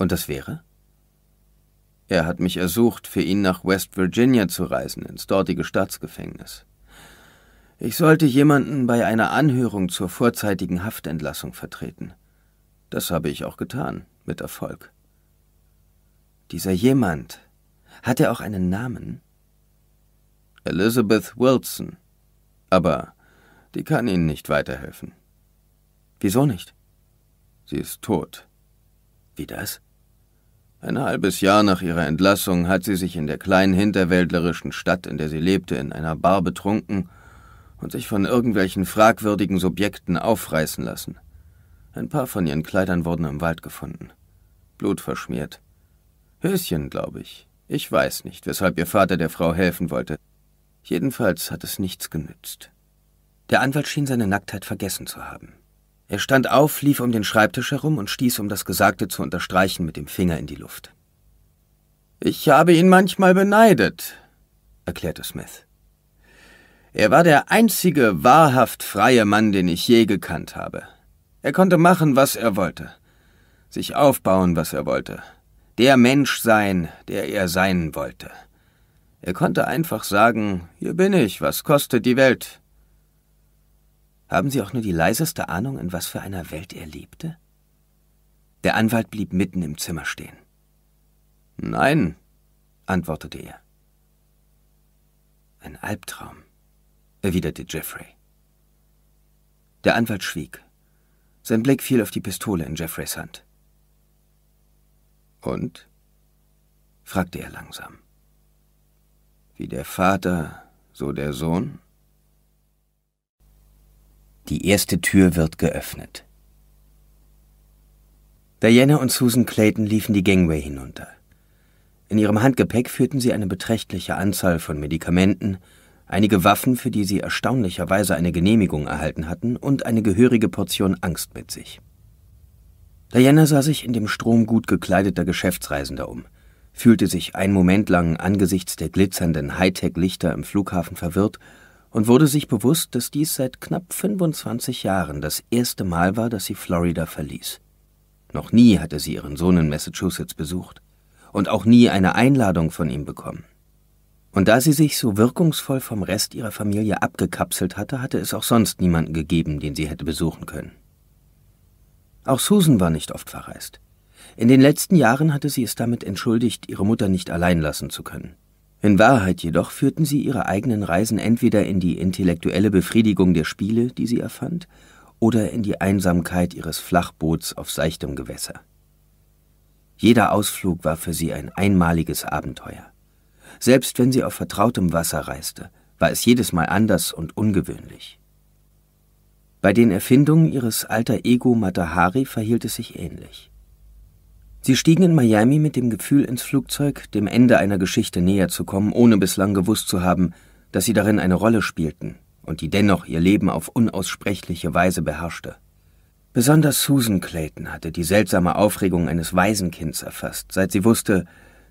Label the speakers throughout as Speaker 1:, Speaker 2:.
Speaker 1: Und das wäre? Er hat mich ersucht, für ihn nach West Virginia zu reisen, ins dortige Staatsgefängnis. Ich sollte jemanden bei einer Anhörung zur vorzeitigen Haftentlassung vertreten. Das habe ich auch getan, mit Erfolg. Dieser jemand, hat er auch einen Namen? Elizabeth Wilson. Aber die kann Ihnen nicht weiterhelfen. Wieso nicht? Sie ist tot. Wie das? Ein halbes Jahr nach ihrer Entlassung hat sie sich in der kleinen hinterwäldlerischen Stadt, in der sie lebte, in einer Bar betrunken und sich von irgendwelchen fragwürdigen Subjekten aufreißen lassen. Ein paar von ihren Kleidern wurden im Wald gefunden. Blut verschmiert. Höschen, glaube ich. Ich weiß nicht, weshalb ihr Vater der Frau helfen wollte. Jedenfalls hat es nichts genützt. Der Anwalt schien seine Nacktheit vergessen zu haben. Er stand auf, lief um den Schreibtisch herum und stieß, um das Gesagte zu unterstreichen, mit dem Finger in die Luft. Ich habe ihn manchmal beneidet, erklärte Smith. Er war der einzige wahrhaft freie Mann, den ich je gekannt habe. Er konnte machen, was er wollte, sich aufbauen, was er wollte, der Mensch sein, der er sein wollte. Er konnte einfach sagen, hier bin ich, was kostet die Welt, haben Sie auch nur die leiseste Ahnung, in was für einer Welt er lebte? Der Anwalt blieb mitten im Zimmer stehen. Nein, antwortete er. Ein Albtraum, erwiderte Jeffrey. Der Anwalt schwieg. Sein Blick fiel auf die Pistole in Jeffreys Hand. Und? fragte er langsam. Wie der Vater, so der Sohn? Die erste Tür wird geöffnet. Diana und Susan Clayton liefen die Gangway hinunter. In ihrem Handgepäck führten sie eine beträchtliche Anzahl von Medikamenten, einige Waffen, für die sie erstaunlicherweise eine Genehmigung erhalten hatten, und eine gehörige Portion Angst mit sich. Diana sah sich in dem Strom gut gekleideter Geschäftsreisender um, fühlte sich einen Moment lang angesichts der glitzernden Hightech-Lichter im Flughafen verwirrt und wurde sich bewusst, dass dies seit knapp 25 Jahren das erste Mal war, dass sie Florida verließ. Noch nie hatte sie ihren Sohn in Massachusetts besucht und auch nie eine Einladung von ihm bekommen. Und da sie sich so wirkungsvoll vom Rest ihrer Familie abgekapselt hatte, hatte es auch sonst niemanden gegeben, den sie hätte besuchen können. Auch Susan war nicht oft verreist. In den letzten Jahren hatte sie es damit entschuldigt, ihre Mutter nicht allein lassen zu können. In Wahrheit jedoch führten sie ihre eigenen Reisen entweder in die intellektuelle Befriedigung der Spiele, die sie erfand, oder in die Einsamkeit ihres Flachboots auf seichtem Gewässer. Jeder Ausflug war für sie ein einmaliges Abenteuer. Selbst wenn sie auf vertrautem Wasser reiste, war es jedes Mal anders und ungewöhnlich. Bei den Erfindungen ihres alter Ego Matahari verhielt es sich ähnlich. Sie stiegen in Miami mit dem Gefühl ins Flugzeug, dem Ende einer Geschichte näher zu kommen, ohne bislang gewusst zu haben, dass sie darin eine Rolle spielten und die dennoch ihr Leben auf unaussprechliche Weise beherrschte. Besonders Susan Clayton hatte die seltsame Aufregung eines Waisenkinds erfasst, seit sie wusste,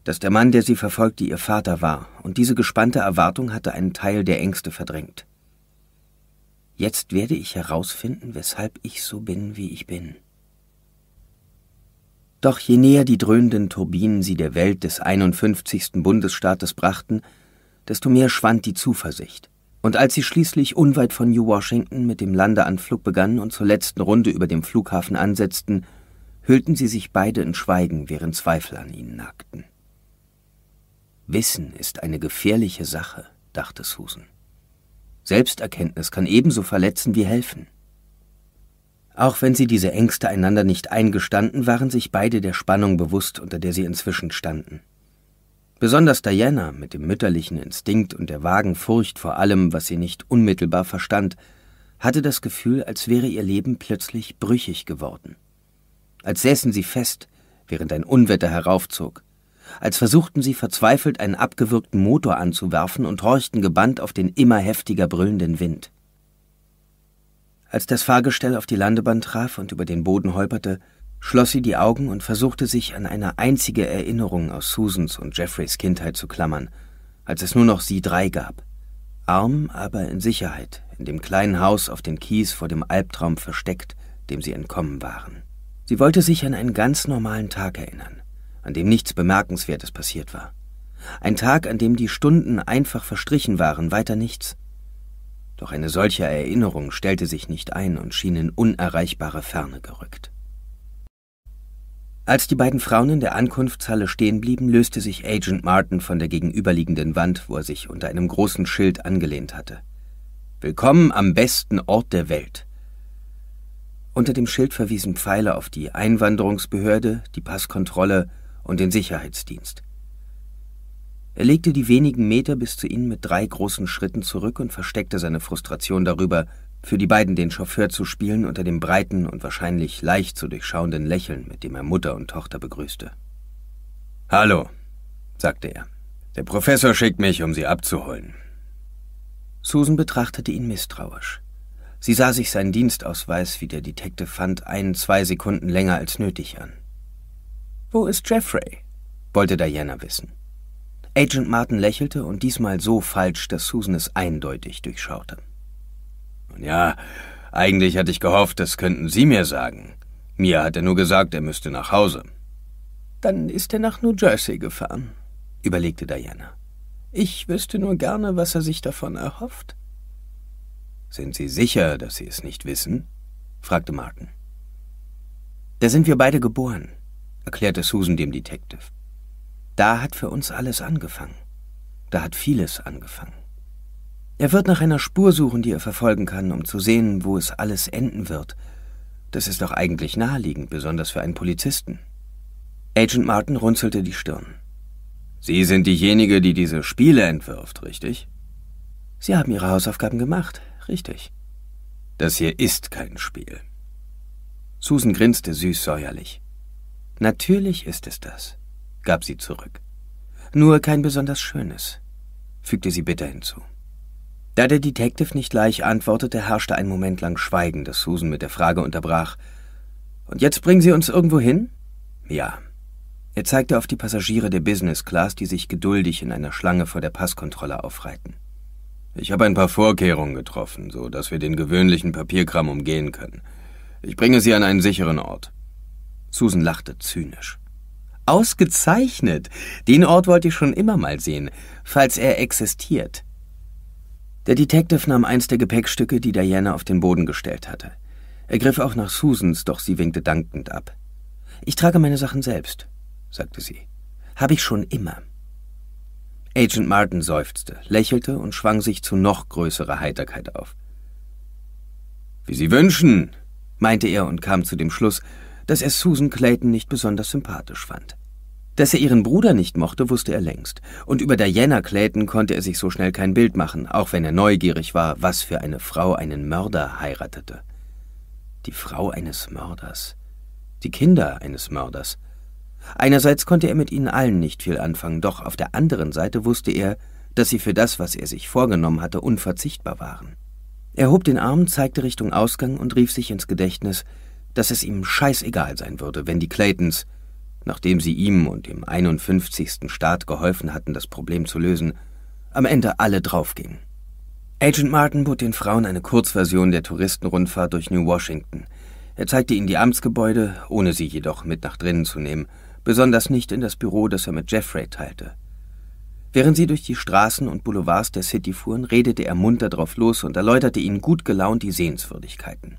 Speaker 1: dass der Mann, der sie verfolgte, ihr Vater war, und diese gespannte Erwartung hatte einen Teil der Ängste verdrängt. Jetzt werde ich herausfinden, weshalb ich so bin, wie ich bin. Doch je näher die dröhnenden Turbinen sie der Welt des 51. Bundesstaates brachten, desto mehr schwand die Zuversicht. Und als sie schließlich unweit von New Washington mit dem Landeanflug begannen und zur letzten Runde über dem Flughafen ansetzten, hüllten sie sich beide in Schweigen, während Zweifel an ihnen nagten. Wissen ist eine gefährliche Sache, dachte Susan. Selbsterkenntnis kann ebenso verletzen wie helfen. Auch wenn sie diese Ängste einander nicht eingestanden, waren sich beide der Spannung bewusst, unter der sie inzwischen standen. Besonders Diana mit dem mütterlichen Instinkt und der vagen Furcht vor allem, was sie nicht unmittelbar verstand, hatte das Gefühl, als wäre ihr Leben plötzlich brüchig geworden. Als säßen sie fest, während ein Unwetter heraufzog, als versuchten sie verzweifelt einen abgewürgten Motor anzuwerfen und horchten gebannt auf den immer heftiger brüllenden Wind. Als das Fahrgestell auf die Landebahn traf und über den Boden holperte, schloss sie die Augen und versuchte sich an eine einzige Erinnerung aus Susans und Jeffreys Kindheit zu klammern, als es nur noch sie drei gab. Arm, aber in Sicherheit, in dem kleinen Haus auf den Kies vor dem Albtraum versteckt, dem sie entkommen waren. Sie wollte sich an einen ganz normalen Tag erinnern, an dem nichts Bemerkenswertes passiert war. Ein Tag, an dem die Stunden einfach verstrichen waren, weiter nichts. Doch eine solche Erinnerung stellte sich nicht ein und schien in unerreichbare Ferne gerückt. Als die beiden Frauen in der Ankunftshalle stehen blieben, löste sich Agent Martin von der gegenüberliegenden Wand, wo er sich unter einem großen Schild angelehnt hatte. Willkommen am besten Ort der Welt. Unter dem Schild verwiesen Pfeile auf die Einwanderungsbehörde, die Passkontrolle und den Sicherheitsdienst. Er legte die wenigen Meter bis zu ihnen mit drei großen Schritten zurück und versteckte seine Frustration darüber, für die beiden den Chauffeur zu spielen, unter dem breiten und wahrscheinlich leicht zu durchschauenden Lächeln, mit dem er Mutter und Tochter begrüßte. Hallo, sagte er. Der Professor schickt mich, um Sie abzuholen. Susan betrachtete ihn misstrauisch. Sie sah sich seinen Dienstausweis, wie der Detective fand, ein, zwei Sekunden länger als nötig an. Wo ist Jeffrey? wollte Diana wissen. Agent Martin lächelte und diesmal so falsch, dass Susan es eindeutig durchschaute. Ja, eigentlich hatte ich gehofft, das könnten Sie mir sagen. Mir hat er nur gesagt, er müsste nach Hause. Dann ist er nach New Jersey gefahren, überlegte Diana. Ich wüsste nur gerne, was er sich davon erhofft. Sind Sie sicher, dass Sie es nicht wissen? fragte Martin. Da sind wir beide geboren, erklärte Susan dem Detective. Da hat für uns alles angefangen. Da hat vieles angefangen. Er wird nach einer Spur suchen, die er verfolgen kann, um zu sehen, wo es alles enden wird. Das ist doch eigentlich naheliegend, besonders für einen Polizisten. Agent Martin runzelte die Stirn. Sie sind diejenige, die diese Spiele entwirft, richtig? Sie haben Ihre Hausaufgaben gemacht, richtig. Das hier ist kein Spiel. Susan grinste süß säuerlich. Natürlich ist es das gab sie zurück. Nur kein besonders schönes, fügte sie bitter hinzu. Da der Detective nicht gleich antwortete, herrschte ein Moment lang Schweigen, das Susan mit der Frage unterbrach. Und jetzt bringen Sie uns irgendwo hin? Ja. Er zeigte auf die Passagiere der Business Class, die sich geduldig in einer Schlange vor der Passkontrolle aufreihten. Ich habe ein paar Vorkehrungen getroffen, so dass wir den gewöhnlichen Papierkram umgehen können. Ich bringe Sie an einen sicheren Ort. Susan lachte zynisch. Ausgezeichnet. Den Ort wollte ich schon immer mal sehen, falls er existiert. Der Detective nahm eins der Gepäckstücke, die Diana auf den Boden gestellt hatte. Er griff auch nach Susans, doch sie winkte dankend ab. Ich trage meine Sachen selbst, sagte sie. Habe ich schon immer. Agent Martin seufzte, lächelte und schwang sich zu noch größerer Heiterkeit auf. Wie Sie wünschen, meinte er und kam zu dem Schluss, dass er Susan Clayton nicht besonders sympathisch fand. Dass er ihren Bruder nicht mochte, wusste er längst. Und über Diana Clayton konnte er sich so schnell kein Bild machen, auch wenn er neugierig war, was für eine Frau einen Mörder heiratete. Die Frau eines Mörders. Die Kinder eines Mörders. Einerseits konnte er mit ihnen allen nicht viel anfangen, doch auf der anderen Seite wusste er, dass sie für das, was er sich vorgenommen hatte, unverzichtbar waren. Er hob den Arm, zeigte Richtung Ausgang und rief sich ins Gedächtnis, dass es ihm scheißegal sein würde, wenn die Claytons nachdem sie ihm und dem 51. Staat geholfen hatten, das Problem zu lösen, am Ende alle draufgingen. Agent Martin bot den Frauen eine Kurzversion der Touristenrundfahrt durch New Washington. Er zeigte ihnen die Amtsgebäude, ohne sie jedoch mit nach drinnen zu nehmen, besonders nicht in das Büro, das er mit Jeffrey teilte. Während sie durch die Straßen und Boulevards der City fuhren, redete er munter drauf los und erläuterte ihnen gut gelaunt die Sehenswürdigkeiten.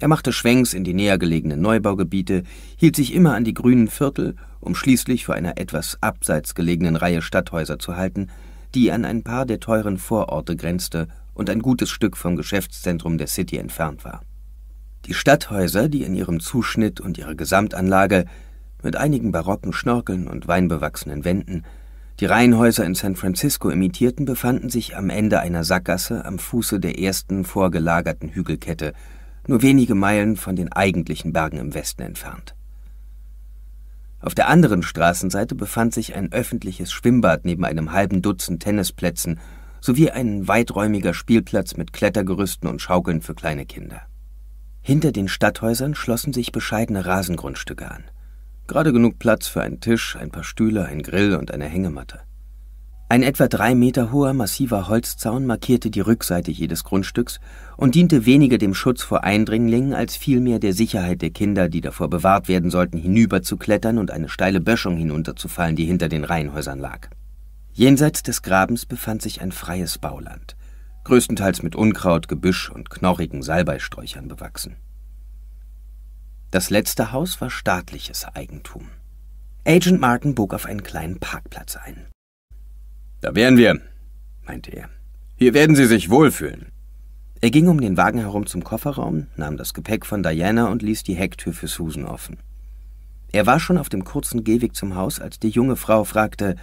Speaker 1: Er machte Schwenks in die näher gelegenen Neubaugebiete, hielt sich immer an die grünen Viertel, um schließlich vor einer etwas abseits gelegenen Reihe Stadthäuser zu halten, die an ein paar der teuren Vororte grenzte und ein gutes Stück vom Geschäftszentrum der City entfernt war. Die Stadthäuser, die in ihrem Zuschnitt und ihrer Gesamtanlage mit einigen barocken Schnorkeln und weinbewachsenen Wänden die Reihenhäuser in San Francisco imitierten, befanden sich am Ende einer Sackgasse am Fuße der ersten vorgelagerten Hügelkette, nur wenige Meilen von den eigentlichen Bergen im Westen entfernt. Auf der anderen Straßenseite befand sich ein öffentliches Schwimmbad neben einem halben Dutzend Tennisplätzen sowie ein weiträumiger Spielplatz mit Klettergerüsten und Schaukeln für kleine Kinder. Hinter den Stadthäusern schlossen sich bescheidene Rasengrundstücke an. Gerade genug Platz für einen Tisch, ein paar Stühle, ein Grill und eine Hängematte. Ein etwa drei Meter hoher, massiver Holzzaun markierte die Rückseite jedes Grundstücks und diente weniger dem Schutz vor Eindringlingen als vielmehr der Sicherheit der Kinder, die davor bewahrt werden sollten, hinüberzuklettern und eine steile Böschung hinunterzufallen, die hinter den Reihenhäusern lag. Jenseits des Grabens befand sich ein freies Bauland, größtenteils mit Unkraut, Gebüsch und knorrigen Salbeisträuchern bewachsen. Das letzte Haus war staatliches Eigentum. Agent Martin bog auf einen kleinen Parkplatz ein. Da wären wir, meinte er. Hier werden Sie sich wohlfühlen. Er ging um den Wagen herum zum Kofferraum, nahm das Gepäck von Diana und ließ die Hecktür für Susan offen. Er war schon auf dem kurzen Gehweg zum Haus, als die junge Frau fragte,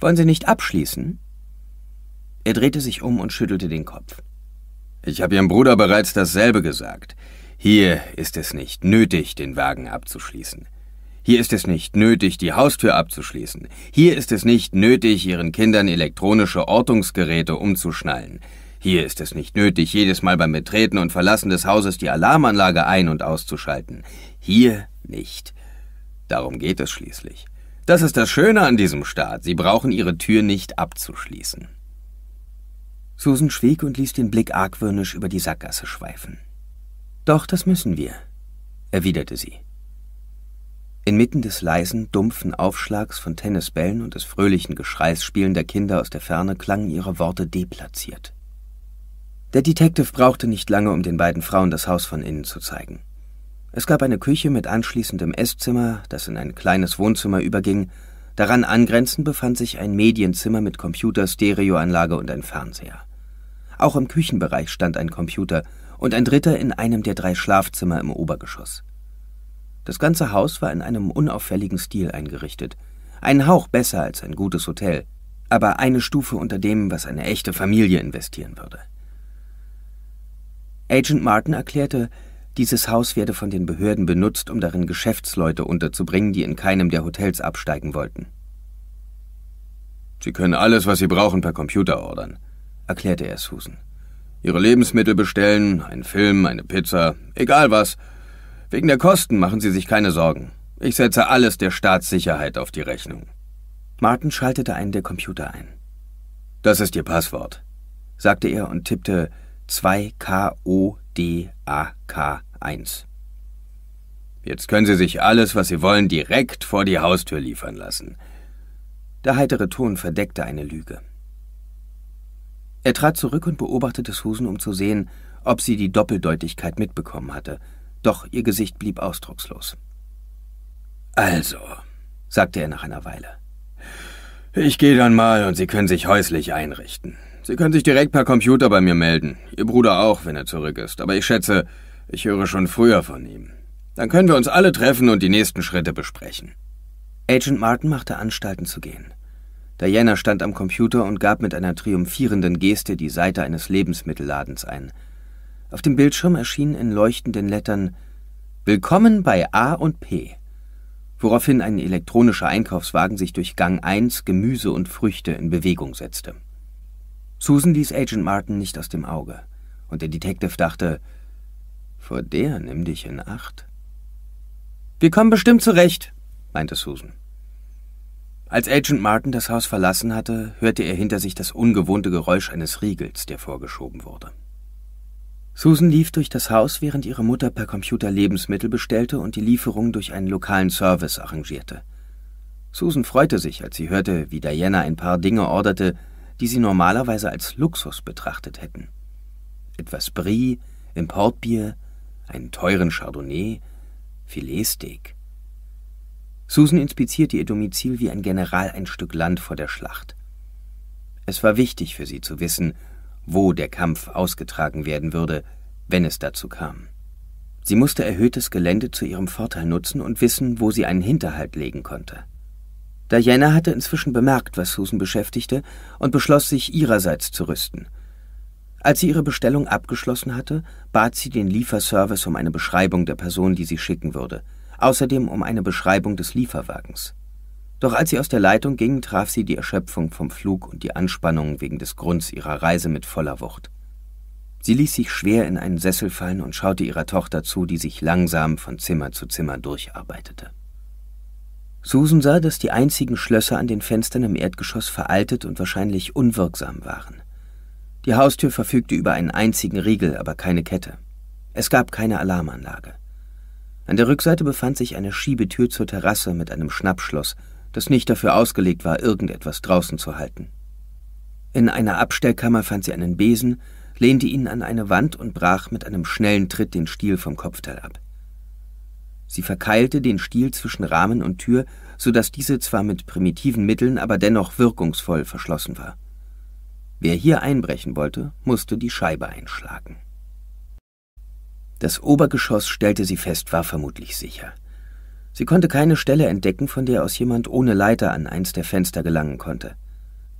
Speaker 1: wollen Sie nicht abschließen? Er drehte sich um und schüttelte den Kopf. Ich habe Ihrem Bruder bereits dasselbe gesagt. Hier ist es nicht nötig, den Wagen abzuschließen. Hier ist es nicht nötig, die Haustür abzuschließen. Hier ist es nicht nötig, ihren Kindern elektronische Ortungsgeräte umzuschnallen. Hier ist es nicht nötig, jedes Mal beim Betreten und Verlassen des Hauses die Alarmanlage ein- und auszuschalten. Hier nicht. Darum geht es schließlich. Das ist das Schöne an diesem Staat. Sie brauchen ihre Tür nicht abzuschließen. Susan schwieg und ließ den Blick argwöhnisch über die Sackgasse schweifen. Doch, das müssen wir, erwiderte sie. Inmitten des leisen, dumpfen Aufschlags von Tennisbällen und des fröhlichen Geschreis spielender Kinder aus der Ferne klangen ihre Worte deplatziert. Der Detective brauchte nicht lange, um den beiden Frauen das Haus von innen zu zeigen. Es gab eine Küche mit anschließendem Esszimmer, das in ein kleines Wohnzimmer überging. Daran angrenzend befand sich ein Medienzimmer mit Computer, Stereoanlage und ein Fernseher. Auch im Küchenbereich stand ein Computer und ein dritter in einem der drei Schlafzimmer im Obergeschoss. Das ganze Haus war in einem unauffälligen Stil eingerichtet. Ein Hauch besser als ein gutes Hotel, aber eine Stufe unter dem, was eine echte Familie investieren würde. Agent Martin erklärte, dieses Haus werde von den Behörden benutzt, um darin Geschäftsleute unterzubringen, die in keinem der Hotels absteigen wollten. Sie können alles, was Sie brauchen, per Computer ordern, erklärte er Susan. Ihre Lebensmittel bestellen, einen Film, eine Pizza, egal was, Wegen der Kosten machen Sie sich keine Sorgen. Ich setze alles der Staatssicherheit auf die Rechnung. Martin schaltete einen der Computer ein. Das ist Ihr Passwort, sagte er und tippte 2KODAK1. Jetzt können Sie sich alles, was Sie wollen, direkt vor die Haustür liefern lassen. Der heitere Ton verdeckte eine Lüge. Er trat zurück und beobachtete Susan, um zu sehen, ob sie die Doppeldeutigkeit mitbekommen hatte – doch ihr Gesicht blieb ausdruckslos. Also, sagte er nach einer Weile. Ich gehe dann mal und Sie können sich häuslich einrichten. Sie können sich direkt per Computer bei mir melden. Ihr Bruder auch, wenn er zurück ist. Aber ich schätze, ich höre schon früher von ihm. Dann können wir uns alle treffen und die nächsten Schritte besprechen. Agent Martin machte Anstalten zu gehen. Diana stand am Computer und gab mit einer triumphierenden Geste die Seite eines Lebensmittelladens ein – auf dem Bildschirm erschien in leuchtenden Lettern Willkommen bei A und P, woraufhin ein elektronischer Einkaufswagen sich durch Gang 1 Gemüse und Früchte in Bewegung setzte. Susan ließ Agent Martin nicht aus dem Auge, und der Detective dachte, vor der nimm dich in Acht. Wir kommen bestimmt zurecht, meinte Susan. Als Agent Martin das Haus verlassen hatte, hörte er hinter sich das ungewohnte Geräusch eines Riegels, der vorgeschoben wurde. Susan lief durch das Haus, während ihre Mutter per Computer Lebensmittel bestellte und die Lieferung durch einen lokalen Service arrangierte. Susan freute sich, als sie hörte, wie Diana ein paar Dinge orderte, die sie normalerweise als Luxus betrachtet hätten. Etwas Brie, Importbier, einen teuren Chardonnay, Filetsteak. Susan inspizierte ihr Domizil wie ein General ein Stück Land vor der Schlacht. Es war wichtig für sie zu wissen, wo der Kampf ausgetragen werden würde, wenn es dazu kam. Sie musste erhöhtes Gelände zu ihrem Vorteil nutzen und wissen, wo sie einen Hinterhalt legen konnte. Diana hatte inzwischen bemerkt, was Susan beschäftigte, und beschloss, sich ihrerseits zu rüsten. Als sie ihre Bestellung abgeschlossen hatte, bat sie den Lieferservice um eine Beschreibung der Person, die sie schicken würde, außerdem um eine Beschreibung des Lieferwagens. Doch als sie aus der Leitung ging, traf sie die Erschöpfung vom Flug und die Anspannung wegen des Grunds ihrer Reise mit voller Wucht. Sie ließ sich schwer in einen Sessel fallen und schaute ihrer Tochter zu, die sich langsam von Zimmer zu Zimmer durcharbeitete. Susan sah, dass die einzigen Schlösser an den Fenstern im Erdgeschoss veraltet und wahrscheinlich unwirksam waren. Die Haustür verfügte über einen einzigen Riegel, aber keine Kette. Es gab keine Alarmanlage. An der Rückseite befand sich eine Schiebetür zur Terrasse mit einem Schnappschloss das nicht dafür ausgelegt war, irgendetwas draußen zu halten. In einer Abstellkammer fand sie einen Besen, lehnte ihn an eine Wand und brach mit einem schnellen Tritt den Stiel vom Kopfteil ab. Sie verkeilte den Stiel zwischen Rahmen und Tür, so dass diese zwar mit primitiven Mitteln, aber dennoch wirkungsvoll verschlossen war. Wer hier einbrechen wollte, musste die Scheibe einschlagen. Das Obergeschoss, stellte sie fest, war vermutlich sicher – Sie konnte keine Stelle entdecken, von der aus jemand ohne Leiter an eins der Fenster gelangen konnte.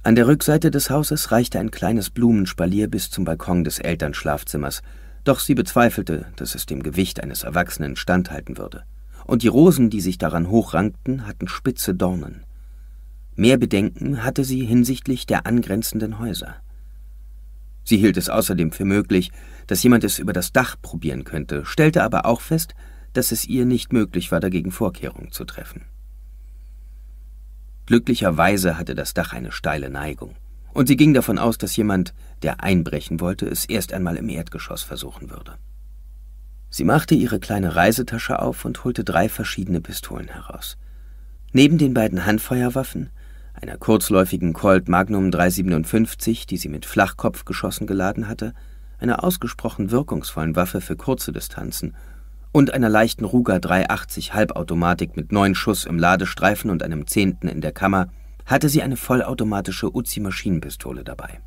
Speaker 1: An der Rückseite des Hauses reichte ein kleines Blumenspalier bis zum Balkon des Elternschlafzimmers, doch sie bezweifelte, dass es dem Gewicht eines Erwachsenen standhalten würde. Und die Rosen, die sich daran hochrankten, hatten spitze Dornen. Mehr Bedenken hatte sie hinsichtlich der angrenzenden Häuser. Sie hielt es außerdem für möglich, dass jemand es über das Dach probieren könnte, stellte aber auch fest, dass es ihr nicht möglich war, dagegen Vorkehrungen zu treffen. Glücklicherweise hatte das Dach eine steile Neigung, und sie ging davon aus, dass jemand, der einbrechen wollte, es erst einmal im Erdgeschoss versuchen würde. Sie machte ihre kleine Reisetasche auf und holte drei verschiedene Pistolen heraus. Neben den beiden Handfeuerwaffen, einer kurzläufigen Colt Magnum 357, die sie mit Flachkopfgeschossen geladen hatte, einer ausgesprochen wirkungsvollen Waffe für kurze Distanzen und einer leichten Ruger 380 Halbautomatik mit neun Schuss im Ladestreifen und einem Zehnten in der Kammer hatte sie eine vollautomatische Uzi-Maschinenpistole dabei.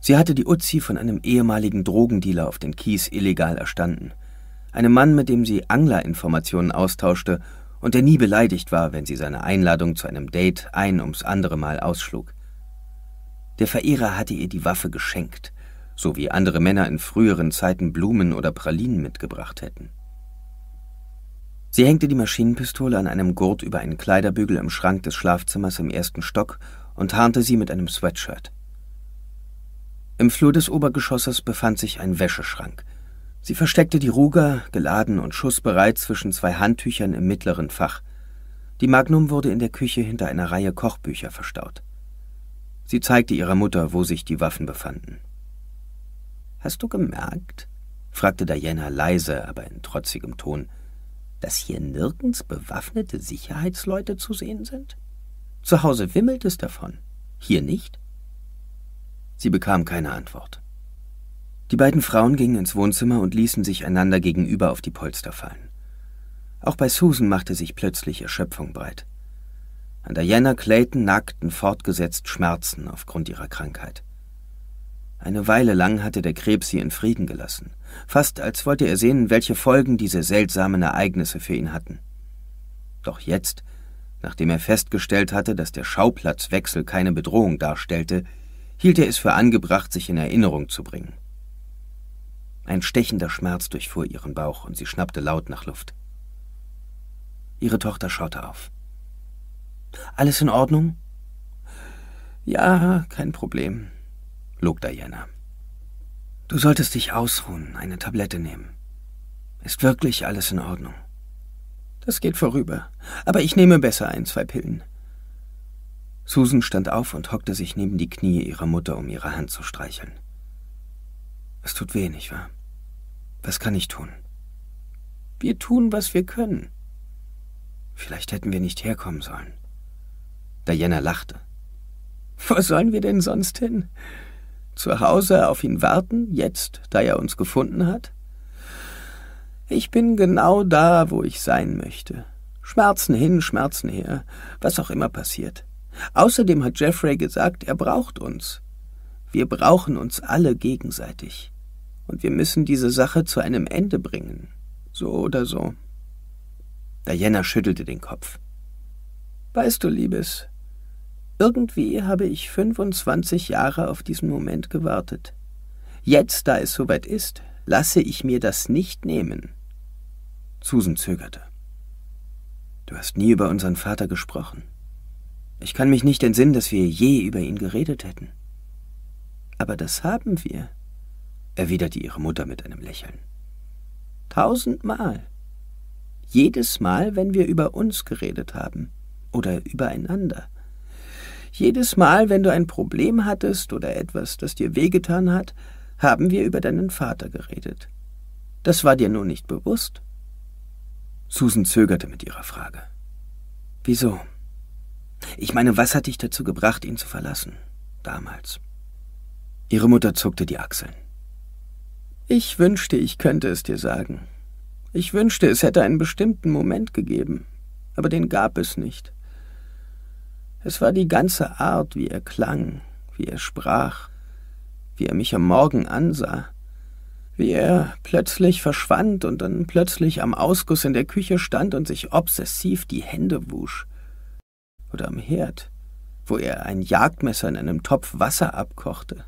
Speaker 1: Sie hatte die Uzi von einem ehemaligen Drogendealer auf den Kies illegal erstanden, einem Mann, mit dem sie Anglerinformationen austauschte und der nie beleidigt war, wenn sie seine Einladung zu einem Date ein ums andere Mal ausschlug. Der Verehrer hatte ihr die Waffe geschenkt, so wie andere Männer in früheren Zeiten Blumen oder Pralinen mitgebracht hätten. Sie hängte die Maschinenpistole an einem Gurt über einen Kleiderbügel im Schrank des Schlafzimmers im ersten Stock und tarnte sie mit einem Sweatshirt. Im Flur des Obergeschosses befand sich ein Wäscheschrank. Sie versteckte die Ruger, geladen und schussbereit, zwischen zwei Handtüchern im mittleren Fach. Die Magnum wurde in der Küche hinter einer Reihe Kochbücher verstaut. Sie zeigte ihrer Mutter, wo sich die Waffen befanden. Hast du gemerkt? fragte Diana leise, aber in trotzigem Ton, dass hier nirgends bewaffnete Sicherheitsleute zu sehen sind? Zu Hause wimmelt es davon, hier nicht? Sie bekam keine Antwort. Die beiden Frauen gingen ins Wohnzimmer und ließen sich einander gegenüber auf die Polster fallen. Auch bei Susan machte sich plötzlich Erschöpfung breit. An Diana Clayton nagten fortgesetzt Schmerzen aufgrund ihrer Krankheit. Eine Weile lang hatte der Krebs sie in Frieden gelassen, fast als wollte er sehen, welche Folgen diese seltsamen Ereignisse für ihn hatten. Doch jetzt, nachdem er festgestellt hatte, dass der Schauplatzwechsel keine Bedrohung darstellte, hielt er es für angebracht, sich in Erinnerung zu bringen. Ein stechender Schmerz durchfuhr ihren Bauch und sie schnappte laut nach Luft. Ihre Tochter schaute auf. Alles in Ordnung? Ja, kein Problem log Diana. Du solltest dich ausruhen, eine Tablette nehmen. Ist wirklich alles in Ordnung. Das geht vorüber, aber ich nehme besser ein, zwei Pillen. Susan stand auf und hockte sich neben die Knie ihrer Mutter, um ihre Hand zu streicheln. Es tut weh, nicht wahr? Was kann ich tun? Wir tun, was wir können. Vielleicht hätten wir nicht herkommen sollen. Diana lachte. Wo sollen wir denn sonst hin? zu Hause auf ihn warten, jetzt, da er uns gefunden hat? Ich bin genau da, wo ich sein möchte. Schmerzen hin, Schmerzen her, was auch immer passiert. Außerdem hat Jeffrey gesagt, er braucht uns. Wir brauchen uns alle gegenseitig. Und wir müssen diese Sache zu einem Ende bringen. So oder so. Diana schüttelte den Kopf. Weißt du, Liebes, irgendwie habe ich 25 Jahre auf diesen Moment gewartet. Jetzt, da es soweit ist, lasse ich mir das nicht nehmen. Susan zögerte. Du hast nie über unseren Vater gesprochen. Ich kann mich nicht entsinnen, dass wir je über ihn geredet hätten. Aber das haben wir, erwiderte ihre Mutter mit einem Lächeln. Tausendmal. Jedes Mal, wenn wir über uns geredet haben oder übereinander. Jedes Mal, wenn du ein Problem hattest oder etwas, das dir wehgetan hat, haben wir über deinen Vater geredet. Das war dir nun nicht bewusst? Susan zögerte mit ihrer Frage. Wieso? Ich meine, was hat dich dazu gebracht, ihn zu verlassen? Damals. Ihre Mutter zuckte die Achseln. Ich wünschte, ich könnte es dir sagen. Ich wünschte, es hätte einen bestimmten Moment gegeben, aber den gab es nicht. Es war die ganze Art, wie er klang, wie er sprach, wie er mich am Morgen ansah, wie er plötzlich verschwand und dann plötzlich am Ausguss in der Küche stand und sich obsessiv die Hände wusch. Oder am Herd, wo er ein Jagdmesser in einem Topf Wasser abkochte.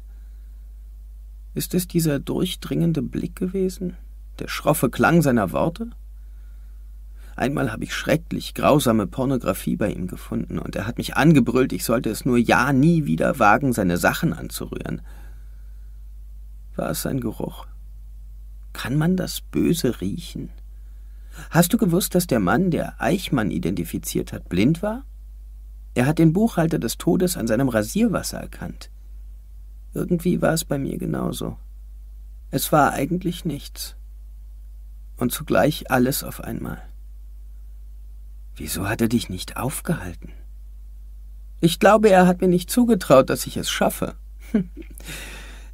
Speaker 1: Ist es dieser durchdringende Blick gewesen, der schroffe Klang seiner Worte? Einmal habe ich schrecklich grausame Pornografie bei ihm gefunden und er hat mich angebrüllt, ich sollte es nur ja nie wieder wagen, seine Sachen anzurühren. War es sein Geruch? Kann man das Böse riechen? Hast du gewusst, dass der Mann, der Eichmann identifiziert hat, blind war? Er hat den Buchhalter des Todes an seinem Rasierwasser erkannt. Irgendwie war es bei mir genauso. Es war eigentlich nichts. Und zugleich alles auf einmal. Wieso hat er dich nicht aufgehalten? Ich glaube, er hat mir nicht zugetraut, dass ich es schaffe.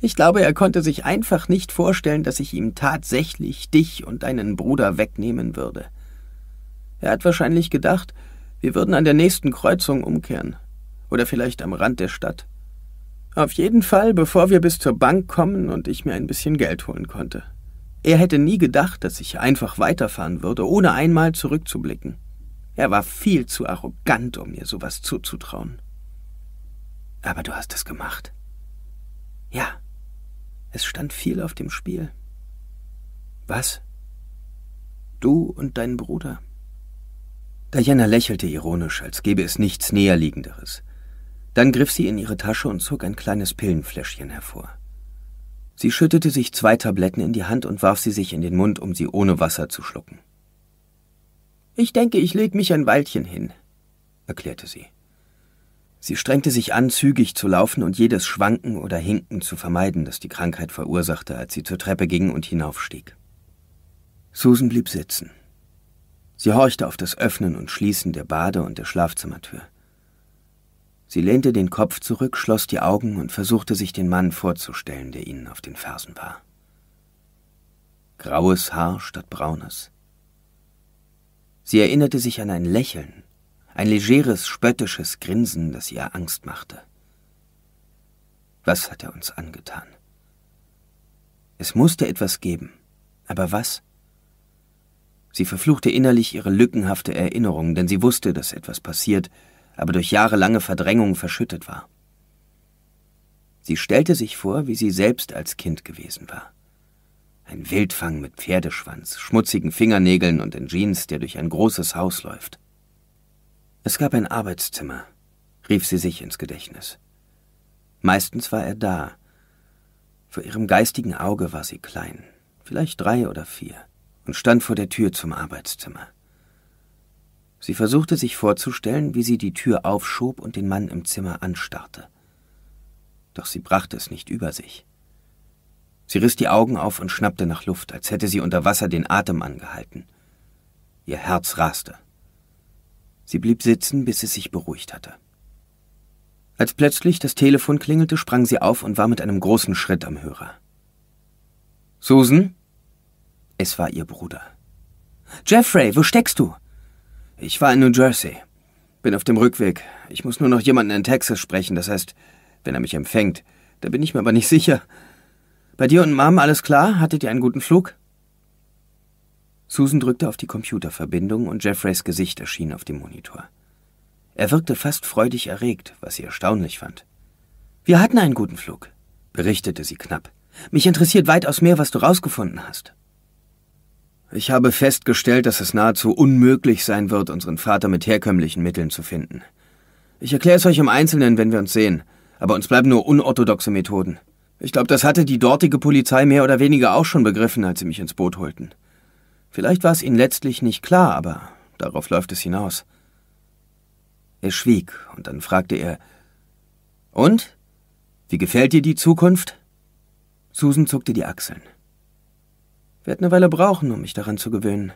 Speaker 1: Ich glaube, er konnte sich einfach nicht vorstellen, dass ich ihm tatsächlich dich und deinen Bruder wegnehmen würde. Er hat wahrscheinlich gedacht, wir würden an der nächsten Kreuzung umkehren. Oder vielleicht am Rand der Stadt. Auf jeden Fall, bevor wir bis zur Bank kommen und ich mir ein bisschen Geld holen konnte. Er hätte nie gedacht, dass ich einfach weiterfahren würde, ohne einmal zurückzublicken. Er war viel zu arrogant, um mir sowas zuzutrauen. Aber du hast es gemacht. Ja, es stand viel auf dem Spiel. Was? Du und dein Bruder? Diana lächelte ironisch, als gäbe es nichts Näherliegenderes. Dann griff sie in ihre Tasche und zog ein kleines Pillenfläschchen hervor. Sie schüttete sich zwei Tabletten in die Hand und warf sie sich in den Mund, um sie ohne Wasser zu schlucken. Ich denke, ich leg mich ein Weilchen hin, erklärte sie. Sie strengte sich an, zügig zu laufen und jedes Schwanken oder Hinken zu vermeiden, das die Krankheit verursachte, als sie zur Treppe ging und hinaufstieg. Susan blieb sitzen. Sie horchte auf das Öffnen und Schließen der Bade- und der Schlafzimmertür. Sie lehnte den Kopf zurück, schloss die Augen und versuchte sich den Mann vorzustellen, der ihnen auf den Fersen war. Graues Haar statt braunes, Sie erinnerte sich an ein Lächeln, ein legeres, spöttisches Grinsen, das ihr Angst machte. Was hat er uns angetan? Es musste etwas geben, aber was? Sie verfluchte innerlich ihre lückenhafte Erinnerung, denn sie wusste, dass etwas passiert, aber durch jahrelange Verdrängung verschüttet war. Sie stellte sich vor, wie sie selbst als Kind gewesen war. Ein Wildfang mit Pferdeschwanz, schmutzigen Fingernägeln und in Jeans, der durch ein großes Haus läuft. Es gab ein Arbeitszimmer, rief sie sich ins Gedächtnis. Meistens war er da. Vor ihrem geistigen Auge war sie klein, vielleicht drei oder vier, und stand vor der Tür zum Arbeitszimmer. Sie versuchte sich vorzustellen, wie sie die Tür aufschob und den Mann im Zimmer anstarrte. Doch sie brachte es nicht über sich. Sie riss die Augen auf und schnappte nach Luft, als hätte sie unter Wasser den Atem angehalten. Ihr Herz raste. Sie blieb sitzen, bis es sich beruhigt hatte. Als plötzlich das Telefon klingelte, sprang sie auf und war mit einem großen Schritt am Hörer. Susan? Es war ihr Bruder. Jeffrey, wo steckst du? Ich war in New Jersey. Bin auf dem Rückweg. Ich muss nur noch jemanden in Texas sprechen, das heißt, wenn er mich empfängt. Da bin ich mir aber nicht sicher. Bei dir und Mom alles klar? Hattet ihr einen guten Flug? Susan drückte auf die Computerverbindung und Jeffreys Gesicht erschien auf dem Monitor. Er wirkte fast freudig erregt, was sie erstaunlich fand. Wir hatten einen guten Flug, berichtete sie knapp. Mich interessiert weitaus mehr, was du rausgefunden hast. Ich habe festgestellt, dass es nahezu unmöglich sein wird, unseren Vater mit herkömmlichen Mitteln zu finden. Ich erkläre es euch im Einzelnen, wenn wir uns sehen, aber uns bleiben nur unorthodoxe Methoden. Ich glaube, das hatte die dortige Polizei mehr oder weniger auch schon begriffen, als sie mich ins Boot holten. Vielleicht war es ihnen letztlich nicht klar, aber darauf läuft es hinaus. Er schwieg, und dann fragte er Und? Wie gefällt dir die Zukunft? Susan zuckte die Achseln. Wir eine Weile brauchen, um mich daran zu gewöhnen.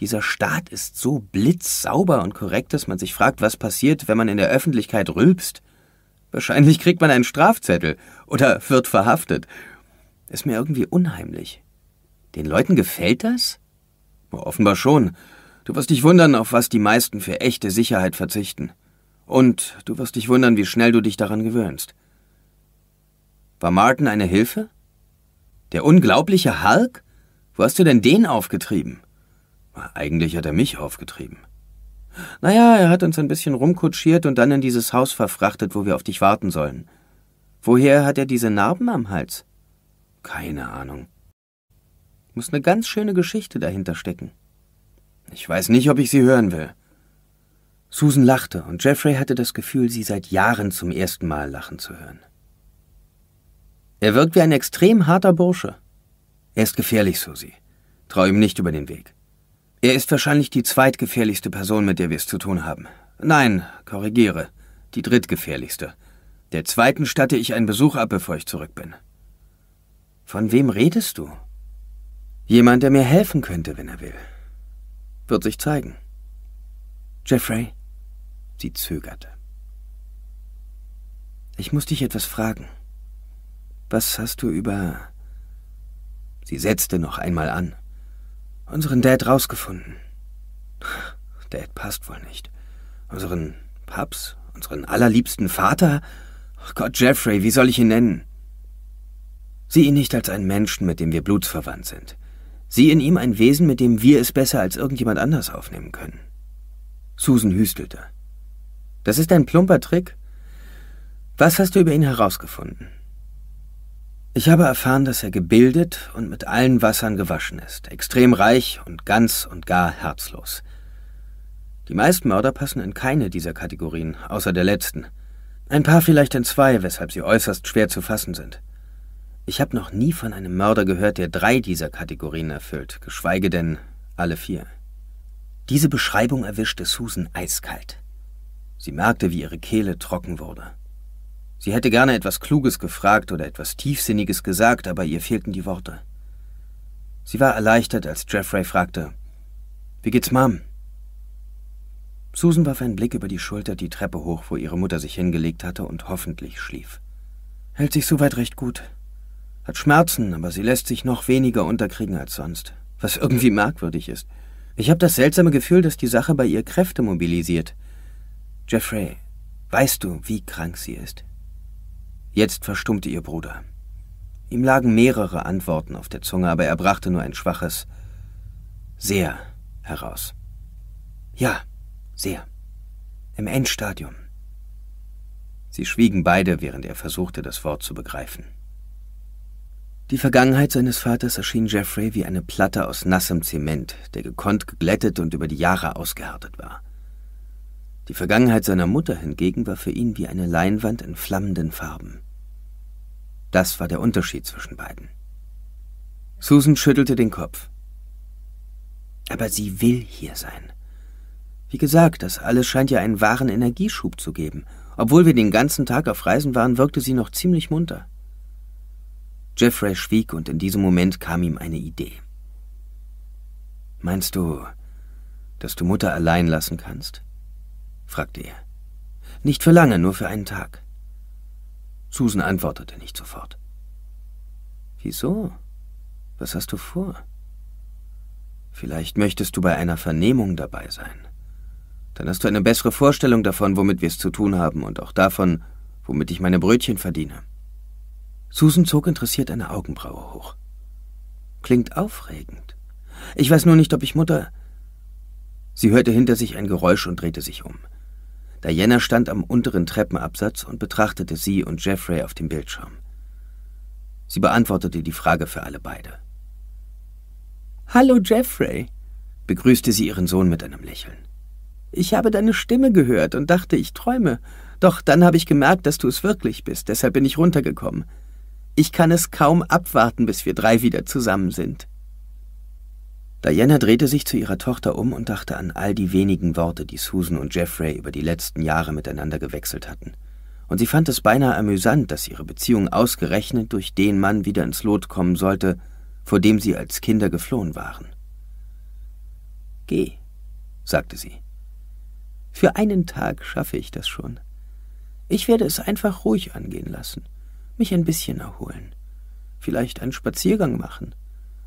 Speaker 1: Dieser Staat ist so blitzsauber und korrekt, dass man sich fragt, was passiert, wenn man in der Öffentlichkeit rülpst. Wahrscheinlich kriegt man einen Strafzettel oder wird verhaftet. Ist mir irgendwie unheimlich. Den Leuten gefällt das? Offenbar schon. Du wirst dich wundern, auf was die meisten für echte Sicherheit verzichten. Und du wirst dich wundern, wie schnell du dich daran gewöhnst. War Martin eine Hilfe? Der unglaubliche Hulk? Wo hast du denn den aufgetrieben? Eigentlich hat er mich aufgetrieben. Naja, er hat uns ein bisschen rumkutschiert und dann in dieses Haus verfrachtet, wo wir auf dich warten sollen. Woher hat er diese Narben am Hals? Keine Ahnung. Muss eine ganz schöne Geschichte dahinter stecken. Ich weiß nicht, ob ich sie hören will. Susan lachte, und Jeffrey hatte das Gefühl, sie seit Jahren zum ersten Mal lachen zu hören. Er wirkt wie ein extrem harter Bursche. Er ist gefährlich, Susie. Trau ihm nicht über den Weg. Er ist wahrscheinlich die zweitgefährlichste Person, mit der wir es zu tun haben. Nein, korrigiere, die drittgefährlichste. Der zweiten statte ich einen Besuch ab, bevor ich zurück bin. Von wem redest du? Jemand, der mir helfen könnte, wenn er will. Wird sich zeigen. Jeffrey, sie zögerte. Ich muss dich etwas fragen. Was hast du über... Sie setzte noch einmal an. Unseren Dad rausgefunden. Dad passt wohl nicht. Unseren Paps, unseren allerliebsten Vater... Ach Gott, Jeffrey, wie soll ich ihn nennen? Sieh ihn nicht als einen Menschen, mit dem wir blutsverwandt sind. Sieh in ihm ein Wesen, mit dem wir es besser als irgendjemand anders aufnehmen können. Susan hüstelte. Das ist ein plumper Trick. Was hast du über ihn herausgefunden? Ich habe erfahren, dass er gebildet und mit allen Wassern gewaschen ist, extrem reich und ganz und gar herzlos. Die meisten Mörder passen in keine dieser Kategorien, außer der letzten – ein paar vielleicht in zwei, weshalb sie äußerst schwer zu fassen sind. Ich habe noch nie von einem Mörder gehört, der drei dieser Kategorien erfüllt, geschweige denn alle vier. Diese Beschreibung erwischte Susan eiskalt. Sie merkte, wie ihre Kehle trocken wurde. Sie hätte gerne etwas Kluges gefragt oder etwas Tiefsinniges gesagt, aber ihr fehlten die Worte. Sie war erleichtert, als Jeffrey fragte, Wie geht's Mom? Susan warf einen Blick über die Schulter die Treppe hoch, wo ihre Mutter sich hingelegt hatte und hoffentlich schlief. Hält sich soweit recht gut. Hat Schmerzen, aber sie lässt sich noch weniger unterkriegen als sonst, was irgendwie merkwürdig ist. Ich habe das seltsame Gefühl, dass die Sache bei ihr Kräfte mobilisiert. Jeffrey, weißt du, wie krank sie ist? Jetzt verstummte ihr Bruder. Ihm lagen mehrere Antworten auf der Zunge, aber er brachte nur ein schwaches Sehr heraus. Ja, sehr. Im Endstadium. Sie schwiegen beide, während er versuchte, das Wort zu begreifen. Die Vergangenheit seines Vaters erschien Jeffrey wie eine Platte aus nassem Zement, der gekonnt geglättet und über die Jahre ausgehärtet war. Die Vergangenheit seiner Mutter hingegen war für ihn wie eine Leinwand in flammenden Farben. Das war der Unterschied zwischen beiden. Susan schüttelte den Kopf. Aber sie will hier sein. Wie gesagt, das alles scheint ja einen wahren Energieschub zu geben. Obwohl wir den ganzen Tag auf Reisen waren, wirkte sie noch ziemlich munter. Jeffrey schwieg und in diesem Moment kam ihm eine Idee. Meinst du, dass du Mutter allein lassen kannst? fragte er. Nicht für lange, nur für einen Tag. Susan antwortete nicht sofort. Wieso? Was hast du vor? Vielleicht möchtest du bei einer Vernehmung dabei sein. Dann hast du eine bessere Vorstellung davon, womit wir es zu tun haben und auch davon, womit ich meine Brötchen verdiene. Susan zog interessiert eine Augenbraue hoch. Klingt aufregend. Ich weiß nur nicht, ob ich Mutter. Sie hörte hinter sich ein Geräusch und drehte sich um. Diana stand am unteren Treppenabsatz und betrachtete sie und Jeffrey auf dem Bildschirm. Sie beantwortete die Frage für alle beide. Hallo Jeffrey, begrüßte sie ihren Sohn mit einem Lächeln. Ich habe deine Stimme gehört und dachte, ich träume. Doch dann habe ich gemerkt, dass du es wirklich bist, deshalb bin ich runtergekommen. Ich kann es kaum abwarten, bis wir drei wieder zusammen sind. Diana drehte sich zu ihrer Tochter um und dachte an all die wenigen Worte, die Susan und Jeffrey über die letzten Jahre miteinander gewechselt hatten. Und sie fand es beinahe amüsant, dass ihre Beziehung ausgerechnet durch den Mann wieder ins Lot kommen sollte, vor dem sie als Kinder geflohen waren. Geh, sagte sie. Für einen Tag schaffe ich das schon. Ich werde es einfach ruhig angehen lassen, mich ein bisschen erholen, vielleicht einen Spaziergang machen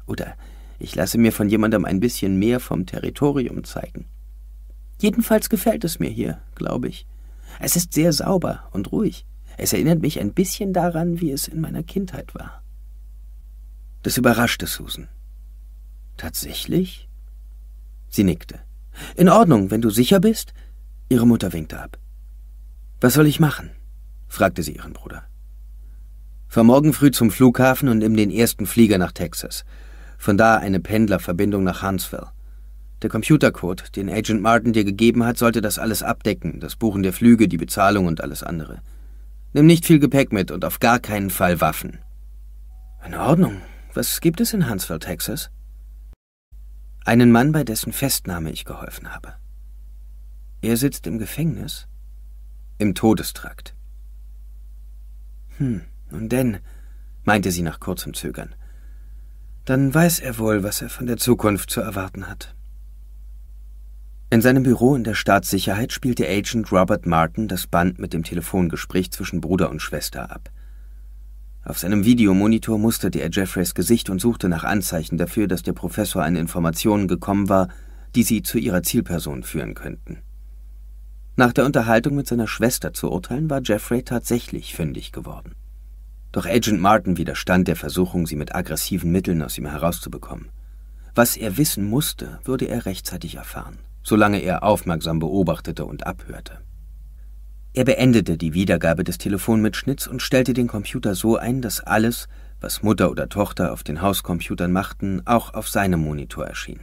Speaker 1: oder ich lasse mir von jemandem ein bisschen mehr vom Territorium zeigen. Jedenfalls gefällt es mir hier, glaube ich. Es ist sehr sauber und ruhig. Es erinnert mich ein bisschen daran, wie es in meiner Kindheit war. Das überraschte Susan. Tatsächlich? Sie nickte. In Ordnung, wenn du sicher bist, Ihre Mutter winkte ab. Was soll ich machen? fragte sie ihren Bruder. Fahr morgen früh zum Flughafen und nimm den ersten Flieger nach Texas. Von da eine Pendlerverbindung nach Huntsville. Der Computercode, den Agent Martin dir gegeben hat, sollte das alles abdecken, das Buchen der Flüge, die Bezahlung und alles andere. Nimm nicht viel Gepäck mit und auf gar keinen Fall Waffen. In Ordnung. Was gibt es in Huntsville, Texas? Einen Mann, bei dessen Festnahme ich geholfen habe. Er sitzt im Gefängnis? Im Todestrakt. Hm, nun denn, meinte sie nach kurzem Zögern. Dann weiß er wohl, was er von der Zukunft zu erwarten hat. In seinem Büro in der Staatssicherheit spielte Agent Robert Martin das Band mit dem Telefongespräch zwischen Bruder und Schwester ab. Auf seinem Videomonitor musterte er Jeffreys Gesicht und suchte nach Anzeichen dafür, dass der Professor an Informationen gekommen war, die sie zu ihrer Zielperson führen könnten. Nach der Unterhaltung mit seiner Schwester zu urteilen, war Jeffrey tatsächlich fündig geworden. Doch Agent Martin widerstand der Versuchung, sie mit aggressiven Mitteln aus ihm herauszubekommen. Was er wissen musste, würde er rechtzeitig erfahren, solange er aufmerksam beobachtete und abhörte. Er beendete die Wiedergabe des Telefonmitschnitts und stellte den Computer so ein, dass alles, was Mutter oder Tochter auf den Hauscomputern machten, auch auf seinem Monitor erschien.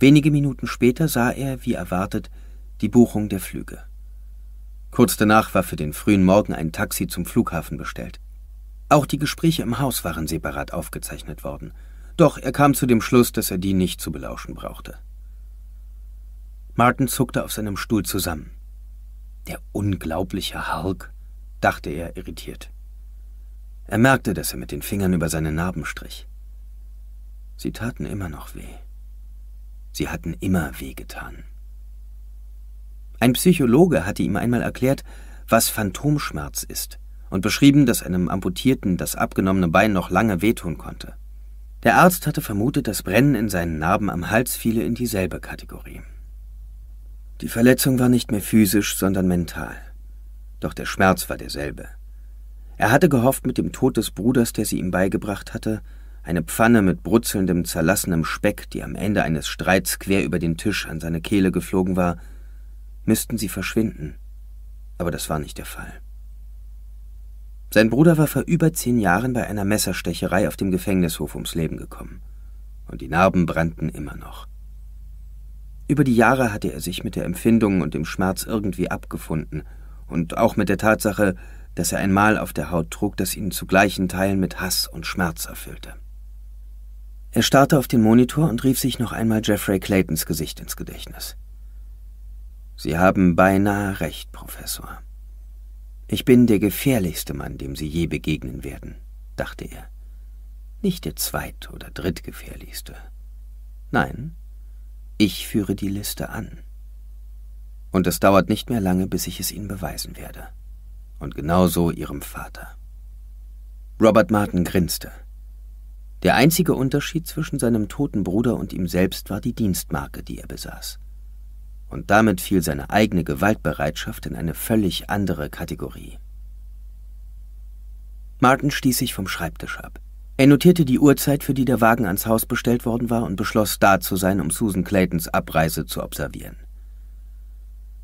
Speaker 1: Wenige Minuten später sah er, wie erwartet, die Buchung der Flüge. Kurz danach war für den frühen Morgen ein Taxi zum Flughafen bestellt. Auch die Gespräche im Haus waren separat aufgezeichnet worden, doch er kam zu dem Schluss, dass er die nicht zu belauschen brauchte. Martin zuckte auf seinem Stuhl zusammen. Der unglaubliche Hulk, dachte er irritiert. Er merkte, dass er mit den Fingern über seine Narben strich. Sie taten immer noch weh. Sie hatten immer weh getan. Ein Psychologe hatte ihm einmal erklärt, was Phantomschmerz ist und beschrieben, dass einem Amputierten das abgenommene Bein noch lange wehtun konnte. Der Arzt hatte vermutet, das Brennen in seinen Narben am Hals fiele in dieselbe Kategorie. Die Verletzung war nicht mehr physisch, sondern mental. Doch der Schmerz war derselbe. Er hatte gehofft, mit dem Tod des Bruders, der sie ihm beigebracht hatte, eine Pfanne mit brutzelndem, zerlassenem Speck, die am Ende eines Streits quer über den Tisch an seine Kehle geflogen war, müssten sie verschwinden, aber das war nicht der Fall. Sein Bruder war vor über zehn Jahren bei einer Messerstecherei auf dem Gefängnishof ums Leben gekommen, und die Narben brannten immer noch. Über die Jahre hatte er sich mit der Empfindung und dem Schmerz irgendwie abgefunden und auch mit der Tatsache, dass er ein Mal auf der Haut trug, das ihn zu gleichen Teilen mit Hass und Schmerz erfüllte. Er starrte auf den Monitor und rief sich noch einmal Jeffrey Claytons Gesicht ins Gedächtnis. Sie haben beinahe recht, Professor. Ich bin der gefährlichste Mann, dem Sie je begegnen werden, dachte er. Nicht der zweit- oder drittgefährlichste. Nein, ich führe die Liste an. Und es dauert nicht mehr lange, bis ich es Ihnen beweisen werde. Und genauso Ihrem Vater. Robert Martin grinste. Der einzige Unterschied zwischen seinem toten Bruder und ihm selbst war die Dienstmarke, die er besaß und damit fiel seine eigene Gewaltbereitschaft in eine völlig andere Kategorie. Martin stieß sich vom Schreibtisch ab. Er notierte die Uhrzeit, für die der Wagen ans Haus bestellt worden war, und beschloss, da zu sein, um Susan Claytons Abreise zu observieren.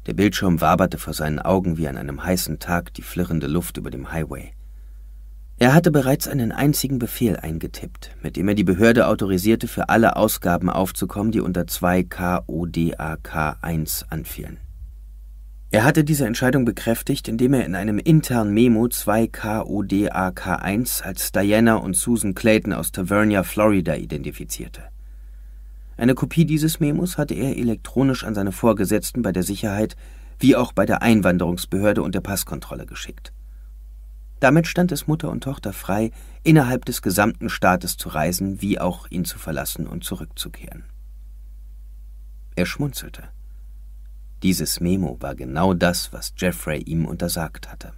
Speaker 1: Der Bildschirm waberte vor seinen Augen wie an einem heißen Tag die flirrende Luft über dem Highway. Er hatte bereits einen einzigen Befehl eingetippt, mit dem er die Behörde autorisierte, für alle Ausgaben aufzukommen, die unter 2 KODAK 1 anfielen. Er hatte diese Entscheidung bekräftigt, indem er in einem internen Memo 2 KODAK 1 als Diana und Susan Clayton aus Tavernia, Florida identifizierte. Eine Kopie dieses Memos hatte er elektronisch an seine Vorgesetzten bei der Sicherheit wie auch bei der Einwanderungsbehörde und der Passkontrolle geschickt. Damit stand es Mutter und Tochter frei, innerhalb des gesamten Staates zu reisen, wie auch ihn zu verlassen und zurückzukehren. Er schmunzelte. Dieses Memo war genau das, was Jeffrey ihm untersagt hatte.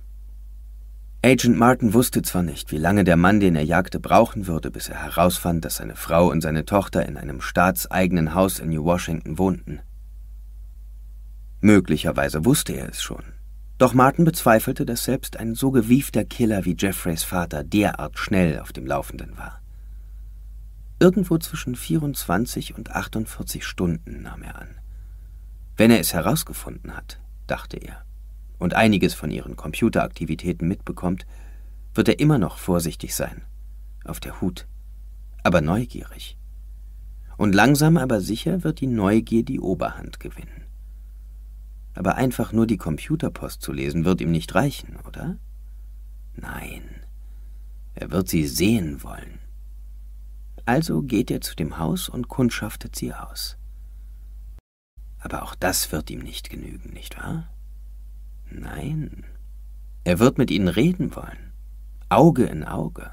Speaker 1: Agent Martin wusste zwar nicht, wie lange der Mann, den er jagte, brauchen würde, bis er herausfand, dass seine Frau und seine Tochter in einem staatseigenen Haus in New Washington wohnten. Möglicherweise wusste er es schon. Doch Martin bezweifelte, dass selbst ein so gewiefter Killer wie Jeffreys Vater derart schnell auf dem Laufenden war. Irgendwo zwischen 24 und 48 Stunden nahm er an. Wenn er es herausgefunden hat, dachte er, und einiges von ihren Computeraktivitäten mitbekommt, wird er immer noch vorsichtig sein, auf der Hut, aber neugierig. Und langsam aber sicher wird die Neugier die Oberhand gewinnen. Aber einfach nur die Computerpost zu lesen, wird ihm nicht reichen, oder? Nein, er wird sie sehen wollen. Also geht er zu dem Haus und kundschaftet sie aus. Aber auch das wird ihm nicht genügen, nicht wahr? Nein, er wird mit ihnen reden wollen, Auge in Auge.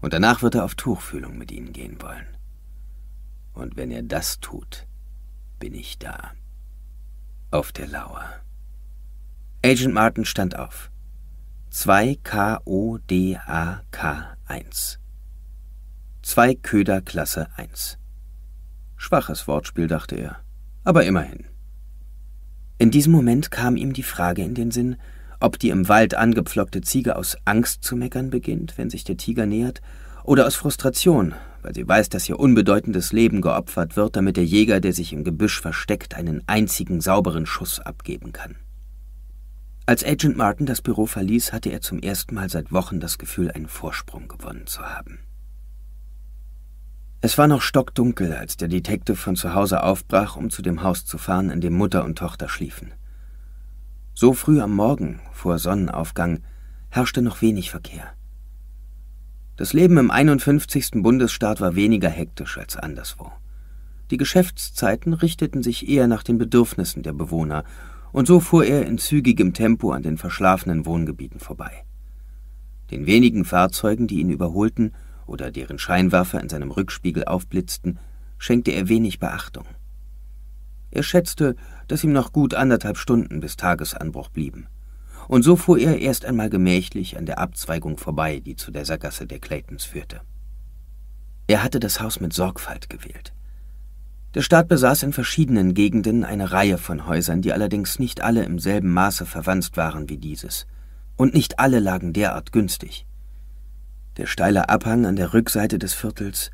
Speaker 1: Und danach wird er auf Tuchfühlung mit ihnen gehen wollen. Und wenn er das tut, bin ich da auf der Lauer. Agent Martin stand auf. 2KODAK1. 2 Köder Klasse 1. Schwaches Wortspiel, dachte er, aber immerhin. In diesem Moment kam ihm die Frage in den Sinn, ob die im Wald angepflockte Ziege aus Angst zu meckern beginnt, wenn sich der Tiger nähert, oder aus Frustration, weil sie weiß, dass ihr unbedeutendes Leben geopfert wird, damit der Jäger, der sich im Gebüsch versteckt, einen einzigen sauberen Schuss abgeben kann. Als Agent Martin das Büro verließ, hatte er zum ersten Mal seit Wochen das Gefühl, einen Vorsprung gewonnen zu haben. Es war noch stockdunkel, als der Detective von zu Hause aufbrach, um zu dem Haus zu fahren, in dem Mutter und Tochter schliefen. So früh am Morgen, vor Sonnenaufgang, herrschte noch wenig Verkehr. Das Leben im 51. Bundesstaat war weniger hektisch als anderswo. Die Geschäftszeiten richteten sich eher nach den Bedürfnissen der Bewohner, und so fuhr er in zügigem Tempo an den verschlafenen Wohngebieten vorbei. Den wenigen Fahrzeugen, die ihn überholten oder deren Scheinwerfer in seinem Rückspiegel aufblitzten, schenkte er wenig Beachtung. Er schätzte, dass ihm noch gut anderthalb Stunden bis Tagesanbruch blieben und so fuhr er erst einmal gemächlich an der Abzweigung vorbei, die zu der Sackgasse der Claytons führte. Er hatte das Haus mit Sorgfalt gewählt. Der Staat besaß in verschiedenen Gegenden eine Reihe von Häusern, die allerdings nicht alle im selben Maße verwandt waren wie dieses, und nicht alle lagen derart günstig. Der steile Abhang an der Rückseite des Viertels,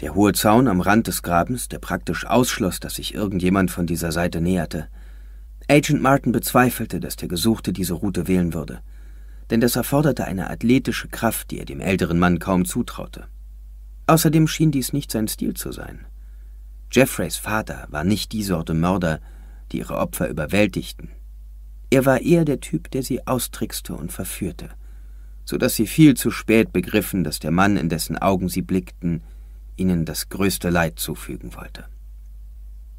Speaker 1: der hohe Zaun am Rand des Grabens, der praktisch ausschloss, dass sich irgendjemand von dieser Seite näherte, Agent Martin bezweifelte, dass der Gesuchte diese Route wählen würde, denn das erforderte eine athletische Kraft, die er dem älteren Mann kaum zutraute. Außerdem schien dies nicht sein Stil zu sein. Jeffreys Vater war nicht die Sorte Mörder, die ihre Opfer überwältigten. Er war eher der Typ, der sie austrickste und verführte, so dass sie viel zu spät begriffen, dass der Mann, in dessen Augen sie blickten, ihnen das größte Leid zufügen wollte.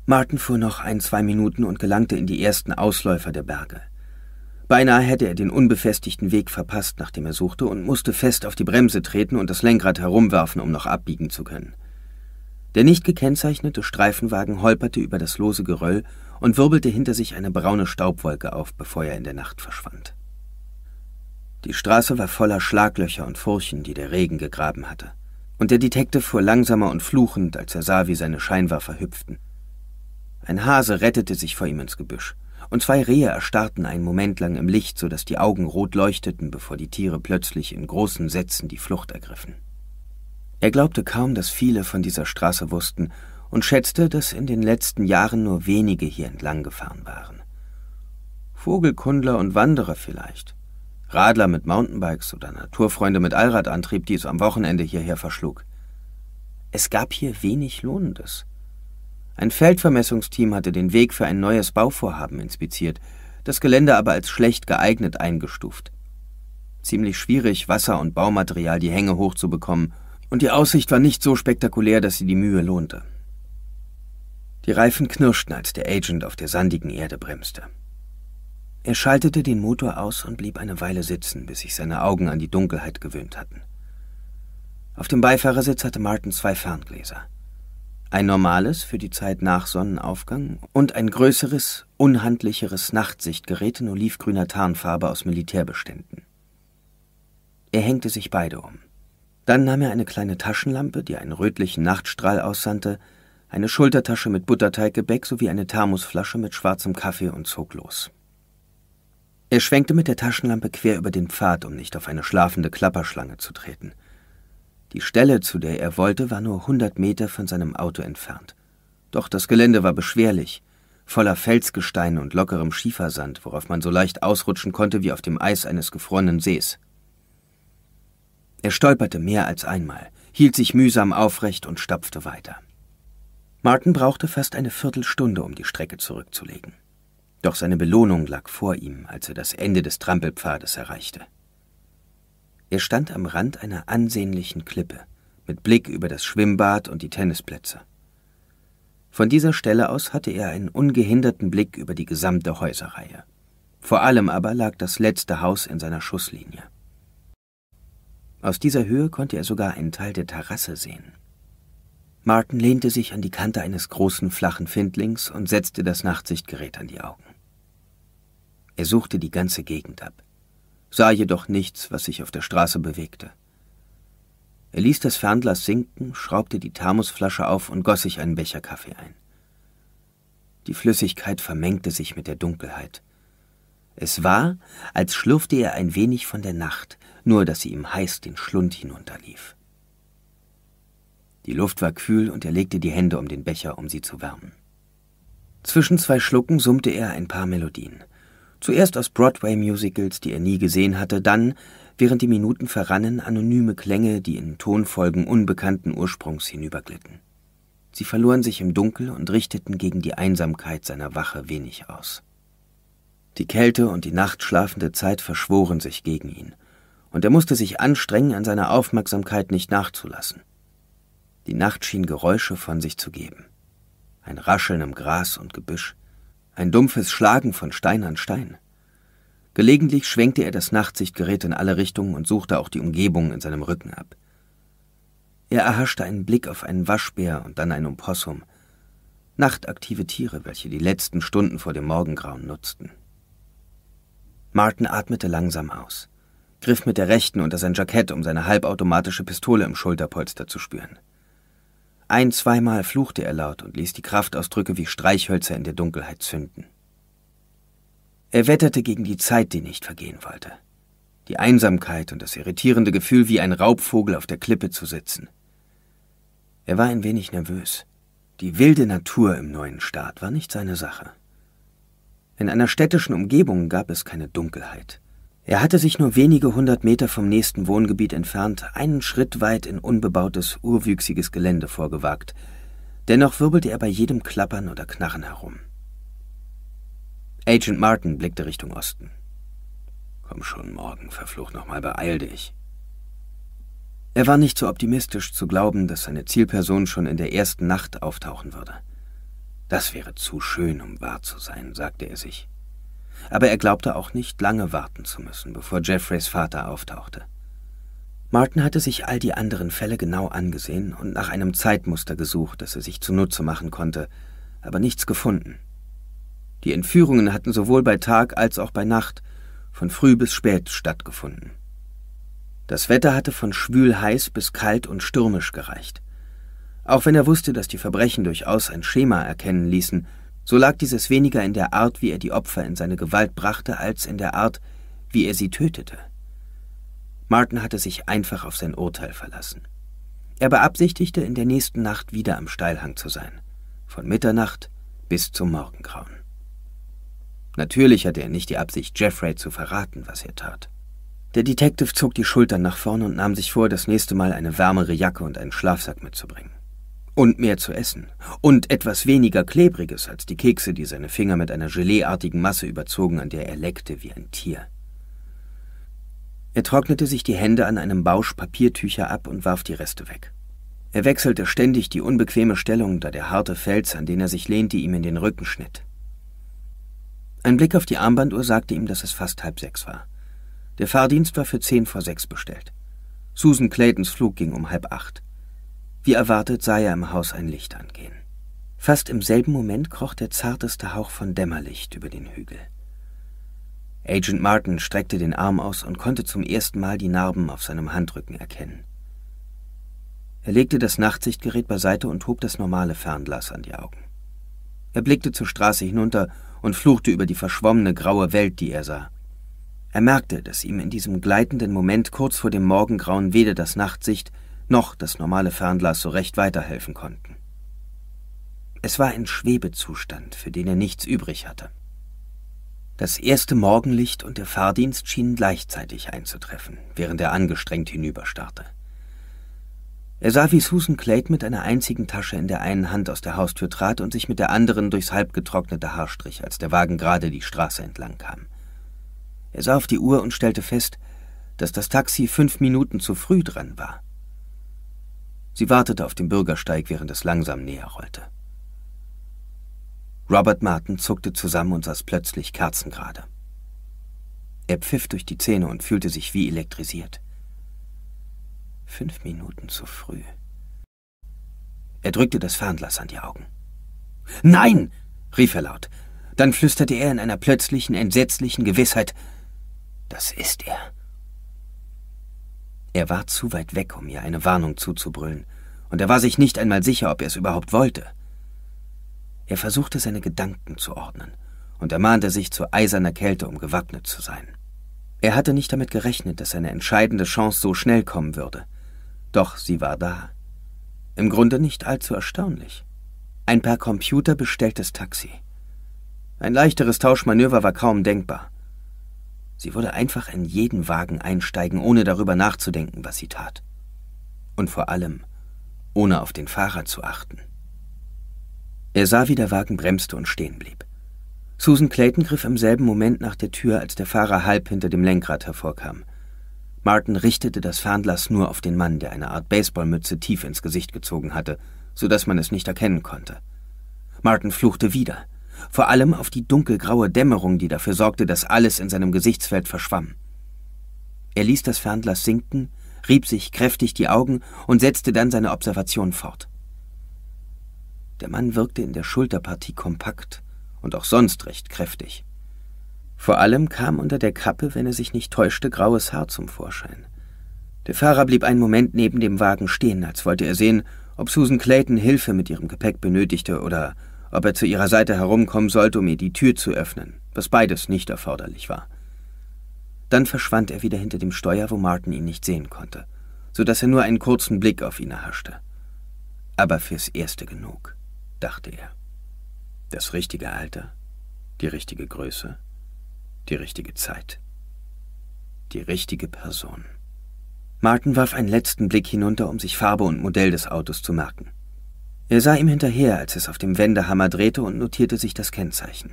Speaker 1: Martin fuhr noch ein, zwei Minuten und gelangte in die ersten Ausläufer der Berge. Beinahe hätte er den unbefestigten Weg verpasst, nach dem er suchte, und musste fest auf die Bremse treten und das Lenkrad herumwerfen, um noch abbiegen zu können. Der nicht gekennzeichnete Streifenwagen holperte über das lose Geröll und wirbelte hinter sich eine braune Staubwolke auf, bevor er in der Nacht verschwand. Die Straße war voller Schlaglöcher und Furchen, die der Regen gegraben hatte, und der Detekte fuhr langsamer und fluchend, als er sah, wie seine Scheinwerfer hüpften. Ein Hase rettete sich vor ihm ins Gebüsch, und zwei Rehe erstarrten einen Moment lang im Licht, so dass die Augen rot leuchteten, bevor die Tiere plötzlich in großen Sätzen die Flucht ergriffen. Er glaubte kaum, dass viele von dieser Straße wussten und schätzte, dass in den letzten Jahren nur wenige hier entlang gefahren waren. Vogelkundler und Wanderer vielleicht, Radler mit Mountainbikes oder Naturfreunde mit Allradantrieb, die es am Wochenende hierher verschlug. Es gab hier wenig Lohnendes – ein Feldvermessungsteam hatte den Weg für ein neues Bauvorhaben inspiziert, das Gelände aber als schlecht geeignet eingestuft. Ziemlich schwierig, Wasser und Baumaterial die Hänge hochzubekommen, und die Aussicht war nicht so spektakulär, dass sie die Mühe lohnte. Die Reifen knirschten, als der Agent auf der sandigen Erde bremste. Er schaltete den Motor aus und blieb eine Weile sitzen, bis sich seine Augen an die Dunkelheit gewöhnt hatten. Auf dem Beifahrersitz hatte Martin zwei Ferngläser ein normales für die Zeit nach Sonnenaufgang und ein größeres, unhandlicheres Nachtsichtgerät in olivgrüner Tarnfarbe aus Militärbeständen. Er hängte sich beide um. Dann nahm er eine kleine Taschenlampe, die einen rötlichen Nachtstrahl aussandte, eine Schultertasche mit Butterteiggebäck sowie eine Thermosflasche mit schwarzem Kaffee und zog los. Er schwenkte mit der Taschenlampe quer über den Pfad, um nicht auf eine schlafende Klapperschlange zu treten. Die Stelle, zu der er wollte, war nur hundert Meter von seinem Auto entfernt. Doch das Gelände war beschwerlich, voller Felsgestein und lockerem Schiefersand, worauf man so leicht ausrutschen konnte wie auf dem Eis eines gefrorenen Sees. Er stolperte mehr als einmal, hielt sich mühsam aufrecht und stapfte weiter. Martin brauchte fast eine Viertelstunde, um die Strecke zurückzulegen. Doch seine Belohnung lag vor ihm, als er das Ende des Trampelpfades erreichte. Er stand am Rand einer ansehnlichen Klippe, mit Blick über das Schwimmbad und die Tennisplätze. Von dieser Stelle aus hatte er einen ungehinderten Blick über die gesamte Häuserreihe. Vor allem aber lag das letzte Haus in seiner Schusslinie. Aus dieser Höhe konnte er sogar einen Teil der Terrasse sehen. Martin lehnte sich an die Kante eines großen flachen Findlings und setzte das Nachtsichtgerät an die Augen. Er suchte die ganze Gegend ab sah jedoch nichts, was sich auf der Straße bewegte. Er ließ das Fernglas sinken, schraubte die Thermosflasche auf und goss sich einen Becher Kaffee ein. Die Flüssigkeit vermengte sich mit der Dunkelheit. Es war, als schlürfte er ein wenig von der Nacht, nur dass sie ihm heiß den Schlund hinunterlief. Die Luft war kühl und er legte die Hände um den Becher, um sie zu wärmen. Zwischen zwei Schlucken summte er ein paar Melodien. Zuerst aus Broadway-Musicals, die er nie gesehen hatte, dann, während die Minuten verrannen, anonyme Klänge, die in Tonfolgen unbekannten Ursprungs hinüberglitten. Sie verloren sich im Dunkel und richteten gegen die Einsamkeit seiner Wache wenig aus. Die Kälte und die nachtschlafende Zeit verschworen sich gegen ihn, und er musste sich anstrengen, an seiner Aufmerksamkeit nicht nachzulassen. Die Nacht schien Geräusche von sich zu geben. Ein Rascheln im Gras und Gebüsch, ein dumpfes Schlagen von Stein an Stein. Gelegentlich schwenkte er das Nachtsichtgerät in alle Richtungen und suchte auch die Umgebung in seinem Rücken ab. Er erhaschte einen Blick auf einen Waschbär und dann ein Opossum, nachtaktive Tiere, welche die letzten Stunden vor dem Morgengrauen nutzten. Martin atmete langsam aus, griff mit der rechten unter sein Jackett, um seine halbautomatische Pistole im Schulterpolster zu spüren. Ein-, zweimal fluchte er laut und ließ die Kraftausdrücke wie Streichhölzer in der Dunkelheit zünden. Er wetterte gegen die Zeit, die nicht vergehen wollte. Die Einsamkeit und das irritierende Gefühl, wie ein Raubvogel auf der Klippe zu sitzen. Er war ein wenig nervös. Die wilde Natur im neuen Staat war nicht seine Sache. In einer städtischen Umgebung gab es keine Dunkelheit. Er hatte sich nur wenige hundert Meter vom nächsten Wohngebiet entfernt, einen Schritt weit in unbebautes, urwüchsiges Gelände vorgewagt. Dennoch wirbelte er bei jedem Klappern oder Knarren herum. Agent Martin blickte Richtung Osten. Komm schon, morgen, verflucht nochmal, beeil dich. Er war nicht so optimistisch zu glauben, dass seine Zielperson schon in der ersten Nacht auftauchen würde. Das wäre zu schön, um wahr zu sein, sagte er sich aber er glaubte auch nicht lange warten zu müssen, bevor Jeffreys Vater auftauchte. Martin hatte sich all die anderen Fälle genau angesehen und nach einem Zeitmuster gesucht, das er sich zunutze machen konnte, aber nichts gefunden. Die Entführungen hatten sowohl bei Tag als auch bei Nacht, von früh bis spät stattgefunden. Das Wetter hatte von schwül heiß bis kalt und stürmisch gereicht. Auch wenn er wusste, dass die Verbrechen durchaus ein Schema erkennen ließen, so lag dieses weniger in der Art, wie er die Opfer in seine Gewalt brachte, als in der Art, wie er sie tötete. Martin hatte sich einfach auf sein Urteil verlassen. Er beabsichtigte, in der nächsten Nacht wieder am Steilhang zu sein, von Mitternacht bis zum Morgengrauen. Natürlich hatte er nicht die Absicht, Jeffrey zu verraten, was er tat. Der Detective zog die Schultern nach vorne und nahm sich vor, das nächste Mal eine wärmere Jacke und einen Schlafsack mitzubringen. Und mehr zu essen. Und etwas weniger Klebriges als die Kekse, die seine Finger mit einer geleeartigen Masse überzogen, an der er leckte wie ein Tier. Er trocknete sich die Hände an einem Bausch Papiertücher ab und warf die Reste weg. Er wechselte ständig die unbequeme Stellung, da der harte Fels, an den er sich lehnte, ihm in den Rücken schnitt. Ein Blick auf die Armbanduhr sagte ihm, dass es fast halb sechs war. Der Fahrdienst war für zehn vor sechs bestellt. Susan Claytons Flug ging um halb acht. Wie erwartet sah er im Haus ein Licht angehen. Fast im selben Moment kroch der zarteste Hauch von Dämmerlicht über den Hügel. Agent Martin streckte den Arm aus und konnte zum ersten Mal die Narben auf seinem Handrücken erkennen. Er legte das Nachtsichtgerät beiseite und hob das normale Fernglas an die Augen. Er blickte zur Straße hinunter und fluchte über die verschwommene graue Welt, die er sah. Er merkte, dass ihm in diesem gleitenden Moment kurz vor dem Morgengrauen weder das Nachtsicht noch das normale Fernglas so recht weiterhelfen konnten. Es war ein Schwebezustand, für den er nichts übrig hatte. Das erste Morgenlicht und der Fahrdienst schienen gleichzeitig einzutreffen, während er angestrengt hinüberstarrte. Er sah, wie Susan Clade mit einer einzigen Tasche in der einen Hand aus der Haustür trat und sich mit der anderen durchs halbgetrocknete Haar strich, als der Wagen gerade die Straße entlang kam. Er sah auf die Uhr und stellte fest, dass das Taxi fünf Minuten zu früh dran war. Sie wartete auf dem Bürgersteig, während es langsam näher rollte. Robert Martin zuckte zusammen und saß plötzlich kerzengerade. Er pfiff durch die Zähne und fühlte sich wie elektrisiert. Fünf Minuten zu früh. Er drückte das Fernglas an die Augen. Nein! rief er laut. Dann flüsterte er in einer plötzlichen, entsetzlichen Gewissheit. Das ist er. Er war zu weit weg, um ihr eine Warnung zuzubrüllen, und er war sich nicht einmal sicher, ob er es überhaupt wollte. Er versuchte seine Gedanken zu ordnen und ermahnte sich zu eiserner Kälte, um gewappnet zu sein. Er hatte nicht damit gerechnet, dass seine entscheidende Chance so schnell kommen würde. Doch sie war da. Im Grunde nicht allzu erstaunlich. Ein per Computer bestelltes Taxi. Ein leichteres Tauschmanöver war kaum denkbar. Sie würde einfach in jeden Wagen einsteigen, ohne darüber nachzudenken, was sie tat. Und vor allem, ohne auf den Fahrer zu achten. Er sah, wie der Wagen bremste und stehen blieb. Susan Clayton griff im selben Moment nach der Tür, als der Fahrer halb hinter dem Lenkrad hervorkam. Martin richtete das Fernglas nur auf den Mann, der eine Art Baseballmütze tief ins Gesicht gezogen hatte, so dass man es nicht erkennen konnte. Martin fluchte wieder vor allem auf die dunkelgraue Dämmerung, die dafür sorgte, dass alles in seinem Gesichtsfeld verschwamm. Er ließ das Fernglas sinken, rieb sich kräftig die Augen und setzte dann seine Observation fort. Der Mann wirkte in der Schulterpartie kompakt und auch sonst recht kräftig. Vor allem kam unter der Kappe, wenn er sich nicht täuschte, graues Haar zum Vorschein. Der Fahrer blieb einen Moment neben dem Wagen stehen, als wollte er sehen, ob Susan Clayton Hilfe mit ihrem Gepäck benötigte oder ob er zu ihrer Seite herumkommen sollte, um ihr die Tür zu öffnen, was beides nicht erforderlich war. Dann verschwand er wieder hinter dem Steuer, wo Martin ihn nicht sehen konnte, so dass er nur einen kurzen Blick auf ihn erhaschte. Aber fürs Erste genug, dachte er. Das richtige Alter, die richtige Größe, die richtige Zeit, die richtige Person. Martin warf einen letzten Blick hinunter, um sich Farbe und Modell des Autos zu merken. Er sah ihm hinterher, als es auf dem Wendehammer drehte und notierte sich das Kennzeichen.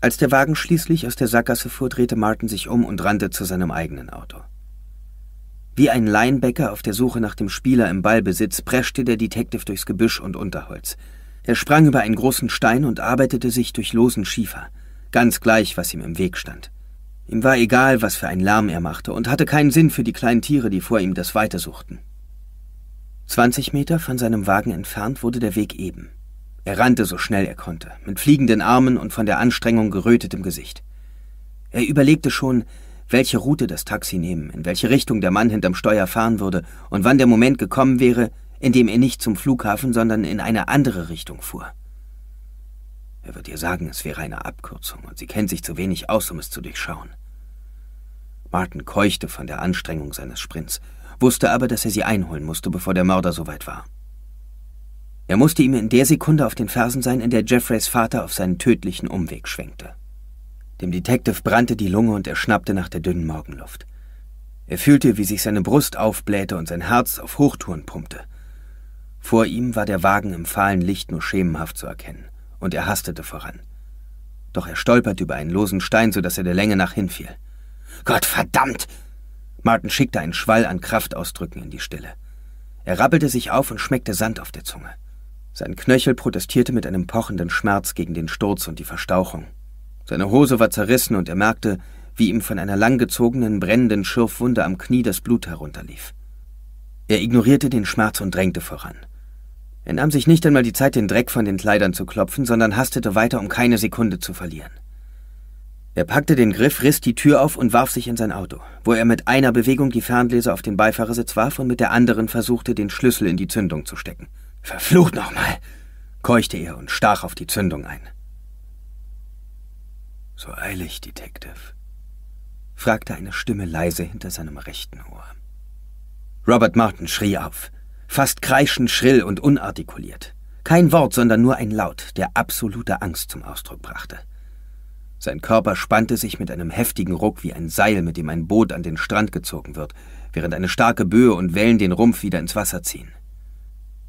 Speaker 1: Als der Wagen schließlich aus der Sackgasse fuhr, drehte Martin sich um und rannte zu seinem eigenen Auto. Wie ein Linebacker auf der Suche nach dem Spieler im Ballbesitz preschte der Detective durchs Gebüsch und Unterholz. Er sprang über einen großen Stein und arbeitete sich durch losen Schiefer, ganz gleich, was ihm im Weg stand. Ihm war egal, was für einen Lärm er machte, und hatte keinen Sinn für die kleinen Tiere, die vor ihm das Weite suchten. 20 Meter von seinem Wagen entfernt wurde der Weg eben. Er rannte so schnell er konnte, mit fliegenden Armen und von der Anstrengung gerötetem Gesicht. Er überlegte schon, welche Route das Taxi nehmen, in welche Richtung der Mann hinterm Steuer fahren würde und wann der Moment gekommen wäre, in dem er nicht zum Flughafen, sondern in eine andere Richtung fuhr. Er wird ihr sagen, es wäre eine Abkürzung und sie kennt sich zu wenig aus, um es zu durchschauen. Martin keuchte von der Anstrengung seines Sprints wusste aber, dass er sie einholen musste, bevor der Mörder soweit war. Er musste ihm in der Sekunde auf den Fersen sein, in der Jeffreys Vater auf seinen tödlichen Umweg schwenkte. Dem Detective brannte die Lunge und er schnappte nach der dünnen Morgenluft. Er fühlte, wie sich seine Brust aufblähte und sein Herz auf Hochtouren pumpte. Vor ihm war der Wagen im fahlen Licht nur schemenhaft zu erkennen, und er hastete voran. Doch er stolperte über einen losen Stein, so dass er der Länge nach hinfiel. Gott verdammt! Martin schickte einen Schwall an Kraftausdrücken in die Stille. Er rappelte sich auf und schmeckte Sand auf der Zunge. Sein Knöchel protestierte mit einem pochenden Schmerz gegen den Sturz und die Verstauchung. Seine Hose war zerrissen und er merkte, wie ihm von einer langgezogenen, brennenden Schürfwunde am Knie das Blut herunterlief. Er ignorierte den Schmerz und drängte voran. Er nahm sich nicht einmal die Zeit, den Dreck von den Kleidern zu klopfen, sondern hastete weiter, um keine Sekunde zu verlieren. Er packte den Griff, riss die Tür auf und warf sich in sein Auto, wo er mit einer Bewegung die Fernleser auf den Beifahrersitz warf und mit der anderen versuchte, den Schlüssel in die Zündung zu stecken. Verflucht nochmal! keuchte er und stach auf die Zündung ein. So eilig, Detective? fragte eine Stimme leise hinter seinem rechten Ohr. Robert Martin schrie auf, fast kreischend schrill und unartikuliert. Kein Wort, sondern nur ein Laut, der absolute Angst zum Ausdruck brachte. Sein Körper spannte sich mit einem heftigen Ruck wie ein Seil, mit dem ein Boot an den Strand gezogen wird, während eine starke Böe und Wellen den Rumpf wieder ins Wasser ziehen.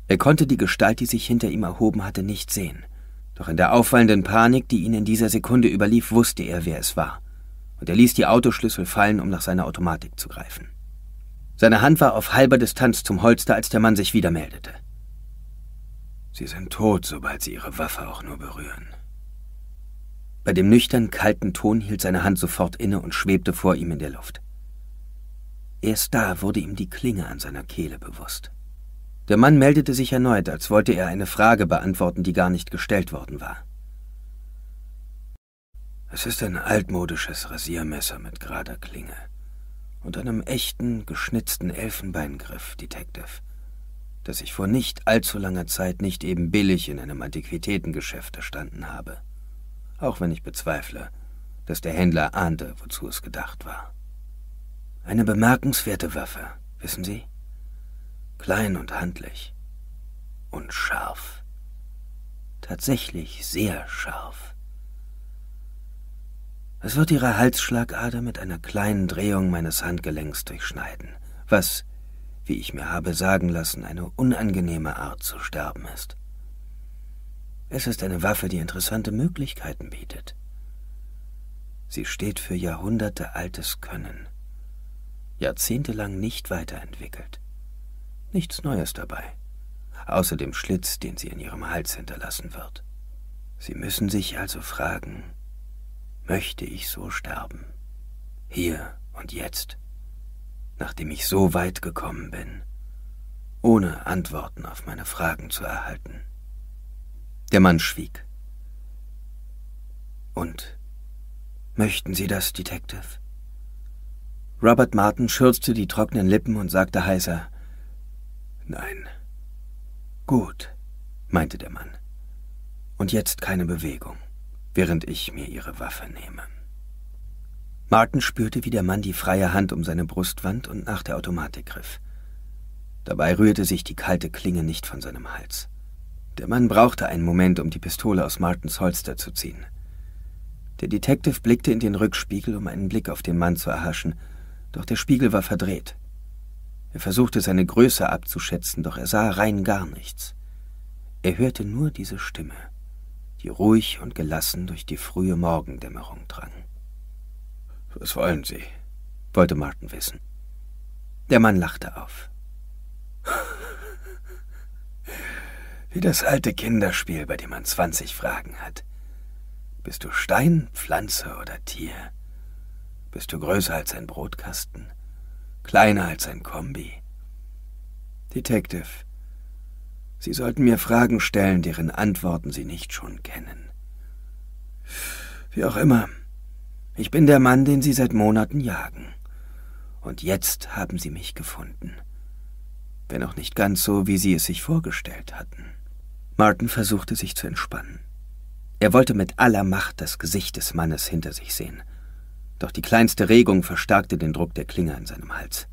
Speaker 1: Er konnte die Gestalt, die sich hinter ihm erhoben hatte, nicht sehen. Doch in der auffallenden Panik, die ihn in dieser Sekunde überlief, wusste er, wer es war. Und er ließ die Autoschlüssel fallen, um nach seiner Automatik zu greifen. Seine Hand war auf halber Distanz zum Holster, als der Mann sich wieder meldete. Sie sind tot, sobald Sie Ihre Waffe auch nur berühren. Bei dem nüchtern, kalten Ton hielt seine Hand sofort inne und schwebte vor ihm in der Luft. Erst da wurde ihm die Klinge an seiner Kehle bewusst. Der Mann meldete sich erneut, als wollte er eine Frage beantworten, die gar nicht gestellt worden war. Es ist ein altmodisches Rasiermesser mit gerader Klinge und einem echten, geschnitzten Elfenbeingriff, Detective, das ich vor nicht allzu langer Zeit nicht eben billig in einem Antiquitätengeschäft erstanden habe auch wenn ich bezweifle, dass der Händler ahnte, wozu es gedacht war. Eine bemerkenswerte Waffe, wissen Sie? Klein und handlich und scharf. Tatsächlich sehr scharf. Es wird ihre Halsschlagader mit einer kleinen Drehung meines Handgelenks durchschneiden, was, wie ich mir habe sagen lassen, eine unangenehme Art zu sterben ist. Es ist eine Waffe, die interessante Möglichkeiten bietet. Sie steht für Jahrhunderte altes Können, jahrzehntelang nicht weiterentwickelt. Nichts Neues dabei, außer dem Schlitz, den sie in ihrem Hals hinterlassen wird. Sie müssen sich also fragen, möchte ich so sterben? Hier und jetzt, nachdem ich so weit gekommen bin, ohne Antworten auf meine Fragen zu erhalten. Der Mann schwieg. Und möchten Sie das, Detective? Robert Martin schürzte die trockenen Lippen und sagte heiser Nein. Gut, meinte der Mann. Und jetzt keine Bewegung, während ich mir Ihre Waffe nehme. Martin spürte, wie der Mann die freie Hand um seine Brust wand und nach der Automatik griff. Dabei rührte sich die kalte Klinge nicht von seinem Hals. Der Mann brauchte einen Moment, um die Pistole aus Martins Holster zu ziehen. Der Detective blickte in den Rückspiegel, um einen Blick auf den Mann zu erhaschen, doch der Spiegel war verdreht. Er versuchte seine Größe abzuschätzen, doch er sah rein gar nichts. Er hörte nur diese Stimme, die ruhig und gelassen durch die frühe Morgendämmerung drang. Was wollen Sie? wollte Martin wissen. Der Mann lachte auf. Wie das alte Kinderspiel, bei dem man 20 Fragen hat. Bist du Stein, Pflanze oder Tier? Bist du größer als ein Brotkasten? Kleiner als ein Kombi? Detective, Sie sollten mir Fragen stellen, deren Antworten Sie nicht schon kennen. Wie auch immer, ich bin der Mann, den Sie seit Monaten jagen. Und jetzt haben Sie mich gefunden. Wenn auch nicht ganz so, wie Sie es sich vorgestellt hatten. Martin versuchte sich zu entspannen. Er wollte mit aller Macht das Gesicht des Mannes hinter sich sehen. Doch die kleinste Regung verstärkte den Druck der Klinge in seinem Hals.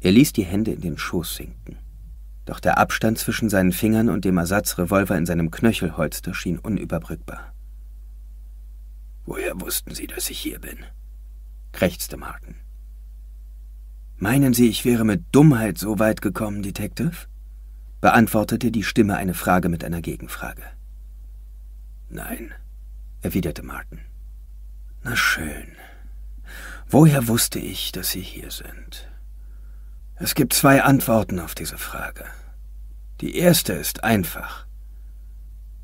Speaker 1: Er ließ die Hände in den Schoß sinken. Doch der Abstand zwischen seinen Fingern und dem Ersatzrevolver in seinem Knöchelholster schien unüberbrückbar. Woher wussten Sie, dass ich hier bin? krächzte Martin. Meinen Sie, ich wäre mit Dummheit so weit gekommen, Detective? beantwortete die Stimme eine Frage mit einer Gegenfrage. Nein, erwiderte Martin. Na schön. Woher wusste ich, dass Sie hier sind? Es gibt zwei Antworten auf diese Frage. Die erste ist einfach.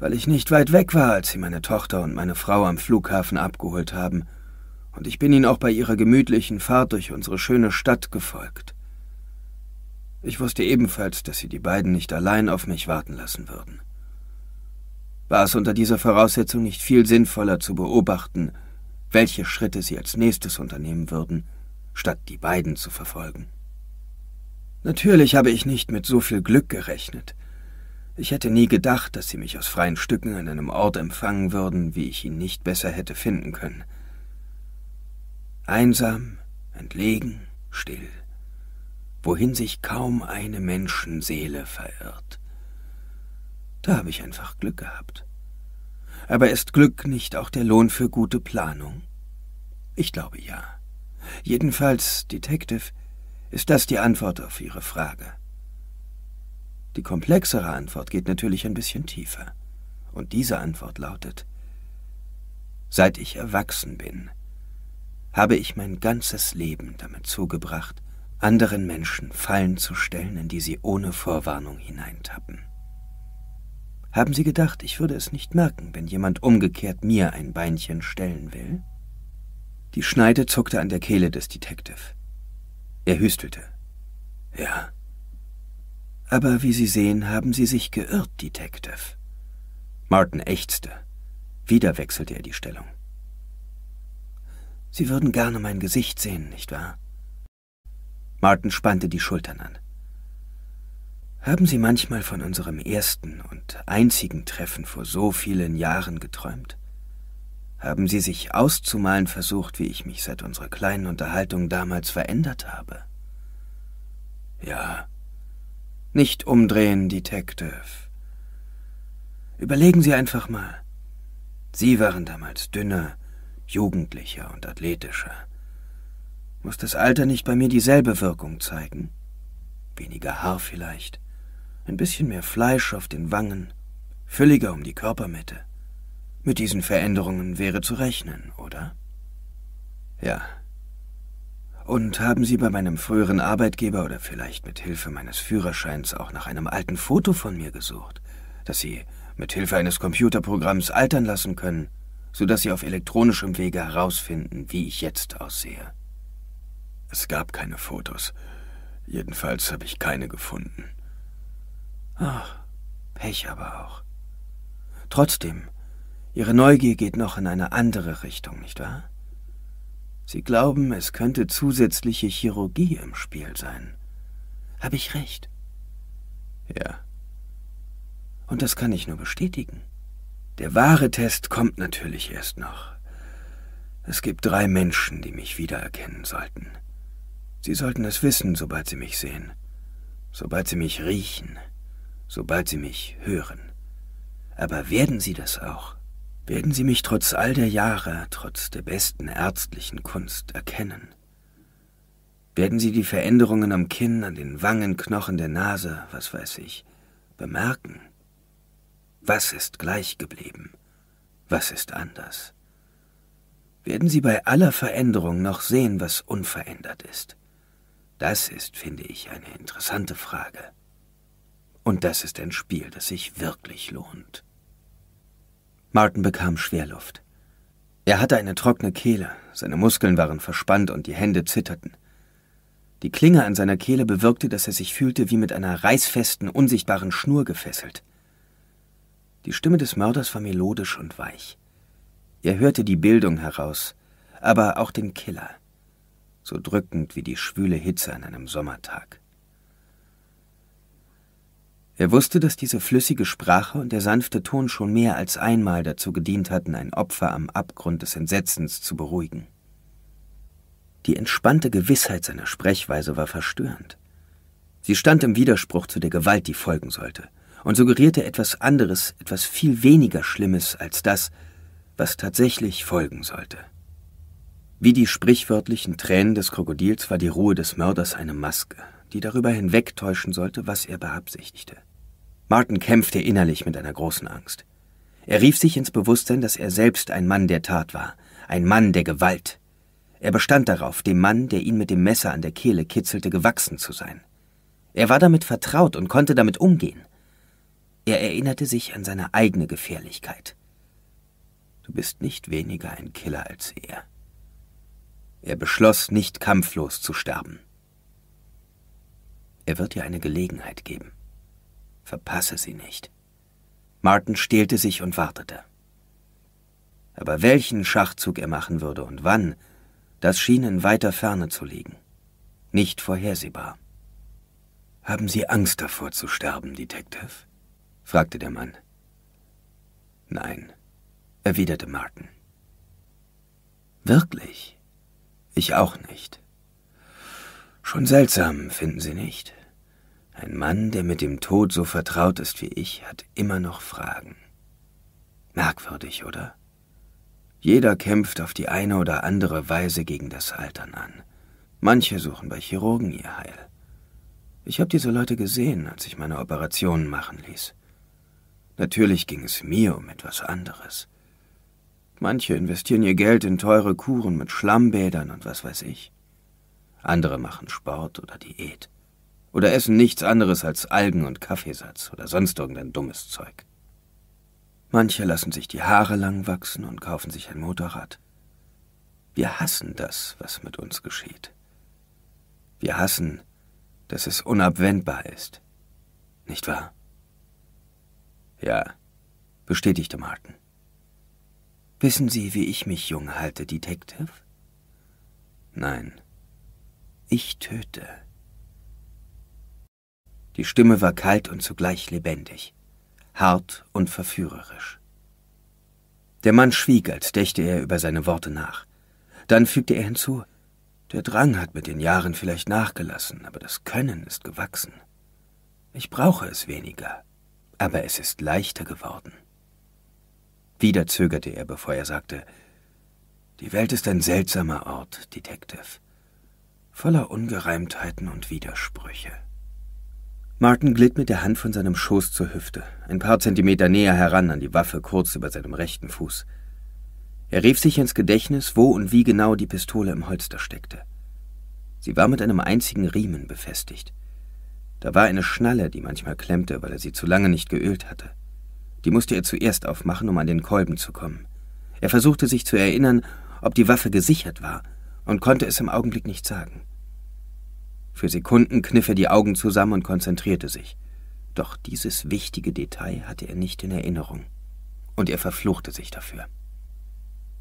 Speaker 1: Weil ich nicht weit weg war, als Sie meine Tochter und meine Frau am Flughafen abgeholt haben, und ich bin Ihnen auch bei Ihrer gemütlichen Fahrt durch unsere schöne Stadt gefolgt. Ich wusste ebenfalls, dass sie die beiden nicht allein auf mich warten lassen würden. War es unter dieser Voraussetzung nicht viel sinnvoller zu beobachten, welche Schritte sie als nächstes unternehmen würden, statt die beiden zu verfolgen. Natürlich habe ich nicht mit so viel Glück gerechnet. Ich hätte nie gedacht, dass sie mich aus freien Stücken an einem Ort empfangen würden, wie ich ihn nicht besser hätte finden können. Einsam, entlegen, still wohin sich kaum eine Menschenseele verirrt. Da habe ich einfach Glück gehabt. Aber ist Glück nicht auch der Lohn für gute Planung? Ich glaube ja. Jedenfalls, Detective, ist das die Antwort auf Ihre Frage. Die komplexere Antwort geht natürlich ein bisschen tiefer. Und diese Antwort lautet, seit ich erwachsen bin, habe ich mein ganzes Leben damit zugebracht, anderen Menschen Fallen zu stellen, in die sie ohne Vorwarnung hineintappen. Haben Sie gedacht, ich würde es nicht merken, wenn jemand umgekehrt mir ein Beinchen stellen will? Die Schneide zuckte an der Kehle des Detective. Er hüstelte. Ja. Aber wie Sie sehen, haben Sie sich geirrt, Detective. Martin ächzte. Wieder wechselte er die Stellung. Sie würden gerne mein Gesicht sehen, nicht wahr? Martin spannte die Schultern an. Haben Sie manchmal von unserem ersten und einzigen Treffen vor so vielen Jahren geträumt? Haben Sie sich auszumalen versucht, wie ich mich seit unserer kleinen Unterhaltung damals verändert habe? Ja. Nicht umdrehen, Detective. Überlegen Sie einfach mal. Sie waren damals dünner, jugendlicher und athletischer. Muss das Alter nicht bei mir dieselbe Wirkung zeigen? Weniger Haar vielleicht, ein bisschen mehr Fleisch auf den Wangen, fülliger um die Körpermitte. Mit diesen Veränderungen wäre zu rechnen, oder? Ja. Und haben Sie bei meinem früheren Arbeitgeber oder vielleicht mit Hilfe meines Führerscheins auch nach einem alten Foto von mir gesucht, das Sie mit Hilfe eines Computerprogramms altern lassen können, sodass Sie auf elektronischem Wege herausfinden, wie ich jetzt aussehe? Es gab keine Fotos. Jedenfalls habe ich keine gefunden. Ach, Pech aber auch. Trotzdem, Ihre Neugier geht noch in eine andere Richtung, nicht wahr? Sie glauben, es könnte zusätzliche Chirurgie im Spiel sein. Habe ich recht? Ja. Und das kann ich nur bestätigen. Der wahre Test kommt natürlich erst noch. Es gibt drei Menschen, die mich wiedererkennen sollten. Sie sollten es wissen, sobald Sie mich sehen, sobald Sie mich riechen, sobald Sie mich hören. Aber werden Sie das auch? Werden Sie mich trotz all der Jahre, trotz der besten ärztlichen Kunst erkennen? Werden Sie die Veränderungen am Kinn, an den Wangen, Knochen der Nase, was weiß ich, bemerken? Was ist gleich geblieben? Was ist anders? Werden Sie bei aller Veränderung noch sehen, was unverändert ist? Das ist, finde ich, eine interessante Frage. Und das ist ein Spiel, das sich wirklich lohnt. Martin bekam Schwerluft. Er hatte eine trockene Kehle, seine Muskeln waren verspannt und die Hände zitterten. Die Klinge an seiner Kehle bewirkte, dass er sich fühlte wie mit einer reißfesten, unsichtbaren Schnur gefesselt. Die Stimme des Mörders war melodisch und weich. Er hörte die Bildung heraus, aber auch den Killer – so drückend wie die schwüle Hitze an einem Sommertag. Er wusste, dass diese flüssige Sprache und der sanfte Ton schon mehr als einmal dazu gedient hatten, ein Opfer am Abgrund des Entsetzens zu beruhigen. Die entspannte Gewissheit seiner Sprechweise war verstörend. Sie stand im Widerspruch zu der Gewalt, die folgen sollte, und suggerierte etwas anderes, etwas viel weniger Schlimmes als das, was tatsächlich folgen sollte. Wie die sprichwörtlichen Tränen des Krokodils war die Ruhe des Mörders eine Maske, die darüber hinwegtäuschen sollte, was er beabsichtigte. Martin kämpfte innerlich mit einer großen Angst. Er rief sich ins Bewusstsein, dass er selbst ein Mann der Tat war, ein Mann der Gewalt. Er bestand darauf, dem Mann, der ihn mit dem Messer an der Kehle kitzelte, gewachsen zu sein. Er war damit vertraut und konnte damit umgehen. Er erinnerte sich an seine eigene Gefährlichkeit. Du bist nicht weniger ein Killer als er. Er beschloss, nicht kampflos zu sterben. Er wird dir eine Gelegenheit geben. Verpasse sie nicht. Martin stehlte sich und wartete. Aber welchen Schachzug er machen würde und wann, das schien in weiter Ferne zu liegen. Nicht vorhersehbar. Haben Sie Angst davor zu sterben, Detective? fragte der Mann. Nein, erwiderte Martin. Wirklich? Ich auch nicht. Schon seltsam, finden Sie nicht? Ein Mann, der mit dem Tod so vertraut ist wie ich, hat immer noch Fragen. Merkwürdig, oder? Jeder kämpft auf die eine oder andere Weise gegen das Altern an. Manche suchen bei Chirurgen ihr Heil. Ich habe diese Leute gesehen, als ich meine Operationen machen ließ. Natürlich ging es mir um etwas anderes. Manche investieren ihr Geld in teure Kuren mit Schlammbädern und was weiß ich. Andere machen Sport oder Diät. Oder essen nichts anderes als Algen und Kaffeesatz oder sonst irgendein dummes Zeug. Manche lassen sich die Haare lang wachsen und kaufen sich ein Motorrad. Wir hassen das, was mit uns geschieht. Wir hassen, dass es unabwendbar ist. Nicht wahr? Ja, bestätigte Martin. Wissen Sie, wie ich mich jung halte, Detective? Nein. Ich töte. Die Stimme war kalt und zugleich lebendig, hart und verführerisch. Der Mann schwieg, als dächte er über seine Worte nach. Dann fügte er hinzu, der Drang hat mit den Jahren vielleicht nachgelassen, aber das Können ist gewachsen. Ich brauche es weniger, aber es ist leichter geworden. Wieder zögerte er, bevor er sagte, die Welt ist ein seltsamer Ort, Detective, voller Ungereimtheiten und Widersprüche. Martin glitt mit der Hand von seinem Schoß zur Hüfte, ein paar Zentimeter näher heran an die Waffe kurz über seinem rechten Fuß. Er rief sich ins Gedächtnis, wo und wie genau die Pistole im Holster steckte. Sie war mit einem einzigen Riemen befestigt. Da war eine Schnalle, die manchmal klemmte, weil er sie zu lange nicht geölt hatte. Die musste er zuerst aufmachen, um an den Kolben zu kommen. Er versuchte sich zu erinnern, ob die Waffe gesichert war, und konnte es im Augenblick nicht sagen. Für Sekunden kniff er die Augen zusammen und konzentrierte sich. Doch dieses wichtige Detail hatte er nicht in Erinnerung, und er verfluchte sich dafür.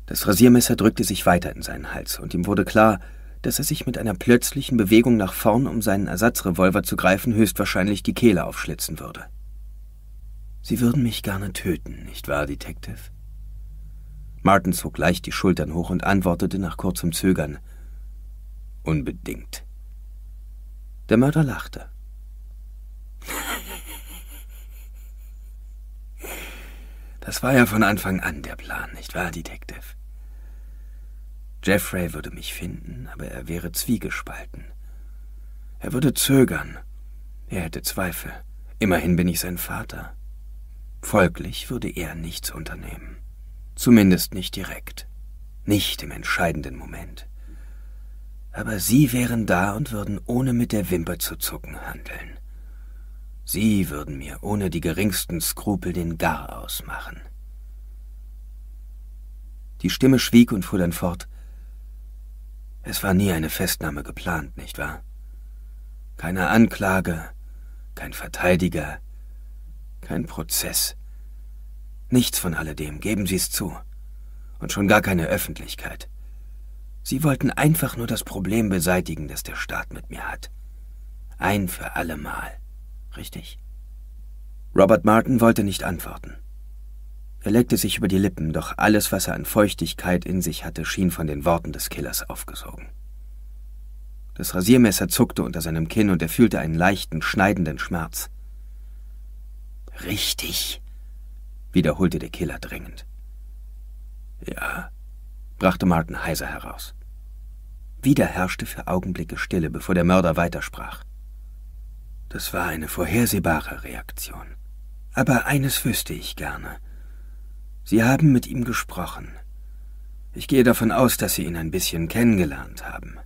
Speaker 1: Das Rasiermesser drückte sich weiter in seinen Hals, und ihm wurde klar, dass er sich mit einer plötzlichen Bewegung nach vorn, um seinen Ersatzrevolver zu greifen, höchstwahrscheinlich die Kehle aufschlitzen würde. Sie würden mich gerne töten, nicht wahr, Detective? Martin zog leicht die Schultern hoch und antwortete nach kurzem Zögern. Unbedingt. Der Mörder lachte. Das war ja von Anfang an der Plan, nicht wahr, Detective? Jeffrey würde mich finden, aber er wäre zwiegespalten. Er würde zögern. Er hätte Zweifel. Immerhin bin ich sein Vater. Folglich würde er nichts unternehmen. Zumindest nicht direkt. Nicht im entscheidenden Moment. Aber sie wären da und würden ohne mit der Wimper zu zucken handeln. Sie würden mir ohne die geringsten Skrupel den Gar ausmachen. Die Stimme schwieg und fuhr dann fort. Es war nie eine Festnahme geplant, nicht wahr? Keine Anklage, kein Verteidiger, kein Prozess. Nichts von alledem, geben Sie es zu. Und schon gar keine Öffentlichkeit. Sie wollten einfach nur das Problem beseitigen, das der Staat mit mir hat. Ein für allemal. Richtig? Robert Martin wollte nicht antworten. Er leckte sich über die Lippen, doch alles, was er an Feuchtigkeit in sich hatte, schien von den Worten des Killers aufgesogen. Das Rasiermesser zuckte unter seinem Kinn und er fühlte einen leichten, schneidenden Schmerz. Richtig, wiederholte der Killer drängend. Ja, brachte Martin heiser heraus. Wieder herrschte für Augenblicke Stille, bevor der Mörder weitersprach. Das war eine vorhersehbare Reaktion. Aber eines wüsste ich gerne. Sie haben mit ihm gesprochen. Ich gehe davon aus, dass Sie ihn ein bisschen kennengelernt haben.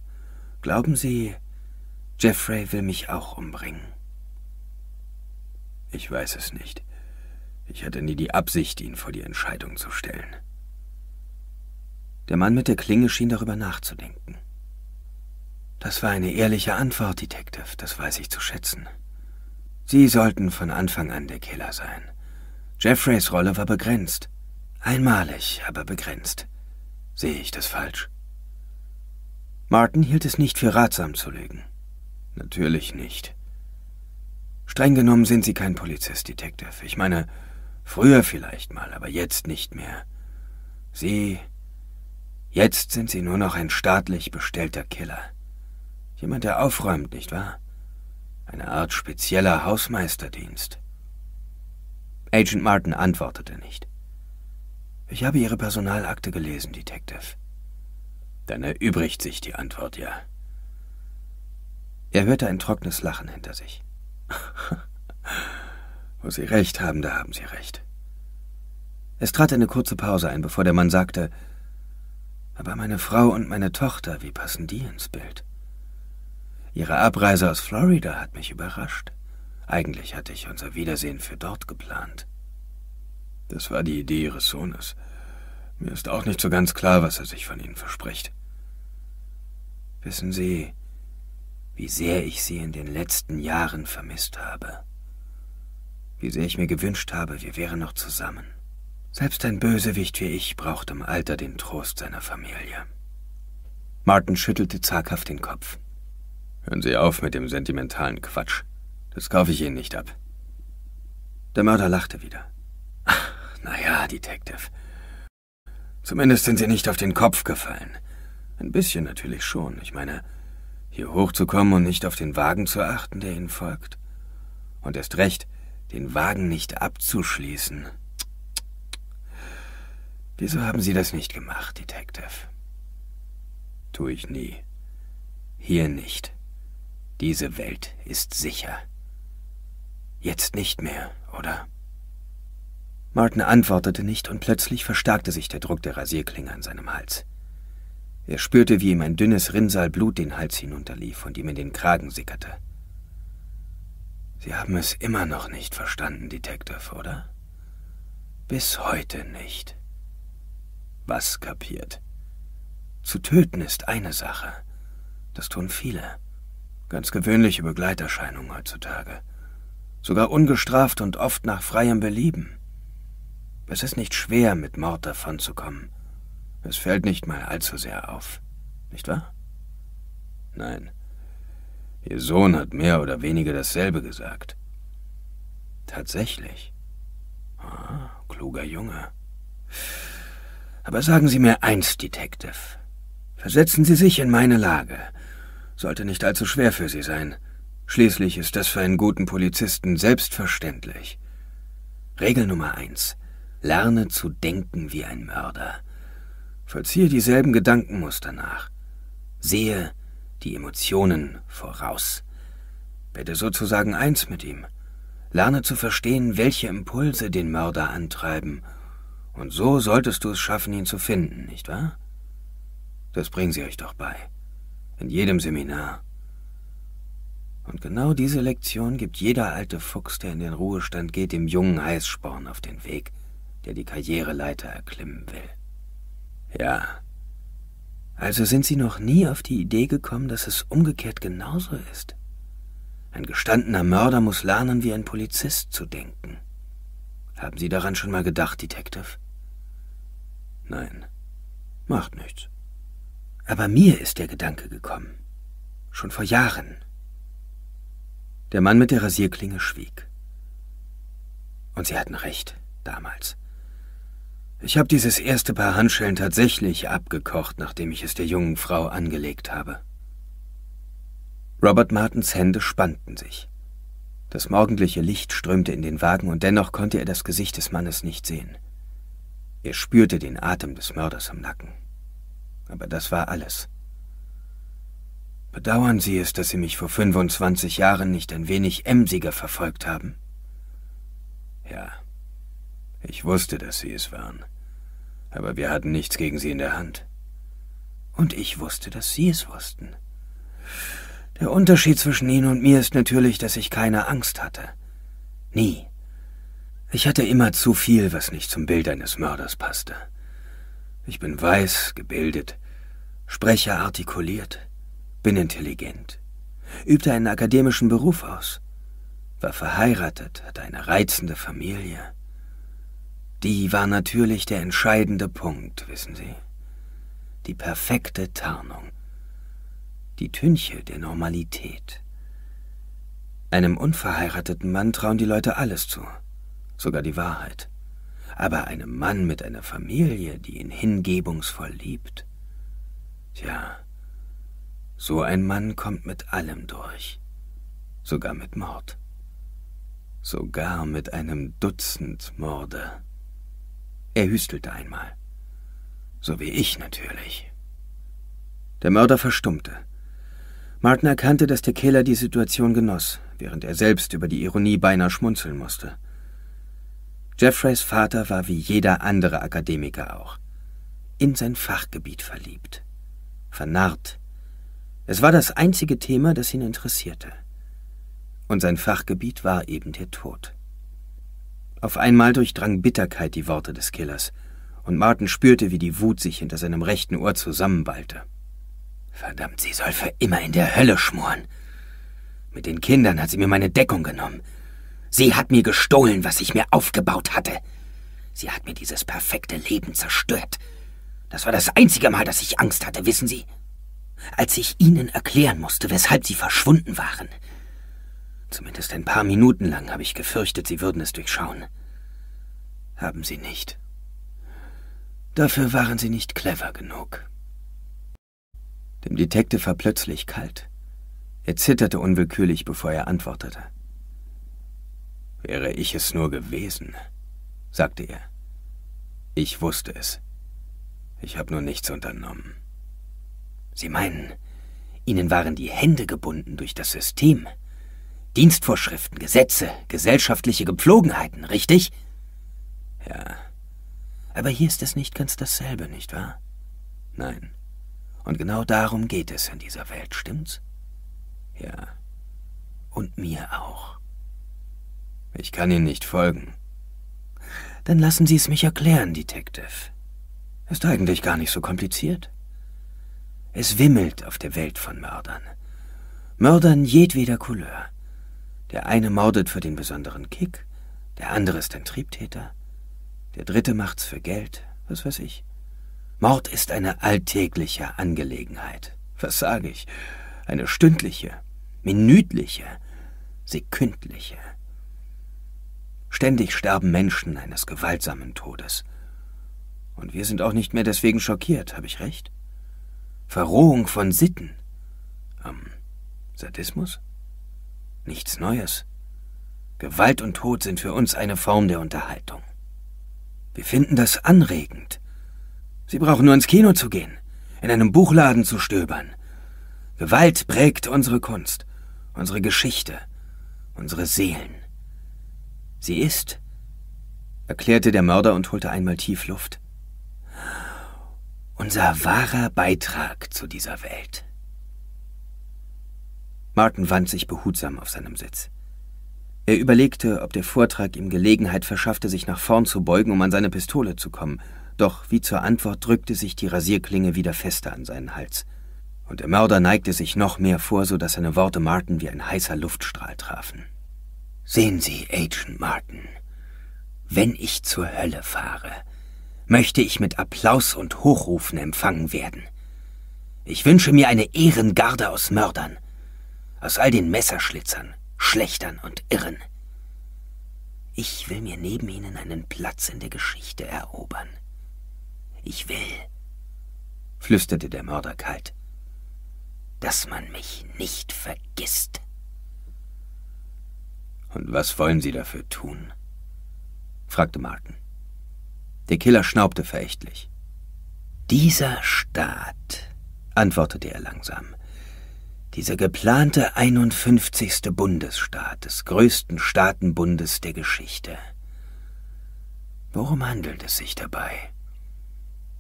Speaker 1: Glauben Sie, Jeffrey will mich auch umbringen? Ich weiß es nicht. Ich hatte nie die Absicht, ihn vor die Entscheidung zu stellen. Der Mann mit der Klinge schien darüber nachzudenken. Das war eine ehrliche Antwort, Detective, das weiß ich zu schätzen. Sie sollten von Anfang an der Killer sein. Jeffreys Rolle war begrenzt. Einmalig, aber begrenzt. Sehe ich das falsch? Martin hielt es nicht für ratsam zu lügen. Natürlich nicht. Streng genommen sind Sie kein Polizist, Detective. Ich meine, früher vielleicht mal, aber jetzt nicht mehr. Sie. Jetzt sind Sie nur noch ein staatlich bestellter Killer. Jemand, der aufräumt, nicht wahr? Eine Art spezieller Hausmeisterdienst. Agent Martin antwortete nicht. Ich habe Ihre Personalakte gelesen, Detective. Dann erübrigt sich die Antwort ja. Er hörte ein trockenes Lachen hinter sich. Wo Sie recht haben, da haben Sie recht. Es trat eine kurze Pause ein, bevor der Mann sagte, aber meine Frau und meine Tochter, wie passen die ins Bild? Ihre Abreise aus Florida hat mich überrascht. Eigentlich hatte ich unser Wiedersehen für dort geplant. Das war die Idee Ihres Sohnes. Mir ist auch nicht so ganz klar, was er sich von Ihnen verspricht. Wissen Sie, wie sehr ich sie in den letzten Jahren vermisst habe. Wie sehr ich mir gewünscht habe, wir wären noch zusammen. Selbst ein Bösewicht wie ich braucht im Alter den Trost seiner Familie. Martin schüttelte zaghaft den Kopf. Hören Sie auf mit dem sentimentalen Quatsch. Das kaufe ich Ihnen nicht ab. Der Mörder lachte wieder. Ach, na ja, Detective. Zumindest sind Sie nicht auf den Kopf gefallen. Ein bisschen natürlich schon. Ich meine, hier hochzukommen und nicht auf den Wagen zu achten, der ihnen folgt. Und erst recht, den Wagen nicht abzuschließen. Wieso haben Sie das nicht gemacht, Detective? Tue ich nie. Hier nicht. Diese Welt ist sicher. Jetzt nicht mehr, oder? Martin antwortete nicht und plötzlich verstärkte sich der Druck der Rasierklinge an seinem Hals. Er spürte, wie ihm ein dünnes Rinnsal Blut den Hals hinunterlief und ihm in den Kragen sickerte. Sie haben es immer noch nicht verstanden, Detective, oder? Bis heute nicht. Was kapiert? Zu töten ist eine Sache. Das tun viele. Ganz gewöhnliche Begleiterscheinungen heutzutage. Sogar ungestraft und oft nach freiem Belieben. Es ist nicht schwer, mit Mord davonzukommen. Es fällt nicht mal allzu sehr auf, nicht wahr? Nein. Ihr Sohn hat mehr oder weniger dasselbe gesagt. Tatsächlich. Ah, kluger Junge. Aber sagen Sie mir eins, Detective. Versetzen Sie sich in meine Lage. Sollte nicht allzu schwer für Sie sein. Schließlich ist das für einen guten Polizisten selbstverständlich. Regel Nummer eins. Lerne zu denken wie ein Mörder. Vollziehe dieselben Gedankenmuster nach. Sehe die Emotionen voraus. Werde sozusagen eins mit ihm. Lerne zu verstehen, welche Impulse den Mörder antreiben. Und so solltest du es schaffen, ihn zu finden, nicht wahr? Das bringen sie euch doch bei. In jedem Seminar. Und genau diese Lektion gibt jeder alte Fuchs, der in den Ruhestand geht, dem jungen Heißsporn auf den Weg, der die Karriereleiter erklimmen will. Ja. Also sind Sie noch nie auf die Idee gekommen, dass es umgekehrt genauso ist? Ein gestandener Mörder muss lernen, wie ein Polizist zu denken. Haben Sie daran schon mal gedacht, Detective? Nein. Macht nichts. Aber mir ist der Gedanke gekommen. Schon vor Jahren. Der Mann mit der Rasierklinge schwieg. Und sie hatten recht, damals. Ich habe dieses erste Paar Handschellen tatsächlich abgekocht, nachdem ich es der jungen Frau angelegt habe. Robert Martens Hände spannten sich. Das morgendliche Licht strömte in den Wagen und dennoch konnte er das Gesicht des Mannes nicht sehen. Er spürte den Atem des Mörders im Nacken. Aber das war alles. Bedauern Sie es, dass Sie mich vor 25 Jahren nicht ein wenig emsiger verfolgt haben? Ja, ich wusste, dass Sie es waren aber wir hatten nichts gegen sie in der Hand. Und ich wusste, dass sie es wussten. Der Unterschied zwischen ihnen und mir ist natürlich, dass ich keine Angst hatte. Nie. Ich hatte immer zu viel, was nicht zum Bild eines Mörders passte. Ich bin weiß, gebildet, spreche artikuliert, bin intelligent, übte einen akademischen Beruf aus, war verheiratet, hatte eine reizende Familie. Die war natürlich der entscheidende Punkt, wissen Sie. Die perfekte Tarnung. Die Tünche der Normalität. Einem unverheirateten Mann trauen die Leute alles zu, sogar die Wahrheit. Aber einem Mann mit einer Familie, die ihn hingebungsvoll liebt, tja, so ein Mann kommt mit allem durch, sogar mit Mord, sogar mit einem Dutzend Morde. Er hüstelte einmal. So wie ich natürlich. Der Mörder verstummte. Martin erkannte, dass der Killer die Situation genoss, während er selbst über die Ironie beinahe schmunzeln musste. Jeffreys Vater war wie jeder andere Akademiker auch. In sein Fachgebiet verliebt. Vernarrt. Es war das einzige Thema, das ihn interessierte. Und sein Fachgebiet war eben der Tod. Auf einmal durchdrang Bitterkeit die Worte des Killers, und Martin spürte, wie die Wut sich hinter seinem rechten Ohr zusammenballte. Verdammt, sie soll für immer in der Hölle schmoren. Mit den Kindern hat sie mir meine Deckung genommen. Sie hat mir gestohlen, was ich mir aufgebaut hatte. Sie hat mir dieses perfekte Leben zerstört. Das war das einzige Mal, dass ich Angst hatte, wissen Sie? Als ich Ihnen erklären musste, weshalb Sie verschwunden waren, Zumindest ein paar Minuten lang habe ich gefürchtet, Sie würden es durchschauen. Haben Sie nicht. Dafür waren Sie nicht clever genug. Dem Detective war plötzlich kalt. Er zitterte unwillkürlich, bevor er antwortete. Wäre ich es nur gewesen, sagte er. Ich wusste es. Ich habe nur nichts unternommen. Sie meinen, Ihnen waren die Hände gebunden durch das System? Dienstvorschriften, Gesetze, gesellschaftliche Gepflogenheiten, richtig? Ja. Aber hier ist es nicht ganz dasselbe, nicht wahr? Nein. Und genau darum geht es in dieser Welt, stimmt's? Ja. Und mir auch. Ich kann Ihnen nicht folgen. Dann lassen Sie es mich erklären, Detective. Ist eigentlich gar nicht so kompliziert. Es wimmelt auf der Welt von Mördern. Mördern jedweder Couleur. Der eine mordet für den besonderen Kick, der andere ist ein Triebtäter, der dritte macht's für Geld, was weiß ich. Mord ist eine alltägliche Angelegenheit. Was sage ich? Eine stündliche, minütliche, sekündliche. Ständig sterben Menschen eines gewaltsamen Todes. Und wir sind auch nicht mehr deswegen schockiert, habe ich recht? Verrohung von Sitten. Am ähm, Sadismus? nichts Neues. Gewalt und Tod sind für uns eine Form der Unterhaltung. Wir finden das anregend. Sie brauchen nur ins Kino zu gehen, in einem Buchladen zu stöbern. Gewalt prägt unsere Kunst, unsere Geschichte, unsere Seelen. Sie ist, erklärte der Mörder und holte einmal tief Luft, unser wahrer Beitrag zu dieser Welt. Martin wand sich behutsam auf seinem Sitz. Er überlegte, ob der Vortrag ihm Gelegenheit verschaffte, sich nach vorn zu beugen, um an seine Pistole zu kommen, doch wie zur Antwort drückte sich die Rasierklinge wieder fester an seinen Hals. Und der Mörder neigte sich noch mehr vor, so dass seine Worte Martin wie ein heißer Luftstrahl trafen. Sehen Sie, Agent Martin, wenn ich zur Hölle fahre, möchte ich mit Applaus und Hochrufen empfangen werden. Ich wünsche mir eine Ehrengarde aus Mördern, aus all den Messerschlitzern, Schlechtern und Irren. Ich will mir neben ihnen einen Platz in der Geschichte erobern. Ich will, flüsterte der Mörder kalt, dass man mich nicht vergisst. Und was wollen Sie dafür tun? fragte Martin. Der Killer schnaubte verächtlich. Dieser Staat, antwortete er langsam, dieser geplante 51. Bundesstaat des größten Staatenbundes der Geschichte. Worum handelt es sich dabei?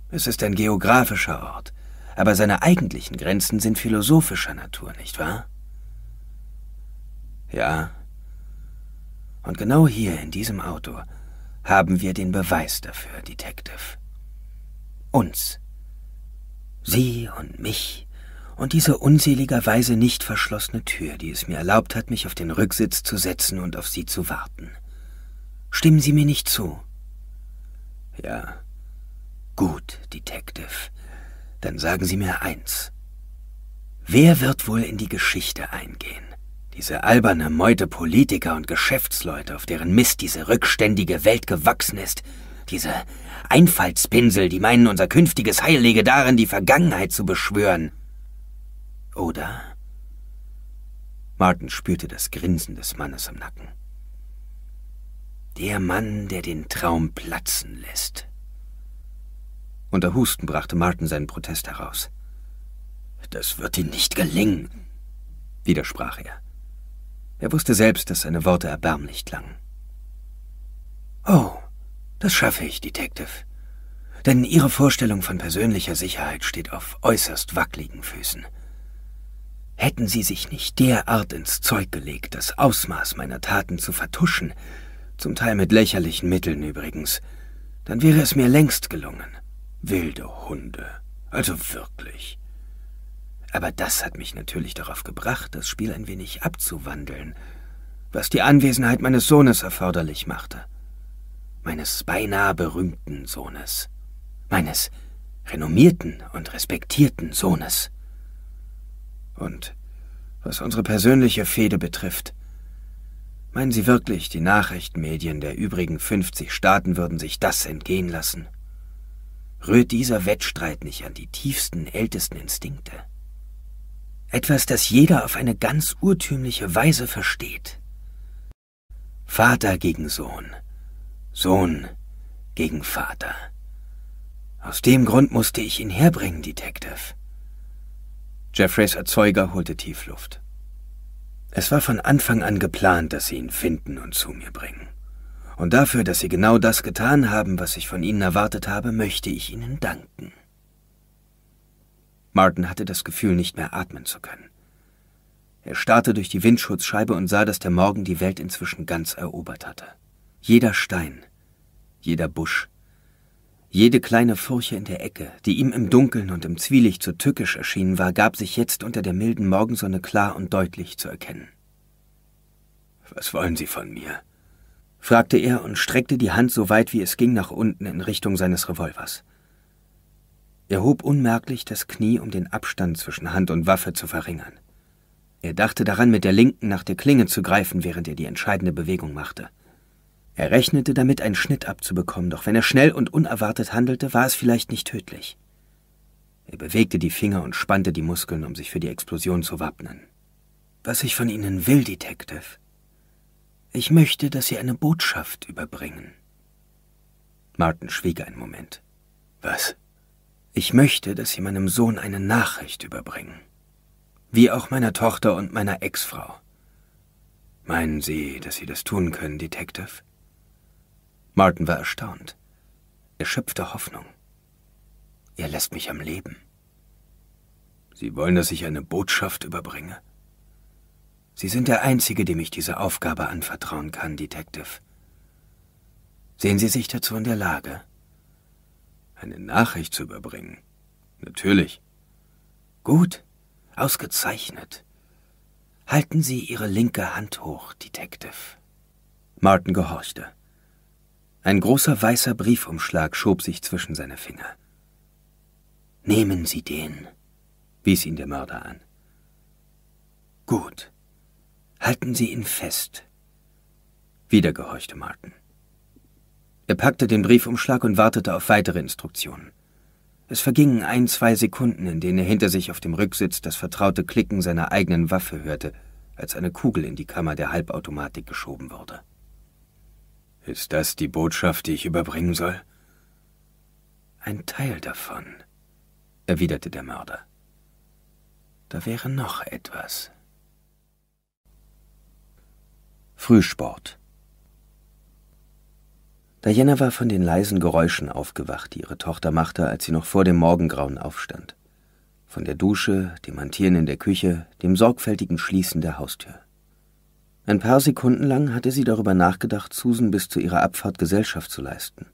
Speaker 1: Es ist ein geografischer Ort, aber seine eigentlichen Grenzen sind philosophischer Natur, nicht wahr? Ja. Und genau hier in diesem Auto haben wir den Beweis dafür, Detective. Uns. Sie und mich und diese unseligerweise nicht verschlossene Tür, die es mir erlaubt hat, mich auf den Rücksitz zu setzen und auf Sie zu warten. Stimmen Sie mir nicht zu? Ja. Gut, Detective. Dann sagen Sie mir eins. Wer wird wohl in die Geschichte eingehen? Diese alberne Meute Politiker und Geschäftsleute, auf deren Mist diese rückständige Welt gewachsen ist, diese Einfallspinsel, die meinen, unser künftiges Heil läge darin, die Vergangenheit zu beschwören, oder? Martin spürte das Grinsen des Mannes am Nacken. Der Mann, der den Traum platzen lässt. Unter Husten brachte Martin seinen Protest heraus. Das wird ihm nicht gelingen, widersprach er. Er wusste selbst, dass seine Worte erbärmlich klangen. Oh, das schaffe ich, Detective. Denn Ihre Vorstellung von persönlicher Sicherheit steht auf äußerst wackligen Füßen. Hätten Sie sich nicht derart ins Zeug gelegt, das Ausmaß meiner Taten zu vertuschen, zum Teil mit lächerlichen Mitteln übrigens, dann wäre es mir längst gelungen. Wilde Hunde, also wirklich. Aber das hat mich natürlich darauf gebracht, das Spiel ein wenig abzuwandeln, was die Anwesenheit meines Sohnes erforderlich machte. Meines beinahe berühmten Sohnes. Meines renommierten und respektierten Sohnes. Und was unsere persönliche Fehde betrifft, meinen Sie wirklich, die Nachrichtenmedien der übrigen 50 Staaten würden sich das entgehen lassen? Rührt dieser Wettstreit nicht an die tiefsten, ältesten Instinkte? Etwas, das jeder auf eine ganz urtümliche Weise versteht. Vater gegen Sohn, Sohn gegen Vater. Aus dem Grund musste ich ihn herbringen, Detective. Jeffreys Erzeuger holte Tiefluft. Es war von Anfang an geplant, dass sie ihn finden und zu mir bringen. Und dafür, dass sie genau das getan haben, was ich von ihnen erwartet habe, möchte ich ihnen danken. Martin hatte das Gefühl, nicht mehr atmen zu können. Er starrte durch die Windschutzscheibe und sah, dass der Morgen die Welt inzwischen ganz erobert hatte. Jeder Stein, jeder Busch, jede kleine Furche in der Ecke, die ihm im Dunkeln und im Zwielicht so tückisch erschienen war, gab sich jetzt unter der milden Morgensonne klar und deutlich zu erkennen. Was wollen Sie von mir? fragte er und streckte die Hand so weit wie es ging nach unten in Richtung seines Revolvers. Er hob unmerklich das Knie, um den Abstand zwischen Hand und Waffe zu verringern. Er dachte daran, mit der linken nach der Klinge zu greifen, während er die entscheidende Bewegung machte. Er rechnete damit, einen Schnitt abzubekommen, doch wenn er schnell und unerwartet handelte, war es vielleicht nicht tödlich. Er bewegte die Finger und spannte die Muskeln, um sich für die Explosion zu wappnen. Was ich von Ihnen will, Detective. Ich möchte, dass Sie eine Botschaft überbringen. Martin schwieg einen Moment. Was? Ich möchte, dass Sie meinem Sohn eine Nachricht überbringen. Wie auch meiner Tochter und meiner Ex-Frau. Meinen Sie, dass Sie das tun können, Detective? Martin war erstaunt. Er schöpfte Hoffnung. Er lässt mich am Leben. Sie wollen, dass ich eine Botschaft überbringe? Sie sind der Einzige, dem ich diese Aufgabe anvertrauen kann, Detective. Sehen Sie sich dazu in der Lage? Eine Nachricht zu überbringen? Natürlich. Gut, ausgezeichnet. Halten Sie Ihre linke Hand hoch, Detective. Martin gehorchte. Ein großer weißer Briefumschlag schob sich zwischen seine Finger. Nehmen Sie den, wies ihn der Mörder an. Gut. Halten Sie ihn fest. Wieder gehorchte Martin. Er packte den Briefumschlag und wartete auf weitere Instruktionen. Es vergingen ein, zwei Sekunden, in denen er hinter sich auf dem Rücksitz das vertraute Klicken seiner eigenen Waffe hörte, als eine Kugel in die Kammer der Halbautomatik geschoben wurde. Ist das die Botschaft, die ich überbringen soll? Ein Teil davon, erwiderte der Mörder. Da wäre noch etwas. Frühsport. Diana war von den leisen Geräuschen aufgewacht, die ihre Tochter machte, als sie noch vor dem Morgengrauen aufstand. Von der Dusche, dem Hantieren in der Küche, dem sorgfältigen Schließen der Haustür. Ein paar Sekunden lang hatte sie darüber nachgedacht, Susan bis zu ihrer Abfahrt Gesellschaft zu leisten.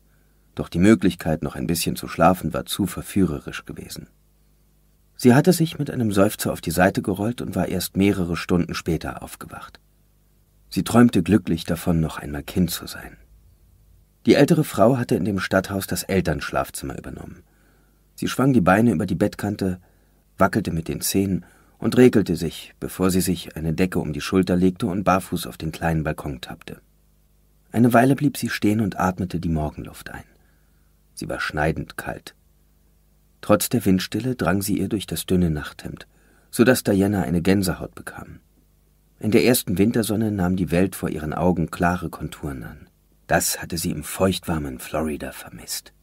Speaker 1: Doch die Möglichkeit, noch ein bisschen zu schlafen, war zu verführerisch gewesen. Sie hatte sich mit einem Seufzer auf die Seite gerollt und war erst mehrere Stunden später aufgewacht. Sie träumte glücklich davon, noch einmal Kind zu sein. Die ältere Frau hatte in dem Stadthaus das Elternschlafzimmer übernommen. Sie schwang die Beine über die Bettkante, wackelte mit den Zähnen und regelte sich, bevor sie sich eine Decke um die Schulter legte und barfuß auf den kleinen Balkon tappte. Eine Weile blieb sie stehen und atmete die Morgenluft ein. Sie war schneidend kalt. Trotz der Windstille drang sie ihr durch das dünne Nachthemd, so dass Diana eine Gänsehaut bekam. In der ersten Wintersonne nahm die Welt vor ihren Augen klare Konturen an. Das hatte sie im feuchtwarmen Florida vermisst.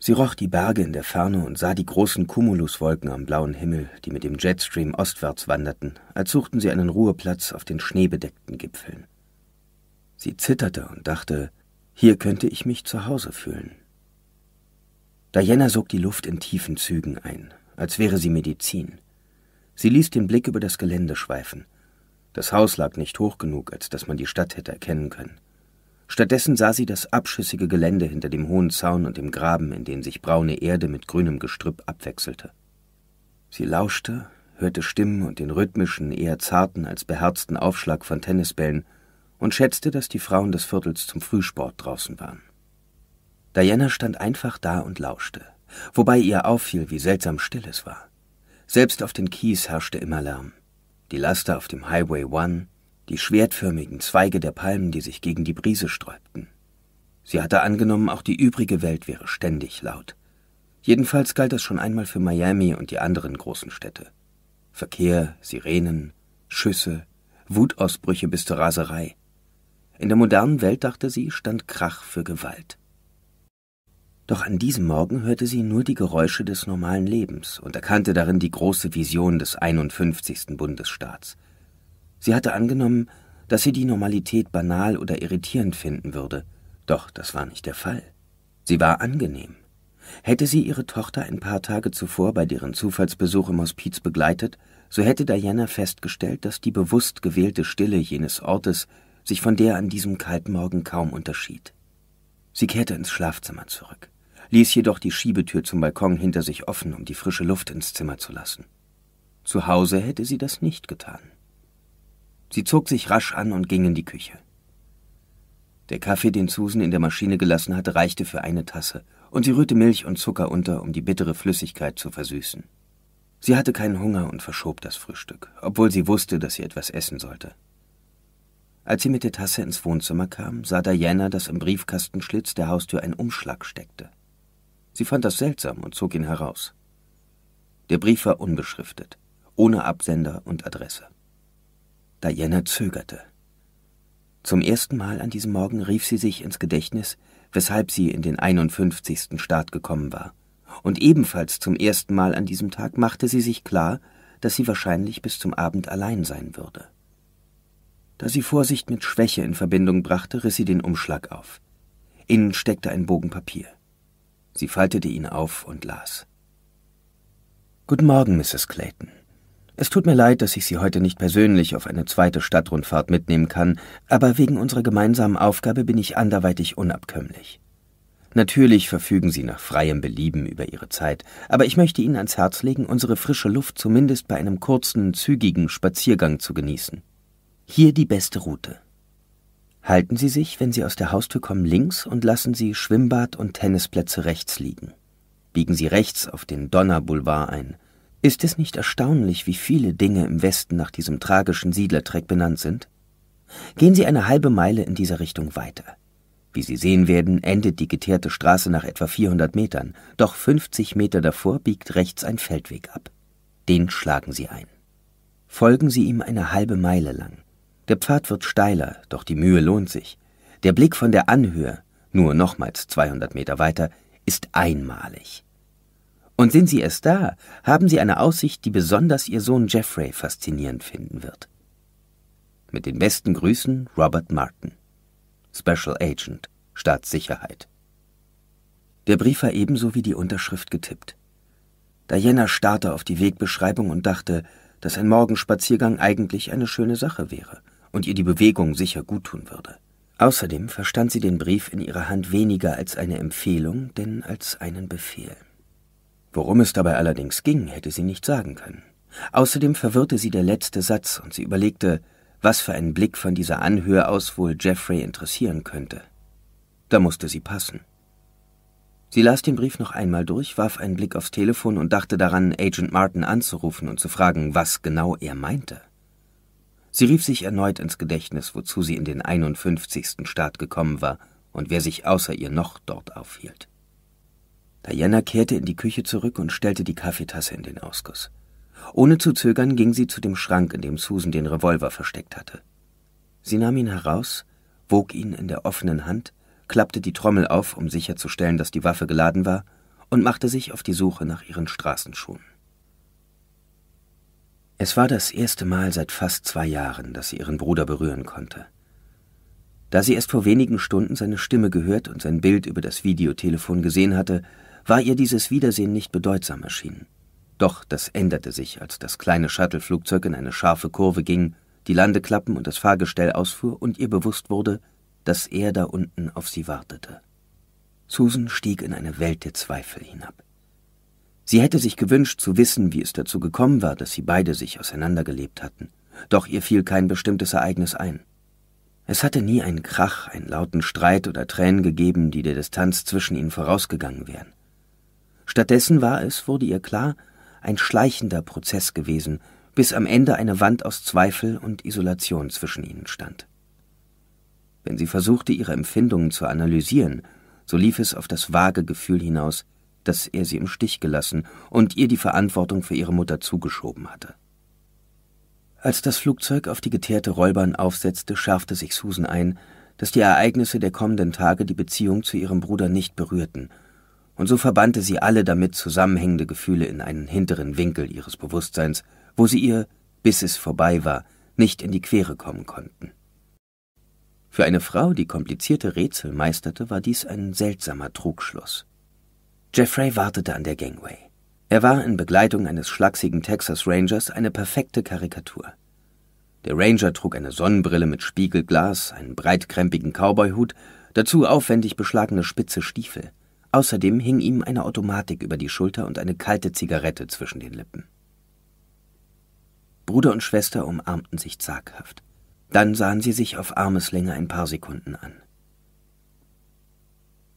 Speaker 1: Sie roch die Berge in der Ferne und sah die großen Cumuluswolken am blauen Himmel, die mit dem Jetstream ostwärts wanderten, als suchten sie einen Ruheplatz auf den schneebedeckten Gipfeln. Sie zitterte und dachte, hier könnte ich mich zu Hause fühlen. Diana sog die Luft in tiefen Zügen ein, als wäre sie Medizin. Sie ließ den Blick über das Gelände schweifen. Das Haus lag nicht hoch genug, als dass man die Stadt hätte erkennen können. Stattdessen sah sie das abschüssige Gelände hinter dem hohen Zaun und dem Graben, in dem sich braune Erde mit grünem Gestrüpp abwechselte. Sie lauschte, hörte Stimmen und den rhythmischen, eher zarten als beherzten Aufschlag von Tennisbällen und schätzte, dass die Frauen des Viertels zum Frühsport draußen waren. Diana stand einfach da und lauschte, wobei ihr auffiel, wie seltsam still es war. Selbst auf den Kies herrschte immer Lärm. Die Laster auf dem Highway One, die schwertförmigen Zweige der Palmen, die sich gegen die Brise sträubten. Sie hatte angenommen, auch die übrige Welt wäre ständig laut. Jedenfalls galt das schon einmal für Miami und die anderen großen Städte. Verkehr, Sirenen, Schüsse, Wutausbrüche bis zur Raserei. In der modernen Welt, dachte sie, stand Krach für Gewalt. Doch an diesem Morgen hörte sie nur die Geräusche des normalen Lebens und erkannte darin die große Vision des 51. Bundesstaats – Sie hatte angenommen, dass sie die Normalität banal oder irritierend finden würde. Doch das war nicht der Fall. Sie war angenehm. Hätte sie ihre Tochter ein paar Tage zuvor bei deren Zufallsbesuch im Hospiz begleitet, so hätte Diana festgestellt, dass die bewusst gewählte Stille jenes Ortes sich von der an diesem kalten Morgen kaum unterschied. Sie kehrte ins Schlafzimmer zurück, ließ jedoch die Schiebetür zum Balkon hinter sich offen, um die frische Luft ins Zimmer zu lassen. Zu Hause hätte sie das nicht getan. Sie zog sich rasch an und ging in die Küche. Der Kaffee, den Susan in der Maschine gelassen hatte, reichte für eine Tasse, und sie rührte Milch und Zucker unter, um die bittere Flüssigkeit zu versüßen. Sie hatte keinen Hunger und verschob das Frühstück, obwohl sie wusste, dass sie etwas essen sollte. Als sie mit der Tasse ins Wohnzimmer kam, sah Diana, dass im Briefkastenschlitz der Haustür ein Umschlag steckte. Sie fand das seltsam und zog ihn heraus. Der Brief war unbeschriftet, ohne Absender und Adresse. Diana zögerte. Zum ersten Mal an diesem Morgen rief sie sich ins Gedächtnis, weshalb sie in den 51. Staat gekommen war. Und ebenfalls zum ersten Mal an diesem Tag machte sie sich klar, dass sie wahrscheinlich bis zum Abend allein sein würde. Da sie Vorsicht mit Schwäche in Verbindung brachte, riss sie den Umschlag auf. Innen steckte ein Bogen Papier. Sie faltete ihn auf und las. Guten Morgen, Mrs. Clayton. Es tut mir leid, dass ich Sie heute nicht persönlich auf eine zweite Stadtrundfahrt mitnehmen kann, aber wegen unserer gemeinsamen Aufgabe bin ich anderweitig unabkömmlich. Natürlich verfügen Sie nach freiem Belieben über Ihre Zeit, aber ich möchte Ihnen ans Herz legen, unsere frische Luft zumindest bei einem kurzen, zügigen Spaziergang zu genießen. Hier die beste Route. Halten Sie sich, wenn Sie aus der Haustür kommen, links und lassen Sie Schwimmbad und Tennisplätze rechts liegen. Biegen Sie rechts auf den Donnerboulevard ein – ist es nicht erstaunlich, wie viele Dinge im Westen nach diesem tragischen Siedlertreck benannt sind? Gehen Sie eine halbe Meile in dieser Richtung weiter. Wie Sie sehen werden, endet die geteerte Straße nach etwa 400 Metern, doch 50 Meter davor biegt rechts ein Feldweg ab. Den schlagen Sie ein. Folgen Sie ihm eine halbe Meile lang. Der Pfad wird steiler, doch die Mühe lohnt sich. Der Blick von der Anhöhe, nur nochmals 200 Meter weiter, ist einmalig. Und sind Sie es da, haben Sie eine Aussicht, die besonders Ihr Sohn Jeffrey faszinierend finden wird. Mit den besten Grüßen Robert Martin, Special Agent, Staatssicherheit. Der Brief war ebenso wie die Unterschrift getippt. Diana starrte auf die Wegbeschreibung und dachte, dass ein Morgenspaziergang eigentlich eine schöne Sache wäre und ihr die Bewegung sicher guttun würde. Außerdem verstand sie den Brief in ihrer Hand weniger als eine Empfehlung, denn als einen Befehl. Worum es dabei allerdings ging, hätte sie nicht sagen können. Außerdem verwirrte sie der letzte Satz und sie überlegte, was für einen Blick von dieser Anhöhe aus wohl Jeffrey interessieren könnte. Da musste sie passen. Sie las den Brief noch einmal durch, warf einen Blick aufs Telefon und dachte daran, Agent Martin anzurufen und zu fragen, was genau er meinte. Sie rief sich erneut ins Gedächtnis, wozu sie in den 51. Staat gekommen war und wer sich außer ihr noch dort aufhielt. Diana kehrte in die Küche zurück und stellte die Kaffeetasse in den Ausguss. Ohne zu zögern ging sie zu dem Schrank, in dem Susan den Revolver versteckt hatte. Sie nahm ihn heraus, wog ihn in der offenen Hand, klappte die Trommel auf, um sicherzustellen, dass die Waffe geladen war, und machte sich auf die Suche nach ihren Straßenschuhen. Es war das erste Mal seit fast zwei Jahren, dass sie ihren Bruder berühren konnte. Da sie erst vor wenigen Stunden seine Stimme gehört und sein Bild über das Videotelefon gesehen hatte, war ihr dieses Wiedersehen nicht bedeutsam erschienen. Doch das änderte sich, als das kleine Shuttle-Flugzeug in eine scharfe Kurve ging, die Landeklappen und das Fahrgestell ausfuhr und ihr bewusst wurde, dass er da unten auf sie wartete. Susan stieg in eine Welt der Zweifel hinab. Sie hätte sich gewünscht zu wissen, wie es dazu gekommen war, dass sie beide sich auseinandergelebt hatten, doch ihr fiel kein bestimmtes Ereignis ein. Es hatte nie einen Krach, einen lauten Streit oder Tränen gegeben, die der Distanz zwischen ihnen vorausgegangen wären. Stattdessen war es, wurde ihr klar, ein schleichender Prozess gewesen, bis am Ende eine Wand aus Zweifel und Isolation zwischen ihnen stand. Wenn sie versuchte, ihre Empfindungen zu analysieren, so lief es auf das vage Gefühl hinaus, dass er sie im Stich gelassen und ihr die Verantwortung für ihre Mutter zugeschoben hatte. Als das Flugzeug auf die geteerte Rollbahn aufsetzte, schärfte sich Susan ein, dass die Ereignisse der kommenden Tage die Beziehung zu ihrem Bruder nicht berührten – und so verbannte sie alle damit zusammenhängende Gefühle in einen hinteren Winkel ihres Bewusstseins, wo sie ihr, bis es vorbei war, nicht in die Quere kommen konnten. Für eine Frau, die komplizierte Rätsel meisterte, war dies ein seltsamer Trugschluss. Jeffrey wartete an der Gangway. Er war in Begleitung eines schlachsigen Texas Rangers eine perfekte Karikatur. Der Ranger trug eine Sonnenbrille mit Spiegelglas, einen breitkrempigen Cowboyhut, dazu aufwendig beschlagene spitze Stiefel. Außerdem hing ihm eine Automatik über die Schulter und eine kalte Zigarette zwischen den Lippen. Bruder und Schwester umarmten sich zaghaft. Dann sahen sie sich auf Armeslänge ein paar Sekunden an.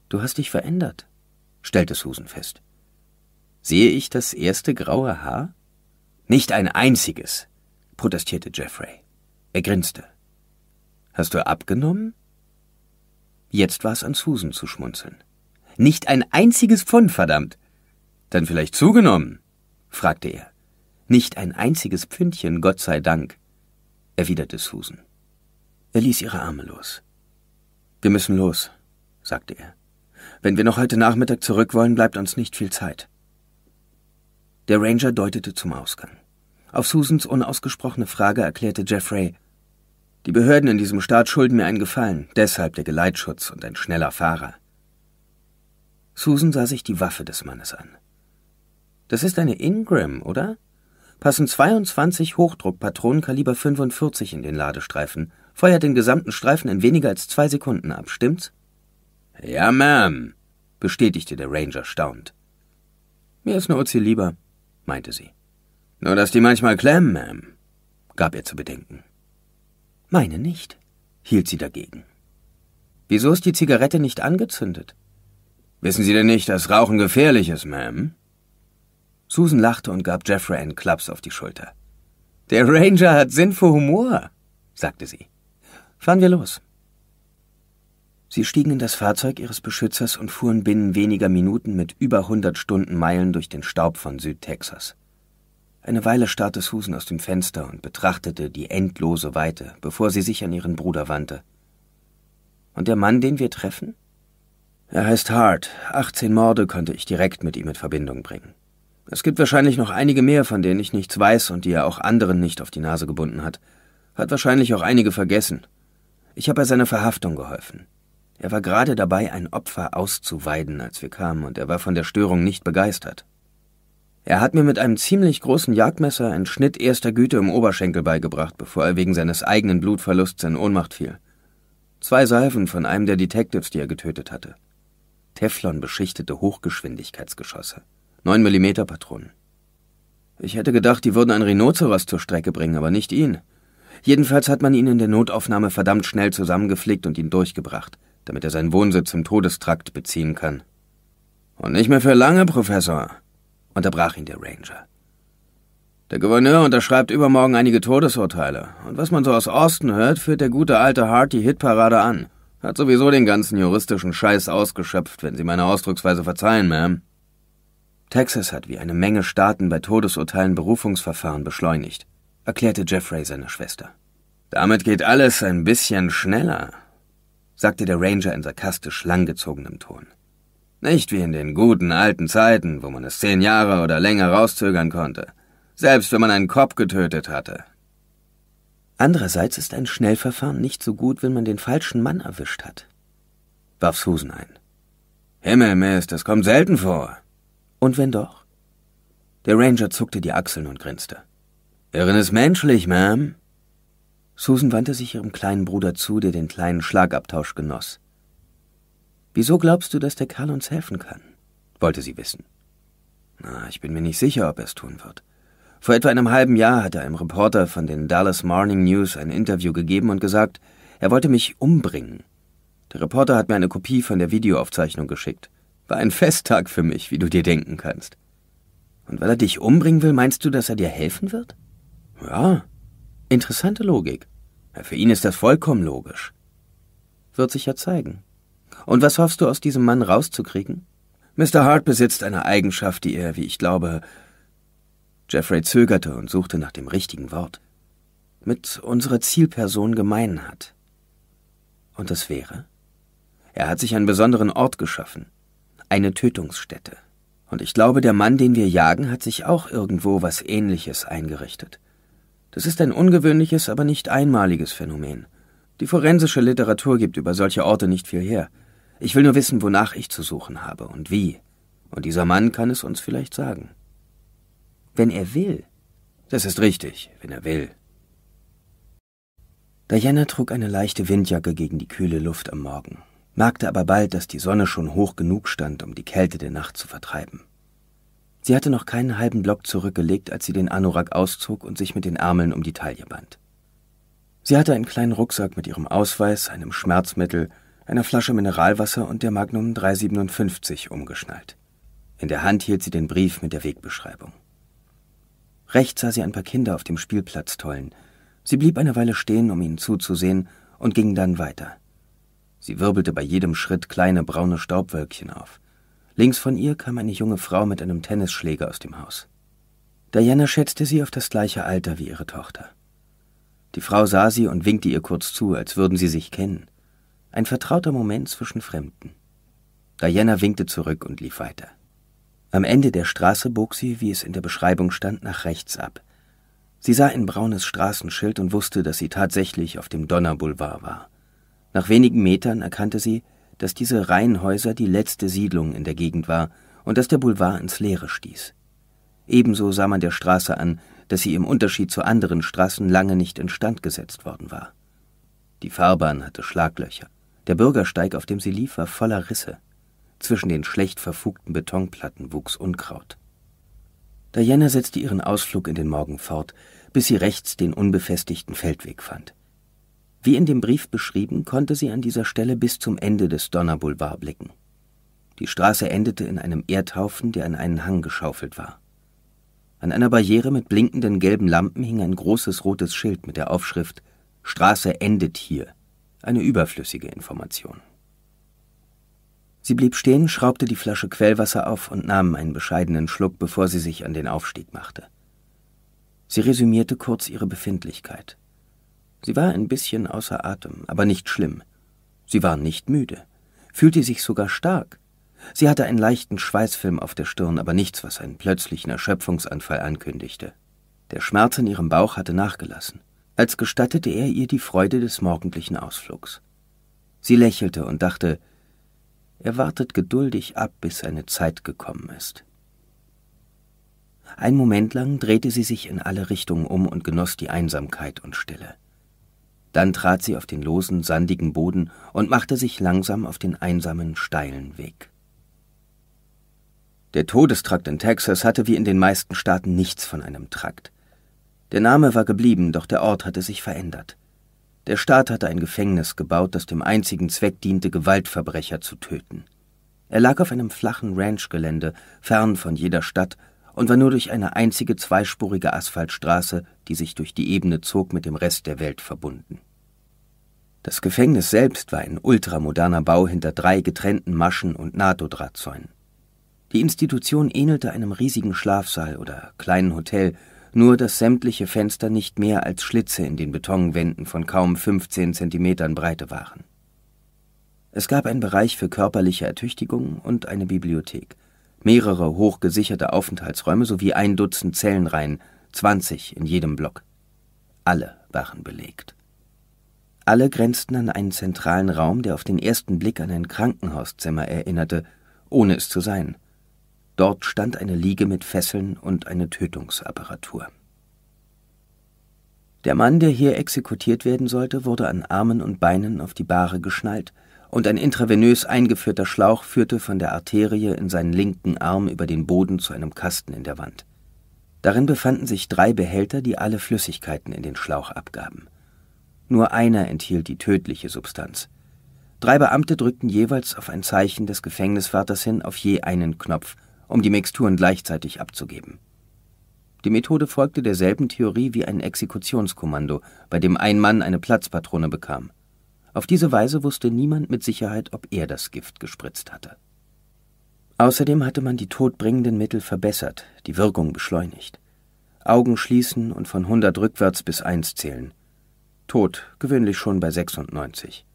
Speaker 1: Du hast dich verändert, stellte Susan fest. Sehe ich das erste graue Haar? Nicht ein einziges, protestierte Jeffrey. Er grinste. Hast du abgenommen? Jetzt war es an Susan zu schmunzeln. Nicht ein einziges Pfund, verdammt. Dann vielleicht zugenommen? fragte er. Nicht ein einziges Pfündchen, Gott sei Dank, erwiderte Susan. Er ließ ihre Arme los. Wir müssen los, sagte er. Wenn wir noch heute Nachmittag zurück wollen, bleibt uns nicht viel Zeit. Der Ranger deutete zum Ausgang. Auf Susans unausgesprochene Frage erklärte Jeffrey, die Behörden in diesem Staat schulden mir einen Gefallen, deshalb der Geleitschutz und ein schneller Fahrer. Susan sah sich die Waffe des Mannes an. Das ist eine Ingram, oder? Passen 22 Hochdruckpatronen Kaliber 45 in den Ladestreifen. Feuert den gesamten Streifen in weniger als zwei Sekunden ab, stimmt's? Ja, Ma'am, bestätigte der Ranger staunt. Mir ist eine Uzi lieber, meinte sie. Nur, dass die manchmal klemmen, Ma'am, gab er zu bedenken. Meine nicht, hielt sie dagegen. Wieso ist die Zigarette nicht angezündet? Wissen Sie denn nicht, dass Rauchen gefährlich ist, Ma'am? Susan lachte und gab Jeffrey einen Klaps auf die Schulter. Der Ranger hat Sinn für Humor, sagte sie. Fahren wir los. Sie stiegen in das Fahrzeug ihres Beschützers und fuhren binnen weniger Minuten mit über hundert Stundenmeilen durch den Staub von Südtexas. Eine Weile starrte Susan aus dem Fenster und betrachtete die endlose Weite, bevor sie sich an ihren Bruder wandte. Und der Mann, den wir treffen? Er heißt Hart. 18 Morde konnte ich direkt mit ihm in Verbindung bringen. Es gibt wahrscheinlich noch einige mehr, von denen ich nichts weiß und die er auch anderen nicht auf die Nase gebunden hat. Hat wahrscheinlich auch einige vergessen. Ich habe bei seiner Verhaftung geholfen. Er war gerade dabei, ein Opfer auszuweiden, als wir kamen, und er war von der Störung nicht begeistert. Er hat mir mit einem ziemlich großen Jagdmesser einen Schnitt erster Güte im Oberschenkel beigebracht, bevor er wegen seines eigenen Blutverlusts in Ohnmacht fiel. Zwei Salven von einem der Detectives, die er getötet hatte. Teflon beschichtete Hochgeschwindigkeitsgeschosse. 9 mm Patronen. Ich hätte gedacht, die würden einen Rhinoceros zur Strecke bringen, aber nicht ihn. Jedenfalls hat man ihn in der Notaufnahme verdammt schnell zusammengepflegt und ihn durchgebracht, damit er seinen Wohnsitz im Todestrakt beziehen kann. Und nicht mehr für lange, Professor, unterbrach ihn der Ranger. Der Gouverneur unterschreibt übermorgen einige Todesurteile, und was man so aus Austin hört, führt der gute alte Hart die Hitparade an. Hat sowieso den ganzen juristischen Scheiß ausgeschöpft, wenn Sie meine Ausdrucksweise verzeihen, Ma'am. Texas hat wie eine Menge Staaten bei Todesurteilen Berufungsverfahren beschleunigt, erklärte Jeffrey seine Schwester. Damit geht alles ein bisschen schneller, sagte der Ranger in sarkastisch langgezogenem Ton. Nicht wie in den guten alten Zeiten, wo man es zehn Jahre oder länger rauszögern konnte, selbst wenn man einen Kopf getötet hatte. Andererseits ist ein Schnellverfahren nicht so gut, wenn man den falschen Mann erwischt hat, warf Susan ein. Himmel, Miss, das kommt selten vor. Und wenn doch? Der Ranger zuckte die Achseln und grinste. Irren ist menschlich, Ma'am. Susan wandte sich ihrem kleinen Bruder zu, der den kleinen Schlagabtausch genoss. Wieso glaubst du, dass der Karl uns helfen kann? wollte sie wissen. Na, ich bin mir nicht sicher, ob er es tun wird. Vor etwa einem halben Jahr hat er einem Reporter von den Dallas Morning News ein Interview gegeben und gesagt, er wollte mich umbringen. Der Reporter hat mir eine Kopie von der Videoaufzeichnung geschickt. War ein Festtag für mich, wie du dir denken kannst. Und weil er dich umbringen will, meinst du, dass er dir helfen wird? Ja. Interessante Logik. für ihn ist das vollkommen logisch. Wird sich ja zeigen. Und was hoffst du aus diesem Mann rauszukriegen? Mr. Hart besitzt eine Eigenschaft, die er, wie ich glaube, Jeffrey zögerte und suchte nach dem richtigen Wort. Mit unserer Zielperson gemein hat. Und das wäre? Er hat sich einen besonderen Ort geschaffen. Eine Tötungsstätte. Und ich glaube, der Mann, den wir jagen, hat sich auch irgendwo was Ähnliches eingerichtet. Das ist ein ungewöhnliches, aber nicht einmaliges Phänomen. Die forensische Literatur gibt über solche Orte nicht viel her. Ich will nur wissen, wonach ich zu suchen habe und wie. Und dieser Mann kann es uns vielleicht sagen. Wenn er will. Das ist richtig, wenn er will. Diana trug eine leichte Windjacke gegen die kühle Luft am Morgen, merkte aber bald, dass die Sonne schon hoch genug stand, um die Kälte der Nacht zu vertreiben. Sie hatte noch keinen halben Block zurückgelegt, als sie den Anorak auszog und sich mit den Ärmeln um die Taille band. Sie hatte einen kleinen Rucksack mit ihrem Ausweis, einem Schmerzmittel, einer Flasche Mineralwasser und der Magnum 357 umgeschnallt. In der Hand hielt sie den Brief mit der Wegbeschreibung. Rechts sah sie ein paar Kinder auf dem Spielplatz tollen. Sie blieb eine Weile stehen, um ihnen zuzusehen, und ging dann weiter. Sie wirbelte bei jedem Schritt kleine braune Staubwölkchen auf. Links von ihr kam eine junge Frau mit einem Tennisschläger aus dem Haus. Diana schätzte sie auf das gleiche Alter wie ihre Tochter. Die Frau sah sie und winkte ihr kurz zu, als würden sie sich kennen. Ein vertrauter Moment zwischen Fremden. Diana winkte zurück und lief weiter. Am Ende der Straße bog sie, wie es in der Beschreibung stand, nach rechts ab. Sie sah ein braunes Straßenschild und wusste, dass sie tatsächlich auf dem Donnerboulevard war. Nach wenigen Metern erkannte sie, dass diese Reihenhäuser die letzte Siedlung in der Gegend war und dass der Boulevard ins Leere stieß. Ebenso sah man der Straße an, dass sie im Unterschied zu anderen Straßen lange nicht instand gesetzt worden war. Die Fahrbahn hatte Schlaglöcher. Der Bürgersteig, auf dem sie lief, war voller Risse. Zwischen den schlecht verfugten Betonplatten wuchs Unkraut. Diana setzte ihren Ausflug in den Morgen fort, bis sie rechts den unbefestigten Feldweg fand. Wie in dem Brief beschrieben, konnte sie an dieser Stelle bis zum Ende des Donnerboulevard blicken. Die Straße endete in einem Erdhaufen, der an einen Hang geschaufelt war. An einer Barriere mit blinkenden gelben Lampen hing ein großes rotes Schild mit der Aufschrift Straße endet hier. Eine überflüssige Information. Sie blieb stehen, schraubte die Flasche Quellwasser auf und nahm einen bescheidenen Schluck, bevor sie sich an den Aufstieg machte. Sie resümierte kurz ihre Befindlichkeit. Sie war ein bisschen außer Atem, aber nicht schlimm. Sie war nicht müde, fühlte sich sogar stark. Sie hatte einen leichten Schweißfilm auf der Stirn, aber nichts, was einen plötzlichen Erschöpfungsanfall ankündigte. Der Schmerz in ihrem Bauch hatte nachgelassen, als gestattete er ihr die Freude des morgendlichen Ausflugs. Sie lächelte und dachte, er wartet geduldig ab, bis seine Zeit gekommen ist. Ein Moment lang drehte sie sich in alle Richtungen um und genoss die Einsamkeit und Stille. Dann trat sie auf den losen, sandigen Boden und machte sich langsam auf den einsamen, steilen Weg. Der Todestrakt in Texas hatte wie in den meisten Staaten nichts von einem Trakt. Der Name war geblieben, doch der Ort hatte sich verändert. Der Staat hatte ein Gefängnis gebaut, das dem einzigen Zweck diente, Gewaltverbrecher zu töten. Er lag auf einem flachen Ranchgelände, fern von jeder Stadt, und war nur durch eine einzige zweispurige Asphaltstraße, die sich durch die Ebene zog, mit dem Rest der Welt verbunden. Das Gefängnis selbst war ein ultramoderner Bau hinter drei getrennten Maschen und NATO-Drahtzäunen. Die Institution ähnelte einem riesigen Schlafsaal oder kleinen Hotel, nur dass sämtliche Fenster nicht mehr als Schlitze in den Betonwänden von kaum 15 Zentimetern Breite waren. Es gab einen Bereich für körperliche Ertüchtigung und eine Bibliothek, mehrere hochgesicherte Aufenthaltsräume sowie ein Dutzend Zellenreihen, 20 in jedem Block. Alle waren belegt. Alle grenzten an einen zentralen Raum, der auf den ersten Blick an ein Krankenhauszimmer erinnerte, ohne es zu sein – Dort stand eine Liege mit Fesseln und eine Tötungsapparatur. Der Mann, der hier exekutiert werden sollte, wurde an Armen und Beinen auf die Bahre geschnallt, und ein intravenös eingeführter Schlauch führte von der Arterie in seinen linken Arm über den Boden zu einem Kasten in der Wand. Darin befanden sich drei Behälter, die alle Flüssigkeiten in den Schlauch abgaben. Nur einer enthielt die tödliche Substanz. Drei Beamte drückten jeweils auf ein Zeichen des Gefängniswärters hin auf je einen Knopf um die Mixturen gleichzeitig abzugeben. Die Methode folgte derselben Theorie wie ein Exekutionskommando, bei dem ein Mann eine Platzpatrone bekam. Auf diese Weise wusste niemand mit Sicherheit, ob er das Gift gespritzt hatte. Außerdem hatte man die todbringenden Mittel verbessert, die Wirkung beschleunigt. Augen schließen und von 100 rückwärts bis 1 zählen. Tod gewöhnlich schon bei 96.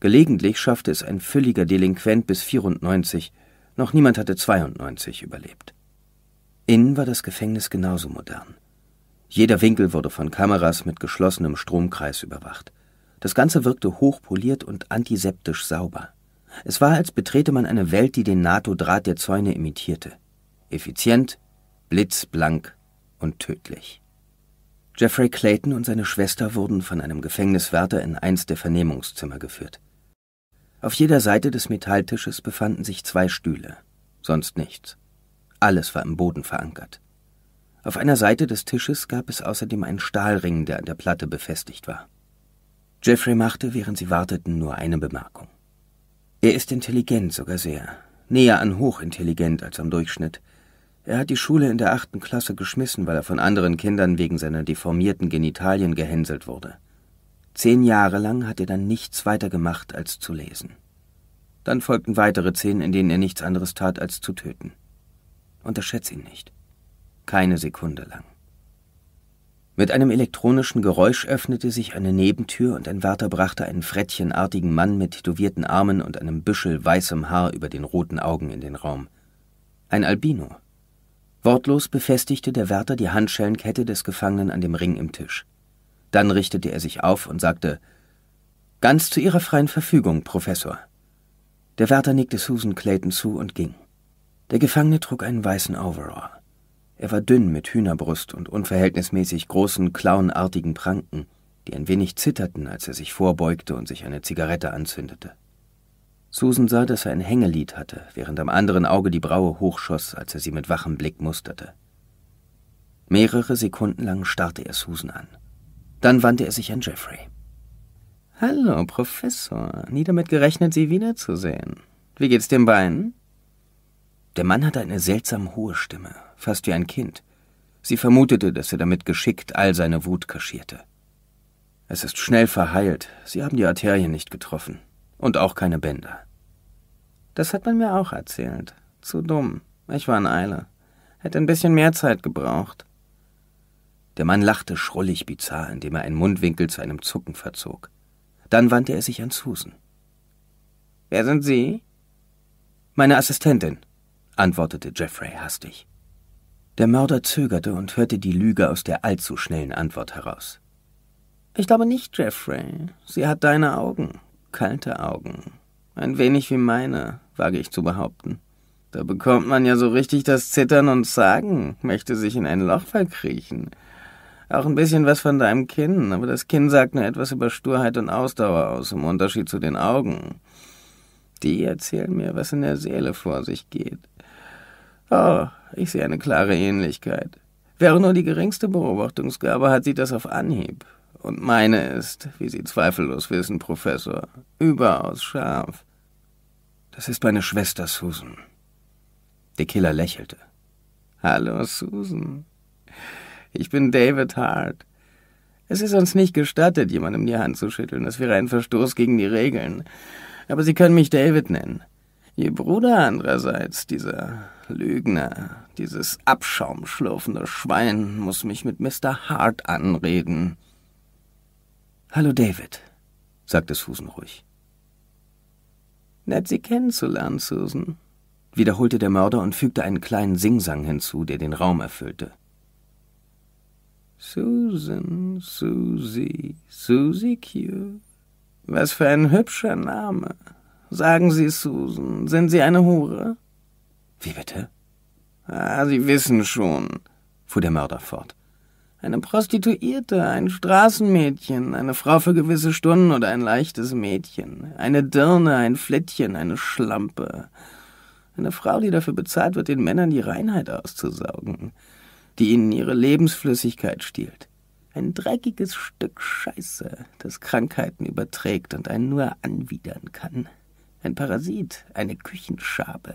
Speaker 1: Gelegentlich schaffte es ein fülliger Delinquent bis 94 noch niemand hatte 92 überlebt. Innen war das Gefängnis genauso modern. Jeder Winkel wurde von Kameras mit geschlossenem Stromkreis überwacht. Das Ganze wirkte hochpoliert und antiseptisch sauber. Es war, als betrete man eine Welt, die den NATO-Draht der Zäune imitierte. Effizient, blitzblank und tödlich. Jeffrey Clayton und seine Schwester wurden von einem Gefängniswärter in eins der Vernehmungszimmer geführt. Auf jeder Seite des Metalltisches befanden sich zwei Stühle, sonst nichts. Alles war im Boden verankert. Auf einer Seite des Tisches gab es außerdem einen Stahlring, der an der Platte befestigt war. Jeffrey machte, während sie warteten, nur eine Bemerkung. Er ist intelligent sogar sehr, näher an hochintelligent als am Durchschnitt. Er hat die Schule in der achten Klasse geschmissen, weil er von anderen Kindern wegen seiner deformierten Genitalien gehänselt wurde. Zehn Jahre lang hat er dann nichts weiter gemacht, als zu lesen. Dann folgten weitere zehn, in denen er nichts anderes tat, als zu töten. Unterschätz ihn nicht. Keine Sekunde lang. Mit einem elektronischen Geräusch öffnete sich eine Nebentür und ein Wärter brachte einen frettchenartigen Mann mit tätowierten Armen und einem Büschel weißem Haar über den roten Augen in den Raum. Ein Albino. Wortlos befestigte der Wärter die Handschellenkette des Gefangenen an dem Ring im Tisch. Dann richtete er sich auf und sagte, Ganz zu Ihrer freien Verfügung, Professor. Der Wärter nickte Susan Clayton zu und ging. Der Gefangene trug einen weißen Overall. Er war dünn mit Hühnerbrust und unverhältnismäßig großen, clownartigen Pranken, die ein wenig zitterten, als er sich vorbeugte und sich eine Zigarette anzündete. Susan sah, dass er ein Hängelied hatte, während am anderen Auge die Braue hochschoss, als er sie mit wachem Blick musterte. Mehrere Sekunden lang starrte er Susan an. Dann wandte er sich an Jeffrey. Hallo, Professor. Nie damit gerechnet, Sie wiederzusehen. Wie geht's dem Bein? Der Mann hatte eine seltsam hohe Stimme, fast wie ein Kind. Sie vermutete, dass er damit geschickt all seine Wut kaschierte. Es ist schnell verheilt. Sie haben die Arterien nicht getroffen. Und auch keine Bänder. Das hat man mir auch erzählt. Zu dumm. Ich war in Eile. Hätte ein bisschen mehr Zeit gebraucht. Der Mann lachte schrullig bizarr, indem er einen Mundwinkel zu einem Zucken verzog. Dann wandte er sich an Susan. Wer sind Sie? Meine Assistentin, antwortete Jeffrey hastig. Der Mörder zögerte und hörte die Lüge aus der allzu schnellen Antwort heraus. Ich glaube nicht, Jeffrey. Sie hat deine Augen, kalte Augen. Ein wenig wie meine, wage ich zu behaupten. Da bekommt man ja so richtig das Zittern und Sagen, möchte sich in ein Loch verkriechen. Auch ein bisschen was von deinem Kinn, aber das Kinn sagt nur etwas über Sturheit und Ausdauer aus, im Unterschied zu den Augen. Die erzählen mir, was in der Seele vor sich geht. Oh, ich sehe eine klare Ähnlichkeit. Wäre nur die geringste Beobachtungsgabe, hat sie das auf Anhieb. Und meine ist, wie Sie zweifellos wissen, Professor, überaus scharf. Das ist meine Schwester Susan. Der Killer lächelte. Hallo, Susan. Ich bin David Hart. Es ist uns nicht gestattet, jemandem die Hand zu schütteln. Das wäre ein Verstoß gegen die Regeln. Aber Sie können mich David nennen. Ihr Bruder andererseits, dieser Lügner, dieses abschaumschlürfende Schwein, muss mich mit Mr. Hart anreden. Hallo, David, sagte Susan ruhig. Nett, Sie kennenzulernen, Susan, wiederholte der Mörder und fügte einen kleinen Singsang hinzu, der den Raum erfüllte. Susan, Susie, Susie Q. Was für ein hübscher Name. Sagen Sie, Susan, sind Sie eine Hure? Wie bitte? Ah, Sie wissen schon, fuhr der Mörder fort. Eine Prostituierte, ein Straßenmädchen, eine Frau für gewisse Stunden oder ein leichtes Mädchen, eine Dirne, ein Flittchen, eine Schlampe. Eine Frau, die dafür bezahlt wird, den Männern die Reinheit auszusaugen die ihnen ihre Lebensflüssigkeit stiehlt. Ein dreckiges Stück Scheiße, das Krankheiten überträgt und einen nur anwidern kann. Ein Parasit, eine Küchenschabe.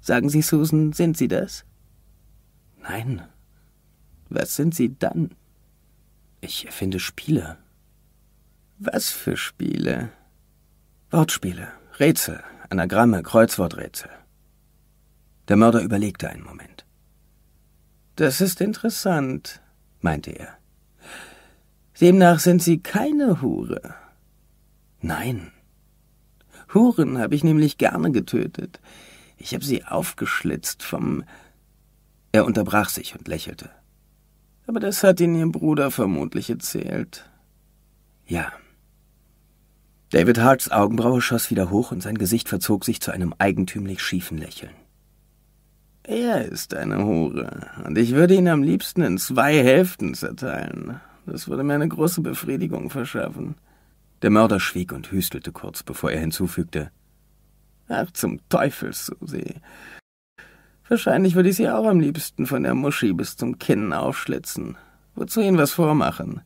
Speaker 1: Sagen Sie, Susan, sind Sie das? Nein. Was sind Sie dann? Ich erfinde Spiele. Was für Spiele? Wortspiele, Rätsel, Anagramme, Kreuzworträtsel. Der Mörder überlegte einen Moment. Das ist interessant, meinte er. Demnach sind Sie keine Hure. Nein. Huren habe ich nämlich gerne getötet. Ich habe sie aufgeschlitzt vom. Er unterbrach sich und lächelte. Aber das hat Ihnen ihr Bruder vermutlich erzählt. Ja. David Harts Augenbraue schoss wieder hoch und sein Gesicht verzog sich zu einem eigentümlich schiefen Lächeln. Er ist eine Hure, und ich würde ihn am liebsten in zwei Hälften zerteilen. Das würde mir eine große Befriedigung verschaffen. Der Mörder schwieg und hüstelte kurz, bevor er hinzufügte. Ach, zum Teufel, Susi. Wahrscheinlich würde ich sie auch am liebsten von der Muschi bis zum Kinn aufschlitzen. Wozu ihnen was vormachen?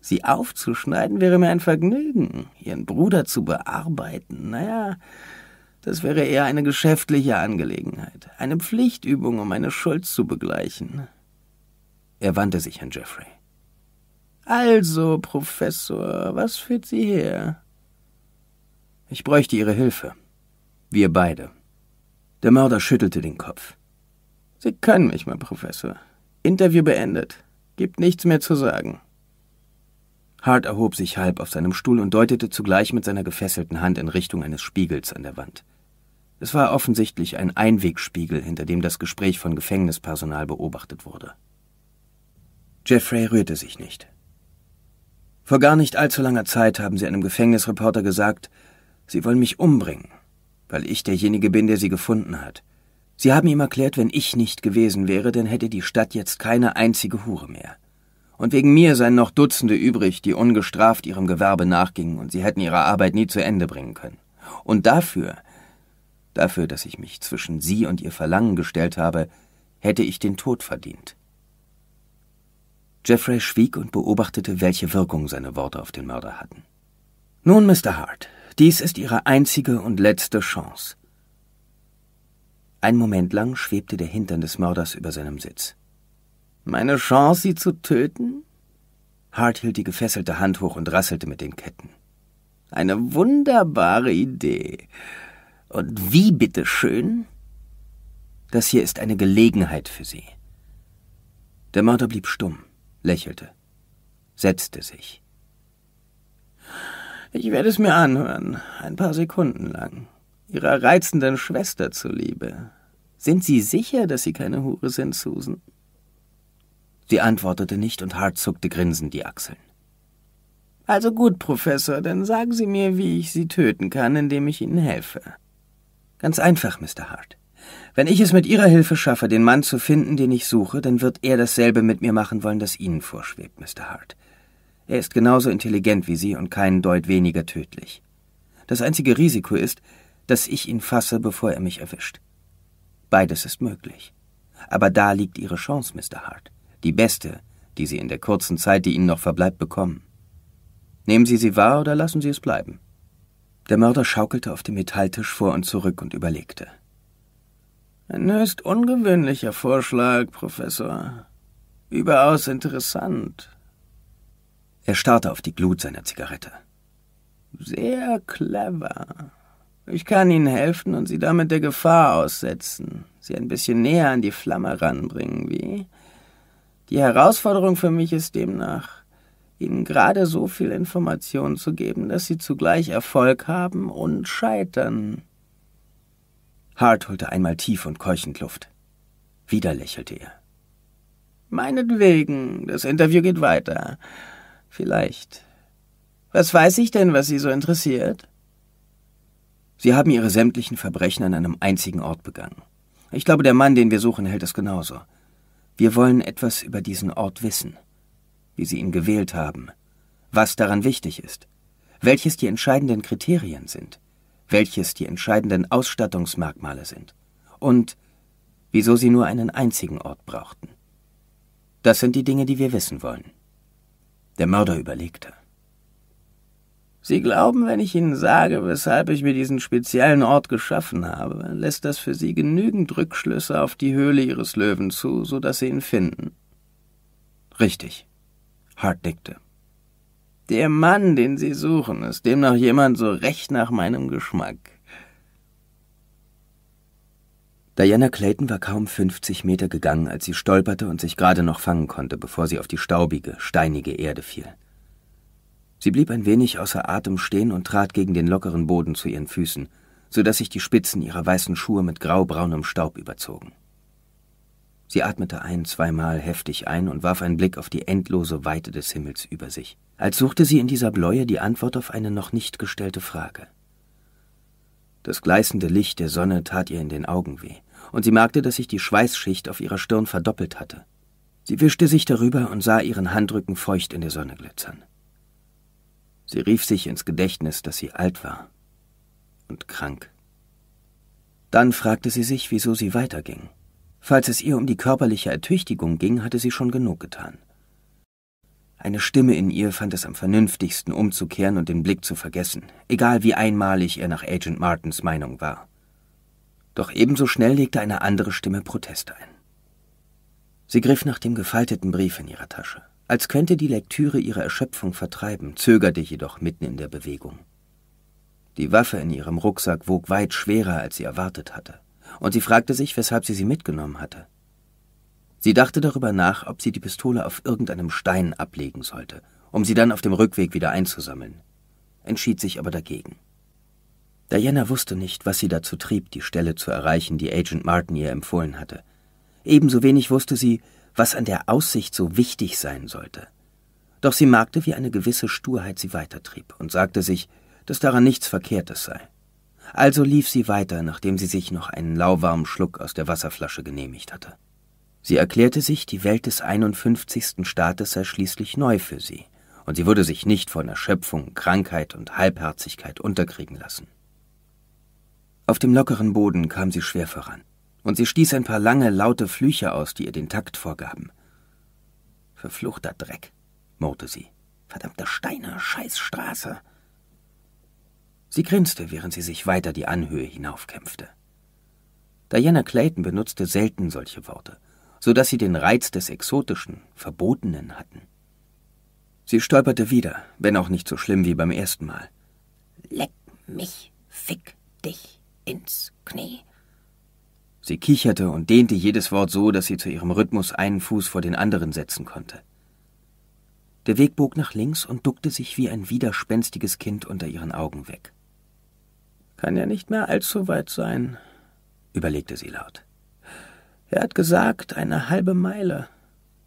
Speaker 1: Sie aufzuschneiden wäre mir ein Vergnügen, ihren Bruder zu bearbeiten, naja, das wäre eher eine geschäftliche Angelegenheit, eine Pflichtübung, um meine Schuld zu begleichen. Er wandte sich an Jeffrey. Also, Professor, was führt Sie her? Ich bräuchte Ihre Hilfe. Wir beide. Der Mörder schüttelte den Kopf. Sie können mich, mein Professor. Interview beendet. Gibt nichts mehr zu sagen. Hart erhob sich halb auf seinem Stuhl und deutete zugleich mit seiner gefesselten Hand in Richtung eines Spiegels an der Wand. Es war offensichtlich ein Einwegspiegel, hinter dem das Gespräch von Gefängnispersonal beobachtet wurde. Jeffrey rührte sich nicht. Vor gar nicht allzu langer Zeit haben sie einem Gefängnisreporter gesagt, sie wollen mich umbringen, weil ich derjenige bin, der sie gefunden hat. Sie haben ihm erklärt, wenn ich nicht gewesen wäre, dann hätte die Stadt jetzt keine einzige Hure mehr. Und wegen mir seien noch Dutzende übrig, die ungestraft ihrem Gewerbe nachgingen und sie hätten ihre Arbeit nie zu Ende bringen können. Und dafür Dafür, dass ich mich zwischen sie und ihr Verlangen gestellt habe, hätte ich den Tod verdient. Jeffrey schwieg und beobachtete, welche Wirkung seine Worte auf den Mörder hatten. Nun, Mr. Hart, dies ist Ihre einzige und letzte Chance. Ein Moment lang schwebte der Hintern des Mörders über seinem Sitz. Meine Chance, Sie zu töten? Hart hielt die gefesselte Hand hoch und rasselte mit den Ketten. Eine wunderbare Idee. Und wie bitte schön? Das hier ist eine Gelegenheit für Sie. Der Mörder blieb stumm, lächelte, setzte sich. Ich werde es mir anhören, ein paar Sekunden lang. Ihrer reizenden Schwester zuliebe. Sind Sie sicher, dass Sie keine Hure sind, Susan? Sie antwortete nicht und Hart zuckte grinsend die Achseln. Also gut, Professor, dann sagen Sie mir, wie ich Sie töten kann, indem ich Ihnen helfe. Ganz einfach, Mr. Hart. Wenn ich es mit Ihrer Hilfe schaffe, den Mann zu finden, den ich suche, dann wird er dasselbe mit mir machen wollen, das Ihnen vorschwebt, Mr. Hart. Er ist genauso intelligent wie Sie und keinen Deut weniger tödlich. Das einzige Risiko ist, dass ich ihn fasse, bevor er mich erwischt. Beides ist möglich. Aber da liegt Ihre Chance, Mr. Hart. Die beste, die Sie in der kurzen Zeit, die Ihnen noch verbleibt, bekommen. Nehmen Sie sie wahr oder lassen Sie es bleiben. Der Mörder schaukelte auf dem Metalltisch vor und zurück und überlegte. Ein höchst ungewöhnlicher Vorschlag, Professor. Überaus interessant. Er starrte auf die Glut seiner Zigarette. Sehr clever. Ich kann Ihnen helfen und Sie damit der Gefahr aussetzen, Sie ein bisschen näher an die Flamme ranbringen, wie? Die Herausforderung für mich ist demnach, ihnen gerade so viel Information zu geben, dass sie zugleich Erfolg haben und scheitern. Hart holte einmal tief und keuchend Luft. Wieder lächelte er. Meinetwegen, das Interview geht weiter. Vielleicht. Was weiß ich denn, was Sie so interessiert? Sie haben Ihre sämtlichen Verbrechen an einem einzigen Ort begangen. Ich glaube, der Mann, den wir suchen, hält es genauso. Wir wollen etwas über diesen Ort wissen wie sie ihn gewählt haben, was daran wichtig ist, welches die entscheidenden Kriterien sind, welches die entscheidenden Ausstattungsmerkmale sind und wieso sie nur einen einzigen Ort brauchten. Das sind die Dinge, die wir wissen wollen. Der Mörder überlegte. Sie glauben, wenn ich Ihnen sage, weshalb ich mir diesen speziellen Ort geschaffen habe, lässt das für Sie genügend Rückschlüsse auf die Höhle Ihres Löwen zu, so dass Sie ihn finden. Richtig. Hart nickte. Der Mann, den Sie suchen, ist demnach jemand so recht nach meinem Geschmack. Diana Clayton war kaum 50 Meter gegangen, als sie stolperte und sich gerade noch fangen konnte, bevor sie auf die staubige, steinige Erde fiel. Sie blieb ein wenig außer Atem stehen und trat gegen den lockeren Boden zu ihren Füßen, so dass sich die Spitzen ihrer weißen Schuhe mit graubraunem Staub überzogen. Sie atmete ein, zweimal heftig ein und warf einen Blick auf die endlose Weite des Himmels über sich, als suchte sie in dieser Bläue die Antwort auf eine noch nicht gestellte Frage. Das gleißende Licht der Sonne tat ihr in den Augen weh, und sie merkte, dass sich die Schweißschicht auf ihrer Stirn verdoppelt hatte. Sie wischte sich darüber und sah ihren Handrücken feucht in der Sonne glitzern. Sie rief sich ins Gedächtnis, dass sie alt war und krank. Dann fragte sie sich, wieso sie weiterging. Falls es ihr um die körperliche Ertüchtigung ging, hatte sie schon genug getan. Eine Stimme in ihr fand es am vernünftigsten, umzukehren und den Blick zu vergessen, egal wie einmalig er nach Agent Martins Meinung war. Doch ebenso schnell legte eine andere Stimme Protest ein. Sie griff nach dem gefalteten Brief in ihrer Tasche, als könnte die Lektüre ihre Erschöpfung vertreiben, zögerte jedoch mitten in der Bewegung. Die Waffe in ihrem Rucksack wog weit schwerer, als sie erwartet hatte und sie fragte sich, weshalb sie sie mitgenommen hatte. Sie dachte darüber nach, ob sie die Pistole auf irgendeinem Stein ablegen sollte, um sie dann auf dem Rückweg wieder einzusammeln, entschied sich aber dagegen. Diana wusste nicht, was sie dazu trieb, die Stelle zu erreichen, die Agent Martin ihr empfohlen hatte. Ebenso wenig wusste sie, was an der Aussicht so wichtig sein sollte. Doch sie merkte, wie eine gewisse Sturheit sie weitertrieb und sagte sich, dass daran nichts Verkehrtes sei. Also lief sie weiter, nachdem sie sich noch einen lauwarmen Schluck aus der Wasserflasche genehmigt hatte. Sie erklärte sich, die Welt des 51. Staates sei schließlich neu für sie, und sie würde sich nicht von Erschöpfung, Krankheit und Halbherzigkeit unterkriegen lassen. Auf dem lockeren Boden kam sie schwer voran, und sie stieß ein paar lange, laute Flüche aus, die ihr den Takt vorgaben. Verfluchter Dreck, murrte sie. Verdammte Steine, Scheißstraße. Sie grinste, während sie sich weiter die Anhöhe hinaufkämpfte. Diana Clayton benutzte selten solche Worte, so dass sie den Reiz des Exotischen, Verbotenen hatten. Sie stolperte wieder, wenn auch nicht so schlimm wie beim ersten Mal. Leck mich, fick dich ins Knie. Sie kicherte und dehnte jedes Wort so, dass sie zu ihrem Rhythmus einen Fuß vor den anderen setzen konnte. Der Weg bog nach links und duckte sich wie ein widerspenstiges Kind unter ihren Augen weg. Kann ja nicht mehr allzu weit sein, überlegte sie laut. Er hat gesagt, eine halbe Meile.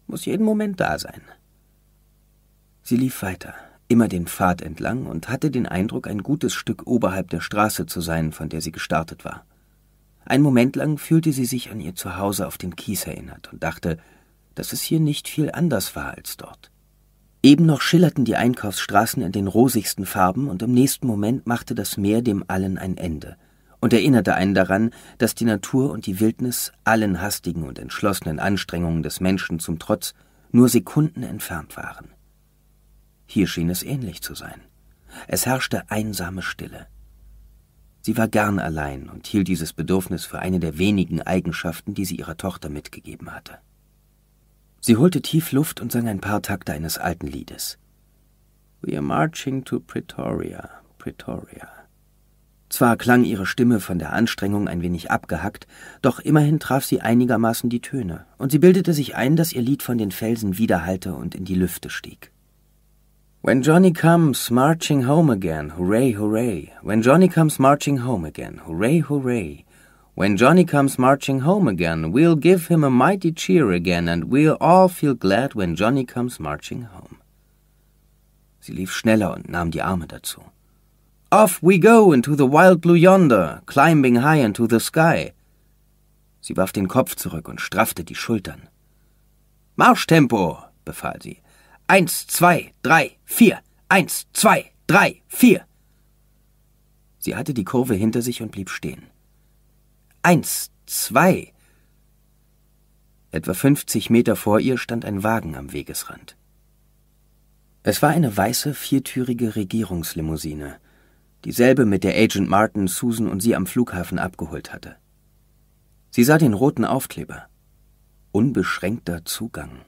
Speaker 1: Muss jeden Moment da sein. Sie lief weiter, immer den Pfad entlang und hatte den Eindruck, ein gutes Stück oberhalb der Straße zu sein, von der sie gestartet war. Ein Moment lang fühlte sie sich an ihr Zuhause auf dem Kies erinnert und dachte, dass es hier nicht viel anders war als dort. Eben noch schillerten die Einkaufsstraßen in den rosigsten Farben, und im nächsten Moment machte das Meer dem allen ein Ende und erinnerte einen daran, dass die Natur und die Wildnis allen hastigen und entschlossenen Anstrengungen des Menschen zum Trotz nur Sekunden entfernt waren. Hier schien es ähnlich zu sein. Es herrschte einsame Stille. Sie war gern allein und hielt dieses Bedürfnis für eine der wenigen Eigenschaften, die sie ihrer Tochter mitgegeben hatte. Sie holte tief Luft und sang ein paar Takte eines alten Liedes. We are marching to Pretoria, Pretoria. Zwar klang ihre Stimme von der Anstrengung ein wenig abgehackt, doch immerhin traf sie einigermaßen die Töne, und sie bildete sich ein, dass ihr Lied von den Felsen widerhallte und in die Lüfte stieg. When Johnny comes marching home again, hooray, hooray. When Johnny comes marching home again, hooray, hooray. When Johnny comes marching home again, we'll give him a mighty cheer again, and we'll all feel glad when Johnny comes marching home. Sie lief schneller und nahm die Arme dazu. Off we go into the wild blue yonder, climbing high into the sky. Sie warf den Kopf zurück und straffte die Schultern. Marschtempo, befahl sie. Eins, zwei, drei, vier. Eins, zwei, drei, vier. Sie hatte die Kurve hinter sich und blieb stehen. Eins, zwei. Etwa 50 Meter vor ihr stand ein Wagen am Wegesrand. Es war eine weiße, viertürige Regierungslimousine, dieselbe, mit der Agent Martin Susan und sie am Flughafen abgeholt hatte. Sie sah den roten Aufkleber. Unbeschränkter Zugang.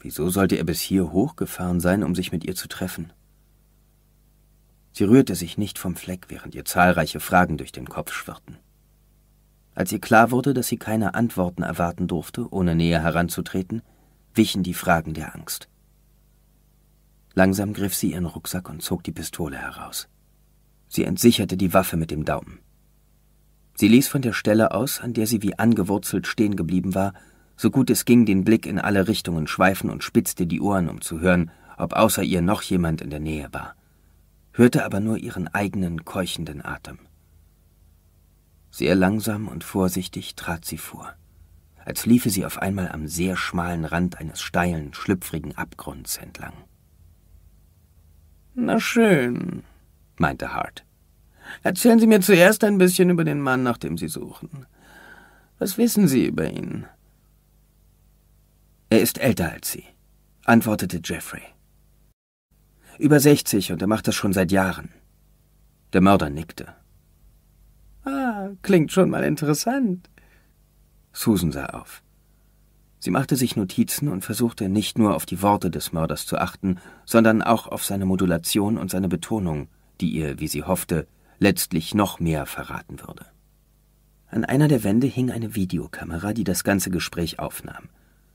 Speaker 1: Wieso sollte er bis hier hochgefahren sein, um sich mit ihr zu treffen? Sie rührte sich nicht vom Fleck, während ihr zahlreiche Fragen durch den Kopf schwirrten. Als ihr klar wurde, dass sie keine Antworten erwarten durfte, ohne näher heranzutreten, wichen die Fragen der Angst. Langsam griff sie ihren Rucksack und zog die Pistole heraus. Sie entsicherte die Waffe mit dem Daumen. Sie ließ von der Stelle aus, an der sie wie angewurzelt stehen geblieben war, so gut es ging, den Blick in alle Richtungen schweifen und spitzte die Ohren, um zu hören, ob außer ihr noch jemand in der Nähe war hörte aber nur ihren eigenen keuchenden Atem. Sehr langsam und vorsichtig trat sie vor, als liefe sie auf einmal am sehr schmalen Rand eines steilen, schlüpfrigen Abgrunds entlang. Na schön, meinte Hart. Erzählen Sie mir zuerst ein bisschen über den Mann, nach dem Sie suchen. Was wissen Sie über ihn? Er ist älter als Sie, antwortete Jeffrey. Über 60 und er macht das schon seit Jahren. Der Mörder nickte. Ah, klingt schon mal interessant. Susan sah auf. Sie machte sich Notizen und versuchte nicht nur auf die Worte des Mörders zu achten, sondern auch auf seine Modulation und seine Betonung, die ihr, wie sie hoffte, letztlich noch mehr verraten würde. An einer der Wände hing eine Videokamera, die das ganze Gespräch aufnahm.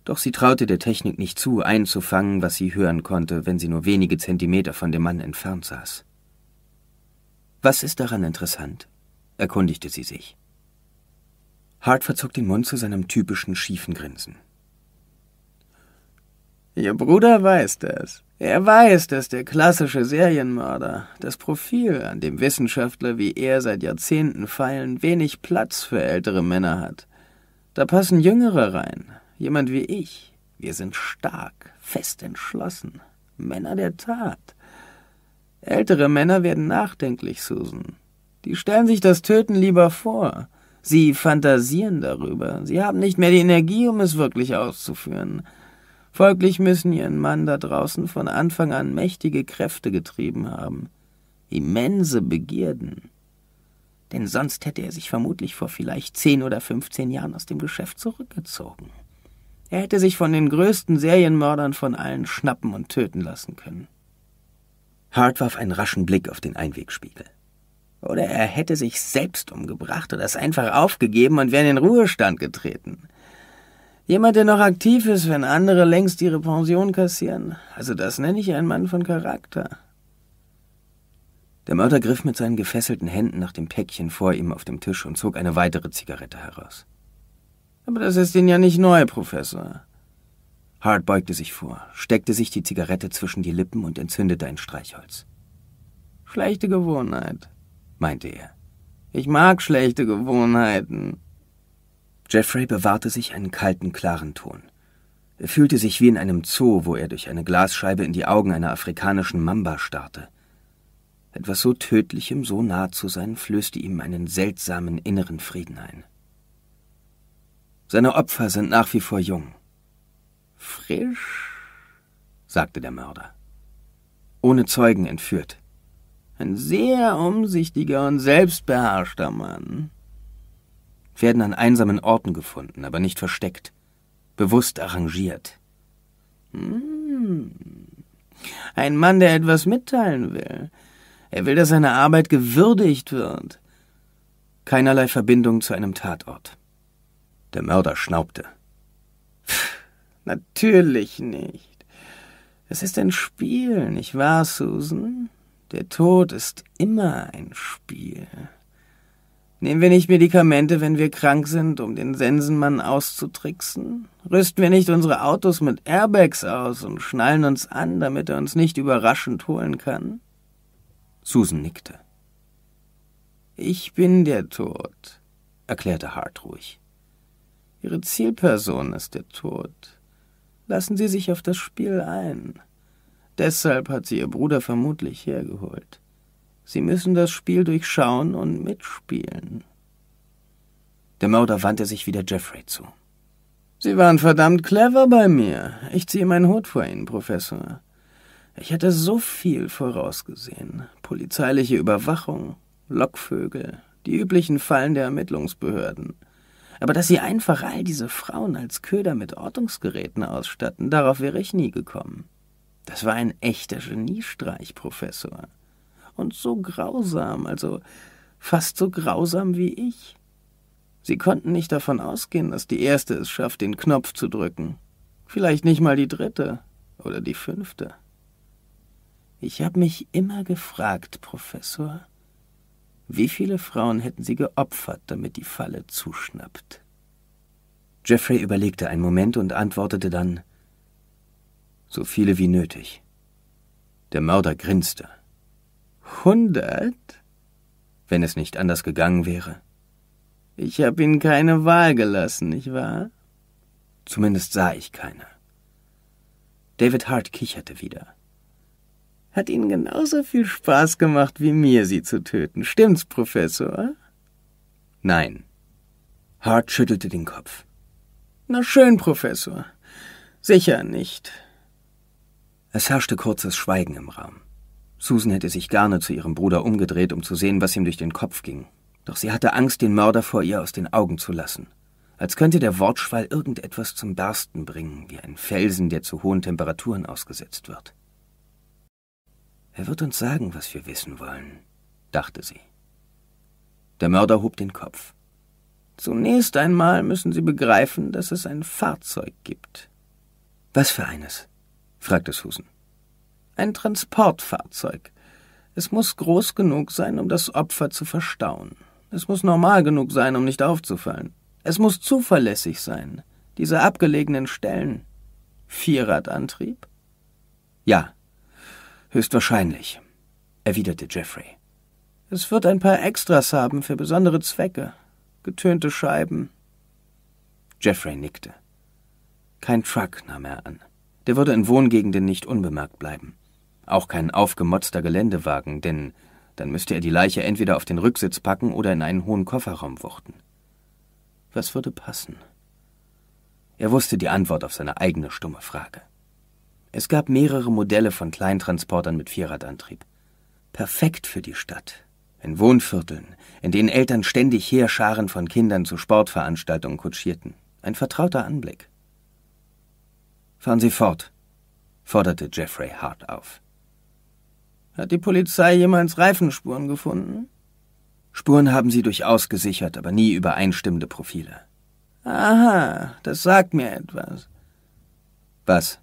Speaker 1: Doch sie traute der Technik nicht zu, einzufangen, was sie hören konnte, wenn sie nur wenige Zentimeter von dem Mann entfernt saß. Was ist daran interessant? erkundigte sie sich. Hart verzog den Mund zu seinem typischen schiefen Grinsen. Ihr Bruder weiß das. Er weiß, dass der klassische Serienmörder, das Profil, an dem Wissenschaftler wie er seit Jahrzehnten feilen, wenig Platz für ältere Männer hat. Da passen Jüngere rein, jemand wie ich. Wir sind stark, fest entschlossen, Männer der Tat. Ältere Männer werden nachdenklich, Susan. Die stellen sich das Töten lieber vor. Sie fantasieren darüber. Sie haben nicht mehr die Energie, um es wirklich auszuführen. Folglich müssen ihren Mann da draußen von Anfang an mächtige Kräfte getrieben haben, immense Begierden. Denn sonst hätte er sich vermutlich vor vielleicht zehn oder fünfzehn Jahren aus dem Geschäft zurückgezogen. Er hätte sich von den größten Serienmördern von allen schnappen und töten lassen können. Hart warf einen raschen Blick auf den Einwegspiegel. Oder er hätte sich selbst umgebracht oder es einfach aufgegeben und wäre in den Ruhestand getreten. Jemand, der noch aktiv ist, wenn andere längst ihre Pension kassieren. Also das nenne ich einen Mann von Charakter. Der Mörder griff mit seinen gefesselten Händen nach dem Päckchen vor ihm auf dem Tisch und zog eine weitere Zigarette heraus. Aber das ist Ihnen ja nicht neu, Professor. Hart beugte sich vor, steckte sich die Zigarette zwischen die Lippen und entzündete ein Streichholz. Schlechte Gewohnheit, meinte er. Ich mag schlechte Gewohnheiten. Jeffrey bewahrte sich einen kalten, klaren Ton. Er fühlte sich wie in einem Zoo, wo er durch eine Glasscheibe in die Augen einer afrikanischen Mamba starrte. Etwas so Tödlichem so nah zu sein, flößte ihm einen seltsamen inneren Frieden ein. Seine Opfer sind nach wie vor jung. Frisch, sagte der Mörder. Ohne Zeugen entführt. Ein sehr umsichtiger und selbstbeherrschter Mann. Werden an einsamen Orten gefunden, aber nicht versteckt. Bewusst arrangiert.
Speaker 2: Hm.
Speaker 1: Ein Mann, der etwas mitteilen will. Er will, dass seine Arbeit gewürdigt wird. Keinerlei Verbindung zu einem Tatort. Der Mörder schnaubte. Pff, Natürlich nicht. Es ist ein Spiel, nicht wahr, Susan? Der Tod ist immer ein Spiel. Nehmen wir nicht Medikamente, wenn wir krank sind, um den Sensenmann auszutricksen? Rüsten wir nicht unsere Autos mit Airbags aus und schnallen uns an, damit er uns nicht überraschend holen kann? Susan nickte. Ich bin der Tod, erklärte Hart ruhig. Ihre Zielperson ist der Tod. Lassen Sie sich auf das Spiel ein. Deshalb hat sie Ihr Bruder vermutlich hergeholt. Sie müssen das Spiel durchschauen und mitspielen. Der Mörder wandte sich wieder Jeffrey zu. Sie waren verdammt clever bei mir. Ich ziehe meinen Hut vor Ihnen, Professor. Ich hätte so viel vorausgesehen. Polizeiliche Überwachung, Lockvögel, die üblichen Fallen der Ermittlungsbehörden – aber dass sie einfach all diese Frauen als Köder mit Ortungsgeräten ausstatten, darauf wäre ich nie gekommen. Das war ein echter Geniestreich, Professor. Und so grausam, also fast so grausam wie ich. Sie konnten nicht davon ausgehen, dass die erste es schafft, den Knopf zu drücken. Vielleicht nicht mal die dritte oder die fünfte. Ich habe mich immer gefragt, Professor, wie viele Frauen hätten sie geopfert, damit die Falle zuschnappt? Jeffrey überlegte einen Moment und antwortete dann So viele wie nötig. Der Mörder grinste. Hundert? Wenn es nicht anders gegangen wäre. Ich habe Ihnen keine Wahl gelassen, nicht wahr? Zumindest sah ich keine. David Hart kicherte wieder. Hat Ihnen genauso viel Spaß gemacht wie mir, Sie zu töten. Stimmt's, Professor? Nein. Hart schüttelte den Kopf. Na schön, Professor. Sicher nicht. Es herrschte kurzes Schweigen im Raum. Susan hätte sich gerne zu ihrem Bruder umgedreht, um zu sehen, was ihm durch den Kopf ging. Doch sie hatte Angst, den Mörder vor ihr aus den Augen zu lassen. Als könnte der Wortschwall irgendetwas zum Bersten bringen, wie ein Felsen, der zu hohen Temperaturen ausgesetzt wird. Er wird uns sagen, was wir wissen wollen, dachte sie. Der Mörder hob den Kopf. Zunächst einmal müssen Sie begreifen, dass es ein Fahrzeug gibt. Was für eines? fragte Susan. Ein Transportfahrzeug. Es muss groß genug sein, um das Opfer zu verstauen. Es muss normal genug sein, um nicht aufzufallen. Es muss zuverlässig sein. Diese abgelegenen Stellen. Vierradantrieb? Ja, Höchstwahrscheinlich, erwiderte Jeffrey. Es wird ein paar Extras haben für besondere Zwecke. Getönte Scheiben. Jeffrey nickte. Kein Truck nahm er an. Der würde in Wohngegenden nicht unbemerkt bleiben. Auch kein aufgemotzter Geländewagen, denn dann müsste er die Leiche entweder auf den Rücksitz packen oder in einen hohen Kofferraum wuchten. Was würde passen? Er wusste die Antwort auf seine eigene stumme Frage. Es gab mehrere Modelle von Kleintransportern mit Vierradantrieb. Perfekt für die Stadt. In Wohnvierteln, in denen Eltern ständig Heerscharen von Kindern zu Sportveranstaltungen kutschierten. Ein vertrauter Anblick. Fahren Sie fort, forderte Jeffrey hart auf. Hat die Polizei jemals Reifenspuren gefunden? Spuren haben sie durchaus gesichert, aber nie übereinstimmende Profile. Aha, das sagt mir etwas. Was?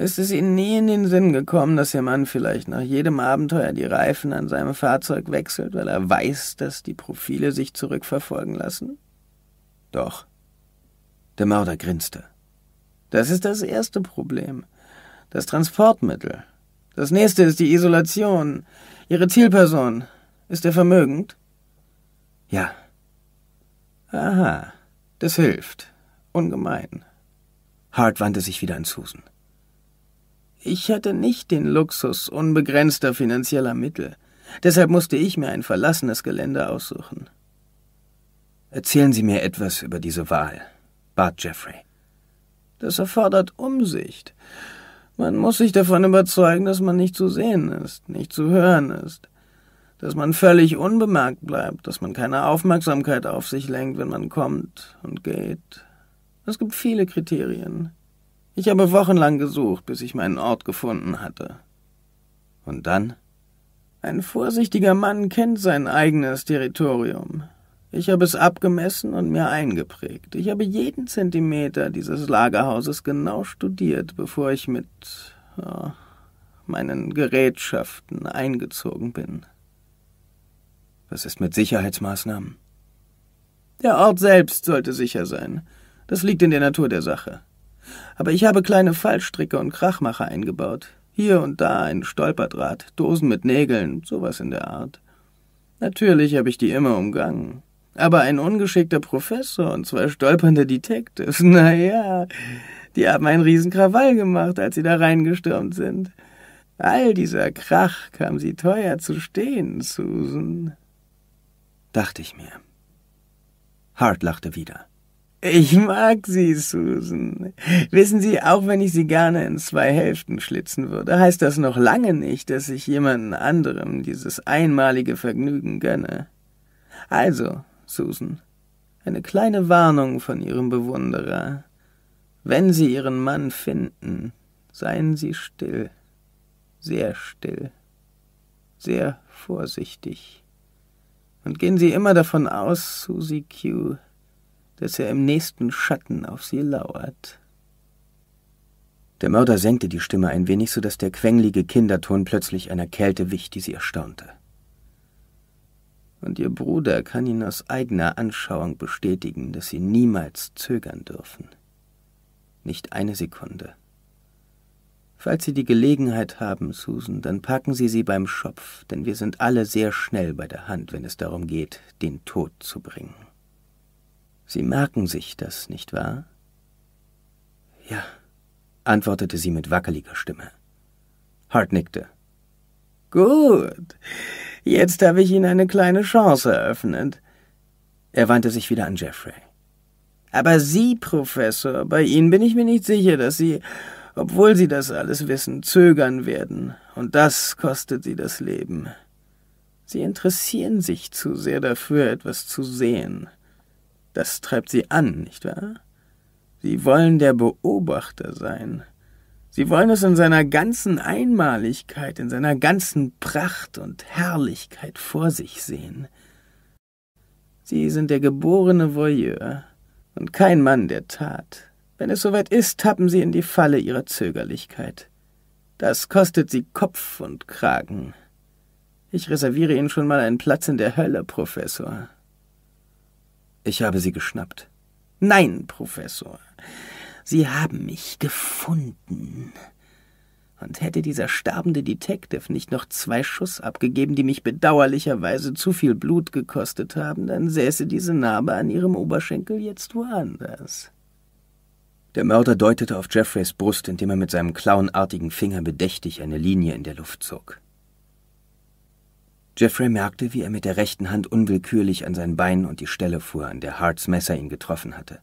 Speaker 1: ist Es ihnen nie in den Sinn gekommen, dass ihr Mann vielleicht nach jedem Abenteuer die Reifen an seinem Fahrzeug wechselt, weil er weiß, dass die Profile sich zurückverfolgen lassen? Doch. Der Mörder grinste. Das ist das erste Problem. Das Transportmittel. Das nächste ist die Isolation. Ihre Zielperson. Ist er vermögend? Ja. Aha. Das hilft. Ungemein. Hart wandte sich wieder an Susan. Ich hatte nicht den Luxus unbegrenzter finanzieller Mittel. Deshalb musste ich mir ein verlassenes Gelände aussuchen. Erzählen Sie mir etwas über diese Wahl, bat Jeffrey. Das erfordert Umsicht. Man muss sich davon überzeugen, dass man nicht zu sehen ist, nicht zu hören ist, dass man völlig unbemerkt bleibt, dass man keine Aufmerksamkeit auf sich lenkt, wenn man kommt und geht. Es gibt viele Kriterien. Ich habe wochenlang gesucht, bis ich meinen Ort gefunden hatte. Und dann? Ein vorsichtiger Mann kennt sein eigenes Territorium. Ich habe es abgemessen und mir eingeprägt. Ich habe jeden Zentimeter dieses Lagerhauses genau studiert, bevor ich mit oh, meinen Gerätschaften eingezogen bin. Was ist mit Sicherheitsmaßnahmen? Der Ort selbst sollte sicher sein. Das liegt in der Natur der Sache aber ich habe kleine Fallstricke und Krachmacher eingebaut. Hier und da ein Stolperdraht, Dosen mit Nägeln, sowas in der Art. Natürlich habe ich die immer umgangen. Aber ein ungeschickter Professor und zwei stolpernde Detectives, ja, die haben einen riesen Krawall gemacht, als sie da reingestürmt sind. All dieser Krach kam sie teuer zu stehen, Susan. Dachte ich mir. Hart lachte wieder. Ich mag sie, Susan. Wissen Sie, auch wenn ich sie gerne in zwei Hälften schlitzen würde, heißt das noch lange nicht, dass ich jemanden anderem dieses einmalige Vergnügen gönne. Also, Susan, eine kleine Warnung von Ihrem Bewunderer. Wenn Sie Ihren Mann finden, seien Sie still, sehr still, sehr vorsichtig. Und gehen Sie immer davon aus, Susie Q., dass er im nächsten Schatten auf sie lauert. Der Mörder senkte die Stimme ein wenig, so dass der quengelige Kinderton plötzlich einer Kälte wich, die sie erstaunte. Und ihr Bruder kann Ihnen aus eigener Anschauung bestätigen, dass Sie niemals zögern dürfen. Nicht eine Sekunde. Falls Sie die Gelegenheit haben, Susan, dann packen Sie sie beim Schopf, denn wir sind alle sehr schnell bei der Hand, wenn es darum geht, den Tod zu bringen. Sie merken sich das, nicht wahr? Ja, antwortete sie mit wackeliger Stimme. Hart nickte. Gut, jetzt habe ich Ihnen eine kleine Chance eröffnet. Er wandte sich wieder an Jeffrey. Aber Sie, Professor, bei Ihnen bin ich mir nicht sicher, dass Sie, obwohl Sie das alles wissen, zögern werden, und das kostet Sie das Leben. Sie interessieren sich zu sehr dafür, etwas zu sehen. Das treibt sie an, nicht wahr? Sie wollen der Beobachter sein. Sie wollen es in seiner ganzen Einmaligkeit, in seiner ganzen Pracht und Herrlichkeit vor sich sehen. Sie sind der geborene Voyeur und kein Mann der Tat. Wenn es soweit ist, tappen sie in die Falle ihrer Zögerlichkeit. Das kostet sie Kopf und Kragen. Ich reserviere Ihnen schon mal einen Platz in der Hölle, Professor. Ich habe sie geschnappt. Nein, Professor. Sie haben mich gefunden. Und hätte dieser sterbende Detective nicht noch zwei Schuss abgegeben, die mich bedauerlicherweise zu viel Blut gekostet haben, dann säße diese Narbe an ihrem Oberschenkel jetzt woanders. Der Mörder deutete auf Jeffreys Brust, indem er mit seinem clownartigen Finger bedächtig eine Linie in der Luft zog. Jeffrey merkte, wie er mit der rechten Hand unwillkürlich an sein Bein und die Stelle fuhr, an der Harts Messer ihn getroffen hatte.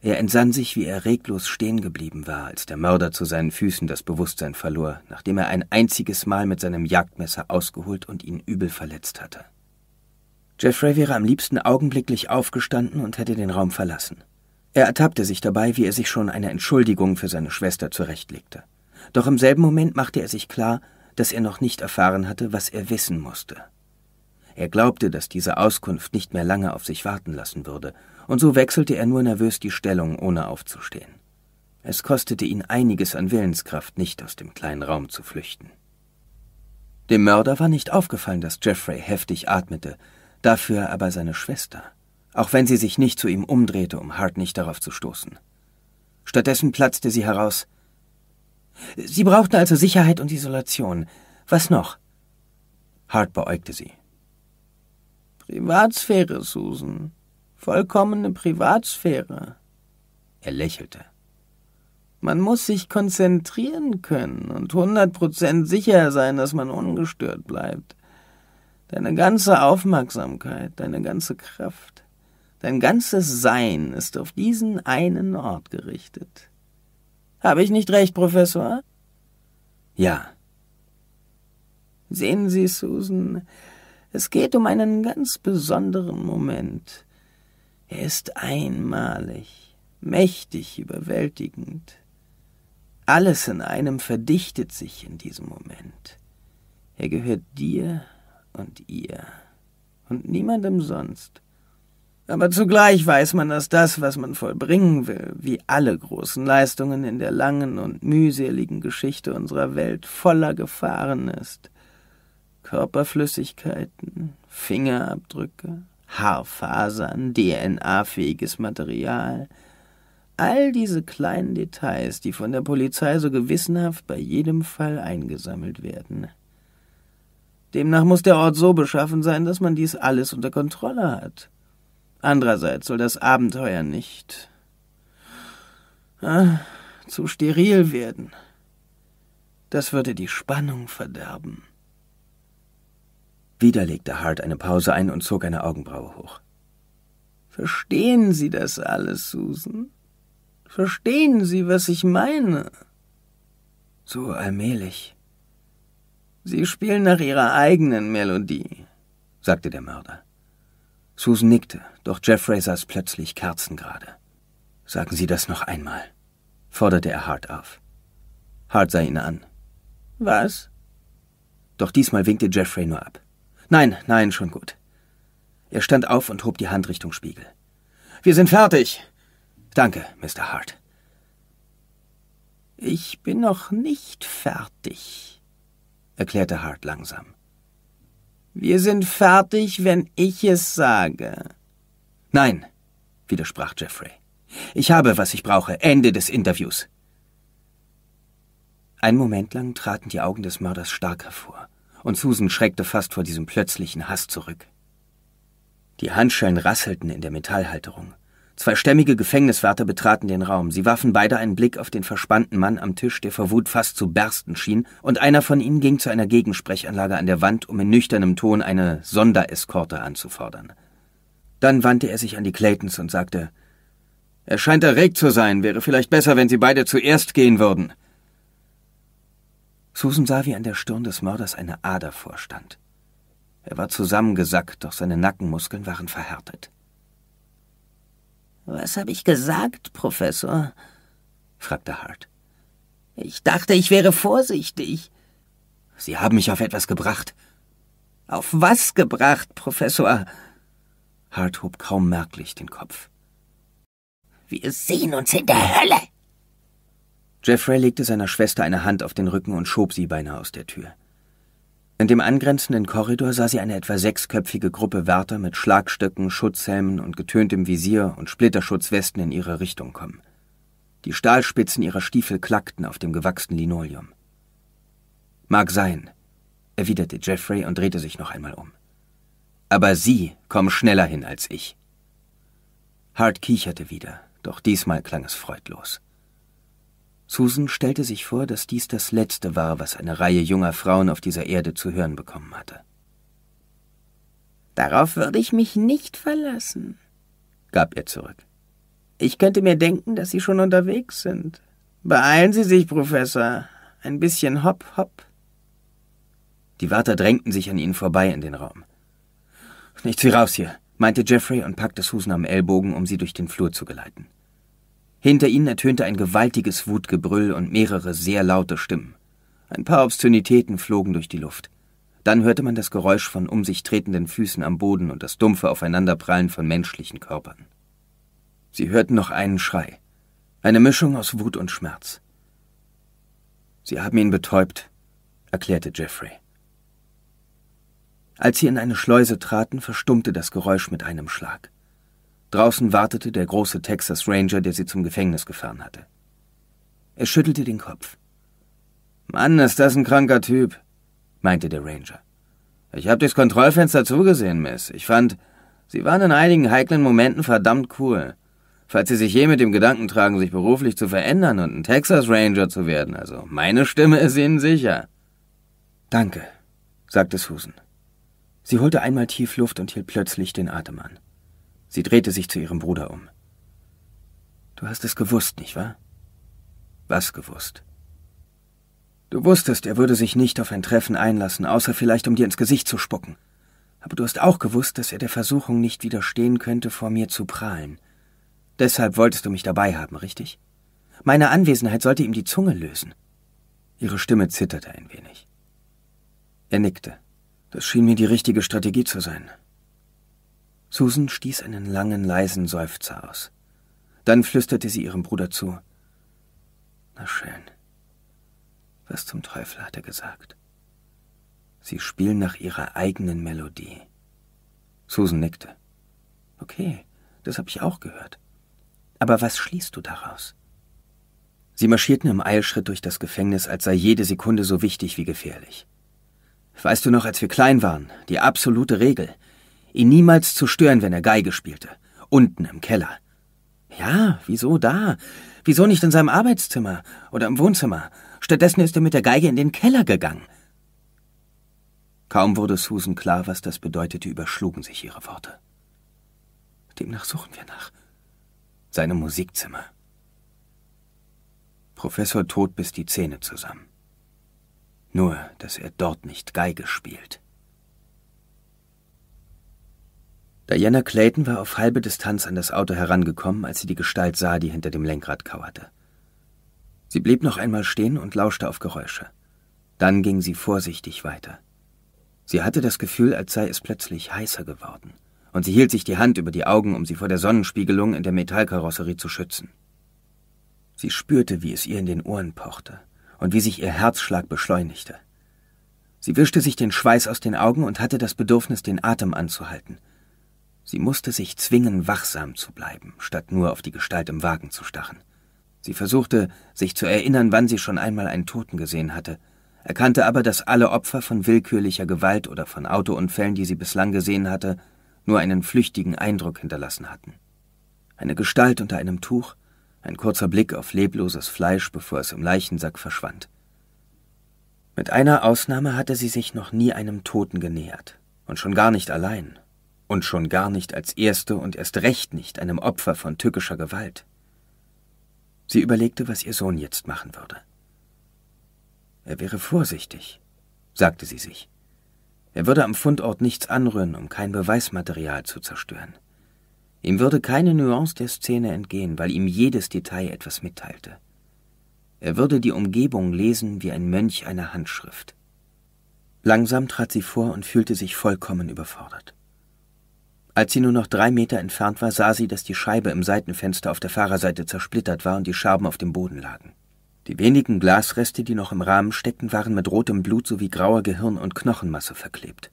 Speaker 1: Er entsann sich, wie er reglos stehen geblieben war, als der Mörder zu seinen Füßen das Bewusstsein verlor, nachdem er ein einziges Mal mit seinem Jagdmesser ausgeholt und ihn übel verletzt hatte. Jeffrey wäre am liebsten augenblicklich aufgestanden und hätte den Raum verlassen. Er ertappte sich dabei, wie er sich schon eine Entschuldigung für seine Schwester zurechtlegte. Doch im selben Moment machte er sich klar, dass er noch nicht erfahren hatte, was er wissen musste. Er glaubte, dass diese Auskunft nicht mehr lange auf sich warten lassen würde, und so wechselte er nur nervös die Stellung, ohne aufzustehen. Es kostete ihn einiges an Willenskraft, nicht aus dem kleinen Raum zu flüchten. Dem Mörder war nicht aufgefallen, dass Jeffrey heftig atmete, dafür aber seine Schwester, auch wenn sie sich nicht zu ihm umdrehte, um Hart nicht darauf zu stoßen. Stattdessen platzte sie heraus Sie brauchten also Sicherheit und Isolation. Was noch? Hart beäugte sie. Privatsphäre, Susan. Vollkommene Privatsphäre. Er lächelte. Man muss sich konzentrieren können und hundert Prozent sicher sein, dass man ungestört bleibt. Deine ganze Aufmerksamkeit, deine ganze Kraft, dein ganzes Sein ist auf diesen einen Ort gerichtet. Habe ich nicht recht, Professor? Ja. Sehen Sie, Susan, es geht um einen ganz besonderen Moment. Er ist einmalig, mächtig, überwältigend. Alles in einem verdichtet sich in diesem Moment. Er gehört dir und ihr und niemandem sonst aber zugleich weiß man, dass das, was man vollbringen will, wie alle großen Leistungen in der langen und mühseligen Geschichte unserer Welt voller Gefahren ist. Körperflüssigkeiten, Fingerabdrücke, Haarfasern, DNA-fähiges Material, all diese kleinen Details, die von der Polizei so gewissenhaft bei jedem Fall eingesammelt werden. Demnach muss der Ort so beschaffen sein, dass man dies alles unter Kontrolle hat. Andererseits soll das Abenteuer nicht ah, zu steril werden. Das würde die Spannung verderben. Wieder legte Hart eine Pause ein und zog eine Augenbraue hoch. Verstehen Sie das alles, Susan? Verstehen Sie, was ich meine? So allmählich. Sie spielen nach Ihrer eigenen Melodie, sagte der Mörder. Susan nickte doch Jeffrey saß plötzlich kerzengerade. Sagen Sie das noch einmal, forderte er Hart auf. Hart sah ihn an. Was? Doch diesmal winkte Jeffrey nur ab. Nein, nein, schon gut. Er stand auf und hob die Hand Richtung Spiegel. Wir sind fertig. Danke, Mr. Hart. Ich bin noch nicht fertig, erklärte Hart langsam. Wir sind fertig, wenn ich es sage. Nein, widersprach Jeffrey. Ich habe, was ich brauche. Ende des Interviews. Ein Moment lang traten die Augen des Mörders stark hervor, und Susan schreckte fast vor diesem plötzlichen Hass zurück. Die Handschellen rasselten in der Metallhalterung. Zwei stämmige Gefängniswärter betraten den Raum. Sie warfen beide einen Blick auf den verspannten Mann am Tisch, der vor Wut fast zu bersten schien, und einer von ihnen ging zu einer Gegensprechanlage an der Wand, um in nüchternem Ton eine Sondereskorte anzufordern. Dann wandte er sich an die Claytons und sagte, er scheint erregt zu sein, wäre vielleicht besser, wenn Sie beide zuerst gehen würden. Susan sah, wie an der Stirn des Mörders eine Ader vorstand. Er war zusammengesackt, doch seine Nackenmuskeln waren verhärtet. Was habe ich gesagt, Professor? fragte Hart. Ich dachte, ich wäre vorsichtig. Sie haben mich auf etwas gebracht. Auf was gebracht, Professor? Hart hob kaum merklich den Kopf. Wir sehen uns in der Hölle! Jeffrey legte seiner Schwester eine Hand auf den Rücken und schob sie beinahe aus der Tür. In dem angrenzenden Korridor sah sie eine etwa sechsköpfige Gruppe Wärter mit Schlagstöcken, Schutzhelmen und getöntem Visier und Splitterschutzwesten in ihre Richtung kommen. Die Stahlspitzen ihrer Stiefel klackten auf dem gewachsenen Linoleum. Mag sein, erwiderte Jeffrey und drehte sich noch einmal um aber Sie kommen schneller hin als ich. Hart kicherte wieder, doch diesmal klang es freudlos. Susan stellte sich vor, dass dies das Letzte war, was eine Reihe junger Frauen auf dieser Erde zu hören bekommen hatte. Darauf würde ich mich nicht verlassen, gab er zurück. Ich könnte mir denken, dass Sie schon unterwegs sind. Beeilen Sie sich, Professor. Ein bisschen hopp, hopp. Die Warter drängten sich an ihnen vorbei in den Raum. Nichts wie raus hier, meinte Jeffrey und packte Susan am Ellbogen, um sie durch den Flur zu geleiten. Hinter ihnen ertönte ein gewaltiges Wutgebrüll und mehrere sehr laute Stimmen. Ein paar Obszönitäten flogen durch die Luft. Dann hörte man das Geräusch von um sich tretenden Füßen am Boden und das dumpfe Aufeinanderprallen von menschlichen Körpern. Sie hörten noch einen Schrei, eine Mischung aus Wut und Schmerz. Sie haben ihn betäubt, erklärte Jeffrey. Als sie in eine Schleuse traten, verstummte das Geräusch mit einem Schlag. Draußen wartete der große Texas Ranger, der sie zum Gefängnis gefahren hatte. Er schüttelte den Kopf. Mann, ist das ein kranker Typ, meinte der Ranger. Ich hab durchs Kontrollfenster zugesehen, Miss. Ich fand, Sie waren in einigen heiklen Momenten verdammt cool. Falls Sie sich je mit dem Gedanken tragen, sich beruflich zu verändern und ein Texas Ranger zu werden, also meine Stimme ist Ihnen sicher. Danke, sagte Susan. Sie holte einmal tief Luft und hielt plötzlich den Atem an. Sie drehte sich zu ihrem Bruder um. Du hast es gewusst, nicht wahr? Was gewusst? Du wusstest, er würde sich nicht auf ein Treffen einlassen, außer vielleicht, um dir ins Gesicht zu spucken. Aber du hast auch gewusst, dass er der Versuchung nicht widerstehen könnte, vor mir zu prahlen. Deshalb wolltest du mich dabei haben, richtig? Meine Anwesenheit sollte ihm die Zunge lösen. Ihre Stimme zitterte ein wenig. Er nickte. Das schien mir die richtige Strategie zu sein. Susan stieß einen langen, leisen Seufzer aus. Dann flüsterte sie ihrem Bruder zu. Na schön. Was zum Teufel hat er gesagt? Sie spielen nach ihrer eigenen Melodie. Susan nickte. Okay, das habe ich auch gehört. Aber was schließt du daraus? Sie marschierten im Eilschritt durch das Gefängnis, als sei jede Sekunde so wichtig wie gefährlich. Weißt du noch, als wir klein waren, die absolute Regel, ihn niemals zu stören, wenn er Geige spielte, unten im Keller. Ja, wieso da? Wieso nicht in seinem Arbeitszimmer oder im Wohnzimmer? Stattdessen ist er mit der Geige in den Keller gegangen. Kaum wurde Susan klar, was das bedeutete, überschlugen sich ihre Worte. Demnach suchen wir nach seinem Musikzimmer. Professor Tod biss die Zähne zusammen nur dass er dort nicht Geige spielt. Diana Clayton war auf halbe Distanz an das Auto herangekommen, als sie die Gestalt sah, die hinter dem Lenkrad kauerte. Sie blieb noch einmal stehen und lauschte auf Geräusche. Dann ging sie vorsichtig weiter. Sie hatte das Gefühl, als sei es plötzlich heißer geworden, und sie hielt sich die Hand über die Augen, um sie vor der Sonnenspiegelung in der Metallkarosserie zu schützen. Sie spürte, wie es ihr in den Ohren pochte und wie sich ihr Herzschlag beschleunigte. Sie wischte sich den Schweiß aus den Augen und hatte das Bedürfnis, den Atem anzuhalten. Sie musste sich zwingen, wachsam zu bleiben, statt nur auf die Gestalt im Wagen zu starren. Sie versuchte, sich zu erinnern, wann sie schon einmal einen Toten gesehen hatte, erkannte aber, dass alle Opfer von willkürlicher Gewalt oder von Autounfällen, die sie bislang gesehen hatte, nur einen flüchtigen Eindruck hinterlassen hatten. Eine Gestalt unter einem Tuch, ein kurzer Blick auf lebloses Fleisch, bevor es im Leichensack verschwand. Mit einer Ausnahme hatte sie sich noch nie einem Toten genähert, und schon gar nicht allein, und schon gar nicht als Erste und erst recht nicht einem Opfer von tückischer Gewalt. Sie überlegte, was ihr Sohn jetzt machen würde. Er wäre vorsichtig, sagte sie sich. Er würde am Fundort nichts anrühren, um kein Beweismaterial zu zerstören. Ihm würde keine Nuance der Szene entgehen, weil ihm jedes Detail etwas mitteilte. Er würde die Umgebung lesen wie ein Mönch eine Handschrift. Langsam trat sie vor und fühlte sich vollkommen überfordert. Als sie nur noch drei Meter entfernt war, sah sie, dass die Scheibe im Seitenfenster auf der Fahrerseite zersplittert war und die Scherben auf dem Boden lagen. Die wenigen Glasreste, die noch im Rahmen steckten, waren mit rotem Blut sowie grauer Gehirn- und Knochenmasse verklebt.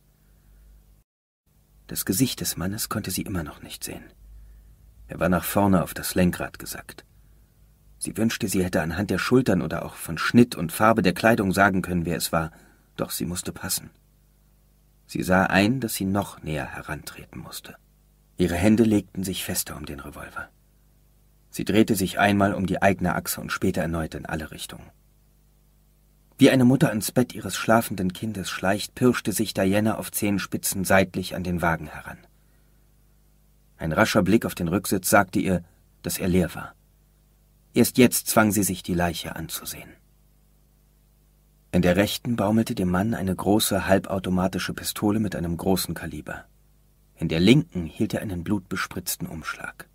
Speaker 1: Das Gesicht des Mannes konnte sie immer noch nicht sehen. Er war nach vorne auf das Lenkrad gesackt. Sie wünschte, sie hätte anhand der Schultern oder auch von Schnitt und Farbe der Kleidung sagen können, wer es war, doch sie musste passen. Sie sah ein, dass sie noch näher herantreten musste. Ihre Hände legten sich fester um den Revolver. Sie drehte sich einmal um die eigene Achse und später erneut in alle Richtungen. Wie eine Mutter ans Bett ihres schlafenden Kindes schleicht, pirschte sich Diana auf Zehenspitzen seitlich an den Wagen heran. Ein rascher Blick auf den Rücksitz sagte ihr, dass er leer war. Erst jetzt zwang sie sich, die Leiche anzusehen. In der rechten baumelte dem Mann eine große halbautomatische Pistole mit einem großen Kaliber. In der linken hielt er einen blutbespritzten Umschlag.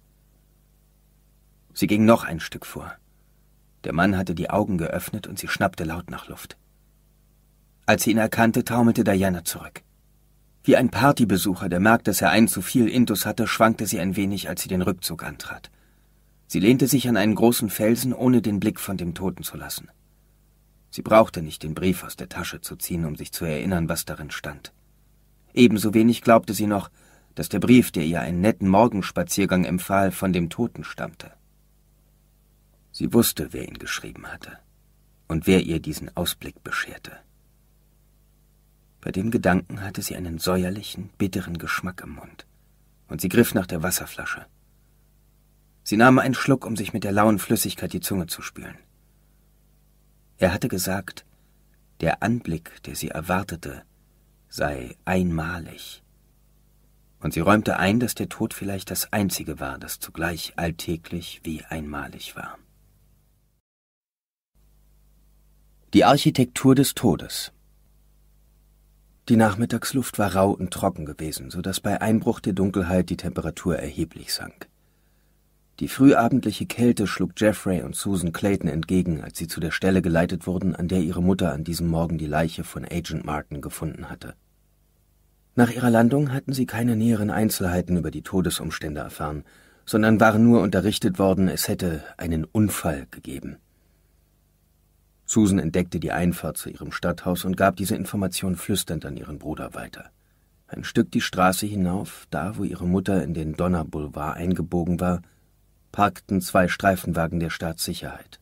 Speaker 1: Sie ging noch ein Stück vor. Der Mann hatte die Augen geöffnet und sie schnappte laut nach Luft. Als sie ihn erkannte, taumelte Diana zurück. Wie ein Partybesucher, der merkt, dass er ein zu viel Intus hatte, schwankte sie ein wenig, als sie den Rückzug antrat. Sie lehnte sich an einen großen Felsen, ohne den Blick von dem Toten zu lassen. Sie brauchte nicht den Brief aus der Tasche zu ziehen, um sich zu erinnern, was darin stand. Ebenso wenig glaubte sie noch, dass der Brief, der ihr einen netten Morgenspaziergang empfahl, von dem Toten stammte. Sie wusste, wer ihn geschrieben hatte und wer ihr diesen Ausblick bescherte. Bei dem Gedanken hatte sie einen säuerlichen, bitteren Geschmack im Mund, und sie griff nach der Wasserflasche. Sie nahm einen Schluck, um sich mit der lauen Flüssigkeit die Zunge zu spülen. Er hatte gesagt, der Anblick, der sie erwartete, sei einmalig. Und sie räumte ein, dass der Tod vielleicht das Einzige war, das zugleich alltäglich wie einmalig war. Die Architektur des Todes die Nachmittagsluft war rau und trocken gewesen, so dass bei Einbruch der Dunkelheit die Temperatur erheblich sank. Die frühabendliche Kälte schlug Jeffrey und Susan Clayton entgegen, als sie zu der Stelle geleitet wurden, an der ihre Mutter an diesem Morgen die Leiche von Agent Martin gefunden hatte. Nach ihrer Landung hatten sie keine näheren Einzelheiten über die Todesumstände erfahren, sondern waren nur unterrichtet worden, es hätte einen Unfall gegeben. Susan entdeckte die Einfahrt zu ihrem Stadthaus und gab diese Information flüsternd an ihren Bruder weiter. Ein Stück die Straße hinauf, da wo ihre Mutter in den Donnerboulevard eingebogen war, parkten zwei Streifenwagen der Staatssicherheit.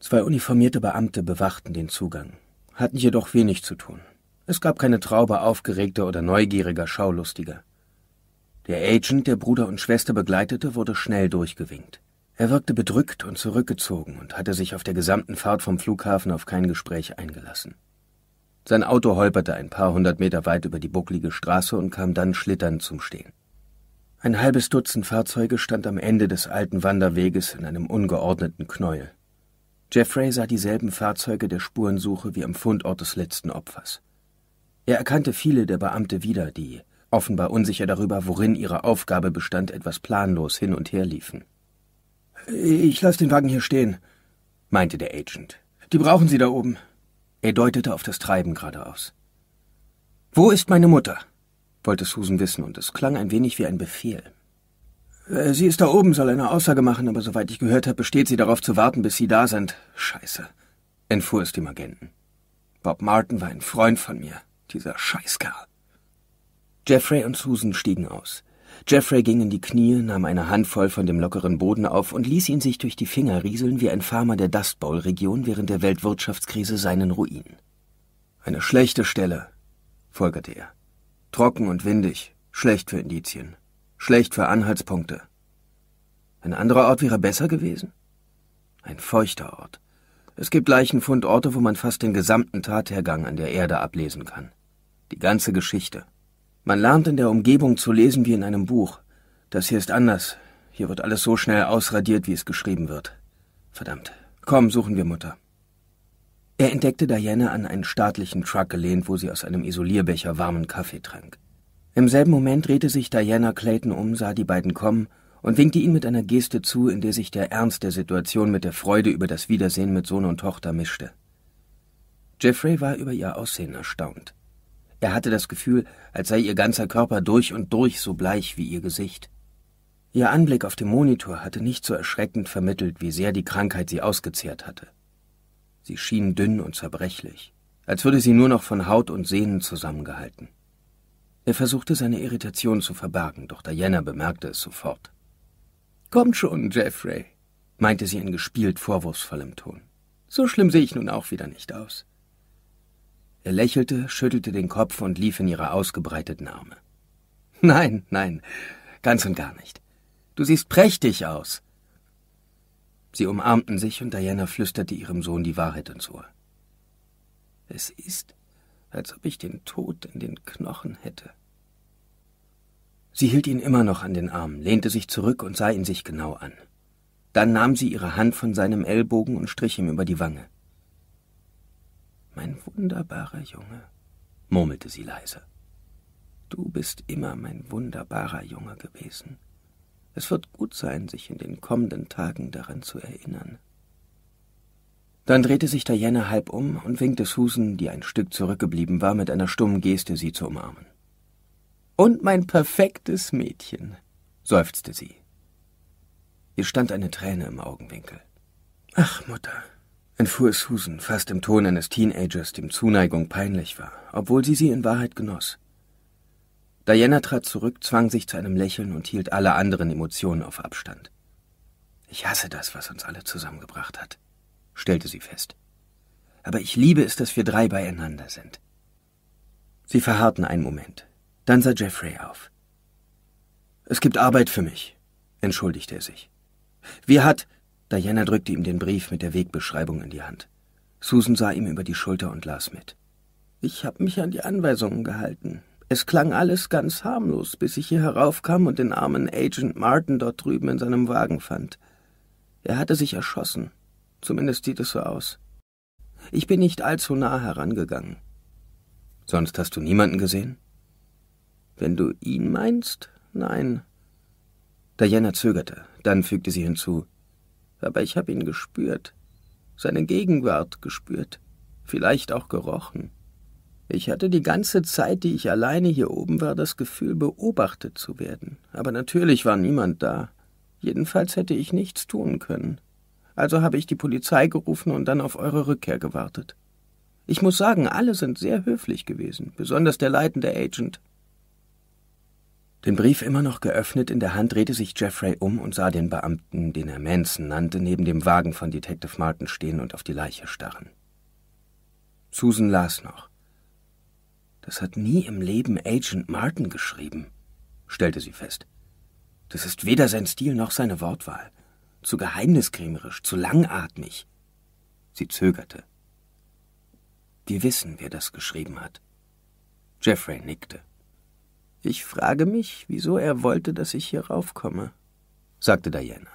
Speaker 1: Zwei uniformierte Beamte bewachten den Zugang, hatten jedoch wenig zu tun. Es gab keine Traube aufgeregter oder neugieriger Schaulustiger. Der Agent, der Bruder und Schwester begleitete, wurde schnell durchgewinkt. Er wirkte bedrückt und zurückgezogen und hatte sich auf der gesamten Fahrt vom Flughafen auf kein Gespräch eingelassen. Sein Auto holperte ein paar hundert Meter weit über die bucklige Straße und kam dann schlitternd zum Stehen. Ein halbes Dutzend Fahrzeuge stand am Ende des alten Wanderweges in einem ungeordneten Knäuel. Jeffrey sah dieselben Fahrzeuge der Spurensuche wie am Fundort des letzten Opfers. Er erkannte viele der Beamte wieder, die, offenbar unsicher darüber, worin ihre Aufgabe bestand, etwas planlos hin und her liefen. Ich lasse den Wagen hier stehen, meinte der Agent. Die brauchen Sie da oben. Er deutete auf das Treiben geradeaus. Wo ist meine Mutter? wollte Susan wissen, und es klang ein wenig wie ein Befehl. Äh, sie ist da oben, soll eine Aussage machen, aber soweit ich gehört habe, besteht sie darauf zu warten, bis Sie da sind. Scheiße, entfuhr es dem Agenten. Bob Martin war ein Freund von mir, dieser Scheißkerl. Jeffrey und Susan stiegen aus. Jeffrey ging in die Knie, nahm eine Handvoll von dem lockeren Boden auf und ließ ihn sich durch die Finger rieseln wie ein Farmer der Dust Bowl-Region während der Weltwirtschaftskrise seinen Ruin. Eine schlechte Stelle, folgerte er. Trocken und windig, schlecht für Indizien, schlecht für Anhaltspunkte. Ein anderer Ort wäre besser gewesen? Ein feuchter Ort. Es gibt Leichenfundorte, wo man fast den gesamten Tathergang an der Erde ablesen kann. Die ganze Geschichte. Man lernt in der Umgebung zu lesen wie in einem Buch. Das hier ist anders. Hier wird alles so schnell ausradiert, wie es geschrieben wird. Verdammt. Komm, suchen wir Mutter. Er entdeckte Diana an einen staatlichen Truck gelehnt, wo sie aus einem Isolierbecher warmen Kaffee trank. Im selben Moment drehte sich Diana Clayton um, sah die beiden kommen und winkte ihnen mit einer Geste zu, in der sich der Ernst der Situation mit der Freude über das Wiedersehen mit Sohn und Tochter mischte. Jeffrey war über ihr Aussehen erstaunt. Er hatte das Gefühl, als sei ihr ganzer Körper durch und durch so bleich wie ihr Gesicht. Ihr Anblick auf dem Monitor hatte nicht so erschreckend vermittelt, wie sehr die Krankheit sie ausgezehrt hatte. Sie schien dünn und zerbrechlich, als würde sie nur noch von Haut und Sehnen zusammengehalten. Er versuchte seine Irritation zu verbergen, doch Diana bemerkte es sofort. Kommt schon, Jeffrey, meinte sie in gespielt vorwurfsvollem Ton. So schlimm sehe ich nun auch wieder nicht aus. Er lächelte, schüttelte den Kopf und lief in ihre ausgebreiteten Arme. Nein, nein, ganz und gar nicht. Du siehst prächtig aus. Sie umarmten sich und Diana flüsterte ihrem Sohn die Wahrheit ins Ohr. Es ist, als ob ich den Tod in den Knochen hätte. Sie hielt ihn immer noch an den Arm, lehnte sich zurück und sah ihn sich genau an. Dann nahm sie ihre Hand von seinem Ellbogen und strich ihm über die Wange. Mein wunderbarer Junge, murmelte sie leise. Du bist immer mein wunderbarer Junge gewesen. Es wird gut sein, sich in den kommenden Tagen daran zu erinnern. Dann drehte sich Diana halb um und winkte Susan, die ein Stück zurückgeblieben war, mit einer stummen Geste, sie zu umarmen. Und mein perfektes Mädchen, seufzte sie. Ihr stand eine Träne im Augenwinkel. Ach, Mutter, entfuhr Susan fast im Ton eines Teenagers, dem Zuneigung peinlich war, obwohl sie sie in Wahrheit genoss. Diana trat zurück, zwang sich zu einem Lächeln und hielt alle anderen Emotionen auf Abstand. Ich hasse das, was uns alle zusammengebracht hat, stellte sie fest. Aber ich liebe es, dass wir drei beieinander sind. Sie verharrten einen Moment. Dann sah Jeffrey auf. Es gibt Arbeit für mich, entschuldigte er sich. Wir hat Diana drückte ihm den Brief mit der Wegbeschreibung in die Hand. Susan sah ihm über die Schulter und las mit. Ich habe mich an die Anweisungen gehalten. Es klang alles ganz harmlos, bis ich hier heraufkam und den armen Agent Martin dort drüben in seinem Wagen fand. Er hatte sich erschossen. Zumindest sieht es so aus. Ich bin nicht allzu nah herangegangen. Sonst hast du niemanden gesehen? Wenn du ihn meinst, nein. Diana zögerte, dann fügte sie hinzu, aber ich habe ihn gespürt, seine Gegenwart gespürt, vielleicht auch gerochen. Ich hatte die ganze Zeit, die ich alleine hier oben war, das Gefühl, beobachtet zu werden. Aber natürlich war niemand da. Jedenfalls hätte ich nichts tun können. Also habe ich die Polizei gerufen und dann auf eure Rückkehr gewartet. Ich muss sagen, alle sind sehr höflich gewesen, besonders der leitende Agent. Den Brief immer noch geöffnet in der Hand, drehte sich Jeffrey um und sah den Beamten, den er Manson nannte, neben dem Wagen von Detective Martin stehen und auf die Leiche starren. Susan las noch. Das hat nie im Leben Agent Martin geschrieben, stellte sie fest. Das ist weder sein Stil noch seine Wortwahl. Zu geheimniskrämerisch, zu langatmig. Sie zögerte. Wir wissen, wer das geschrieben hat. Jeffrey nickte. Ich frage mich, wieso er wollte, dass ich hier raufkomme, sagte Diana.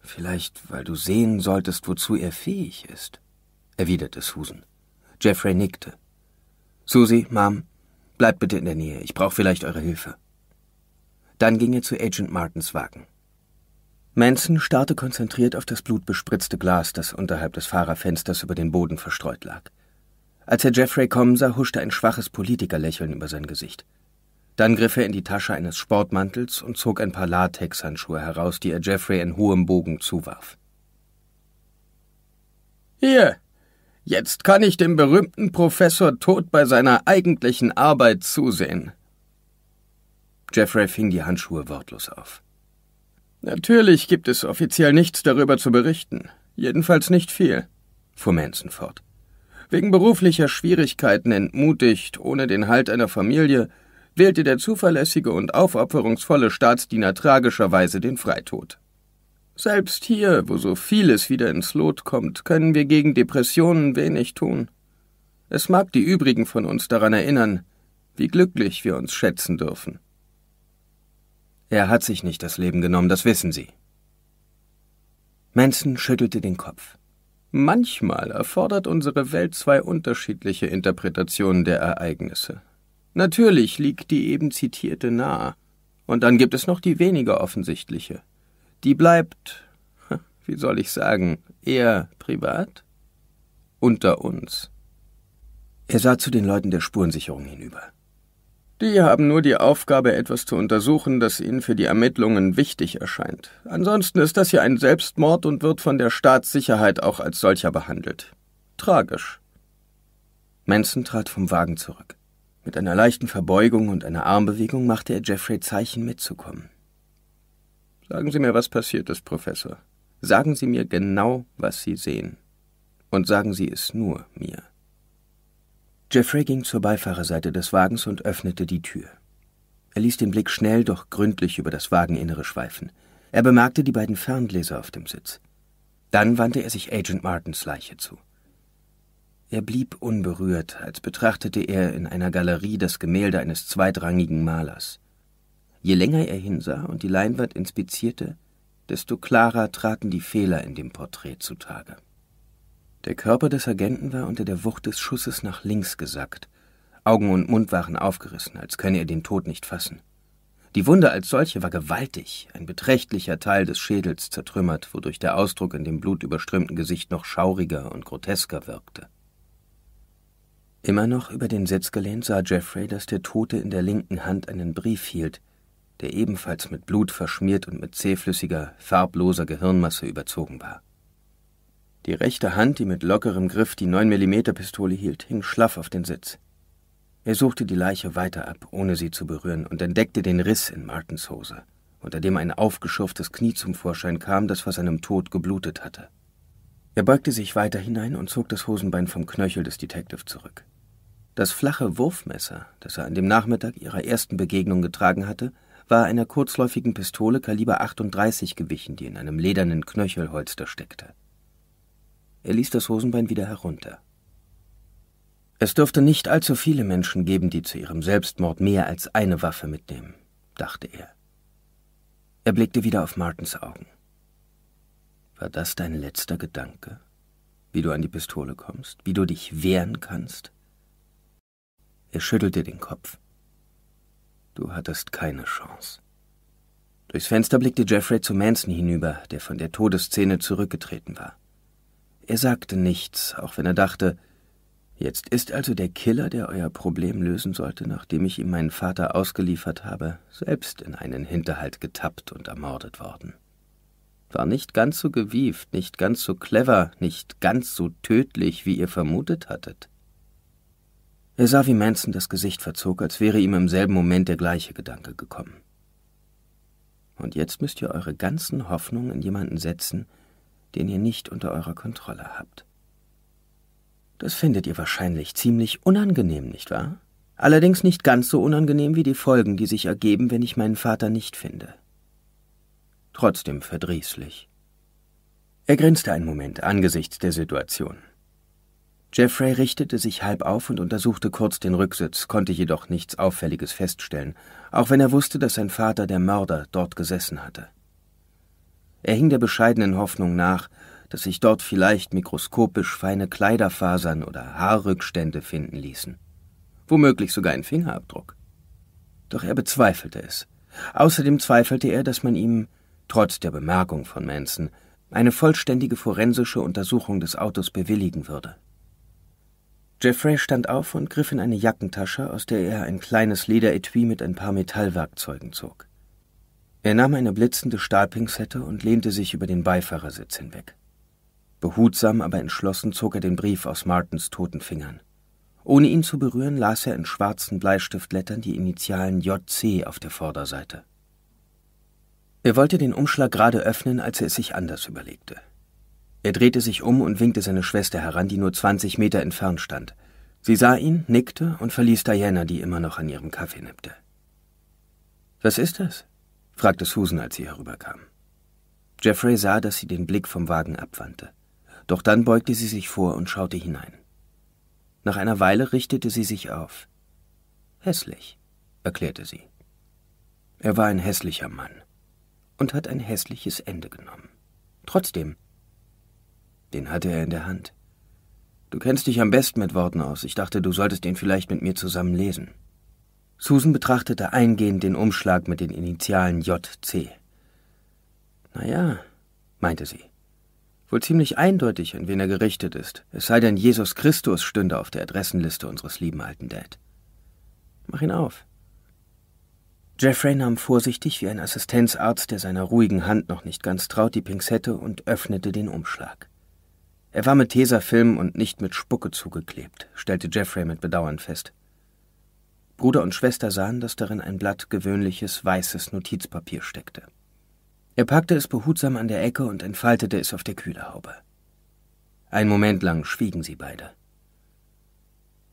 Speaker 1: Vielleicht, weil du sehen solltest, wozu er fähig ist, erwiderte Susan. Jeffrey nickte. Susie, Mom, bleibt bitte in der Nähe. Ich brauche vielleicht eure Hilfe. Dann ging er zu Agent Martins Wagen. Manson starrte konzentriert auf das blutbespritzte Glas, das unterhalb des Fahrerfensters über den Boden verstreut lag. Als er Jeffrey kommen sah, huschte ein schwaches Politikerlächeln über sein Gesicht. Dann griff er in die Tasche eines Sportmantels und zog ein paar Latexhandschuhe heraus, die er Jeffrey in hohem Bogen zuwarf. Hier, jetzt kann ich dem berühmten Professor Tod bei seiner eigentlichen Arbeit zusehen. Jeffrey fing die Handschuhe wortlos auf. Natürlich gibt es offiziell nichts darüber zu berichten, jedenfalls nicht viel, fuhr Manson fort. Wegen beruflicher Schwierigkeiten entmutigt, ohne den Halt einer Familie, wählte der zuverlässige und aufopferungsvolle Staatsdiener tragischerweise den Freitod. Selbst hier, wo so vieles wieder ins Lot kommt, können wir gegen Depressionen wenig tun. Es mag die übrigen von uns daran erinnern, wie glücklich wir uns schätzen dürfen. Er hat sich nicht das Leben genommen, das wissen Sie. Manson schüttelte den Kopf. Manchmal erfordert unsere Welt zwei unterschiedliche Interpretationen der Ereignisse. Natürlich liegt die eben zitierte nahe, und dann gibt es noch die weniger offensichtliche. Die bleibt, wie soll ich sagen, eher privat? Unter uns. Er sah zu den Leuten der Spurensicherung hinüber. Die haben nur die Aufgabe, etwas zu untersuchen, das ihnen für die Ermittlungen wichtig erscheint. Ansonsten ist das hier ein Selbstmord und wird von der Staatssicherheit auch als solcher behandelt. Tragisch. Manson trat vom Wagen zurück. Mit einer leichten Verbeugung und einer Armbewegung machte er Jeffrey Zeichen mitzukommen. Sagen Sie mir, was passiert ist, Professor. Sagen Sie mir genau, was Sie sehen. Und sagen Sie es nur mir. Jeffrey ging zur Beifahrerseite des Wagens und öffnete die Tür. Er ließ den Blick schnell, doch gründlich über das Wageninnere schweifen. Er bemerkte die beiden Ferngläser auf dem Sitz. Dann wandte er sich Agent Martins Leiche zu. Er blieb unberührt, als betrachtete er in einer Galerie das Gemälde eines zweitrangigen Malers. Je länger er hinsah und die Leinwand inspizierte, desto klarer traten die Fehler in dem Porträt zutage. Der Körper des Agenten war unter der Wucht des Schusses nach links gesackt. Augen und Mund waren aufgerissen, als könne er den Tod nicht fassen. Die Wunde als solche war gewaltig, ein beträchtlicher Teil des Schädels zertrümmert, wodurch der Ausdruck in dem blutüberströmten Gesicht noch schauriger und grotesker wirkte. Immer noch über den Sitz gelehnt sah Jeffrey, dass der Tote in der linken Hand einen Brief hielt, der ebenfalls mit Blut verschmiert und mit zähflüssiger, farbloser Gehirnmasse überzogen war. Die rechte Hand, die mit lockerem Griff die 9mm-Pistole hielt, hing schlaff auf den Sitz. Er suchte die Leiche weiter ab, ohne sie zu berühren, und entdeckte den Riss in Martens Hose, unter dem ein aufgeschürftes Knie zum Vorschein kam, das vor seinem Tod geblutet hatte. Er beugte sich weiter hinein und zog das Hosenbein vom Knöchel des Detective zurück. Das flache Wurfmesser, das er an dem Nachmittag ihrer ersten Begegnung getragen hatte, war einer kurzläufigen Pistole Kaliber 38 gewichen, die in einem ledernen Knöchelholster steckte. Er ließ das Hosenbein wieder herunter. Es dürfte nicht allzu viele Menschen geben, die zu ihrem Selbstmord mehr als eine Waffe mitnehmen, dachte er. Er blickte wieder auf Martins Augen. War das dein letzter Gedanke? Wie du an die Pistole kommst? Wie du dich wehren kannst? Er schüttelte den Kopf. Du hattest keine Chance. Durchs Fenster blickte Jeffrey zu Manson hinüber, der von der Todesszene zurückgetreten war. Er sagte nichts, auch wenn er dachte, jetzt ist also der Killer, der euer Problem lösen sollte, nachdem ich ihm meinen Vater ausgeliefert habe, selbst in einen Hinterhalt getappt und ermordet worden. War nicht ganz so gewieft, nicht ganz so clever, nicht ganz so tödlich, wie ihr vermutet hattet. Er sah, wie Manson das Gesicht verzog, als wäre ihm im selben Moment der gleiche Gedanke gekommen. Und jetzt müsst ihr eure ganzen Hoffnungen in jemanden setzen, den ihr nicht unter eurer Kontrolle habt. Das findet ihr wahrscheinlich ziemlich unangenehm, nicht wahr? Allerdings nicht ganz so unangenehm wie die Folgen, die sich ergeben, wenn ich meinen Vater nicht finde. Trotzdem verdrießlich. Er grinste einen Moment angesichts der Situation. Jeffrey richtete sich halb auf und untersuchte kurz den Rücksitz, konnte jedoch nichts Auffälliges feststellen, auch wenn er wusste, dass sein Vater, der Mörder, dort gesessen hatte. Er hing der bescheidenen Hoffnung nach, dass sich dort vielleicht mikroskopisch feine Kleiderfasern oder Haarrückstände finden ließen. Womöglich sogar ein Fingerabdruck. Doch er bezweifelte es. Außerdem zweifelte er, dass man ihm, trotz der Bemerkung von Manson, eine vollständige forensische Untersuchung des Autos bewilligen würde. Jeffrey stand auf und griff in eine Jackentasche, aus der er ein kleines Lederetui mit ein paar Metallwerkzeugen zog. Er nahm eine blitzende Stahlpinzette und lehnte sich über den Beifahrersitz hinweg. Behutsam, aber entschlossen zog er den Brief aus Martens toten Fingern. Ohne ihn zu berühren, las er in schwarzen Bleistiftlettern die Initialen JC auf der Vorderseite. Er wollte den Umschlag gerade öffnen, als er es sich anders überlegte. Er drehte sich um und winkte seine Schwester heran, die nur 20 Meter entfernt stand. Sie sah ihn, nickte und verließ Diana, die immer noch an ihrem Kaffee nippte. Was ist das? fragte Susan, als sie herüberkam. Jeffrey sah, dass sie den Blick vom Wagen abwandte. Doch dann beugte sie sich vor und schaute hinein. Nach einer Weile richtete sie sich auf. Hässlich, erklärte sie. Er war ein hässlicher Mann und hat ein hässliches Ende genommen. Trotzdem, den hatte er in der Hand. Du kennst dich am besten mit Worten aus. Ich dachte, du solltest ihn vielleicht mit mir zusammen lesen. Susan betrachtete eingehend den Umschlag mit den Initialen JC. Na ja, meinte sie. Wohl ziemlich eindeutig, an wen er gerichtet ist. Es sei denn, Jesus Christus stünde auf der Adressenliste unseres lieben alten Dad. Mach ihn auf. Jeffrey nahm vorsichtig wie ein Assistenzarzt, der seiner ruhigen Hand noch nicht ganz traut, die Pinzette und öffnete den Umschlag. Er war mit Tesafilm und nicht mit Spucke zugeklebt, stellte Jeffrey mit Bedauern fest. Bruder und Schwester sahen, dass darin ein Blatt gewöhnliches weißes Notizpapier steckte. Er packte es behutsam an der Ecke und entfaltete es auf der Kühlerhaube. Einen Moment lang schwiegen sie beide.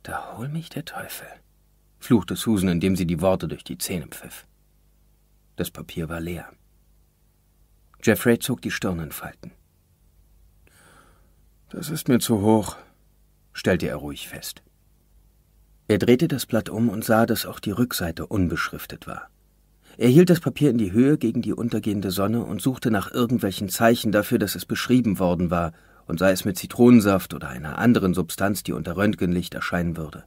Speaker 1: Da hol mich der Teufel, fluchte Susan, indem sie die Worte durch die Zähne pfiff. Das Papier war leer. Jeffrey zog die Stirn in Falten. Das ist mir zu hoch, stellte er ruhig fest. Er drehte das Blatt um und sah, dass auch die Rückseite unbeschriftet war. Er hielt das Papier in die Höhe gegen die untergehende Sonne und suchte nach irgendwelchen Zeichen dafür, dass es beschrieben worden war, und sei es mit Zitronensaft oder einer anderen Substanz, die unter Röntgenlicht erscheinen würde.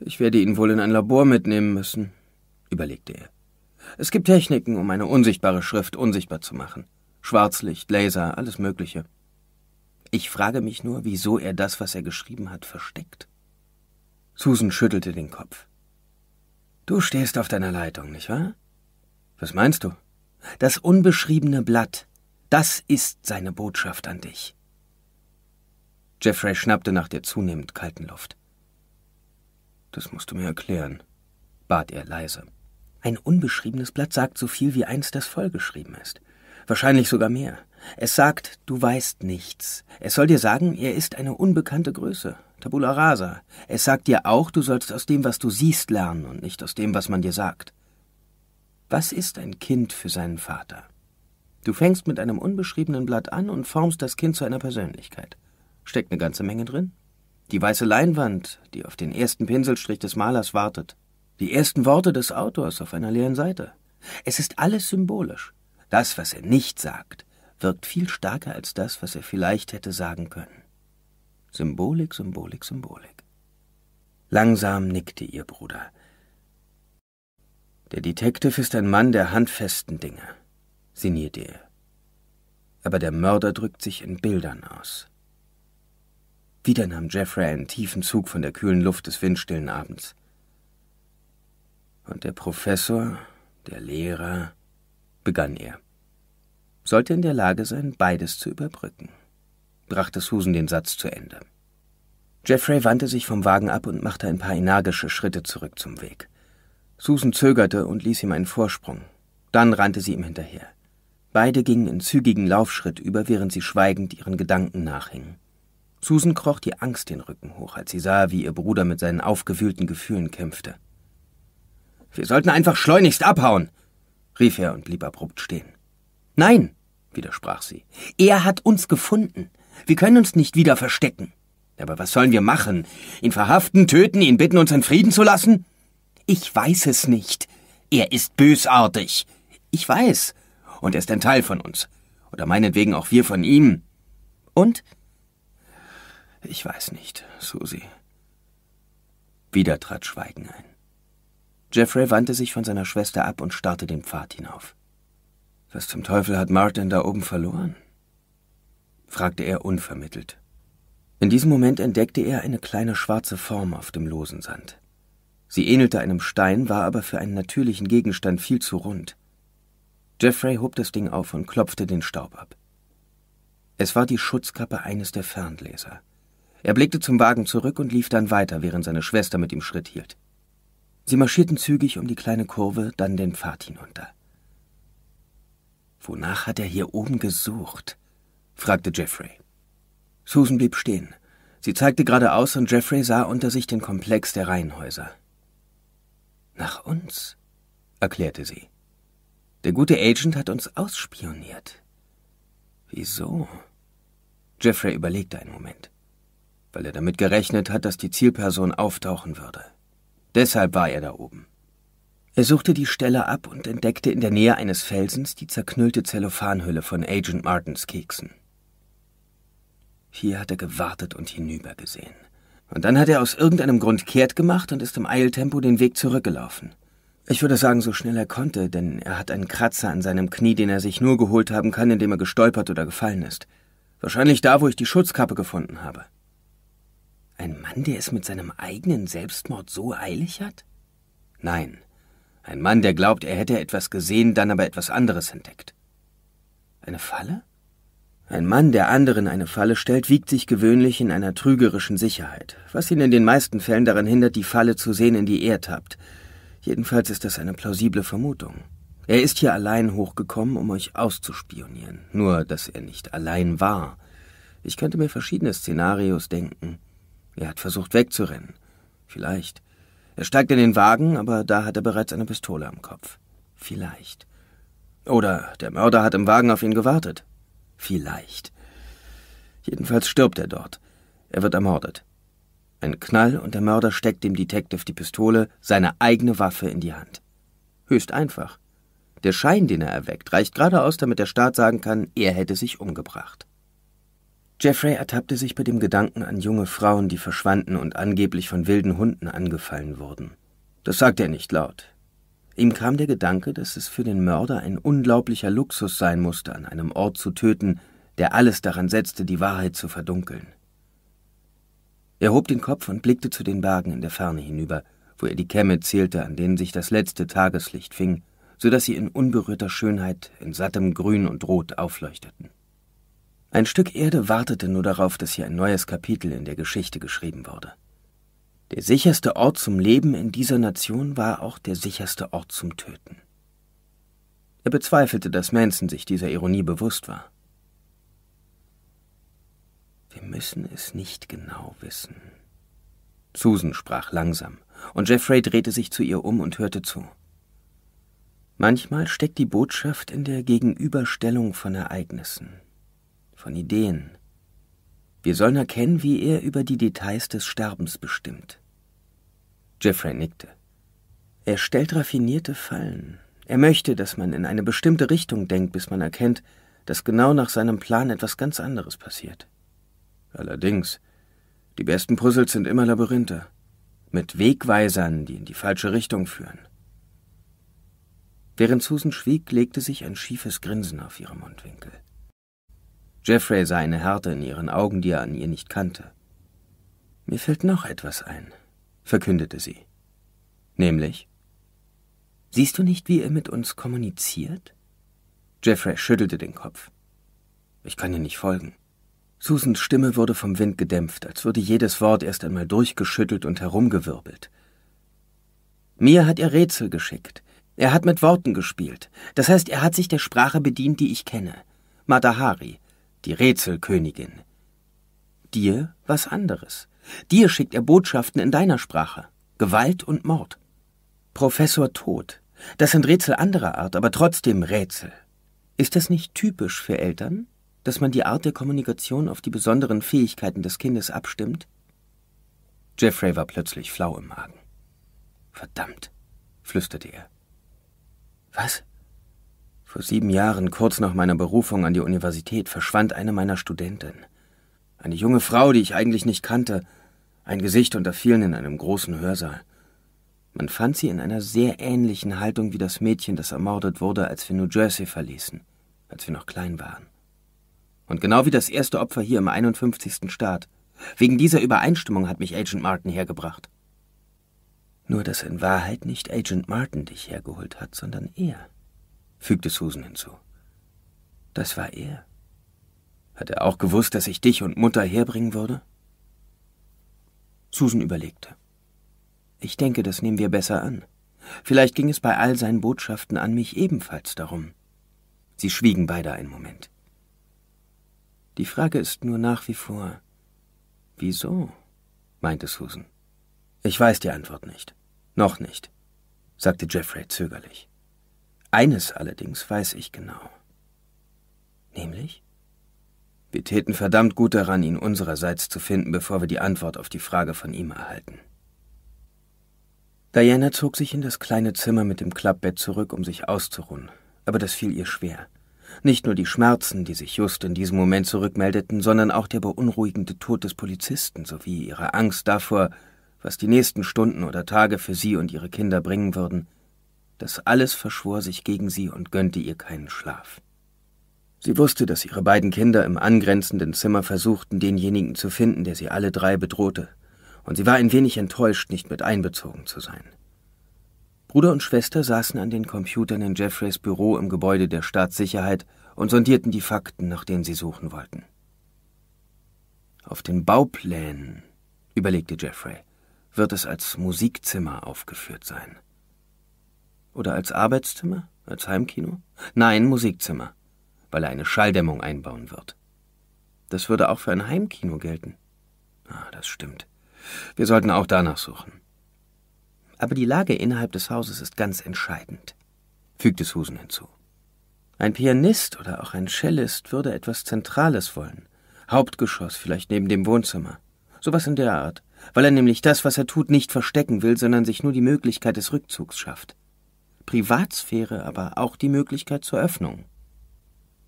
Speaker 1: Ich werde ihn wohl in ein Labor mitnehmen müssen, überlegte er. Es gibt Techniken, um eine unsichtbare Schrift unsichtbar zu machen. Schwarzlicht, Laser, alles Mögliche. Ich frage mich nur, wieso er das, was er geschrieben hat, versteckt. Susan schüttelte den Kopf. Du stehst auf deiner Leitung, nicht wahr? Was meinst du? Das unbeschriebene Blatt, das ist seine Botschaft an dich. Jeffrey schnappte nach der zunehmend kalten Luft. Das musst du mir erklären, bat er leise. Ein unbeschriebenes Blatt sagt so viel wie eins, das vollgeschrieben ist. Wahrscheinlich sogar mehr. Es sagt, du weißt nichts. Es soll dir sagen, er ist eine unbekannte Größe, Tabula rasa. Es sagt dir auch, du sollst aus dem, was du siehst, lernen und nicht aus dem, was man dir sagt. Was ist ein Kind für seinen Vater? Du fängst mit einem unbeschriebenen Blatt an und formst das Kind zu einer Persönlichkeit. Steckt eine ganze Menge drin. Die weiße Leinwand, die auf den ersten Pinselstrich des Malers wartet. Die ersten Worte des Autors auf einer leeren Seite. Es ist alles symbolisch. Das, was er nicht sagt, wirkt viel stärker als das, was er vielleicht hätte sagen können. Symbolik, Symbolik, Symbolik. Langsam nickte ihr Bruder. Der Detective ist ein Mann der handfesten Dinge, sinnierte er. Aber der Mörder drückt sich in Bildern aus. Wieder nahm Jeffrey einen tiefen Zug von der kühlen Luft des windstillen Abends. Und der Professor, der Lehrer, begann er, sollte in der Lage sein, beides zu überbrücken brachte Susan den Satz zu Ende. Jeffrey wandte sich vom Wagen ab und machte ein paar energische Schritte zurück zum Weg. Susan zögerte und ließ ihm einen Vorsprung. Dann rannte sie ihm hinterher. Beide gingen in zügigen Laufschritt über, während sie schweigend ihren Gedanken nachhingen. Susan kroch die Angst den Rücken hoch, als sie sah, wie ihr Bruder mit seinen aufgewühlten Gefühlen kämpfte. Wir sollten einfach schleunigst abhauen, rief er und blieb abrupt stehen. Nein, widersprach sie. Er hat uns gefunden. Wir können uns nicht wieder verstecken. Aber was sollen wir machen? Ihn verhaften, töten, ihn bitten, uns in Frieden zu lassen? Ich weiß es nicht. Er ist bösartig. Ich weiß. Und er ist ein Teil von uns. Oder meinetwegen auch wir von ihm. Und? Ich weiß nicht, Susi. Wieder trat Schweigen ein. Jeffrey wandte sich von seiner Schwester ab und starrte den Pfad hinauf. Was zum Teufel hat Martin da oben verloren? fragte er unvermittelt. In diesem Moment entdeckte er eine kleine schwarze Form auf dem losen Sand. Sie ähnelte einem Stein, war aber für einen natürlichen Gegenstand viel zu rund. Jeffrey hob das Ding auf und klopfte den Staub ab. Es war die Schutzkappe eines der Ferngläser. Er blickte zum Wagen zurück und lief dann weiter, während seine Schwester mit ihm Schritt hielt. Sie marschierten zügig um die kleine Kurve, dann den Pfad hinunter. Wonach hat er hier oben gesucht? fragte Jeffrey. Susan blieb stehen. Sie zeigte geradeaus und Jeffrey sah unter sich den Komplex der Reihenhäuser. Nach uns, erklärte sie. Der gute Agent hat uns ausspioniert. Wieso? Jeffrey überlegte einen Moment, weil er damit gerechnet hat, dass die Zielperson auftauchen würde. Deshalb war er da oben. Er suchte die Stelle ab und entdeckte in der Nähe eines Felsens die zerknüllte Zellophanhülle von Agent Martins Keksen. Hier hat er gewartet und hinübergesehen. Und dann hat er aus irgendeinem Grund kehrt gemacht und ist im Eiltempo den Weg zurückgelaufen. Ich würde sagen, so schnell er konnte, denn er hat einen Kratzer an seinem Knie, den er sich nur geholt haben kann, indem er gestolpert oder gefallen ist. Wahrscheinlich da, wo ich die Schutzkappe gefunden habe. Ein Mann, der es mit seinem eigenen Selbstmord so eilig hat? Nein. Ein Mann, der glaubt, er hätte etwas gesehen, dann aber etwas anderes entdeckt. Eine Falle? Ein Mann, der anderen eine Falle stellt, wiegt sich gewöhnlich in einer trügerischen Sicherheit, was ihn in den meisten Fällen daran hindert, die Falle zu sehen, in die er tappt. Jedenfalls ist das eine plausible Vermutung. Er ist hier allein hochgekommen, um euch auszuspionieren. Nur, dass er nicht allein war. Ich könnte mir verschiedene Szenarios denken. Er hat versucht wegzurennen. Vielleicht. Er steigt in den Wagen, aber da hat er bereits eine Pistole am Kopf. Vielleicht. Oder der Mörder hat im Wagen auf ihn gewartet. Vielleicht. Jedenfalls stirbt er dort. Er wird ermordet. Ein Knall und der Mörder steckt dem Detective die Pistole, seine eigene Waffe, in die Hand. Höchst einfach. Der Schein, den er erweckt, reicht gerade aus, damit der Staat sagen kann, er hätte sich umgebracht. Jeffrey ertappte sich bei dem Gedanken an junge Frauen, die verschwanden und angeblich von wilden Hunden angefallen wurden. Das sagte er nicht laut. Ihm kam der Gedanke, dass es für den Mörder ein unglaublicher Luxus sein musste, an einem Ort zu töten, der alles daran setzte, die Wahrheit zu verdunkeln. Er hob den Kopf und blickte zu den Bergen in der Ferne hinüber, wo er die Kämme zählte, an denen sich das letzte Tageslicht fing, so dass sie in unberührter Schönheit, in sattem Grün und Rot aufleuchteten. Ein Stück Erde wartete nur darauf, dass hier ein neues Kapitel in der Geschichte geschrieben wurde. Der sicherste Ort zum Leben in dieser Nation war auch der sicherste Ort zum Töten. Er bezweifelte, dass Manson sich dieser Ironie bewusst war. Wir müssen es nicht genau wissen. Susan sprach langsam, und Jeffrey drehte sich zu ihr um und hörte zu. Manchmal steckt die Botschaft in der Gegenüberstellung von Ereignissen, von Ideen. Wir sollen erkennen, wie er über die Details des Sterbens bestimmt. Jeffrey nickte. Er stellt raffinierte Fallen. Er möchte, dass man in eine bestimmte Richtung denkt, bis man erkennt, dass genau nach seinem Plan etwas ganz anderes passiert. Allerdings, die besten Puzzles sind immer Labyrinthe, mit Wegweisern, die in die falsche Richtung führen. Während Susan schwieg, legte sich ein schiefes Grinsen auf ihre Mundwinkel. Jeffrey sah eine Härte in ihren Augen, die er an ihr nicht kannte. Mir fällt noch etwas ein, verkündete sie. Nämlich? Siehst du nicht, wie er mit uns kommuniziert? Jeffrey schüttelte den Kopf. Ich kann dir nicht folgen. Susans Stimme wurde vom Wind gedämpft, als würde jedes Wort erst einmal durchgeschüttelt und herumgewirbelt. Mir hat er Rätsel geschickt. Er hat mit Worten gespielt. Das heißt, er hat sich der Sprache bedient, die ich kenne. Madahari, die Rätselkönigin. Dir was anderes. Dir schickt er Botschaften in deiner Sprache. Gewalt und Mord. Professor Tod. Das sind Rätsel anderer Art, aber trotzdem Rätsel. Ist das nicht typisch für Eltern, dass man die Art der Kommunikation auf die besonderen Fähigkeiten des Kindes abstimmt? Jeffrey war plötzlich flau im Magen. Verdammt, flüsterte er. Was? Vor sieben Jahren, kurz nach meiner Berufung an die Universität, verschwand eine meiner Studentinnen. Eine junge Frau, die ich eigentlich nicht kannte. Ein Gesicht unter vielen in einem großen Hörsaal. Man fand sie in einer sehr ähnlichen Haltung wie das Mädchen, das ermordet wurde, als wir New Jersey verließen, als wir noch klein waren. Und genau wie das erste Opfer hier im 51. Staat. Wegen dieser Übereinstimmung hat mich Agent Martin hergebracht. Nur dass in Wahrheit nicht Agent Martin dich hergeholt hat, sondern er, fügte Susan hinzu. Das war er. Hat er auch gewusst, dass ich dich und Mutter herbringen würde? Susan überlegte. Ich denke, das nehmen wir besser an. Vielleicht ging es bei all seinen Botschaften an mich ebenfalls darum. Sie schwiegen beide einen Moment. Die Frage ist nur nach wie vor, wieso? meinte Susan. Ich weiß die Antwort nicht. Noch nicht, sagte Jeffrey zögerlich. Eines allerdings weiß ich genau. Nämlich? Wir täten verdammt gut daran, ihn unsererseits zu finden, bevor wir die Antwort auf die Frage von ihm erhalten. Diana zog sich in das kleine Zimmer mit dem Klappbett zurück, um sich auszuruhen, aber das fiel ihr schwer. Nicht nur die Schmerzen, die sich just in diesem Moment zurückmeldeten, sondern auch der beunruhigende Tod des Polizisten sowie ihre Angst davor, was die nächsten Stunden oder Tage für sie und ihre Kinder bringen würden, das alles verschwor sich gegen sie und gönnte ihr keinen Schlaf. Sie wusste, dass ihre beiden Kinder im angrenzenden Zimmer versuchten, denjenigen zu finden, der sie alle drei bedrohte, und sie war ein wenig enttäuscht, nicht mit einbezogen zu sein. Bruder und Schwester saßen an den Computern in Jeffreys Büro im Gebäude der Staatssicherheit und sondierten die Fakten, nach denen sie suchen wollten. Auf den Bauplänen, überlegte Jeffrey, wird es als Musikzimmer aufgeführt sein. Oder als Arbeitszimmer? Als Heimkino? Nein, Musikzimmer weil er eine Schalldämmung einbauen wird. Das würde auch für ein Heimkino gelten. Ah, das stimmt. Wir sollten auch danach suchen. Aber die Lage innerhalb des Hauses ist ganz entscheidend, fügte Susan hinzu. Ein Pianist oder auch ein Cellist würde etwas Zentrales wollen. Hauptgeschoss vielleicht neben dem Wohnzimmer. Sowas in der Art, weil er nämlich das, was er tut, nicht verstecken will, sondern sich nur die Möglichkeit des Rückzugs schafft. Privatsphäre aber auch die Möglichkeit zur Öffnung.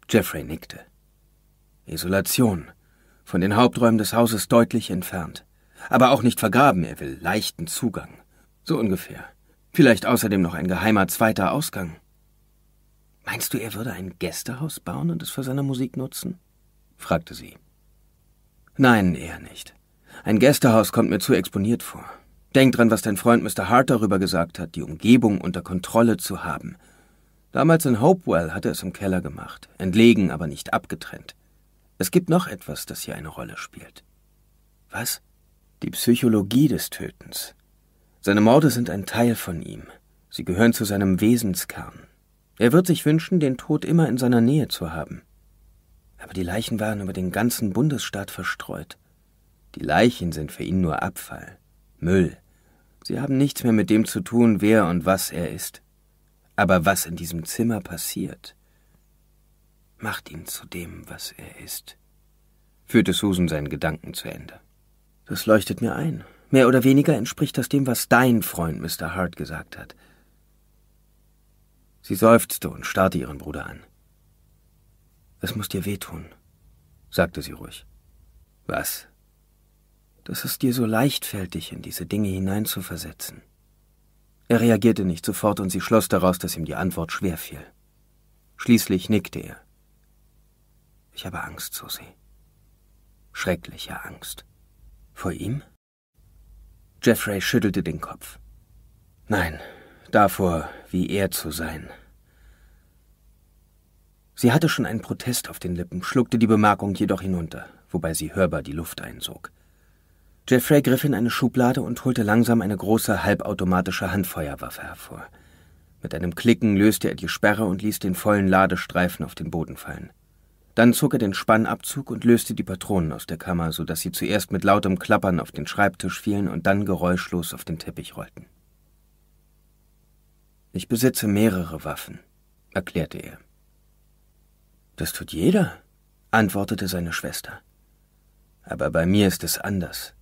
Speaker 1: Jeffrey nickte. Isolation. Von den Haupträumen des Hauses deutlich entfernt. Aber auch nicht vergraben, er will leichten Zugang. So ungefähr. Vielleicht außerdem noch ein geheimer zweiter Ausgang. Meinst du, er würde ein Gästehaus bauen und es für seine Musik nutzen? fragte sie. Nein, eher nicht. Ein Gästehaus kommt mir zu exponiert vor. Denk dran, was dein Freund Mr. Hart darüber gesagt hat, die Umgebung unter Kontrolle zu haben Damals in Hopewell hatte es im Keller gemacht, entlegen, aber nicht abgetrennt. Es gibt noch etwas, das hier eine Rolle spielt. Was? Die Psychologie des Tötens. Seine Morde sind ein Teil von ihm. Sie gehören zu seinem Wesenskern. Er wird sich wünschen, den Tod immer in seiner Nähe zu haben. Aber die Leichen waren über den ganzen Bundesstaat verstreut. Die Leichen sind für ihn nur Abfall, Müll. Sie haben nichts mehr mit dem zu tun, wer und was er ist. Aber was in diesem Zimmer passiert, macht ihn zu dem, was er ist. Führte Susan seinen Gedanken zu Ende. Das leuchtet mir ein. Mehr oder weniger entspricht das dem, was dein Freund Mr. Hart gesagt hat. Sie seufzte und starrte ihren Bruder an. Es muss dir wehtun, sagte sie ruhig. Was? Dass es dir so leichtfertig in diese Dinge hineinzuversetzen. Er reagierte nicht sofort und sie schloss daraus, dass ihm die Antwort schwer fiel. Schließlich nickte er. Ich habe Angst, Susie. Schreckliche Angst. Vor ihm? Jeffrey schüttelte den Kopf. Nein, davor, wie er zu sein. Sie hatte schon einen Protest auf den Lippen, schluckte die Bemerkung jedoch hinunter, wobei sie hörbar die Luft einsog. Jeffrey griff in eine Schublade und holte langsam eine große halbautomatische Handfeuerwaffe hervor. Mit einem Klicken löste er die Sperre und ließ den vollen Ladestreifen auf den Boden fallen. Dann zog er den Spannabzug und löste die Patronen aus der Kammer, so dass sie zuerst mit lautem Klappern auf den Schreibtisch fielen und dann geräuschlos auf den Teppich rollten. Ich besitze mehrere Waffen, erklärte er. Das tut jeder, antwortete seine Schwester. Aber bei mir ist es anders.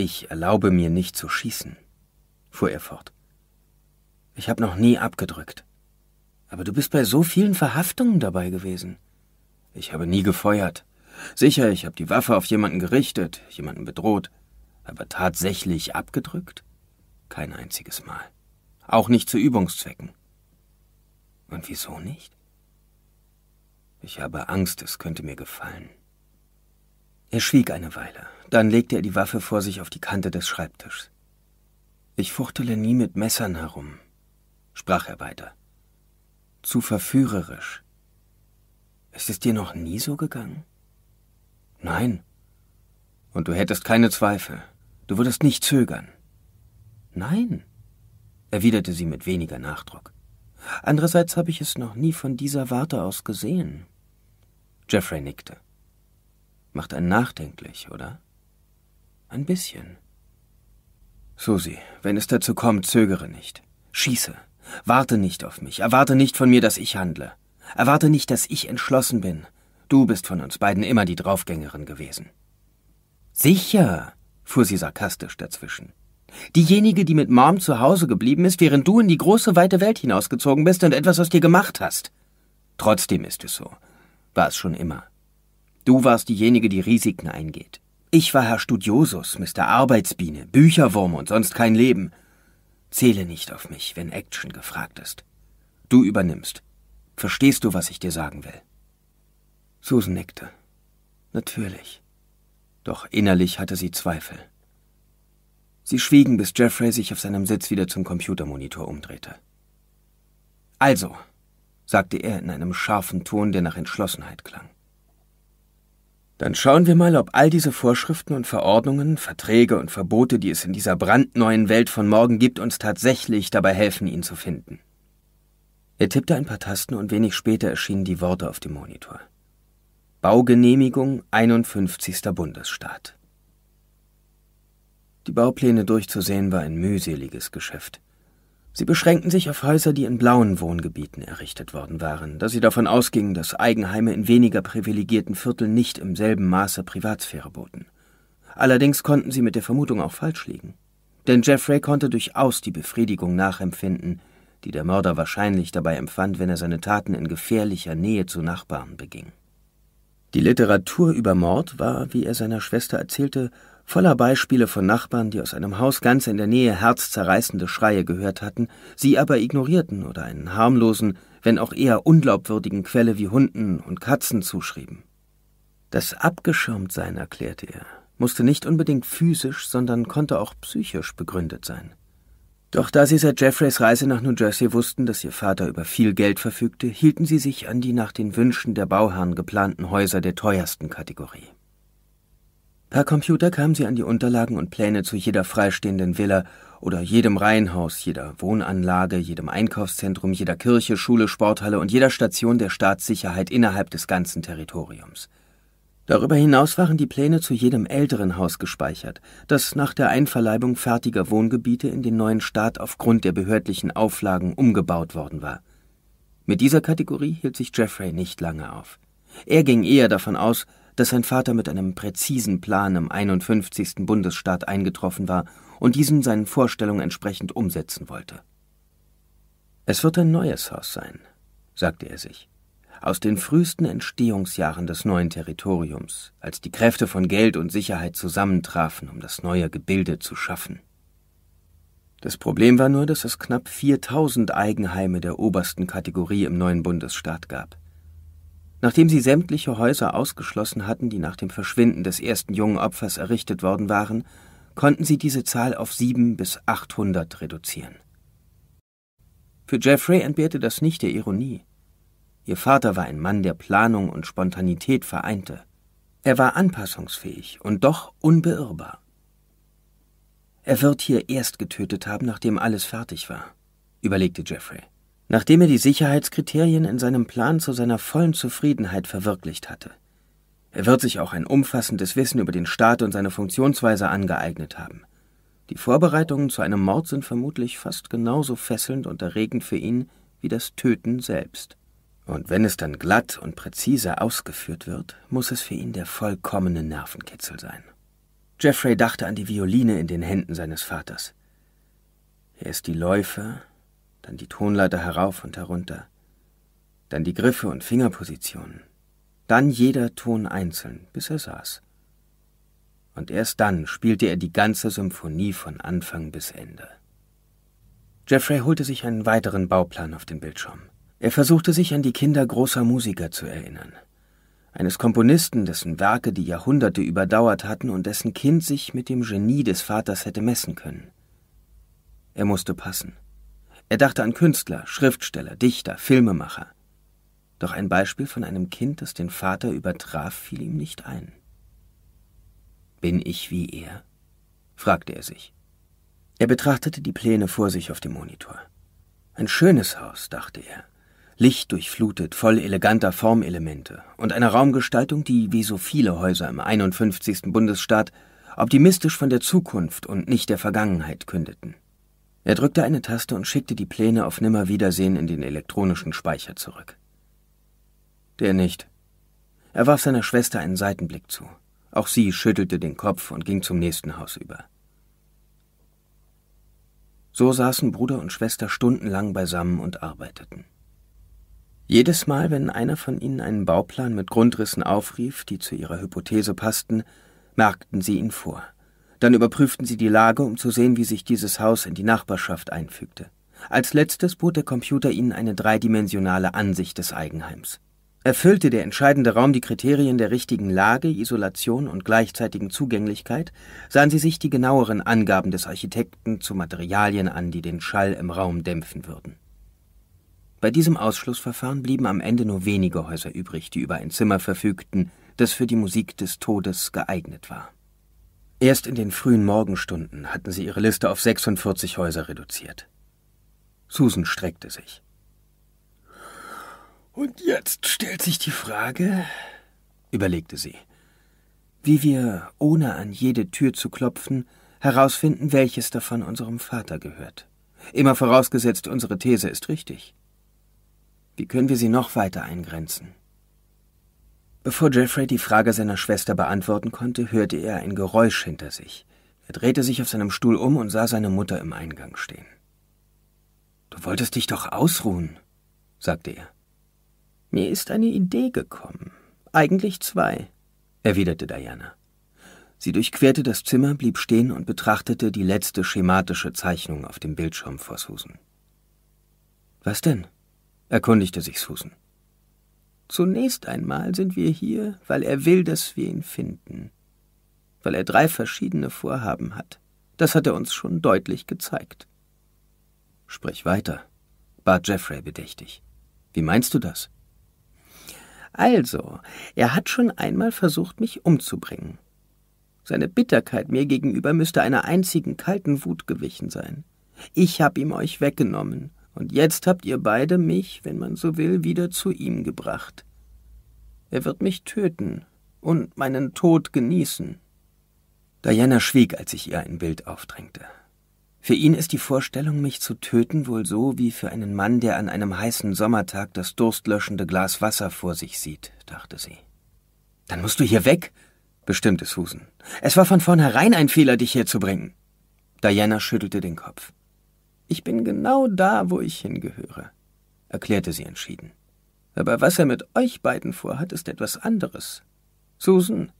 Speaker 1: Ich erlaube mir nicht zu schießen, fuhr er fort. Ich habe noch nie abgedrückt. Aber du bist bei so vielen Verhaftungen dabei gewesen. Ich habe nie gefeuert. Sicher, ich habe die Waffe auf jemanden gerichtet, jemanden bedroht, aber tatsächlich abgedrückt? Kein einziges Mal. Auch nicht zu Übungszwecken. Und wieso nicht? Ich habe Angst, es könnte mir gefallen. Er schwieg eine Weile, dann legte er die Waffe vor sich auf die Kante des Schreibtischs. Ich fuchtele nie mit Messern herum, sprach er weiter. Zu verführerisch. Ist es dir noch nie so gegangen? Nein. Und du hättest keine Zweifel. Du würdest nicht zögern. Nein, erwiderte sie mit weniger Nachdruck. Andererseits habe ich es noch nie von dieser Warte aus gesehen. Jeffrey nickte. Macht einen nachdenklich, oder? Ein bisschen. Susi, wenn es dazu kommt, zögere nicht. Schieße. Warte nicht auf mich. Erwarte nicht von mir, dass ich handle. Erwarte nicht, dass ich entschlossen bin. Du bist von uns beiden immer die Draufgängerin gewesen. Sicher, fuhr sie sarkastisch dazwischen. Diejenige, die mit Mom zu Hause geblieben ist, während du in die große weite Welt hinausgezogen bist und etwas aus dir gemacht hast. Trotzdem ist es so. War es schon immer. Du warst diejenige, die Risiken eingeht. Ich war Herr Studiosus, Mr. Arbeitsbiene, Bücherwurm und sonst kein Leben. Zähle nicht auf mich, wenn Action gefragt ist. Du übernimmst. Verstehst du, was ich dir sagen will? Susan nickte. Natürlich. Doch innerlich hatte sie Zweifel. Sie schwiegen, bis Jeffrey sich auf seinem Sitz wieder zum Computermonitor umdrehte. Also, sagte er in einem scharfen Ton, der nach Entschlossenheit klang. Dann schauen wir mal, ob all diese Vorschriften und Verordnungen, Verträge und Verbote, die es in dieser brandneuen Welt von morgen gibt, uns tatsächlich dabei helfen, ihn zu finden. Er tippte ein paar Tasten und wenig später erschienen die Worte auf dem Monitor. Baugenehmigung 51. Bundesstaat. Die Baupläne durchzusehen war ein mühseliges Geschäft. Sie beschränkten sich auf Häuser, die in blauen Wohngebieten errichtet worden waren, da sie davon ausgingen, dass Eigenheime in weniger privilegierten Vierteln nicht im selben Maße Privatsphäre boten. Allerdings konnten sie mit der Vermutung auch falsch liegen. Denn Jeffrey konnte durchaus die Befriedigung nachempfinden, die der Mörder wahrscheinlich dabei empfand, wenn er seine Taten in gefährlicher Nähe zu Nachbarn beging. Die Literatur über Mord war, wie er seiner Schwester erzählte, voller Beispiele von Nachbarn, die aus einem Haus ganz in der Nähe herzzerreißende Schreie gehört hatten, sie aber ignorierten oder einen harmlosen, wenn auch eher unglaubwürdigen Quelle wie Hunden und Katzen zuschrieben. Das Abgeschirmtsein, erklärte er, musste nicht unbedingt physisch, sondern konnte auch psychisch begründet sein. Doch da sie seit Jeffreys Reise nach New Jersey wussten, dass ihr Vater über viel Geld verfügte, hielten sie sich an die nach den Wünschen der Bauherren geplanten Häuser der teuersten Kategorie. Per Computer kam sie an die Unterlagen und Pläne zu jeder freistehenden Villa oder jedem Reihenhaus, jeder Wohnanlage, jedem Einkaufszentrum, jeder Kirche, Schule, Sporthalle und jeder Station der Staatssicherheit innerhalb des ganzen Territoriums. Darüber hinaus waren die Pläne zu jedem älteren Haus gespeichert, das nach der Einverleibung fertiger Wohngebiete in den neuen Staat aufgrund der behördlichen Auflagen umgebaut worden war. Mit dieser Kategorie hielt sich Jeffrey nicht lange auf. Er ging eher davon aus, dass sein Vater mit einem präzisen Plan im 51. Bundesstaat eingetroffen war und diesen seinen Vorstellungen entsprechend umsetzen wollte. Es wird ein neues Haus sein, sagte er sich, aus den frühesten Entstehungsjahren des neuen Territoriums, als die Kräfte von Geld und Sicherheit zusammentrafen, um das neue Gebilde zu schaffen. Das Problem war nur, dass es knapp 4000 Eigenheime der obersten Kategorie im neuen Bundesstaat gab. Nachdem sie sämtliche Häuser ausgeschlossen hatten, die nach dem Verschwinden des ersten jungen Opfers errichtet worden waren, konnten sie diese Zahl auf sieben bis achthundert reduzieren. Für Jeffrey entbehrte das nicht der Ironie. Ihr Vater war ein Mann, der Planung und Spontanität vereinte. Er war anpassungsfähig und doch unbeirrbar. Er wird hier erst getötet haben, nachdem alles fertig war, überlegte Jeffrey nachdem er die Sicherheitskriterien in seinem Plan zu seiner vollen Zufriedenheit verwirklicht hatte. Er wird sich auch ein umfassendes Wissen über den Staat und seine Funktionsweise angeeignet haben. Die Vorbereitungen zu einem Mord sind vermutlich fast genauso fesselnd und erregend für ihn wie das Töten selbst. Und wenn es dann glatt und präzise ausgeführt wird, muss es für ihn der vollkommene Nervenkitzel sein. Jeffrey dachte an die Violine in den Händen seines Vaters. Er ist die Läufe, dann die Tonleiter herauf und herunter, dann die Griffe und Fingerpositionen, dann jeder Ton einzeln, bis er saß. Und erst dann spielte er die ganze Symphonie von Anfang bis Ende. Jeffrey holte sich einen weiteren Bauplan auf den Bildschirm. Er versuchte sich an die Kinder großer Musiker zu erinnern. Eines Komponisten, dessen Werke die Jahrhunderte überdauert hatten und dessen Kind sich mit dem Genie des Vaters hätte messen können. Er musste passen. Er dachte an Künstler, Schriftsteller, Dichter, Filmemacher. Doch ein Beispiel von einem Kind, das den Vater übertraf, fiel ihm nicht ein. Bin ich wie er? fragte er sich. Er betrachtete die Pläne vor sich auf dem Monitor. Ein schönes Haus, dachte er, lichtdurchflutet, voll eleganter Formelemente und einer Raumgestaltung, die, wie so viele Häuser im 51. Bundesstaat, optimistisch von der Zukunft und nicht der Vergangenheit kündeten. Er drückte eine Taste und schickte die Pläne auf Nimmerwiedersehen in den elektronischen Speicher zurück. Der nicht. Er warf seiner Schwester einen Seitenblick zu. Auch sie schüttelte den Kopf und ging zum nächsten Haus über. So saßen Bruder und Schwester stundenlang beisammen und arbeiteten. Jedes Mal, wenn einer von ihnen einen Bauplan mit Grundrissen aufrief, die zu ihrer Hypothese passten, merkten sie ihn vor. Dann überprüften sie die Lage, um zu sehen, wie sich dieses Haus in die Nachbarschaft einfügte. Als letztes bot der Computer ihnen eine dreidimensionale Ansicht des Eigenheims. Erfüllte der entscheidende Raum die Kriterien der richtigen Lage, Isolation und gleichzeitigen Zugänglichkeit, sahen sie sich die genaueren Angaben des Architekten zu Materialien an, die den Schall im Raum dämpfen würden. Bei diesem Ausschlussverfahren blieben am Ende nur wenige Häuser übrig, die über ein Zimmer verfügten, das für die Musik des Todes geeignet war. Erst in den frühen Morgenstunden hatten sie ihre Liste auf 46 Häuser reduziert. Susan streckte sich. Und jetzt stellt sich die Frage, überlegte sie, wie wir, ohne an jede Tür zu klopfen, herausfinden, welches davon unserem Vater gehört. Immer vorausgesetzt, unsere These ist richtig. Wie können wir sie noch weiter eingrenzen? Bevor Jeffrey die Frage seiner Schwester beantworten konnte, hörte er ein Geräusch hinter sich. Er drehte sich auf seinem Stuhl um und sah seine Mutter im Eingang stehen. Du wolltest dich doch ausruhen, sagte er. Mir ist eine Idee gekommen. Eigentlich zwei, erwiderte Diana. Sie durchquerte das Zimmer, blieb stehen und betrachtete die letzte schematische Zeichnung auf dem Bildschirm vor Susan. Was denn? erkundigte sich Susan. Zunächst einmal sind wir hier, weil er will, dass wir ihn finden, weil er drei verschiedene Vorhaben hat. Das hat er uns schon deutlich gezeigt. Sprich weiter, bat Jeffrey bedächtig. Wie meinst du das? Also, er hat schon einmal versucht, mich umzubringen. Seine Bitterkeit mir gegenüber müsste einer einzigen kalten Wut gewichen sein. Ich habe ihm euch weggenommen, und jetzt habt ihr beide mich, wenn man so will, wieder zu ihm gebracht. Er wird mich töten und meinen Tod genießen. Diana schwieg, als ich ihr ein Bild aufdrängte. Für ihn ist die Vorstellung, mich zu töten, wohl so wie für einen Mann, der an einem heißen Sommertag das durstlöschende Glas Wasser vor sich sieht, dachte sie. Dann musst du hier weg, bestimmte Susan. Es war von vornherein ein Fehler, dich hier zu bringen. Diana schüttelte den Kopf. Ich bin genau da, wo ich hingehöre, erklärte sie entschieden. Aber was er mit euch beiden vorhat, ist etwas anderes. Susan,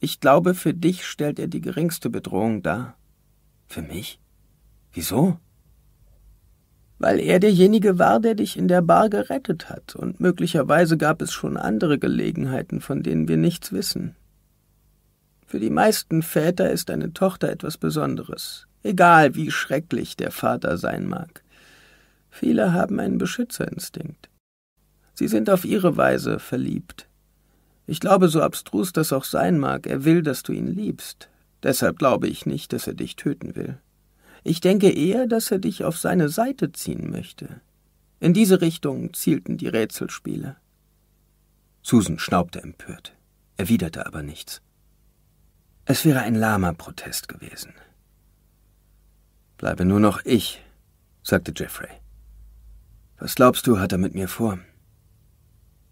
Speaker 1: ich glaube, für dich stellt er die geringste Bedrohung dar. Für mich? Wieso? Weil er derjenige war, der dich in der Bar gerettet hat, und möglicherweise gab es schon andere Gelegenheiten, von denen wir nichts wissen. Für die meisten Väter ist eine Tochter etwas Besonderes egal wie schrecklich der Vater sein mag. Viele haben einen Beschützerinstinkt. Sie sind auf ihre Weise verliebt. Ich glaube, so abstrus das auch sein mag, er will, dass du ihn liebst. Deshalb glaube ich nicht, dass er dich töten will. Ich denke eher, dass er dich auf seine Seite ziehen möchte. In diese Richtung zielten die Rätselspiele. Susan schnaubte empört, erwiderte aber nichts. Es wäre ein lahmer Protest gewesen. Bleibe nur noch ich, sagte Jeffrey. Was glaubst du, hat er mit mir vor?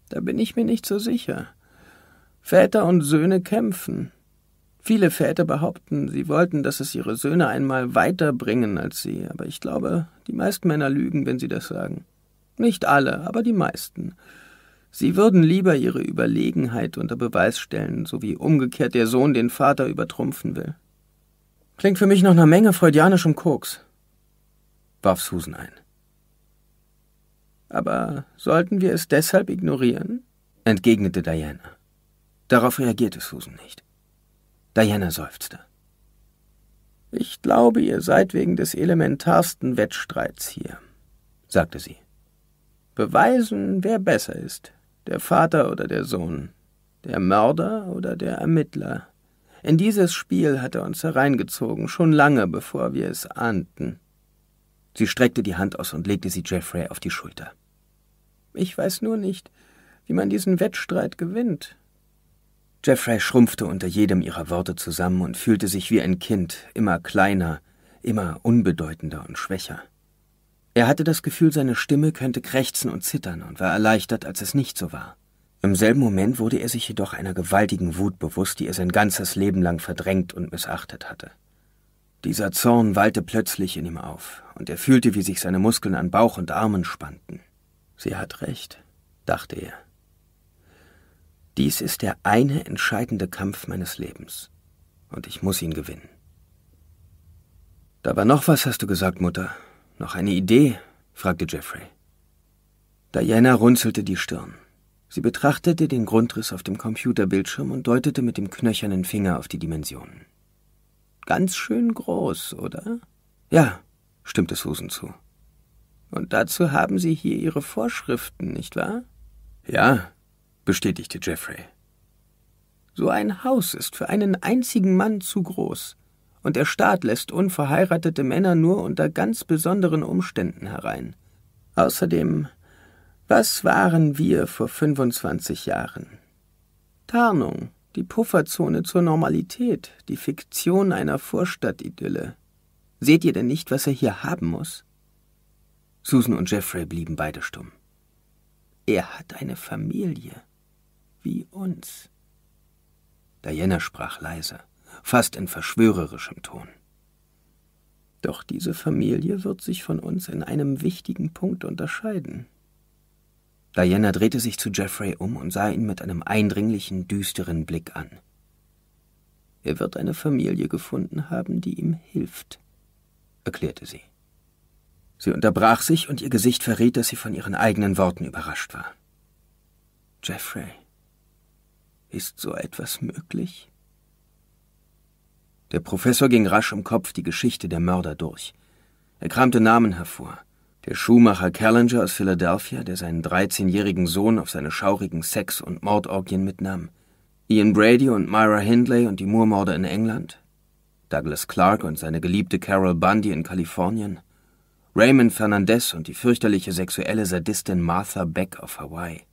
Speaker 1: Da bin ich mir nicht so sicher. Väter und Söhne kämpfen. Viele Väter behaupten, sie wollten, dass es ihre Söhne einmal weiterbringen als sie, aber ich glaube, die meisten Männer lügen, wenn sie das sagen. Nicht alle, aber die meisten. Sie würden lieber ihre Überlegenheit unter Beweis stellen, so wie umgekehrt der Sohn den Vater übertrumpfen will. Klingt für mich noch eine Menge freudianischem Koks, warf Susan ein. Aber sollten wir es deshalb ignorieren? entgegnete Diana. Darauf reagierte Susan nicht. Diana seufzte. Ich glaube, ihr seid wegen des elementarsten Wettstreits hier, sagte sie. Beweisen, wer besser ist, der Vater oder der Sohn, der Mörder oder der Ermittler. In dieses Spiel hat er uns hereingezogen, schon lange bevor wir es ahnten. Sie streckte die Hand aus und legte sie Jeffrey auf die Schulter. Ich weiß nur nicht, wie man diesen Wettstreit gewinnt. Jeffrey schrumpfte unter jedem ihrer Worte zusammen und fühlte sich wie ein Kind, immer kleiner, immer unbedeutender und schwächer. Er hatte das Gefühl, seine Stimme könnte krächzen und zittern und war erleichtert, als es nicht so war. Im selben Moment wurde er sich jedoch einer gewaltigen Wut bewusst, die er sein ganzes Leben lang verdrängt und missachtet hatte. Dieser Zorn wallte plötzlich in ihm auf, und er fühlte, wie sich seine Muskeln an Bauch und Armen spannten. Sie hat recht, dachte er. Dies ist der eine entscheidende Kampf meines Lebens, und ich muss ihn gewinnen. Da war noch was, hast du gesagt, Mutter. Noch eine Idee? fragte Jeffrey. Diana runzelte die Stirn. Sie betrachtete den Grundriss auf dem Computerbildschirm und deutete mit dem knöchernen Finger auf die Dimensionen. Ganz schön groß, oder? Ja, stimmte Susan zu. Und dazu haben Sie hier Ihre Vorschriften, nicht wahr? Ja, bestätigte Jeffrey. So ein Haus ist für einen einzigen Mann zu groß, und der Staat lässt unverheiratete Männer nur unter ganz besonderen Umständen herein. Außerdem was waren wir vor 25 Jahren? Tarnung, die Pufferzone zur Normalität, die Fiktion einer Vorstadtidylle. Seht ihr denn nicht, was er hier haben muss? Susan und Jeffrey blieben beide stumm. Er hat eine Familie, wie uns. Diana sprach leise, fast in verschwörerischem Ton. Doch diese Familie wird sich von uns in einem wichtigen Punkt unterscheiden. Diana drehte sich zu Jeffrey um und sah ihn mit einem eindringlichen, düsteren Blick an. Er wird eine Familie gefunden haben, die ihm hilft, erklärte sie. Sie unterbrach sich und ihr Gesicht verriet, dass sie von ihren eigenen Worten überrascht war. Jeffrey, ist so etwas möglich? Der Professor ging rasch im Kopf die Geschichte der Mörder durch. Er kramte Namen hervor. Der Schuhmacher Callinger aus Philadelphia, der seinen 13-jährigen Sohn auf seine schaurigen Sex- und Mordorgien mitnahm. Ian Brady und Myra Hindley und die Moormorde in England. Douglas Clark und seine geliebte Carol Bundy in Kalifornien. Raymond Fernandez und die fürchterliche sexuelle Sadistin Martha Beck auf Hawaii.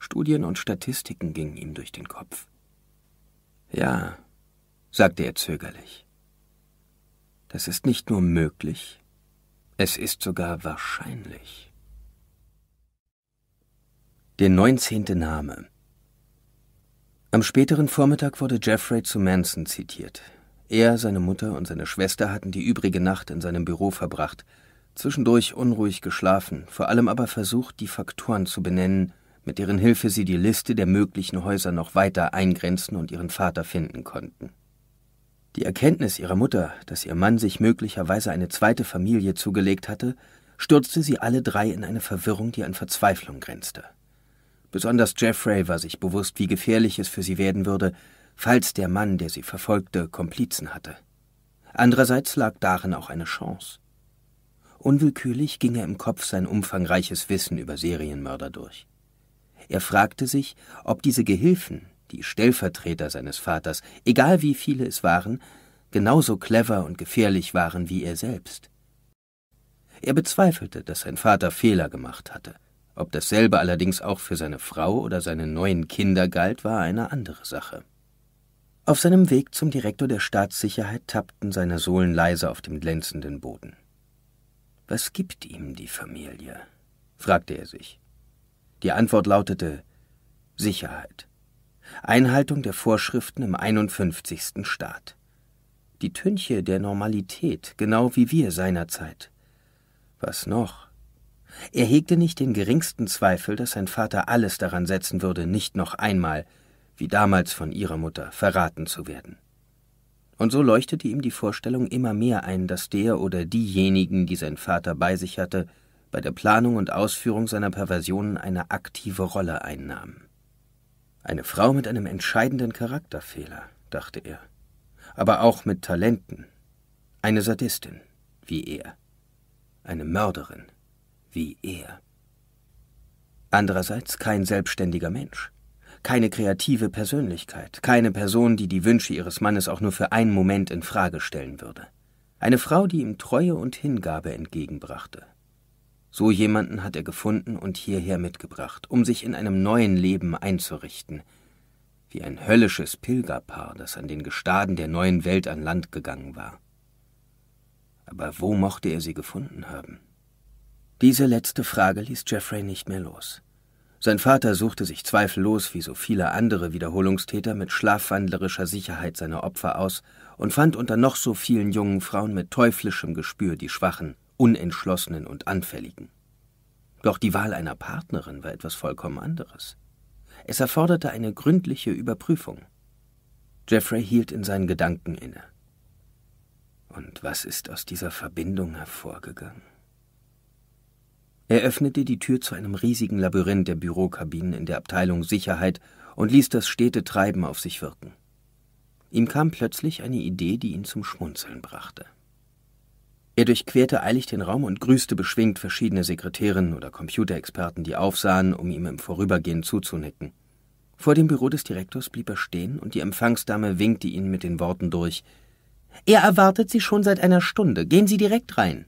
Speaker 1: Studien und Statistiken gingen ihm durch den Kopf. Ja, sagte er zögerlich. Das ist nicht nur möglich, es ist sogar wahrscheinlich. Der neunzehnte Name. Am späteren Vormittag wurde Jeffrey zu Manson zitiert. Er, seine Mutter und seine Schwester hatten die übrige Nacht in seinem Büro verbracht, zwischendurch unruhig geschlafen, vor allem aber versucht, die Faktoren zu benennen, mit deren Hilfe sie die Liste der möglichen Häuser noch weiter eingrenzen und ihren Vater finden konnten. Die Erkenntnis ihrer Mutter, dass ihr Mann sich möglicherweise eine zweite Familie zugelegt hatte, stürzte sie alle drei in eine Verwirrung, die an Verzweiflung grenzte. Besonders Jeffrey war sich bewusst, wie gefährlich es für sie werden würde, falls der Mann, der sie verfolgte, Komplizen hatte. Andererseits lag darin auch eine Chance. Unwillkürlich ging er im Kopf sein umfangreiches Wissen über Serienmörder durch. Er fragte sich, ob diese Gehilfen, die Stellvertreter seines Vaters, egal wie viele es waren, genauso clever und gefährlich waren wie er selbst. Er bezweifelte, dass sein Vater Fehler gemacht hatte. Ob dasselbe allerdings auch für seine Frau oder seine neuen Kinder galt, war eine andere Sache. Auf seinem Weg zum Direktor der Staatssicherheit tappten seine Sohlen leise auf dem glänzenden Boden. Was gibt ihm die Familie? fragte er sich. Die Antwort lautete Sicherheit. Einhaltung der Vorschriften im 51. Staat. Die Tünche der Normalität, genau wie wir seinerzeit. Was noch? Er hegte nicht den geringsten Zweifel, dass sein Vater alles daran setzen würde, nicht noch einmal, wie damals von ihrer Mutter, verraten zu werden. Und so leuchtete ihm die Vorstellung immer mehr ein, dass der oder diejenigen, die sein Vater bei sich hatte, bei der Planung und Ausführung seiner Perversionen eine aktive Rolle einnahmen. Eine Frau mit einem entscheidenden Charakterfehler, dachte er, aber auch mit Talenten. Eine Sadistin, wie er. Eine Mörderin, wie er. Andererseits kein selbstständiger Mensch, keine kreative Persönlichkeit, keine Person, die die Wünsche ihres Mannes auch nur für einen Moment in Frage stellen würde. Eine Frau, die ihm Treue und Hingabe entgegenbrachte, so jemanden hat er gefunden und hierher mitgebracht, um sich in einem neuen Leben einzurichten, wie ein höllisches Pilgerpaar, das an den Gestaden der neuen Welt an Land gegangen war. Aber wo mochte er sie gefunden haben? Diese letzte Frage ließ Jeffrey nicht mehr los. Sein Vater suchte sich zweifellos, wie so viele andere Wiederholungstäter, mit schlafwandlerischer Sicherheit seine Opfer aus und fand unter noch so vielen jungen Frauen mit teuflischem Gespür die Schwachen, Unentschlossenen und Anfälligen. Doch die Wahl einer Partnerin war etwas vollkommen anderes. Es erforderte eine gründliche Überprüfung. Jeffrey hielt in seinen Gedanken inne. Und was ist aus dieser Verbindung hervorgegangen? Er öffnete die Tür zu einem riesigen Labyrinth der Bürokabinen in der Abteilung Sicherheit und ließ das stete Treiben auf sich wirken. Ihm kam plötzlich eine Idee, die ihn zum Schmunzeln brachte. Er durchquerte eilig den Raum und grüßte beschwingt verschiedene Sekretärinnen oder Computerexperten, die aufsahen, um ihm im Vorübergehen zuzunicken. Vor dem Büro des Direktors blieb er stehen und die Empfangsdame winkte ihn mit den Worten durch: Er erwartet Sie schon seit einer Stunde. Gehen Sie direkt rein.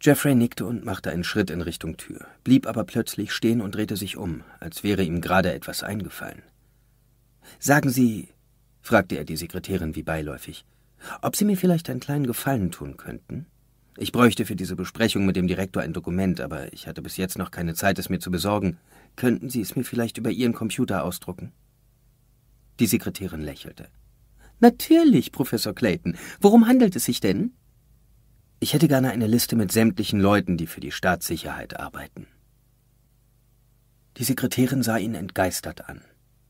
Speaker 1: Jeffrey nickte und machte einen Schritt in Richtung Tür, blieb aber plötzlich stehen und drehte sich um, als wäre ihm gerade etwas eingefallen. Sagen Sie, fragte er die Sekretärin wie beiläufig, ob Sie mir vielleicht einen kleinen Gefallen tun könnten? Ich bräuchte für diese Besprechung mit dem Direktor ein Dokument, aber ich hatte bis jetzt noch keine Zeit, es mir zu besorgen. Könnten Sie es mir vielleicht über Ihren Computer ausdrucken? Die Sekretärin lächelte. Natürlich, Professor Clayton. Worum handelt es sich denn? Ich hätte gerne eine Liste mit sämtlichen Leuten, die für die Staatssicherheit arbeiten. Die Sekretärin sah ihn entgeistert an.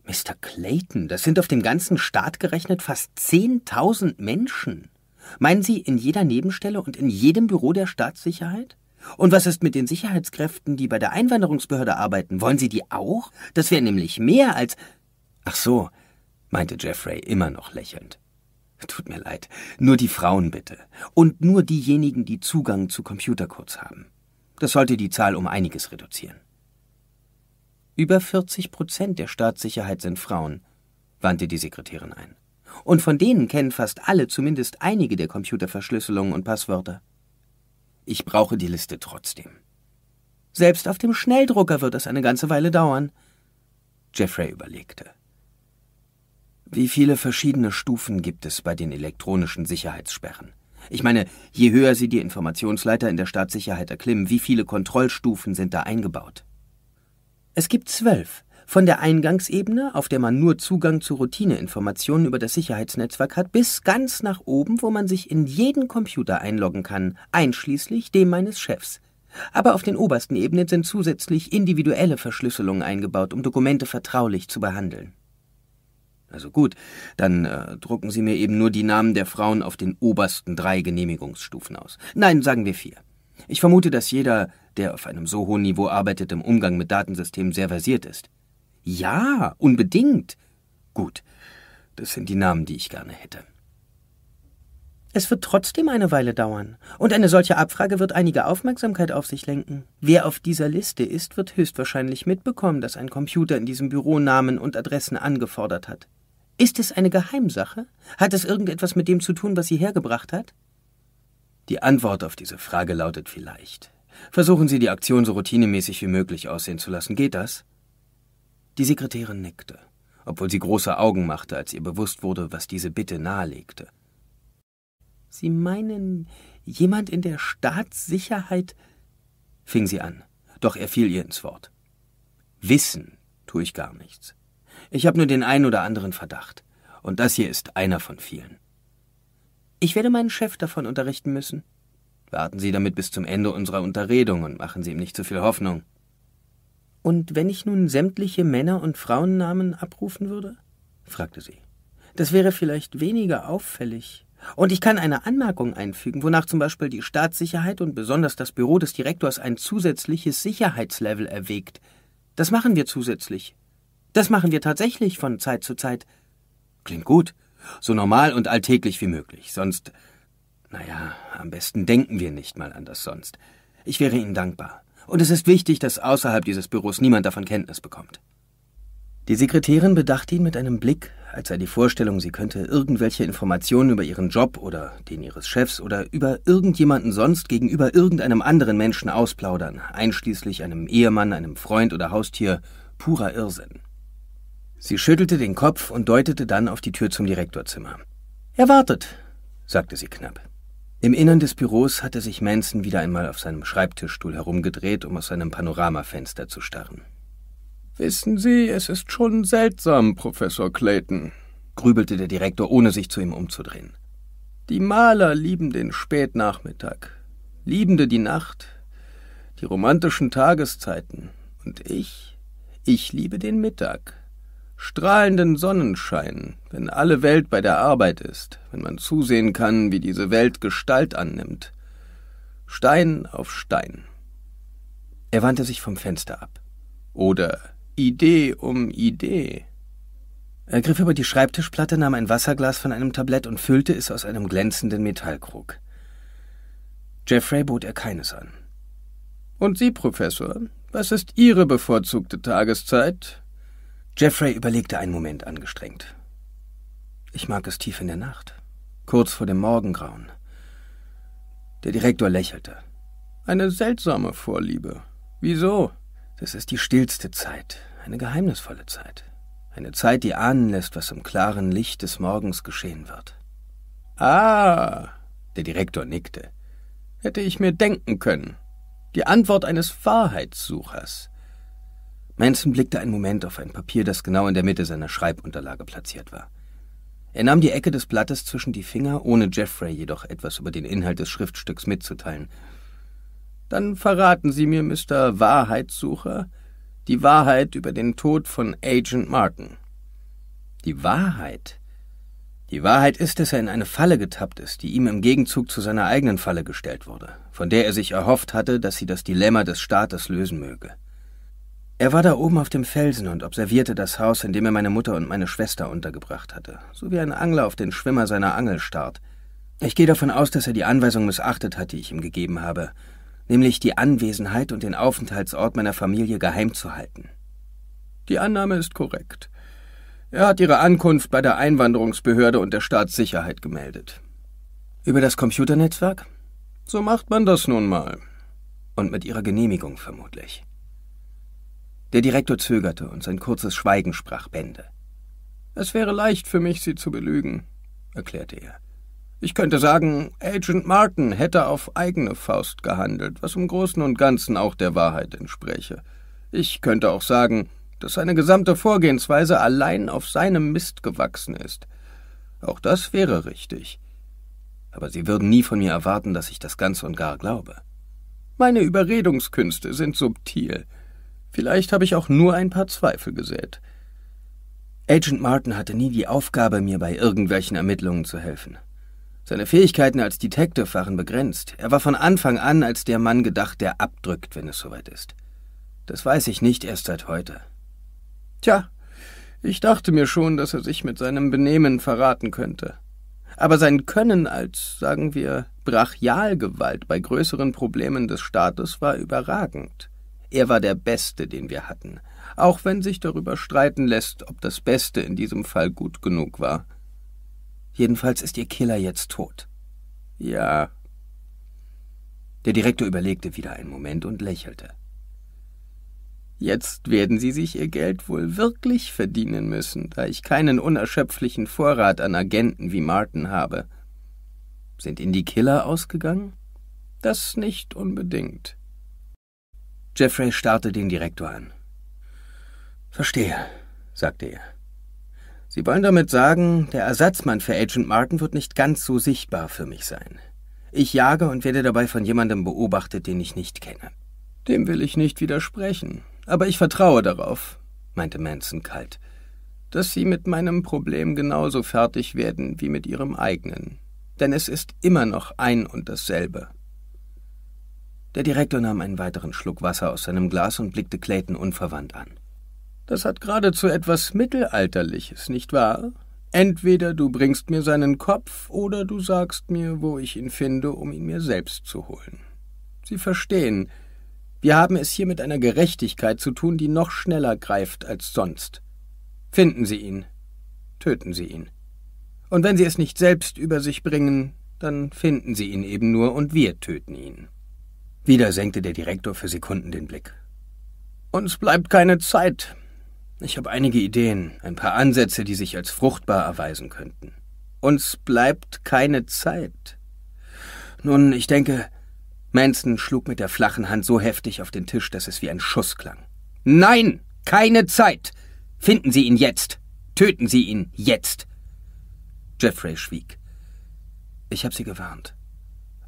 Speaker 1: Mr. Clayton, das sind auf den ganzen Staat gerechnet fast zehntausend Menschen. Meinen Sie in jeder Nebenstelle und in jedem Büro der Staatssicherheit? Und was ist mit den Sicherheitskräften, die bei der Einwanderungsbehörde arbeiten? Wollen Sie die auch? Das wäre nämlich mehr als. Ach so, meinte Jeffrey immer noch lächelnd. Tut mir leid, nur die Frauen bitte. Und nur diejenigen, die Zugang zu Computercodes haben. Das sollte die Zahl um einiges reduzieren. Über 40 Prozent der Staatssicherheit sind Frauen, wandte die Sekretärin ein und von denen kennen fast alle zumindest einige der Computerverschlüsselungen und Passwörter. Ich brauche die Liste trotzdem. Selbst auf dem Schnelldrucker wird es eine ganze Weile dauern. Jeffrey überlegte. Wie viele verschiedene Stufen gibt es bei den elektronischen Sicherheitssperren? Ich meine, je höher Sie die Informationsleiter in der Staatssicherheit erklimmen, wie viele Kontrollstufen sind da eingebaut? Es gibt zwölf. Von der Eingangsebene, auf der man nur Zugang zu Routineinformationen über das Sicherheitsnetzwerk hat, bis ganz nach oben, wo man sich in jeden Computer einloggen kann, einschließlich dem meines Chefs. Aber auf den obersten Ebenen sind zusätzlich individuelle Verschlüsselungen eingebaut, um Dokumente vertraulich zu behandeln. Also gut, dann äh, drucken Sie mir eben nur die Namen der Frauen auf den obersten drei Genehmigungsstufen aus. Nein, sagen wir vier. Ich vermute, dass jeder, der auf einem so hohen Niveau arbeitet, im Umgang mit Datensystemen sehr versiert ist. Ja, unbedingt. Gut, das sind die Namen, die ich gerne hätte. Es wird trotzdem eine Weile dauern, und eine solche Abfrage wird einige Aufmerksamkeit auf sich lenken. Wer auf dieser Liste ist, wird höchstwahrscheinlich mitbekommen, dass ein Computer in diesem Büro Namen und Adressen angefordert hat. Ist es eine Geheimsache? Hat es irgendetwas mit dem zu tun, was sie hergebracht hat? Die Antwort auf diese Frage lautet vielleicht. Versuchen Sie, die Aktion so routinemäßig wie möglich aussehen zu lassen. Geht das? Die Sekretärin nickte, obwohl sie große Augen machte, als ihr bewusst wurde, was diese Bitte nahelegte. Sie meinen, jemand in der Staatssicherheit? fing sie an, doch er fiel ihr ins Wort. Wissen tue ich gar nichts. Ich habe nur den einen oder anderen Verdacht, und das hier ist einer von vielen. Ich werde meinen Chef davon unterrichten müssen. Warten Sie damit bis zum Ende unserer Unterredung und machen Sie ihm nicht zu viel Hoffnung. Und wenn ich nun sämtliche Männer- und Frauennamen abrufen würde? fragte sie. Das wäre vielleicht weniger auffällig. Und ich kann eine Anmerkung einfügen, wonach zum Beispiel die Staatssicherheit und besonders das Büro des Direktors ein zusätzliches Sicherheitslevel erwägt. Das machen wir zusätzlich. Das machen wir tatsächlich von Zeit zu Zeit. Klingt gut. So normal und alltäglich wie möglich. Sonst. Naja, am besten denken wir nicht mal an das sonst. Ich wäre Ihnen dankbar und es ist wichtig, dass außerhalb dieses Büros niemand davon Kenntnis bekommt. Die Sekretärin bedachte ihn mit einem Blick, als sei die Vorstellung, sie könnte irgendwelche Informationen über ihren Job oder den ihres Chefs oder über irgendjemanden sonst gegenüber irgendeinem anderen Menschen ausplaudern, einschließlich einem Ehemann, einem Freund oder Haustier, purer Irrsinn. Sie schüttelte den Kopf und deutete dann auf die Tür zum Direktorzimmer. Er wartet, sagte sie knapp. Im Innern des Büros hatte sich Manson wieder einmal auf seinem Schreibtischstuhl herumgedreht, um aus seinem Panoramafenster zu starren. Wissen Sie, es ist schon seltsam, Professor Clayton, grübelte der Direktor, ohne sich zu ihm umzudrehen. Die Maler lieben den Spätnachmittag, Liebende die Nacht, die romantischen Tageszeiten, und ich, ich liebe den Mittag strahlenden Sonnenschein, wenn alle Welt bei der Arbeit ist, wenn man zusehen kann, wie diese Welt Gestalt annimmt. Stein auf Stein. Er wandte sich vom Fenster ab. Oder Idee um Idee. Er griff über die Schreibtischplatte, nahm ein Wasserglas von einem Tablett und füllte es aus einem glänzenden Metallkrug. Jeffrey bot er keines an. Und Sie, Professor, was ist Ihre bevorzugte Tageszeit? Jeffrey überlegte einen Moment angestrengt. Ich mag es tief in der Nacht, kurz vor dem Morgengrauen. Der Direktor lächelte. Eine seltsame Vorliebe. Wieso? Das ist die stillste Zeit, eine geheimnisvolle Zeit. Eine Zeit, die ahnen lässt, was im klaren Licht des Morgens geschehen wird. Ah, der Direktor nickte. Hätte ich mir denken können. Die Antwort eines Wahrheitssuchers. Manson blickte einen Moment auf ein Papier, das genau in der Mitte seiner Schreibunterlage platziert war. Er nahm die Ecke des Blattes zwischen die Finger, ohne Jeffrey jedoch etwas über den Inhalt des Schriftstücks mitzuteilen. Dann verraten Sie mir, Mr. Wahrheitssucher, die Wahrheit über den Tod von Agent Martin. Die Wahrheit? Die Wahrheit ist, dass er in eine Falle getappt ist, die ihm im Gegenzug zu seiner eigenen Falle gestellt wurde, von der er sich erhofft hatte, dass sie das Dilemma des Staates lösen möge. Er war da oben auf dem Felsen und observierte das Haus, in dem er meine Mutter und meine Schwester untergebracht hatte, so wie ein Angler auf den Schwimmer seiner Angel starrt. Ich gehe davon aus, dass er die Anweisung missachtet hat, die ich ihm gegeben habe, nämlich die Anwesenheit und den Aufenthaltsort meiner Familie geheim zu halten. Die Annahme ist korrekt. Er hat ihre Ankunft bei der Einwanderungsbehörde und der Staatssicherheit gemeldet. Über das Computernetzwerk? So macht man das nun mal. Und mit ihrer Genehmigung vermutlich. Der Direktor zögerte und sein kurzes Schweigen sprach Bände. Es wäre leicht für mich, Sie zu belügen, erklärte er. Ich könnte sagen, Agent Martin hätte auf eigene Faust gehandelt, was im Großen und Ganzen auch der Wahrheit entspräche. Ich könnte auch sagen, dass seine gesamte Vorgehensweise allein auf seinem Mist gewachsen ist. Auch das wäre richtig. Aber Sie würden nie von mir erwarten, dass ich das ganz und gar glaube. Meine Überredungskünste sind subtil. Vielleicht habe ich auch nur ein paar Zweifel gesät. Agent Martin hatte nie die Aufgabe, mir bei irgendwelchen Ermittlungen zu helfen. Seine Fähigkeiten als Detective waren begrenzt. Er war von Anfang an als der Mann gedacht, der abdrückt, wenn es soweit ist. Das weiß ich nicht erst seit heute. Tja, ich dachte mir schon, dass er sich mit seinem Benehmen verraten könnte. Aber sein Können als, sagen wir, Brachialgewalt bei größeren Problemen des Staates war überragend. Er war der Beste, den wir hatten, auch wenn sich darüber streiten lässt, ob das Beste in diesem Fall gut genug war. Jedenfalls ist Ihr Killer jetzt tot. Ja. Der Direktor überlegte wieder einen Moment und lächelte. Jetzt werden Sie sich Ihr Geld wohl wirklich verdienen müssen, da ich keinen unerschöpflichen Vorrat an Agenten wie Martin habe. Sind Ihnen die Killer ausgegangen? Das nicht unbedingt. Jeffrey starrte den Direktor an. Verstehe, sagte er. Sie wollen damit sagen, der Ersatzmann für Agent Martin wird nicht ganz so sichtbar für mich sein. Ich jage und werde dabei von jemandem beobachtet, den ich nicht kenne. Dem will ich nicht widersprechen, aber ich vertraue darauf, meinte Manson kalt, dass Sie mit meinem Problem genauso fertig werden wie mit Ihrem eigenen. Denn es ist immer noch ein und dasselbe. Der Direktor nahm einen weiteren Schluck Wasser aus seinem Glas und blickte Clayton unverwandt an. Das hat geradezu etwas Mittelalterliches, nicht wahr? Entweder du bringst mir seinen Kopf oder du sagst mir, wo ich ihn finde, um ihn mir selbst zu holen. Sie verstehen, wir haben es hier mit einer Gerechtigkeit zu tun, die noch schneller greift als sonst. Finden Sie ihn, töten Sie ihn. Und wenn Sie es nicht selbst über sich bringen, dann finden Sie ihn eben nur und wir töten ihn. Wieder senkte der Direktor für Sekunden den Blick. Uns bleibt keine Zeit. Ich habe einige Ideen, ein paar Ansätze, die sich als fruchtbar erweisen könnten. Uns bleibt keine Zeit. Nun, ich denke, Manson schlug mit der flachen Hand so heftig auf den Tisch, dass es wie ein Schuss klang. Nein, keine Zeit. Finden Sie ihn jetzt. Töten Sie ihn jetzt. Jeffrey schwieg. Ich habe Sie gewarnt,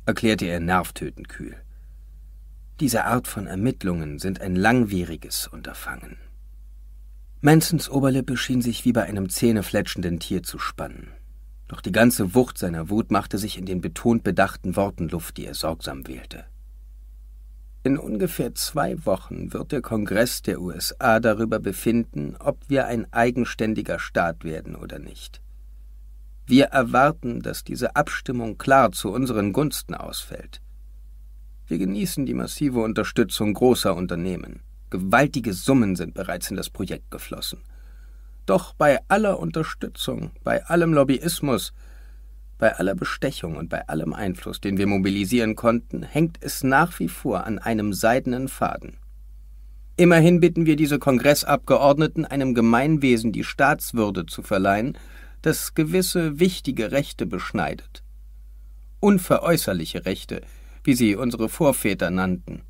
Speaker 1: erklärte er nervtötend kühl. Diese Art von Ermittlungen sind ein langwieriges Unterfangen. Mansons Oberlippe schien sich wie bei einem zähnefletschenden Tier zu spannen. Doch die ganze Wucht seiner Wut machte sich in den betont bedachten Worten Luft, die er sorgsam wählte. In ungefähr zwei Wochen wird der Kongress der USA darüber befinden, ob wir ein eigenständiger Staat werden oder nicht. Wir erwarten, dass diese Abstimmung klar zu unseren Gunsten ausfällt. Wir genießen die massive Unterstützung großer Unternehmen. Gewaltige Summen sind bereits in das Projekt geflossen. Doch bei aller Unterstützung, bei allem Lobbyismus, bei aller Bestechung und bei allem Einfluss, den wir mobilisieren konnten, hängt es nach wie vor an einem seidenen Faden. Immerhin bitten wir diese Kongressabgeordneten, einem Gemeinwesen die Staatswürde zu verleihen, das gewisse wichtige Rechte beschneidet. Unveräußerliche Rechte, wie sie unsere Vorväter nannten.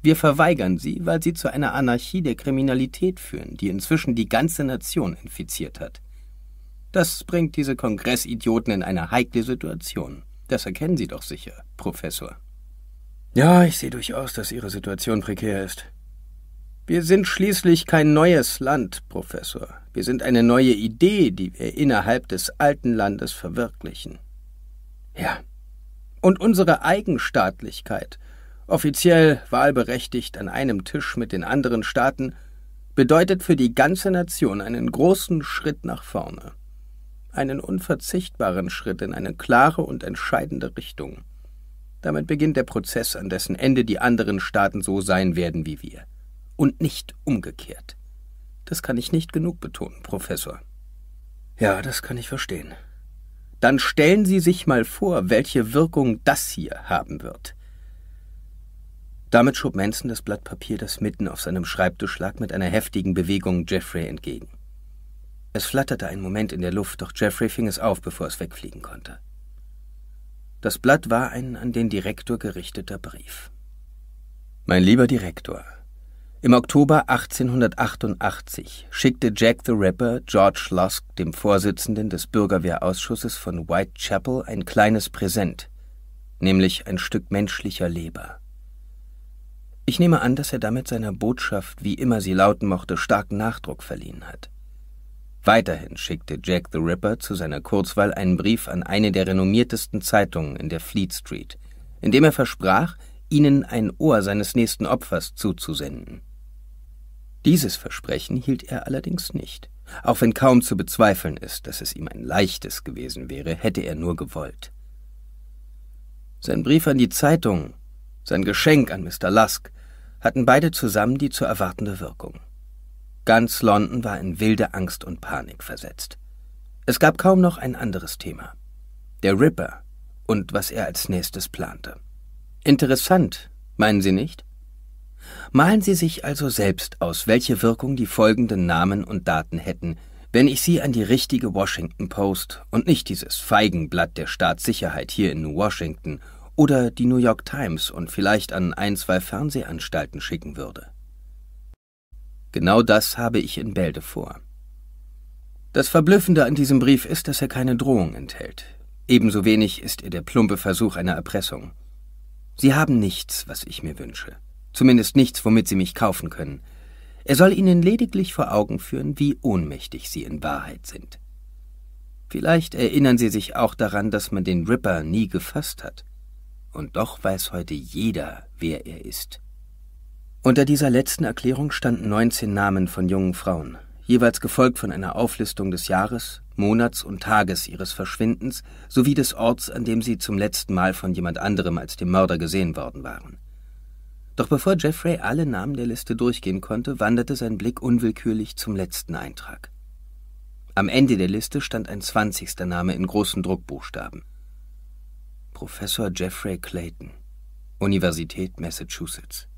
Speaker 1: Wir verweigern sie, weil sie zu einer Anarchie der Kriminalität führen, die inzwischen die ganze Nation infiziert hat. Das bringt diese Kongressidioten in eine heikle Situation. Das erkennen Sie doch sicher, Professor. Ja, ich sehe durchaus, dass Ihre Situation prekär ist. Wir sind schließlich kein neues Land, Professor. Wir sind eine neue Idee, die wir innerhalb des alten Landes verwirklichen. Ja, und unsere Eigenstaatlichkeit, offiziell wahlberechtigt an einem Tisch mit den anderen Staaten, bedeutet für die ganze Nation einen großen Schritt nach vorne, einen unverzichtbaren Schritt in eine klare und entscheidende Richtung. Damit beginnt der Prozess, an dessen Ende die anderen Staaten so sein werden wie wir. Und nicht umgekehrt. Das kann ich nicht genug betonen, Professor. Ja, das kann ich verstehen dann stellen Sie sich mal vor, welche Wirkung das hier haben wird. Damit schob Manson das Blatt Papier, das mitten auf seinem Schreibtisch lag, mit einer heftigen Bewegung Jeffrey entgegen. Es flatterte einen Moment in der Luft, doch Jeffrey fing es auf, bevor es wegfliegen konnte. Das Blatt war ein an den Direktor gerichteter Brief. Mein lieber Direktor, im Oktober 1888 schickte Jack the Ripper George Lusk, dem Vorsitzenden des Bürgerwehrausschusses von Whitechapel, ein kleines Präsent, nämlich ein Stück menschlicher Leber. Ich nehme an, dass er damit seiner Botschaft, wie immer sie lauten mochte, starken Nachdruck verliehen hat. Weiterhin schickte Jack the Ripper zu seiner Kurzwahl einen Brief an eine der renommiertesten Zeitungen in der Fleet Street, in dem er versprach, ihnen ein Ohr seines nächsten Opfers zuzusenden. Dieses Versprechen hielt er allerdings nicht. Auch wenn kaum zu bezweifeln ist, dass es ihm ein leichtes gewesen wäre, hätte er nur gewollt. Sein Brief an die Zeitung, sein Geschenk an Mr. Lusk hatten beide zusammen die zu erwartende Wirkung. Ganz London war in wilde Angst und Panik versetzt. Es gab kaum noch ein anderes Thema. Der Ripper und was er als nächstes plante. Interessant, meinen Sie nicht? Malen Sie sich also selbst aus, welche Wirkung die folgenden Namen und Daten hätten, wenn ich sie an die richtige Washington Post und nicht dieses Feigenblatt der Staatssicherheit hier in New Washington oder die New York Times und vielleicht an ein, zwei Fernsehanstalten schicken würde. Genau das habe ich in Bälde vor. Das Verblüffende an diesem Brief ist, dass er keine Drohung enthält. Ebenso wenig ist er der plumpe Versuch einer Erpressung. Sie haben nichts, was ich mir wünsche zumindest nichts, womit sie mich kaufen können. Er soll ihnen lediglich vor Augen führen, wie ohnmächtig sie in Wahrheit sind. Vielleicht erinnern sie sich auch daran, dass man den Ripper nie gefasst hat. Und doch weiß heute jeder, wer er ist. Unter dieser letzten Erklärung standen 19 Namen von jungen Frauen, jeweils gefolgt von einer Auflistung des Jahres, Monats und Tages ihres Verschwindens sowie des Orts, an dem sie zum letzten Mal von jemand anderem als dem Mörder gesehen worden waren. Doch bevor Jeffrey alle Namen der Liste durchgehen konnte, wanderte sein Blick unwillkürlich zum letzten Eintrag. Am Ende der Liste stand ein zwanzigster Name in großen Druckbuchstaben. Professor Jeffrey Clayton, Universität Massachusetts.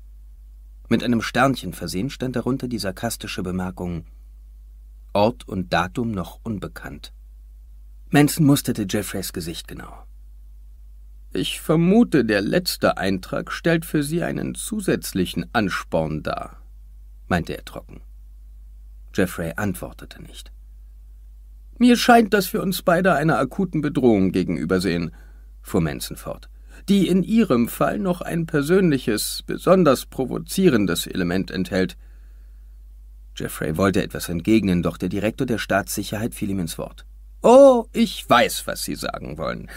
Speaker 1: Mit einem Sternchen versehen stand darunter die sarkastische Bemerkung Ort und Datum noch unbekannt. Manson musterte Jeffreys Gesicht genau. Ich vermute, der letzte Eintrag stellt für Sie einen zusätzlichen Ansporn dar, meinte er trocken. Jeffrey antwortete nicht. Mir scheint, dass wir uns beide einer akuten Bedrohung gegenübersehen, fuhr Manson fort, die in Ihrem Fall noch ein persönliches, besonders provozierendes Element enthält. Jeffrey wollte etwas entgegnen, doch der Direktor der Staatssicherheit fiel ihm ins Wort. Oh, ich weiß, was Sie sagen wollen.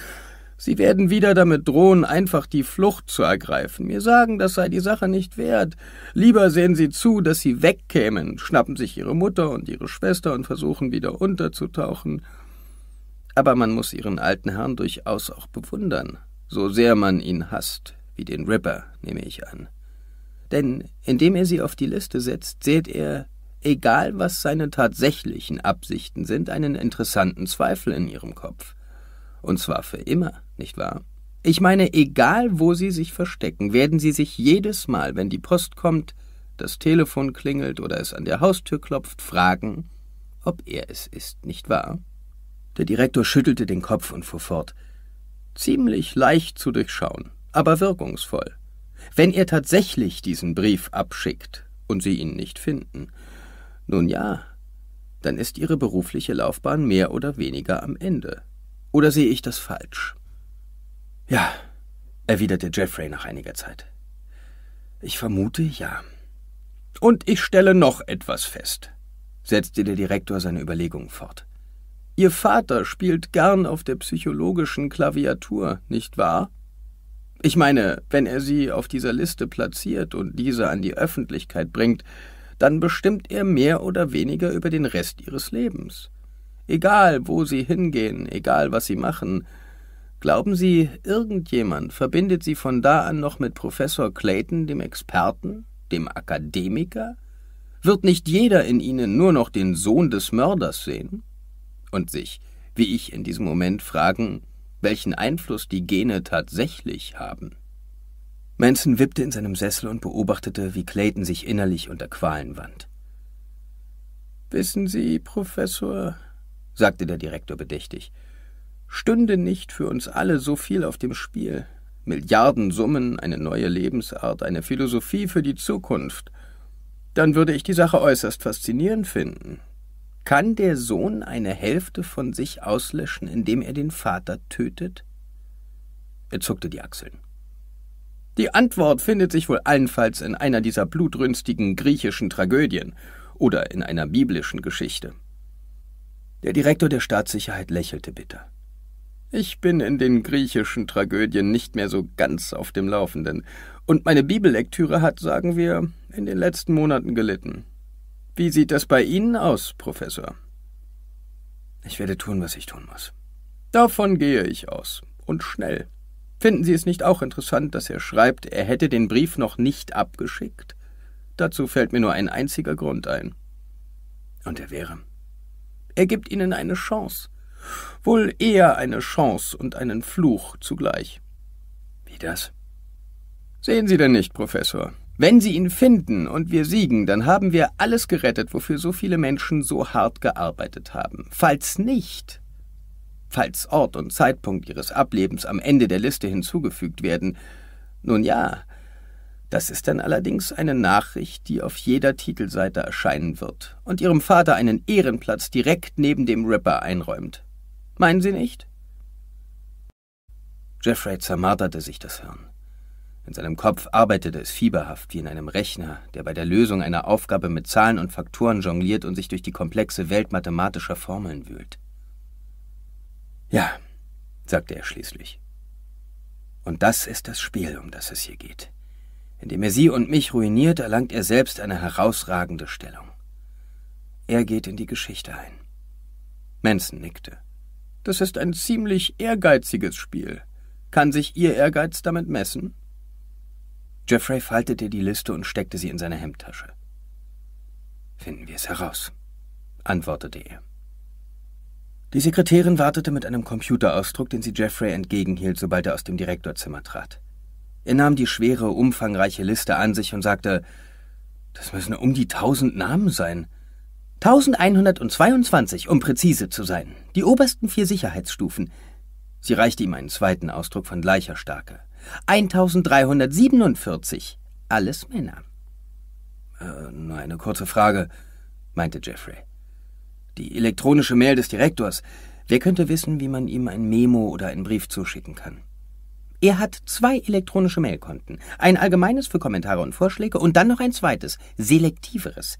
Speaker 1: Sie werden wieder damit drohen, einfach die Flucht zu ergreifen, mir sagen, das sei die Sache nicht wert. Lieber sehen Sie zu, dass Sie wegkämen, schnappen sich Ihre Mutter und Ihre Schwester und versuchen wieder unterzutauchen. Aber man muss Ihren alten Herrn durchaus auch bewundern, so sehr man ihn hasst, wie den Ripper, nehme ich an. Denn indem er Sie auf die Liste setzt, seht er, egal was seine tatsächlichen Absichten sind, einen interessanten Zweifel in Ihrem Kopf. Und zwar für immer nicht wahr? Ich meine, egal wo Sie sich verstecken, werden Sie sich jedes Mal, wenn die Post kommt, das Telefon klingelt oder es an der Haustür klopft, fragen, ob er es ist, nicht wahr? Der Direktor schüttelte den Kopf und fuhr fort. Ziemlich leicht zu durchschauen, aber wirkungsvoll. Wenn er tatsächlich diesen Brief abschickt und Sie ihn nicht finden, nun ja, dann ist Ihre berufliche Laufbahn mehr oder weniger am Ende. Oder sehe ich das falsch? Ja, erwiderte Jeffrey nach einiger Zeit. Ich vermute ja. Und ich stelle noch etwas fest, setzte der Direktor seine Überlegungen fort. Ihr Vater spielt gern auf der psychologischen Klaviatur, nicht wahr? Ich meine, wenn er sie auf dieser Liste platziert und diese an die Öffentlichkeit bringt, dann bestimmt er mehr oder weniger über den Rest ihres Lebens. Egal, wo sie hingehen, egal, was sie machen, Glauben Sie, irgendjemand verbindet Sie von da an noch mit Professor Clayton, dem Experten, dem Akademiker? Wird nicht jeder in Ihnen nur noch den Sohn des Mörders sehen? Und sich, wie ich in diesem Moment, fragen, welchen Einfluss die Gene tatsächlich haben. Manson wippte in seinem Sessel und beobachtete, wie Clayton sich innerlich unter Qualen wand. Wissen Sie, Professor, sagte der Direktor bedächtig, Stünde nicht für uns alle so viel auf dem Spiel. Milliardensummen, eine neue Lebensart, eine Philosophie für die Zukunft. Dann würde ich die Sache äußerst faszinierend finden. Kann der Sohn eine Hälfte von sich auslöschen, indem er den Vater tötet? Er zuckte die Achseln. Die Antwort findet sich wohl allenfalls in einer dieser blutrünstigen griechischen Tragödien oder in einer biblischen Geschichte. Der Direktor der Staatssicherheit lächelte bitter. Ich bin in den griechischen Tragödien nicht mehr so ganz auf dem Laufenden. Und meine Bibellektüre hat, sagen wir, in den letzten Monaten gelitten. Wie sieht das bei Ihnen aus, Professor? Ich werde tun, was ich tun muss. Davon gehe ich aus. Und schnell. Finden Sie es nicht auch interessant, dass er schreibt, er hätte den Brief noch nicht abgeschickt? Dazu fällt mir nur ein einziger Grund ein. Und er wäre. Er gibt Ihnen eine Chance. Wohl eher eine Chance und einen Fluch zugleich. Wie das? Sehen Sie denn nicht, Professor? Wenn Sie ihn finden und wir siegen, dann haben wir alles gerettet, wofür so viele Menschen so hart gearbeitet haben. Falls nicht, falls Ort und Zeitpunkt Ihres Ablebens am Ende der Liste hinzugefügt werden, nun ja, das ist dann allerdings eine Nachricht, die auf jeder Titelseite erscheinen wird und Ihrem Vater einen Ehrenplatz direkt neben dem Ripper einräumt. Meinen Sie nicht? Jeffrey zermarterte sich das Hirn. In seinem Kopf arbeitete es fieberhaft wie in einem Rechner, der bei der Lösung einer Aufgabe mit Zahlen und Faktoren jongliert und sich durch die komplexe Welt mathematischer Formeln wühlt. Ja, sagte er schließlich. Und das ist das Spiel, um das es hier geht. Indem er sie und mich ruiniert, erlangt er selbst eine herausragende Stellung. Er geht in die Geschichte ein. Manson nickte. Das ist ein ziemlich ehrgeiziges Spiel. Kann sich Ihr Ehrgeiz damit messen? Jeffrey faltete die Liste und steckte sie in seine Hemdtasche. Finden wir es heraus, antwortete er. Die Sekretärin wartete mit einem Computerausdruck, den sie Jeffrey entgegenhielt, sobald er aus dem Direktorzimmer trat. Er nahm die schwere, umfangreiche Liste an sich und sagte, das müssen um die tausend Namen sein. 1122, um präzise zu sein. Die obersten vier Sicherheitsstufen. Sie reichte ihm einen zweiten Ausdruck von gleicher Stärke. 1347. Alles Männer. Äh, nur eine kurze Frage, meinte Jeffrey. Die elektronische Mail des Direktors. Wer könnte wissen, wie man ihm ein Memo oder einen Brief zuschicken kann? Er hat zwei elektronische Mailkonten. Ein allgemeines für Kommentare und Vorschläge und dann noch ein zweites, selektiveres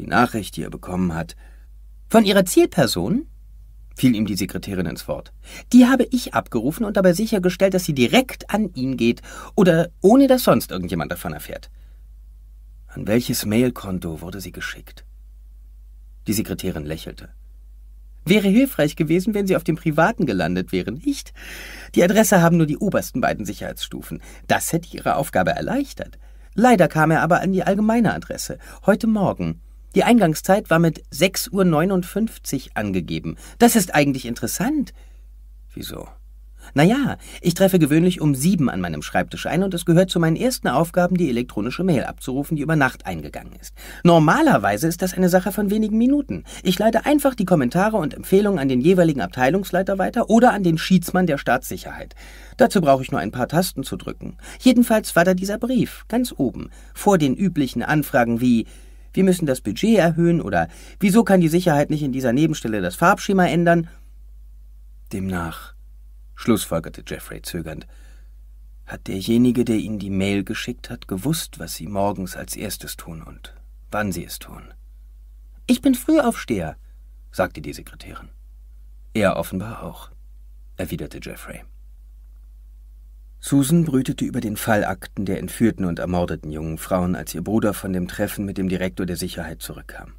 Speaker 1: die Nachricht, die er bekommen hat. Von Ihrer Zielperson? fiel ihm die Sekretärin ins Wort. Die habe ich abgerufen und dabei sichergestellt, dass sie direkt an ihn geht oder ohne dass sonst irgendjemand davon erfährt. An welches Mailkonto wurde sie geschickt? Die Sekretärin lächelte. Wäre hilfreich gewesen, wenn Sie auf dem privaten gelandet wäre, nicht? Die Adresse haben nur die obersten beiden Sicherheitsstufen. Das hätte Ihre Aufgabe erleichtert. Leider kam er aber an die allgemeine Adresse. Heute Morgen. Die Eingangszeit war mit 6.59 Uhr angegeben. Das ist eigentlich interessant. Wieso? Naja, ich treffe gewöhnlich um sieben an meinem Schreibtisch ein und es gehört zu meinen ersten Aufgaben, die elektronische Mail abzurufen, die über Nacht eingegangen ist. Normalerweise ist das eine Sache von wenigen Minuten. Ich leite einfach die Kommentare und Empfehlungen an den jeweiligen Abteilungsleiter weiter oder an den Schiedsmann der Staatssicherheit. Dazu brauche ich nur ein paar Tasten zu drücken. Jedenfalls war da dieser Brief, ganz oben, vor den üblichen Anfragen wie wir müssen das Budget erhöhen oder wieso kann die Sicherheit nicht in dieser Nebenstelle das Farbschema ändern? Demnach, schlussfolgerte Jeffrey zögernd, hat derjenige, der Ihnen die Mail geschickt hat, gewusst, was Sie morgens als erstes tun und wann Sie es tun. Ich bin Frühaufsteher, sagte die Sekretärin. Er offenbar auch, erwiderte Jeffrey. Susan brütete über den Fallakten der entführten und ermordeten jungen Frauen, als ihr Bruder von dem Treffen mit dem Direktor der Sicherheit zurückkam.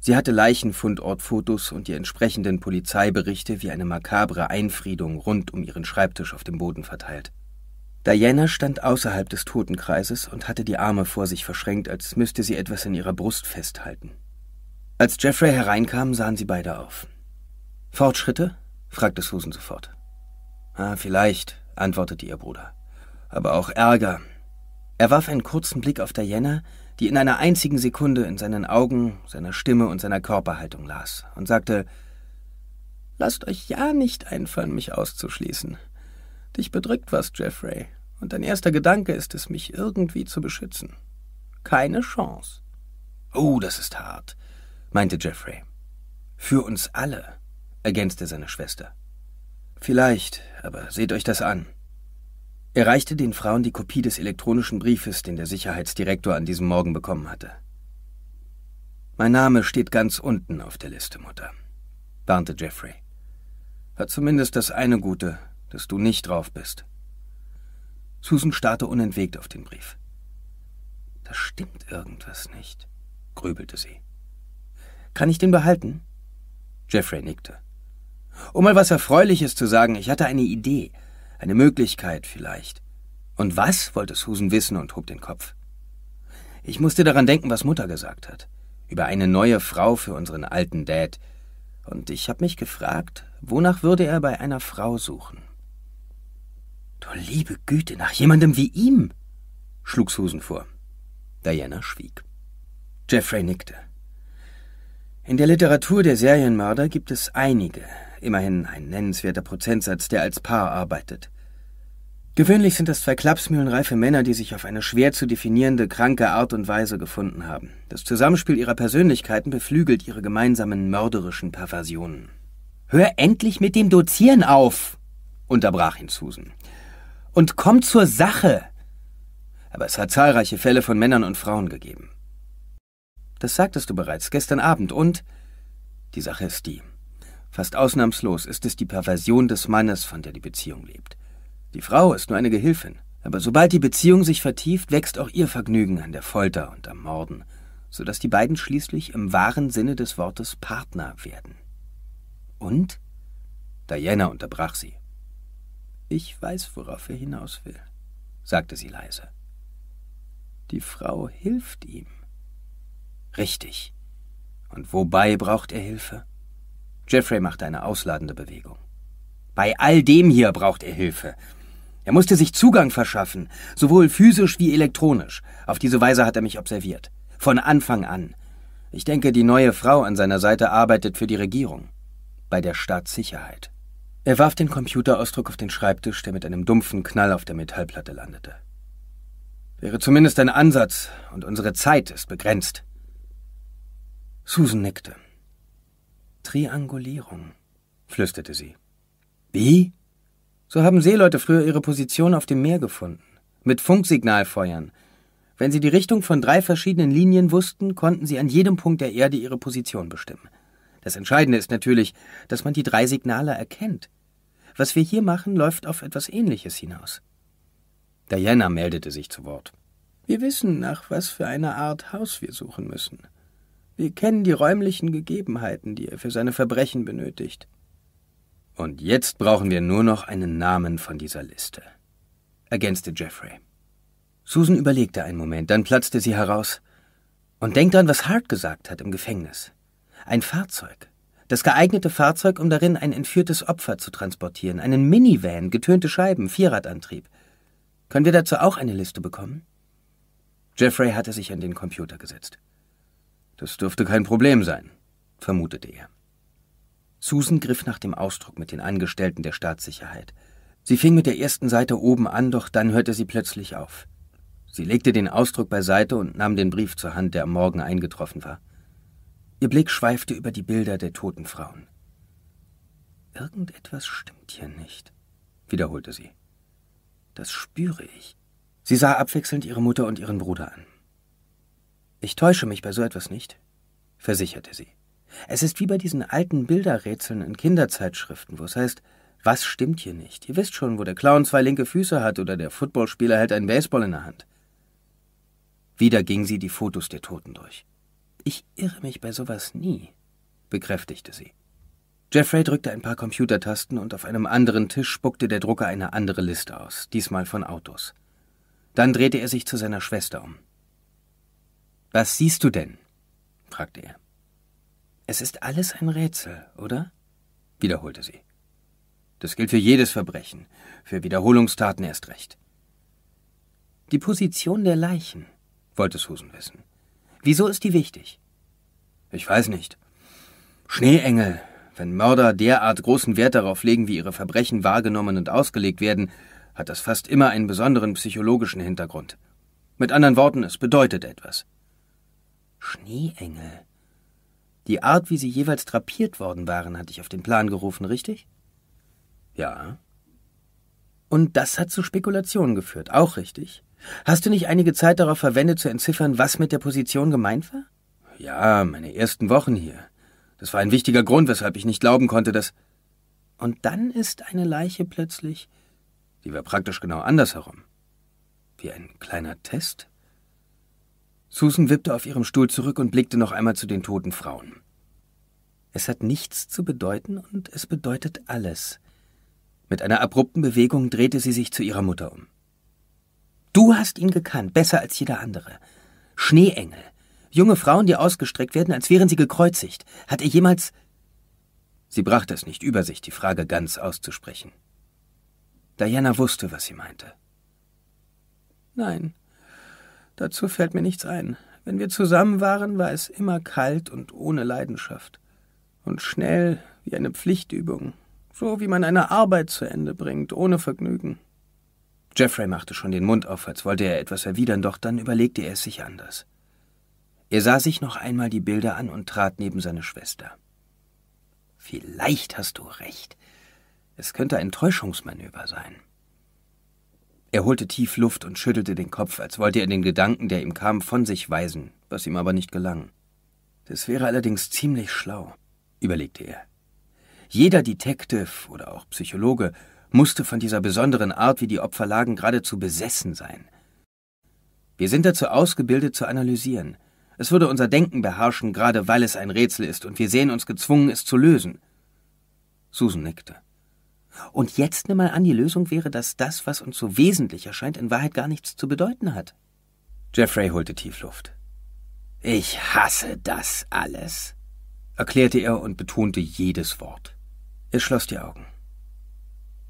Speaker 1: Sie hatte Leichenfundortfotos und die entsprechenden Polizeiberichte wie eine makabre Einfriedung rund um ihren Schreibtisch auf dem Boden verteilt. Diana stand außerhalb des Totenkreises und hatte die Arme vor sich verschränkt, als müsste sie etwas in ihrer Brust festhalten. Als Jeffrey hereinkam, sahen sie beide auf. Fortschritte? fragte Susan sofort. Ah, vielleicht, antwortete ihr Bruder. Aber auch Ärger. Er warf einen kurzen Blick auf Diana, die in einer einzigen Sekunde in seinen Augen, seiner Stimme und seiner Körperhaltung las, und sagte Lasst euch ja nicht einfallen, mich auszuschließen. Dich bedrückt was, Jeffrey, und dein erster Gedanke ist es, mich irgendwie zu beschützen. Keine Chance. Oh, das ist hart, meinte Jeffrey. Für uns alle, ergänzte seine Schwester. Vielleicht, aber seht euch das an. Er reichte den Frauen die Kopie des elektronischen Briefes, den der Sicherheitsdirektor an diesem Morgen bekommen hatte. Mein Name steht ganz unten auf der Liste, Mutter, warnte Jeffrey. Hat zumindest das eine Gute, dass du nicht drauf bist. Susan starrte unentwegt auf den Brief. Da stimmt irgendwas nicht, grübelte sie. Kann ich den behalten? Jeffrey nickte. Um mal was Erfreuliches zu sagen, ich hatte eine Idee, eine Möglichkeit vielleicht. Und was? wollte Susan wissen und hob den Kopf. Ich musste daran denken, was Mutter gesagt hat, über eine neue Frau für unseren alten Dad, und ich habe mich gefragt, wonach würde er bei einer Frau suchen? Du liebe Güte, nach jemandem wie ihm, schlug Susan vor. Diana schwieg. Jeffrey nickte. In der Literatur der Serienmörder gibt es einige, immerhin ein nennenswerter Prozentsatz, der als Paar arbeitet. Gewöhnlich sind das zwei klapsmühlenreife Männer, die sich auf eine schwer zu definierende, kranke Art und Weise gefunden haben. Das Zusammenspiel ihrer Persönlichkeiten beflügelt ihre gemeinsamen mörderischen Perversionen. Hör endlich mit dem Dozieren auf, unterbrach ihn Susan. Und komm zur Sache! Aber es hat zahlreiche Fälle von Männern und Frauen gegeben. Das sagtest du bereits gestern Abend und die Sache ist die. Fast ausnahmslos ist es die Perversion des Mannes, von der die Beziehung lebt. Die Frau ist nur eine Gehilfin, aber sobald die Beziehung sich vertieft, wächst auch ihr Vergnügen an der Folter und am Morden, so dass die beiden schließlich im wahren Sinne des Wortes Partner werden. Und? Diana unterbrach sie. Ich weiß, worauf er hinaus will, sagte sie leise. Die Frau hilft ihm. Richtig. Und wobei braucht er Hilfe? Jeffrey machte eine ausladende Bewegung. Bei all dem hier braucht er Hilfe. Er musste sich Zugang verschaffen, sowohl physisch wie elektronisch. Auf diese Weise hat er mich observiert. Von Anfang an. Ich denke, die neue Frau an seiner Seite arbeitet für die Regierung. Bei der Staatssicherheit. Er warf den Computerausdruck auf den Schreibtisch, der mit einem dumpfen Knall auf der Metallplatte landete. Wäre zumindest ein Ansatz, und unsere Zeit ist begrenzt. Susan nickte. Triangulierung, flüsterte sie. Wie? So haben Seeleute früher ihre Position auf dem Meer gefunden. Mit Funksignalfeuern. Wenn sie die Richtung von drei verschiedenen Linien wussten, konnten sie an jedem Punkt der Erde ihre Position bestimmen. Das Entscheidende ist natürlich, dass man die drei Signale erkennt. Was wir hier machen, läuft auf etwas Ähnliches hinaus. Diana meldete sich zu Wort. Wir wissen, nach was für einer Art Haus wir suchen müssen. Wir kennen die räumlichen Gegebenheiten, die er für seine Verbrechen benötigt. Und jetzt brauchen wir nur noch einen Namen von dieser Liste, ergänzte Jeffrey. Susan überlegte einen Moment, dann platzte sie heraus. Und denk an, was Hart gesagt hat im Gefängnis. Ein Fahrzeug. Das geeignete Fahrzeug, um darin ein entführtes Opfer zu transportieren. Einen Minivan, getönte Scheiben, Vierradantrieb. Können wir dazu auch eine Liste bekommen? Jeffrey hatte sich an den Computer gesetzt. Das dürfte kein Problem sein, vermutete er. Susan griff nach dem Ausdruck mit den Angestellten der Staatssicherheit. Sie fing mit der ersten Seite oben an, doch dann hörte sie plötzlich auf. Sie legte den Ausdruck beiseite und nahm den Brief zur Hand, der am Morgen eingetroffen war. Ihr Blick schweifte über die Bilder der toten Frauen. Irgendetwas stimmt hier nicht, wiederholte sie. Das spüre ich. Sie sah abwechselnd ihre Mutter und ihren Bruder an. Ich täusche mich bei so etwas nicht, versicherte sie. Es ist wie bei diesen alten Bilderrätseln in Kinderzeitschriften, wo es heißt, was stimmt hier nicht? Ihr wisst schon, wo der Clown zwei linke Füße hat oder der Footballspieler hält einen Baseball in der Hand. Wieder ging sie die Fotos der Toten durch. Ich irre mich bei sowas nie, bekräftigte sie. Jeffrey drückte ein paar Computertasten und auf einem anderen Tisch spuckte der Drucker eine andere Liste aus, diesmal von Autos. Dann drehte er sich zu seiner Schwester um. Was siehst du denn? fragte er. Es ist alles ein Rätsel, oder? wiederholte sie. Das gilt für jedes Verbrechen, für Wiederholungstaten erst recht. Die Position der Leichen, wollte Susan wissen. Wieso ist die wichtig? Ich weiß nicht. Schneeengel, wenn Mörder derart großen Wert darauf legen, wie ihre Verbrechen wahrgenommen und ausgelegt werden, hat das fast immer einen besonderen psychologischen Hintergrund. Mit anderen Worten, es bedeutet etwas. Schneeengel. Die Art, wie sie jeweils drapiert worden waren, hatte ich auf den Plan gerufen, richtig? Ja. Und das hat zu Spekulationen geführt, auch richtig. Hast du nicht einige Zeit darauf verwendet, zu entziffern, was mit der Position gemeint war? Ja, meine ersten Wochen hier. Das war ein wichtiger Grund, weshalb ich nicht glauben konnte, dass. Und dann ist eine Leiche plötzlich. Die war praktisch genau andersherum. Wie ein kleiner Test? Susan wippte auf ihrem Stuhl zurück und blickte noch einmal zu den toten Frauen. Es hat nichts zu bedeuten und es bedeutet alles. Mit einer abrupten Bewegung drehte sie sich zu ihrer Mutter um. Du hast ihn gekannt, besser als jeder andere. Schneeengel. Junge Frauen, die ausgestreckt werden, als wären sie gekreuzigt. Hat er jemals. Sie brachte es nicht über sich, die Frage ganz auszusprechen. Diana wusste, was sie meinte. Nein, Dazu fällt mir nichts ein. Wenn wir zusammen waren, war es immer kalt und ohne Leidenschaft. Und schnell wie eine Pflichtübung. So wie man eine Arbeit zu Ende bringt, ohne Vergnügen. Jeffrey machte schon den Mund auf, als wollte er etwas erwidern, doch dann überlegte er es sich anders. Er sah sich noch einmal die Bilder an und trat neben seine Schwester. Vielleicht hast du recht. Es könnte ein Täuschungsmanöver sein. Er holte tief Luft und schüttelte den Kopf, als wollte er den Gedanken, der ihm kam, von sich weisen, was ihm aber nicht gelang. Das wäre allerdings ziemlich schlau, überlegte er. Jeder Detective oder auch Psychologe musste von dieser besonderen Art, wie die Opfer lagen, geradezu besessen sein. Wir sind dazu ausgebildet, zu analysieren. Es würde unser Denken beherrschen, gerade weil es ein Rätsel ist und wir sehen uns gezwungen, es zu lösen. Susan nickte. Und jetzt nimm mal an, die Lösung wäre, dass das, was uns so wesentlich erscheint, in Wahrheit gar nichts zu bedeuten hat. Jeffrey holte tief Luft. Ich hasse das alles, erklärte er und betonte jedes Wort. Er schloss die Augen.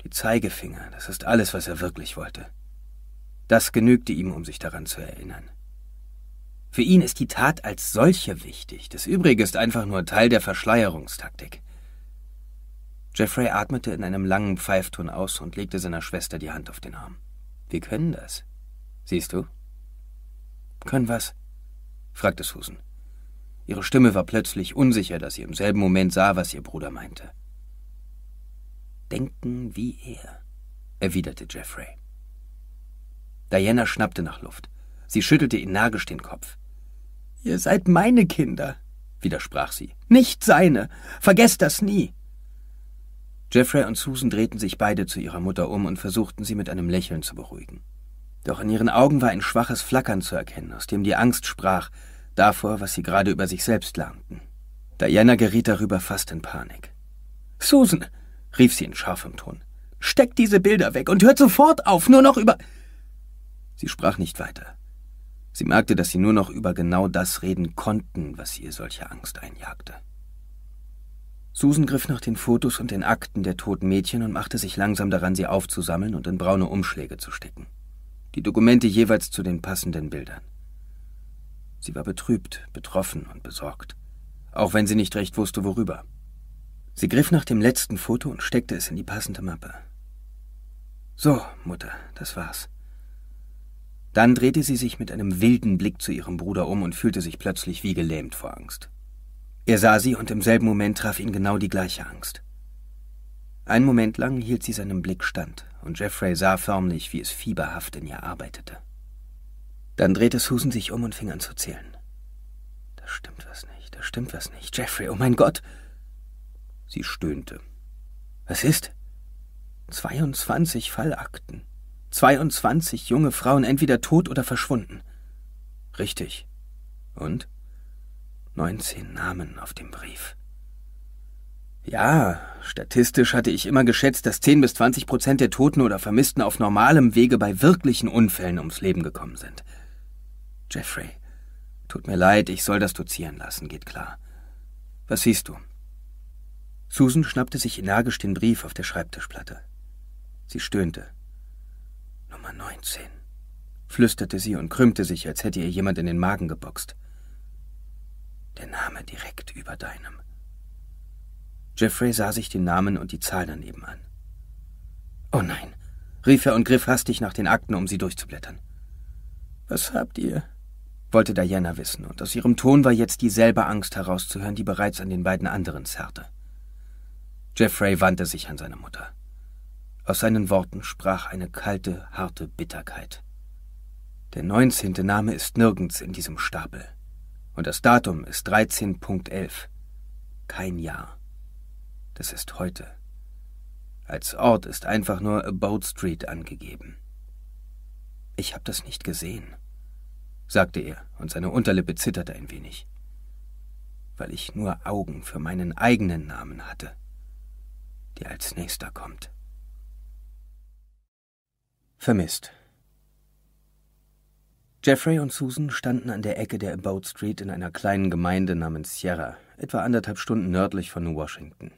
Speaker 1: Die Zeigefinger, das ist alles, was er wirklich wollte. Das genügte ihm, um sich daran zu erinnern. Für ihn ist die Tat als solche wichtig, das Übrige ist einfach nur Teil der Verschleierungstaktik. Jeffrey atmete in einem langen Pfeifton aus und legte seiner Schwester die Hand auf den Arm. Wir können das. Siehst du? Können was? fragte Susan. Ihre Stimme war plötzlich unsicher, dass sie im selben Moment sah, was ihr Bruder meinte. Denken wie er, erwiderte Jeffrey. Diana schnappte nach Luft. Sie schüttelte energisch den Kopf. Ihr seid meine Kinder, widersprach sie. Nicht seine. Vergesst das nie. Jeffrey und Susan drehten sich beide zu ihrer Mutter um und versuchten sie mit einem Lächeln zu beruhigen. Doch in ihren Augen war ein schwaches Flackern zu erkennen, aus dem die Angst sprach, davor, was sie gerade über sich selbst lernten. Diana geriet darüber fast in Panik. Susan, rief sie in scharfem Ton, steck diese Bilder weg und hört sofort auf, nur noch über. Sie sprach nicht weiter. Sie merkte, dass sie nur noch über genau das reden konnten, was ihr solche Angst einjagte. Susan griff nach den Fotos und den Akten der toten Mädchen und machte sich langsam daran, sie aufzusammeln und in braune Umschläge zu stecken. Die Dokumente jeweils zu den passenden Bildern. Sie war betrübt, betroffen und besorgt, auch wenn sie nicht recht wusste, worüber. Sie griff nach dem letzten Foto und steckte es in die passende Mappe. So, Mutter, das war's. Dann drehte sie sich mit einem wilden Blick zu ihrem Bruder um und fühlte sich plötzlich wie gelähmt vor Angst. Er sah sie und im selben Moment traf ihn genau die gleiche Angst. Einen Moment lang hielt sie seinem Blick stand und Jeffrey sah förmlich, wie es fieberhaft in ihr arbeitete. Dann drehte Susan sich um und fing an zu zählen. Da stimmt was nicht, da stimmt was nicht. Jeffrey, oh mein Gott! Sie stöhnte. Was ist? 22 Fallakten. 22 junge Frauen entweder tot oder verschwunden. Richtig. Und? neunzehn Namen auf dem Brief. Ja, statistisch hatte ich immer geschätzt, dass 10 bis 20 Prozent der Toten oder Vermissten auf normalem Wege bei wirklichen Unfällen ums Leben gekommen sind. Jeffrey, tut mir leid, ich soll das dozieren lassen, geht klar. Was siehst du? Susan schnappte sich energisch den Brief auf der Schreibtischplatte. Sie stöhnte. Nummer 19, flüsterte sie und krümmte sich, als hätte ihr jemand in den Magen geboxt. Der Name direkt über deinem. Jeffrey sah sich den Namen und die Zahl daneben an. Oh nein, rief er und griff hastig nach den Akten, um sie durchzublättern. Was habt ihr? wollte Diana wissen, und aus ihrem Ton war jetzt dieselbe Angst herauszuhören, die bereits an den beiden anderen zerrte. Jeffrey wandte sich an seine Mutter. Aus seinen Worten sprach eine kalte, harte Bitterkeit. Der neunzehnte Name ist nirgends in diesem Stapel. Und das Datum ist 13.11. Kein Jahr. Das ist heute. Als Ort ist einfach nur About Street angegeben. Ich habe das nicht gesehen, sagte er, und seine Unterlippe zitterte ein wenig, weil ich nur Augen für meinen eigenen Namen hatte, der als nächster kommt. Vermisst. Jeffrey und Susan standen an der Ecke der About Street in einer kleinen Gemeinde namens Sierra, etwa anderthalb Stunden nördlich von Washington.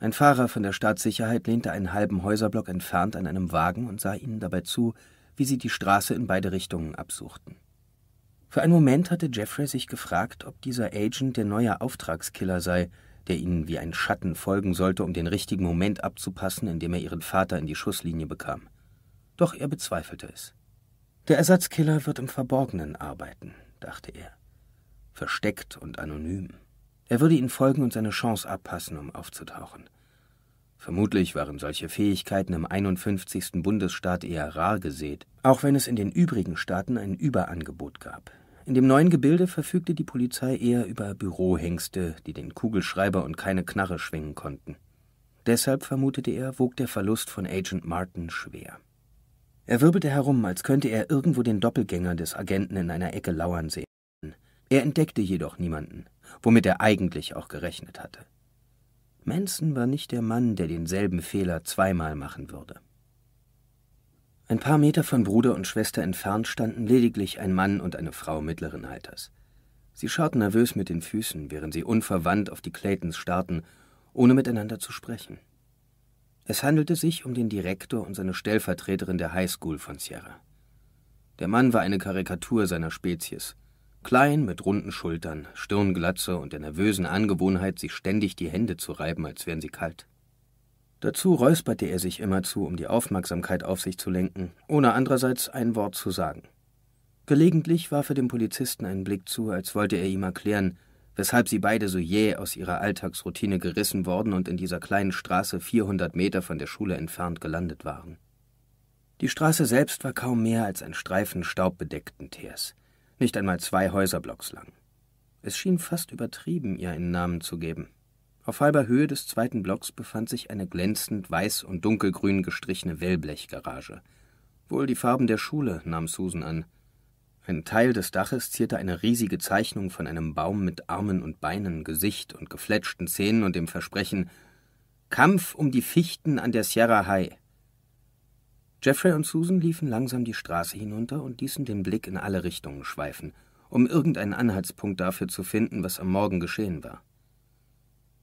Speaker 1: Ein Fahrer von der Staatssicherheit lehnte einen halben Häuserblock entfernt an einem Wagen und sah ihnen dabei zu, wie sie die Straße in beide Richtungen absuchten. Für einen Moment hatte Jeffrey sich gefragt, ob dieser Agent der neue Auftragskiller sei, der ihnen wie ein Schatten folgen sollte, um den richtigen Moment abzupassen, in dem er ihren Vater in die Schusslinie bekam. Doch er bezweifelte es. Der Ersatzkiller wird im Verborgenen arbeiten, dachte er. Versteckt und anonym. Er würde ihn folgen und seine Chance abpassen, um aufzutauchen. Vermutlich waren solche Fähigkeiten im 51. Bundesstaat eher rar gesät, auch wenn es in den übrigen Staaten ein Überangebot gab. In dem neuen Gebilde verfügte die Polizei eher über Bürohengste, die den Kugelschreiber und keine Knarre schwingen konnten. Deshalb, vermutete er, wog der Verlust von Agent Martin schwer. Er wirbelte herum, als könnte er irgendwo den Doppelgänger des Agenten in einer Ecke lauern sehen. Er entdeckte jedoch niemanden, womit er eigentlich auch gerechnet hatte. Manson war nicht der Mann, der denselben Fehler zweimal machen würde. Ein paar Meter von Bruder und Schwester entfernt standen lediglich ein Mann und eine Frau mittleren Alters. Sie schauten nervös mit den Füßen, während sie unverwandt auf die Claytons starrten, ohne miteinander zu sprechen. Es handelte sich um den Direktor und seine Stellvertreterin der High School von Sierra. Der Mann war eine Karikatur seiner Spezies. Klein, mit runden Schultern, Stirnglatze und der nervösen Angewohnheit, sich ständig die Hände zu reiben, als wären sie kalt. Dazu räusperte er sich immerzu, um die Aufmerksamkeit auf sich zu lenken, ohne andererseits ein Wort zu sagen. Gelegentlich warf er dem Polizisten einen Blick zu, als wollte er ihm erklären, weshalb sie beide so jäh aus ihrer Alltagsroutine gerissen worden und in dieser kleinen Straße 400 Meter von der Schule entfernt gelandet waren. Die Straße selbst war kaum mehr als ein Streifen staubbedeckten Teers, nicht einmal zwei Häuserblocks lang. Es schien fast übertrieben, ihr einen Namen zu geben. Auf halber Höhe des zweiten Blocks befand sich eine glänzend weiß und dunkelgrün gestrichene Wellblechgarage. Wohl die Farben der Schule, nahm Susan an, ein Teil des Daches zierte eine riesige Zeichnung von einem Baum mit Armen und Beinen, Gesicht und gefletschten Zähnen und dem Versprechen Kampf um die Fichten an der Sierra High. Jeffrey und Susan liefen langsam die Straße hinunter und ließen den Blick in alle Richtungen schweifen, um irgendeinen Anhaltspunkt dafür zu finden, was am Morgen geschehen war.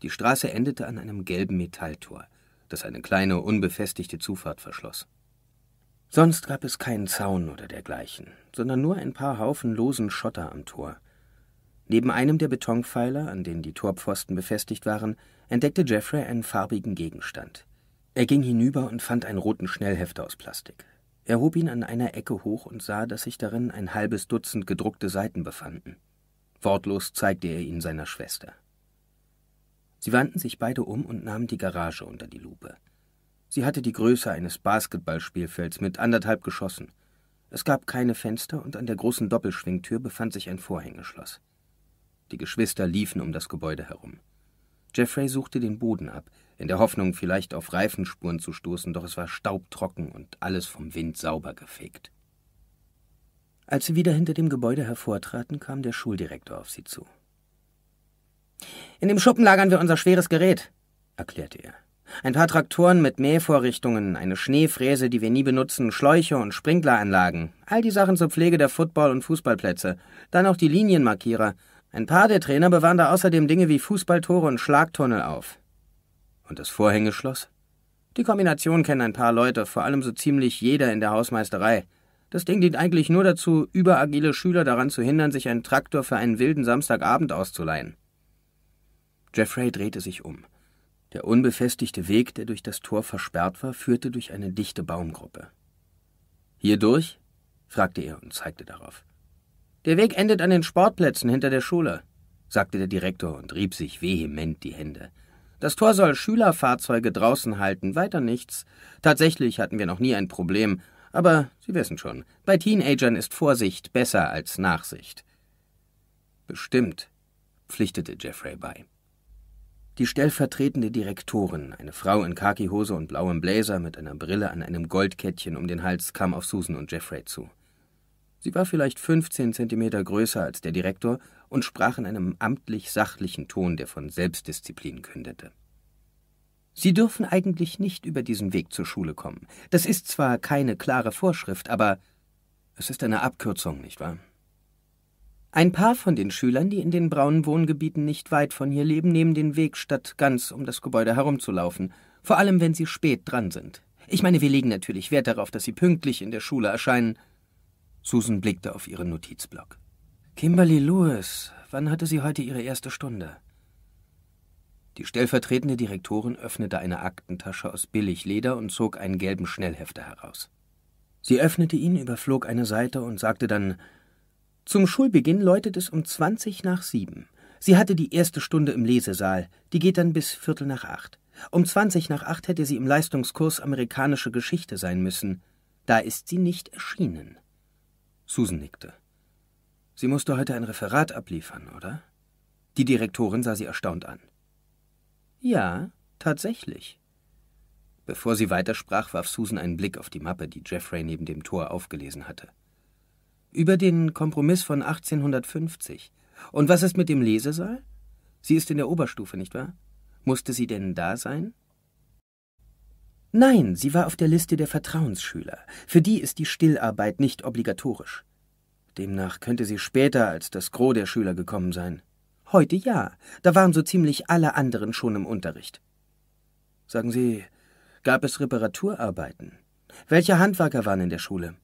Speaker 1: Die Straße endete an einem gelben Metalltor, das eine kleine, unbefestigte Zufahrt verschloss. Sonst gab es keinen Zaun oder dergleichen, sondern nur ein paar Haufen losen Schotter am Tor. Neben einem der Betonpfeiler, an denen die Torpfosten befestigt waren, entdeckte Jeffrey einen farbigen Gegenstand. Er ging hinüber und fand einen roten Schnellhefter aus Plastik. Er hob ihn an einer Ecke hoch und sah, dass sich darin ein halbes Dutzend gedruckte Seiten befanden. Wortlos zeigte er ihn seiner Schwester. Sie wandten sich beide um und nahmen die Garage unter die Lupe. Sie hatte die Größe eines Basketballspielfelds mit anderthalb Geschossen. Es gab keine Fenster und an der großen Doppelschwingtür befand sich ein Vorhängeschloss. Die Geschwister liefen um das Gebäude herum. Jeffrey suchte den Boden ab, in der Hoffnung, vielleicht auf Reifenspuren zu stoßen, doch es war staubtrocken und alles vom Wind sauber gefegt. Als sie wieder hinter dem Gebäude hervortraten, kam der Schuldirektor auf sie zu. In dem Schuppen lagern wir unser schweres Gerät, erklärte er. Ein paar Traktoren mit Mähvorrichtungen, eine Schneefräse, die wir nie benutzen, Schläuche und Sprinkleranlagen. All die Sachen zur Pflege der Football- und Fußballplätze. Dann auch die Linienmarkierer. Ein paar der Trainer bewahren da außerdem Dinge wie Fußballtore und Schlagtunnel auf. Und das Vorhängeschloss? Die Kombination kennen ein paar Leute, vor allem so ziemlich jeder in der Hausmeisterei. Das Ding dient eigentlich nur dazu, überagile Schüler daran zu hindern, sich einen Traktor für einen wilden Samstagabend auszuleihen. Jeffrey drehte sich um. Der unbefestigte Weg, der durch das Tor versperrt war, führte durch eine dichte Baumgruppe. Hierdurch? fragte er und zeigte darauf. Der Weg endet an den Sportplätzen hinter der Schule, sagte der Direktor und rieb sich vehement die Hände. Das Tor soll Schülerfahrzeuge draußen halten, weiter nichts. Tatsächlich hatten wir noch nie ein Problem, aber Sie wissen schon, bei Teenagern ist Vorsicht besser als Nachsicht. Bestimmt, pflichtete Jeffrey bei. Die stellvertretende Direktorin, eine Frau in Khakihose und blauem Bläser mit einer Brille an einem Goldkettchen um den Hals, kam auf Susan und Jeffrey zu. Sie war vielleicht 15 Zentimeter größer als der Direktor und sprach in einem amtlich sachlichen Ton, der von Selbstdisziplin kündete. Sie dürfen eigentlich nicht über diesen Weg zur Schule kommen. Das ist zwar keine klare Vorschrift, aber es ist eine Abkürzung, nicht wahr? Ein paar von den Schülern, die in den braunen Wohngebieten nicht weit von hier leben, nehmen den Weg statt ganz um das Gebäude herumzulaufen, vor allem wenn sie spät dran sind. Ich meine, wir legen natürlich Wert darauf, dass sie pünktlich in der Schule erscheinen. Susan blickte auf ihren Notizblock. Kimberly Lewis, wann hatte sie heute ihre erste Stunde? Die stellvertretende Direktorin öffnete eine Aktentasche aus Billigleder und zog einen gelben Schnellhefter heraus. Sie öffnete ihn, überflog eine Seite und sagte dann zum Schulbeginn läutet es um 20 nach 7. Sie hatte die erste Stunde im Lesesaal, die geht dann bis Viertel nach 8. Um 20 nach 8 hätte sie im Leistungskurs amerikanische Geschichte sein müssen. Da ist sie nicht erschienen. Susan nickte. Sie musste heute ein Referat abliefern, oder? Die Direktorin sah sie erstaunt an. Ja, tatsächlich. Bevor sie weitersprach, warf Susan einen Blick auf die Mappe, die Jeffrey neben dem Tor aufgelesen hatte über den Kompromiss von 1850. Und was ist mit dem Lesesaal? Sie ist in der Oberstufe, nicht wahr? Musste sie denn da sein? Nein, sie war auf der Liste der Vertrauensschüler. Für die ist die Stillarbeit nicht obligatorisch. Demnach könnte sie später als das Gros der Schüler gekommen sein. Heute ja, da waren so ziemlich alle anderen schon im Unterricht. Sagen Sie, gab es Reparaturarbeiten? Welche Handwerker waren in der Schule?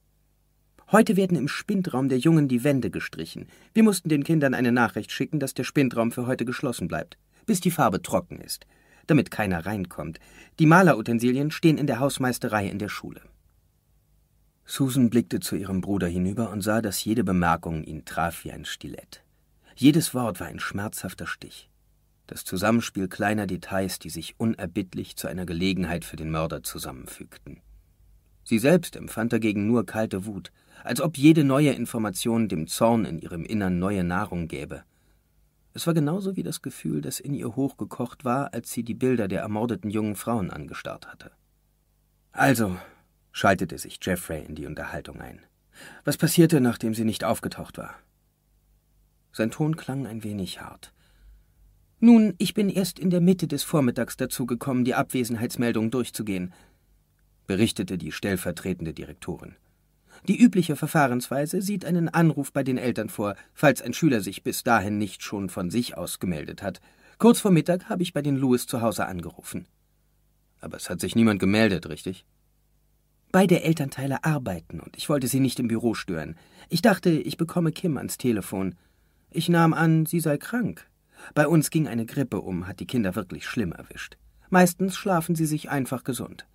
Speaker 1: Heute werden im Spindraum der Jungen die Wände gestrichen. Wir mussten den Kindern eine Nachricht schicken, dass der Spindraum für heute geschlossen bleibt, bis die Farbe trocken ist, damit keiner reinkommt. Die Malerutensilien stehen in der Hausmeisterei in der Schule. Susan blickte zu ihrem Bruder hinüber und sah, dass jede Bemerkung ihn traf wie ein Stilett. Jedes Wort war ein schmerzhafter Stich. Das Zusammenspiel kleiner Details, die sich unerbittlich zu einer Gelegenheit für den Mörder zusammenfügten. Sie selbst empfand dagegen nur kalte Wut, als ob jede neue Information dem Zorn in ihrem Innern neue Nahrung gäbe. Es war genauso wie das Gefühl, das in ihr hochgekocht war, als sie die Bilder der ermordeten jungen Frauen angestarrt hatte. Also, schaltete sich Jeffrey in die Unterhaltung ein. Was passierte, nachdem sie nicht aufgetaucht war? Sein Ton klang ein wenig hart. Nun, ich bin erst in der Mitte des Vormittags dazu gekommen, die Abwesenheitsmeldung durchzugehen, berichtete die stellvertretende Direktorin. Die übliche Verfahrensweise sieht einen Anruf bei den Eltern vor, falls ein Schüler sich bis dahin nicht schon von sich aus gemeldet hat. Kurz vor Mittag habe ich bei den Lewis zu Hause angerufen. Aber es hat sich niemand gemeldet, richtig? Beide Elternteile arbeiten und ich wollte sie nicht im Büro stören. Ich dachte, ich bekomme Kim ans Telefon. Ich nahm an, sie sei krank. Bei uns ging eine Grippe um, hat die Kinder wirklich schlimm erwischt. Meistens schlafen sie sich einfach gesund.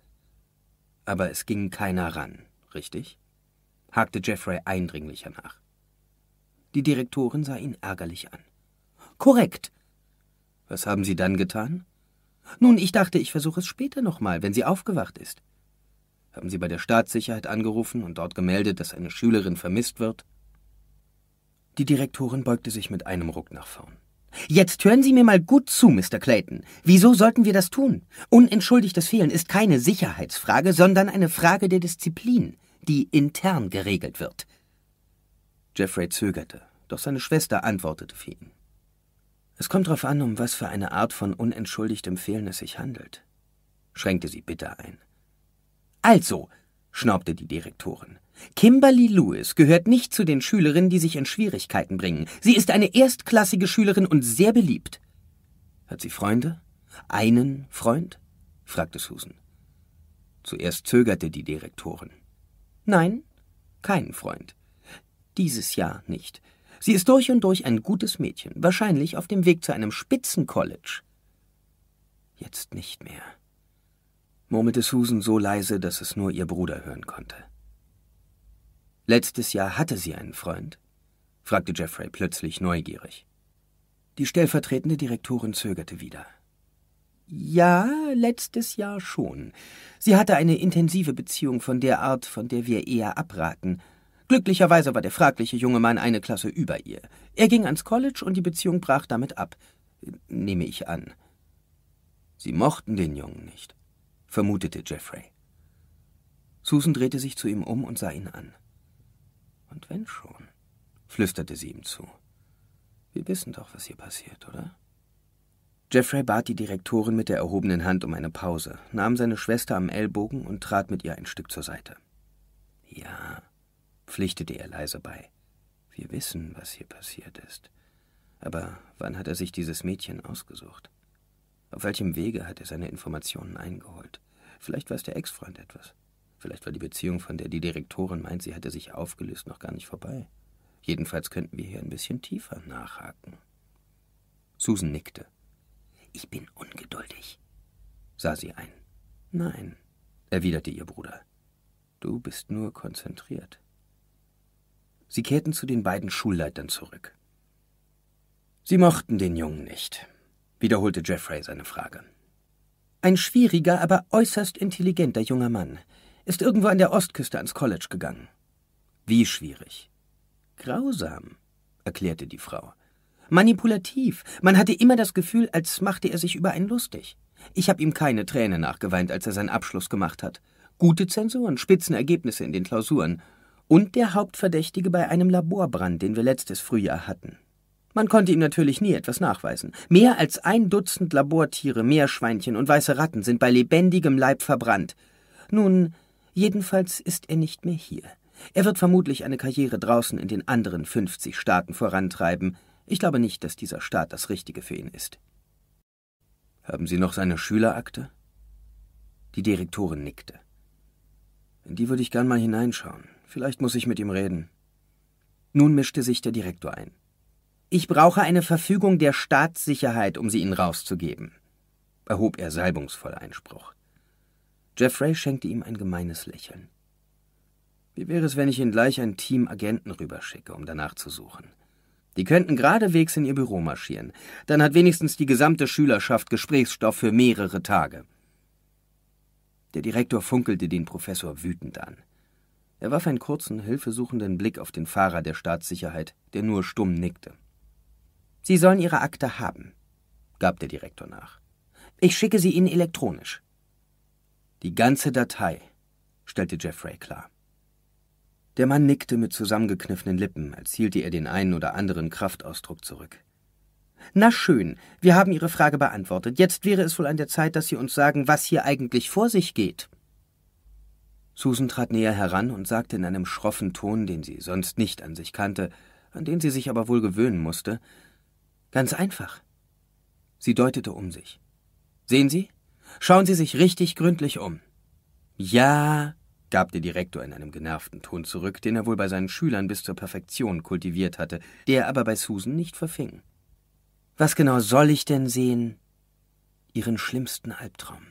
Speaker 1: Aber es ging keiner ran, richtig? hakte Jeffrey eindringlicher nach. Die Direktorin sah ihn ärgerlich an. Korrekt. Was haben Sie dann getan? Nun, ich dachte, ich versuche es später nochmal, wenn sie aufgewacht ist. Haben Sie bei der Staatssicherheit angerufen und dort gemeldet, dass eine Schülerin vermisst wird? Die Direktorin beugte sich mit einem Ruck nach vorn. Jetzt hören Sie mir mal gut zu, Mr. Clayton. Wieso sollten wir das tun? Unentschuldigtes Fehlen ist keine Sicherheitsfrage, sondern eine Frage der Disziplin die intern geregelt wird. Jeffrey zögerte, doch seine Schwester antwortete für ihn. Es kommt darauf an, um was für eine Art von unentschuldigtem Fehlen es sich handelt, schränkte sie bitter ein. Also, schnaubte die Direktorin, Kimberly Lewis gehört nicht zu den Schülerinnen, die sich in Schwierigkeiten bringen. Sie ist eine erstklassige Schülerin und sehr beliebt. Hat sie Freunde? Einen Freund? fragte Susan. Zuerst zögerte die Direktorin. Nein, kein Freund. Dieses Jahr nicht. Sie ist durch und durch ein gutes Mädchen, wahrscheinlich auf dem Weg zu einem Spitzencollege. Jetzt nicht mehr, murmelte Susan so leise, dass es nur ihr Bruder hören konnte. Letztes Jahr hatte sie einen Freund? fragte Jeffrey plötzlich neugierig. Die stellvertretende Direktorin zögerte wieder. Ja, letztes Jahr schon. Sie hatte eine intensive Beziehung von der Art, von der wir eher abraten. Glücklicherweise war der fragliche junge Mann eine Klasse über ihr. Er ging ans College und die Beziehung brach damit ab. Nehme ich an. Sie mochten den Jungen nicht, vermutete Jeffrey. Susan drehte sich zu ihm um und sah ihn an. Und wenn schon, flüsterte sie ihm zu. Wir wissen doch, was hier passiert, oder? Jeffrey bat die Direktorin mit der erhobenen Hand um eine Pause, nahm seine Schwester am Ellbogen und trat mit ihr ein Stück zur Seite. Ja, pflichtete er leise bei. Wir wissen, was hier passiert ist. Aber wann hat er sich dieses Mädchen ausgesucht? Auf welchem Wege hat er seine Informationen eingeholt? Vielleicht weiß der Ex-Freund etwas. Vielleicht war die Beziehung, von der die Direktorin meint, sie hätte sich aufgelöst, noch gar nicht vorbei. Jedenfalls könnten wir hier ein bisschen tiefer nachhaken. Susan nickte. Ich bin ungeduldig, sah sie ein. Nein, erwiderte ihr Bruder. Du bist nur konzentriert. Sie kehrten zu den beiden Schulleitern zurück. Sie mochten den Jungen nicht, wiederholte Jeffrey seine Frage. Ein schwieriger, aber äußerst intelligenter junger Mann ist irgendwo an der Ostküste ans College gegangen. Wie schwierig? Grausam, erklärte die Frau manipulativ. Man hatte immer das Gefühl, als machte er sich über einen lustig. Ich habe ihm keine Träne nachgeweint, als er seinen Abschluss gemacht hat. Gute Zensuren, Spitzenergebnisse in den Klausuren. Und der Hauptverdächtige bei einem Laborbrand, den wir letztes Frühjahr hatten. Man konnte ihm natürlich nie etwas nachweisen. Mehr als ein Dutzend Labortiere, Meerschweinchen und weiße Ratten sind bei lebendigem Leib verbrannt. Nun, jedenfalls ist er nicht mehr hier. Er wird vermutlich eine Karriere draußen in den anderen 50 Staaten vorantreiben, ich glaube nicht, dass dieser Staat das Richtige für ihn ist. Haben Sie noch seine Schülerakte? Die Direktorin nickte. In die würde ich gern mal hineinschauen. Vielleicht muss ich mit ihm reden. Nun mischte sich der Direktor ein. Ich brauche eine Verfügung der Staatssicherheit, um sie Ihnen rauszugeben, erhob er salbungsvoll Einspruch. Jeffrey schenkte ihm ein gemeines Lächeln. Wie wäre es, wenn ich Ihnen gleich ein Team Agenten rüberschicke, um danach zu suchen? Die könnten geradewegs in ihr Büro marschieren. Dann hat wenigstens die gesamte Schülerschaft Gesprächsstoff für mehrere Tage. Der Direktor funkelte den Professor wütend an. Er warf einen kurzen, hilfesuchenden Blick auf den Fahrer der Staatssicherheit, der nur stumm nickte. Sie sollen Ihre Akte haben, gab der Direktor nach. Ich schicke sie Ihnen elektronisch. Die ganze Datei, stellte Jeffrey klar. Der Mann nickte mit zusammengekniffenen Lippen, als hielte er den einen oder anderen Kraftausdruck zurück. Na schön, wir haben Ihre Frage beantwortet. Jetzt wäre es wohl an der Zeit, dass Sie uns sagen, was hier eigentlich vor sich geht. Susan trat näher heran und sagte in einem schroffen Ton, den sie sonst nicht an sich kannte, an den sie sich aber wohl gewöhnen musste, ganz einfach. Sie deutete um sich. Sehen Sie? Schauen Sie sich richtig gründlich um. Ja, gab der Direktor in einem genervten Ton zurück, den er wohl bei seinen Schülern bis zur Perfektion kultiviert hatte, der aber bei Susan nicht verfing. Was genau soll ich denn sehen? Ihren schlimmsten Albtraum.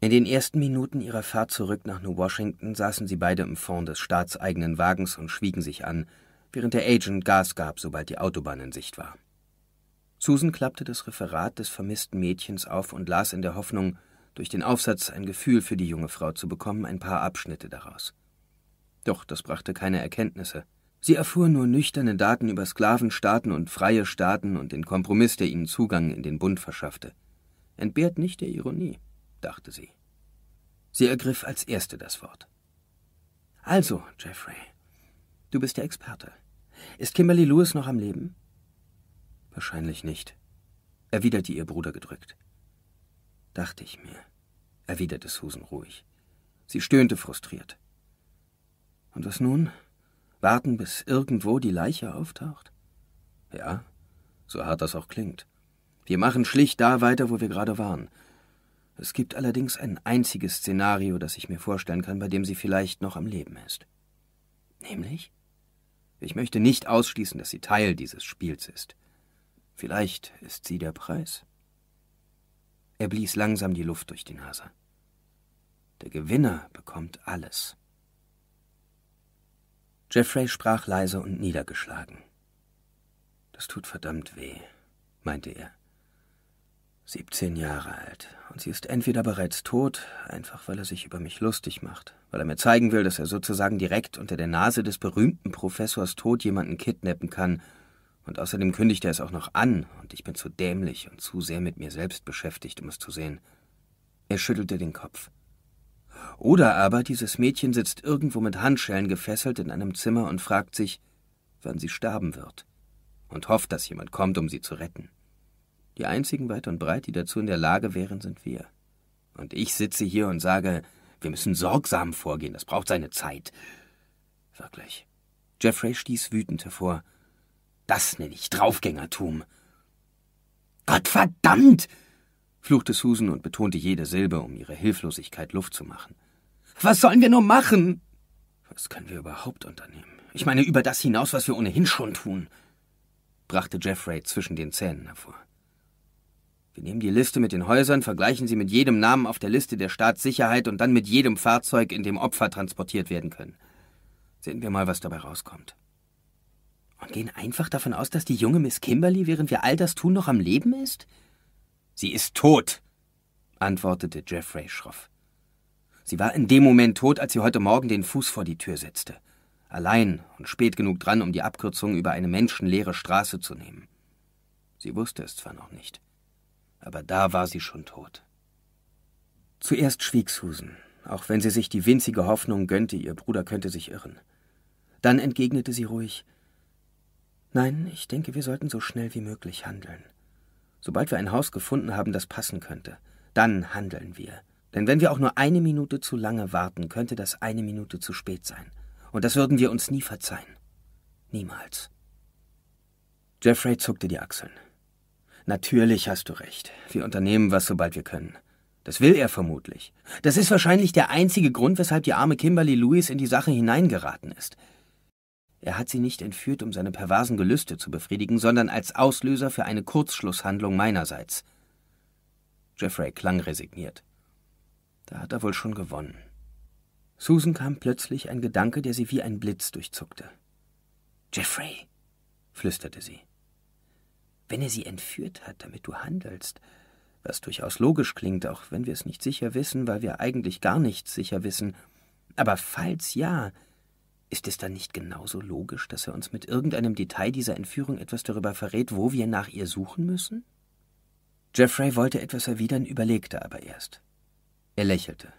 Speaker 1: In den ersten Minuten ihrer Fahrt zurück nach New Washington saßen sie beide im Fond des staatseigenen Wagens und schwiegen sich an, während der Agent Gas gab, sobald die Autobahn in Sicht war. Susan klappte das Referat des vermissten Mädchens auf und las in der Hoffnung, durch den Aufsatz ein Gefühl für die junge Frau zu bekommen, ein paar Abschnitte daraus. Doch das brachte keine Erkenntnisse. Sie erfuhr nur nüchterne Daten über Sklavenstaaten und freie Staaten und den Kompromiss, der ihnen Zugang in den Bund verschaffte. Entbehrt nicht der Ironie, dachte sie. Sie ergriff als Erste das Wort. Also, Jeffrey, du bist der Experte. Ist Kimberly Lewis noch am Leben? Wahrscheinlich nicht, erwiderte ihr Bruder gedrückt. Dachte ich mir, erwiderte Susan ruhig. Sie stöhnte frustriert. Und was nun? Warten, bis irgendwo die Leiche auftaucht? Ja, so hart das auch klingt. Wir machen schlicht da weiter, wo wir gerade waren. Es gibt allerdings ein einziges Szenario, das ich mir vorstellen kann, bei dem sie vielleicht noch am Leben ist. Nämlich? Ich möchte nicht ausschließen, dass sie Teil dieses Spiels ist. Vielleicht ist sie der Preis. Er blies langsam die Luft durch die Nase. Der Gewinner bekommt alles. Jeffrey sprach leise und niedergeschlagen. Das tut verdammt weh, meinte er. Siebzehn Jahre alt. Und sie ist entweder bereits tot, einfach weil er sich über mich lustig macht, weil er mir zeigen will, dass er sozusagen direkt unter der Nase des berühmten Professors Tod jemanden kidnappen kann und außerdem kündigt er es auch noch an, und ich bin zu dämlich und zu sehr mit mir selbst beschäftigt, um es zu sehen. Er schüttelte den Kopf. Oder aber dieses Mädchen sitzt irgendwo mit Handschellen gefesselt in einem Zimmer und fragt sich, wann sie sterben wird, und hofft, dass jemand kommt, um sie zu retten. Die einzigen weit und breit, die dazu in der Lage wären, sind wir. Und ich sitze hier und sage, wir müssen sorgsam vorgehen, das braucht seine Zeit. Wirklich. Jeffrey stieß wütend hervor. Das nenne ich Draufgängertum. Gottverdammt! fluchte Susan und betonte jede Silbe, um ihre Hilflosigkeit Luft zu machen. Was sollen wir nur machen? Was können wir überhaupt unternehmen? Ich meine, über das hinaus, was wir ohnehin schon tun, brachte Jeffrey zwischen den Zähnen hervor. Wir nehmen die Liste mit den Häusern, vergleichen sie mit jedem Namen auf der Liste der Staatssicherheit und dann mit jedem Fahrzeug, in dem Opfer transportiert werden können. Sehen wir mal, was dabei rauskommt. Und gehen einfach davon aus, dass die junge Miss Kimberly, während wir all das tun, noch am Leben ist? Sie ist tot, antwortete Jeffrey schroff. Sie war in dem Moment tot, als sie heute Morgen den Fuß vor die Tür setzte. Allein und spät genug dran, um die Abkürzung über eine menschenleere Straße zu nehmen. Sie wusste es zwar noch nicht, aber da war sie schon tot. Zuerst schwieg Susan, auch wenn sie sich die winzige Hoffnung gönnte, ihr Bruder könnte sich irren. Dann entgegnete sie ruhig, Nein, ich denke, wir sollten so schnell wie möglich handeln. Sobald wir ein Haus gefunden haben, das passen könnte, dann handeln wir. Denn wenn wir auch nur eine Minute zu lange warten, könnte das eine Minute zu spät sein. Und das würden wir uns nie verzeihen. Niemals. Jeffrey zuckte die Achseln. Natürlich hast du recht. Wir unternehmen was, sobald wir können. Das will er vermutlich. Das ist wahrscheinlich der einzige Grund, weshalb die arme Kimberly Lewis in die Sache hineingeraten ist. Er hat sie nicht entführt, um seine perversen Gelüste zu befriedigen, sondern als Auslöser für eine Kurzschlusshandlung meinerseits. Jeffrey klang resigniert. Da hat er wohl schon gewonnen. Susan kam plötzlich ein Gedanke, der sie wie ein Blitz durchzuckte. Jeffrey, flüsterte sie. Wenn er sie entführt hat, damit du handelst, was durchaus logisch klingt, auch wenn wir es nicht sicher wissen, weil wir eigentlich gar nichts sicher wissen, aber falls ja, ist es dann nicht genauso logisch, dass er uns mit irgendeinem Detail dieser Entführung etwas darüber verrät, wo wir nach ihr suchen müssen? Jeffrey wollte etwas erwidern, überlegte aber erst. Er lächelte.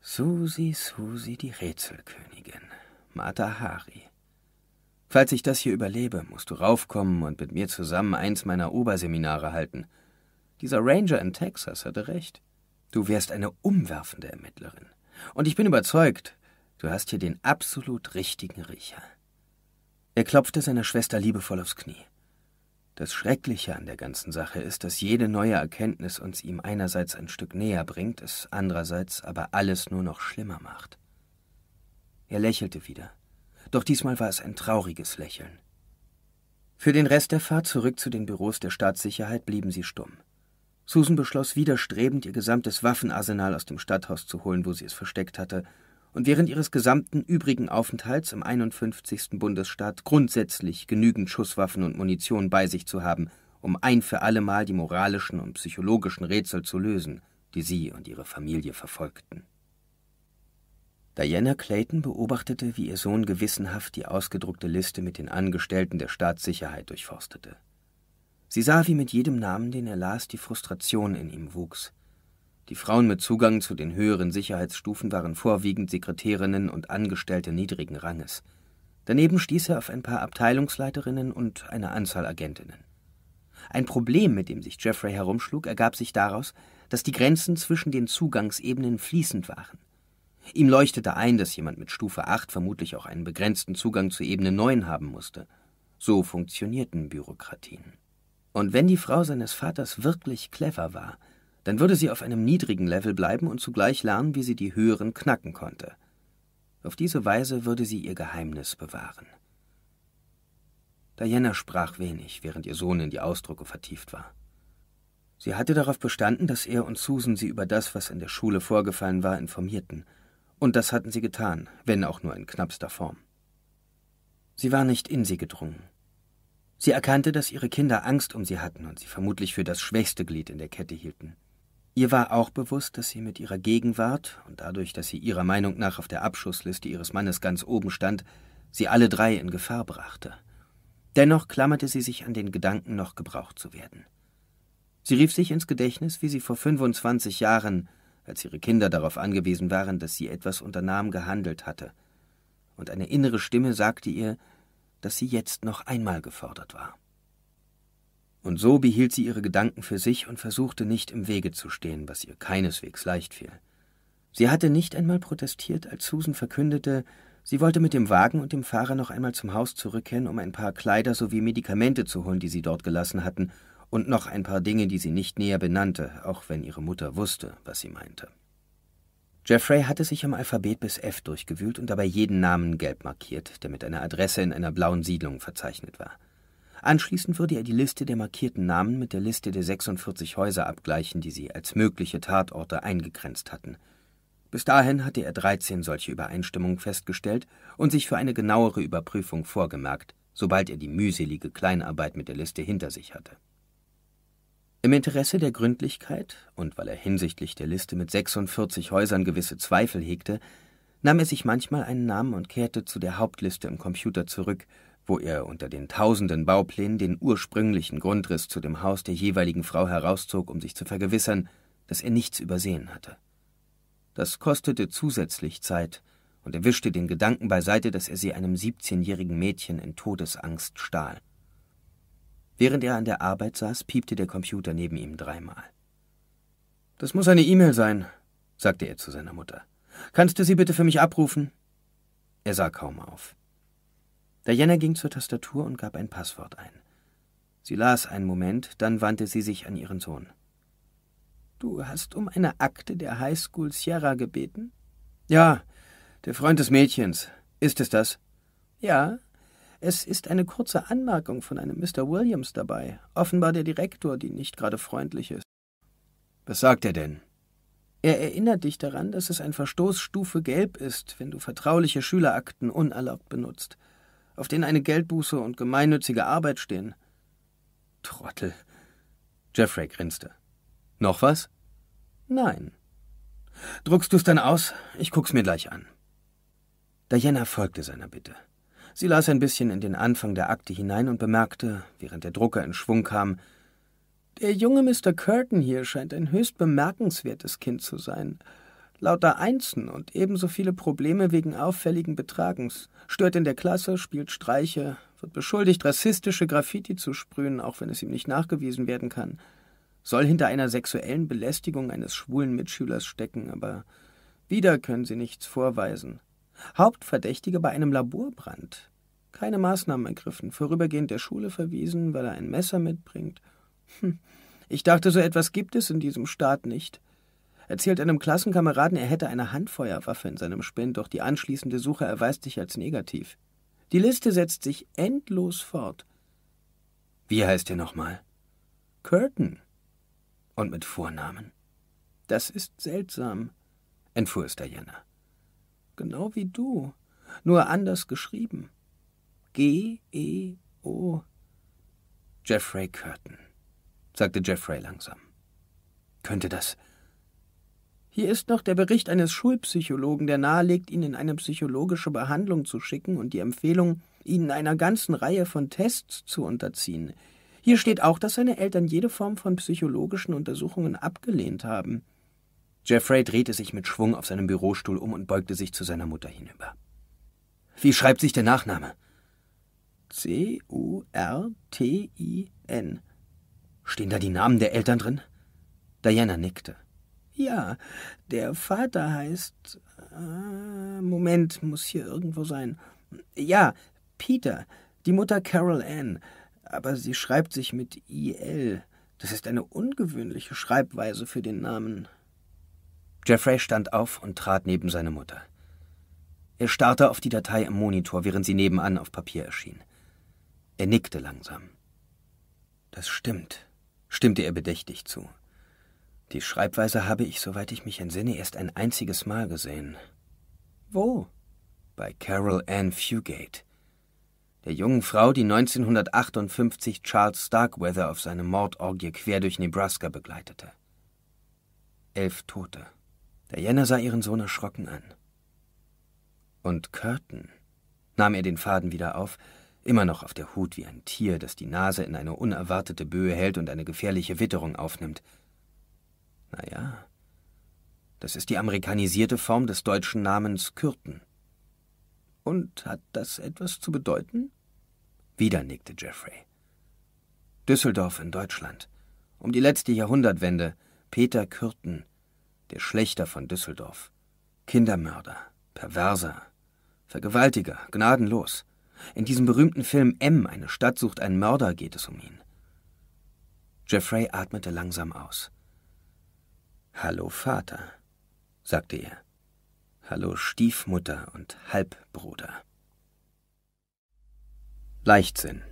Speaker 1: Susi, Susi, die Rätselkönigin. Mata Hari. Falls ich das hier überlebe, musst du raufkommen und mit mir zusammen eins meiner Oberseminare halten. Dieser Ranger in Texas hatte recht. Du wärst eine umwerfende Ermittlerin. Und ich bin überzeugt, Du hast hier den absolut richtigen Riecher. Er klopfte seiner Schwester liebevoll aufs Knie. Das Schreckliche an der ganzen Sache ist, dass jede neue Erkenntnis uns ihm einerseits ein Stück näher bringt, es andererseits aber alles nur noch schlimmer macht. Er lächelte wieder, doch diesmal war es ein trauriges Lächeln. Für den Rest der Fahrt zurück zu den Büros der Staatssicherheit blieben sie stumm. Susan beschloss widerstrebend, ihr gesamtes Waffenarsenal aus dem Stadthaus zu holen, wo sie es versteckt hatte, und während ihres gesamten übrigen Aufenthalts im 51. Bundesstaat grundsätzlich genügend Schusswaffen und Munition bei sich zu haben, um ein für allemal die moralischen und psychologischen Rätsel zu lösen, die sie und ihre Familie verfolgten. Diana Clayton beobachtete, wie ihr Sohn gewissenhaft die ausgedruckte Liste mit den Angestellten der Staatssicherheit durchforstete. Sie sah, wie mit jedem Namen, den er las, die Frustration in ihm wuchs – die Frauen mit Zugang zu den höheren Sicherheitsstufen waren vorwiegend Sekretärinnen und Angestellte niedrigen Ranges. Daneben stieß er auf ein paar Abteilungsleiterinnen und eine Anzahl Agentinnen. Ein Problem, mit dem sich Jeffrey herumschlug, ergab sich daraus, dass die Grenzen zwischen den Zugangsebenen fließend waren. Ihm leuchtete ein, dass jemand mit Stufe 8 vermutlich auch einen begrenzten Zugang zur Ebene 9 haben musste. So funktionierten Bürokratien. Und wenn die Frau seines Vaters wirklich clever war, dann würde sie auf einem niedrigen Level bleiben und zugleich lernen, wie sie die höheren knacken konnte. Auf diese Weise würde sie ihr Geheimnis bewahren. Diana sprach wenig, während ihr Sohn in die Ausdrucke vertieft war. Sie hatte darauf bestanden, dass er und Susan sie über das, was in der Schule vorgefallen war, informierten. Und das hatten sie getan, wenn auch nur in knappster Form. Sie war nicht in sie gedrungen. Sie erkannte, dass ihre Kinder Angst um sie hatten und sie vermutlich für das schwächste Glied in der Kette hielten. Ihr war auch bewusst, dass sie mit ihrer Gegenwart und dadurch, dass sie ihrer Meinung nach auf der Abschussliste ihres Mannes ganz oben stand, sie alle drei in Gefahr brachte. Dennoch klammerte sie sich an den Gedanken, noch gebraucht zu werden. Sie rief sich ins Gedächtnis, wie sie vor 25 Jahren, als ihre Kinder darauf angewiesen waren, dass sie etwas unternahm, gehandelt hatte. Und eine innere Stimme sagte ihr, dass sie jetzt noch einmal gefordert war. Und so behielt sie ihre Gedanken für sich und versuchte nicht im Wege zu stehen, was ihr keineswegs leicht fiel. Sie hatte nicht einmal protestiert, als Susan verkündete, sie wollte mit dem Wagen und dem Fahrer noch einmal zum Haus zurückkehren, um ein paar Kleider sowie Medikamente zu holen, die sie dort gelassen hatten, und noch ein paar Dinge, die sie nicht näher benannte, auch wenn ihre Mutter wusste, was sie meinte. Jeffrey hatte sich am Alphabet bis F durchgewühlt und dabei jeden Namen gelb markiert, der mit einer Adresse in einer blauen Siedlung verzeichnet war. Anschließend würde er die Liste der markierten Namen mit der Liste der 46 Häuser abgleichen, die sie als mögliche Tatorte eingegrenzt hatten. Bis dahin hatte er 13 solche Übereinstimmungen festgestellt und sich für eine genauere Überprüfung vorgemerkt, sobald er die mühselige Kleinarbeit mit der Liste hinter sich hatte. Im Interesse der Gründlichkeit und weil er hinsichtlich der Liste mit 46 Häusern gewisse Zweifel hegte, nahm er sich manchmal einen Namen und kehrte zu der Hauptliste im Computer zurück, wo er unter den tausenden Bauplänen den ursprünglichen Grundriss zu dem Haus der jeweiligen Frau herauszog, um sich zu vergewissern, dass er nichts übersehen hatte. Das kostete zusätzlich Zeit und er wischte den Gedanken beiseite, dass er sie einem 17-jährigen Mädchen in Todesangst stahl. Während er an der Arbeit saß, piepte der Computer neben ihm dreimal. Das muss eine E-Mail sein, sagte er zu seiner Mutter. Kannst du sie bitte für mich abrufen? Er sah kaum auf. Diana ging zur Tastatur und gab ein Passwort ein. Sie las einen Moment, dann wandte sie sich an ihren Sohn. Du hast um eine Akte der High School Sierra gebeten? Ja, der Freund des Mädchens. Ist es das? Ja, es ist eine kurze Anmerkung von einem Mr. Williams dabei, offenbar der Direktor, die nicht gerade freundlich ist. Was sagt er denn? Er erinnert dich daran, dass es ein Verstoß Stufe Gelb ist, wenn du vertrauliche Schülerakten unerlaubt benutzt auf denen eine Geldbuße und gemeinnützige Arbeit stehen. Trottel. Jeffrey grinste. Noch was? Nein. Druckst du's dann aus? Ich guck's mir gleich an. Diana folgte seiner Bitte. Sie las ein bisschen in den Anfang der Akte hinein und bemerkte, während der Drucker in Schwung kam, der junge Mr. Curtin hier scheint ein höchst bemerkenswertes Kind zu sein lauter Einsen und ebenso viele Probleme wegen auffälligen Betragens. Stört in der Klasse, spielt Streiche, wird beschuldigt, rassistische Graffiti zu sprühen, auch wenn es ihm nicht nachgewiesen werden kann. Soll hinter einer sexuellen Belästigung eines schwulen Mitschülers stecken, aber wieder können sie nichts vorweisen. Hauptverdächtige bei einem Laborbrand. Keine Maßnahmen ergriffen, vorübergehend der Schule verwiesen, weil er ein Messer mitbringt. Hm. Ich dachte, so etwas gibt es in diesem Staat nicht erzählt einem Klassenkameraden, er hätte eine Handfeuerwaffe in seinem Spind, doch die anschließende Suche erweist sich als negativ. Die Liste setzt sich endlos fort. Wie heißt er nochmal? Curtin. Und mit Vornamen. Das ist seltsam, entfuhr es Diana. Genau wie du, nur anders geschrieben. G-E-O. Jeffrey Curtin, sagte Jeffrey langsam. Könnte das hier ist noch der Bericht eines Schulpsychologen, der nahelegt, ihn in eine psychologische Behandlung zu schicken und die Empfehlung, ihn einer ganzen Reihe von Tests zu unterziehen. Hier steht auch, dass seine Eltern jede Form von psychologischen Untersuchungen abgelehnt haben. Jeffrey drehte sich mit Schwung auf seinem Bürostuhl um und beugte sich zu seiner Mutter hinüber. Wie schreibt sich der Nachname? C-U-R-T-I-N. Stehen da die Namen der Eltern drin? Diana nickte. Ja, der Vater heißt. Äh, Moment, muss hier irgendwo sein. Ja, Peter. Die Mutter Carol Ann. Aber sie schreibt sich mit IL. Das ist eine ungewöhnliche Schreibweise für den Namen. Jeffrey stand auf und trat neben seine Mutter. Er starrte auf die Datei im Monitor, während sie nebenan auf Papier erschien. Er nickte langsam. Das stimmt, stimmte er bedächtig zu. Die Schreibweise habe ich, soweit ich mich entsinne, erst ein einziges Mal gesehen. Wo? Bei Carol Ann Fugate, der jungen Frau, die 1958 Charles Starkweather auf seine Mordorgie quer durch Nebraska begleitete. Elf Tote. Diana sah ihren Sohn erschrocken an. Und Curtin nahm er den Faden wieder auf, immer noch auf der Hut wie ein Tier, das die Nase in eine unerwartete Böe hält und eine gefährliche Witterung aufnimmt – naja, das ist die amerikanisierte Form des deutschen Namens Kürten. Und hat das etwas zu bedeuten? Wieder nickte Jeffrey. Düsseldorf in Deutschland. Um die letzte Jahrhundertwende. Peter Kürten, der Schlechter von Düsseldorf. Kindermörder, Perverser, Vergewaltiger, gnadenlos. In diesem berühmten Film M, eine Stadt sucht einen Mörder, geht es um ihn. Jeffrey atmete langsam aus. Hallo Vater, sagte er. Hallo Stiefmutter und Halbbruder. Leichtsinn.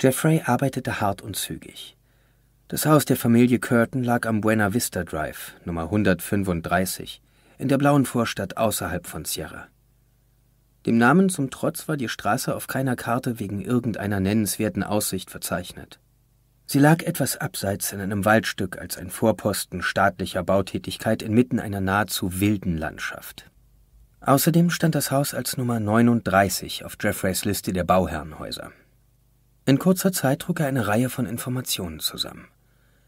Speaker 1: Jeffrey arbeitete hart und zügig. Das Haus der Familie Curtin lag am Buena Vista Drive, Nummer 135, in der blauen Vorstadt außerhalb von Sierra. Dem Namen zum Trotz war die Straße auf keiner Karte wegen irgendeiner nennenswerten Aussicht verzeichnet. Sie lag etwas abseits in einem Waldstück als ein Vorposten staatlicher Bautätigkeit inmitten einer nahezu wilden Landschaft. Außerdem stand das Haus als Nummer 39 auf Jeffreys Liste der Bauherrenhäuser. In kurzer Zeit trug er eine Reihe von Informationen zusammen.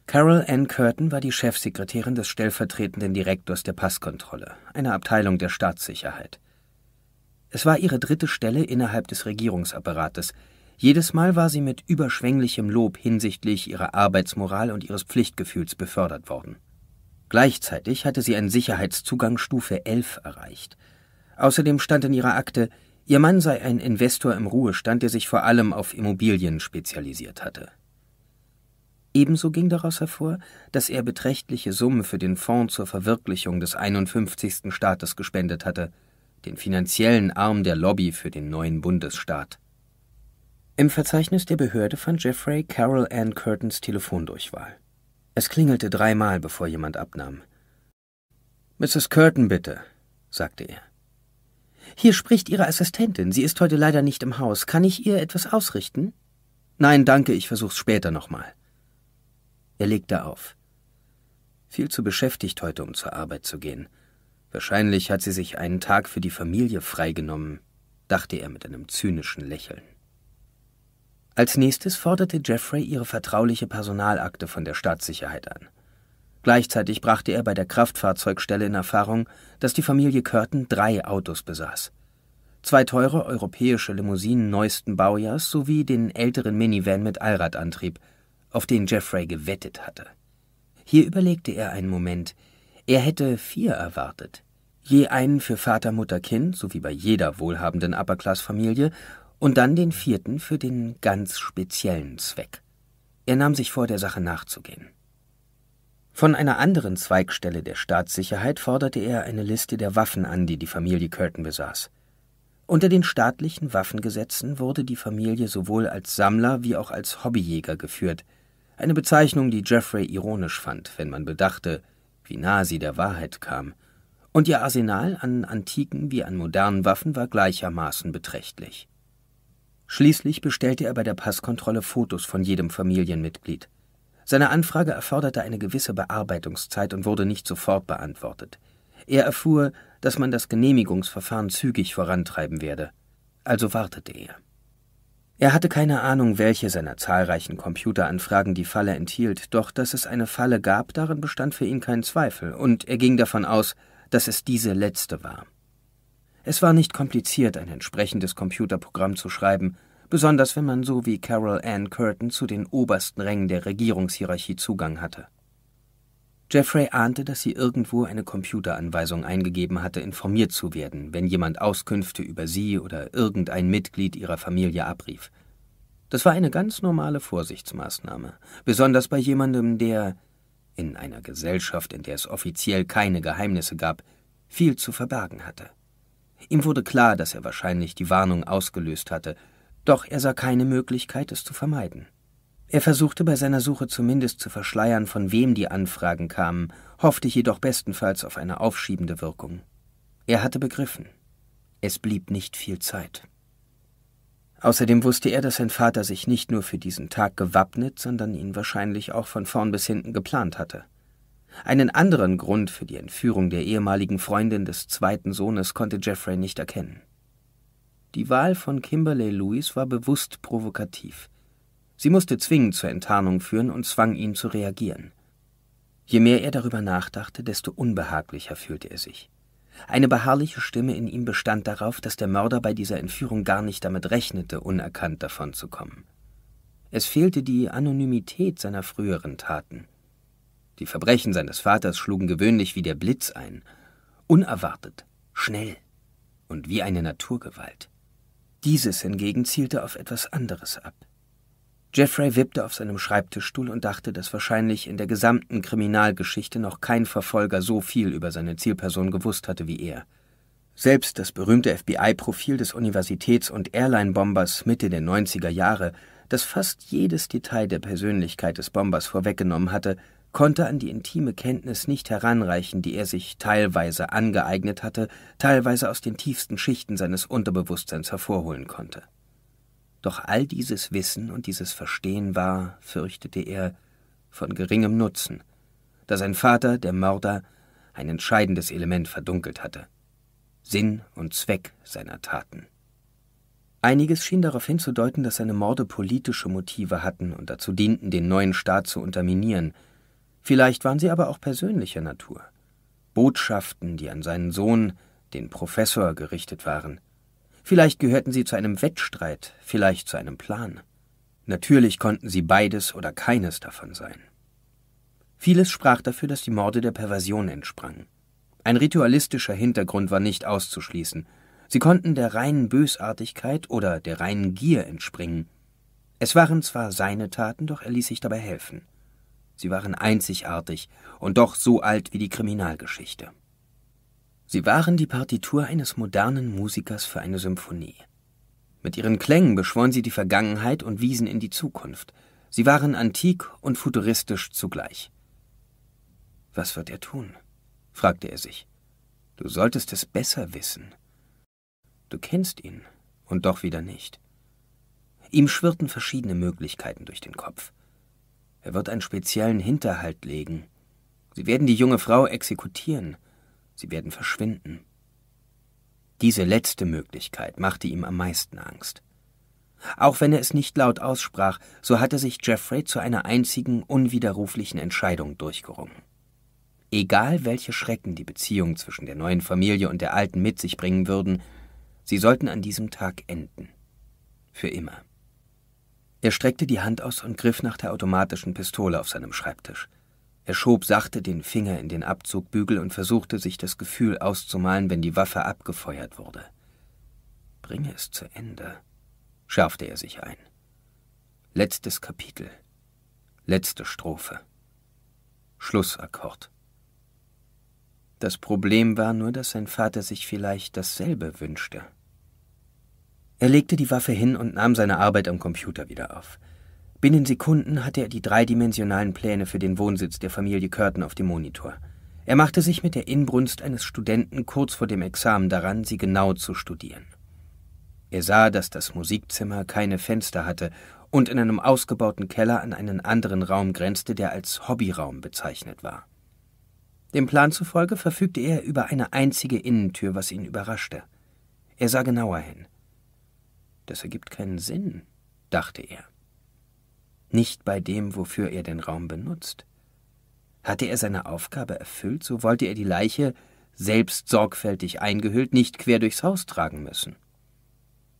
Speaker 1: Carol Ann Curtin war die Chefsekretärin des stellvertretenden Direktors der Passkontrolle, einer Abteilung der Staatssicherheit. Es war ihre dritte Stelle innerhalb des Regierungsapparates, jedes Mal war sie mit überschwänglichem Lob hinsichtlich ihrer Arbeitsmoral und ihres Pflichtgefühls befördert worden. Gleichzeitig hatte sie einen Sicherheitszugang Stufe 11 erreicht. Außerdem stand in ihrer Akte, ihr Mann sei ein Investor im Ruhestand, der sich vor allem auf Immobilien spezialisiert hatte. Ebenso ging daraus hervor, dass er beträchtliche Summen für den Fonds zur Verwirklichung des 51. Staates gespendet hatte, den finanziellen Arm der Lobby für den neuen Bundesstaat. Im Verzeichnis der Behörde fand Jeffrey Carol Ann Curtins Telefondurchwahl. Es klingelte dreimal, bevor jemand abnahm. Mrs. Curtin, bitte, sagte er. Hier spricht Ihre Assistentin. Sie ist heute leider nicht im Haus. Kann ich ihr etwas ausrichten? Nein, danke, ich versuch's später nochmal. Er legte auf. Viel zu beschäftigt heute, um zur Arbeit zu gehen. Wahrscheinlich hat sie sich einen Tag für die Familie freigenommen, dachte er mit einem zynischen Lächeln. Als nächstes forderte Jeffrey ihre vertrauliche Personalakte von der Staatssicherheit an. Gleichzeitig brachte er bei der Kraftfahrzeugstelle in Erfahrung, dass die Familie Curtin drei Autos besaß. Zwei teure europäische Limousinen neuesten Baujahrs sowie den älteren Minivan mit Allradantrieb, auf den Jeffrey gewettet hatte. Hier überlegte er einen Moment. Er hätte vier erwartet. Je einen für Vater, Mutter, Kind, sowie bei jeder wohlhabenden Upperclass-Familie, und dann den vierten für den ganz speziellen Zweck. Er nahm sich vor, der Sache nachzugehen. Von einer anderen Zweigstelle der Staatssicherheit forderte er eine Liste der Waffen an, die die Familie Curtin besaß. Unter den staatlichen Waffengesetzen wurde die Familie sowohl als Sammler wie auch als Hobbyjäger geführt, eine Bezeichnung, die Jeffrey ironisch fand, wenn man bedachte, wie nahe sie der Wahrheit kam, und ihr Arsenal an antiken wie an modernen Waffen war gleichermaßen beträchtlich. Schließlich bestellte er bei der Passkontrolle Fotos von jedem Familienmitglied. Seine Anfrage erforderte eine gewisse Bearbeitungszeit und wurde nicht sofort beantwortet. Er erfuhr, dass man das Genehmigungsverfahren zügig vorantreiben werde. Also wartete er. Er hatte keine Ahnung, welche seiner zahlreichen Computeranfragen die Falle enthielt, doch dass es eine Falle gab, darin bestand für ihn kein Zweifel, und er ging davon aus, dass es diese letzte war. Es war nicht kompliziert, ein entsprechendes Computerprogramm zu schreiben, besonders wenn man so wie Carol Ann Curtin zu den obersten Rängen der Regierungshierarchie Zugang hatte. Jeffrey ahnte, dass sie irgendwo eine Computeranweisung eingegeben hatte, informiert zu werden, wenn jemand Auskünfte über sie oder irgendein Mitglied ihrer Familie abrief. Das war eine ganz normale Vorsichtsmaßnahme, besonders bei jemandem, der in einer Gesellschaft, in der es offiziell keine Geheimnisse gab, viel zu verbergen hatte. Ihm wurde klar, dass er wahrscheinlich die Warnung ausgelöst hatte, doch er sah keine Möglichkeit, es zu vermeiden. Er versuchte bei seiner Suche zumindest zu verschleiern, von wem die Anfragen kamen, hoffte jedoch bestenfalls auf eine aufschiebende Wirkung. Er hatte begriffen. Es blieb nicht viel Zeit. Außerdem wusste er, dass sein Vater sich nicht nur für diesen Tag gewappnet, sondern ihn wahrscheinlich auch von vorn bis hinten geplant hatte. Einen anderen Grund für die Entführung der ehemaligen Freundin des zweiten Sohnes konnte Jeffrey nicht erkennen. Die Wahl von Kimberley Lewis war bewusst provokativ. Sie musste zwingend zur Enttarnung führen und zwang ihn zu reagieren. Je mehr er darüber nachdachte, desto unbehaglicher fühlte er sich. Eine beharrliche Stimme in ihm bestand darauf, dass der Mörder bei dieser Entführung gar nicht damit rechnete, unerkannt davonzukommen. Es fehlte die Anonymität seiner früheren Taten. Die Verbrechen seines Vaters schlugen gewöhnlich wie der Blitz ein, unerwartet, schnell und wie eine Naturgewalt. Dieses hingegen zielte auf etwas anderes ab. Jeffrey wippte auf seinem Schreibtischstuhl und dachte, dass wahrscheinlich in der gesamten Kriminalgeschichte noch kein Verfolger so viel über seine Zielperson gewusst hatte wie er. Selbst das berühmte FBI-Profil des Universitäts- und Airline-Bombers Mitte der 90er Jahre, das fast jedes Detail der Persönlichkeit des Bombers vorweggenommen hatte, konnte an die intime Kenntnis nicht heranreichen, die er sich teilweise angeeignet hatte, teilweise aus den tiefsten Schichten seines Unterbewusstseins hervorholen konnte. Doch all dieses Wissen und dieses Verstehen war, fürchtete er, von geringem Nutzen, da sein Vater, der Mörder, ein entscheidendes Element verdunkelt hatte Sinn und Zweck seiner Taten. Einiges schien darauf hinzudeuten, dass seine Morde politische Motive hatten und dazu dienten, den neuen Staat zu unterminieren, Vielleicht waren sie aber auch persönlicher Natur. Botschaften, die an seinen Sohn, den Professor, gerichtet waren. Vielleicht gehörten sie zu einem Wettstreit, vielleicht zu einem Plan. Natürlich konnten sie beides oder keines davon sein. Vieles sprach dafür, dass die Morde der Perversion entsprangen. Ein ritualistischer Hintergrund war nicht auszuschließen. Sie konnten der reinen Bösartigkeit oder der reinen Gier entspringen. Es waren zwar seine Taten, doch er ließ sich dabei helfen. Sie waren einzigartig und doch so alt wie die Kriminalgeschichte. Sie waren die Partitur eines modernen Musikers für eine Symphonie. Mit ihren Klängen beschworen sie die Vergangenheit und wiesen in die Zukunft. Sie waren antik und futuristisch zugleich. Was wird er tun? fragte er sich. Du solltest es besser wissen. Du kennst ihn und doch wieder nicht. Ihm schwirrten verschiedene Möglichkeiten durch den Kopf. Er wird einen speziellen Hinterhalt legen. Sie werden die junge Frau exekutieren. Sie werden verschwinden. Diese letzte Möglichkeit machte ihm am meisten Angst. Auch wenn er es nicht laut aussprach, so hatte sich Jeffrey zu einer einzigen, unwiderruflichen Entscheidung durchgerungen. Egal welche Schrecken die Beziehung zwischen der neuen Familie und der alten mit sich bringen würden, sie sollten an diesem Tag enden. Für immer. Er streckte die Hand aus und griff nach der automatischen Pistole auf seinem Schreibtisch. Er schob sachte den Finger in den Abzugbügel und versuchte sich das Gefühl auszumalen, wenn die Waffe abgefeuert wurde. Bringe es zu Ende, schärfte er sich ein. Letztes Kapitel. Letzte Strophe. Schlussakkord. Das Problem war nur, dass sein Vater sich vielleicht dasselbe wünschte. Er legte die Waffe hin und nahm seine Arbeit am Computer wieder auf. Binnen Sekunden hatte er die dreidimensionalen Pläne für den Wohnsitz der Familie Curtin auf dem Monitor. Er machte sich mit der Inbrunst eines Studenten kurz vor dem Examen daran, sie genau zu studieren. Er sah, dass das Musikzimmer keine Fenster hatte und in einem ausgebauten Keller an einen anderen Raum grenzte, der als Hobbyraum bezeichnet war. Dem Plan zufolge verfügte er über eine einzige Innentür, was ihn überraschte. Er sah genauer hin. Das ergibt keinen Sinn, dachte er. Nicht bei dem, wofür er den Raum benutzt. Hatte er seine Aufgabe erfüllt, so wollte er die Leiche, selbst sorgfältig eingehüllt, nicht quer durchs Haus tragen müssen.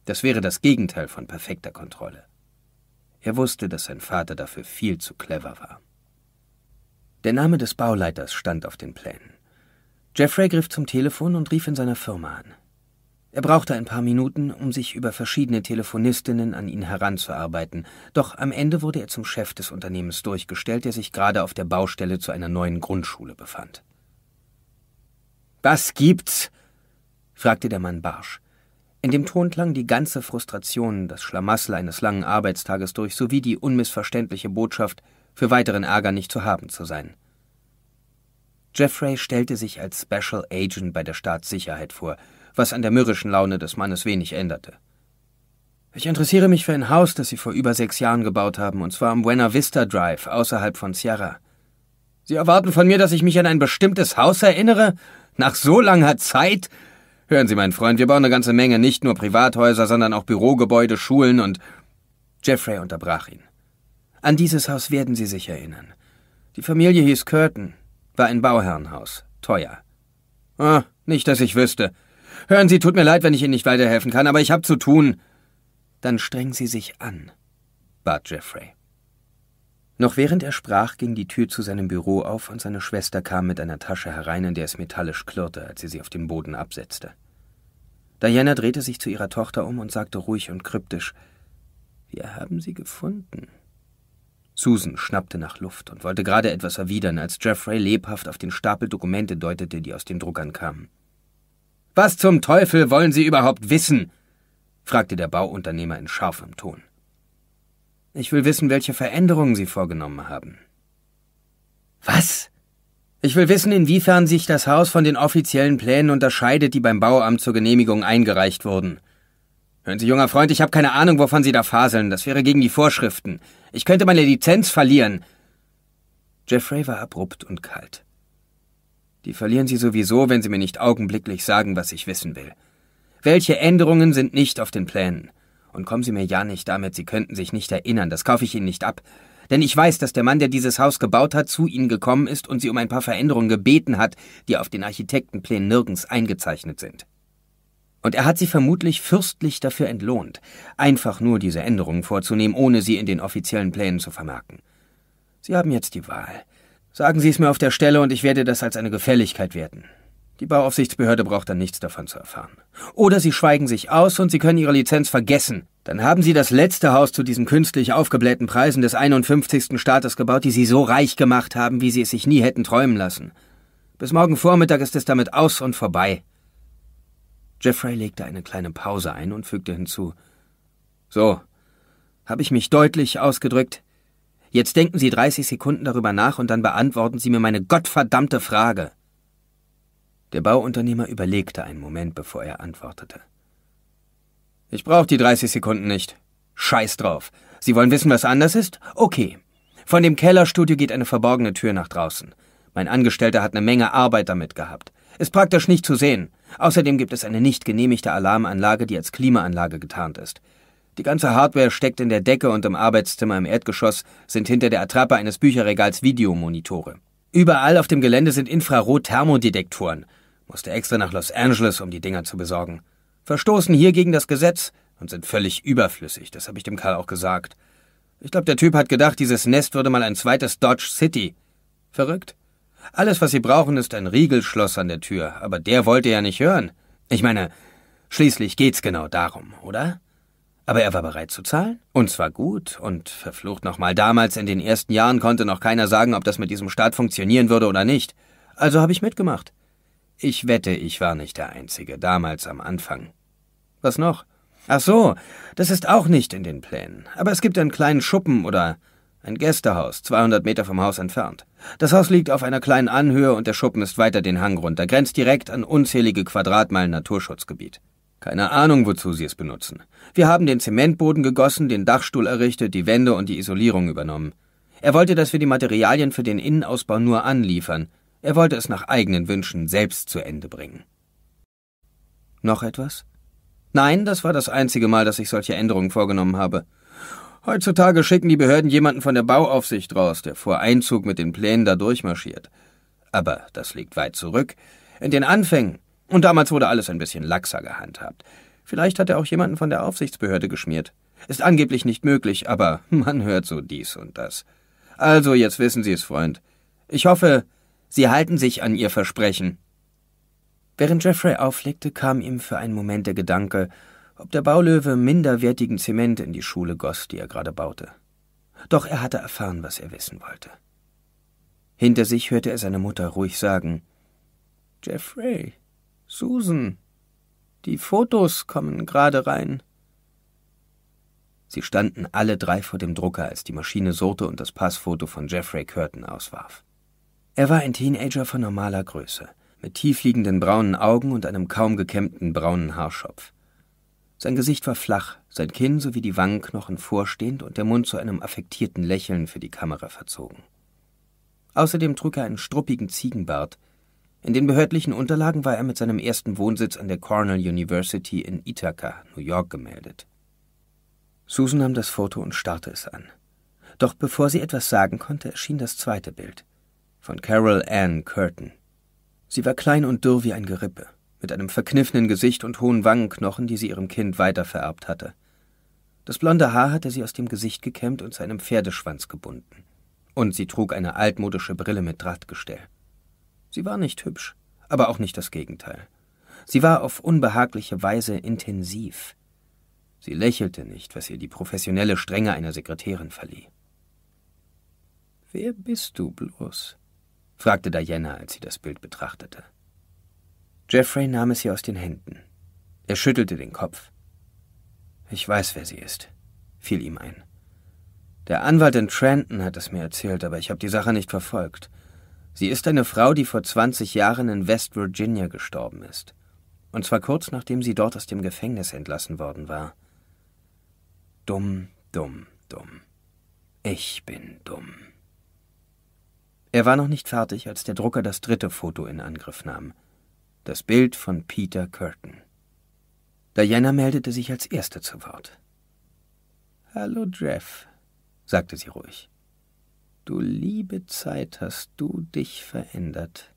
Speaker 1: Das wäre das Gegenteil von perfekter Kontrolle. Er wusste, dass sein Vater dafür viel zu clever war. Der Name des Bauleiters stand auf den Plänen. Jeffrey griff zum Telefon und rief in seiner Firma an. Er brauchte ein paar Minuten, um sich über verschiedene Telefonistinnen an ihn heranzuarbeiten, doch am Ende wurde er zum Chef des Unternehmens durchgestellt, der sich gerade auf der Baustelle zu einer neuen Grundschule befand. Was gibt's? fragte der Mann barsch. In dem Ton klang die ganze Frustration, das Schlamassel eines langen Arbeitstages durch, sowie die unmissverständliche Botschaft, für weiteren Ärger nicht zu haben zu sein. Jeffrey stellte sich als Special Agent bei der Staatssicherheit vor – was an der mürrischen Laune des Mannes wenig änderte. Ich interessiere mich für ein Haus, das Sie vor über sechs Jahren gebaut haben, und zwar am Buena Vista Drive, außerhalb von Sierra. Sie erwarten von mir, dass ich mich an ein bestimmtes Haus erinnere? Nach so langer Zeit? Hören Sie, mein Freund, wir bauen eine ganze Menge, nicht nur Privathäuser, sondern auch Bürogebäude, Schulen und. Jeffrey unterbrach ihn. An dieses Haus werden Sie sich erinnern. Die Familie hieß Curtin, war ein Bauherrenhaus, teuer. Ah, nicht, dass ich wüsste. Hören Sie, tut mir leid, wenn ich Ihnen nicht weiterhelfen kann, aber ich habe zu tun. Dann strengen Sie sich an, bat Jeffrey. Noch während er sprach, ging die Tür zu seinem Büro auf und seine Schwester kam mit einer Tasche herein, in der es metallisch klirrte, als sie sie auf den Boden absetzte. Diana drehte sich zu ihrer Tochter um und sagte ruhig und kryptisch: Wir haben sie gefunden. Susan schnappte nach Luft und wollte gerade etwas erwidern, als Jeffrey lebhaft auf den Stapel Dokumente deutete, die aus den Druckern kamen. Was zum Teufel wollen Sie überhaupt wissen? fragte der Bauunternehmer in scharfem Ton. Ich will wissen, welche Veränderungen Sie vorgenommen haben. Was? Ich will wissen, inwiefern sich das Haus von den offiziellen Plänen unterscheidet, die beim Bauamt zur Genehmigung eingereicht wurden. Hören Sie, junger Freund, ich habe keine Ahnung, wovon Sie da faseln. Das wäre gegen die Vorschriften. Ich könnte meine Lizenz verlieren. Jeffrey war abrupt und kalt. Die verlieren Sie sowieso, wenn Sie mir nicht augenblicklich sagen, was ich wissen will. Welche Änderungen sind nicht auf den Plänen? Und kommen Sie mir ja nicht damit, Sie könnten sich nicht erinnern, das kaufe ich Ihnen nicht ab. Denn ich weiß, dass der Mann, der dieses Haus gebaut hat, zu Ihnen gekommen ist und Sie um ein paar Veränderungen gebeten hat, die auf den Architektenplänen nirgends eingezeichnet sind. Und er hat Sie vermutlich fürstlich dafür entlohnt, einfach nur diese Änderungen vorzunehmen, ohne sie in den offiziellen Plänen zu vermerken. Sie haben jetzt die Wahl. Sagen Sie es mir auf der Stelle und ich werde das als eine Gefälligkeit werten. Die Bauaufsichtsbehörde braucht dann nichts davon zu erfahren. Oder Sie schweigen sich aus und Sie können Ihre Lizenz vergessen. Dann haben Sie das letzte Haus zu diesen künstlich aufgeblähten Preisen des 51. Staates gebaut, die Sie so reich gemacht haben, wie Sie es sich nie hätten träumen lassen. Bis morgen Vormittag ist es damit aus und vorbei. Jeffrey legte eine kleine Pause ein und fügte hinzu. So, habe ich mich deutlich ausgedrückt? Jetzt denken Sie 30 Sekunden darüber nach und dann beantworten Sie mir meine gottverdammte Frage. Der Bauunternehmer überlegte einen Moment, bevor er antwortete. Ich brauche die 30 Sekunden nicht. Scheiß drauf. Sie wollen wissen, was anders ist? Okay. Von dem Kellerstudio geht eine verborgene Tür nach draußen. Mein Angestellter hat eine Menge Arbeit damit gehabt. Ist praktisch nicht zu sehen. Außerdem gibt es eine nicht genehmigte Alarmanlage, die als Klimaanlage getarnt ist. Die ganze Hardware steckt in der Decke und im Arbeitszimmer im Erdgeschoss sind hinter der Attrappe eines Bücherregals Videomonitore. Überall auf dem Gelände sind infrarot thermodetektoren Musste extra nach Los Angeles, um die Dinger zu besorgen. Verstoßen hier gegen das Gesetz und sind völlig überflüssig, das habe ich dem Karl auch gesagt. Ich glaube, der Typ hat gedacht, dieses Nest würde mal ein zweites Dodge City. Verrückt? Alles, was sie brauchen, ist ein Riegelschloss an der Tür, aber der wollte ja nicht hören. Ich meine, schließlich geht's genau darum, oder? Aber er war bereit zu zahlen. Und zwar gut. Und verflucht nochmal, damals in den ersten Jahren konnte noch keiner sagen, ob das mit diesem Staat funktionieren würde oder nicht. Also habe ich mitgemacht. Ich wette, ich war nicht der Einzige, damals am Anfang. Was noch? Ach so, das ist auch nicht in den Plänen. Aber es gibt einen kleinen Schuppen oder ein Gästehaus, 200 Meter vom Haus entfernt. Das Haus liegt auf einer kleinen Anhöhe und der Schuppen ist weiter den Hang runter, grenzt direkt an unzählige Quadratmeilen Naturschutzgebiet. Keine Ahnung, wozu sie es benutzen. Wir haben den Zementboden gegossen, den Dachstuhl errichtet, die Wände und die Isolierung übernommen. Er wollte, dass wir die Materialien für den Innenausbau nur anliefern. Er wollte es nach eigenen Wünschen selbst zu Ende bringen. Noch etwas? Nein, das war das einzige Mal, dass ich solche Änderungen vorgenommen habe. Heutzutage schicken die Behörden jemanden von der Bauaufsicht raus, der vor Einzug mit den Plänen da durchmarschiert. Aber das liegt weit zurück. In den Anfängen und damals wurde alles ein bisschen laxer gehandhabt. Vielleicht hat er auch jemanden von der Aufsichtsbehörde geschmiert. Ist angeblich nicht möglich, aber man hört so dies und das. Also, jetzt wissen Sie es, Freund. Ich hoffe, Sie halten sich an Ihr Versprechen. Während Jeffrey auflegte, kam ihm für einen Moment der Gedanke, ob der Baulöwe minderwertigen Zement in die Schule goss, die er gerade baute. Doch er hatte erfahren, was er wissen wollte. Hinter sich hörte er seine Mutter ruhig sagen Jeffrey, Susan, die Fotos kommen gerade rein. Sie standen alle drei vor dem Drucker, als die Maschine surrte und das Passfoto von Jeffrey Curtin auswarf. Er war ein Teenager von normaler Größe, mit tiefliegenden braunen Augen und einem kaum gekämmten braunen Haarschopf. Sein Gesicht war flach, sein Kinn sowie die Wangenknochen vorstehend und der Mund zu einem affektierten Lächeln für die Kamera verzogen. Außerdem trug er einen struppigen Ziegenbart, in den behördlichen Unterlagen war er mit seinem ersten Wohnsitz an der Cornell University in Ithaca, New York, gemeldet. Susan nahm das Foto und starrte es an. Doch bevor sie etwas sagen konnte, erschien das zweite Bild. Von Carol Ann Curtin. Sie war klein und dürr wie ein Gerippe, mit einem verkniffenen Gesicht und hohen Wangenknochen, die sie ihrem Kind weitervererbt hatte. Das blonde Haar hatte sie aus dem Gesicht gekämmt und zu einem Pferdeschwanz gebunden. Und sie trug eine altmodische Brille mit Drahtgestell. Sie war nicht hübsch, aber auch nicht das Gegenteil. Sie war auf unbehagliche Weise intensiv. Sie lächelte nicht, was ihr die professionelle Strenge einer Sekretärin verlieh. Wer bist du bloß? fragte Diana, als sie das Bild betrachtete. Jeffrey nahm es ihr aus den Händen. Er schüttelte den Kopf. Ich weiß, wer sie ist, fiel ihm ein. Der Anwalt in Trenton hat es mir erzählt, aber ich habe die Sache nicht verfolgt. Sie ist eine Frau, die vor 20 Jahren in West Virginia gestorben ist. Und zwar kurz nachdem sie dort aus dem Gefängnis entlassen worden war. Dumm, dumm, dumm. Ich bin dumm. Er war noch nicht fertig, als der Drucker das dritte Foto in Angriff nahm. Das Bild von Peter Curtin. Diana meldete sich als Erste zu Wort. Hallo, Jeff, sagte sie ruhig du liebe Zeit, hast du dich verändert.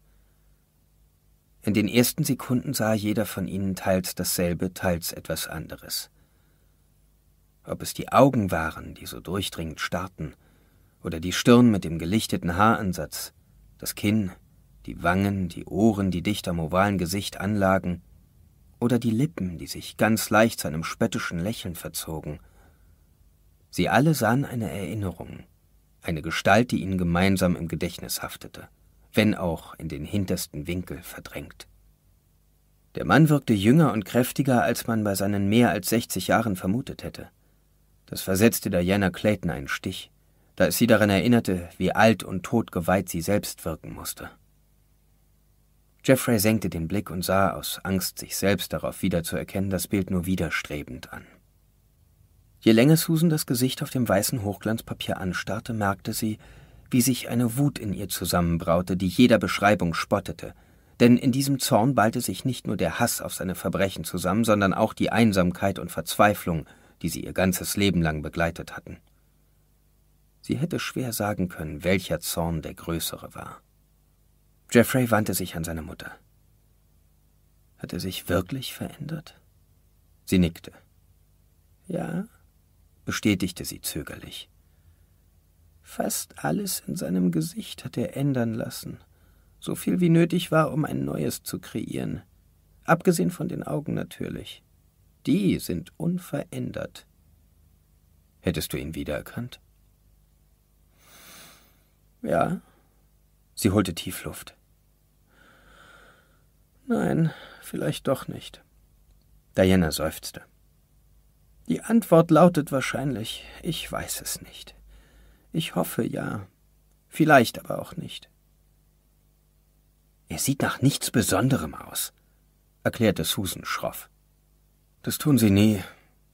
Speaker 1: In den ersten Sekunden sah jeder von ihnen teils dasselbe, teils etwas anderes. Ob es die Augen waren, die so durchdringend starrten, oder die Stirn mit dem gelichteten Haaransatz, das Kinn, die Wangen, die Ohren, die dicht am ovalen Gesicht anlagen, oder die Lippen, die sich ganz leicht zu einem spöttischen Lächeln verzogen. Sie alle sahen eine Erinnerung, eine Gestalt, die ihnen gemeinsam im Gedächtnis haftete, wenn auch in den hintersten Winkel verdrängt. Der Mann wirkte jünger und kräftiger, als man bei seinen mehr als 60 Jahren vermutet hätte. Das versetzte Diana Clayton einen Stich, da es sie daran erinnerte, wie alt und totgeweiht sie selbst wirken musste. Jeffrey senkte den Blick und sah aus Angst, sich selbst darauf wiederzuerkennen, das Bild nur widerstrebend an. Je länger Susan das Gesicht auf dem weißen Hochglanzpapier anstarrte, merkte sie, wie sich eine Wut in ihr zusammenbraute, die jeder Beschreibung spottete. Denn in diesem Zorn ballte sich nicht nur der Hass auf seine Verbrechen zusammen, sondern auch die Einsamkeit und Verzweiflung, die sie ihr ganzes Leben lang begleitet hatten. Sie hätte schwer sagen können, welcher Zorn der größere war. Jeffrey wandte sich an seine Mutter. Hat er sich wirklich verändert? Sie nickte. Ja, bestätigte sie zögerlich. Fast alles in seinem Gesicht hat er ändern lassen, so viel wie nötig war, um ein neues zu kreieren, abgesehen von den Augen natürlich. Die sind unverändert. Hättest du ihn wiedererkannt? Ja. Sie holte tief Luft. Nein, vielleicht doch nicht. Diana seufzte. Die Antwort lautet wahrscheinlich, ich weiß es nicht. Ich hoffe ja, vielleicht aber auch nicht. Er sieht nach nichts Besonderem aus, erklärte Susan schroff. Das tun sie nie,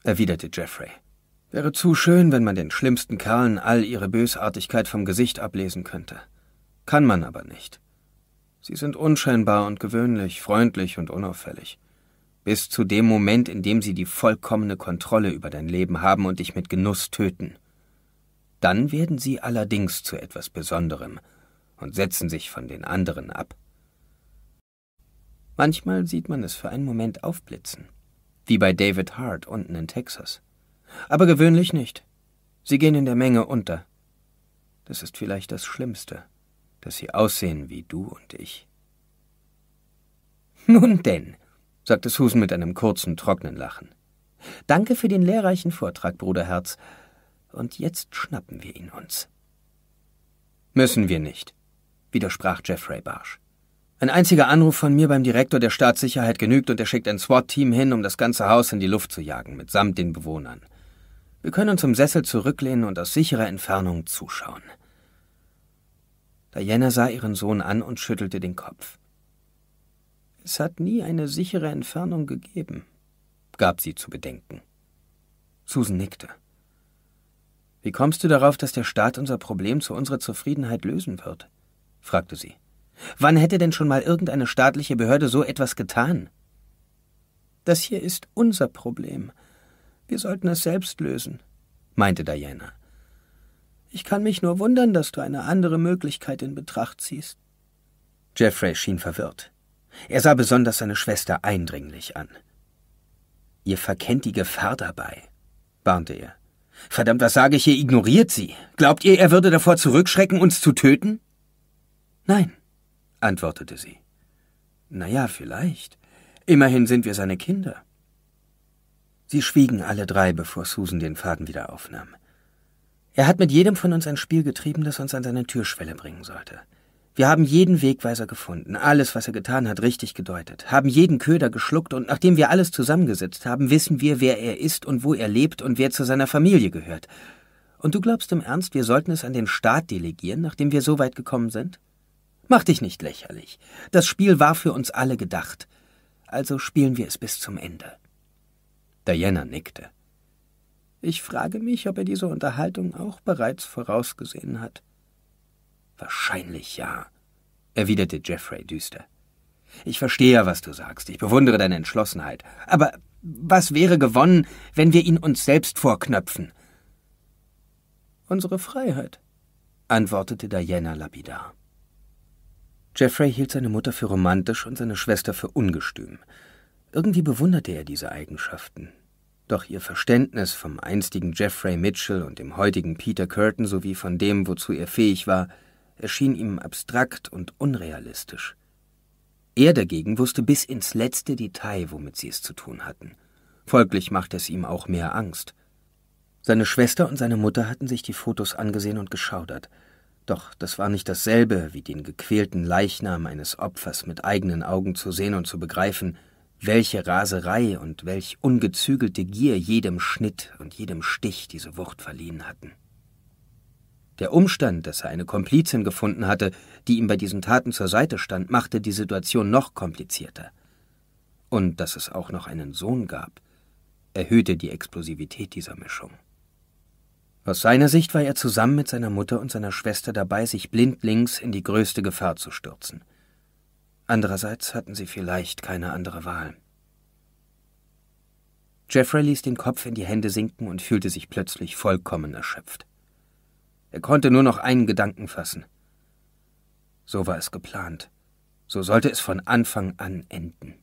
Speaker 1: erwiderte Jeffrey. Wäre zu schön, wenn man den schlimmsten Kerlen all ihre Bösartigkeit vom Gesicht ablesen könnte. Kann man aber nicht. Sie sind unscheinbar und gewöhnlich, freundlich und unauffällig bis zu dem Moment, in dem sie die vollkommene Kontrolle über dein Leben haben und dich mit Genuss töten. Dann werden sie allerdings zu etwas Besonderem und setzen sich von den anderen ab. Manchmal sieht man es für einen Moment aufblitzen, wie bei David Hart unten in Texas. Aber gewöhnlich nicht. Sie gehen in der Menge unter. Das ist vielleicht das Schlimmste, dass sie aussehen wie du und ich. Nun denn, sagte Susan mit einem kurzen, trockenen Lachen. Danke für den lehrreichen Vortrag, Bruderherz. Und jetzt schnappen wir ihn uns. Müssen wir nicht, widersprach Jeffrey Barsch. Ein einziger Anruf von mir beim Direktor der Staatssicherheit genügt und er schickt ein SWAT-Team hin, um das ganze Haus in die Luft zu jagen, mitsamt den Bewohnern. Wir können uns im Sessel zurücklehnen und aus sicherer Entfernung zuschauen. Diana sah ihren Sohn an und schüttelte den Kopf. Es hat nie eine sichere Entfernung gegeben, gab sie zu bedenken. Susan nickte. Wie kommst du darauf, dass der Staat unser Problem zu unserer Zufriedenheit lösen wird? fragte sie. Wann hätte denn schon mal irgendeine staatliche Behörde so etwas getan? Das hier ist unser Problem. Wir sollten es selbst lösen, meinte Diana. Ich kann mich nur wundern, dass du eine andere Möglichkeit in Betracht ziehst. Jeffrey schien verwirrt. Er sah besonders seine Schwester eindringlich an. Ihr verkennt die Gefahr dabei, warnte er. Verdammt, was sage ich hier, ignoriert sie. Glaubt ihr, er würde davor zurückschrecken, uns zu töten? Nein, antwortete sie. Na ja, vielleicht. Immerhin sind wir seine Kinder. Sie schwiegen alle drei, bevor Susan den Faden wieder aufnahm. Er hat mit jedem von uns ein Spiel getrieben, das uns an seine Türschwelle bringen sollte. Wir haben jeden Wegweiser gefunden, alles, was er getan hat, richtig gedeutet, haben jeden Köder geschluckt und nachdem wir alles zusammengesetzt haben, wissen wir, wer er ist und wo er lebt und wer zu seiner Familie gehört. Und du glaubst im Ernst, wir sollten es an den Staat delegieren, nachdem wir so weit gekommen sind? Mach dich nicht lächerlich. Das Spiel war für uns alle gedacht. Also spielen wir es bis zum Ende. Diana nickte. Ich frage mich, ob er diese Unterhaltung auch bereits vorausgesehen hat. Wahrscheinlich ja, erwiderte Jeffrey düster. Ich verstehe, was du sagst, ich bewundere deine Entschlossenheit, aber was wäre gewonnen, wenn wir ihn uns selbst vorknöpfen? Unsere Freiheit, antwortete Diana lapidar. Jeffrey hielt seine Mutter für romantisch und seine Schwester für ungestüm. Irgendwie bewunderte er diese Eigenschaften. Doch ihr Verständnis vom einstigen Jeffrey Mitchell und dem heutigen Peter Curtin sowie von dem, wozu er fähig war, erschien ihm abstrakt und unrealistisch. Er dagegen wusste bis ins letzte Detail, womit sie es zu tun hatten. Folglich machte es ihm auch mehr Angst. Seine Schwester und seine Mutter hatten sich die Fotos angesehen und geschaudert. Doch das war nicht dasselbe, wie den gequälten Leichnam eines Opfers mit eigenen Augen zu sehen und zu begreifen, welche Raserei und welch ungezügelte Gier jedem Schnitt und jedem Stich diese Wucht verliehen hatten. Der Umstand, dass er eine Komplizin gefunden hatte, die ihm bei diesen Taten zur Seite stand, machte die Situation noch komplizierter. Und dass es auch noch einen Sohn gab, erhöhte die Explosivität dieser Mischung. Aus seiner Sicht war er zusammen mit seiner Mutter und seiner Schwester dabei, sich blindlings in die größte Gefahr zu stürzen. Andererseits hatten sie vielleicht keine andere Wahl. Jeffrey ließ den Kopf in die Hände sinken und fühlte sich plötzlich vollkommen erschöpft. Er konnte nur noch einen Gedanken fassen. So war es geplant. So sollte es von Anfang an enden.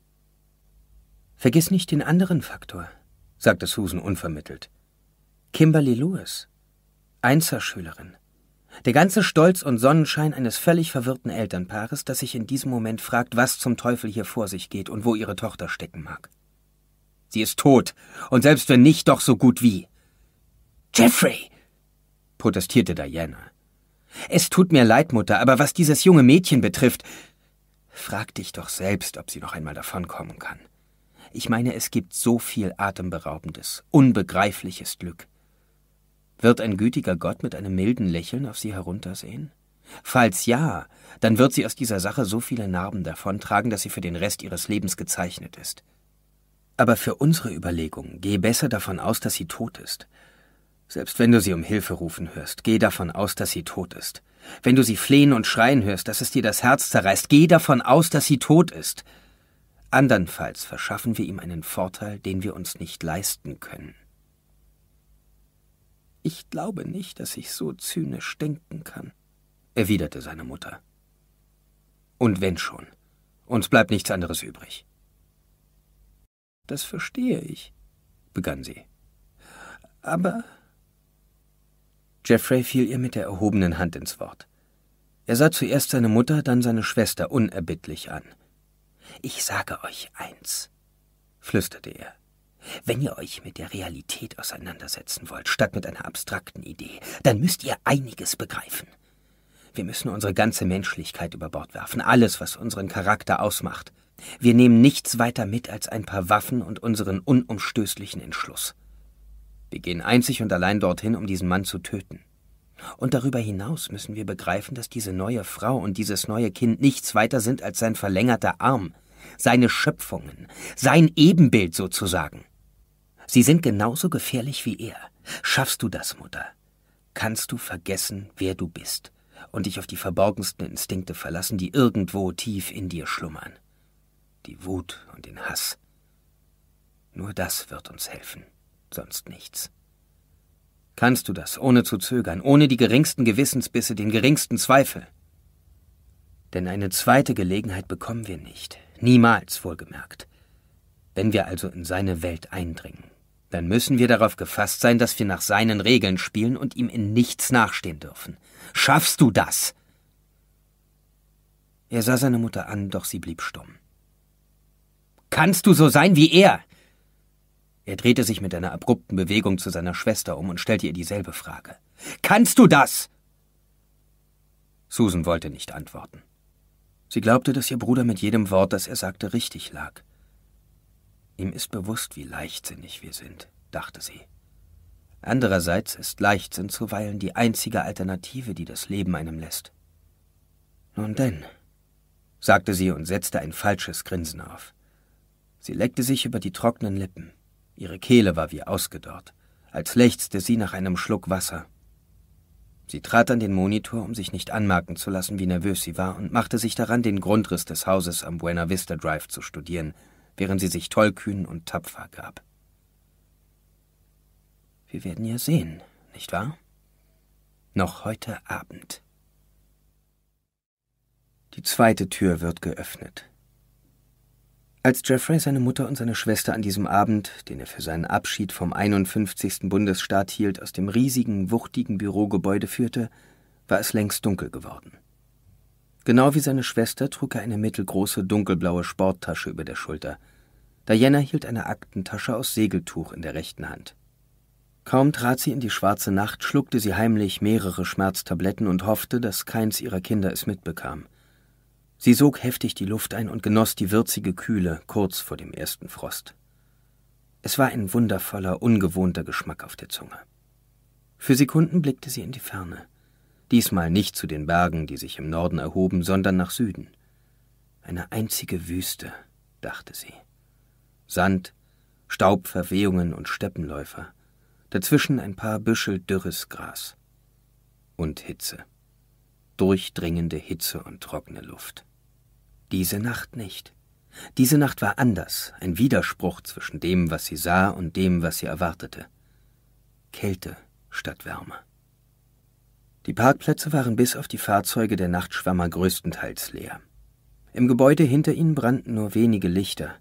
Speaker 1: Vergiss nicht den anderen Faktor, sagte Susan unvermittelt. Kimberly Lewis, Einzerschülerin. Der ganze Stolz und Sonnenschein eines völlig verwirrten Elternpaares, das sich in diesem Moment fragt, was zum Teufel hier vor sich geht und wo ihre Tochter stecken mag. Sie ist tot, und selbst wenn nicht, doch so gut wie. Jeffrey, protestierte Diana. Es tut mir leid, Mutter, aber was dieses junge Mädchen betrifft, frag dich doch selbst, ob sie noch einmal davonkommen kann. Ich meine, es gibt so viel atemberaubendes, unbegreifliches Glück. Wird ein gütiger Gott mit einem milden Lächeln auf sie heruntersehen? Falls ja, dann wird sie aus dieser Sache so viele Narben davontragen, dass sie für den Rest ihres Lebens gezeichnet ist. Aber für unsere Überlegungen gehe besser davon aus, dass sie tot ist. Selbst wenn du sie um Hilfe rufen hörst, geh davon aus, dass sie tot ist. Wenn du sie flehen und schreien hörst, dass es dir das Herz zerreißt, geh davon aus, dass sie tot ist. Andernfalls verschaffen wir ihm einen Vorteil, den wir uns nicht leisten können. Ich glaube nicht, dass ich so zynisch denken kann, erwiderte seine Mutter. Und wenn schon, uns bleibt nichts anderes übrig. Das verstehe ich, begann sie. Aber Jeffrey fiel ihr mit der erhobenen Hand ins Wort. Er sah zuerst seine Mutter, dann seine Schwester unerbittlich an. Ich sage euch eins, flüsterte er. Wenn ihr euch mit der Realität auseinandersetzen wollt, statt mit einer abstrakten Idee, dann müsst ihr einiges begreifen. Wir müssen unsere ganze Menschlichkeit über Bord werfen, alles, was unseren Charakter ausmacht. Wir nehmen nichts weiter mit als ein paar Waffen und unseren unumstößlichen Entschluss. Wir gehen einzig und allein dorthin, um diesen Mann zu töten. Und darüber hinaus müssen wir begreifen, dass diese neue Frau und dieses neue Kind nichts weiter sind als sein verlängerter Arm, seine Schöpfungen, sein Ebenbild sozusagen. Sie sind genauso gefährlich wie er. Schaffst du das, Mutter? Kannst du vergessen, wer du bist und dich auf die verborgensten Instinkte verlassen, die irgendwo tief in dir schlummern? Die Wut und den Hass. Nur das wird uns helfen sonst nichts. Kannst du das, ohne zu zögern, ohne die geringsten Gewissensbisse, den geringsten Zweifel? Denn eine zweite Gelegenheit bekommen wir nicht, niemals wohlgemerkt. Wenn wir also in seine Welt eindringen, dann müssen wir darauf gefasst sein, dass wir nach seinen Regeln spielen und ihm in nichts nachstehen dürfen. Schaffst du das? Er sah seine Mutter an, doch sie blieb stumm. Kannst du so sein wie er? Er drehte sich mit einer abrupten Bewegung zu seiner Schwester um und stellte ihr dieselbe Frage. Kannst du das? Susan wollte nicht antworten. Sie glaubte, dass ihr Bruder mit jedem Wort, das er sagte, richtig lag. Ihm ist bewusst, wie leichtsinnig wir sind, dachte sie. Andererseits ist Leichtsinn zuweilen die einzige Alternative, die das Leben einem lässt. Nun denn, sagte sie und setzte ein falsches Grinsen auf. Sie leckte sich über die trockenen Lippen. Ihre Kehle war wie ausgedorrt, als lechzte sie nach einem Schluck Wasser. Sie trat an den Monitor, um sich nicht anmerken zu lassen, wie nervös sie war, und machte sich daran, den Grundriss des Hauses am Buena Vista Drive zu studieren, während sie sich tollkühn und tapfer gab. Wir werden ja sehen, nicht wahr? Noch heute Abend. Die zweite Tür wird geöffnet. Als Jeffrey seine Mutter und seine Schwester an diesem Abend, den er für seinen Abschied vom 51. Bundesstaat hielt, aus dem riesigen, wuchtigen Bürogebäude führte, war es längst dunkel geworden. Genau wie seine Schwester trug er eine mittelgroße dunkelblaue Sporttasche über der Schulter. Diana hielt eine Aktentasche aus Segeltuch in der rechten Hand. Kaum trat sie in die schwarze Nacht, schluckte sie heimlich mehrere Schmerztabletten und hoffte, dass keins ihrer Kinder es mitbekam. Sie sog heftig die Luft ein und genoss die würzige Kühle kurz vor dem ersten Frost. Es war ein wundervoller, ungewohnter Geschmack auf der Zunge. Für Sekunden blickte sie in die Ferne, diesmal nicht zu den Bergen, die sich im Norden erhoben, sondern nach Süden. Eine einzige Wüste, dachte sie. Sand, Staubverwehungen und Steppenläufer, dazwischen ein paar Büschel dürres Gras. Und Hitze. Durchdringende Hitze und trockene Luft. Diese Nacht nicht. Diese Nacht war anders, ein Widerspruch zwischen dem, was sie sah und dem, was sie erwartete. Kälte statt Wärme. Die Parkplätze waren bis auf die Fahrzeuge der Nachtschwammer größtenteils leer. Im Gebäude hinter ihnen brannten nur wenige Lichter.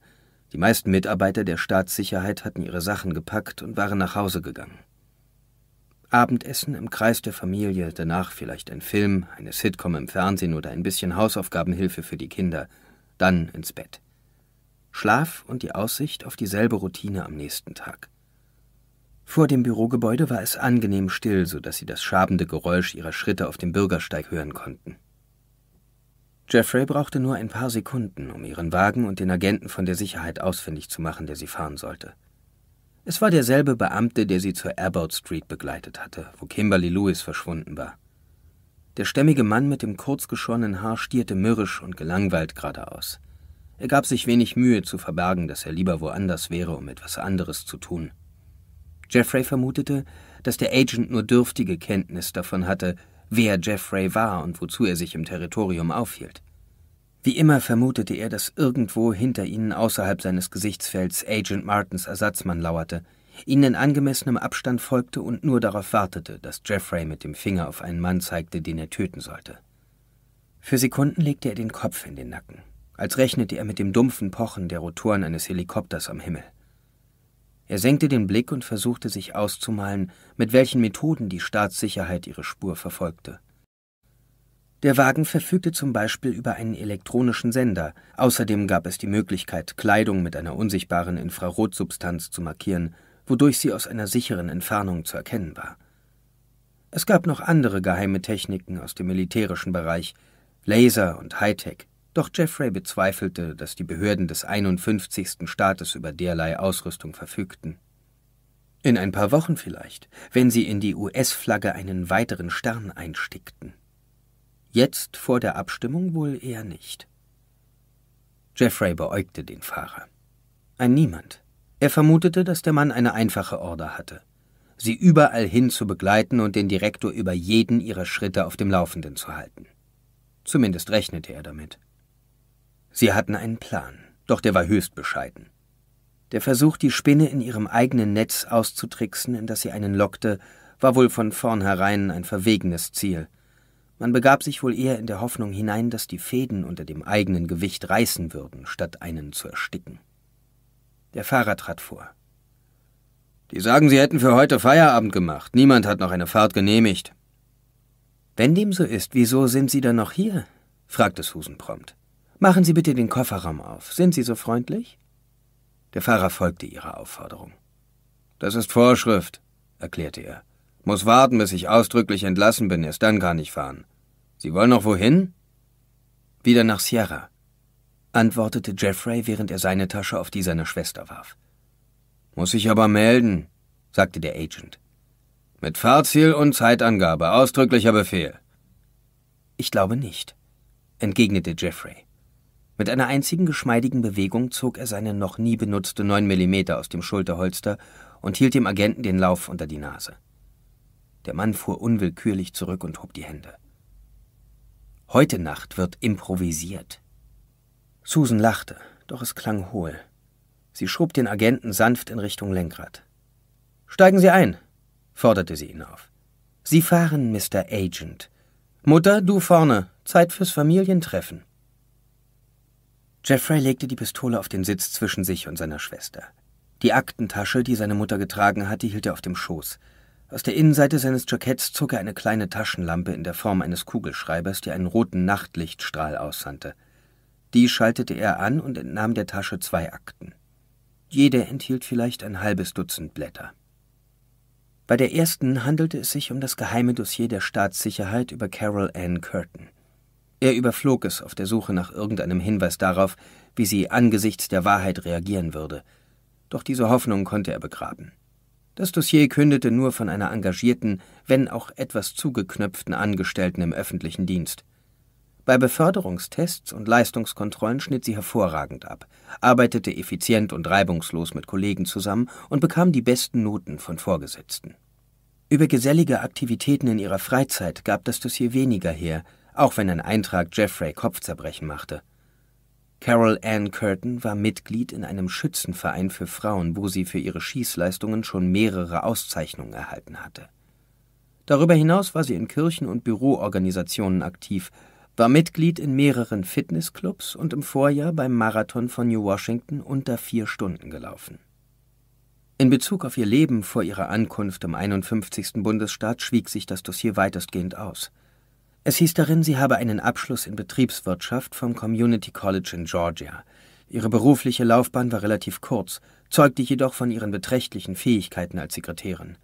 Speaker 1: Die meisten Mitarbeiter der Staatssicherheit hatten ihre Sachen gepackt und waren nach Hause gegangen. Abendessen im Kreis der Familie, danach vielleicht ein Film, eine Sitcom im Fernsehen oder ein bisschen Hausaufgabenhilfe für die Kinder, dann ins Bett. Schlaf und die Aussicht auf dieselbe Routine am nächsten Tag. Vor dem Bürogebäude war es angenehm still, so dass sie das schabende Geräusch ihrer Schritte auf dem Bürgersteig hören konnten. Jeffrey brauchte nur ein paar Sekunden, um ihren Wagen und den Agenten von der Sicherheit ausfindig zu machen, der sie fahren sollte. Es war derselbe Beamte, der sie zur Abbott Street begleitet hatte, wo Kimberly Lewis verschwunden war. Der stämmige Mann mit dem kurzgeschorenen Haar stierte mürrisch und gelangweilt geradeaus. Er gab sich wenig Mühe zu verbergen, dass er lieber woanders wäre, um etwas anderes zu tun. Jeffrey vermutete, dass der Agent nur dürftige Kenntnis davon hatte, wer Jeffrey war und wozu er sich im Territorium aufhielt. Wie immer vermutete er, dass irgendwo hinter ihnen außerhalb seines Gesichtsfelds Agent Martens Ersatzmann lauerte, ihnen in angemessenem Abstand folgte und nur darauf wartete, dass Jeffrey mit dem Finger auf einen Mann zeigte, den er töten sollte. Für Sekunden legte er den Kopf in den Nacken, als rechnete er mit dem dumpfen Pochen der Rotoren eines Helikopters am Himmel. Er senkte den Blick und versuchte sich auszumalen, mit welchen Methoden die Staatssicherheit ihre Spur verfolgte. Der Wagen verfügte zum Beispiel über einen elektronischen Sender, außerdem gab es die Möglichkeit, Kleidung mit einer unsichtbaren Infrarotsubstanz zu markieren, wodurch sie aus einer sicheren Entfernung zu erkennen war. Es gab noch andere geheime Techniken aus dem militärischen Bereich, Laser und Hightech, doch Jeffrey bezweifelte, dass die Behörden des 51. Staates über derlei Ausrüstung verfügten. In ein paar Wochen vielleicht, wenn sie in die US-Flagge einen weiteren Stern einstickten. Jetzt vor der Abstimmung wohl eher nicht. Jeffrey beäugte den Fahrer. Ein Niemand. Er vermutete, dass der Mann eine einfache Order hatte, sie überall hin zu begleiten und den Direktor über jeden ihrer Schritte auf dem Laufenden zu halten. Zumindest rechnete er damit. Sie hatten einen Plan, doch der war höchst bescheiden. Der Versuch, die Spinne in ihrem eigenen Netz auszutricksen, in das sie einen lockte, war wohl von vornherein ein verwegenes Ziel – man begab sich wohl eher in der Hoffnung hinein, dass die Fäden unter dem eigenen Gewicht reißen würden, statt einen zu ersticken. Der Fahrer trat vor. Die sagen, sie hätten für heute Feierabend gemacht. Niemand hat noch eine Fahrt genehmigt. Wenn dem so ist, wieso sind Sie dann noch hier? fragte Susan prompt. Machen Sie bitte den Kofferraum auf. Sind Sie so freundlich? Der Fahrer folgte ihrer Aufforderung. Das ist Vorschrift, erklärte er. Muss warten, bis ich ausdrücklich entlassen bin, erst dann kann ich fahren. Sie wollen noch wohin? Wieder nach Sierra, antwortete Jeffrey, während er seine Tasche auf die seiner Schwester warf. Muss ich aber melden, sagte der Agent. Mit Fahrziel und Zeitangabe, ausdrücklicher Befehl. Ich glaube nicht, entgegnete Jeffrey. Mit einer einzigen geschmeidigen Bewegung zog er seine noch nie benutzte 9 mm aus dem Schulterholster und hielt dem Agenten den Lauf unter die Nase. Der Mann fuhr unwillkürlich zurück und hob die Hände. Heute Nacht wird improvisiert. Susan lachte, doch es klang hohl. Sie schob den Agenten sanft in Richtung Lenkrad. Steigen Sie ein, forderte sie ihn auf. Sie fahren, Mr. Agent. Mutter, du vorne. Zeit fürs Familientreffen. Jeffrey legte die Pistole auf den Sitz zwischen sich und seiner Schwester. Die Aktentasche, die seine Mutter getragen hatte, hielt er auf dem Schoß. Aus der Innenseite seines Jacketts zog er eine kleine Taschenlampe in der Form eines Kugelschreibers, die einen roten Nachtlichtstrahl aussandte. Die schaltete er an und entnahm der Tasche zwei Akten. Jede enthielt vielleicht ein halbes Dutzend Blätter. Bei der ersten handelte es sich um das geheime Dossier der Staatssicherheit über Carol Ann Curtin. Er überflog es auf der Suche nach irgendeinem Hinweis darauf, wie sie angesichts der Wahrheit reagieren würde. Doch diese Hoffnung konnte er begraben. Das Dossier kündete nur von einer engagierten, wenn auch etwas zugeknöpften Angestellten im öffentlichen Dienst. Bei Beförderungstests und Leistungskontrollen schnitt sie hervorragend ab, arbeitete effizient und reibungslos mit Kollegen zusammen und bekam die besten Noten von Vorgesetzten. Über gesellige Aktivitäten in ihrer Freizeit gab das Dossier weniger her, auch wenn ein Eintrag Jeffrey Kopfzerbrechen machte. Carol Ann Curtin war Mitglied in einem Schützenverein für Frauen, wo sie für ihre Schießleistungen schon mehrere Auszeichnungen erhalten hatte. Darüber hinaus war sie in Kirchen- und Büroorganisationen aktiv, war Mitglied in mehreren Fitnessclubs und im Vorjahr beim Marathon von New Washington unter vier Stunden gelaufen. In Bezug auf ihr Leben vor ihrer Ankunft im 51. Bundesstaat schwieg sich das Dossier weitestgehend aus – es hieß darin, sie habe einen Abschluss in Betriebswirtschaft vom Community College in Georgia. Ihre berufliche Laufbahn war relativ kurz, zeugte jedoch von ihren beträchtlichen Fähigkeiten als Sekretärin.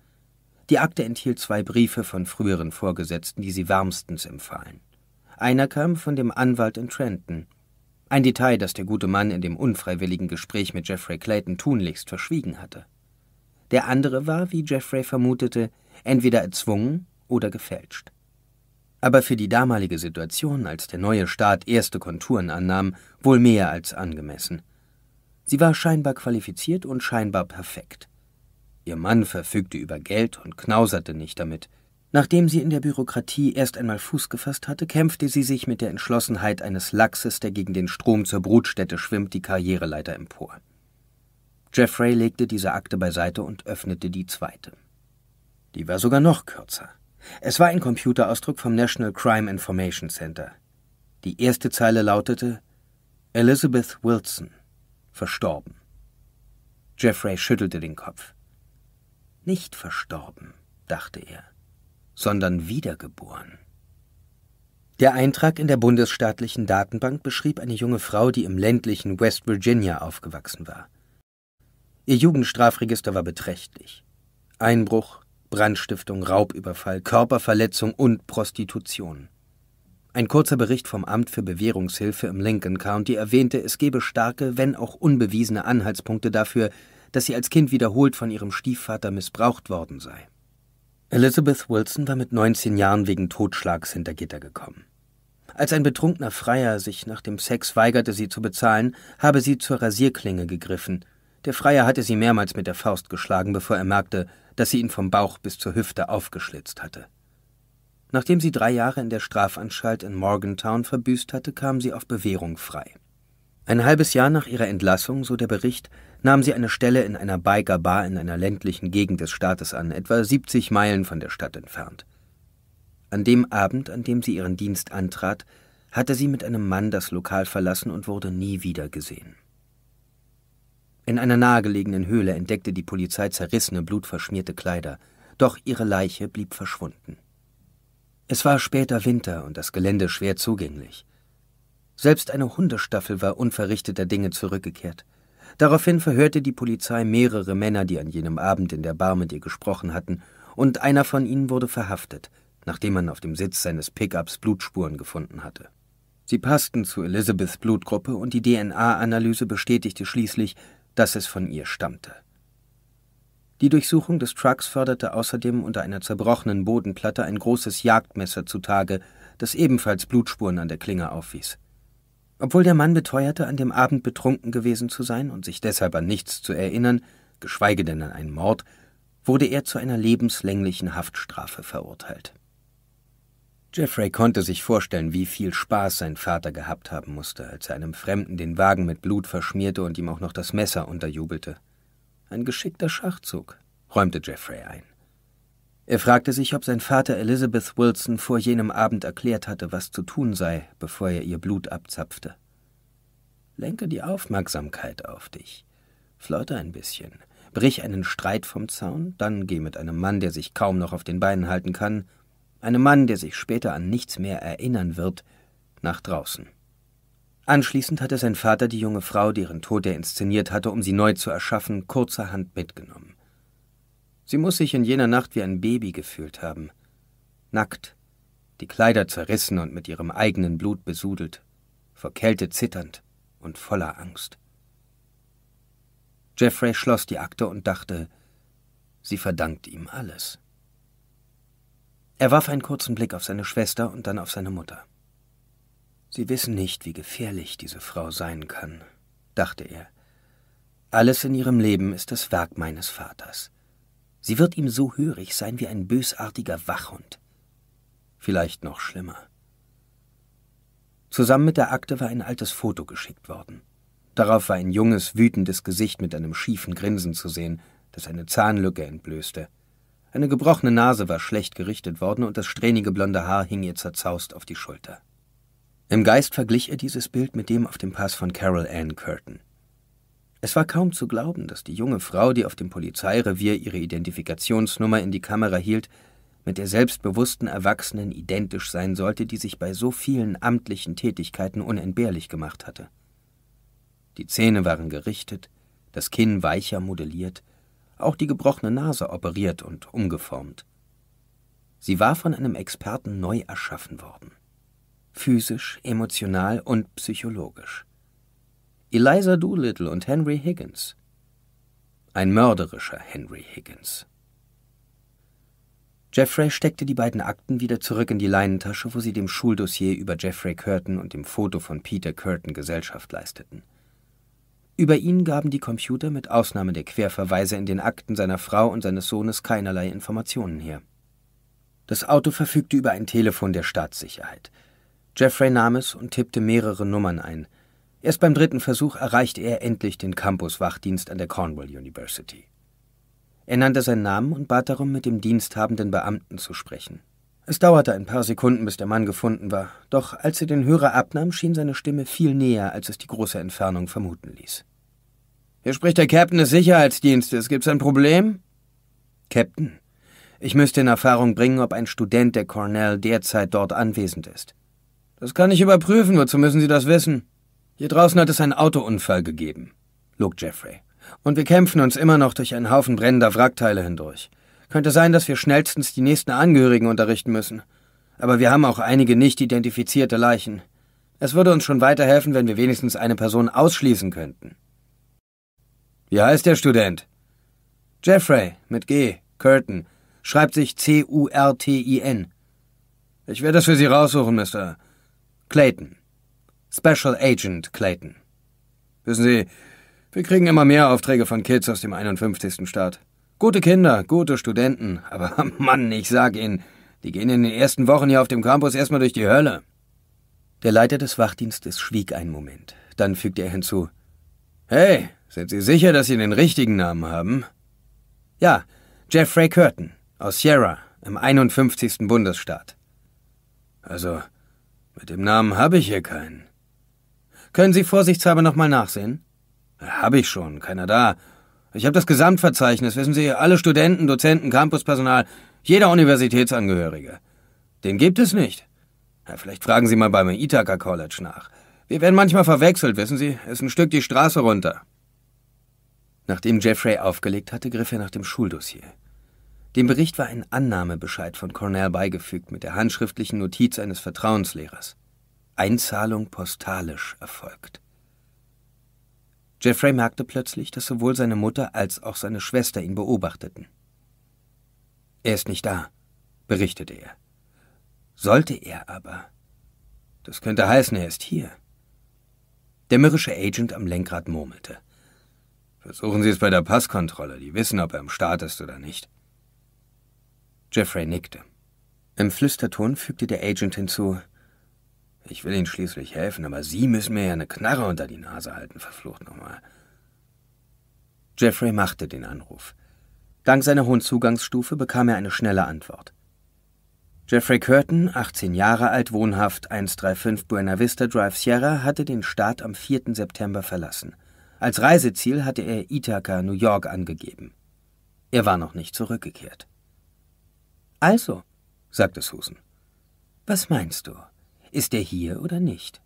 Speaker 1: Die Akte enthielt zwei Briefe von früheren Vorgesetzten, die sie wärmstens empfahlen. Einer kam von dem Anwalt in Trenton. Ein Detail, das der gute Mann in dem unfreiwilligen Gespräch mit Jeffrey Clayton tunlichst verschwiegen hatte. Der andere war, wie Jeffrey vermutete, entweder erzwungen oder gefälscht aber für die damalige Situation, als der neue Staat erste Konturen annahm, wohl mehr als angemessen. Sie war scheinbar qualifiziert und scheinbar perfekt. Ihr Mann verfügte über Geld und knauserte nicht damit. Nachdem sie in der Bürokratie erst einmal Fuß gefasst hatte, kämpfte sie sich mit der Entschlossenheit eines Lachses, der gegen den Strom zur Brutstätte schwimmt, die Karriereleiter empor. Jeffrey legte diese Akte beiseite und öffnete die zweite. Die war sogar noch kürzer. Es war ein Computerausdruck vom National Crime Information Center. Die erste Zeile lautete Elizabeth Wilson, verstorben. Jeffrey schüttelte den Kopf. Nicht verstorben, dachte er, sondern wiedergeboren. Der Eintrag in der bundesstaatlichen Datenbank beschrieb eine junge Frau, die im ländlichen West Virginia aufgewachsen war. Ihr Jugendstrafregister war beträchtlich. Einbruch, Brandstiftung, Raubüberfall, Körperverletzung und Prostitution. Ein kurzer Bericht vom Amt für Bewährungshilfe im Lincoln County erwähnte, es gebe starke, wenn auch unbewiesene Anhaltspunkte dafür, dass sie als Kind wiederholt von ihrem Stiefvater missbraucht worden sei. Elizabeth Wilson war mit 19 Jahren wegen Totschlags hinter Gitter gekommen. Als ein betrunkener Freier sich nach dem Sex weigerte, sie zu bezahlen, habe sie zur Rasierklinge gegriffen. Der Freier hatte sie mehrmals mit der Faust geschlagen, bevor er merkte, dass sie ihn vom Bauch bis zur Hüfte aufgeschlitzt hatte. Nachdem sie drei Jahre in der Strafanstalt in Morgantown verbüßt hatte, kam sie auf Bewährung frei. Ein halbes Jahr nach ihrer Entlassung, so der Bericht, nahm sie eine Stelle in einer Biker-Bar in einer ländlichen Gegend des Staates an, etwa 70 Meilen von der Stadt entfernt. An dem Abend, an dem sie ihren Dienst antrat, hatte sie mit einem Mann das Lokal verlassen und wurde nie wieder gesehen. In einer nahegelegenen Höhle entdeckte die Polizei zerrissene, blutverschmierte Kleider, doch ihre Leiche blieb verschwunden. Es war später Winter und das Gelände schwer zugänglich. Selbst eine Hundestaffel war unverrichteter Dinge zurückgekehrt. Daraufhin verhörte die Polizei mehrere Männer, die an jenem Abend in der Bar mit ihr gesprochen hatten, und einer von ihnen wurde verhaftet, nachdem man auf dem Sitz seines Pickups Blutspuren gefunden hatte. Sie passten zu Elizabeths Blutgruppe und die DNA-Analyse bestätigte schließlich, dass es von ihr stammte. Die Durchsuchung des Trucks förderte außerdem unter einer zerbrochenen Bodenplatte ein großes Jagdmesser zutage, das ebenfalls Blutspuren an der Klinge aufwies. Obwohl der Mann beteuerte, an dem Abend betrunken gewesen zu sein und sich deshalb an nichts zu erinnern, geschweige denn an einen Mord, wurde er zu einer lebenslänglichen Haftstrafe verurteilt. Jeffrey konnte sich vorstellen, wie viel Spaß sein Vater gehabt haben musste, als er einem Fremden den Wagen mit Blut verschmierte und ihm auch noch das Messer unterjubelte. Ein geschickter Schachzug, räumte Jeffrey ein. Er fragte sich, ob sein Vater Elizabeth Wilson vor jenem Abend erklärt hatte, was zu tun sei, bevor er ihr Blut abzapfte. Lenke die Aufmerksamkeit auf dich. Flirte ein bisschen. Brich einen Streit vom Zaun, dann geh mit einem Mann, der sich kaum noch auf den Beinen halten kann, einem Mann, der sich später an nichts mehr erinnern wird, nach draußen. Anschließend hatte sein Vater die junge Frau, deren Tod er inszeniert hatte, um sie neu zu erschaffen, kurzerhand mitgenommen. Sie muss sich in jener Nacht wie ein Baby gefühlt haben, nackt, die Kleider zerrissen und mit ihrem eigenen Blut besudelt, vor Kälte zitternd und voller Angst. Jeffrey schloss die Akte und dachte, sie verdankt ihm alles. Er warf einen kurzen Blick auf seine Schwester und dann auf seine Mutter. Sie wissen nicht, wie gefährlich diese Frau sein kann, dachte er. Alles in ihrem Leben ist das Werk meines Vaters. Sie wird ihm so hörig sein wie ein bösartiger Wachhund. Vielleicht noch schlimmer. Zusammen mit der Akte war ein altes Foto geschickt worden. Darauf war ein junges, wütendes Gesicht mit einem schiefen Grinsen zu sehen, das eine Zahnlücke entblößte. Eine gebrochene Nase war schlecht gerichtet worden und das strähnige blonde Haar hing ihr zerzaust auf die Schulter. Im Geist verglich er dieses Bild mit dem auf dem Pass von Carol Ann Curtin. Es war kaum zu glauben, dass die junge Frau, die auf dem Polizeirevier ihre Identifikationsnummer in die Kamera hielt, mit der selbstbewussten Erwachsenen identisch sein sollte, die sich bei so vielen amtlichen Tätigkeiten unentbehrlich gemacht hatte. Die Zähne waren gerichtet, das Kinn weicher modelliert, auch die gebrochene Nase operiert und umgeformt. Sie war von einem Experten neu erschaffen worden. Physisch, emotional und psychologisch. Eliza Doolittle und Henry Higgins. Ein mörderischer Henry Higgins. Jeffrey steckte die beiden Akten wieder zurück in die Leinentasche, wo sie dem Schuldossier über Jeffrey Curtin und dem Foto von Peter Curtin Gesellschaft leisteten. Über ihn gaben die Computer mit Ausnahme der Querverweise in den Akten seiner Frau und seines Sohnes keinerlei Informationen her. Das Auto verfügte über ein Telefon der Staatssicherheit. Jeffrey nahm es und tippte mehrere Nummern ein. Erst beim dritten Versuch erreichte er endlich den Campus-Wachdienst an der Cornwall University. Er nannte seinen Namen und bat darum, mit dem diensthabenden Beamten zu sprechen. Es dauerte ein paar Sekunden, bis der Mann gefunden war, doch als er den Hörer abnahm, schien seine Stimme viel näher, als es die große Entfernung vermuten ließ. Hier spricht der Captain des Sicherheitsdienstes. Gibt's ein Problem? Captain, ich müsste in Erfahrung bringen, ob ein Student der Cornell derzeit dort anwesend ist. Das kann ich überprüfen, wozu müssen Sie das wissen? Hier draußen hat es einen Autounfall gegeben, log Jeffrey. Und wir kämpfen uns immer noch durch einen Haufen brennender Wrackteile hindurch. Könnte sein, dass wir schnellstens die nächsten Angehörigen unterrichten müssen. Aber wir haben auch einige nicht identifizierte Leichen. Es würde uns schon weiterhelfen, wenn wir wenigstens eine Person ausschließen könnten. Wie heißt der Student? Jeffrey mit G, Curtin. Schreibt sich C-U-R-T-I-N. Ich werde das für Sie raussuchen, Mr. Clayton. Special Agent Clayton. Wissen Sie, wir kriegen immer mehr Aufträge von Kids aus dem 51. Staat. Gute Kinder, gute Studenten, aber Mann, ich sag Ihnen, die gehen in den ersten Wochen hier auf dem Campus erstmal durch die Hölle. Der Leiter des Wachdienstes schwieg einen Moment. Dann fügte er hinzu: Hey, sind Sie sicher, dass Sie den richtigen Namen haben? Ja, Jeffrey Curtin aus Sierra im 51. Bundesstaat. Also, mit dem Namen habe ich hier keinen. Können Sie vorsichtshalber nochmal nachsehen? habe ich schon, keiner da. Ich habe das Gesamtverzeichnis, wissen Sie, alle Studenten, Dozenten, Campuspersonal, jeder Universitätsangehörige. Den gibt es nicht. Ja, vielleicht fragen Sie mal beim Ithaca College nach. Wir werden manchmal verwechselt, wissen Sie, ist ein Stück die Straße runter. Nachdem Jeffrey aufgelegt hatte, griff er nach dem Schuldossier. Dem Bericht war ein Annahmebescheid von Cornell beigefügt mit der handschriftlichen Notiz eines Vertrauenslehrers. Einzahlung postalisch erfolgt. Jeffrey merkte plötzlich, dass sowohl seine Mutter als auch seine Schwester ihn beobachteten. Er ist nicht da, berichtete er. Sollte er aber. Das könnte heißen, er ist hier. Der mürrische Agent am Lenkrad murmelte. Versuchen Sie es bei der Passkontrolle. Die wissen, ob er im Staat ist oder nicht. Jeffrey nickte. Im Flüsterton fügte der Agent hinzu, ich will Ihnen schließlich helfen, aber Sie müssen mir ja eine Knarre unter die Nase halten, verflucht nochmal. Jeffrey machte den Anruf. Dank seiner hohen Zugangsstufe bekam er eine schnelle Antwort. Jeffrey Curtin, 18 Jahre alt, wohnhaft 135 Buena Vista Drive Sierra, hatte den Staat am 4. September verlassen – als Reiseziel hatte er Ithaca, New York angegeben. Er war noch nicht zurückgekehrt. Also, sagte Susan, was meinst du? Ist er hier oder nicht?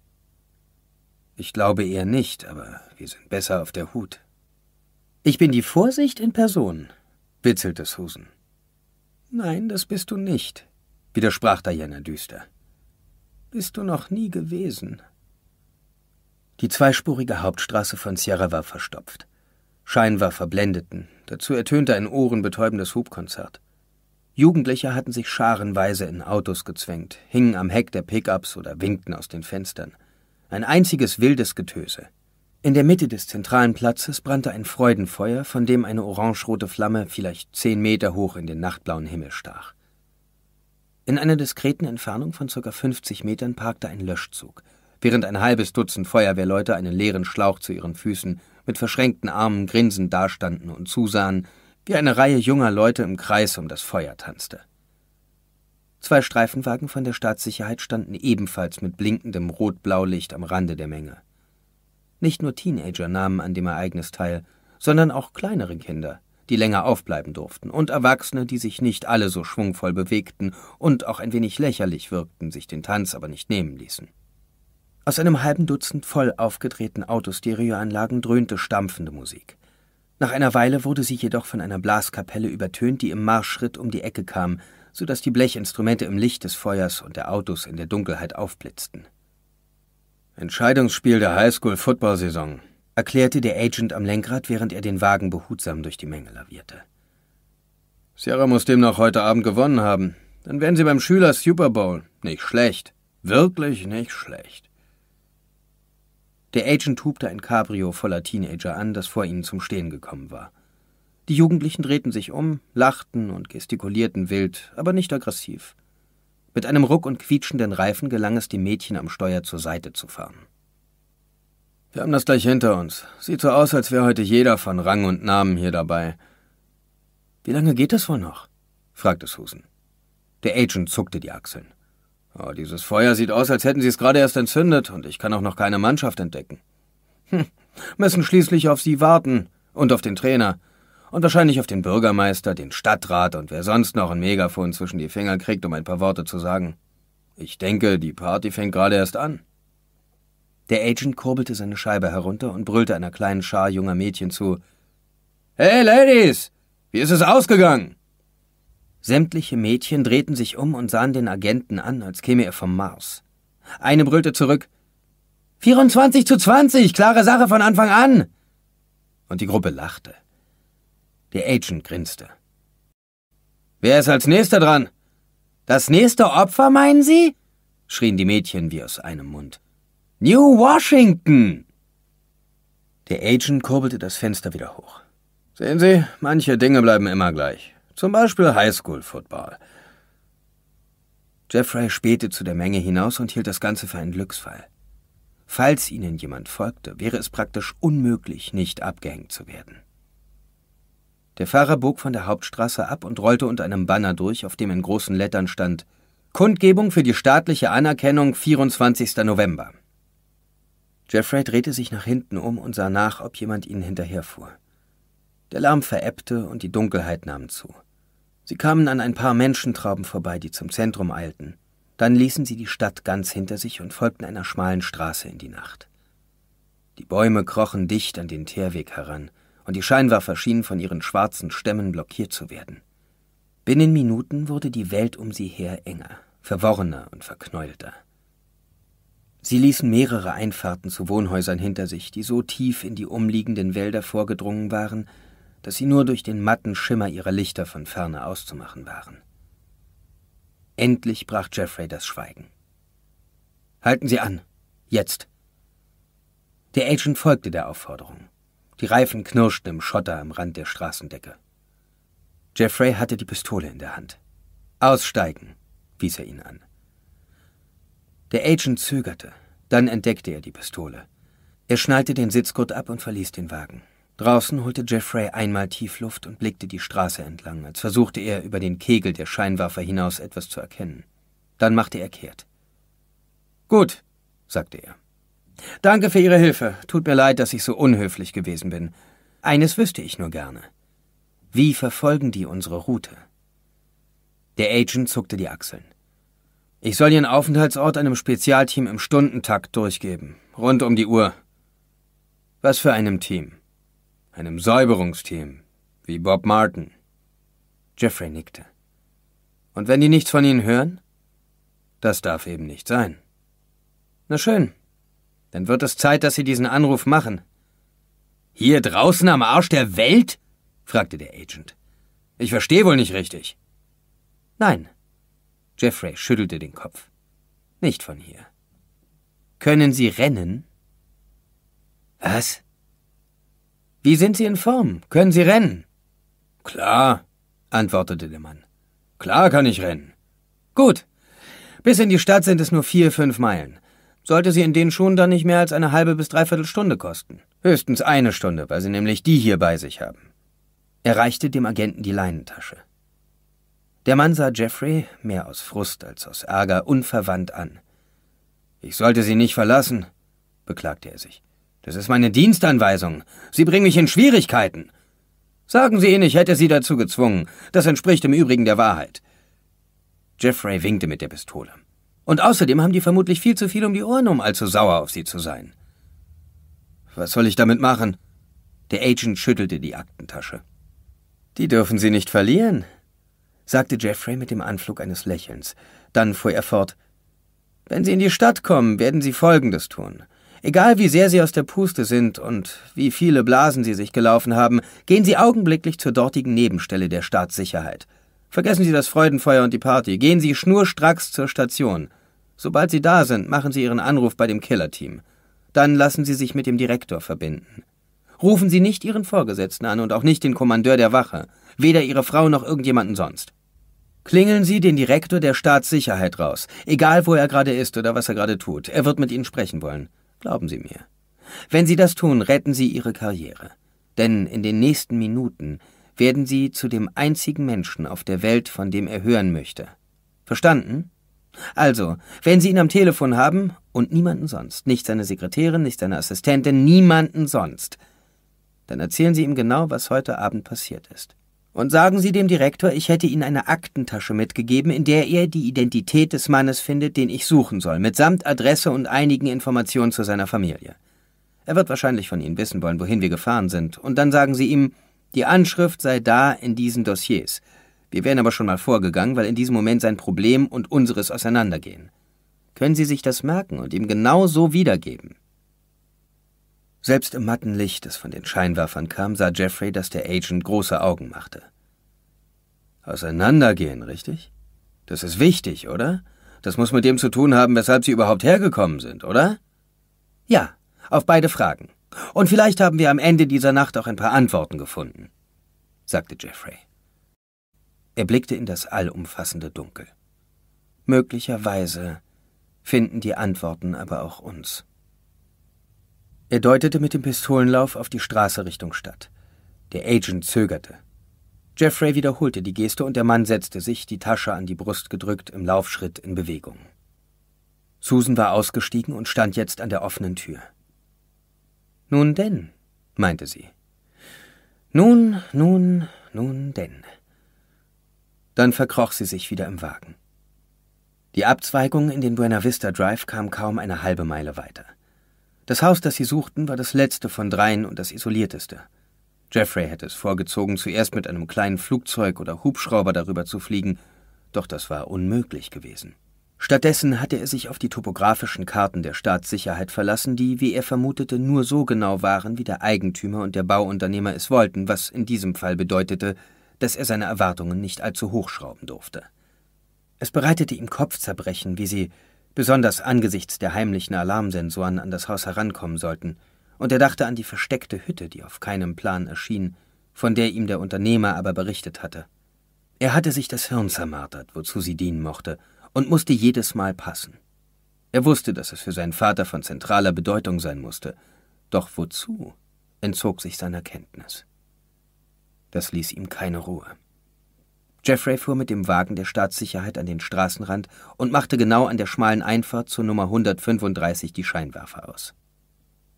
Speaker 1: Ich glaube eher nicht, aber wir sind besser auf der Hut. Ich bin die Vorsicht in Person, witzelte Susan. Nein, das bist du nicht, widersprach Diana düster. Bist du noch nie gewesen. Die zweispurige Hauptstraße von Sierra war verstopft. Scheinwerfer blendeten, dazu ertönte ein ohrenbetäubendes Hubkonzert. Jugendliche hatten sich scharenweise in Autos gezwängt, hingen am Heck der Pickups oder winkten aus den Fenstern. Ein einziges wildes Getöse. In der Mitte des zentralen Platzes brannte ein Freudenfeuer, von dem eine orangerote Flamme vielleicht zehn Meter hoch in den nachtblauen Himmel stach. In einer diskreten Entfernung von ca. 50 Metern parkte ein Löschzug – während ein halbes Dutzend Feuerwehrleute einen leeren Schlauch zu ihren Füßen mit verschränkten Armen grinsend dastanden und zusahen, wie eine Reihe junger Leute im Kreis um das Feuer tanzte. Zwei Streifenwagen von der Staatssicherheit standen ebenfalls mit blinkendem Rot-Blaulicht am Rande der Menge. Nicht nur Teenager nahmen an dem Ereignis teil, sondern auch kleinere Kinder, die länger aufbleiben durften, und Erwachsene, die sich nicht alle so schwungvoll bewegten und auch ein wenig lächerlich wirkten, sich den Tanz aber nicht nehmen ließen. Aus einem halben Dutzend voll aufgedrehten Autostereoanlagen dröhnte stampfende Musik. Nach einer Weile wurde sie jedoch von einer Blaskapelle übertönt, die im Marschschritt um die Ecke kam, so dass die Blechinstrumente im Licht des Feuers und der Autos in der Dunkelheit aufblitzten. Entscheidungsspiel der Highschool-Football-Saison, erklärte der Agent am Lenkrad, während er den Wagen behutsam durch die Menge lavierte. Sierra muss demnach heute Abend gewonnen haben. Dann wären sie beim Schüler Super Bowl. Nicht schlecht. Wirklich nicht schlecht. Der Agent hubte ein Cabrio voller Teenager an, das vor ihnen zum Stehen gekommen war. Die Jugendlichen drehten sich um, lachten und gestikulierten wild, aber nicht aggressiv. Mit einem Ruck und quietschenden Reifen gelang es dem Mädchen am Steuer zur Seite zu fahren. Wir haben das gleich hinter uns. Sieht so aus, als wäre heute jeder von Rang und Namen hier dabei. Wie lange geht das wohl noch? fragte Susan. Der Agent zuckte die Achseln. Oh, dieses Feuer sieht aus, als hätten sie es gerade erst entzündet, und ich kann auch noch keine Mannschaft entdecken. Hm, müssen schließlich auf sie warten und auf den Trainer und wahrscheinlich auf den Bürgermeister, den Stadtrat und wer sonst noch ein Megafon zwischen die Finger kriegt, um ein paar Worte zu sagen. Ich denke, die Party fängt gerade erst an. Der Agent kurbelte seine Scheibe herunter und brüllte einer kleinen Schar junger Mädchen zu. Hey, Ladies! Wie ist es ausgegangen? Sämtliche Mädchen drehten sich um und sahen den Agenten an, als käme er vom Mars. Eine brüllte zurück 24 zu 20, klare Sache von Anfang an. Und die Gruppe lachte. Der Agent grinste. Wer ist als nächster dran? Das nächste Opfer, meinen Sie? schrien die Mädchen wie aus einem Mund. New Washington! Der Agent kurbelte das Fenster wieder hoch. Sehen Sie, manche Dinge bleiben immer gleich. Zum Beispiel Highschool-Football. Jeffrey spähte zu der Menge hinaus und hielt das Ganze für einen Glücksfall. Falls ihnen jemand folgte, wäre es praktisch unmöglich, nicht abgehängt zu werden. Der Fahrer bog von der Hauptstraße ab und rollte unter einem Banner durch, auf dem in großen Lettern stand Kundgebung für die staatliche Anerkennung 24. November. Jeffrey drehte sich nach hinten um und sah nach, ob jemand ihnen hinterherfuhr. Der Lärm verebbte und die Dunkelheit nahm zu. Sie kamen an ein paar Menschentrauben vorbei, die zum Zentrum eilten. Dann ließen sie die Stadt ganz hinter sich und folgten einer schmalen Straße in die Nacht. Die Bäume krochen dicht an den Teerweg heran, und die Scheinwerfer schienen von ihren schwarzen Stämmen blockiert zu werden. Binnen Minuten wurde die Welt um sie her enger, verworrener und verknäuelter. Sie ließen mehrere Einfahrten zu Wohnhäusern hinter sich, die so tief in die umliegenden Wälder vorgedrungen waren, dass sie nur durch den matten Schimmer ihrer Lichter von ferne auszumachen waren. Endlich brach Jeffrey das Schweigen. Halten Sie an. Jetzt. Der Agent folgte der Aufforderung. Die Reifen knirschten im Schotter am Rand der Straßendecke. Jeffrey hatte die Pistole in der Hand. Aussteigen, wies er ihn an. Der Agent zögerte, dann entdeckte er die Pistole. Er schnallte den Sitzgurt ab und verließ den Wagen. Draußen holte Jeffrey einmal tief Luft und blickte die Straße entlang, als versuchte er, über den Kegel der Scheinwerfer hinaus etwas zu erkennen. Dann machte er kehrt. Gut, sagte er. Danke für Ihre Hilfe. Tut mir leid, dass ich so unhöflich gewesen bin. Eines wüsste ich nur gerne. Wie verfolgen die unsere Route? Der Agent zuckte die Achseln. Ich soll Ihren Aufenthaltsort einem Spezialteam im Stundentakt durchgeben. Rund um die Uhr. Was für einem Team? einem Säuberungsteam, wie Bob Martin. Jeffrey nickte. Und wenn die nichts von Ihnen hören? Das darf eben nicht sein. Na schön, dann wird es Zeit, dass Sie diesen Anruf machen. Hier draußen am Arsch der Welt? fragte der Agent. Ich verstehe wohl nicht richtig. Nein. Jeffrey schüttelte den Kopf. Nicht von hier. Können Sie rennen? Was? Wie sind Sie in Form? Können Sie rennen? Klar, antwortete der Mann. Klar kann ich rennen. Gut. Bis in die Stadt sind es nur vier, fünf Meilen. Sollte sie in den Schuhen dann nicht mehr als eine halbe bis dreiviertel Stunde kosten. Höchstens eine Stunde, weil sie nämlich die hier bei sich haben. Er reichte dem Agenten die Leinentasche. Der Mann sah Jeffrey, mehr aus Frust als aus Ärger, unverwandt an. Ich sollte sie nicht verlassen, beklagte er sich. Das ist meine Dienstanweisung. Sie bringen mich in Schwierigkeiten. Sagen Sie ihnen, ich hätte Sie dazu gezwungen. Das entspricht im Übrigen der Wahrheit. Jeffrey winkte mit der Pistole. Und außerdem haben die vermutlich viel zu viel um die Ohren, um allzu sauer auf Sie zu sein. Was soll ich damit machen? Der Agent schüttelte die Aktentasche. Die dürfen Sie nicht verlieren, sagte Jeffrey mit dem Anflug eines Lächelns. Dann fuhr er fort. Wenn Sie in die Stadt kommen, werden Sie Folgendes tun. Egal wie sehr Sie aus der Puste sind und wie viele Blasen Sie sich gelaufen haben, gehen Sie augenblicklich zur dortigen Nebenstelle der Staatssicherheit. Vergessen Sie das Freudenfeuer und die Party, gehen Sie schnurstracks zur Station. Sobald Sie da sind, machen Sie Ihren Anruf bei dem Killerteam. Dann lassen Sie sich mit dem Direktor verbinden. Rufen Sie nicht Ihren Vorgesetzten an und auch nicht den Kommandeur der Wache, weder Ihre Frau noch irgendjemanden sonst. Klingeln Sie den Direktor der Staatssicherheit raus, egal wo er gerade ist oder was er gerade tut. Er wird mit Ihnen sprechen wollen. Glauben Sie mir. Wenn Sie das tun, retten Sie Ihre Karriere. Denn in den nächsten Minuten werden Sie zu dem einzigen Menschen auf der Welt, von dem er hören möchte. Verstanden? Also, wenn Sie ihn am Telefon haben und niemanden sonst, nicht seine Sekretärin, nicht seine Assistentin, niemanden sonst, dann erzählen Sie ihm genau, was heute Abend passiert ist und sagen Sie dem Direktor, ich hätte Ihnen eine Aktentasche mitgegeben, in der er die Identität des Mannes findet, den ich suchen soll, mitsamt Adresse und einigen Informationen zu seiner Familie. Er wird wahrscheinlich von Ihnen wissen wollen, wohin wir gefahren sind, und dann sagen Sie ihm, die Anschrift sei da in diesen Dossiers. Wir wären aber schon mal vorgegangen, weil in diesem Moment sein Problem und unseres auseinandergehen. Können Sie sich das merken und ihm genau so wiedergeben? Selbst im matten Licht, das von den Scheinwerfern kam, sah Jeffrey, dass der Agent große Augen machte. Auseinandergehen, richtig? Das ist wichtig, oder? Das muss mit dem zu tun haben, weshalb Sie überhaupt hergekommen sind, oder? Ja, auf beide Fragen. Und vielleicht haben wir am Ende dieser Nacht auch ein paar Antworten gefunden, sagte Jeffrey. Er blickte in das allumfassende Dunkel. Möglicherweise finden die Antworten aber auch uns. Er deutete mit dem Pistolenlauf auf die Straße Richtung Stadt. Der Agent zögerte. Jeffrey wiederholte die Geste und der Mann setzte sich, die Tasche an die Brust gedrückt, im Laufschritt in Bewegung. Susan war ausgestiegen und stand jetzt an der offenen Tür. Nun denn, meinte sie. Nun, nun, nun denn. Dann verkroch sie sich wieder im Wagen. Die Abzweigung in den Buena Vista Drive kam kaum eine halbe Meile weiter. Das Haus, das sie suchten, war das letzte von dreien und das isolierteste. Jeffrey hätte es vorgezogen, zuerst mit einem kleinen Flugzeug oder Hubschrauber darüber zu fliegen, doch das war unmöglich gewesen. Stattdessen hatte er sich auf die topografischen Karten der Staatssicherheit verlassen, die, wie er vermutete, nur so genau waren, wie der Eigentümer und der Bauunternehmer es wollten, was in diesem Fall bedeutete, dass er seine Erwartungen nicht allzu hochschrauben durfte. Es bereitete ihm Kopfzerbrechen, wie sie besonders angesichts der heimlichen Alarmsensoren an das Haus herankommen sollten, und er dachte an die versteckte Hütte, die auf keinem Plan erschien, von der ihm der Unternehmer aber berichtet hatte. Er hatte sich das Hirn zermartert, wozu sie dienen mochte, und musste jedes Mal passen. Er wusste, dass es für seinen Vater von zentraler Bedeutung sein musste, doch wozu entzog sich seiner Kenntnis. Das ließ ihm keine Ruhe. Jeffrey fuhr mit dem Wagen der Staatssicherheit an den Straßenrand und machte genau an der schmalen Einfahrt zur Nummer 135 die Scheinwerfer aus.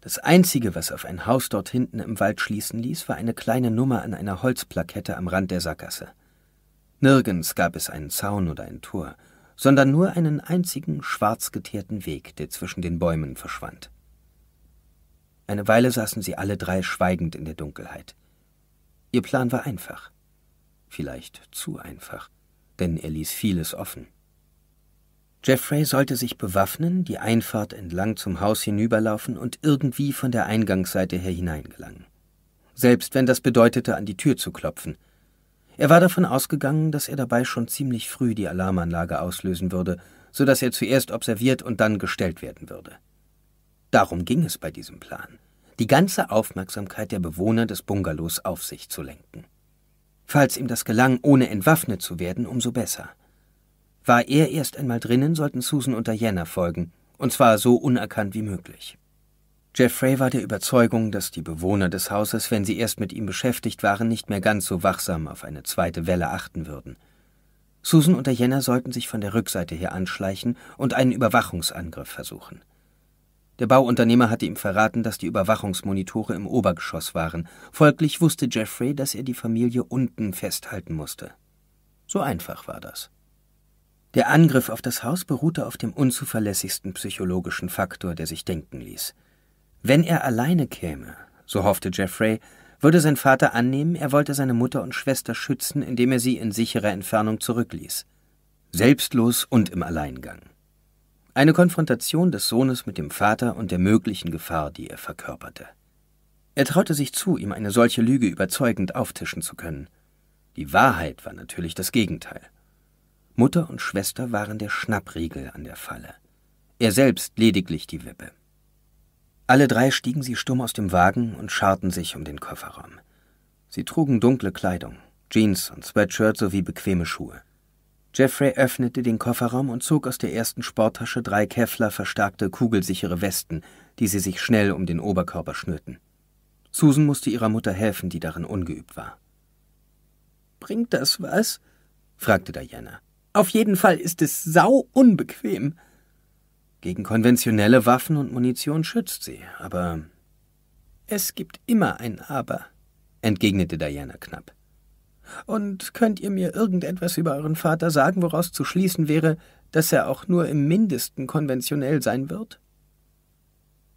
Speaker 1: Das Einzige, was auf ein Haus dort hinten im Wald schließen ließ, war eine kleine Nummer an einer Holzplakette am Rand der Sackgasse. Nirgends gab es einen Zaun oder ein Tor, sondern nur einen einzigen schwarz geteerten Weg, der zwischen den Bäumen verschwand. Eine Weile saßen sie alle drei schweigend in der Dunkelheit. Ihr Plan war einfach vielleicht zu einfach, denn er ließ vieles offen. Jeffrey sollte sich bewaffnen, die Einfahrt entlang zum Haus hinüberlaufen und irgendwie von der Eingangsseite her hineingelangen. Selbst wenn das bedeutete, an die Tür zu klopfen. Er war davon ausgegangen, dass er dabei schon ziemlich früh die Alarmanlage auslösen würde, so dass er zuerst observiert und dann gestellt werden würde. Darum ging es bei diesem Plan, die ganze Aufmerksamkeit der Bewohner des Bungalows auf sich zu lenken. Falls ihm das gelang, ohne entwaffnet zu werden, umso besser. War er erst einmal drinnen, sollten Susan und Diana folgen, und zwar so unerkannt wie möglich. Jeffrey war der Überzeugung, dass die Bewohner des Hauses, wenn sie erst mit ihm beschäftigt waren, nicht mehr ganz so wachsam auf eine zweite Welle achten würden. Susan und Diana sollten sich von der Rückseite her anschleichen und einen Überwachungsangriff versuchen. Der Bauunternehmer hatte ihm verraten, dass die Überwachungsmonitore im Obergeschoss waren. Folglich wusste Jeffrey, dass er die Familie unten festhalten musste. So einfach war das. Der Angriff auf das Haus beruhte auf dem unzuverlässigsten psychologischen Faktor, der sich denken ließ. Wenn er alleine käme, so hoffte Jeffrey, würde sein Vater annehmen, er wollte seine Mutter und Schwester schützen, indem er sie in sicherer Entfernung zurückließ. Selbstlos und im Alleingang. Eine Konfrontation des Sohnes mit dem Vater und der möglichen Gefahr, die er verkörperte. Er traute sich zu, ihm eine solche Lüge überzeugend auftischen zu können. Die Wahrheit war natürlich das Gegenteil. Mutter und Schwester waren der Schnappriegel an der Falle. Er selbst lediglich die Wippe. Alle drei stiegen sie stumm aus dem Wagen und scharten sich um den Kofferraum. Sie trugen dunkle Kleidung, Jeans und Sweatshirt sowie bequeme Schuhe. Jeffrey öffnete den Kofferraum und zog aus der ersten Sporttasche drei Kevlar verstärkte kugelsichere Westen, die sie sich schnell um den Oberkörper schnürten. Susan musste ihrer Mutter helfen, die darin ungeübt war. Bringt das was? fragte Diana. Auf jeden Fall ist es sau unbequem. Gegen konventionelle Waffen und Munition schützt sie, aber. Es gibt immer ein Aber, entgegnete Diana knapp. Und könnt ihr mir irgendetwas über euren Vater sagen, woraus zu schließen wäre, dass er auch nur im mindesten konventionell sein wird?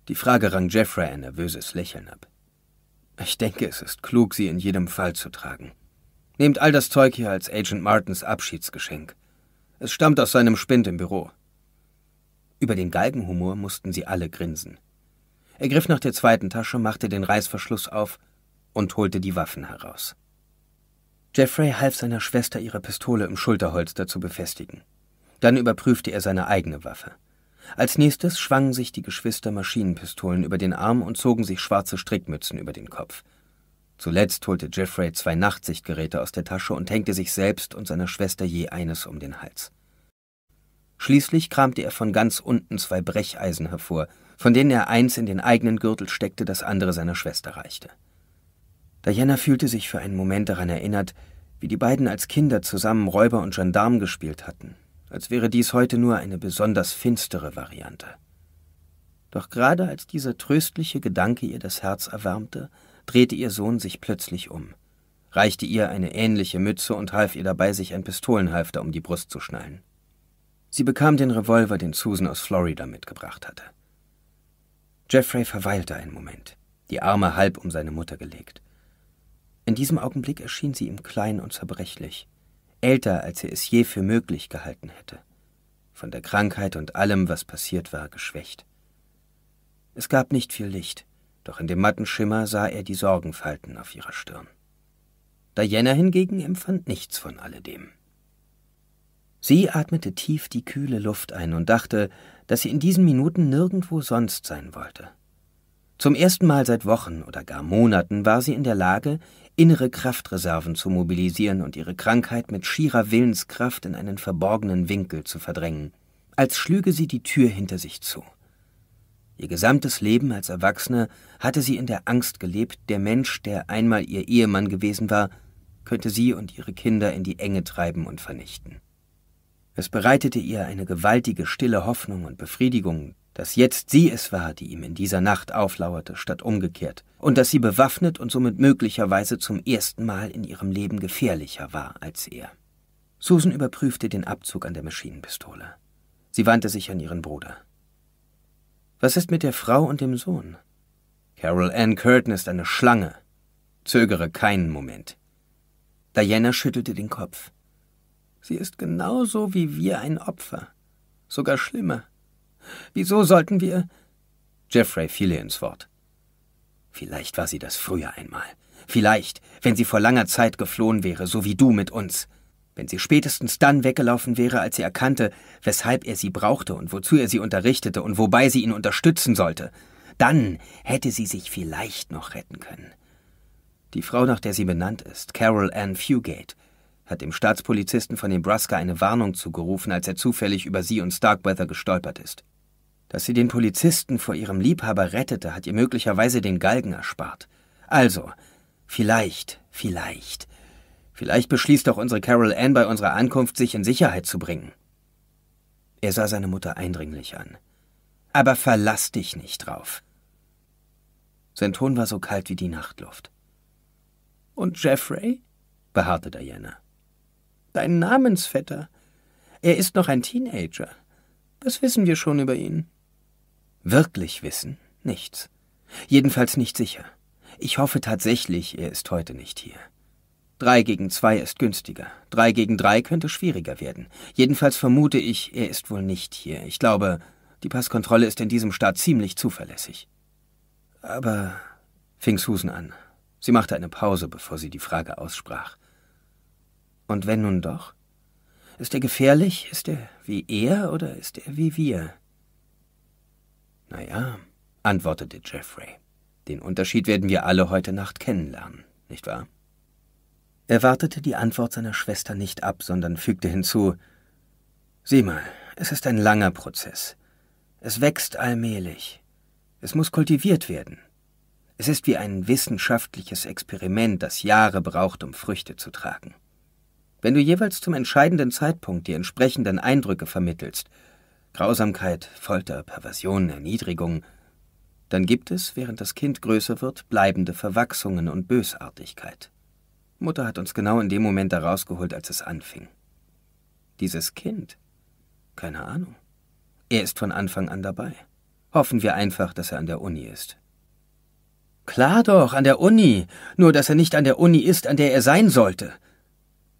Speaker 1: Die Frage rang Jeffrey ein nervöses Lächeln ab. Ich denke, es ist klug, sie in jedem Fall zu tragen. Nehmt all das Zeug hier als Agent Martins Abschiedsgeschenk. Es stammt aus seinem Spind im Büro. Über den Galgenhumor mussten sie alle grinsen. Er griff nach der zweiten Tasche, machte den Reißverschluss auf und holte die Waffen heraus. Jeffrey half seiner Schwester, ihre Pistole im Schulterholster zu befestigen. Dann überprüfte er seine eigene Waffe. Als nächstes schwangen sich die Geschwister Maschinenpistolen über den Arm und zogen sich schwarze Strickmützen über den Kopf. Zuletzt holte Jeffrey zwei Nachtsichtgeräte aus der Tasche und hängte sich selbst und seiner Schwester je eines um den Hals. Schließlich kramte er von ganz unten zwei Brecheisen hervor, von denen er eins in den eigenen Gürtel steckte, das andere seiner Schwester reichte. Diana fühlte sich für einen Moment daran erinnert, wie die beiden als Kinder zusammen Räuber und Gendarm gespielt hatten, als wäre dies heute nur eine besonders finstere Variante. Doch gerade als dieser tröstliche Gedanke ihr das Herz erwärmte, drehte ihr Sohn sich plötzlich um, reichte ihr eine ähnliche Mütze und half ihr dabei, sich ein Pistolenhalfter um die Brust zu schnallen. Sie bekam den Revolver, den Susan aus Florida mitgebracht hatte. Jeffrey verweilte einen Moment, die Arme halb um seine Mutter gelegt. In diesem Augenblick erschien sie ihm klein und zerbrechlich, älter, als er es je für möglich gehalten hätte, von der Krankheit und allem, was passiert war, geschwächt. Es gab nicht viel Licht, doch in dem matten Schimmer sah er die Sorgenfalten auf ihrer Stirn. Diana hingegen empfand nichts von alledem. Sie atmete tief die kühle Luft ein und dachte, dass sie in diesen Minuten nirgendwo sonst sein wollte. Zum ersten Mal seit Wochen oder gar Monaten war sie in der Lage, innere Kraftreserven zu mobilisieren und ihre Krankheit mit schierer Willenskraft in einen verborgenen Winkel zu verdrängen, als schlüge sie die Tür hinter sich zu. Ihr gesamtes Leben als Erwachsene hatte sie in der Angst gelebt, der Mensch, der einmal ihr Ehemann gewesen war, könnte sie und ihre Kinder in die Enge treiben und vernichten. Es bereitete ihr eine gewaltige, stille Hoffnung und Befriedigung, dass jetzt sie es war, die ihm in dieser Nacht auflauerte, statt umgekehrt, und dass sie bewaffnet und somit möglicherweise zum ersten Mal in ihrem Leben gefährlicher war als er. Susan überprüfte den Abzug an der Maschinenpistole. Sie wandte sich an ihren Bruder. Was ist mit der Frau und dem Sohn? Carol Ann Curtin ist eine Schlange. Zögere keinen Moment. Diana schüttelte den Kopf. Sie ist genauso wie wir ein Opfer. Sogar schlimmer. Wieso sollten wir? Jeffrey fiel ihr ins Wort. Vielleicht war sie das früher einmal. Vielleicht, wenn sie vor langer Zeit geflohen wäre, so wie du mit uns. Wenn sie spätestens dann weggelaufen wäre, als sie erkannte, weshalb er sie brauchte und wozu er sie unterrichtete und wobei sie ihn unterstützen sollte. Dann hätte sie sich vielleicht noch retten können. Die Frau, nach der sie benannt ist, Carol Ann Fugate, hat dem Staatspolizisten von Nebraska eine Warnung zugerufen, als er zufällig über sie und Starkweather gestolpert ist. Dass sie den Polizisten vor ihrem Liebhaber rettete, hat ihr möglicherweise den Galgen erspart. Also, vielleicht, vielleicht. Vielleicht beschließt auch unsere Carol Ann bei unserer Ankunft, sich in Sicherheit zu bringen. Er sah seine Mutter eindringlich an. Aber verlass dich nicht drauf. Sein Ton war so kalt wie die Nachtluft. Und Jeffrey? beharrte Diana dein Namensvetter. Er ist noch ein Teenager. Was wissen wir schon über ihn? Wirklich wissen? Nichts. Jedenfalls nicht sicher. Ich hoffe tatsächlich, er ist heute nicht hier. Drei gegen zwei ist günstiger. Drei gegen drei könnte schwieriger werden. Jedenfalls vermute ich, er ist wohl nicht hier. Ich glaube, die Passkontrolle ist in diesem Staat ziemlich zuverlässig. Aber, fing Susan an. Sie machte eine Pause, bevor sie die Frage aussprach. Und wenn nun doch? Ist er gefährlich? Ist er wie er oder ist er wie wir? Na ja, antwortete Jeffrey. Den Unterschied werden wir alle heute Nacht kennenlernen, nicht wahr? Er wartete die Antwort seiner Schwester nicht ab, sondern fügte hinzu Sieh mal, es ist ein langer Prozess. Es wächst allmählich. Es muss kultiviert werden. Es ist wie ein wissenschaftliches Experiment, das Jahre braucht, um Früchte zu tragen. Wenn du jeweils zum entscheidenden Zeitpunkt die entsprechenden Eindrücke vermittelst, Grausamkeit, Folter, Perversion, Erniedrigung, dann gibt es, während das Kind größer wird, bleibende Verwachsungen und Bösartigkeit. Mutter hat uns genau in dem Moment herausgeholt, als es anfing. Dieses Kind? Keine Ahnung. Er ist von Anfang an dabei. Hoffen wir einfach, dass er an der Uni ist. Klar doch, an der Uni. Nur dass er nicht an der Uni ist, an der er sein sollte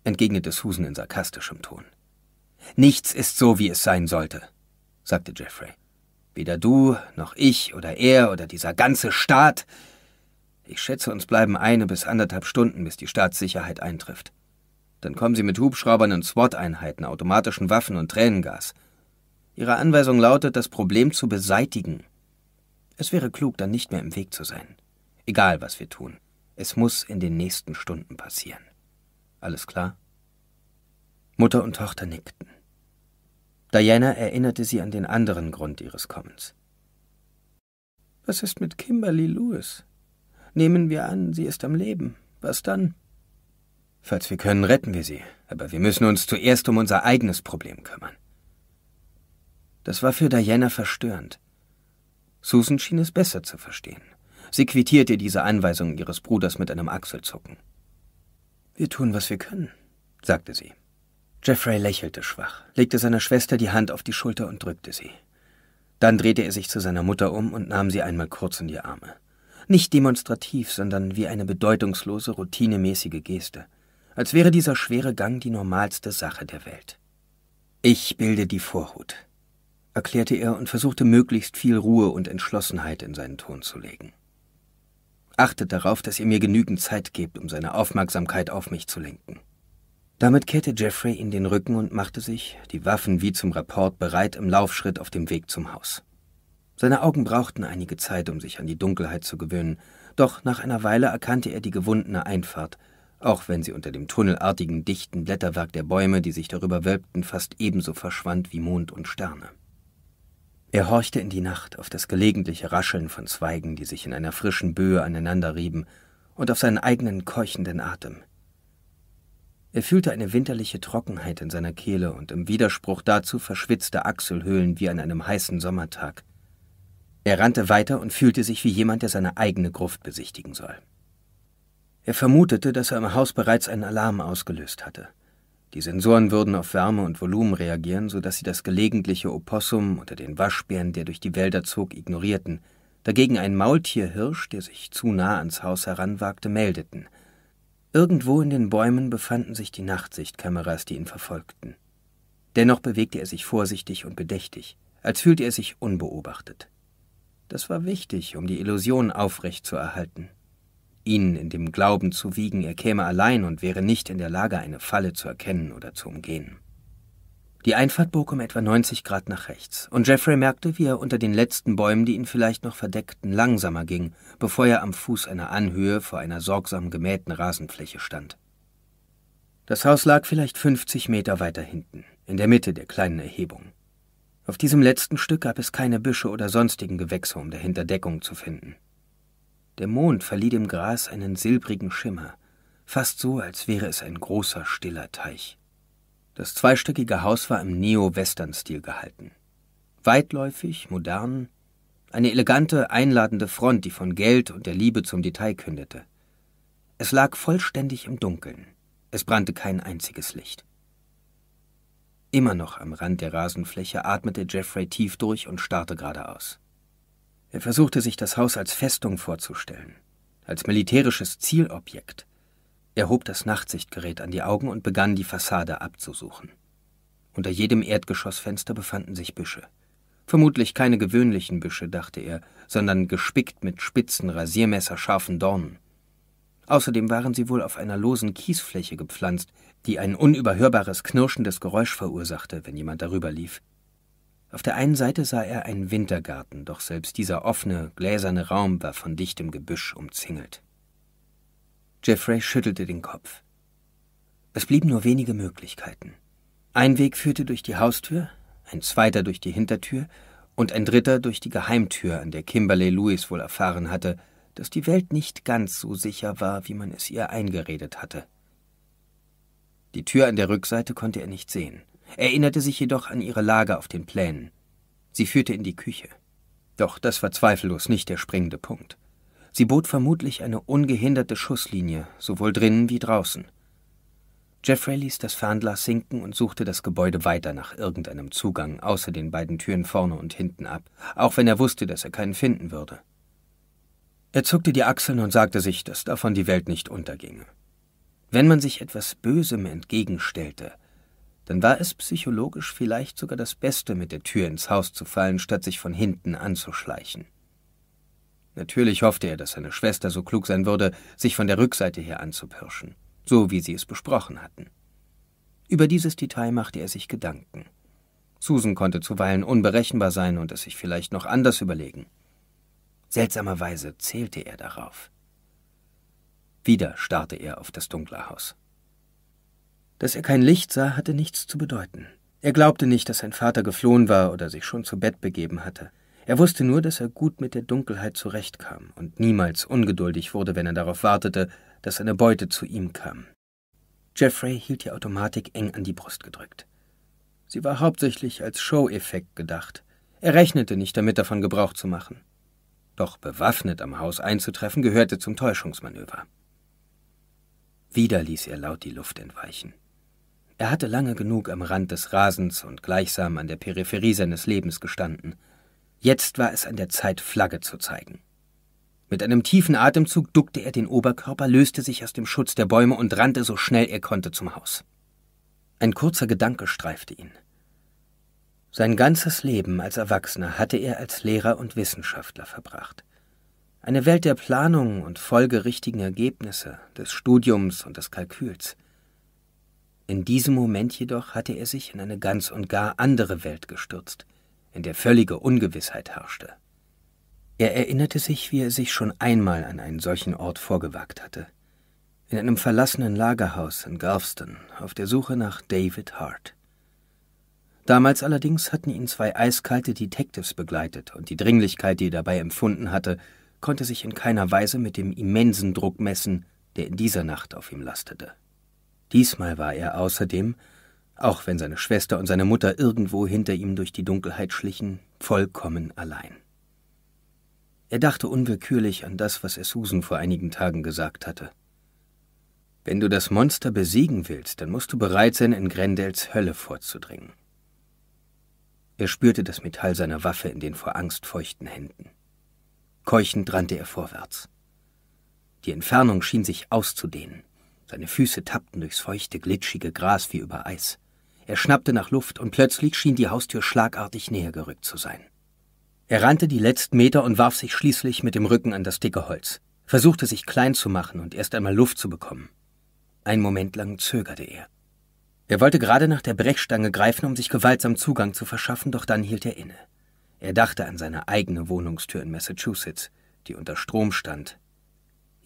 Speaker 1: entgegnete Susan in sarkastischem Ton. Nichts ist so, wie es sein sollte, sagte Jeffrey. Weder du, noch ich, oder er, oder dieser ganze Staat. Ich schätze, uns bleiben eine bis anderthalb Stunden, bis die Staatssicherheit eintrifft. Dann kommen sie mit Hubschraubern und SWAT-Einheiten, automatischen Waffen und Tränengas. Ihre Anweisung lautet, das Problem zu beseitigen. Es wäre klug, dann nicht mehr im Weg zu sein. Egal, was wir tun. Es muss in den nächsten Stunden passieren. Alles klar? Mutter und Tochter nickten. Diana erinnerte sie an den anderen Grund ihres Kommens. Was ist mit Kimberly Lewis? Nehmen wir an, sie ist am Leben. Was dann? Falls wir können, retten wir sie, aber wir müssen uns zuerst um unser eigenes Problem kümmern. Das war für Diana verstörend. Susan schien es besser zu verstehen. Sie quittierte diese Anweisung ihres Bruders mit einem Achselzucken. Wir tun, was wir können, sagte sie. Jeffrey lächelte schwach, legte seiner Schwester die Hand auf die Schulter und drückte sie. Dann drehte er sich zu seiner Mutter um und nahm sie einmal kurz in die Arme. Nicht demonstrativ, sondern wie eine bedeutungslose, routinemäßige Geste, als wäre dieser schwere Gang die normalste Sache der Welt. Ich bilde die Vorhut, erklärte er und versuchte möglichst viel Ruhe und Entschlossenheit in seinen Ton zu legen. Achtet darauf, dass ihr mir genügend Zeit gebt, um seine Aufmerksamkeit auf mich zu lenken. Damit kehrte Jeffrey in den Rücken und machte sich, die Waffen wie zum Rapport bereit, im Laufschritt auf dem Weg zum Haus. Seine Augen brauchten einige Zeit, um sich an die Dunkelheit zu gewöhnen, doch nach einer Weile erkannte er die gewundene Einfahrt, auch wenn sie unter dem tunnelartigen, dichten Blätterwerk der Bäume, die sich darüber wölbten, fast ebenso verschwand wie Mond und Sterne. Er horchte in die Nacht auf das gelegentliche Rascheln von Zweigen, die sich in einer frischen Böe aneinanderrieben, und auf seinen eigenen keuchenden Atem. Er fühlte eine winterliche Trockenheit in seiner Kehle und im Widerspruch dazu verschwitzte Achselhöhlen wie an einem heißen Sommertag. Er rannte weiter und fühlte sich wie jemand, der seine eigene Gruft besichtigen soll. Er vermutete, dass er im Haus bereits einen Alarm ausgelöst hatte. Die Sensoren würden auf Wärme und Volumen reagieren, sodass sie das gelegentliche Opossum unter den Waschbären, der durch die Wälder zog, ignorierten, dagegen ein Maultierhirsch, der sich zu nah ans Haus heranwagte, meldeten. Irgendwo in den Bäumen befanden sich die Nachtsichtkameras, die ihn verfolgten. Dennoch bewegte er sich vorsichtig und bedächtig, als fühlte er sich unbeobachtet. Das war wichtig, um die Illusion aufrechtzuerhalten ihn in dem Glauben zu wiegen, er käme allein und wäre nicht in der Lage, eine Falle zu erkennen oder zu umgehen. Die Einfahrt bog um etwa 90 Grad nach rechts, und Jeffrey merkte, wie er unter den letzten Bäumen, die ihn vielleicht noch verdeckten, langsamer ging, bevor er am Fuß einer Anhöhe vor einer sorgsam gemähten Rasenfläche stand. Das Haus lag vielleicht 50 Meter weiter hinten, in der Mitte der kleinen Erhebung. Auf diesem letzten Stück gab es keine Büsche oder sonstigen Gewächse, um dahinter Deckung zu finden. Der Mond verlieh dem Gras einen silbrigen Schimmer, fast so, als wäre es ein großer, stiller Teich. Das zweistöckige Haus war im Neo-Western-Stil gehalten. Weitläufig, modern, eine elegante, einladende Front, die von Geld und der Liebe zum Detail kündete. Es lag vollständig im Dunkeln. Es brannte kein einziges Licht. Immer noch am Rand der Rasenfläche atmete Jeffrey tief durch und starrte geradeaus. Er versuchte sich das Haus als Festung vorzustellen, als militärisches Zielobjekt. Er hob das Nachtsichtgerät an die Augen und begann, die Fassade abzusuchen. Unter jedem Erdgeschossfenster befanden sich Büsche. Vermutlich keine gewöhnlichen Büsche, dachte er, sondern gespickt mit spitzen, rasiermesserscharfen Dornen. Außerdem waren sie wohl auf einer losen Kiesfläche gepflanzt, die ein unüberhörbares knirschendes Geräusch verursachte, wenn jemand darüber lief. Auf der einen Seite sah er einen Wintergarten, doch selbst dieser offene, gläserne Raum war von dichtem Gebüsch umzingelt. Jeffrey schüttelte den Kopf. Es blieben nur wenige Möglichkeiten. Ein Weg führte durch die Haustür, ein zweiter durch die Hintertür und ein dritter durch die Geheimtür, an der Kimberley Lewis wohl erfahren hatte, dass die Welt nicht ganz so sicher war, wie man es ihr eingeredet hatte. Die Tür an der Rückseite konnte er nicht sehen erinnerte sich jedoch an ihre Lage auf den Plänen. Sie führte in die Küche. Doch das war zweifellos nicht der springende Punkt. Sie bot vermutlich eine ungehinderte Schusslinie, sowohl drinnen wie draußen. Jeffrey ließ das Fernglas sinken und suchte das Gebäude weiter nach irgendeinem Zugang außer den beiden Türen vorne und hinten ab, auch wenn er wusste, dass er keinen finden würde. Er zuckte die Achseln und sagte sich, dass davon die Welt nicht unterginge. Wenn man sich etwas Bösem entgegenstellte, dann war es psychologisch vielleicht sogar das Beste, mit der Tür ins Haus zu fallen, statt sich von hinten anzuschleichen. Natürlich hoffte er, dass seine Schwester so klug sein würde, sich von der Rückseite her anzupirschen, so wie sie es besprochen hatten. Über dieses Detail machte er sich Gedanken. Susan konnte zuweilen unberechenbar sein und es sich vielleicht noch anders überlegen. Seltsamerweise zählte er darauf. Wieder starrte er auf das dunkle Haus. Dass er kein Licht sah, hatte nichts zu bedeuten. Er glaubte nicht, dass sein Vater geflohen war oder sich schon zu Bett begeben hatte. Er wusste nur, dass er gut mit der Dunkelheit zurechtkam und niemals ungeduldig wurde, wenn er darauf wartete, dass seine Beute zu ihm kam. Jeffrey hielt die Automatik eng an die Brust gedrückt. Sie war hauptsächlich als Show-Effekt gedacht. Er rechnete nicht damit, davon Gebrauch zu machen. Doch bewaffnet am Haus einzutreffen, gehörte zum Täuschungsmanöver. Wieder ließ er laut die Luft entweichen. Er hatte lange genug am Rand des Rasens und gleichsam an der Peripherie seines Lebens gestanden. Jetzt war es an der Zeit, Flagge zu zeigen. Mit einem tiefen Atemzug duckte er den Oberkörper, löste sich aus dem Schutz der Bäume und rannte so schnell er konnte zum Haus. Ein kurzer Gedanke streifte ihn. Sein ganzes Leben als Erwachsener hatte er als Lehrer und Wissenschaftler verbracht. Eine Welt der Planung und folgerichtigen Ergebnisse, des Studiums und des Kalküls – in diesem Moment jedoch hatte er sich in eine ganz und gar andere Welt gestürzt, in der völlige Ungewissheit herrschte. Er erinnerte sich, wie er sich schon einmal an einen solchen Ort vorgewagt hatte. In einem verlassenen Lagerhaus in Galveston, auf der Suche nach David Hart. Damals allerdings hatten ihn zwei eiskalte Detectives begleitet und die Dringlichkeit, die er dabei empfunden hatte, konnte sich in keiner Weise mit dem immensen Druck messen, der in dieser Nacht auf ihm lastete. Diesmal war er außerdem, auch wenn seine Schwester und seine Mutter irgendwo hinter ihm durch die Dunkelheit schlichen, vollkommen allein. Er dachte unwillkürlich an das, was er Susan vor einigen Tagen gesagt hatte. Wenn du das Monster besiegen willst, dann musst du bereit sein, in Grendels Hölle vorzudringen. Er spürte das Metall seiner Waffe in den vor Angst feuchten Händen. Keuchend rannte er vorwärts. Die Entfernung schien sich auszudehnen. Seine Füße tappten durchs feuchte, glitschige Gras wie über Eis. Er schnappte nach Luft und plötzlich schien die Haustür schlagartig näher gerückt zu sein. Er rannte die letzten Meter und warf sich schließlich mit dem Rücken an das dicke Holz, versuchte sich klein zu machen und erst einmal Luft zu bekommen. Einen Moment lang zögerte er. Er wollte gerade nach der Brechstange greifen, um sich gewaltsam Zugang zu verschaffen, doch dann hielt er inne. Er dachte an seine eigene Wohnungstür in Massachusetts, die unter Strom stand,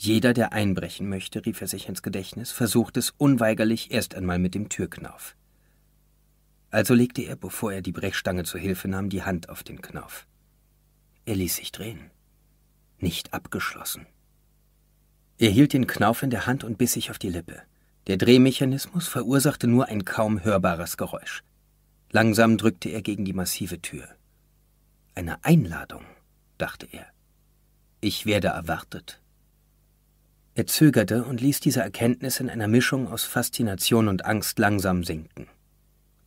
Speaker 1: jeder, der einbrechen möchte, rief er sich ins Gedächtnis, versucht es unweigerlich erst einmal mit dem Türknauf. Also legte er, bevor er die Brechstange zur Hilfe nahm, die Hand auf den Knauf. Er ließ sich drehen. Nicht abgeschlossen. Er hielt den Knauf in der Hand und biss sich auf die Lippe. Der Drehmechanismus verursachte nur ein kaum hörbares Geräusch. Langsam drückte er gegen die massive Tür. Eine Einladung, dachte er. Ich werde erwartet. Er zögerte und ließ diese Erkenntnis in einer Mischung aus Faszination und Angst langsam sinken.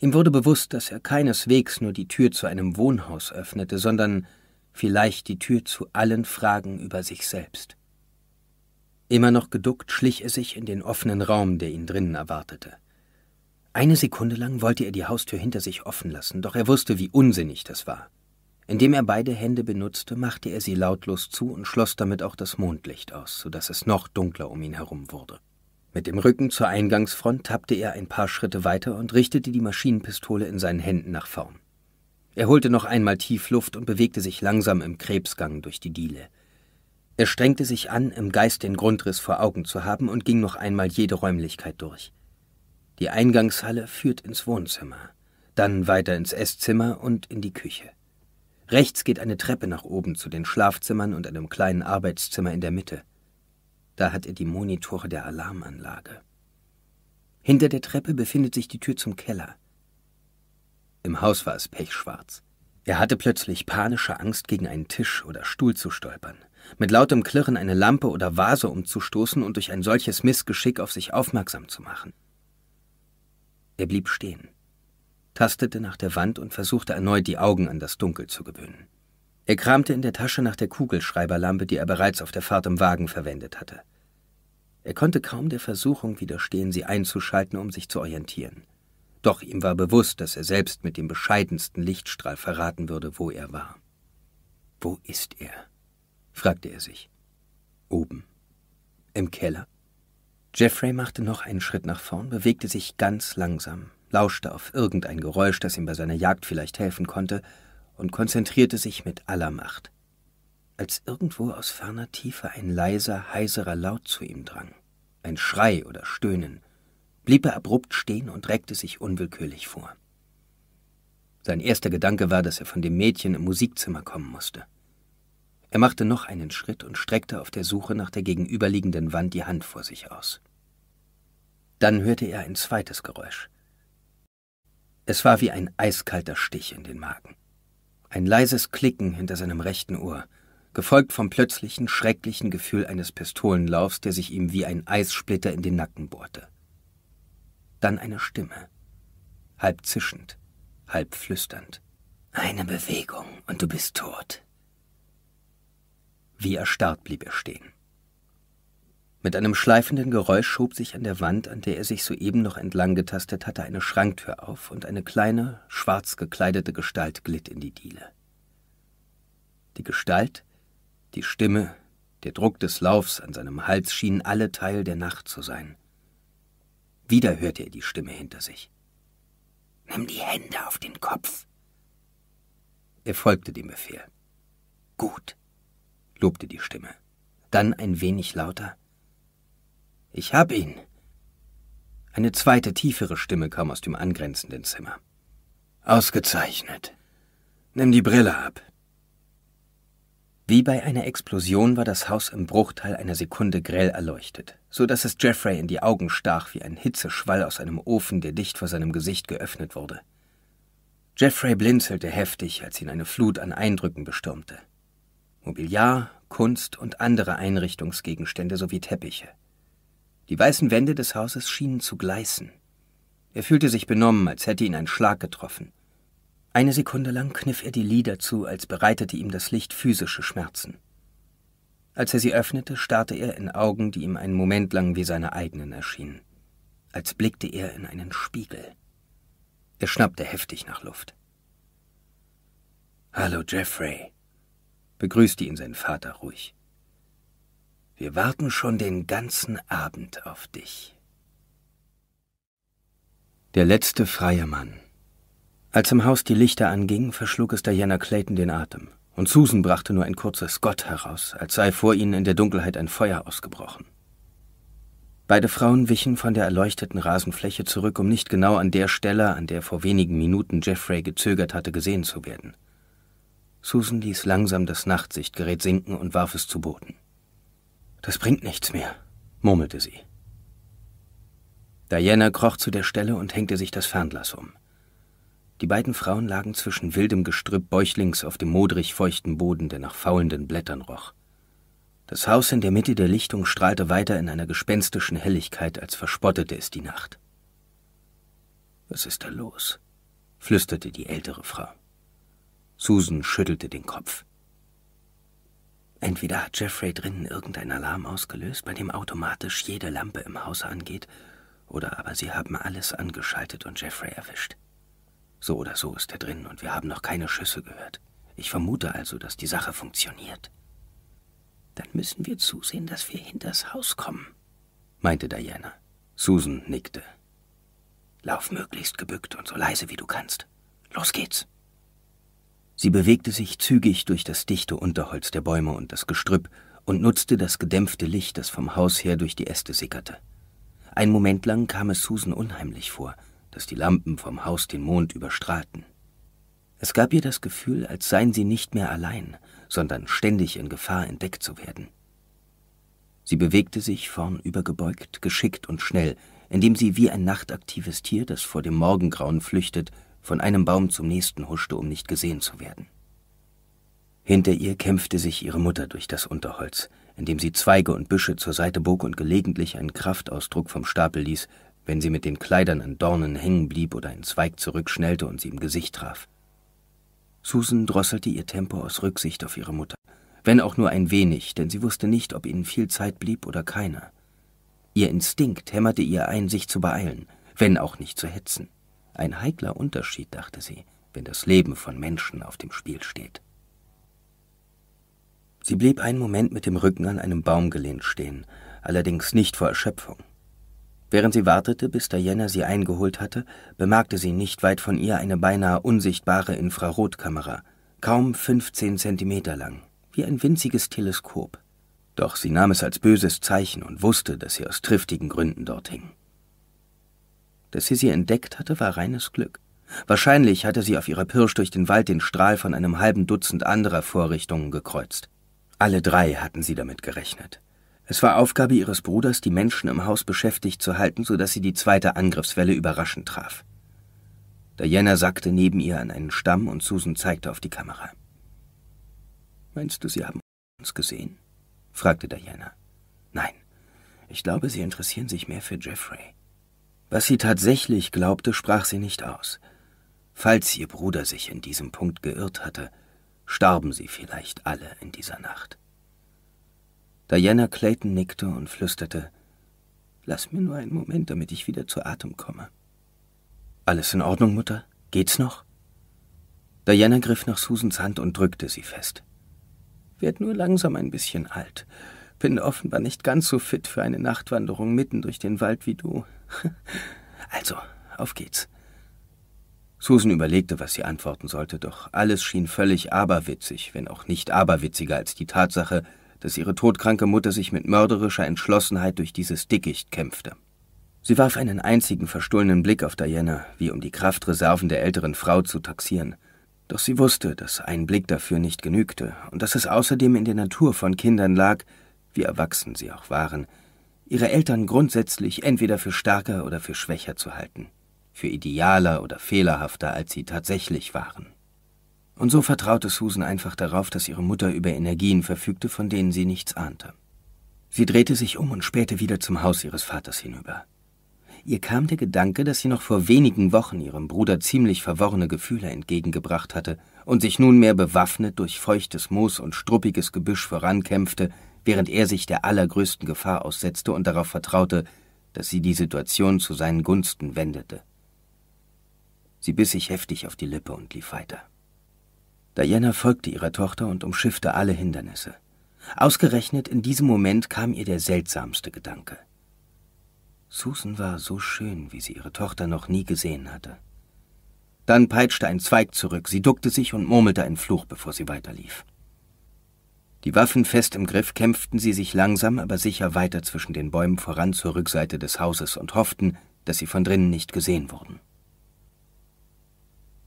Speaker 1: Ihm wurde bewusst, dass er keineswegs nur die Tür zu einem Wohnhaus öffnete, sondern vielleicht die Tür zu allen Fragen über sich selbst. Immer noch geduckt schlich er sich in den offenen Raum, der ihn drinnen erwartete. Eine Sekunde lang wollte er die Haustür hinter sich offen lassen, doch er wusste, wie unsinnig das war. Indem er beide Hände benutzte, machte er sie lautlos zu und schloss damit auch das Mondlicht aus, so dass es noch dunkler um ihn herum wurde. Mit dem Rücken zur Eingangsfront tappte er ein paar Schritte weiter und richtete die Maschinenpistole in seinen Händen nach vorn. Er holte noch einmal tief Luft und bewegte sich langsam im Krebsgang durch die Diele. Er strengte sich an, im Geist den Grundriss vor Augen zu haben und ging noch einmal jede Räumlichkeit durch. Die Eingangshalle führt ins Wohnzimmer, dann weiter ins Esszimmer und in die Küche. Rechts geht eine Treppe nach oben zu den Schlafzimmern und einem kleinen Arbeitszimmer in der Mitte. Da hat er die Monitore der Alarmanlage. Hinter der Treppe befindet sich die Tür zum Keller. Im Haus war es pechschwarz. Er hatte plötzlich panische Angst, gegen einen Tisch oder Stuhl zu stolpern, mit lautem Klirren eine Lampe oder Vase umzustoßen und durch ein solches Missgeschick auf sich aufmerksam zu machen. Er blieb stehen tastete nach der Wand und versuchte erneut, die Augen an das Dunkel zu gewöhnen. Er kramte in der Tasche nach der Kugelschreiberlampe, die er bereits auf der Fahrt im Wagen verwendet hatte. Er konnte kaum der Versuchung widerstehen, sie einzuschalten, um sich zu orientieren. Doch ihm war bewusst, dass er selbst mit dem bescheidensten Lichtstrahl verraten würde, wo er war. Wo ist er? fragte er sich. Oben. Im Keller? Jeffrey machte noch einen Schritt nach vorn, bewegte sich ganz langsam lauschte auf irgendein Geräusch, das ihm bei seiner Jagd vielleicht helfen konnte, und konzentrierte sich mit aller Macht, als irgendwo aus ferner Tiefe ein leiser, heiserer Laut zu ihm drang, ein Schrei oder Stöhnen, blieb er abrupt stehen und reckte sich unwillkürlich vor. Sein erster Gedanke war, dass er von dem Mädchen im Musikzimmer kommen musste. Er machte noch einen Schritt und streckte auf der Suche nach der gegenüberliegenden Wand die Hand vor sich aus. Dann hörte er ein zweites Geräusch es war wie ein eiskalter Stich in den Magen. Ein leises Klicken hinter seinem rechten Ohr, gefolgt vom plötzlichen, schrecklichen Gefühl eines Pistolenlaufs, der sich ihm wie ein Eissplitter in den Nacken bohrte. Dann eine Stimme, halb zischend, halb flüsternd. Eine Bewegung und du bist tot. Wie erstarrt blieb er stehen. Mit einem schleifenden Geräusch schob sich an der Wand, an der er sich soeben noch entlang getastet hatte, eine Schranktür auf und eine kleine, schwarz gekleidete Gestalt glitt in die Diele. Die Gestalt, die Stimme, der Druck des Laufs an seinem Hals schienen alle Teil der Nacht zu sein. Wieder hörte er die Stimme hinter sich. Nimm die Hände auf den Kopf. Er folgte dem Befehl. Gut, lobte die Stimme. Dann ein wenig lauter. Ich hab ihn. Eine zweite, tiefere Stimme kam aus dem angrenzenden Zimmer. Ausgezeichnet. Nimm die Brille ab. Wie bei einer Explosion war das Haus im Bruchteil einer Sekunde grell erleuchtet, so dass es Jeffrey in die Augen stach wie ein Hitzeschwall aus einem Ofen, der dicht vor seinem Gesicht geöffnet wurde. Jeffrey blinzelte heftig, als ihn eine Flut an Eindrücken bestürmte. Mobiliar, Kunst und andere Einrichtungsgegenstände sowie Teppiche. Die weißen Wände des Hauses schienen zu gleißen. Er fühlte sich benommen, als hätte ihn ein Schlag getroffen. Eine Sekunde lang kniff er die Lider zu, als bereitete ihm das Licht physische Schmerzen. Als er sie öffnete, starrte er in Augen, die ihm einen Moment lang wie seine eigenen erschienen, als blickte er in einen Spiegel. Er schnappte heftig nach Luft. Hallo, Jeffrey, begrüßte ihn sein Vater ruhig. Wir warten schon den ganzen Abend auf dich. Der letzte freie Mann. Als im Haus die Lichter angingen, verschlug es Diana Clayton den Atem, und Susan brachte nur ein kurzes Gott heraus, als sei vor ihnen in der Dunkelheit ein Feuer ausgebrochen. Beide Frauen wichen von der erleuchteten Rasenfläche zurück, um nicht genau an der Stelle, an der vor wenigen Minuten Jeffrey gezögert hatte, gesehen zu werden. Susan ließ langsam das Nachtsichtgerät sinken und warf es zu Boden. Das bringt nichts mehr, murmelte sie. Diana kroch zu der Stelle und hängte sich das Fernglas um. Die beiden Frauen lagen zwischen wildem Gestrüpp bäuchlings auf dem modrig feuchten Boden, der nach faulenden Blättern roch. Das Haus in der Mitte der Lichtung strahlte weiter in einer gespenstischen Helligkeit, als verspottete es die Nacht. Was ist da los? flüsterte die ältere Frau. Susan schüttelte den Kopf. Entweder hat Jeffrey drinnen irgendein Alarm ausgelöst, bei dem automatisch jede Lampe im Haus angeht, oder aber sie haben alles angeschaltet und Jeffrey erwischt. So oder so ist er drin und wir haben noch keine Schüsse gehört. Ich vermute also, dass die Sache funktioniert. Dann müssen wir zusehen, dass wir hinters Haus kommen, meinte Diana. Susan nickte. Lauf möglichst gebückt und so leise wie du kannst. Los geht's. Sie bewegte sich zügig durch das dichte Unterholz der Bäume und das Gestrüpp und nutzte das gedämpfte Licht, das vom Haus her durch die Äste sickerte. Ein Moment lang kam es Susan unheimlich vor, dass die Lampen vom Haus den Mond überstrahlten. Es gab ihr das Gefühl, als seien sie nicht mehr allein, sondern ständig in Gefahr entdeckt zu werden. Sie bewegte sich vornübergebeugt, geschickt und schnell, indem sie wie ein nachtaktives Tier, das vor dem Morgengrauen flüchtet, von einem Baum zum nächsten huschte, um nicht gesehen zu werden. Hinter ihr kämpfte sich ihre Mutter durch das Unterholz, indem sie Zweige und Büsche zur Seite bog und gelegentlich einen Kraftausdruck vom Stapel ließ, wenn sie mit den Kleidern an Dornen hängen blieb oder ein Zweig zurückschnellte und sie im Gesicht traf. Susan drosselte ihr Tempo aus Rücksicht auf ihre Mutter, wenn auch nur ein wenig, denn sie wusste nicht, ob ihnen viel Zeit blieb oder keiner. Ihr Instinkt hämmerte ihr ein, sich zu beeilen, wenn auch nicht zu hetzen. Ein heikler Unterschied, dachte sie, wenn das Leben von Menschen auf dem Spiel steht. Sie blieb einen Moment mit dem Rücken an einem Baum gelehnt stehen, allerdings nicht vor Erschöpfung. Während sie wartete, bis Diana sie eingeholt hatte, bemerkte sie nicht weit von ihr eine beinahe unsichtbare Infrarotkamera, kaum 15 Zentimeter lang, wie ein winziges Teleskop. Doch sie nahm es als böses Zeichen und wusste, dass sie aus triftigen Gründen dort hing. Dass sie sie entdeckt hatte, war reines Glück. Wahrscheinlich hatte sie auf ihrer Pirsch durch den Wald den Strahl von einem halben Dutzend anderer Vorrichtungen gekreuzt. Alle drei hatten sie damit gerechnet. Es war Aufgabe ihres Bruders, die Menschen im Haus beschäftigt zu halten, so dass sie die zweite Angriffswelle überraschend traf. Diana sackte neben ihr an einen Stamm und Susan zeigte auf die Kamera. Meinst du, sie haben uns gesehen? fragte Diana. Nein, ich glaube, sie interessieren sich mehr für Jeffrey. Was sie tatsächlich glaubte, sprach sie nicht aus. Falls ihr Bruder sich in diesem Punkt geirrt hatte, starben sie vielleicht alle in dieser Nacht. Diana Clayton nickte und flüsterte, Lass mir nur einen Moment, damit ich wieder zu Atem komme. Alles in Ordnung, Mutter? Geht's noch? Diana griff nach Susans Hand und drückte sie fest. Werd nur langsam ein bisschen alt. Bin offenbar nicht ganz so fit für eine Nachtwanderung mitten durch den Wald wie du. Also, auf geht's. Susan überlegte, was sie antworten sollte, doch alles schien völlig aberwitzig, wenn auch nicht aberwitziger als die Tatsache, dass ihre todkranke Mutter sich mit mörderischer Entschlossenheit durch dieses Dickicht kämpfte. Sie warf einen einzigen verstohlenen Blick auf Diana, wie um die Kraftreserven der älteren Frau zu taxieren. Doch sie wusste, dass ein Blick dafür nicht genügte und dass es außerdem in der Natur von Kindern lag, wie erwachsen sie auch waren, ihre Eltern grundsätzlich entweder für stärker oder für schwächer zu halten, für idealer oder fehlerhafter, als sie tatsächlich waren. Und so vertraute Susan einfach darauf, dass ihre Mutter über Energien verfügte, von denen sie nichts ahnte. Sie drehte sich um und spähte wieder zum Haus ihres Vaters hinüber. Ihr kam der Gedanke, dass sie noch vor wenigen Wochen ihrem Bruder ziemlich verworrene Gefühle entgegengebracht hatte und sich nunmehr bewaffnet durch feuchtes Moos und struppiges Gebüsch vorankämpfte, während er sich der allergrößten Gefahr aussetzte und darauf vertraute, dass sie die Situation zu seinen Gunsten wendete. Sie biss sich heftig auf die Lippe und lief weiter. Diana folgte ihrer Tochter und umschiffte alle Hindernisse. Ausgerechnet in diesem Moment kam ihr der seltsamste Gedanke. Susan war so schön, wie sie ihre Tochter noch nie gesehen hatte. Dann peitschte ein Zweig zurück, sie duckte sich und murmelte einen Fluch, bevor sie weiterlief. Die Waffen fest im Griff kämpften sie sich langsam, aber sicher weiter zwischen den Bäumen voran zur Rückseite des Hauses und hofften, dass sie von drinnen nicht gesehen wurden.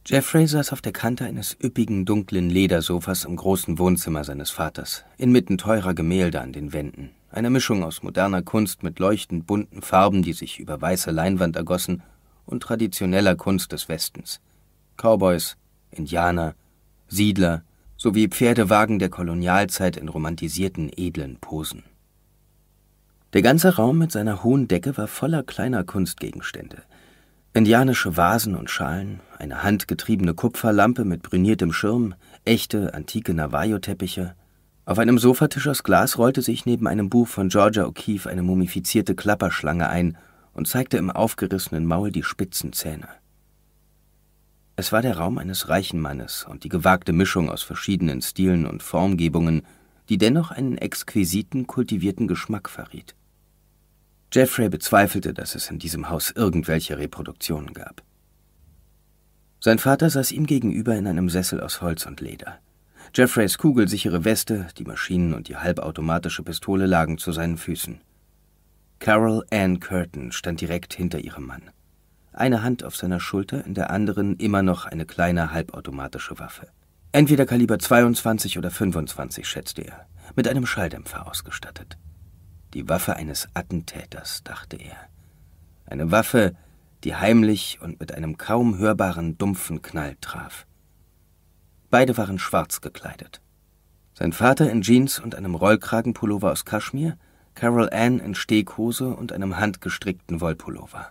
Speaker 1: Jeffrey saß auf der Kante eines üppigen, dunklen Ledersofas im großen Wohnzimmer seines Vaters, inmitten teurer Gemälde an den Wänden, einer Mischung aus moderner Kunst mit leuchtend bunten Farben, die sich über weiße Leinwand ergossen, und traditioneller Kunst des Westens. Cowboys, Indianer, Siedler, sowie Pferdewagen der Kolonialzeit in romantisierten, edlen Posen. Der ganze Raum mit seiner hohen Decke war voller kleiner Kunstgegenstände. Indianische Vasen und Schalen, eine handgetriebene Kupferlampe mit brüniertem Schirm, echte, antike Navajo-Teppiche. Auf einem Sofatisch aus Glas rollte sich neben einem Buch von Georgia O'Keeffe eine mumifizierte Klapperschlange ein und zeigte im aufgerissenen Maul die spitzen Zähne. Es war der Raum eines reichen Mannes und die gewagte Mischung aus verschiedenen Stilen und Formgebungen, die dennoch einen exquisiten, kultivierten Geschmack verriet. Jeffrey bezweifelte, dass es in diesem Haus irgendwelche Reproduktionen gab. Sein Vater saß ihm gegenüber in einem Sessel aus Holz und Leder. Jeffreys kugelsichere Weste, die Maschinen und die halbautomatische Pistole lagen zu seinen Füßen. Carol Ann Curtin stand direkt hinter ihrem Mann eine Hand auf seiner Schulter, in der anderen immer noch eine kleine halbautomatische Waffe. Entweder Kaliber 22 oder 25, schätzte er, mit einem Schalldämpfer ausgestattet. Die Waffe eines Attentäters, dachte er. Eine Waffe, die heimlich und mit einem kaum hörbaren dumpfen Knall traf. Beide waren schwarz gekleidet. Sein Vater in Jeans und einem Rollkragenpullover aus Kaschmir, Carol Ann in Steghose und einem handgestrickten Wollpullover.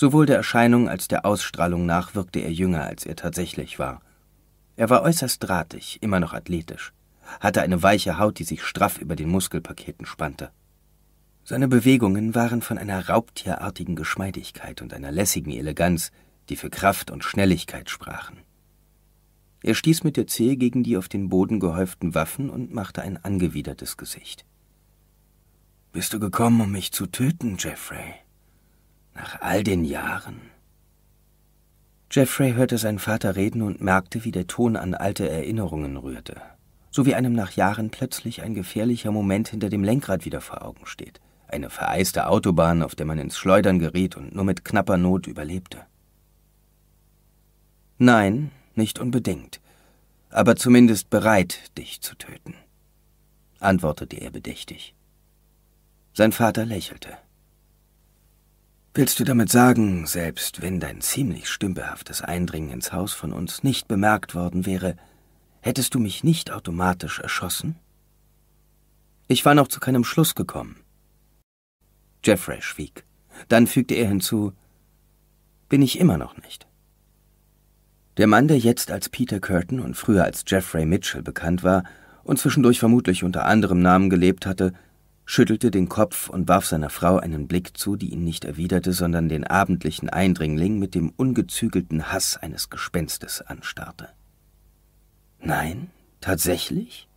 Speaker 1: Sowohl der Erscheinung als der Ausstrahlung nach wirkte er jünger, als er tatsächlich war. Er war äußerst drahtig, immer noch athletisch, hatte eine weiche Haut, die sich straff über den Muskelpaketen spannte. Seine Bewegungen waren von einer raubtierartigen Geschmeidigkeit und einer lässigen Eleganz, die für Kraft und Schnelligkeit sprachen. Er stieß mit der Zehe gegen die auf den Boden gehäuften Waffen und machte ein angewidertes Gesicht. Bist du gekommen, um mich zu töten, Jeffrey? Nach all den Jahren. Jeffrey hörte seinen Vater reden und merkte, wie der Ton an alte Erinnerungen rührte, so wie einem nach Jahren plötzlich ein gefährlicher Moment hinter dem Lenkrad wieder vor Augen steht, eine vereiste Autobahn, auf der man ins Schleudern geriet und nur mit knapper Not überlebte. Nein, nicht unbedingt, aber zumindest bereit, dich zu töten, antwortete er bedächtig. Sein Vater lächelte. Willst du damit sagen, selbst wenn dein ziemlich stümperhaftes Eindringen ins Haus von uns nicht bemerkt worden wäre, hättest du mich nicht automatisch erschossen? Ich war noch zu keinem Schluss gekommen. Jeffrey schwieg. Dann fügte er hinzu, bin ich immer noch nicht. Der Mann, der jetzt als Peter Curtin und früher als Jeffrey Mitchell bekannt war und zwischendurch vermutlich unter anderem Namen gelebt hatte, schüttelte den Kopf und warf seiner Frau einen Blick zu, die ihn nicht erwiderte, sondern den abendlichen Eindringling mit dem ungezügelten Hass eines Gespenstes anstarrte. Nein, tatsächlich?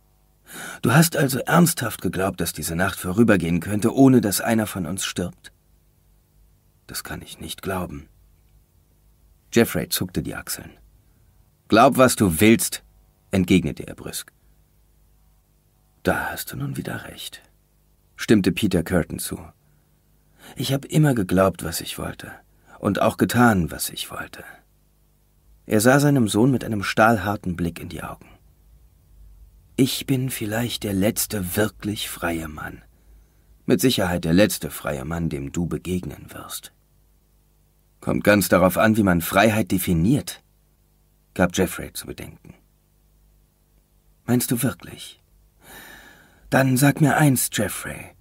Speaker 1: Du hast also ernsthaft geglaubt, dass diese Nacht vorübergehen könnte, ohne dass einer von uns stirbt? Das kann ich nicht glauben. Jeffrey zuckte die Achseln. Glaub, was du willst, entgegnete er brüsk. Da hast du nun wieder recht stimmte Peter Curtin zu. Ich habe immer geglaubt, was ich wollte, und auch getan, was ich wollte. Er sah seinem Sohn mit einem stahlharten Blick in die Augen. Ich bin vielleicht der letzte wirklich freie Mann. Mit Sicherheit der letzte freie Mann, dem du begegnen wirst. Kommt ganz darauf an, wie man Freiheit definiert, gab Jeffrey zu bedenken. Meinst du wirklich? Dann sag mir eins, Jeffrey.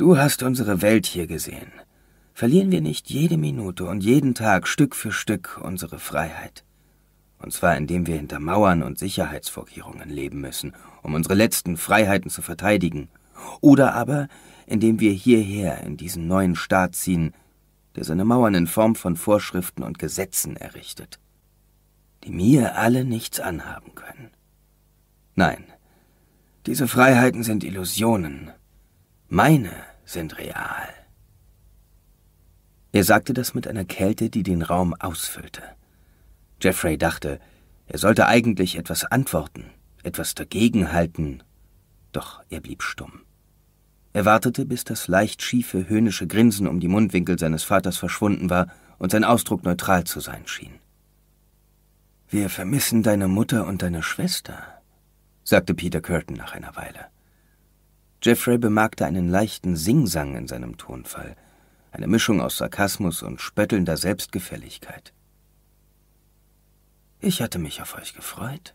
Speaker 1: Du hast unsere Welt hier gesehen. Verlieren wir nicht jede Minute und jeden Tag Stück für Stück unsere Freiheit. Und zwar indem wir hinter Mauern und Sicherheitsvorkehrungen leben müssen, um unsere letzten Freiheiten zu verteidigen. Oder aber indem wir hierher in diesen neuen Staat ziehen, der seine Mauern in Form von Vorschriften und Gesetzen errichtet, die mir alle nichts anhaben können. Nein, diese Freiheiten sind Illusionen. Meine sind real. Er sagte das mit einer Kälte, die den Raum ausfüllte. Jeffrey dachte, er sollte eigentlich etwas antworten, etwas dagegenhalten, doch er blieb stumm. Er wartete, bis das leicht schiefe, höhnische Grinsen um die Mundwinkel seines Vaters verschwunden war und sein Ausdruck neutral zu sein schien. Wir vermissen deine Mutter und deine Schwester, sagte Peter Curtin nach einer Weile. Jeffrey bemerkte einen leichten Singsang in seinem Tonfall, eine Mischung aus Sarkasmus und spöttelnder Selbstgefälligkeit. Ich hatte mich auf euch gefreut.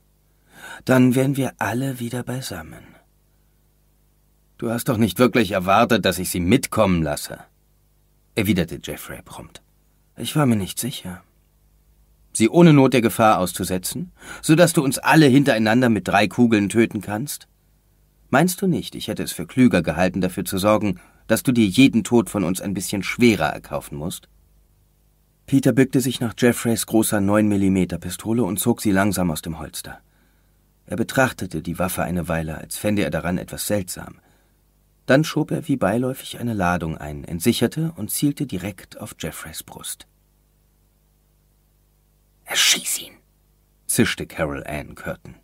Speaker 1: Dann wären wir alle wieder beisammen. Du hast doch nicht wirklich erwartet, dass ich sie mitkommen lasse, erwiderte Jeffrey prompt. Ich war mir nicht sicher. Sie ohne Not der Gefahr auszusetzen, so dass du uns alle hintereinander mit drei Kugeln töten kannst? Meinst du nicht, ich hätte es für klüger gehalten, dafür zu sorgen, dass du dir jeden Tod von uns ein bisschen schwerer erkaufen musst? Peter bückte sich nach Jeffreys großer 9mm Pistole und zog sie langsam aus dem Holster. Er betrachtete die Waffe eine Weile, als fände er daran etwas seltsam. Dann schob er wie beiläufig eine Ladung ein, entsicherte und zielte direkt auf Jeffreys Brust.
Speaker 2: Erschieß ihn,
Speaker 1: zischte Carol Ann Curtin.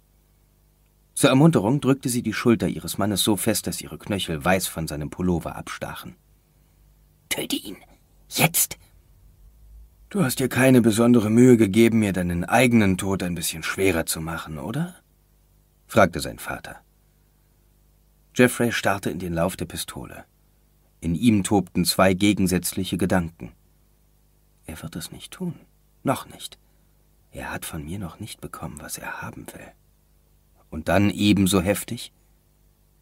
Speaker 1: Zur Ermunterung drückte sie die Schulter ihres Mannes so fest, dass ihre Knöchel weiß von seinem Pullover abstachen. Töte ihn. Jetzt. Du hast dir keine besondere Mühe gegeben, mir deinen eigenen Tod ein bisschen schwerer zu machen, oder? fragte sein Vater. Jeffrey starrte in den Lauf der Pistole. In ihm tobten zwei gegensätzliche Gedanken. Er wird es nicht tun. Noch nicht. Er hat von mir noch nicht bekommen, was er haben will und dann ebenso heftig?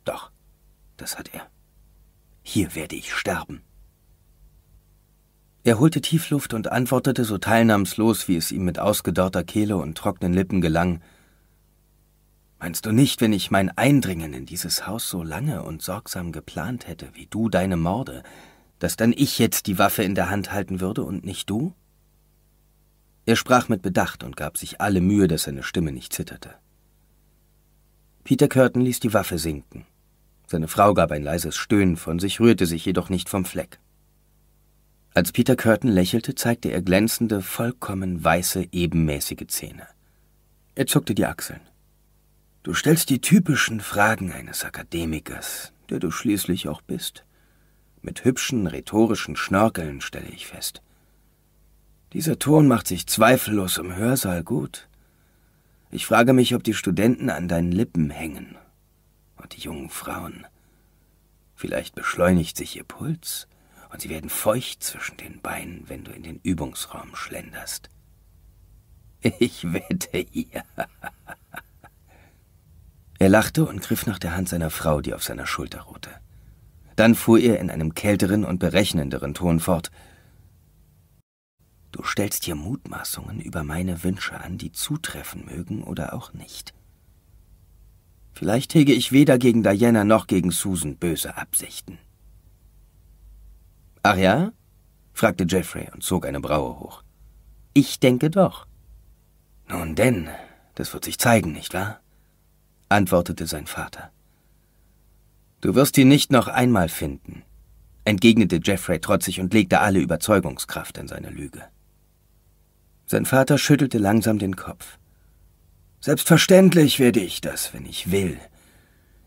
Speaker 1: Doch, das hat er. Hier werde ich sterben. Er holte Tiefluft und antwortete so teilnahmslos, wie es ihm mit ausgedörrter Kehle und trockenen Lippen gelang. Meinst du nicht, wenn ich mein Eindringen in dieses Haus so lange und sorgsam geplant hätte, wie du deine Morde, dass dann ich jetzt die Waffe in der Hand halten würde und nicht du? Er sprach mit Bedacht und gab sich alle Mühe, dass seine Stimme nicht zitterte. Peter Curtin ließ die Waffe sinken. Seine Frau gab ein leises Stöhnen von sich, rührte sich jedoch nicht vom Fleck. Als Peter Curtin lächelte, zeigte er glänzende, vollkommen weiße, ebenmäßige Zähne. Er zuckte die Achseln. Du stellst die typischen Fragen eines Akademikers, der du schließlich auch bist. Mit hübschen, rhetorischen Schnörkeln stelle ich fest. Dieser Ton macht sich zweifellos im Hörsaal gut. Ich frage mich, ob die Studenten an deinen Lippen hängen. Und oh, die jungen Frauen. Vielleicht beschleunigt sich ihr Puls und sie werden feucht zwischen den Beinen, wenn du in den Übungsraum schlenderst. Ich wette ihr. er lachte und griff nach der Hand seiner Frau, die auf seiner Schulter ruhte. Dann fuhr er in einem kälteren und berechnenderen Ton fort. Du stellst hier Mutmaßungen über meine Wünsche an, die zutreffen mögen oder auch nicht. Vielleicht hege ich weder gegen Diana noch gegen Susan böse Absichten. Ach ja? fragte Jeffrey und zog eine Braue hoch. Ich denke doch. Nun denn, das wird sich zeigen, nicht wahr? antwortete sein Vater. Du wirst ihn nicht noch einmal finden, entgegnete Jeffrey trotzig und legte alle Überzeugungskraft in seine Lüge. Sein Vater schüttelte langsam den Kopf. Selbstverständlich werde ich das, wenn ich will.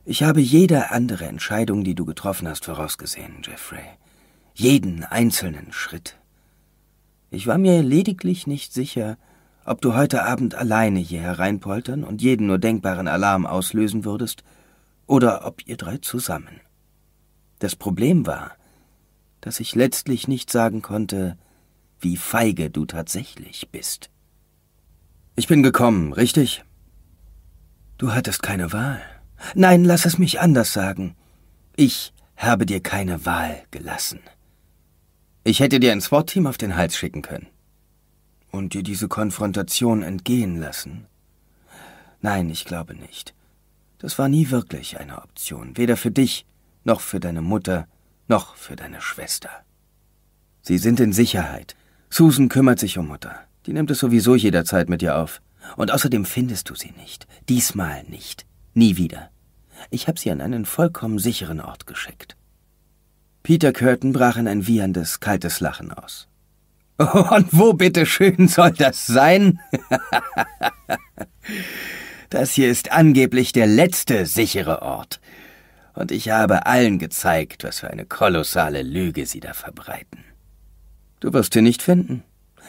Speaker 1: Ich habe jede andere Entscheidung, die du getroffen hast, vorausgesehen, Jeffrey. Jeden einzelnen Schritt. Ich war mir lediglich nicht sicher, ob du heute Abend alleine hier hereinpoltern und jeden nur denkbaren Alarm auslösen würdest, oder ob ihr drei zusammen. Das Problem war, dass ich letztlich nicht sagen konnte, wie feige du tatsächlich bist. Ich bin gekommen, richtig? Du hattest keine Wahl. Nein, lass es mich anders sagen. Ich habe dir keine Wahl gelassen. Ich hätte dir ein SWAT-Team auf den Hals schicken können. Und dir diese Konfrontation entgehen lassen? Nein, ich glaube nicht. Das war nie wirklich eine Option, weder für dich, noch für deine Mutter, noch für deine Schwester. Sie sind in Sicherheit, Susan kümmert sich um Mutter. Die nimmt es sowieso jederzeit mit dir auf. Und außerdem findest du sie nicht. Diesmal nicht. Nie wieder. Ich habe sie an einen vollkommen sicheren Ort geschickt. Peter Curtin brach in ein wieherndes, kaltes Lachen aus. Und wo bitteschön soll das sein? das hier ist angeblich der letzte sichere Ort. Und ich habe allen gezeigt, was für eine kolossale Lüge sie da verbreiten. Du wirst sie nicht finden.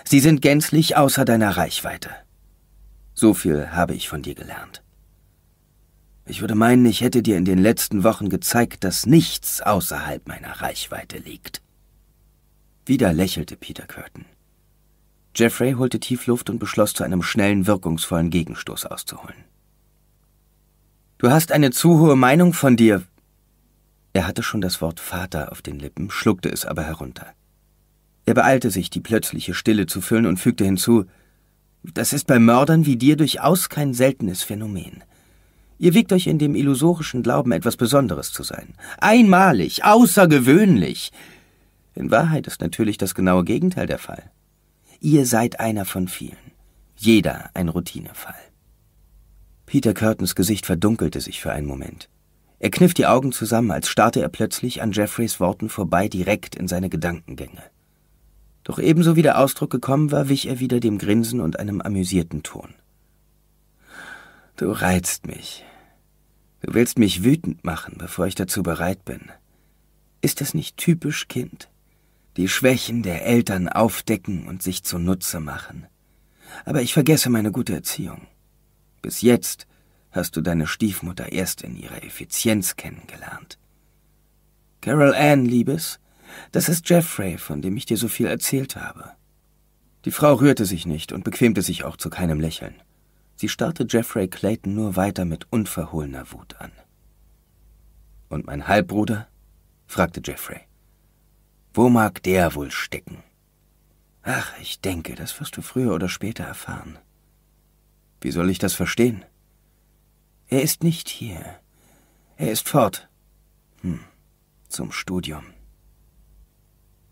Speaker 1: Sie sind gänzlich außer deiner Reichweite. So viel habe ich von dir gelernt. Ich würde meinen, ich hätte dir in den letzten Wochen gezeigt, dass nichts außerhalb meiner Reichweite liegt. Wieder lächelte Peter Curtin. Jeffrey holte tief Luft und beschloss, zu einem schnellen, wirkungsvollen Gegenstoß auszuholen. Du hast eine zu hohe Meinung von dir. Er hatte schon das Wort Vater auf den Lippen, schluckte es aber herunter. Er beeilte sich, die plötzliche Stille zu füllen und fügte hinzu, das ist bei Mördern wie dir durchaus kein seltenes Phänomen. Ihr wiegt euch in dem illusorischen Glauben, etwas Besonderes zu sein. Einmalig, außergewöhnlich. In Wahrheit ist natürlich das genaue Gegenteil der Fall. Ihr seid einer von vielen. Jeder ein Routinefall. Peter Curtins Gesicht verdunkelte sich für einen Moment. Er kniff die Augen zusammen, als starrte er plötzlich an Jeffreys Worten vorbei direkt in seine Gedankengänge. Doch ebenso wie der Ausdruck gekommen war, wich er wieder dem Grinsen und einem amüsierten Ton. Du reizt mich. Du willst mich wütend machen, bevor ich dazu bereit bin. Ist das nicht typisch Kind? Die Schwächen der Eltern aufdecken und sich zunutze machen. Aber ich vergesse meine gute Erziehung. Bis jetzt hast du deine Stiefmutter erst in ihrer Effizienz kennengelernt. Carol Ann, Liebes, das ist Jeffrey, von dem ich dir so viel erzählt habe. Die Frau rührte sich nicht und bequemte sich auch zu keinem Lächeln. Sie starrte Jeffrey Clayton nur weiter mit unverhohlener Wut an. Und mein Halbbruder? fragte Jeffrey. Wo mag der wohl stecken? Ach, ich denke, das wirst du früher oder später erfahren. Wie soll ich das verstehen? Er ist nicht hier. Er ist fort. Hm, zum Studium.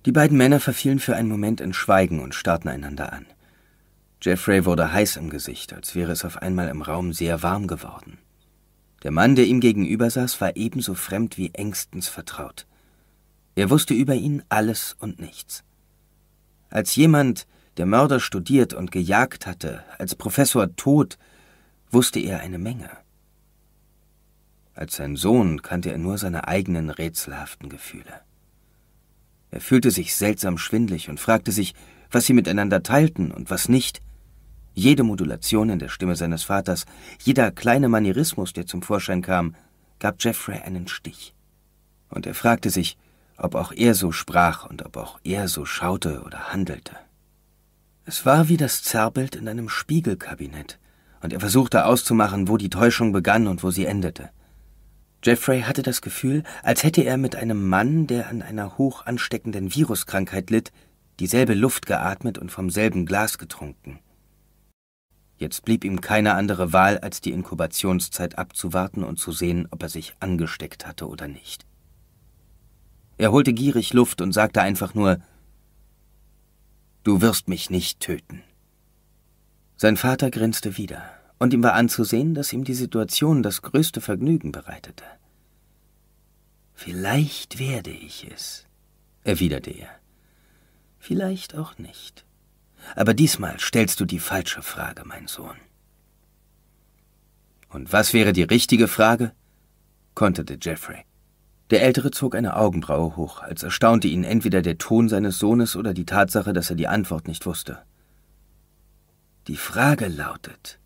Speaker 1: Die beiden Männer verfielen für einen Moment in Schweigen und starrten einander an. Jeffrey wurde heiß im Gesicht, als wäre es auf einmal im Raum sehr warm geworden. Der Mann, der ihm gegenüber saß, war ebenso fremd wie engstens vertraut. Er wusste über ihn alles und nichts. Als jemand, der Mörder studiert und gejagt hatte, als Professor tot, wusste er eine Menge. Als sein Sohn kannte er nur seine eigenen rätselhaften Gefühle. Er fühlte sich seltsam schwindlig und fragte sich, was sie miteinander teilten und was nicht. Jede Modulation in der Stimme seines Vaters, jeder kleine Manierismus, der zum Vorschein kam, gab Jeffrey einen Stich. Und er fragte sich, ob auch er so sprach und ob auch er so schaute oder handelte. Es war wie das Zerrbild in einem Spiegelkabinett, und er versuchte auszumachen, wo die Täuschung begann und wo sie endete. Jeffrey hatte das Gefühl, als hätte er mit einem Mann, der an einer hoch ansteckenden Viruskrankheit litt, dieselbe Luft geatmet und vom selben Glas getrunken. Jetzt blieb ihm keine andere Wahl, als die Inkubationszeit abzuwarten und zu sehen, ob er sich angesteckt hatte oder nicht. Er holte gierig Luft und sagte einfach nur, Du wirst mich nicht töten. Sein Vater grinste wieder und ihm war anzusehen, dass ihm die Situation das größte Vergnügen bereitete. Vielleicht werde ich es, erwiderte er. Vielleicht auch nicht. Aber diesmal stellst du die falsche Frage, mein Sohn. Und was wäre die richtige Frage? konterte Jeffrey. Der Ältere zog eine Augenbraue hoch, als erstaunte ihn entweder der Ton seines Sohnes oder die Tatsache, dass er die Antwort nicht wusste. Die Frage lautet,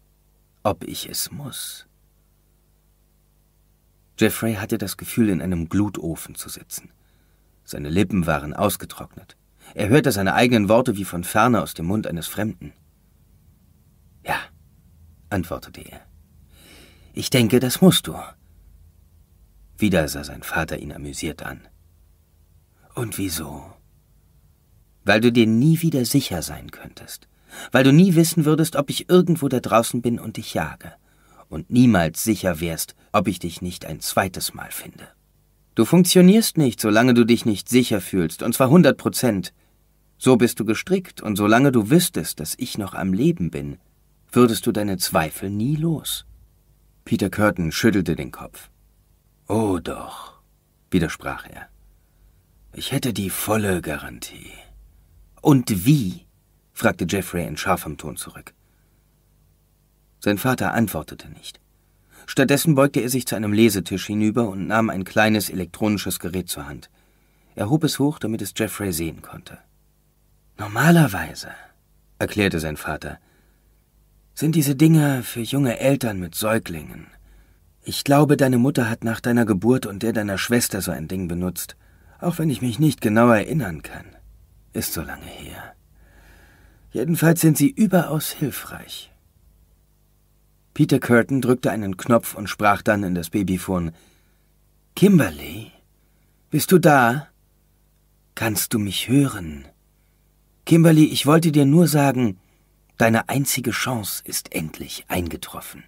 Speaker 1: ob ich es muss. Jeffrey hatte das Gefühl, in einem Glutofen zu sitzen. Seine Lippen waren ausgetrocknet. Er hörte seine eigenen Worte wie von ferne aus dem Mund eines Fremden. Ja, antwortete er. Ich denke, das musst du. Wieder sah sein Vater ihn amüsiert an. Und wieso? Weil du dir nie wieder sicher sein könntest weil du nie wissen würdest, ob ich irgendwo da draußen bin und dich jage, und niemals sicher wärst, ob ich dich nicht ein zweites Mal finde. Du funktionierst nicht, solange du dich nicht sicher fühlst, und zwar hundert Prozent. So bist du gestrickt, und solange du wüsstest, dass ich noch am Leben bin, würdest du deine Zweifel nie los. Peter Curtin schüttelte den Kopf. Oh doch, widersprach er. Ich hätte die volle Garantie. Und wie? fragte Jeffrey in scharfem Ton zurück. Sein Vater antwortete nicht. Stattdessen beugte er sich zu einem Lesetisch hinüber und nahm ein kleines elektronisches Gerät zur Hand. Er hob es hoch, damit es Jeffrey sehen konnte. Normalerweise, erklärte sein Vater, sind diese Dinger für junge Eltern mit Säuglingen. Ich glaube, deine Mutter hat nach deiner Geburt und der deiner Schwester so ein Ding benutzt, auch wenn ich mich nicht genau erinnern kann. Ist so lange her. Jedenfalls sind sie überaus hilfreich. Peter Curtin drückte einen Knopf und sprach dann in das Babyfon. Kimberly, bist du da? Kannst du mich hören? Kimberly, ich wollte dir nur sagen, deine einzige Chance ist endlich eingetroffen.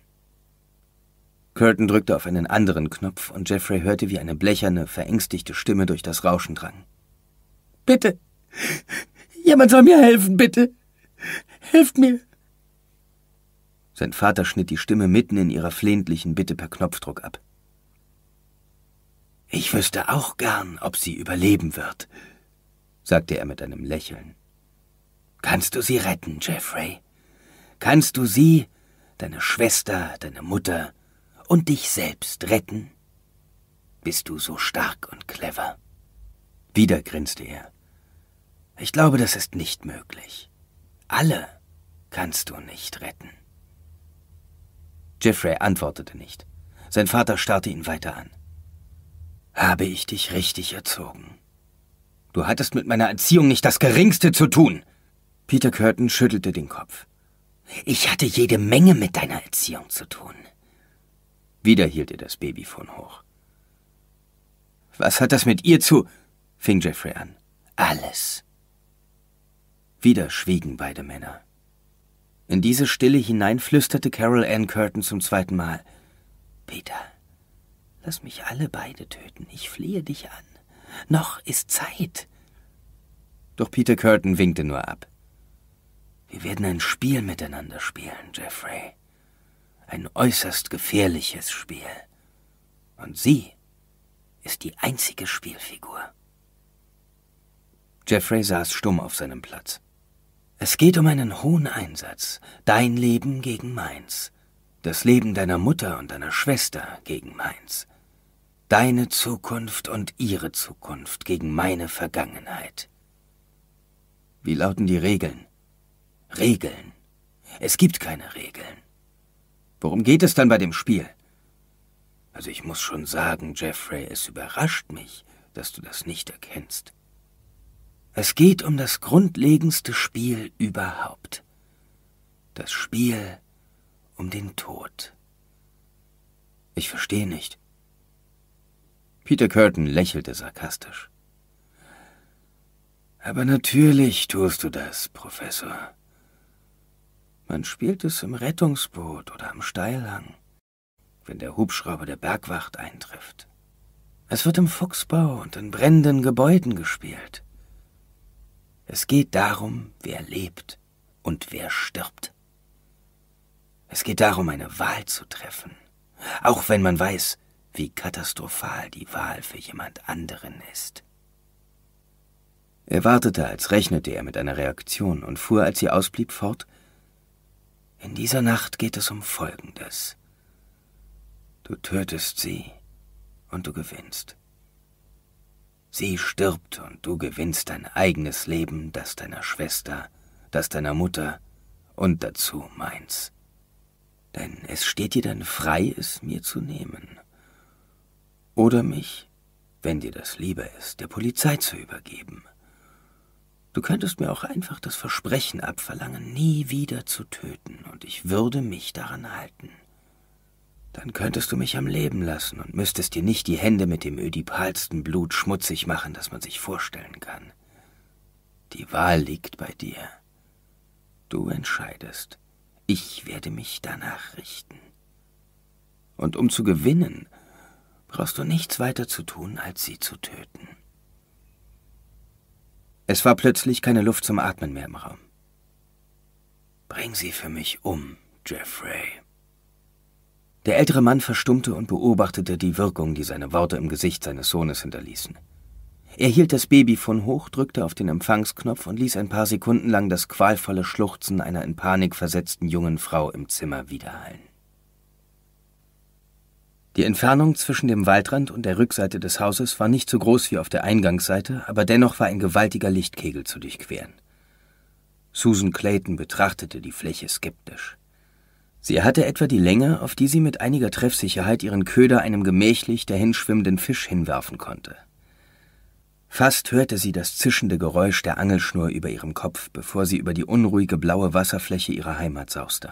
Speaker 1: Curtin drückte auf einen anderen Knopf und Jeffrey hörte, wie eine blecherne, verängstigte Stimme durch das Rauschen drang. Bitte, jemand soll mir helfen, bitte. Helft mir! Sein Vater schnitt die Stimme mitten in ihrer flehentlichen Bitte per Knopfdruck ab. Ich wüsste auch gern, ob sie überleben wird, sagte er mit einem Lächeln. Kannst du sie retten, Jeffrey? Kannst du sie, deine Schwester, deine Mutter und dich selbst retten? Bist du so stark und clever? Wieder grinste er. Ich glaube, das ist nicht möglich. Alle kannst du nicht retten. Jeffrey antwortete nicht. Sein Vater starrte ihn weiter an. Habe ich dich richtig erzogen? Du hattest mit meiner Erziehung nicht das Geringste zu tun. Peter Curtin schüttelte den Kopf. Ich hatte jede Menge mit deiner Erziehung zu tun. Wieder hielt er das Babyfon hoch. Was hat das mit ihr zu... fing Jeffrey an. Alles. Wieder schwiegen beide Männer. In diese Stille hinein flüsterte Carol Ann Curtin zum zweiten Mal. Peter, lass mich alle beide töten. Ich flehe dich an. Noch ist Zeit. Doch Peter Curtin winkte nur ab. Wir werden ein Spiel miteinander spielen, Jeffrey. Ein äußerst gefährliches Spiel. Und sie ist die einzige Spielfigur. Jeffrey saß stumm auf seinem Platz. Es geht um einen hohen Einsatz. Dein Leben gegen meins. Das Leben deiner Mutter und deiner Schwester gegen meins. Deine Zukunft und ihre Zukunft gegen meine Vergangenheit. Wie lauten die Regeln? Regeln. Es gibt keine Regeln. Worum geht es dann bei dem Spiel? Also ich muss schon sagen, Jeffrey, es überrascht mich, dass du das nicht erkennst. Es geht um das grundlegendste Spiel überhaupt. Das Spiel um den Tod. Ich verstehe nicht. Peter Curtin lächelte sarkastisch. Aber natürlich tust du das, Professor. Man spielt es im Rettungsboot oder am Steilhang, wenn der Hubschrauber der Bergwacht eintrifft. Es wird im Fuchsbau und in brennenden Gebäuden gespielt. Es geht darum, wer lebt und wer stirbt. Es geht darum, eine Wahl zu treffen, auch wenn man weiß, wie katastrophal die Wahl für jemand anderen ist. Er wartete, als rechnete er mit einer Reaktion und fuhr, als sie ausblieb, fort. In dieser Nacht geht es um Folgendes. Du tötest sie und du gewinnst. Sie stirbt und du gewinnst dein eigenes Leben, das deiner Schwester, das deiner Mutter und dazu meins. Denn es steht dir dann frei, es mir zu nehmen. Oder mich, wenn dir das lieber ist, der Polizei zu übergeben. Du könntest mir auch einfach das Versprechen abverlangen, nie wieder zu töten, und ich würde mich daran halten dann könntest du mich am Leben lassen und müsstest dir nicht die Hände mit dem ödipalsten Blut schmutzig machen, das man sich vorstellen kann. Die Wahl liegt bei dir. Du entscheidest. Ich werde mich danach richten. Und um zu gewinnen, brauchst du nichts weiter zu tun, als sie zu töten. Es war plötzlich keine Luft zum Atmen mehr im Raum. Bring sie für mich um, Jeffrey. Der ältere Mann verstummte und beobachtete die Wirkung, die seine Worte im Gesicht seines Sohnes hinterließen. Er hielt das Baby von hoch, drückte auf den Empfangsknopf und ließ ein paar Sekunden lang das qualvolle Schluchzen einer in Panik versetzten jungen Frau im Zimmer widerhallen. Die Entfernung zwischen dem Waldrand und der Rückseite des Hauses war nicht so groß wie auf der Eingangsseite, aber dennoch war ein gewaltiger Lichtkegel zu durchqueren. Susan Clayton betrachtete die Fläche skeptisch. Sie hatte etwa die Länge, auf die sie mit einiger Treffsicherheit ihren Köder einem gemächlich dahinschwimmenden Fisch hinwerfen konnte. Fast hörte sie das zischende Geräusch der Angelschnur über ihrem Kopf, bevor sie über die unruhige blaue Wasserfläche ihrer Heimat sauste.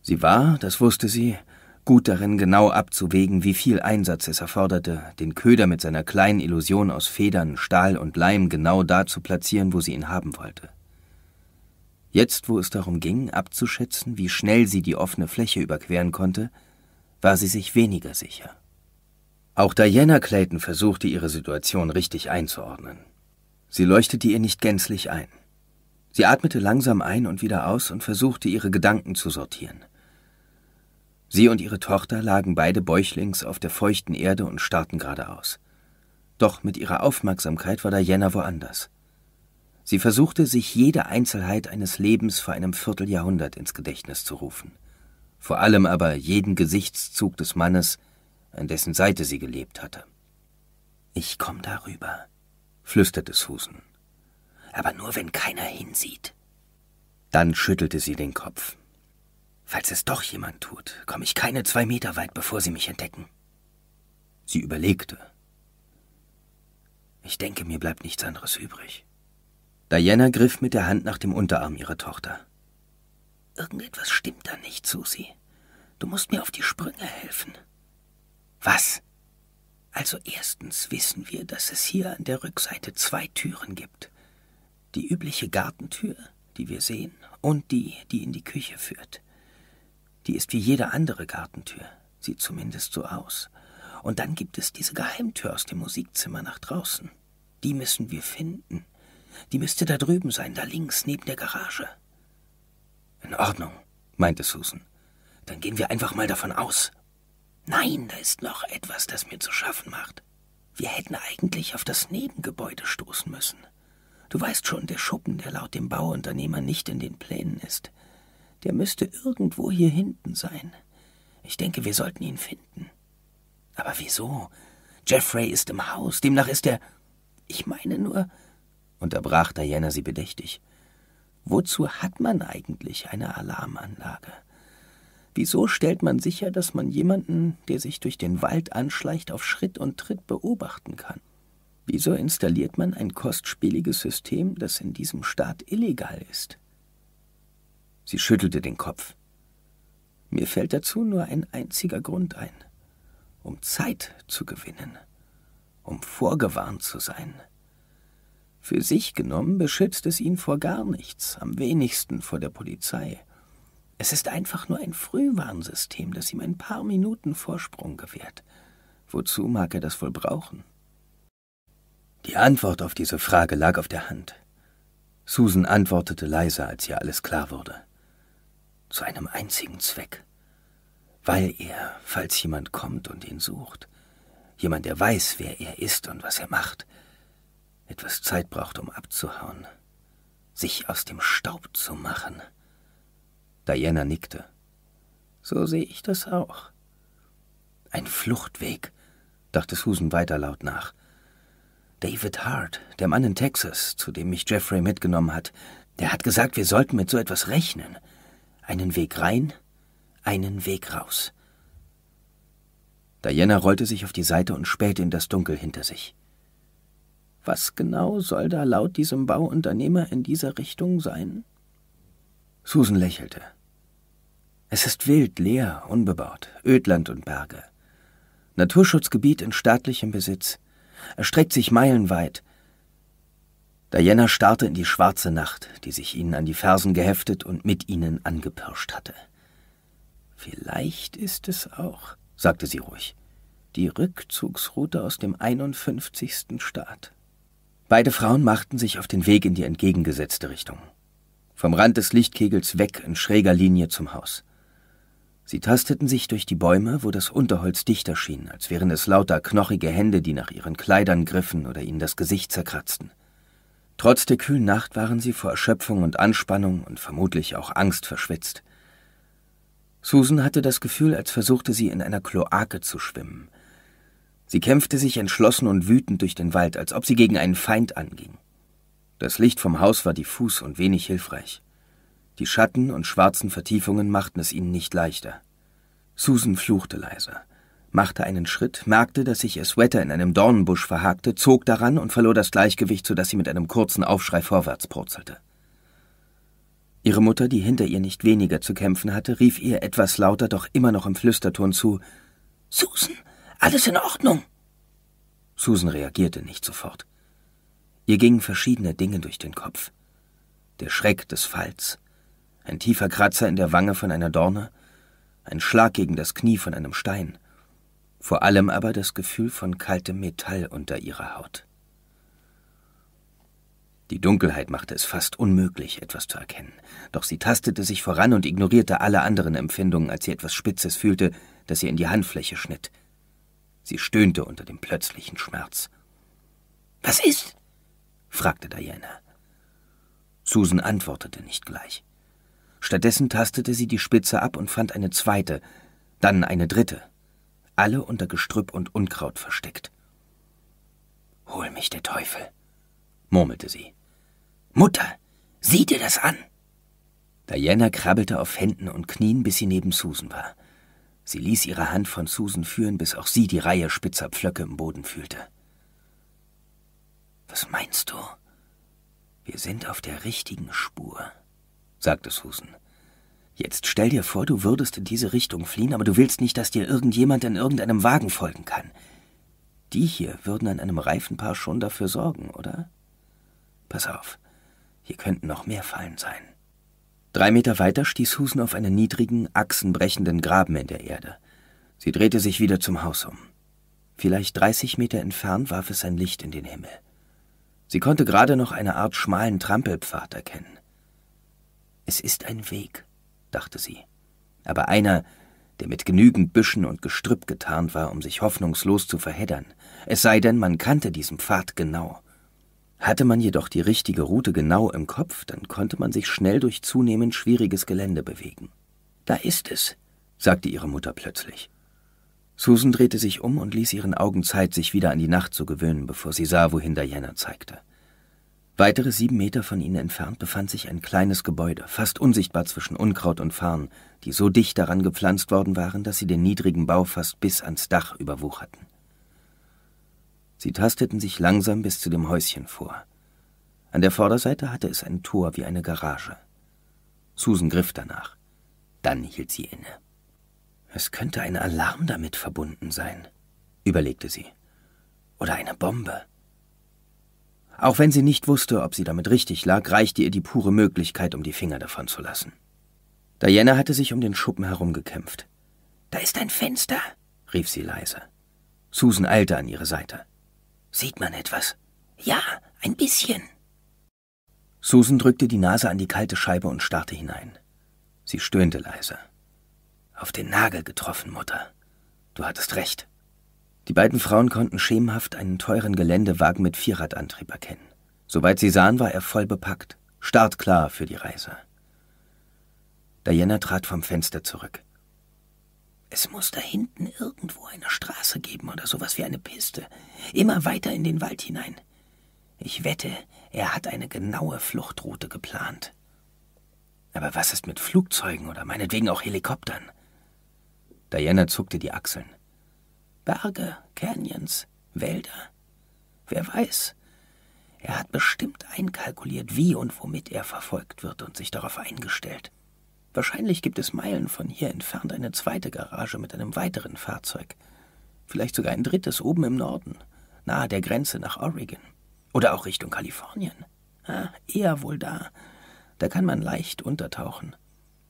Speaker 1: Sie war, das wusste sie, gut darin, genau abzuwägen, wie viel Einsatz es erforderte, den Köder mit seiner kleinen Illusion aus Federn, Stahl und Leim genau da zu platzieren, wo sie ihn haben wollte. Jetzt, wo es darum ging, abzuschätzen, wie schnell sie die offene Fläche überqueren konnte, war sie sich weniger sicher. Auch Diana Clayton versuchte, ihre Situation richtig einzuordnen. Sie leuchtete ihr nicht gänzlich ein. Sie atmete langsam ein und wieder aus und versuchte, ihre Gedanken zu sortieren. Sie und ihre Tochter lagen beide bäuchlings auf der feuchten Erde und starrten geradeaus. Doch mit ihrer Aufmerksamkeit war Diana woanders. Sie versuchte, sich jede Einzelheit eines Lebens vor einem Vierteljahrhundert ins Gedächtnis zu rufen, vor allem aber jeden Gesichtszug des Mannes, an dessen Seite sie gelebt hatte. Ich komm darüber, flüsterte Susan. Aber nur, wenn keiner hinsieht. Dann schüttelte sie den Kopf. Falls es doch jemand tut, komme ich keine zwei Meter weit, bevor sie mich entdecken. Sie überlegte. Ich denke, mir bleibt nichts anderes übrig. Diana griff mit der Hand nach dem Unterarm ihrer Tochter. Irgendetwas stimmt da nicht, Susi. Du musst mir auf die Sprünge helfen. Was? Also erstens wissen wir, dass es hier an der Rückseite zwei Türen gibt. Die übliche Gartentür, die wir sehen, und die, die in die Küche führt. Die ist wie jede andere Gartentür, sieht zumindest so aus. Und dann gibt es diese Geheimtür aus dem Musikzimmer nach draußen. Die müssen wir finden. Die müsste da drüben sein, da links, neben der Garage. In Ordnung, meinte Susan. Dann gehen wir einfach mal davon aus. Nein, da ist noch etwas, das mir zu schaffen macht. Wir hätten eigentlich auf das Nebengebäude stoßen müssen. Du weißt schon, der Schuppen, der laut dem Bauunternehmer nicht in den Plänen ist, der müsste irgendwo hier hinten sein. Ich denke, wir sollten ihn finden. Aber wieso? Jeffrey ist im Haus, demnach ist er. Ich meine nur, unterbrach Diana sie bedächtig. Wozu hat man eigentlich eine Alarmanlage? Wieso stellt man sicher, dass man jemanden, der sich durch den Wald anschleicht, auf Schritt und Tritt beobachten kann? Wieso installiert man ein kostspieliges System, das in diesem Staat illegal ist? Sie schüttelte den Kopf. Mir fällt dazu nur ein einziger Grund ein. Um Zeit zu gewinnen. Um vorgewarnt zu sein. Für sich genommen beschützt es ihn vor gar nichts, am wenigsten vor der Polizei. Es ist einfach nur ein Frühwarnsystem, das ihm ein paar Minuten Vorsprung gewährt. Wozu mag er das wohl brauchen? Die Antwort auf diese Frage lag auf der Hand. Susan antwortete leiser, als ihr alles klar wurde. Zu einem einzigen Zweck. Weil er, falls jemand kommt und ihn sucht, jemand, der weiß, wer er ist und was er macht, etwas Zeit braucht, um abzuhauen, sich aus dem Staub zu machen. Diana nickte. So sehe ich das auch. Ein Fluchtweg, dachte Susan weiter laut nach. David Hart, der Mann in Texas, zu dem mich Jeffrey mitgenommen hat, der hat gesagt, wir sollten mit so etwas rechnen. Einen Weg rein, einen Weg raus. Diana rollte sich auf die Seite und spähte in das Dunkel hinter sich. Was genau soll da laut diesem Bauunternehmer in dieser Richtung sein? Susan lächelte. Es ist wild, leer, unbebaut, Ödland und Berge. Naturschutzgebiet in staatlichem Besitz, erstreckt sich meilenweit. Diana starrte in die schwarze Nacht, die sich ihnen an die Fersen geheftet und mit ihnen angepirscht hatte. Vielleicht
Speaker 2: ist es auch,
Speaker 1: sagte sie ruhig, die Rückzugsroute aus dem 51. Staat. Beide Frauen machten sich auf den Weg in die entgegengesetzte Richtung. Vom Rand des Lichtkegels weg in schräger Linie zum Haus. Sie tasteten sich durch die Bäume, wo das Unterholz dichter schien, als wären es lauter knochige Hände, die nach ihren Kleidern griffen oder ihnen das Gesicht zerkratzten. Trotz der kühlen Nacht waren sie vor Erschöpfung und Anspannung und vermutlich auch Angst verschwitzt. Susan hatte das Gefühl, als versuchte sie in einer Kloake zu schwimmen – Sie kämpfte sich entschlossen und wütend durch den Wald, als ob sie gegen einen Feind anging. Das Licht vom Haus war diffus und wenig hilfreich. Die Schatten und schwarzen Vertiefungen machten es ihnen nicht leichter. Susan fluchte leise, machte einen Schritt, merkte, dass sich ihr Sweater in einem Dornenbusch verhakte, zog daran und verlor das Gleichgewicht, sodass sie mit einem kurzen Aufschrei vorwärts purzelte. Ihre Mutter, die hinter ihr nicht weniger zu kämpfen hatte, rief ihr etwas lauter, doch immer noch im Flüsterton zu Susan, alles in Ordnung. Susan reagierte nicht sofort. Ihr gingen verschiedene Dinge durch den Kopf. Der Schreck des Falls, ein tiefer Kratzer in der Wange von einer Dorne, ein Schlag gegen das Knie von einem Stein, vor allem aber das Gefühl von kaltem Metall unter ihrer Haut. Die Dunkelheit machte es fast unmöglich, etwas zu erkennen, doch sie tastete sich voran und ignorierte alle anderen Empfindungen, als sie etwas Spitzes fühlte, das ihr in die Handfläche schnitt – Sie stöhnte unter dem plötzlichen Schmerz. Was ist? fragte Diana. Susan antwortete nicht gleich. Stattdessen tastete sie die Spitze ab und fand eine zweite, dann eine dritte, alle unter Gestrüpp und Unkraut versteckt. Hol mich der Teufel, murmelte sie. Mutter, sieh dir das an! Diana krabbelte auf Händen und Knien, bis sie neben Susan war. Sie ließ ihre Hand von Susan führen, bis auch sie die Reihe spitzer Pflöcke im Boden fühlte. Was meinst du? Wir sind auf der richtigen Spur, sagte Susan. Jetzt stell dir vor, du würdest in diese Richtung fliehen, aber du willst nicht, dass dir irgendjemand in irgendeinem Wagen folgen kann. Die hier würden an einem Reifenpaar schon dafür sorgen, oder? Pass auf, hier könnten noch mehr Fallen sein. Drei Meter weiter stieß Husen auf einen niedrigen, achsenbrechenden Graben in der Erde. Sie drehte sich wieder zum Haus um. Vielleicht 30 Meter entfernt warf es ein Licht in den Himmel. Sie konnte gerade noch eine Art schmalen Trampelpfad erkennen. Es ist ein Weg, dachte sie, aber einer, der mit genügend Büschen und Gestrüpp getarnt war, um sich hoffnungslos zu verheddern, es sei denn, man kannte diesen Pfad genau. Hatte man jedoch die richtige Route genau im Kopf, dann konnte man sich schnell durch zunehmend schwieriges Gelände bewegen. Da ist es, sagte ihre Mutter plötzlich. Susan drehte sich um und ließ ihren Augen Zeit, sich wieder an die Nacht zu gewöhnen, bevor sie sah, wohin Diana zeigte. Weitere sieben Meter von ihnen entfernt befand sich ein kleines Gebäude, fast unsichtbar zwischen Unkraut und Farn, die so dicht daran gepflanzt worden waren, dass sie den niedrigen Bau fast bis ans Dach überwucherten. Sie tasteten sich langsam bis zu dem Häuschen vor. An der Vorderseite hatte es ein Tor wie eine Garage. Susan griff danach. Dann hielt sie inne. Es könnte ein Alarm damit verbunden sein, überlegte sie. Oder eine Bombe. Auch wenn sie nicht wusste, ob sie damit richtig lag, reichte ihr die pure Möglichkeit, um die Finger davon zu lassen. Diana hatte sich um den Schuppen herumgekämpft. Da ist ein Fenster, rief sie leise. Susan eilte an ihre Seite. Sieht man etwas? Ja, ein bisschen. Susan drückte die Nase an die kalte Scheibe und starrte hinein. Sie stöhnte leise. Auf den Nagel getroffen, Mutter. Du hattest recht. Die beiden Frauen konnten schemenhaft einen teuren Geländewagen mit Vierradantrieb erkennen. Soweit sie sahen, war er voll bepackt, startklar für die Reise. Diana trat vom Fenster zurück. Es muss da hinten irgendwo eine Straße geben oder sowas wie eine Piste. Immer weiter in den Wald hinein. Ich wette, er hat eine genaue Fluchtroute geplant. Aber was ist mit Flugzeugen oder meinetwegen auch Helikoptern? Diana zuckte die Achseln. Berge, Canyons, Wälder. Wer weiß. Er hat bestimmt einkalkuliert, wie und womit er verfolgt wird und sich darauf eingestellt. Wahrscheinlich gibt es Meilen von hier entfernt eine zweite Garage mit einem weiteren Fahrzeug. Vielleicht sogar ein drittes oben im Norden, nahe der Grenze nach Oregon. Oder auch Richtung Kalifornien. Ah, eher wohl da. Da kann man leicht untertauchen.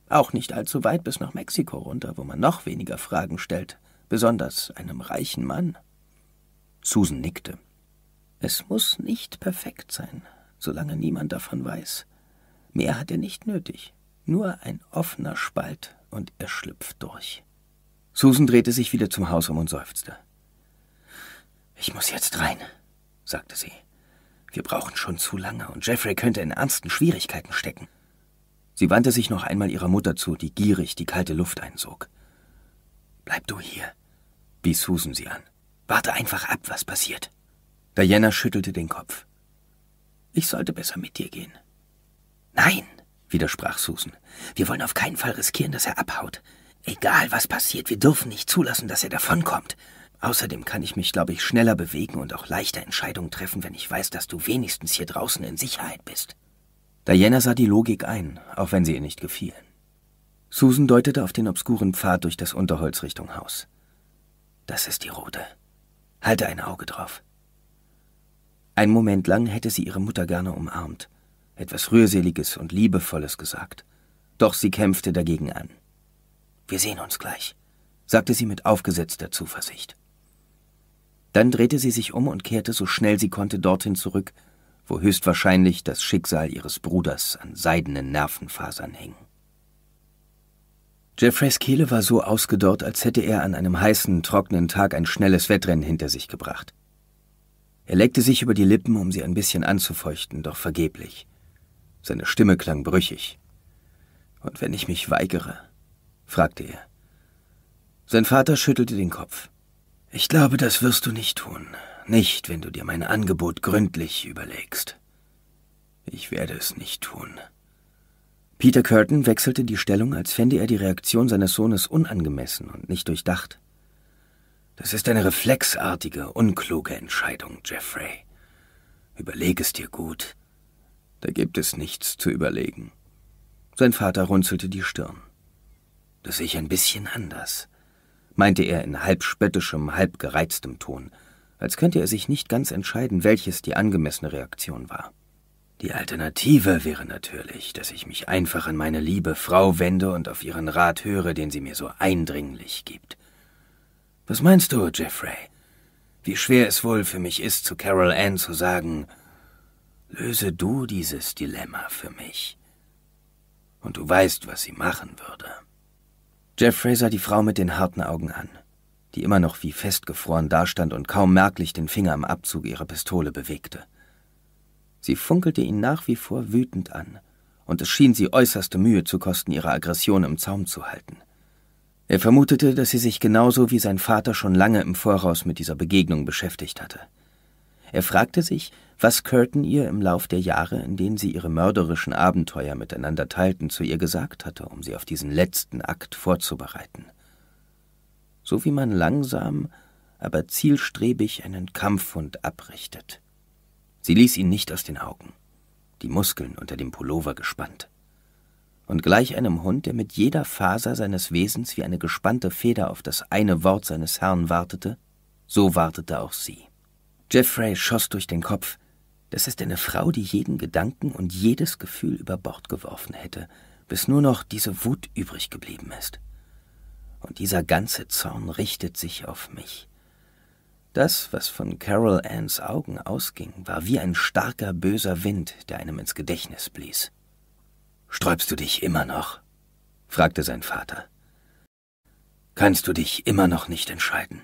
Speaker 1: Auch nicht allzu weit bis nach Mexiko runter, wo man noch weniger Fragen stellt, besonders einem reichen Mann. Susan nickte. Es muss nicht perfekt sein, solange niemand davon weiß. Mehr hat er nicht nötig. Nur ein offener Spalt und er schlüpft durch. Susan drehte sich wieder zum Haus um und seufzte. Ich muss jetzt rein, sagte sie. Wir brauchen schon zu lange und Jeffrey könnte in ernsten Schwierigkeiten stecken. Sie wandte sich noch einmal ihrer Mutter zu, die gierig die kalte Luft einsog. Bleib du hier, wies Susan sie an. Warte einfach ab, was passiert. Diana schüttelte den Kopf. Ich sollte besser mit dir gehen. Nein, widersprach Susan. Wir wollen auf keinen Fall riskieren, dass er abhaut. Egal, was passiert, wir dürfen nicht zulassen, dass er davonkommt. Außerdem kann ich mich, glaube ich, schneller bewegen und auch leichter Entscheidungen treffen, wenn ich weiß, dass du wenigstens hier draußen in Sicherheit bist. Diana sah die Logik ein, auch wenn sie ihr nicht gefiel. Susan deutete auf den obskuren Pfad durch das Unterholz Richtung Haus. Das ist die Rote. Halte ein Auge drauf. Ein Moment lang hätte sie ihre Mutter gerne umarmt, etwas Rührseliges und Liebevolles gesagt. Doch sie kämpfte dagegen an. Wir sehen uns gleich, sagte sie mit aufgesetzter Zuversicht. Dann drehte sie sich um und kehrte so schnell sie konnte dorthin zurück, wo höchstwahrscheinlich das Schicksal ihres Bruders an seidenen Nervenfasern hing. Jeffreys Kehle war so ausgedorrt, als hätte er an einem heißen, trockenen Tag ein schnelles Wettrennen hinter sich gebracht. Er leckte sich über die Lippen, um sie ein bisschen anzufeuchten, doch vergeblich. Seine Stimme klang brüchig. Und wenn ich mich weigere? fragte er. Sein Vater schüttelte den Kopf. Ich glaube, das wirst du nicht tun. Nicht, wenn du dir mein Angebot gründlich überlegst. Ich werde es nicht tun. Peter Curtin wechselte die Stellung, als fände er die Reaktion seines Sohnes unangemessen und nicht durchdacht. Das ist eine reflexartige, unkluge Entscheidung, Jeffrey. Überleg es dir gut. Da gibt es nichts zu überlegen. Sein Vater runzelte die Stirn. Das sehe ich ein bisschen anders, meinte er in halb spöttischem, halb gereiztem Ton, als könnte er sich nicht ganz entscheiden, welches die angemessene Reaktion war. Die Alternative wäre natürlich, dass ich mich einfach an meine liebe Frau wende und auf ihren Rat höre, den sie mir so eindringlich gibt. Was meinst du, Jeffrey? Wie schwer es wohl für mich ist, zu Carol Ann zu sagen, Löse du dieses Dilemma für mich. Und du weißt, was sie machen würde. Jeffrey sah die Frau mit den harten Augen an, die immer noch wie festgefroren dastand und kaum merklich den Finger am Abzug ihrer Pistole bewegte. Sie funkelte ihn nach wie vor wütend an, und es schien sie äußerste Mühe zu kosten, ihre Aggression im Zaum zu halten. Er vermutete, dass sie sich genauso wie sein Vater schon lange im Voraus mit dieser Begegnung beschäftigt hatte. Er fragte sich, was Curtin ihr im Lauf der Jahre, in denen sie ihre mörderischen Abenteuer miteinander teilten, zu ihr gesagt hatte, um sie auf diesen letzten Akt vorzubereiten. So wie man langsam, aber zielstrebig einen Kampfhund abrichtet. Sie ließ ihn nicht aus den Augen, die Muskeln unter dem Pullover gespannt. Und gleich einem Hund, der mit jeder Faser seines Wesens wie eine gespannte Feder auf das eine Wort seines Herrn wartete, so wartete auch sie. Jeffrey schoss durch den Kopf, das ist eine Frau, die jeden Gedanken und jedes Gefühl über Bord geworfen hätte, bis nur noch diese Wut übrig geblieben ist. Und dieser ganze Zorn richtet sich auf mich. Das, was von Carol Anns Augen ausging, war wie ein starker, böser Wind, der einem ins Gedächtnis blies. »Sträubst du dich immer noch?« fragte sein Vater. »Kannst du dich immer noch nicht entscheiden?«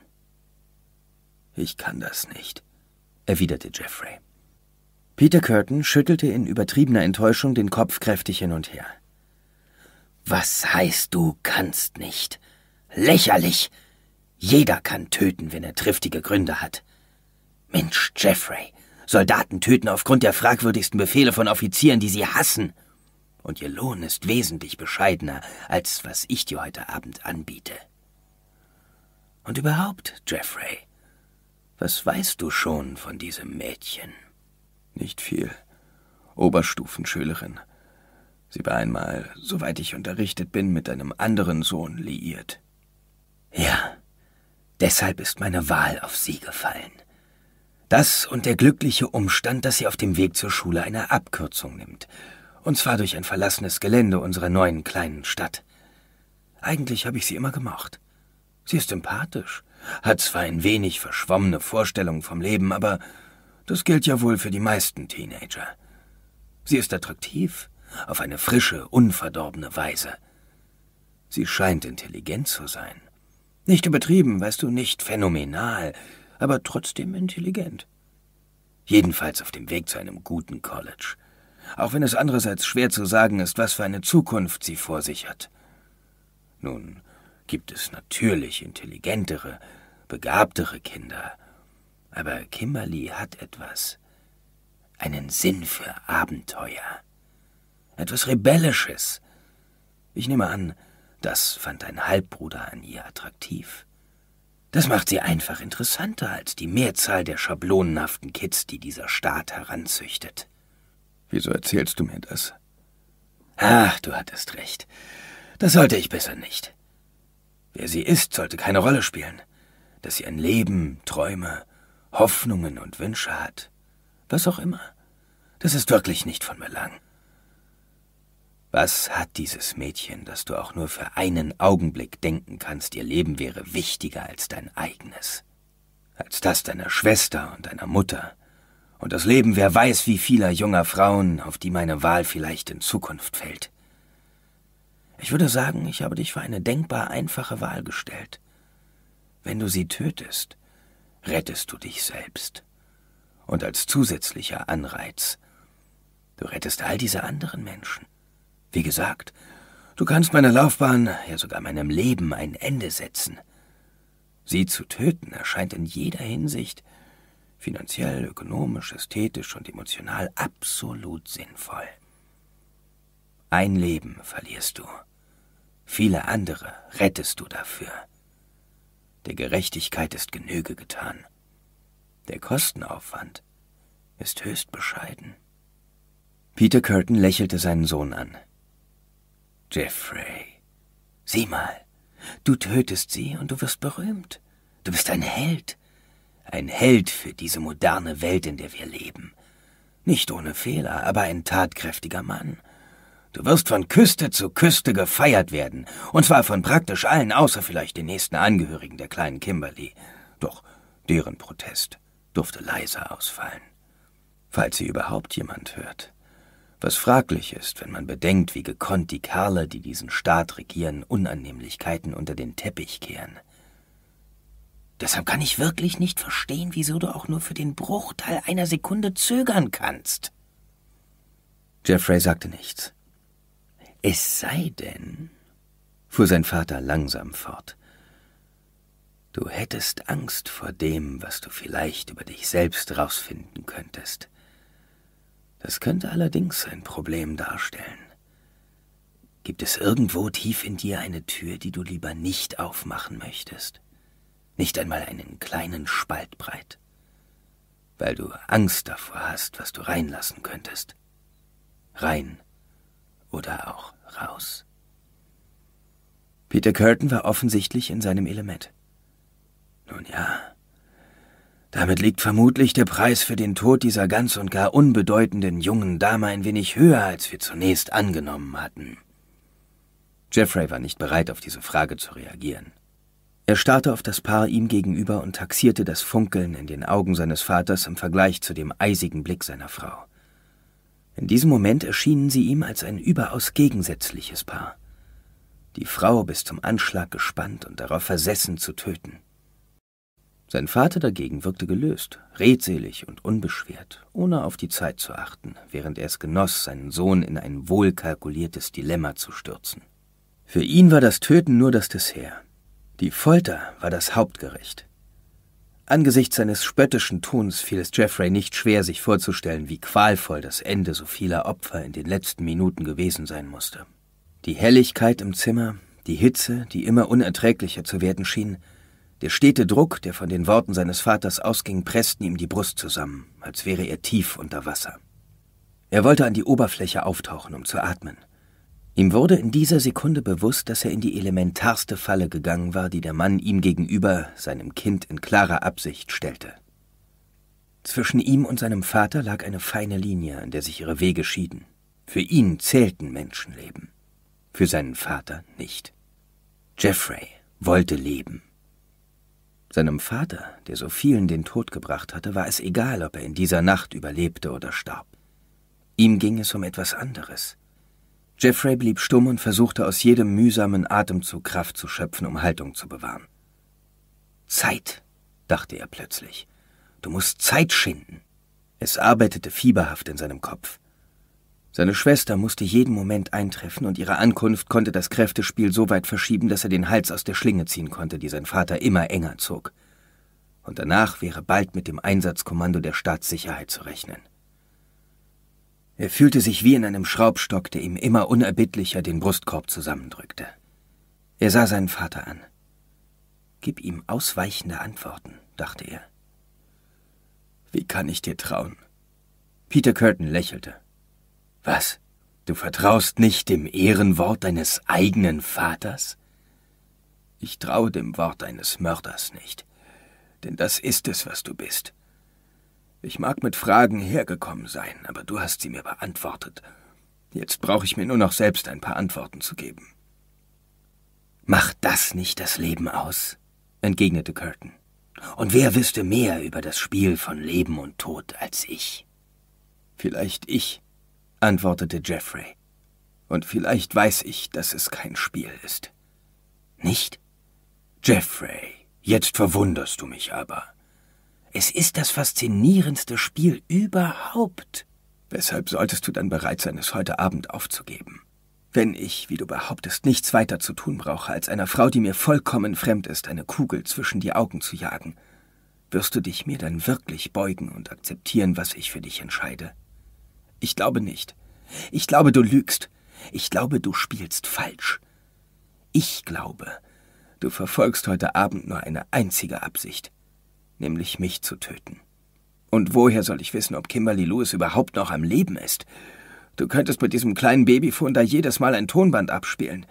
Speaker 1: »Ich kann das nicht«, erwiderte Jeffrey. Peter Curtin schüttelte in übertriebener Enttäuschung den Kopf kräftig hin und her. Was heißt, du kannst nicht? Lächerlich! Jeder kann töten, wenn er triftige Gründe hat. Mensch, Jeffrey, Soldaten töten aufgrund der fragwürdigsten Befehle von Offizieren, die sie hassen. Und ihr Lohn ist wesentlich bescheidener, als was ich dir heute Abend anbiete. Und überhaupt, Jeffrey, was weißt du schon von diesem Mädchen? Nicht viel. Oberstufenschülerin. Sie war einmal, soweit ich unterrichtet bin, mit einem anderen Sohn liiert. Ja, deshalb ist meine Wahl auf sie gefallen. Das und der glückliche Umstand, dass sie auf dem Weg zur Schule eine Abkürzung nimmt. Und zwar durch ein verlassenes Gelände unserer neuen kleinen Stadt. Eigentlich habe ich sie immer gemocht. Sie ist sympathisch, hat zwar ein wenig verschwommene Vorstellungen vom Leben, aber das gilt ja wohl für die meisten Teenager. Sie ist attraktiv, auf eine frische, unverdorbene Weise. Sie scheint intelligent zu sein. Nicht übertrieben, weißt du, nicht phänomenal, aber trotzdem intelligent. Jedenfalls auf dem Weg zu einem guten College. Auch wenn es andererseits schwer zu sagen ist, was für eine Zukunft sie vor sich hat. Nun gibt es natürlich intelligentere, begabtere Kinder aber Kimberly hat etwas. Einen Sinn für Abenteuer. Etwas Rebellisches. Ich nehme an, das fand ein Halbbruder an ihr attraktiv. Das macht sie einfach interessanter als die Mehrzahl der schablonenhaften Kids, die dieser Staat heranzüchtet. Wieso erzählst du mir das? Ach, du hattest recht. Das sollte ich besser nicht. Wer sie ist, sollte keine Rolle spielen. Dass sie ein Leben, Träume Hoffnungen und Wünsche hat, was auch immer, das ist wirklich nicht von Belang. Was hat dieses Mädchen, dass du auch nur für einen Augenblick denken kannst, ihr Leben wäre wichtiger als dein eigenes, als das deiner Schwester und deiner Mutter, und das Leben wer weiß wie vieler junger Frauen, auf die meine Wahl vielleicht in Zukunft fällt. Ich würde sagen, ich habe dich für eine denkbar einfache Wahl gestellt. Wenn du sie tötest, rettest du dich selbst. Und als zusätzlicher Anreiz, du rettest all diese anderen Menschen. Wie gesagt, du kannst meiner Laufbahn, ja sogar meinem Leben ein Ende setzen. Sie zu töten erscheint in jeder Hinsicht, finanziell, ökonomisch, ästhetisch und emotional, absolut sinnvoll. Ein Leben verlierst du, viele andere rettest du dafür. Der Gerechtigkeit ist Genüge getan. Der Kostenaufwand ist höchst bescheiden. Peter Curtin lächelte seinen Sohn an. Jeffrey, sieh mal, du tötest sie und du wirst berühmt. Du bist ein Held. Ein Held für diese moderne Welt, in der wir leben. Nicht ohne Fehler, aber ein tatkräftiger Mann. Du wirst von Küste zu Küste gefeiert werden, und zwar von praktisch allen, außer vielleicht den nächsten Angehörigen der kleinen Kimberly. Doch deren Protest durfte leiser ausfallen. Falls sie überhaupt jemand hört. Was fraglich ist, wenn man bedenkt, wie gekonnt die Kerle, die diesen Staat regieren, Unannehmlichkeiten unter den Teppich kehren. Deshalb kann ich wirklich nicht verstehen, wieso du auch nur für den Bruchteil einer Sekunde zögern kannst. Jeffrey sagte nichts. Es sei denn, fuhr sein Vater langsam fort, du hättest Angst vor dem, was du vielleicht über dich selbst rausfinden könntest. Das könnte allerdings ein Problem darstellen. Gibt es irgendwo tief in dir eine Tür, die du lieber nicht aufmachen möchtest? Nicht einmal einen kleinen Spalt breit, weil du Angst davor hast, was du reinlassen könntest. Rein oder auch raus. Peter Curtin war offensichtlich in seinem Element. Nun ja, damit liegt vermutlich der Preis für den Tod dieser ganz und gar unbedeutenden jungen Dame ein wenig höher, als wir zunächst angenommen hatten. Jeffrey war nicht bereit, auf diese Frage zu reagieren. Er starrte auf das Paar ihm gegenüber und taxierte das Funkeln in den Augen seines Vaters im Vergleich zu dem eisigen Blick seiner Frau. In diesem Moment erschienen sie ihm als ein überaus gegensätzliches Paar. Die Frau bis zum Anschlag gespannt und darauf versessen zu töten. Sein Vater dagegen wirkte gelöst, redselig und unbeschwert, ohne auf die Zeit zu achten, während er es genoss, seinen Sohn in ein wohlkalkuliertes Dilemma zu stürzen. Für ihn war das Töten nur das Dessert. Die Folter war das Hauptgericht. Angesichts seines spöttischen Tuns fiel es Jeffrey nicht schwer, sich vorzustellen, wie qualvoll das Ende so vieler Opfer in den letzten Minuten gewesen sein musste. Die Helligkeit im Zimmer, die Hitze, die immer unerträglicher zu werden schien, der stete Druck, der von den Worten seines Vaters ausging, pressten ihm die Brust zusammen, als wäre er tief unter Wasser. Er wollte an die Oberfläche auftauchen, um zu atmen. Ihm wurde in dieser Sekunde bewusst, dass er in die elementarste Falle gegangen war, die der Mann ihm gegenüber, seinem Kind, in klarer Absicht stellte. Zwischen ihm und seinem Vater lag eine feine Linie, an der sich ihre Wege schieden. Für ihn zählten Menschenleben, für seinen Vater nicht. Jeffrey wollte leben. Seinem Vater, der so vielen den Tod gebracht hatte, war es egal, ob er in dieser Nacht überlebte oder starb. Ihm ging es um etwas anderes. Jeffrey blieb stumm und versuchte aus jedem mühsamen Atemzug Kraft zu schöpfen, um Haltung zu bewahren. Zeit, dachte er plötzlich. Du musst Zeit schinden. Es arbeitete fieberhaft in seinem Kopf. Seine Schwester musste jeden Moment eintreffen und ihre Ankunft konnte das Kräftespiel so weit verschieben, dass er den Hals aus der Schlinge ziehen konnte, die sein Vater immer enger zog. Und danach wäre bald mit dem Einsatzkommando der Staatssicherheit zu rechnen. Er fühlte sich wie in einem Schraubstock, der ihm immer unerbittlicher den Brustkorb zusammendrückte. Er sah seinen Vater an. Gib ihm ausweichende Antworten, dachte er. Wie kann ich dir trauen? Peter Curtin lächelte. Was? Du vertraust nicht dem Ehrenwort deines eigenen Vaters? Ich traue dem Wort eines Mörders nicht, denn das ist es, was du bist. Ich mag mit Fragen hergekommen sein, aber du hast sie mir beantwortet. Jetzt brauche ich mir nur noch selbst ein paar Antworten zu geben. Macht das nicht das Leben aus? entgegnete Curtin. Und wer wüsste mehr über das Spiel von Leben und Tod als ich? Vielleicht ich, antwortete Jeffrey. Und vielleicht weiß ich, dass es kein Spiel ist. Nicht? Jeffrey, jetzt verwunderst du mich aber. Es ist das faszinierendste Spiel überhaupt. Weshalb solltest du dann bereit sein, es heute Abend aufzugeben? Wenn ich, wie du behauptest, nichts weiter zu tun brauche, als einer Frau, die mir vollkommen fremd ist, eine Kugel zwischen die Augen zu jagen, wirst du dich mir dann wirklich beugen und akzeptieren, was ich für dich entscheide? Ich glaube nicht. Ich glaube, du lügst. Ich glaube, du spielst falsch. Ich glaube, du verfolgst heute Abend nur eine einzige Absicht nämlich mich zu töten. Und woher soll ich wissen, ob Kimberly Lewis überhaupt noch am Leben ist? Du könntest mit diesem kleinen Babyfon da jedes Mal ein Tonband abspielen.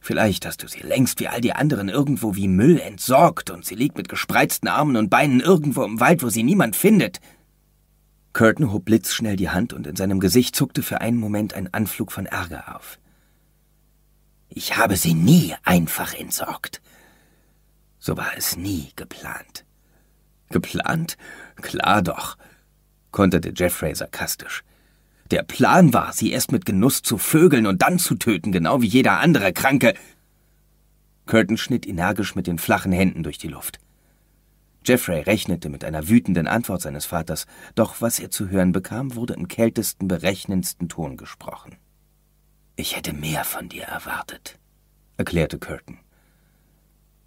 Speaker 1: Vielleicht hast du sie längst wie all die anderen irgendwo wie Müll entsorgt und sie liegt mit gespreizten Armen und Beinen irgendwo im Wald, wo sie niemand findet. Curtin hob blitzschnell die Hand und in seinem Gesicht zuckte für einen Moment ein Anflug von Ärger auf. Ich habe sie nie einfach entsorgt. So war es nie geplant. Geplant? Klar doch, konterte Jeffrey sarkastisch. Der Plan war, sie erst mit Genuss zu vögeln und dann zu töten, genau wie jeder andere Kranke. Curtin schnitt energisch mit den flachen Händen durch die Luft. Jeffrey rechnete mit einer wütenden Antwort seines Vaters, doch was er zu hören bekam, wurde im kältesten, berechnendsten Ton gesprochen. Ich hätte mehr von dir erwartet, erklärte Curtin.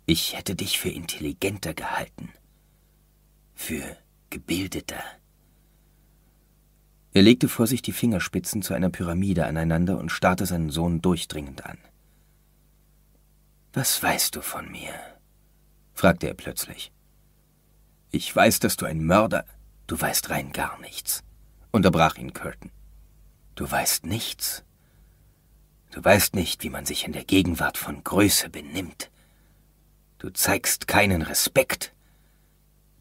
Speaker 1: Ich hätte dich für intelligenter gehalten für gebildeter. Er legte vor sich die Fingerspitzen zu einer Pyramide aneinander und starrte seinen Sohn durchdringend an. Was weißt du von mir? fragte er plötzlich. Ich weiß, dass du ein Mörder. Du weißt rein gar nichts, unterbrach ihn Curtin. Du weißt nichts. Du weißt nicht, wie man sich in der Gegenwart von Größe benimmt. Du zeigst keinen Respekt.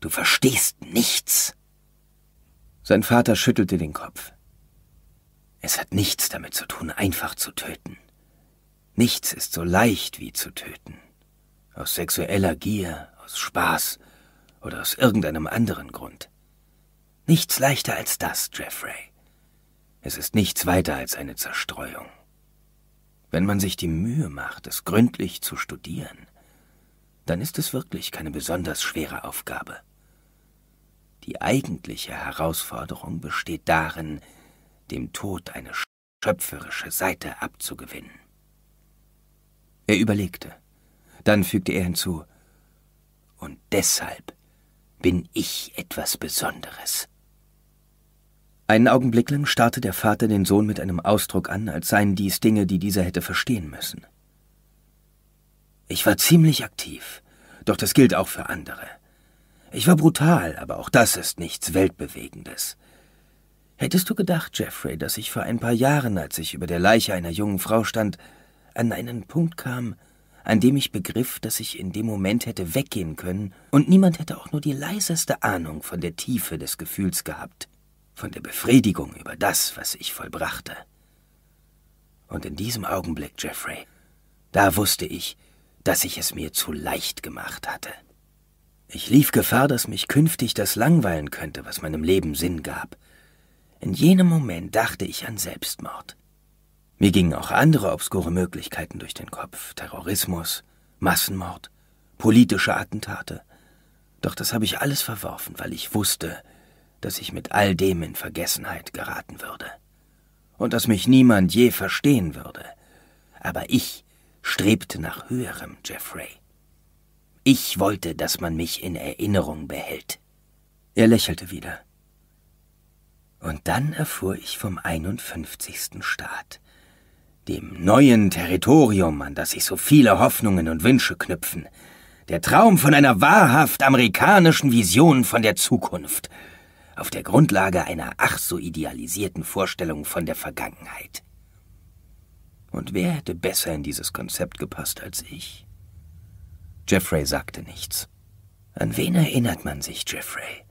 Speaker 1: Du verstehst nichts. Sein Vater schüttelte den Kopf. Es hat nichts damit zu tun, einfach zu töten. Nichts ist so leicht wie zu töten. Aus sexueller Gier, aus Spaß oder aus irgendeinem anderen Grund. Nichts leichter als das, Jeffrey. Es ist nichts weiter als eine Zerstreuung. Wenn man sich die Mühe macht, es gründlich zu studieren, dann ist es wirklich keine besonders schwere Aufgabe. Die eigentliche Herausforderung besteht darin, dem Tod eine schöpferische Seite abzugewinnen. Er überlegte. Dann fügte er hinzu, und deshalb bin ich etwas Besonderes. Einen Augenblick lang starrte der Vater den Sohn mit einem Ausdruck an, als seien dies Dinge, die dieser hätte verstehen müssen. Ich war ziemlich aktiv, doch das gilt auch für andere. Ich war brutal, aber auch das ist nichts Weltbewegendes. Hättest du gedacht, Jeffrey, dass ich vor ein paar Jahren, als ich über der Leiche einer jungen Frau stand, an einen Punkt kam, an dem ich begriff, dass ich in dem Moment hätte weggehen können und niemand hätte auch nur die leiseste Ahnung von der Tiefe des Gefühls gehabt, von der Befriedigung über das, was ich vollbrachte. Und in diesem Augenblick, Jeffrey, da wusste ich, dass ich es mir zu leicht gemacht hatte. Ich lief Gefahr, dass mich künftig das langweilen könnte, was meinem Leben Sinn gab. In jenem Moment dachte ich an Selbstmord. Mir gingen auch andere obskure Möglichkeiten durch den Kopf. Terrorismus, Massenmord, politische Attentate. Doch das habe ich alles verworfen, weil ich wusste, dass ich mit all dem in Vergessenheit geraten würde. Und dass mich niemand je verstehen würde. Aber ich strebte nach höherem, Jeffrey. Ich wollte, dass man mich in Erinnerung behält. Er lächelte wieder. Und dann erfuhr ich vom 51. Staat, dem neuen Territorium, an das sich so viele Hoffnungen und Wünsche knüpfen, der Traum von einer wahrhaft amerikanischen Vision von der Zukunft, auf der Grundlage einer ach so idealisierten Vorstellung von der Vergangenheit. Und wer hätte besser in dieses Konzept gepasst als ich? Jeffrey sagte nichts. An wen erinnert man sich, Jeffrey?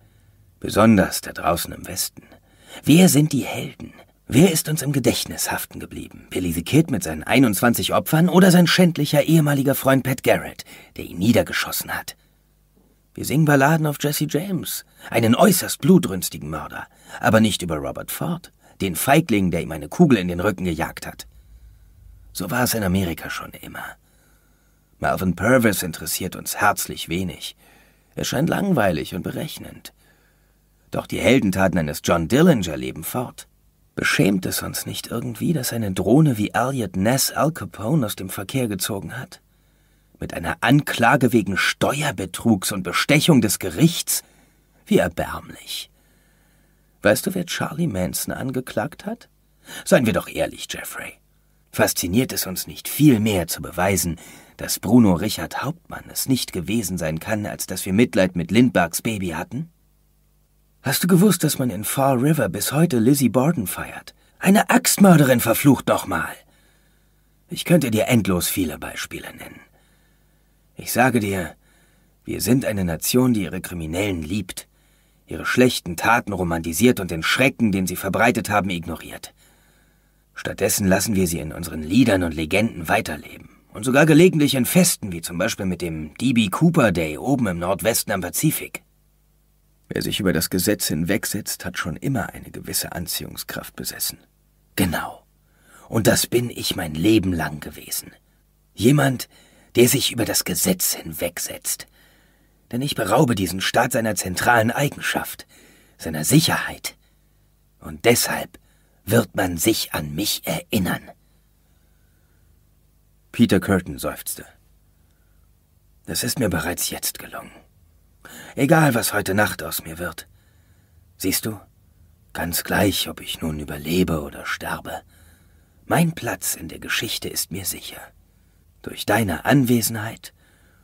Speaker 1: Besonders da draußen im Westen. Wer sind die Helden? Wer ist uns im Gedächtnis haften geblieben? Billy the Kid mit seinen 21 Opfern oder sein schändlicher ehemaliger Freund Pat Garrett, der ihn niedergeschossen hat? Wir singen Balladen auf Jesse James, einen äußerst blutrünstigen Mörder, aber nicht über Robert Ford, den Feigling, der ihm eine Kugel in den Rücken gejagt hat. So war es in Amerika schon immer. Marvin Purvis interessiert uns herzlich wenig. Er scheint langweilig und berechnend. Doch die Heldentaten eines John Dillinger leben fort. Beschämt es uns nicht irgendwie, dass eine Drohne wie Elliot Ness Al Capone aus dem Verkehr gezogen hat? Mit einer Anklage wegen Steuerbetrugs und Bestechung des Gerichts? Wie erbärmlich. Weißt du, wer Charlie Manson angeklagt hat? Seien wir doch ehrlich, Jeffrey fasziniert es uns nicht viel mehr zu beweisen, dass Bruno Richard Hauptmann es nicht gewesen sein kann, als dass wir Mitleid mit Lindbergs Baby hatten? Hast du gewusst, dass man in Fall River bis heute Lizzie Borden feiert? Eine Axtmörderin verflucht nochmal! Ich könnte dir endlos viele Beispiele nennen. Ich sage dir, wir sind eine Nation, die ihre Kriminellen liebt, ihre schlechten Taten romantisiert und den Schrecken, den sie verbreitet haben, ignoriert. Stattdessen lassen wir sie in unseren Liedern und Legenden weiterleben. Und sogar gelegentlich in Festen, wie zum Beispiel mit dem DB Cooper Day oben im Nordwesten am Pazifik. Wer sich über das Gesetz hinwegsetzt, hat schon immer eine gewisse Anziehungskraft besessen. Genau. Und das bin ich mein Leben lang gewesen. Jemand, der sich über das Gesetz hinwegsetzt. Denn ich beraube diesen Staat seiner zentralen Eigenschaft, seiner Sicherheit. Und deshalb wird man sich an mich erinnern. Peter Curtin seufzte. Das ist mir bereits jetzt gelungen. Egal, was heute Nacht aus mir wird. Siehst du, ganz gleich, ob ich nun überlebe oder sterbe, mein Platz in der Geschichte ist mir sicher. Durch deine Anwesenheit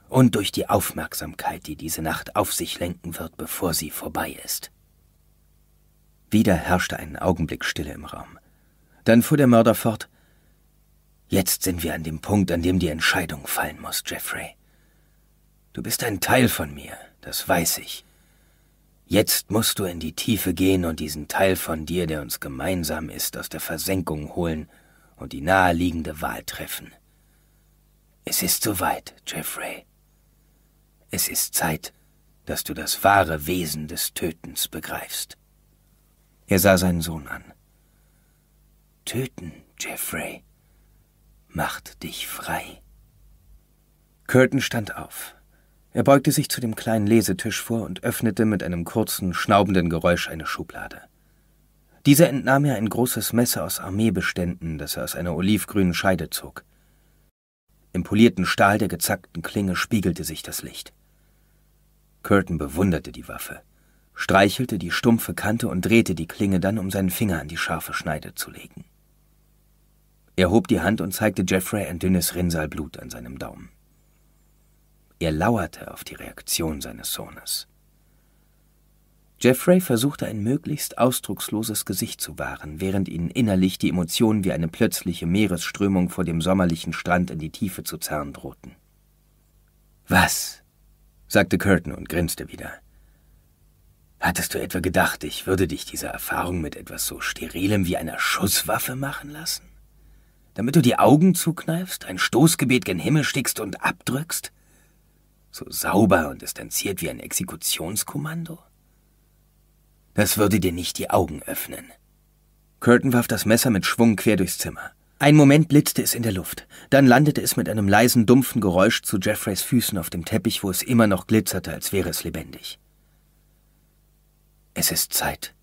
Speaker 1: und durch die Aufmerksamkeit, die diese Nacht auf sich lenken wird, bevor sie vorbei ist. Wieder herrschte einen Augenblick Stille im Raum. Dann fuhr der Mörder fort. Jetzt sind wir an dem Punkt, an dem die Entscheidung fallen muss, Jeffrey. Du bist ein Teil von mir, das weiß ich. Jetzt musst du in die Tiefe gehen und diesen Teil von dir, der uns gemeinsam ist, aus der Versenkung holen und die naheliegende Wahl treffen. Es ist soweit, Jeffrey. Es ist Zeit, dass du das wahre Wesen des Tötens begreifst. Er sah seinen Sohn an. Töten, Jeffrey, macht dich frei. Curtin stand auf. Er beugte sich zu dem kleinen Lesetisch vor und öffnete mit einem kurzen, schnaubenden Geräusch eine Schublade. Dieser entnahm er ein großes Messer aus Armeebeständen, das er aus einer olivgrünen Scheide zog. Im polierten Stahl der gezackten Klinge spiegelte sich das Licht. Curtin bewunderte die Waffe streichelte die stumpfe Kante und drehte die Klinge dann, um seinen Finger an die scharfe Schneide zu legen. Er hob die Hand und zeigte Jeffrey ein dünnes Rinnsal-Blut an seinem Daumen. Er lauerte auf die Reaktion seines Sohnes. Jeffrey versuchte ein möglichst ausdrucksloses Gesicht zu wahren, während ihn innerlich die Emotionen wie eine plötzliche Meeresströmung vor dem sommerlichen Strand in die Tiefe zu zerren drohten. Was? sagte Curtin und grinste wieder. Hattest du etwa gedacht, ich würde dich diese Erfahrung mit etwas so Sterilem wie einer Schusswaffe machen lassen? Damit du die Augen zukneifst, ein Stoßgebet gen Himmel stickst und abdrückst? So sauber und distanziert wie ein Exekutionskommando? Das würde dir nicht die Augen öffnen. Curtin warf das Messer mit Schwung quer durchs Zimmer. Ein Moment blitzte es in der Luft, dann landete es mit einem leisen, dumpfen Geräusch zu Jeffreys Füßen auf dem Teppich, wo es immer noch glitzerte, als wäre es lebendig. Es ist Zeit,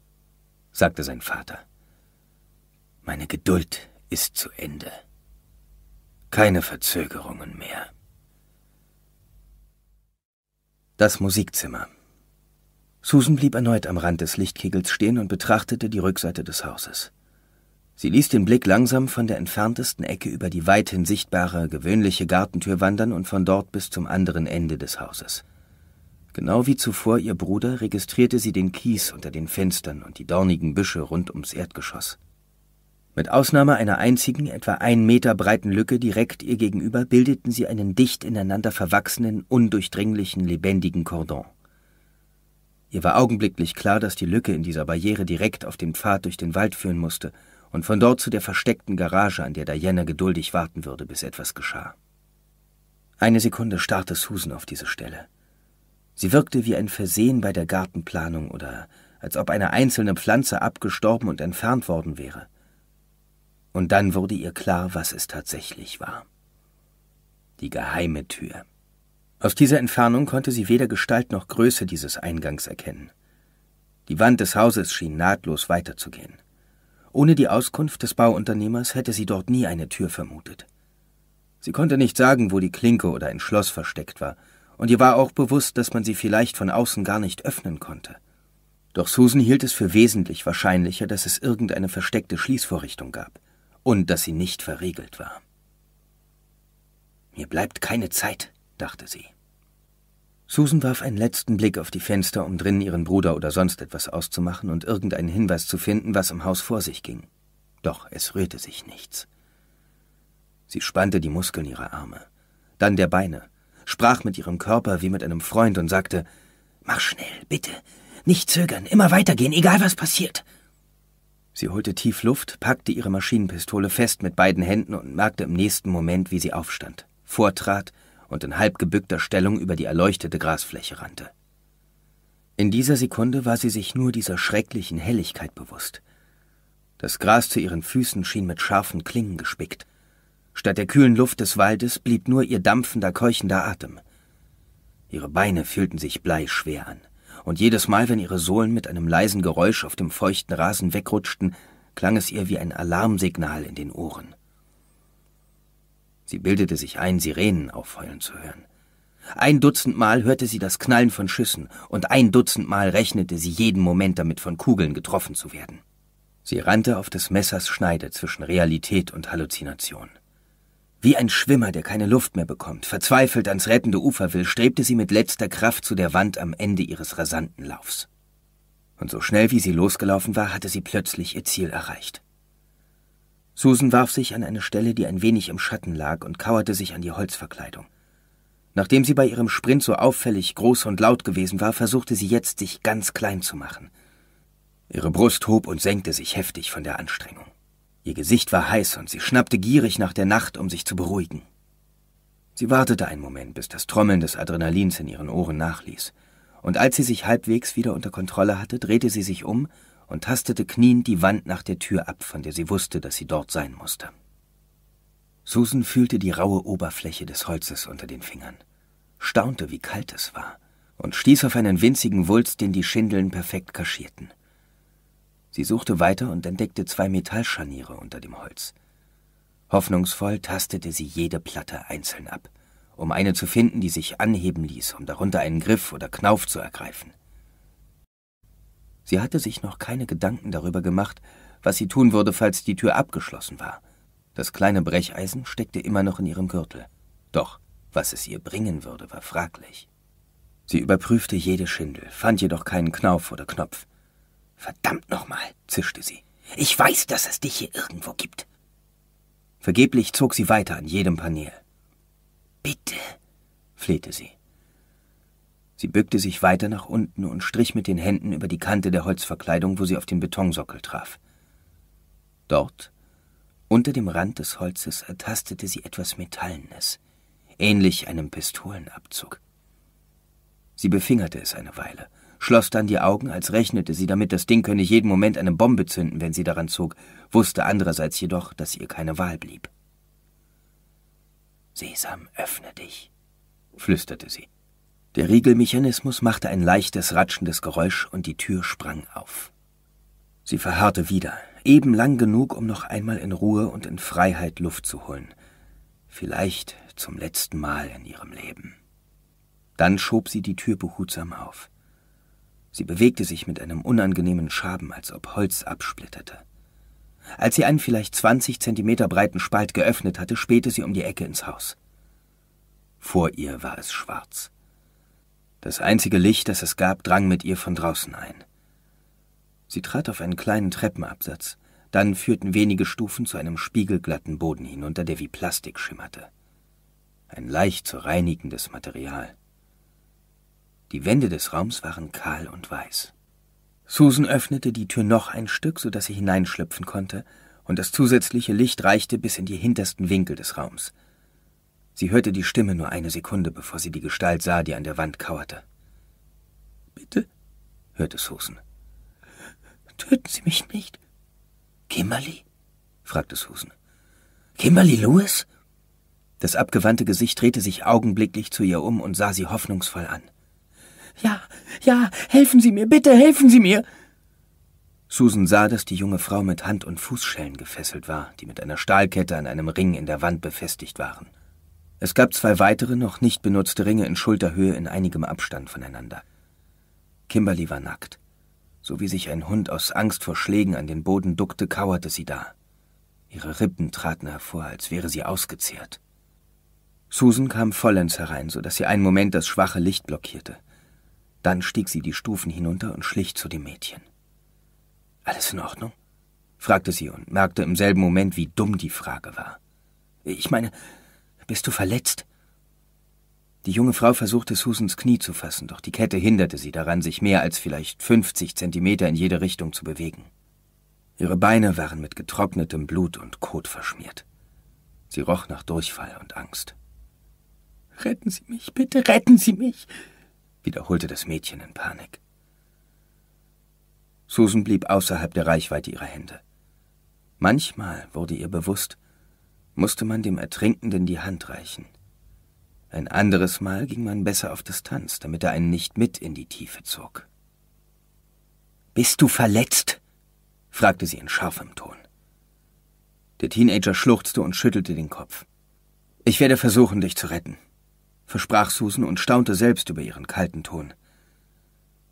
Speaker 1: sagte sein Vater. Meine Geduld ist zu Ende. Keine Verzögerungen mehr. Das Musikzimmer. Susan blieb erneut am Rand des Lichtkegels stehen und betrachtete die Rückseite des Hauses. Sie ließ den Blick langsam von der entferntesten Ecke über die weithin sichtbare, gewöhnliche Gartentür wandern und von dort bis zum anderen Ende des Hauses. Genau wie zuvor ihr Bruder registrierte sie den Kies unter den Fenstern und die dornigen Büsche rund ums Erdgeschoss. Mit Ausnahme einer einzigen, etwa einen Meter breiten Lücke direkt ihr gegenüber, bildeten sie einen dicht ineinander verwachsenen, undurchdringlichen, lebendigen Kordon. Ihr war augenblicklich klar, dass die Lücke in dieser Barriere direkt auf den Pfad durch den Wald führen musste und von dort zu der versteckten Garage, an der Diana geduldig warten würde, bis etwas geschah. Eine Sekunde starrte Susan auf diese Stelle. Sie wirkte wie ein Versehen bei der Gartenplanung oder als ob eine einzelne Pflanze abgestorben und entfernt worden wäre. Und dann wurde ihr klar, was es tatsächlich war. Die geheime Tür. Aus dieser Entfernung konnte sie weder Gestalt noch Größe dieses Eingangs erkennen. Die Wand des Hauses schien nahtlos weiterzugehen. Ohne die Auskunft des Bauunternehmers hätte sie dort nie eine Tür vermutet. Sie konnte nicht sagen, wo die Klinke oder ein Schloss versteckt war, und ihr war auch bewusst, dass man sie vielleicht von außen gar nicht öffnen konnte. Doch Susan hielt es für wesentlich wahrscheinlicher, dass es irgendeine versteckte Schließvorrichtung gab und dass sie nicht verriegelt war. Mir bleibt keine Zeit, dachte sie. Susan warf einen letzten Blick auf die Fenster, um drinnen ihren Bruder oder sonst etwas auszumachen und irgendeinen Hinweis zu finden, was im Haus vor sich ging. Doch es rührte sich nichts. Sie spannte die Muskeln ihrer Arme, dann der Beine sprach mit ihrem Körper wie mit einem Freund und sagte Mach schnell, bitte. Nicht zögern, immer weitergehen, egal was passiert. Sie holte tief Luft, packte ihre Maschinenpistole fest mit beiden Händen und merkte im nächsten Moment, wie sie aufstand, vortrat und in halb gebückter Stellung über die erleuchtete Grasfläche rannte. In dieser Sekunde war sie sich nur dieser schrecklichen Helligkeit bewusst. Das Gras zu ihren Füßen schien mit scharfen Klingen gespickt, Statt der kühlen Luft des Waldes blieb nur ihr dampfender, keuchender Atem. Ihre Beine fühlten sich bleischwer an, und jedes Mal, wenn ihre Sohlen mit einem leisen Geräusch auf dem feuchten Rasen wegrutschten, klang es ihr wie ein Alarmsignal in den Ohren. Sie bildete sich ein, Sirenen aufheulen zu hören. Ein Dutzendmal hörte sie das Knallen von Schüssen, und ein Dutzendmal rechnete sie jeden Moment damit, von Kugeln getroffen zu werden. Sie rannte auf des Messers Schneide zwischen Realität und Halluzination. Wie ein Schwimmer, der keine Luft mehr bekommt, verzweifelt ans rettende Ufer will, strebte sie mit letzter Kraft zu der Wand am Ende ihres rasanten Laufs. Und so schnell wie sie losgelaufen war, hatte sie plötzlich ihr Ziel erreicht. Susan warf sich an eine Stelle, die ein wenig im Schatten lag, und kauerte sich an die Holzverkleidung. Nachdem sie bei ihrem Sprint so auffällig groß und laut gewesen war, versuchte sie jetzt, sich ganz klein zu machen. Ihre Brust hob und senkte sich heftig von der Anstrengung. Ihr Gesicht war heiß und sie schnappte gierig nach der Nacht, um sich zu beruhigen. Sie wartete einen Moment, bis das Trommeln des Adrenalins in ihren Ohren nachließ, und als sie sich halbwegs wieder unter Kontrolle hatte, drehte sie sich um und tastete kniend die Wand nach der Tür ab, von der sie wusste, dass sie dort sein musste. Susan fühlte die raue Oberfläche des Holzes unter den Fingern, staunte, wie kalt es war, und stieß auf einen winzigen Wulst, den die Schindeln perfekt kaschierten. Sie suchte weiter und entdeckte zwei Metallscharniere unter dem Holz. Hoffnungsvoll tastete sie jede Platte einzeln ab, um eine zu finden, die sich anheben ließ, um darunter einen Griff oder Knauf zu ergreifen. Sie hatte sich noch keine Gedanken darüber gemacht, was sie tun würde, falls die Tür abgeschlossen war. Das kleine Brecheisen steckte immer noch in ihrem Gürtel. Doch was es ihr bringen würde, war fraglich. Sie überprüfte jede Schindel, fand jedoch keinen Knauf oder Knopf. Verdammt nochmal, zischte sie. Ich weiß, dass es dich hier irgendwo gibt. Vergeblich zog sie weiter an jedem Panel. Bitte, flehte sie. Sie bückte sich weiter nach unten und strich mit den Händen über die Kante der Holzverkleidung, wo sie auf den Betonsockel traf. Dort, unter dem Rand des Holzes, ertastete sie etwas Metallenes, ähnlich einem Pistolenabzug. Sie befingerte es eine Weile, schloss dann die Augen, als rechnete sie damit, das Ding könne jeden Moment eine Bombe zünden, wenn sie daran zog, wusste andererseits jedoch, dass ihr keine Wahl blieb. Sesam, öffne dich, flüsterte sie. Der Riegelmechanismus machte ein leichtes, ratschendes Geräusch und die Tür sprang auf. Sie verharrte wieder, eben lang genug, um noch einmal in Ruhe und in Freiheit Luft zu holen. Vielleicht zum letzten Mal in ihrem Leben. Dann schob sie die Tür behutsam auf. Sie bewegte sich mit einem unangenehmen Schaben, als ob Holz absplitterte. Als sie einen vielleicht 20 Zentimeter breiten Spalt geöffnet hatte, spähte sie um die Ecke ins Haus. Vor ihr war es schwarz. Das einzige Licht, das es gab, drang mit ihr von draußen ein. Sie trat auf einen kleinen Treppenabsatz, dann führten wenige Stufen zu einem spiegelglatten Boden hinunter, der wie Plastik schimmerte. Ein leicht zu reinigendes Material. Die Wände des Raums waren kahl und weiß. Susan öffnete die Tür noch ein Stück, so dass sie hineinschlüpfen konnte, und das zusätzliche Licht reichte bis in die hintersten Winkel des Raums. Sie hörte die Stimme nur eine Sekunde, bevor sie die Gestalt sah, die an der Wand kauerte. Bitte, hörte Susan. Töten Sie mich nicht. Kimberly? fragte Susan. Kimberly Lewis? Das abgewandte Gesicht drehte sich augenblicklich zu ihr um und sah sie hoffnungsvoll an. Ja, ja, helfen Sie mir, bitte helfen Sie mir. Susan sah, dass die junge Frau mit Hand- und Fußschellen gefesselt war, die mit einer Stahlkette an einem Ring in der Wand befestigt waren. Es gab zwei weitere, noch nicht benutzte Ringe in Schulterhöhe in einigem Abstand voneinander. Kimberly war nackt. So wie sich ein Hund aus Angst vor Schlägen an den Boden duckte, kauerte sie da. Ihre Rippen traten hervor, als wäre sie ausgezehrt. Susan kam vollends herein, so dass sie einen Moment das schwache Licht blockierte. Dann stieg sie die Stufen hinunter und schlich zu dem Mädchen. Alles in Ordnung? fragte sie und merkte im selben Moment, wie dumm die Frage war. Ich meine, bist du verletzt? Die junge Frau versuchte Susans Knie zu fassen, doch die Kette hinderte sie daran, sich mehr als vielleicht 50 Zentimeter in jede Richtung zu bewegen. Ihre Beine waren mit getrocknetem Blut und Kot verschmiert. Sie roch nach Durchfall und Angst. Retten Sie mich, bitte retten Sie mich, wiederholte das Mädchen in Panik. Susan blieb außerhalb der Reichweite ihrer Hände. Manchmal wurde ihr bewusst, musste man dem Ertrinkenden die Hand reichen. Ein anderes Mal ging man besser auf Distanz, damit er einen nicht mit in die Tiefe zog. Bist du verletzt? fragte sie in scharfem Ton. Der Teenager schluchzte und schüttelte den Kopf. Ich werde versuchen, dich zu retten versprach Susan und staunte selbst über ihren kalten Ton.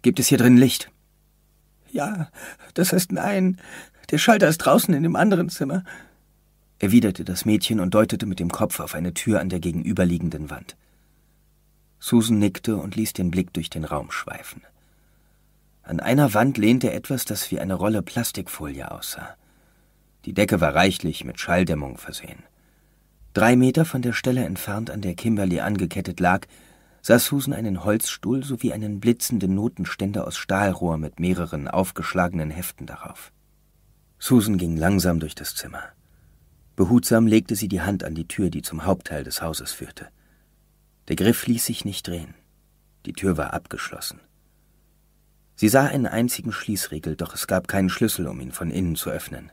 Speaker 1: Gibt es hier drin Licht? Ja, das heißt nein. Der Schalter ist draußen in dem anderen Zimmer, erwiderte das Mädchen und deutete mit dem Kopf auf eine Tür an der gegenüberliegenden Wand. Susan nickte und ließ den Blick durch den Raum schweifen. An einer Wand lehnte etwas, das wie eine Rolle Plastikfolie aussah. Die Decke war reichlich mit Schalldämmung versehen. Drei Meter von der Stelle entfernt, an der Kimberly angekettet lag, sah Susan einen Holzstuhl sowie einen blitzenden Notenständer aus Stahlrohr mit mehreren aufgeschlagenen Heften darauf. Susan ging langsam durch das Zimmer. Behutsam legte sie die Hand an die Tür, die zum Hauptteil des Hauses führte. Der Griff ließ sich nicht drehen. Die Tür war abgeschlossen. Sie sah einen einzigen Schließriegel, doch es gab keinen Schlüssel, um ihn von innen zu öffnen.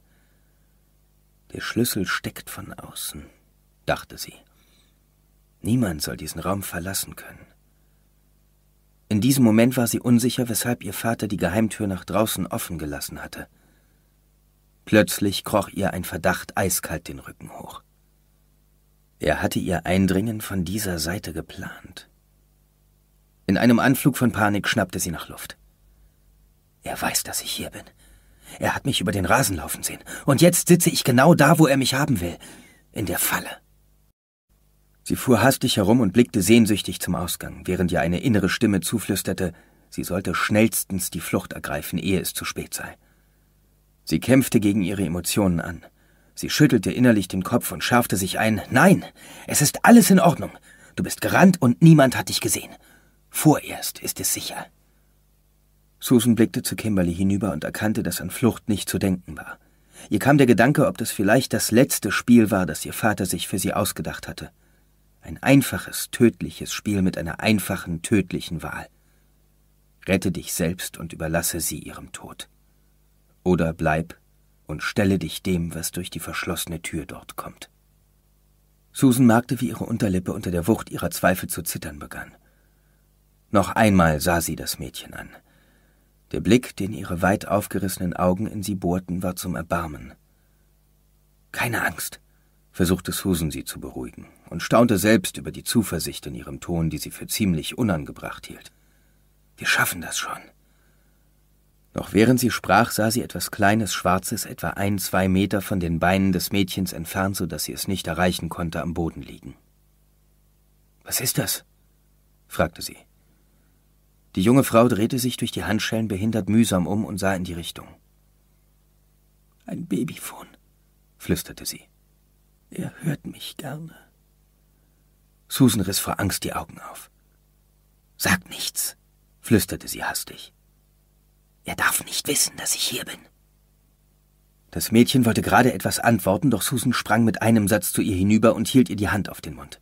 Speaker 1: Der Schlüssel steckt von außen, dachte sie. Niemand soll diesen Raum verlassen können. In diesem Moment war sie unsicher, weshalb ihr Vater die Geheimtür nach draußen offen gelassen hatte. Plötzlich kroch ihr ein Verdacht eiskalt den Rücken hoch. Er hatte ihr Eindringen von dieser Seite geplant. In einem Anflug von Panik schnappte sie nach Luft. Er weiß, dass ich hier bin. Er hat mich über den Rasen laufen sehen. Und jetzt sitze ich genau da, wo er mich haben will. In der Falle. Sie fuhr hastig herum und blickte sehnsüchtig zum Ausgang, während ihr eine innere Stimme zuflüsterte, sie sollte schnellstens die Flucht ergreifen, ehe es zu spät sei. Sie kämpfte gegen ihre Emotionen an. Sie schüttelte innerlich den Kopf und schärfte sich ein. Nein, es ist alles in Ordnung. Du bist gerannt und niemand hat dich gesehen. Vorerst ist es sicher. Susan blickte zu Kimberly hinüber und erkannte, dass an Flucht nicht zu denken war. Ihr kam der Gedanke, ob das vielleicht das letzte Spiel war, das ihr Vater sich für sie ausgedacht hatte. Ein einfaches, tödliches Spiel mit einer einfachen, tödlichen Wahl. Rette dich selbst und überlasse sie ihrem Tod. Oder bleib und stelle dich dem, was durch die verschlossene Tür dort kommt. Susan merkte, wie ihre Unterlippe unter der Wucht ihrer Zweifel zu zittern begann. Noch einmal sah sie das Mädchen an. Der Blick, den ihre weit aufgerissenen Augen in sie bohrten, war zum Erbarmen. Keine Angst, versuchte Susan sie zu beruhigen und staunte selbst über die Zuversicht in ihrem Ton, die sie für ziemlich unangebracht hielt. Wir schaffen das schon. Noch während sie sprach, sah sie etwas Kleines, Schwarzes, etwa ein, zwei Meter von den Beinen des Mädchens entfernt, so dass sie es nicht erreichen konnte, am Boden liegen. Was ist das? fragte sie. Die junge Frau drehte sich durch die Handschellen behindert mühsam um und sah in die Richtung. Ein Babyfon, flüsterte sie. Er hört mich gerne. Susan riss vor Angst die Augen auf. Sag nichts, flüsterte sie hastig. Er darf nicht wissen, dass ich hier bin. Das Mädchen wollte gerade etwas antworten, doch Susan sprang mit einem Satz zu ihr hinüber und hielt ihr die Hand auf den Mund.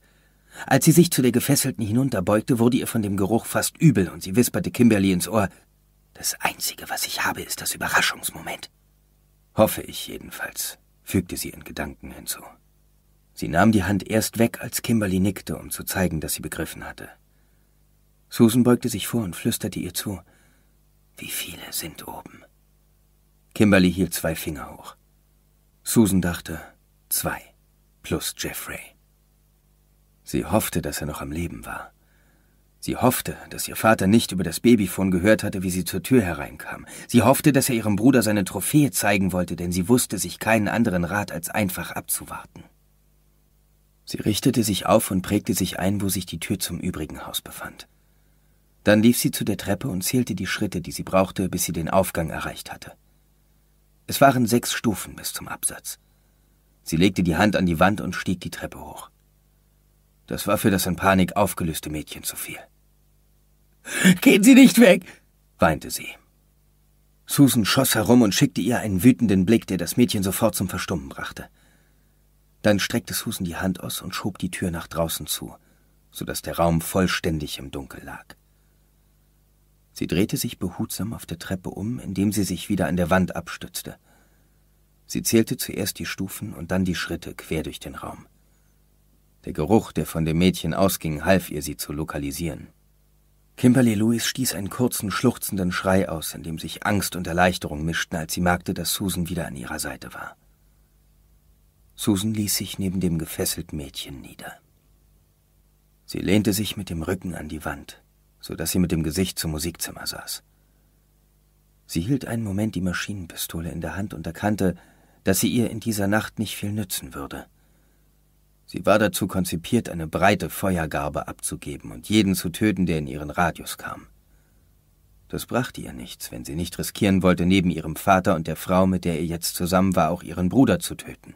Speaker 1: Als sie sich zu der Gefesselten hinunterbeugte, wurde ihr von dem Geruch fast übel und sie wisperte Kimberly ins Ohr: Das Einzige, was ich habe, ist das Überraschungsmoment. Hoffe ich jedenfalls, fügte sie in Gedanken hinzu. Sie nahm die Hand erst weg, als Kimberly nickte, um zu zeigen, dass sie begriffen hatte. Susan beugte sich vor und flüsterte ihr zu. Wie viele sind oben? Kimberly hielt zwei Finger hoch. Susan dachte, zwei, plus Jeffrey. Sie hoffte, dass er noch am Leben war. Sie hoffte, dass ihr Vater nicht über das Babyfon gehört hatte, wie sie zur Tür hereinkam. Sie hoffte, dass er ihrem Bruder seine Trophäe zeigen wollte, denn sie wusste sich keinen anderen Rat als einfach abzuwarten. Sie richtete sich auf und prägte sich ein, wo sich die Tür zum übrigen Haus befand. Dann lief sie zu der Treppe und zählte die Schritte, die sie brauchte, bis sie den Aufgang erreicht hatte. Es waren sechs Stufen bis zum Absatz. Sie legte die Hand an die Wand und stieg die Treppe hoch. Das war für das in Panik aufgelöste Mädchen zu viel. Gehen Sie nicht weg! weinte sie. Susan schoss herum und schickte ihr einen wütenden Blick, der das Mädchen sofort zum Verstummen brachte. Dann streckte Susan die Hand aus und schob die Tür nach draußen zu, sodass der Raum vollständig im Dunkel lag. Sie drehte sich behutsam auf der Treppe um, indem sie sich wieder an der Wand abstützte. Sie zählte zuerst die Stufen und dann die Schritte quer durch den Raum. Der Geruch, der von dem Mädchen ausging, half ihr, sie zu lokalisieren. Kimberly Lewis stieß einen kurzen, schluchzenden Schrei aus, in dem sich Angst und Erleichterung mischten, als sie merkte, dass Susan wieder an ihrer Seite war. Susan ließ sich neben dem gefesselten Mädchen nieder. Sie lehnte sich mit dem Rücken an die Wand, so dass sie mit dem Gesicht zum Musikzimmer saß. Sie hielt einen Moment die Maschinenpistole in der Hand und erkannte, dass sie ihr in dieser Nacht nicht viel nützen würde. Sie war dazu konzipiert, eine breite Feuergarbe abzugeben und jeden zu töten, der in ihren Radius kam. Das brachte ihr nichts, wenn sie nicht riskieren wollte, neben ihrem Vater und der Frau, mit der ihr jetzt zusammen war, auch ihren Bruder zu töten.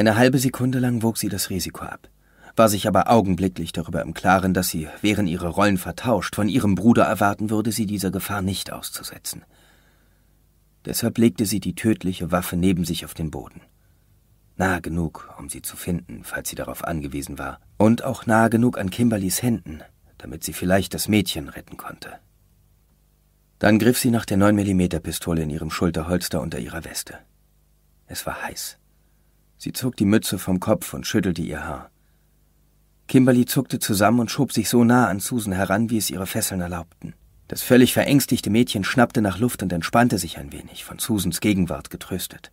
Speaker 1: Eine halbe Sekunde lang wog sie das Risiko ab, war sich aber augenblicklich darüber im Klaren, dass sie, während ihre Rollen vertauscht, von ihrem Bruder erwarten würde, sie dieser Gefahr nicht auszusetzen. Deshalb legte sie die tödliche Waffe neben sich auf den Boden. Nah genug, um sie zu finden, falls sie darauf angewiesen war, und auch nah genug an Kimberlys Händen, damit sie vielleicht das Mädchen retten konnte. Dann griff sie nach der 9mm-Pistole in ihrem Schulterholster unter ihrer Weste. Es war heiß. Sie zog die Mütze vom Kopf und schüttelte ihr Haar. Kimberly zuckte zusammen und schob sich so nah an Susan heran, wie es ihre Fesseln erlaubten. Das völlig verängstigte Mädchen schnappte nach Luft und entspannte sich ein wenig, von Susans Gegenwart getröstet.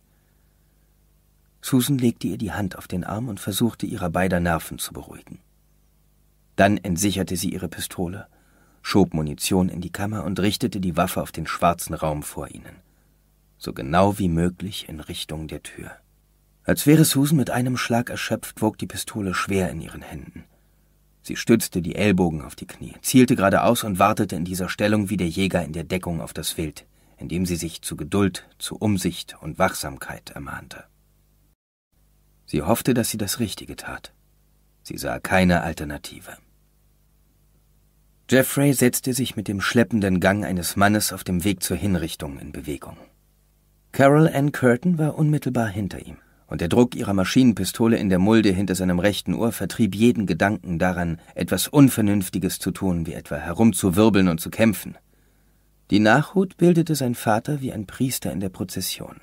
Speaker 1: Susan legte ihr die Hand auf den Arm und versuchte, ihre beider Nerven zu beruhigen. Dann entsicherte sie ihre Pistole, schob Munition in die Kammer und richtete die Waffe auf den schwarzen Raum vor ihnen, so genau wie möglich in Richtung der Tür. Als wäre Susan mit einem Schlag erschöpft, wog die Pistole schwer in ihren Händen. Sie stützte die Ellbogen auf die Knie, zielte geradeaus und wartete in dieser Stellung wie der Jäger in der Deckung auf das Wild, indem sie sich zu Geduld, zu Umsicht und Wachsamkeit ermahnte. Sie hoffte, dass sie das Richtige tat. Sie sah keine Alternative. Jeffrey setzte sich mit dem schleppenden Gang eines Mannes auf dem Weg zur Hinrichtung in Bewegung. Carol Ann Curtin war unmittelbar hinter ihm und der Druck ihrer Maschinenpistole in der Mulde hinter seinem rechten Ohr vertrieb jeden Gedanken daran, etwas Unvernünftiges zu tun, wie etwa herumzuwirbeln und zu kämpfen. Die Nachhut bildete sein Vater wie ein Priester in der Prozession,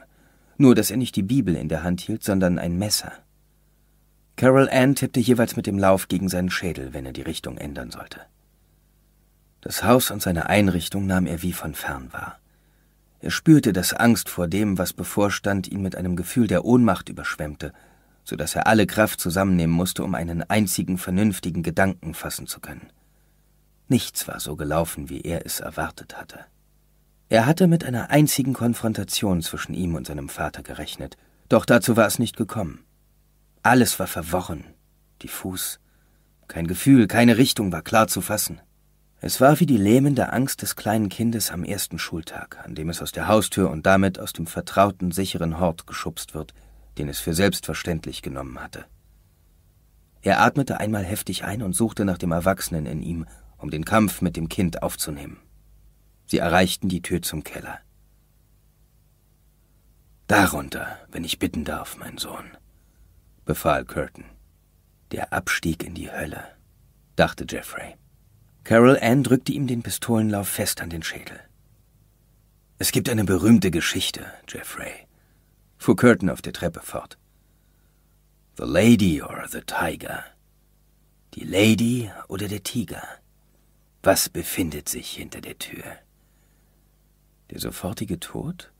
Speaker 1: nur dass er nicht die Bibel in der Hand hielt, sondern ein Messer. Carol Ann tippte jeweils mit dem Lauf gegen seinen Schädel, wenn er die Richtung ändern sollte. Das Haus und seine Einrichtung nahm er wie von fern wahr. Er spürte, dass Angst vor dem, was bevorstand, ihn mit einem Gefühl der Ohnmacht überschwemmte, so dass er alle Kraft zusammennehmen musste, um einen einzigen vernünftigen Gedanken fassen zu können. Nichts war so gelaufen, wie er es erwartet hatte. Er hatte mit einer einzigen Konfrontation zwischen ihm und seinem Vater gerechnet, doch dazu war es nicht gekommen. Alles war verworren, diffus, kein Gefühl, keine Richtung war klar zu fassen. Es war wie die lähmende Angst des kleinen Kindes am ersten Schultag, an dem es aus der Haustür und damit aus dem vertrauten, sicheren Hort geschubst wird, den es für selbstverständlich genommen hatte. Er atmete einmal heftig ein und suchte nach dem Erwachsenen in ihm, um den Kampf mit dem Kind aufzunehmen. Sie erreichten die Tür zum Keller. Darunter, wenn ich bitten darf, mein Sohn, befahl Curtin. Der Abstieg in die Hölle, dachte Jeffrey. Carol Ann drückte ihm den Pistolenlauf fest an den Schädel. Es gibt eine berühmte Geschichte, Jeffrey, fuhr Curtin auf der Treppe fort. The Lady or the Tiger. Die Lady oder der Tiger. Was befindet sich hinter der Tür? Der sofortige Tod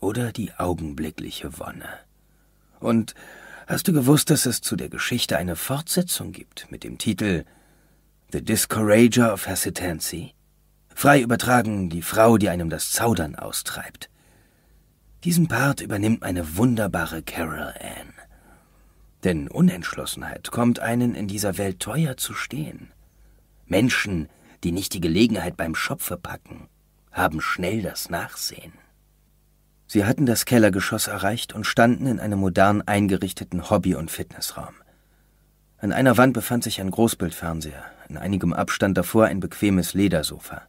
Speaker 1: oder die augenblickliche Wonne? Und hast du gewusst, dass es zu der Geschichte eine Fortsetzung gibt mit dem Titel The Discourager of Hesitancy. Frei übertragen, die Frau, die einem das Zaudern austreibt. Diesen Part übernimmt meine wunderbare Carol Ann. Denn Unentschlossenheit kommt einen in dieser Welt teuer zu stehen. Menschen, die nicht die Gelegenheit beim Schopfe packen, haben schnell das Nachsehen. Sie hatten das Kellergeschoss erreicht und standen in einem modern eingerichteten Hobby- und Fitnessraum. An einer Wand befand sich ein Großbildfernseher, in einigem Abstand davor ein bequemes Ledersofa.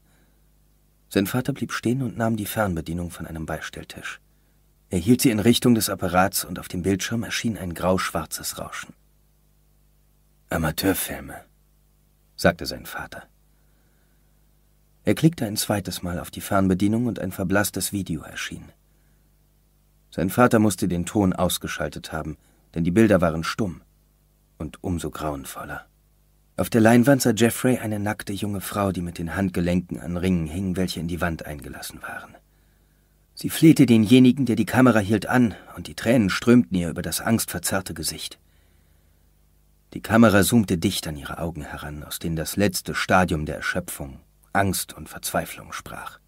Speaker 1: Sein Vater blieb stehen und nahm die Fernbedienung von einem Beistelltisch. Er hielt sie in Richtung des Apparats und auf dem Bildschirm erschien ein grauschwarzes Rauschen. Amateurfilme, sagte sein Vater. Er klickte ein zweites Mal auf die Fernbedienung und ein verblasstes Video erschien. Sein Vater musste den Ton ausgeschaltet haben, denn die Bilder waren stumm und umso grauenvoller. Auf der Leinwand sah Jeffrey eine nackte junge Frau, die mit den Handgelenken an Ringen hing, welche in die Wand eingelassen waren. Sie flehte denjenigen, der die Kamera hielt, an, und die Tränen strömten ihr über das angstverzerrte Gesicht. Die Kamera zoomte dicht an ihre Augen heran, aus denen das letzte Stadium der Erschöpfung, Angst und Verzweiflung sprach.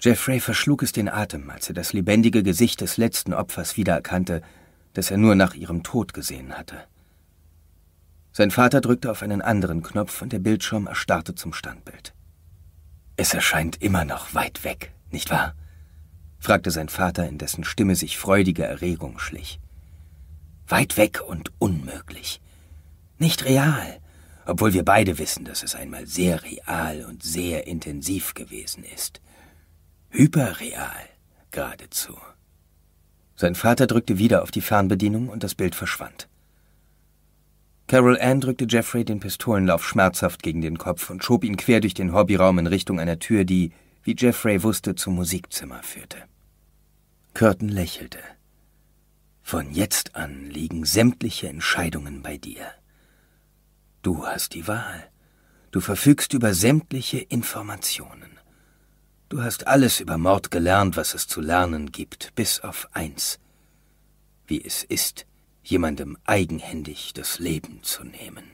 Speaker 1: Jeffrey verschlug es den Atem, als er das lebendige Gesicht des letzten Opfers wiedererkannte, das er nur nach ihrem Tod gesehen hatte. Sein Vater drückte auf einen anderen Knopf und der Bildschirm erstarrte zum Standbild. Es erscheint immer noch weit weg, nicht wahr? fragte sein Vater, in dessen Stimme sich freudige Erregung schlich. Weit weg und unmöglich. Nicht real, obwohl wir beide wissen, dass es einmal sehr real und sehr intensiv gewesen ist. Hyperreal geradezu. Sein Vater drückte wieder auf die Fernbedienung und das Bild verschwand. Carol Ann drückte Jeffrey den Pistolenlauf schmerzhaft gegen den Kopf und schob ihn quer durch den Hobbyraum in Richtung einer Tür, die, wie Jeffrey wusste, zum Musikzimmer führte. Curtin lächelte. Von jetzt an liegen sämtliche Entscheidungen bei dir. Du hast die Wahl. Du verfügst über sämtliche Informationen. Du hast alles über Mord gelernt, was es zu lernen gibt, bis auf eins. Wie es ist, jemandem eigenhändig das Leben zu nehmen.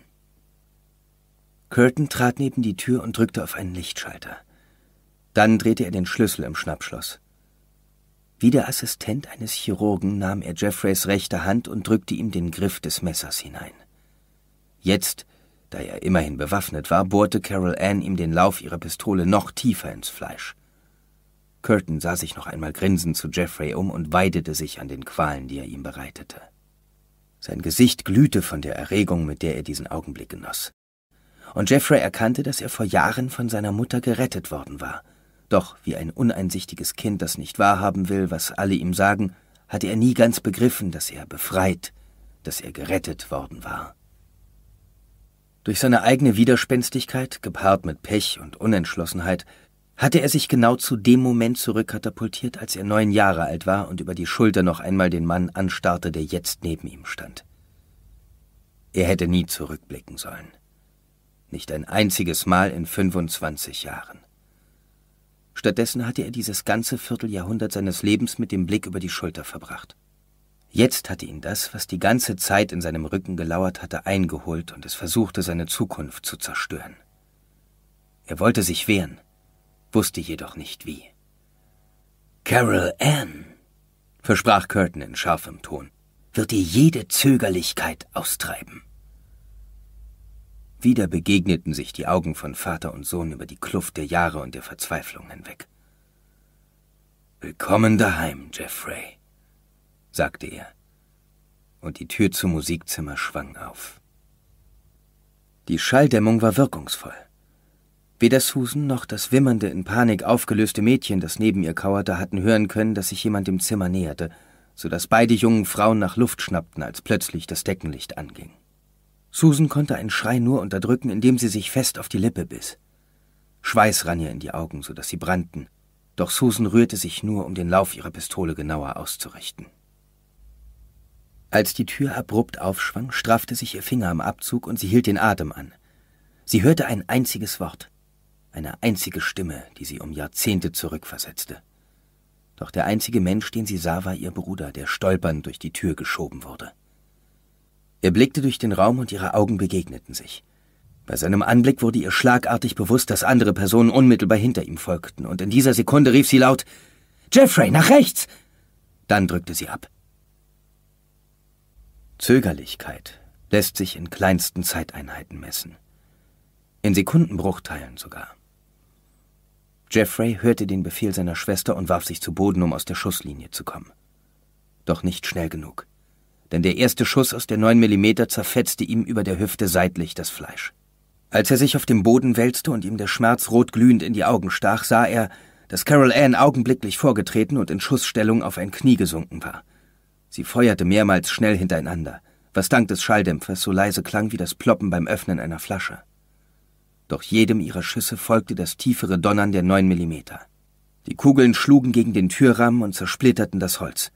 Speaker 1: Curtin trat neben die Tür und drückte auf einen Lichtschalter. Dann drehte er den Schlüssel im Schnappschloss. Wie der Assistent eines Chirurgen nahm er Jeffreys rechte Hand und drückte ihm den Griff des Messers hinein. Jetzt, da er immerhin bewaffnet war, bohrte Carol Ann ihm den Lauf ihrer Pistole noch tiefer ins Fleisch. Curtin sah sich noch einmal grinsend zu Jeffrey um und weidete sich an den Qualen, die er ihm bereitete. Sein Gesicht glühte von der Erregung, mit der er diesen Augenblick genoss. Und Jeffrey erkannte, dass er vor Jahren von seiner Mutter gerettet worden war. Doch wie ein uneinsichtiges Kind, das nicht wahrhaben will, was alle ihm sagen, hatte er nie ganz begriffen, dass er befreit, dass er gerettet worden war. Durch seine eigene Widerspenstigkeit, gepaart mit Pech und Unentschlossenheit, hatte er sich genau zu dem Moment zurückkatapultiert, als er neun Jahre alt war und über die Schulter noch einmal den Mann anstarrte, der jetzt neben ihm stand. Er hätte nie zurückblicken sollen. Nicht ein einziges Mal in 25 Jahren. Stattdessen hatte er dieses ganze Vierteljahrhundert seines Lebens mit dem Blick über die Schulter verbracht. Jetzt hatte ihn das, was die ganze Zeit in seinem Rücken gelauert hatte, eingeholt und es versuchte, seine Zukunft zu zerstören. Er wollte sich wehren wusste jedoch nicht wie. Carol Ann, versprach Curtin in scharfem Ton, wird dir jede Zögerlichkeit austreiben. Wieder begegneten sich die Augen von Vater und Sohn über die Kluft der Jahre und der Verzweiflung hinweg. Willkommen daheim, Jeffrey, sagte er, und die Tür zum Musikzimmer schwang auf. Die Schalldämmung war wirkungsvoll. Weder Susan noch das wimmernde, in Panik aufgelöste Mädchen, das neben ihr kauerte, hatten hören können, dass sich jemand dem Zimmer näherte, so dass beide jungen Frauen nach Luft schnappten, als plötzlich das Deckenlicht anging. Susan konnte einen Schrei nur unterdrücken, indem sie sich fest auf die Lippe biss. Schweiß rann ihr in die Augen, so dass sie brannten, doch Susan rührte sich nur, um den Lauf ihrer Pistole genauer auszurichten. Als die Tür abrupt aufschwang, straffte sich ihr Finger am Abzug und sie hielt den Atem an. Sie hörte ein einziges Wort eine einzige Stimme, die sie um Jahrzehnte zurückversetzte. Doch der einzige Mensch, den sie sah, war ihr Bruder, der stolpernd durch die Tür geschoben wurde. Er blickte durch den Raum und ihre Augen begegneten sich. Bei seinem Anblick wurde ihr schlagartig bewusst, dass andere Personen unmittelbar hinter ihm folgten, und in dieser Sekunde rief sie laut Jeffrey, nach rechts. Dann drückte sie ab. Zögerlichkeit lässt sich in kleinsten Zeiteinheiten messen. In Sekundenbruchteilen sogar. Jeffrey hörte den Befehl seiner Schwester und warf sich zu Boden, um aus der Schusslinie zu kommen. Doch nicht schnell genug, denn der erste Schuss aus der 9 mm zerfetzte ihm über der Hüfte seitlich das Fleisch. Als er sich auf dem Boden wälzte und ihm der Schmerz rotglühend in die Augen stach, sah er, dass Carol Ann augenblicklich vorgetreten und in Schussstellung auf ein Knie gesunken war. Sie feuerte mehrmals schnell hintereinander, was dank des Schalldämpfers so leise klang wie das Ploppen beim Öffnen einer Flasche. Doch jedem ihrer Schüsse folgte das tiefere Donnern der neun Millimeter. Die Kugeln schlugen gegen den Türrahmen und zersplitterten das Holz.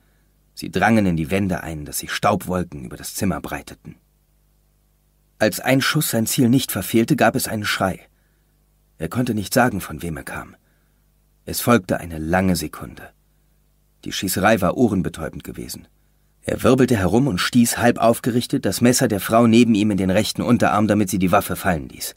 Speaker 1: Sie drangen in die Wände ein, dass sich Staubwolken über das Zimmer breiteten. Als ein Schuss sein Ziel nicht verfehlte, gab es einen Schrei. Er konnte nicht sagen, von wem er kam. Es folgte eine lange Sekunde. Die Schießerei war ohrenbetäubend gewesen. Er wirbelte herum und stieß halb aufgerichtet das Messer der Frau neben ihm in den rechten Unterarm, damit sie die Waffe fallen ließ.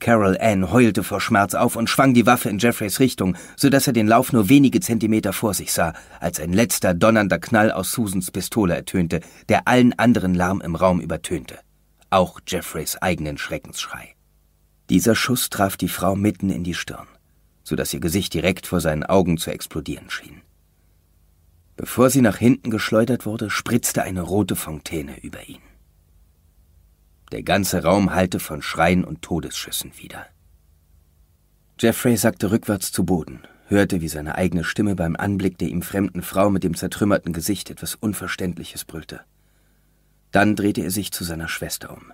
Speaker 1: Carol Ann heulte vor Schmerz auf und schwang die Waffe in Jeffreys Richtung, so dass er den Lauf nur wenige Zentimeter vor sich sah, als ein letzter donnernder Knall aus Susans Pistole ertönte, der allen anderen Lärm im Raum übertönte. Auch Jeffreys eigenen Schreckensschrei. Dieser Schuss traf die Frau mitten in die Stirn, so dass ihr Gesicht direkt vor seinen Augen zu explodieren schien. Bevor sie nach hinten geschleudert wurde, spritzte eine rote Fontäne über ihn. Der ganze Raum hallte von Schreien und Todesschüssen wieder. Jeffrey sackte rückwärts zu Boden, hörte, wie seine eigene Stimme beim Anblick der ihm fremden Frau mit dem zertrümmerten Gesicht etwas Unverständliches brüllte. Dann drehte er sich zu seiner Schwester um.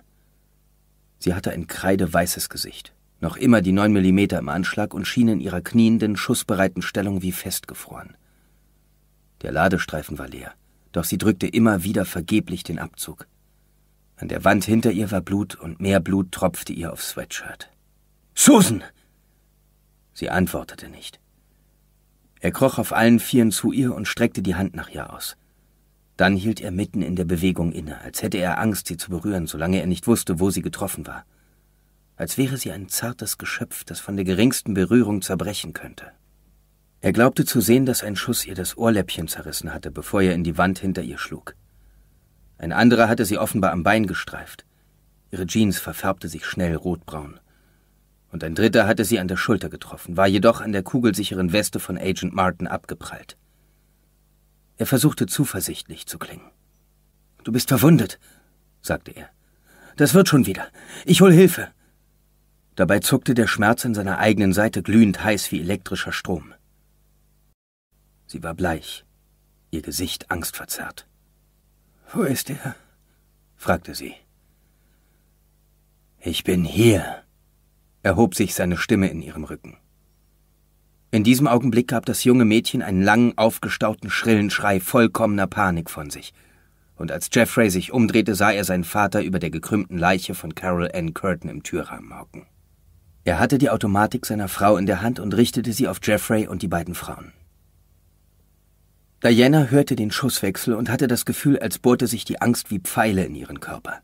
Speaker 1: Sie hatte ein kreideweißes Gesicht, noch immer die 9 mm im Anschlag und schien in ihrer knienden, schussbereiten Stellung wie festgefroren. Der Ladestreifen war leer, doch sie drückte immer wieder vergeblich den Abzug. An der Wand hinter ihr war Blut und mehr Blut tropfte ihr aufs Sweatshirt. Susan! Sie antwortete nicht. Er kroch auf allen Vieren zu ihr und streckte die Hand nach ihr aus. Dann hielt er mitten in der Bewegung inne, als hätte er Angst, sie zu berühren, solange er nicht wusste, wo sie getroffen war. Als wäre sie ein zartes Geschöpf, das von der geringsten Berührung zerbrechen könnte. Er glaubte zu sehen, dass ein Schuss ihr das Ohrläppchen zerrissen hatte, bevor er in die Wand hinter ihr schlug. Ein anderer hatte sie offenbar am Bein gestreift. Ihre Jeans verfärbte sich schnell rotbraun. Und ein dritter hatte sie an der Schulter getroffen, war jedoch an der kugelsicheren Weste von Agent Martin abgeprallt. Er versuchte zuversichtlich zu klingen. Du bist verwundet, sagte er. Das wird schon wieder. Ich hol Hilfe. Dabei zuckte der Schmerz an seiner eigenen Seite glühend heiß wie elektrischer Strom. Sie war bleich, ihr Gesicht angstverzerrt. Wo ist er? fragte sie. Ich bin hier, erhob sich seine Stimme in ihrem Rücken. In diesem Augenblick gab das junge Mädchen einen langen, aufgestauten, schrillen Schrei vollkommener Panik von sich. Und als Jeffrey sich umdrehte, sah er seinen Vater über der gekrümmten Leiche von Carol Ann Curtin im Türrahmen hocken. Er hatte die Automatik seiner Frau in der Hand und richtete sie auf Jeffrey und die beiden Frauen. Diana hörte den Schusswechsel und hatte das Gefühl, als bohrte sich die Angst wie Pfeile in ihren Körper.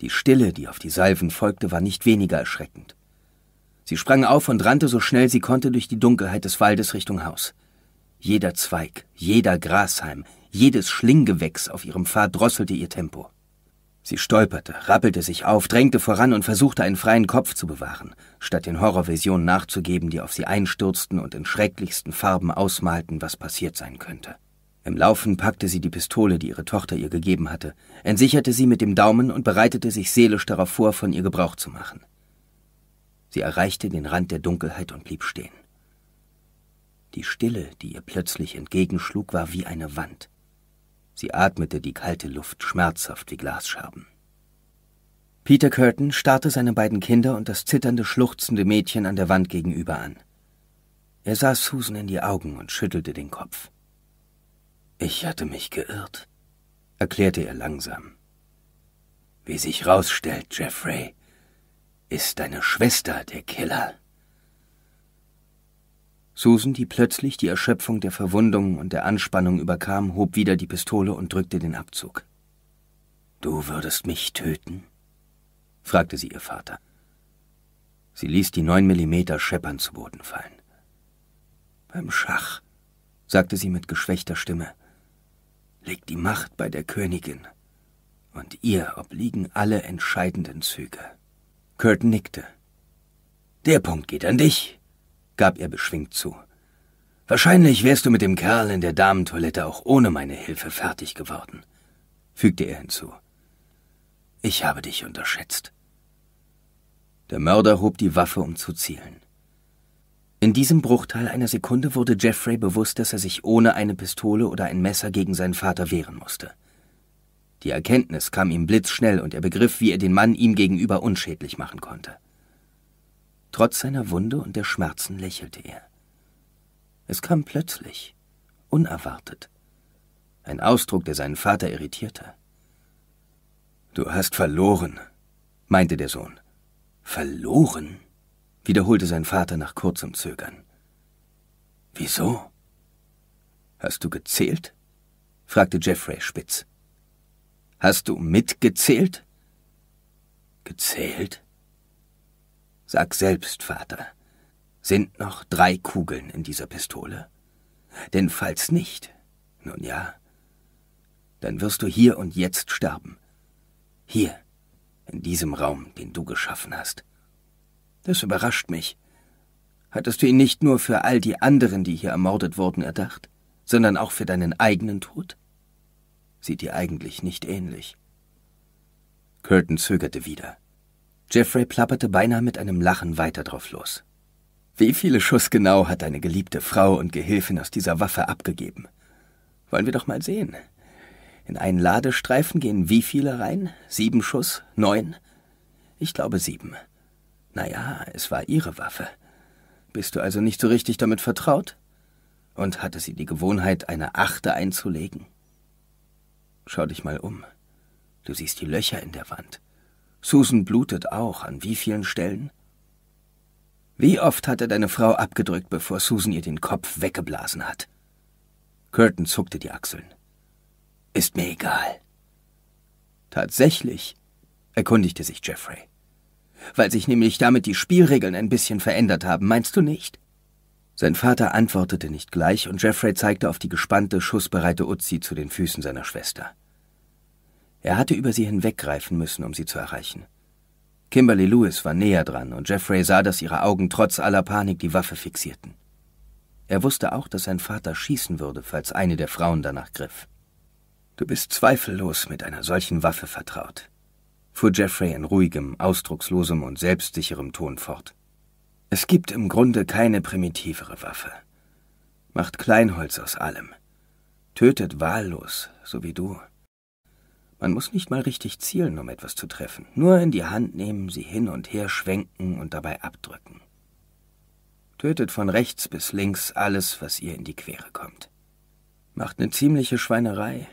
Speaker 1: Die Stille, die auf die Salven folgte, war nicht weniger erschreckend. Sie sprang auf und rannte so schnell sie konnte durch die Dunkelheit des Waldes Richtung Haus. Jeder Zweig, jeder Grashalm, jedes Schlinggewächs auf ihrem Pfad drosselte ihr Tempo. Sie stolperte, rappelte sich auf, drängte voran und versuchte einen freien Kopf zu bewahren, statt den Horrorvisionen nachzugeben, die auf sie einstürzten und in schrecklichsten Farben ausmalten, was passiert sein könnte. Im Laufen packte sie die Pistole, die ihre Tochter ihr gegeben hatte, entsicherte sie mit dem Daumen und bereitete sich seelisch darauf vor, von ihr Gebrauch zu machen. Sie erreichte den Rand der Dunkelheit und blieb stehen. Die Stille, die ihr plötzlich entgegenschlug, war wie eine Wand. Sie atmete die kalte Luft schmerzhaft wie Glasscherben. Peter Curtin starrte seine beiden Kinder und das zitternde, schluchzende Mädchen an der Wand gegenüber an. Er sah Susan in die Augen und schüttelte den Kopf. Ich hatte mich geirrt, erklärte er langsam. Wie sich rausstellt, Jeffrey, ist deine Schwester der Killer. Susan, die plötzlich die Erschöpfung der Verwundung und der Anspannung überkam, hob wieder die Pistole und drückte den Abzug. Du würdest mich töten? fragte sie ihr Vater. Sie ließ die neun Millimeter scheppern zu Boden fallen. Beim Schach, sagte sie mit geschwächter Stimme, liegt die Macht bei der Königin, und ihr obliegen alle entscheidenden Züge. Kurt nickte. Der Punkt geht an dich, gab er beschwingt zu. Wahrscheinlich wärst du mit dem Kerl in der Damentoilette auch ohne meine Hilfe fertig geworden, fügte er hinzu. Ich habe dich unterschätzt. Der Mörder hob die Waffe, um zu zielen. In diesem Bruchteil einer Sekunde wurde Jeffrey bewusst, dass er sich ohne eine Pistole oder ein Messer gegen seinen Vater wehren musste. Die Erkenntnis kam ihm blitzschnell und er begriff, wie er den Mann ihm gegenüber unschädlich machen konnte. Trotz seiner Wunde und der Schmerzen lächelte er. Es kam plötzlich, unerwartet. Ein Ausdruck, der seinen Vater irritierte. Du hast verloren, meinte der Sohn.
Speaker 2: Verloren?
Speaker 1: wiederholte sein Vater nach kurzem Zögern. Wieso? Hast du gezählt? fragte Jeffrey spitz. Hast du mitgezählt? Gezählt? Sag selbst, Vater, sind noch drei Kugeln in dieser Pistole? Denn falls nicht, nun ja, dann wirst du hier und jetzt sterben. Hier, in diesem Raum, den du geschaffen hast. Das überrascht mich. Hattest du ihn nicht nur für all die anderen, die hier ermordet wurden, erdacht, sondern auch für deinen eigenen Tod? Sieht dir eigentlich nicht ähnlich. Curtin zögerte wieder. Jeffrey plapperte beinahe mit einem Lachen weiter drauf los. Wie viele Schuss genau hat deine geliebte Frau und Gehilfin aus dieser Waffe abgegeben? Wollen wir doch mal sehen. In einen Ladestreifen gehen wie viele rein? Sieben Schuss? Neun? Ich glaube sieben. Naja, es war ihre Waffe. Bist du also nicht so richtig damit vertraut? Und hatte sie die Gewohnheit, eine Achte einzulegen? Schau dich mal um. Du siehst die Löcher in der Wand. Susan blutet auch, an wie vielen Stellen? Wie oft hat er deine Frau abgedrückt, bevor Susan ihr den Kopf weggeblasen hat? Curtin zuckte die Achseln. Ist mir egal. Tatsächlich, erkundigte sich Jeffrey. Weil sich nämlich damit die Spielregeln ein bisschen verändert haben, meinst du nicht? Sein Vater antwortete nicht gleich und Jeffrey zeigte auf die gespannte, schussbereite Uzi zu den Füßen seiner Schwester. Er hatte über sie hinweggreifen müssen, um sie zu erreichen. Kimberly Lewis war näher dran und Jeffrey sah, dass ihre Augen trotz aller Panik die Waffe fixierten. Er wusste auch, dass sein Vater schießen würde, falls eine der Frauen danach griff. Du bist zweifellos mit einer solchen Waffe vertraut, fuhr Jeffrey in ruhigem, ausdruckslosem und selbstsicherem Ton fort. Es gibt im Grunde keine primitivere Waffe. Macht Kleinholz aus allem. Tötet wahllos, so wie du. Man muss nicht mal richtig zielen, um etwas zu treffen. Nur in die Hand nehmen, sie hin und her schwenken und dabei abdrücken. Tötet von rechts bis links alles, was ihr in die Quere kommt. Macht eine ziemliche Schweinerei.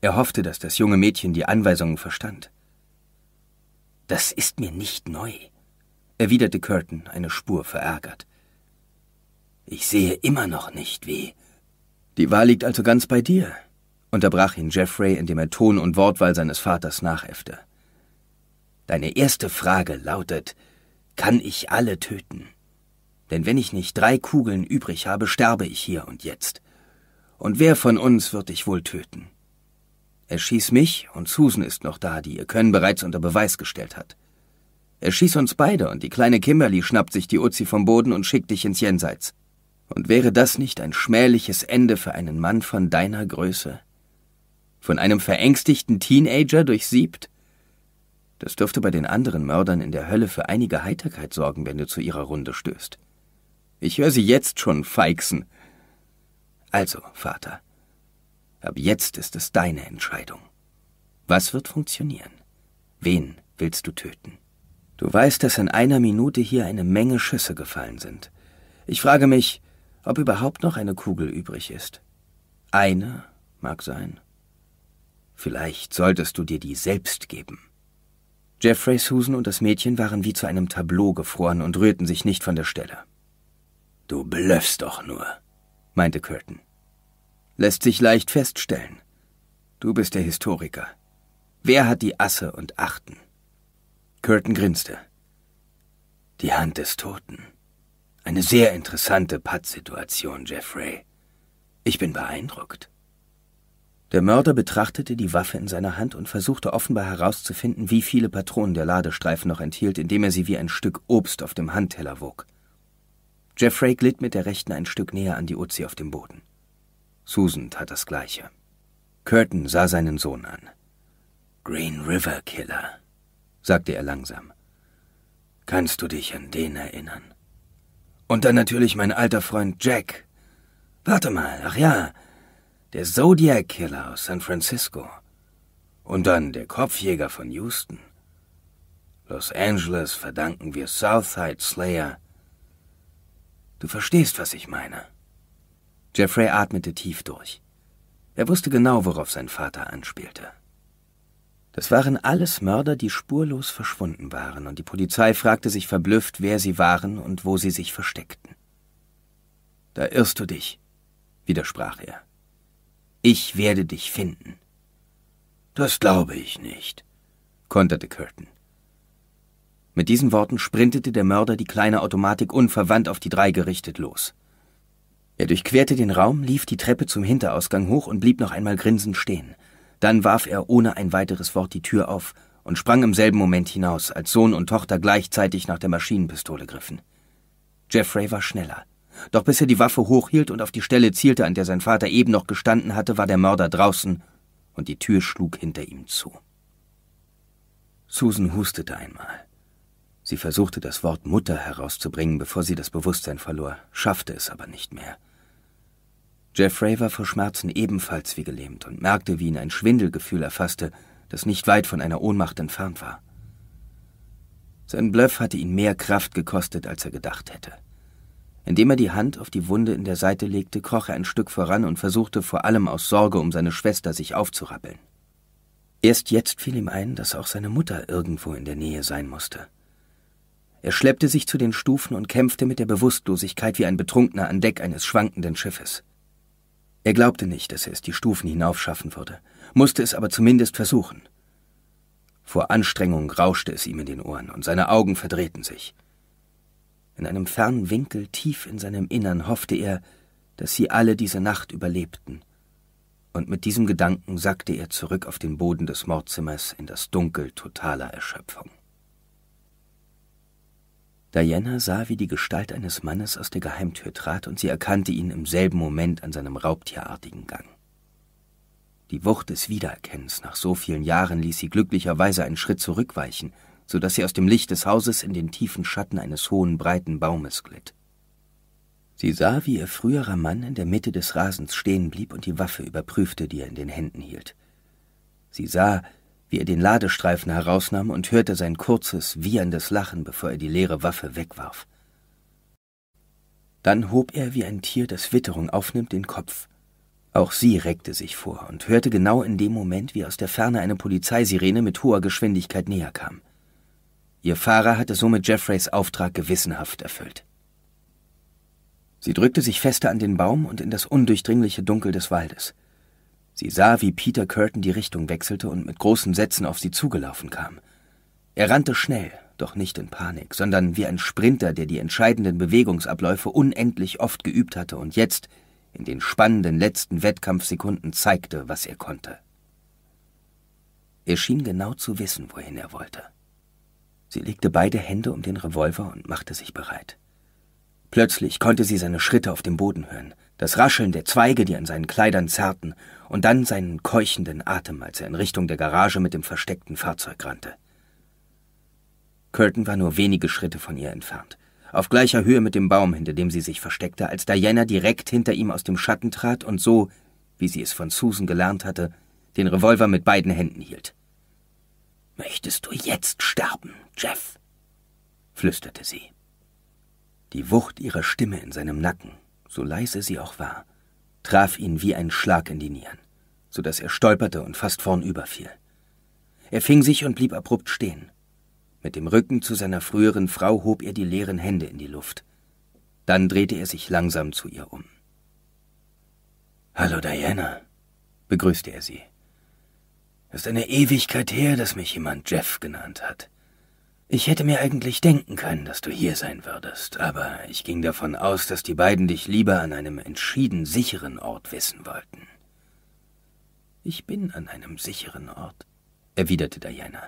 Speaker 1: Er hoffte, dass das junge Mädchen die Anweisungen verstand. Das ist mir nicht neu, erwiderte Curtin, eine Spur verärgert. Ich sehe immer noch nicht wie. Die Wahl liegt also ganz bei dir unterbrach ihn Jeffrey, indem er Ton und Wortwahl seines Vaters nachäffte. Deine erste Frage lautet, kann ich alle töten? Denn wenn ich nicht drei Kugeln übrig habe, sterbe ich hier und jetzt. Und wer von uns wird dich wohl töten? Er schießt mich und Susan ist noch da, die ihr Können bereits unter Beweis gestellt hat. Er schießt uns beide und die kleine Kimberly schnappt sich die Uzi vom Boden und schickt dich ins Jenseits. Und wäre das nicht ein schmähliches Ende für einen Mann von deiner Größe? Von einem verängstigten Teenager durchsiebt? Das dürfte bei den anderen Mördern in der Hölle für einige Heiterkeit sorgen, wenn du zu ihrer Runde stößt. Ich höre sie jetzt schon feixen. Also, Vater, ab jetzt ist es deine Entscheidung. Was wird funktionieren? Wen willst du töten? Du weißt, dass in einer Minute hier eine Menge Schüsse gefallen sind. Ich frage mich, ob überhaupt noch eine Kugel übrig ist. Eine mag sein. Vielleicht solltest du dir die selbst geben. Jeffrey, Susan und das Mädchen waren wie zu einem Tableau gefroren und rührten sich nicht von der Stelle. Du blöffst doch nur, meinte Curtin. Lässt sich leicht feststellen. Du bist der Historiker. Wer hat die Asse und Achten? Curtin grinste. Die Hand des Toten. Eine sehr interessante Pattsituation, Jeffrey. Ich bin beeindruckt. Der Mörder betrachtete die Waffe in seiner Hand und versuchte offenbar herauszufinden, wie viele Patronen der Ladestreifen noch enthielt, indem er sie wie ein Stück Obst auf dem Handteller wog. Jeffrey glitt mit der rechten ein Stück näher an die Uzi auf dem Boden. Susan tat das Gleiche. Curtin sah seinen Sohn an. Green River Killer, sagte er langsam. Kannst du dich an den erinnern? Und dann natürlich mein alter Freund Jack. Warte mal, ach ja, der Zodiac Killer aus San Francisco und dann der Kopfjäger von Houston. Los Angeles verdanken wir Southside Slayer. Du verstehst, was ich meine. Jeffrey atmete tief durch. Er wusste genau, worauf sein Vater anspielte. Das waren alles Mörder, die spurlos verschwunden waren, und die Polizei fragte sich verblüfft, wer sie waren und wo sie sich versteckten. Da irrst du dich, widersprach er. Ich werde dich finden. Das glaube ich nicht, konterte Curtin. Mit diesen Worten sprintete der Mörder die kleine Automatik unverwandt auf die drei gerichtet los. Er durchquerte den Raum, lief die Treppe zum Hinterausgang hoch und blieb noch einmal grinsend stehen. Dann warf er ohne ein weiteres Wort die Tür auf und sprang im selben Moment hinaus, als Sohn und Tochter gleichzeitig nach der Maschinenpistole griffen. Jeffrey war schneller. Doch bis er die Waffe hochhielt und auf die Stelle zielte, an der sein Vater eben noch gestanden hatte, war der Mörder draußen und die Tür schlug hinter ihm zu. Susan hustete einmal. Sie versuchte, das Wort Mutter herauszubringen, bevor sie das Bewusstsein verlor, schaffte es aber nicht mehr. Jeffrey war vor Schmerzen ebenfalls wie gelähmt und merkte, wie ihn ein Schwindelgefühl erfasste, das nicht weit von einer Ohnmacht entfernt war. Sein Bluff hatte ihn mehr Kraft gekostet, als er gedacht hätte. Indem er die Hand auf die Wunde in der Seite legte, kroch er ein Stück voran und versuchte vor allem aus Sorge um seine Schwester sich aufzurappeln. Erst jetzt fiel ihm ein, dass auch seine Mutter irgendwo in der Nähe sein musste. Er schleppte sich zu den Stufen und kämpfte mit der Bewusstlosigkeit wie ein Betrunkener an Deck eines schwankenden Schiffes. Er glaubte nicht, dass er es die Stufen hinaufschaffen würde, musste es aber zumindest versuchen. Vor Anstrengung rauschte es ihm in den Ohren und seine Augen verdrehten sich. In einem fernen Winkel, tief in seinem Innern, hoffte er, dass sie alle diese Nacht überlebten. Und mit diesem Gedanken sackte er zurück auf den Boden des Mordzimmers in das Dunkel totaler Erschöpfung. Diana sah, wie die Gestalt eines Mannes aus der Geheimtür trat, und sie erkannte ihn im selben Moment an seinem raubtierartigen Gang. Die Wucht des Wiedererkennens nach so vielen Jahren ließ sie glücklicherweise einen Schritt zurückweichen – so dass sie aus dem Licht des Hauses in den tiefen Schatten eines hohen, breiten Baumes glitt. Sie sah, wie ihr früherer Mann in der Mitte des Rasens stehen blieb und die Waffe überprüfte, die er in den Händen hielt. Sie sah, wie er den Ladestreifen herausnahm und hörte sein kurzes, wieherndes Lachen, bevor er die leere Waffe wegwarf. Dann hob er wie ein Tier, das Witterung aufnimmt, den Kopf. Auch sie reckte sich vor und hörte genau in dem Moment, wie aus der Ferne eine Polizeisirene mit hoher Geschwindigkeit näher kam. Ihr Fahrer hatte somit Jeffreys Auftrag gewissenhaft erfüllt. Sie drückte sich fester an den Baum und in das undurchdringliche Dunkel des Waldes. Sie sah, wie Peter Curtin die Richtung wechselte und mit großen Sätzen auf sie zugelaufen kam. Er rannte schnell, doch nicht in Panik, sondern wie ein Sprinter, der die entscheidenden Bewegungsabläufe unendlich oft geübt hatte und jetzt in den spannenden letzten Wettkampfsekunden zeigte, was er konnte. Er schien genau zu wissen, wohin er wollte. Sie legte beide Hände um den Revolver und machte sich bereit. Plötzlich konnte sie seine Schritte auf dem Boden hören, das Rascheln der Zweige, die an seinen Kleidern zerrten, und dann seinen keuchenden Atem, als er in Richtung der Garage mit dem versteckten Fahrzeug rannte. Curtin war nur wenige Schritte von ihr entfernt, auf gleicher Höhe mit dem Baum, hinter dem sie sich versteckte, als Diana direkt hinter ihm aus dem Schatten trat und so, wie sie es von Susan gelernt hatte, den Revolver mit beiden Händen hielt. Möchtest du jetzt sterben? Jeff, flüsterte sie. Die Wucht ihrer Stimme in seinem Nacken, so leise sie auch war, traf ihn wie ein Schlag in die Nieren, so dass er stolperte und fast vornüber fiel. Er fing sich und blieb abrupt stehen. Mit dem Rücken zu seiner früheren Frau hob er die leeren Hände in die Luft. Dann drehte er sich langsam zu ihr um. Hallo Diana, begrüßte er sie. Es ist eine Ewigkeit her, dass mich jemand Jeff genannt hat. Ich hätte mir eigentlich denken können, dass du hier sein würdest, aber ich ging davon aus, dass die beiden dich lieber an einem entschieden sicheren Ort wissen wollten. Ich bin an einem sicheren Ort, erwiderte Diana.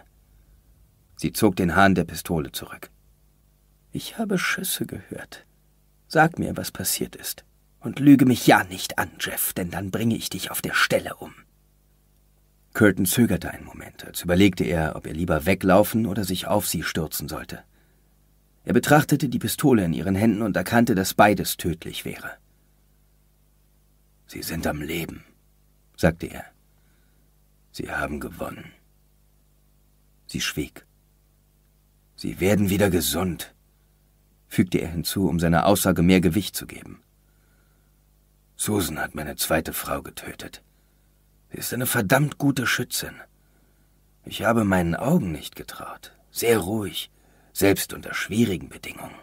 Speaker 1: Sie zog den Hahn der Pistole zurück. Ich habe Schüsse gehört. Sag mir, was passiert ist. Und lüge mich ja nicht an, Jeff, denn dann bringe ich dich auf der Stelle um. Curtin zögerte einen Moment, als überlegte er, ob er lieber weglaufen oder sich auf sie stürzen sollte. Er betrachtete die Pistole in ihren Händen und erkannte, dass beides tödlich wäre. Sie sind am Leben, sagte er. Sie haben gewonnen. Sie schwieg. Sie werden wieder gesund, fügte er hinzu, um seiner Aussage mehr Gewicht zu geben. Susan hat meine zweite Frau getötet. Sie ist eine verdammt gute Schützin. Ich habe meinen Augen nicht getraut. Sehr ruhig, selbst unter schwierigen Bedingungen.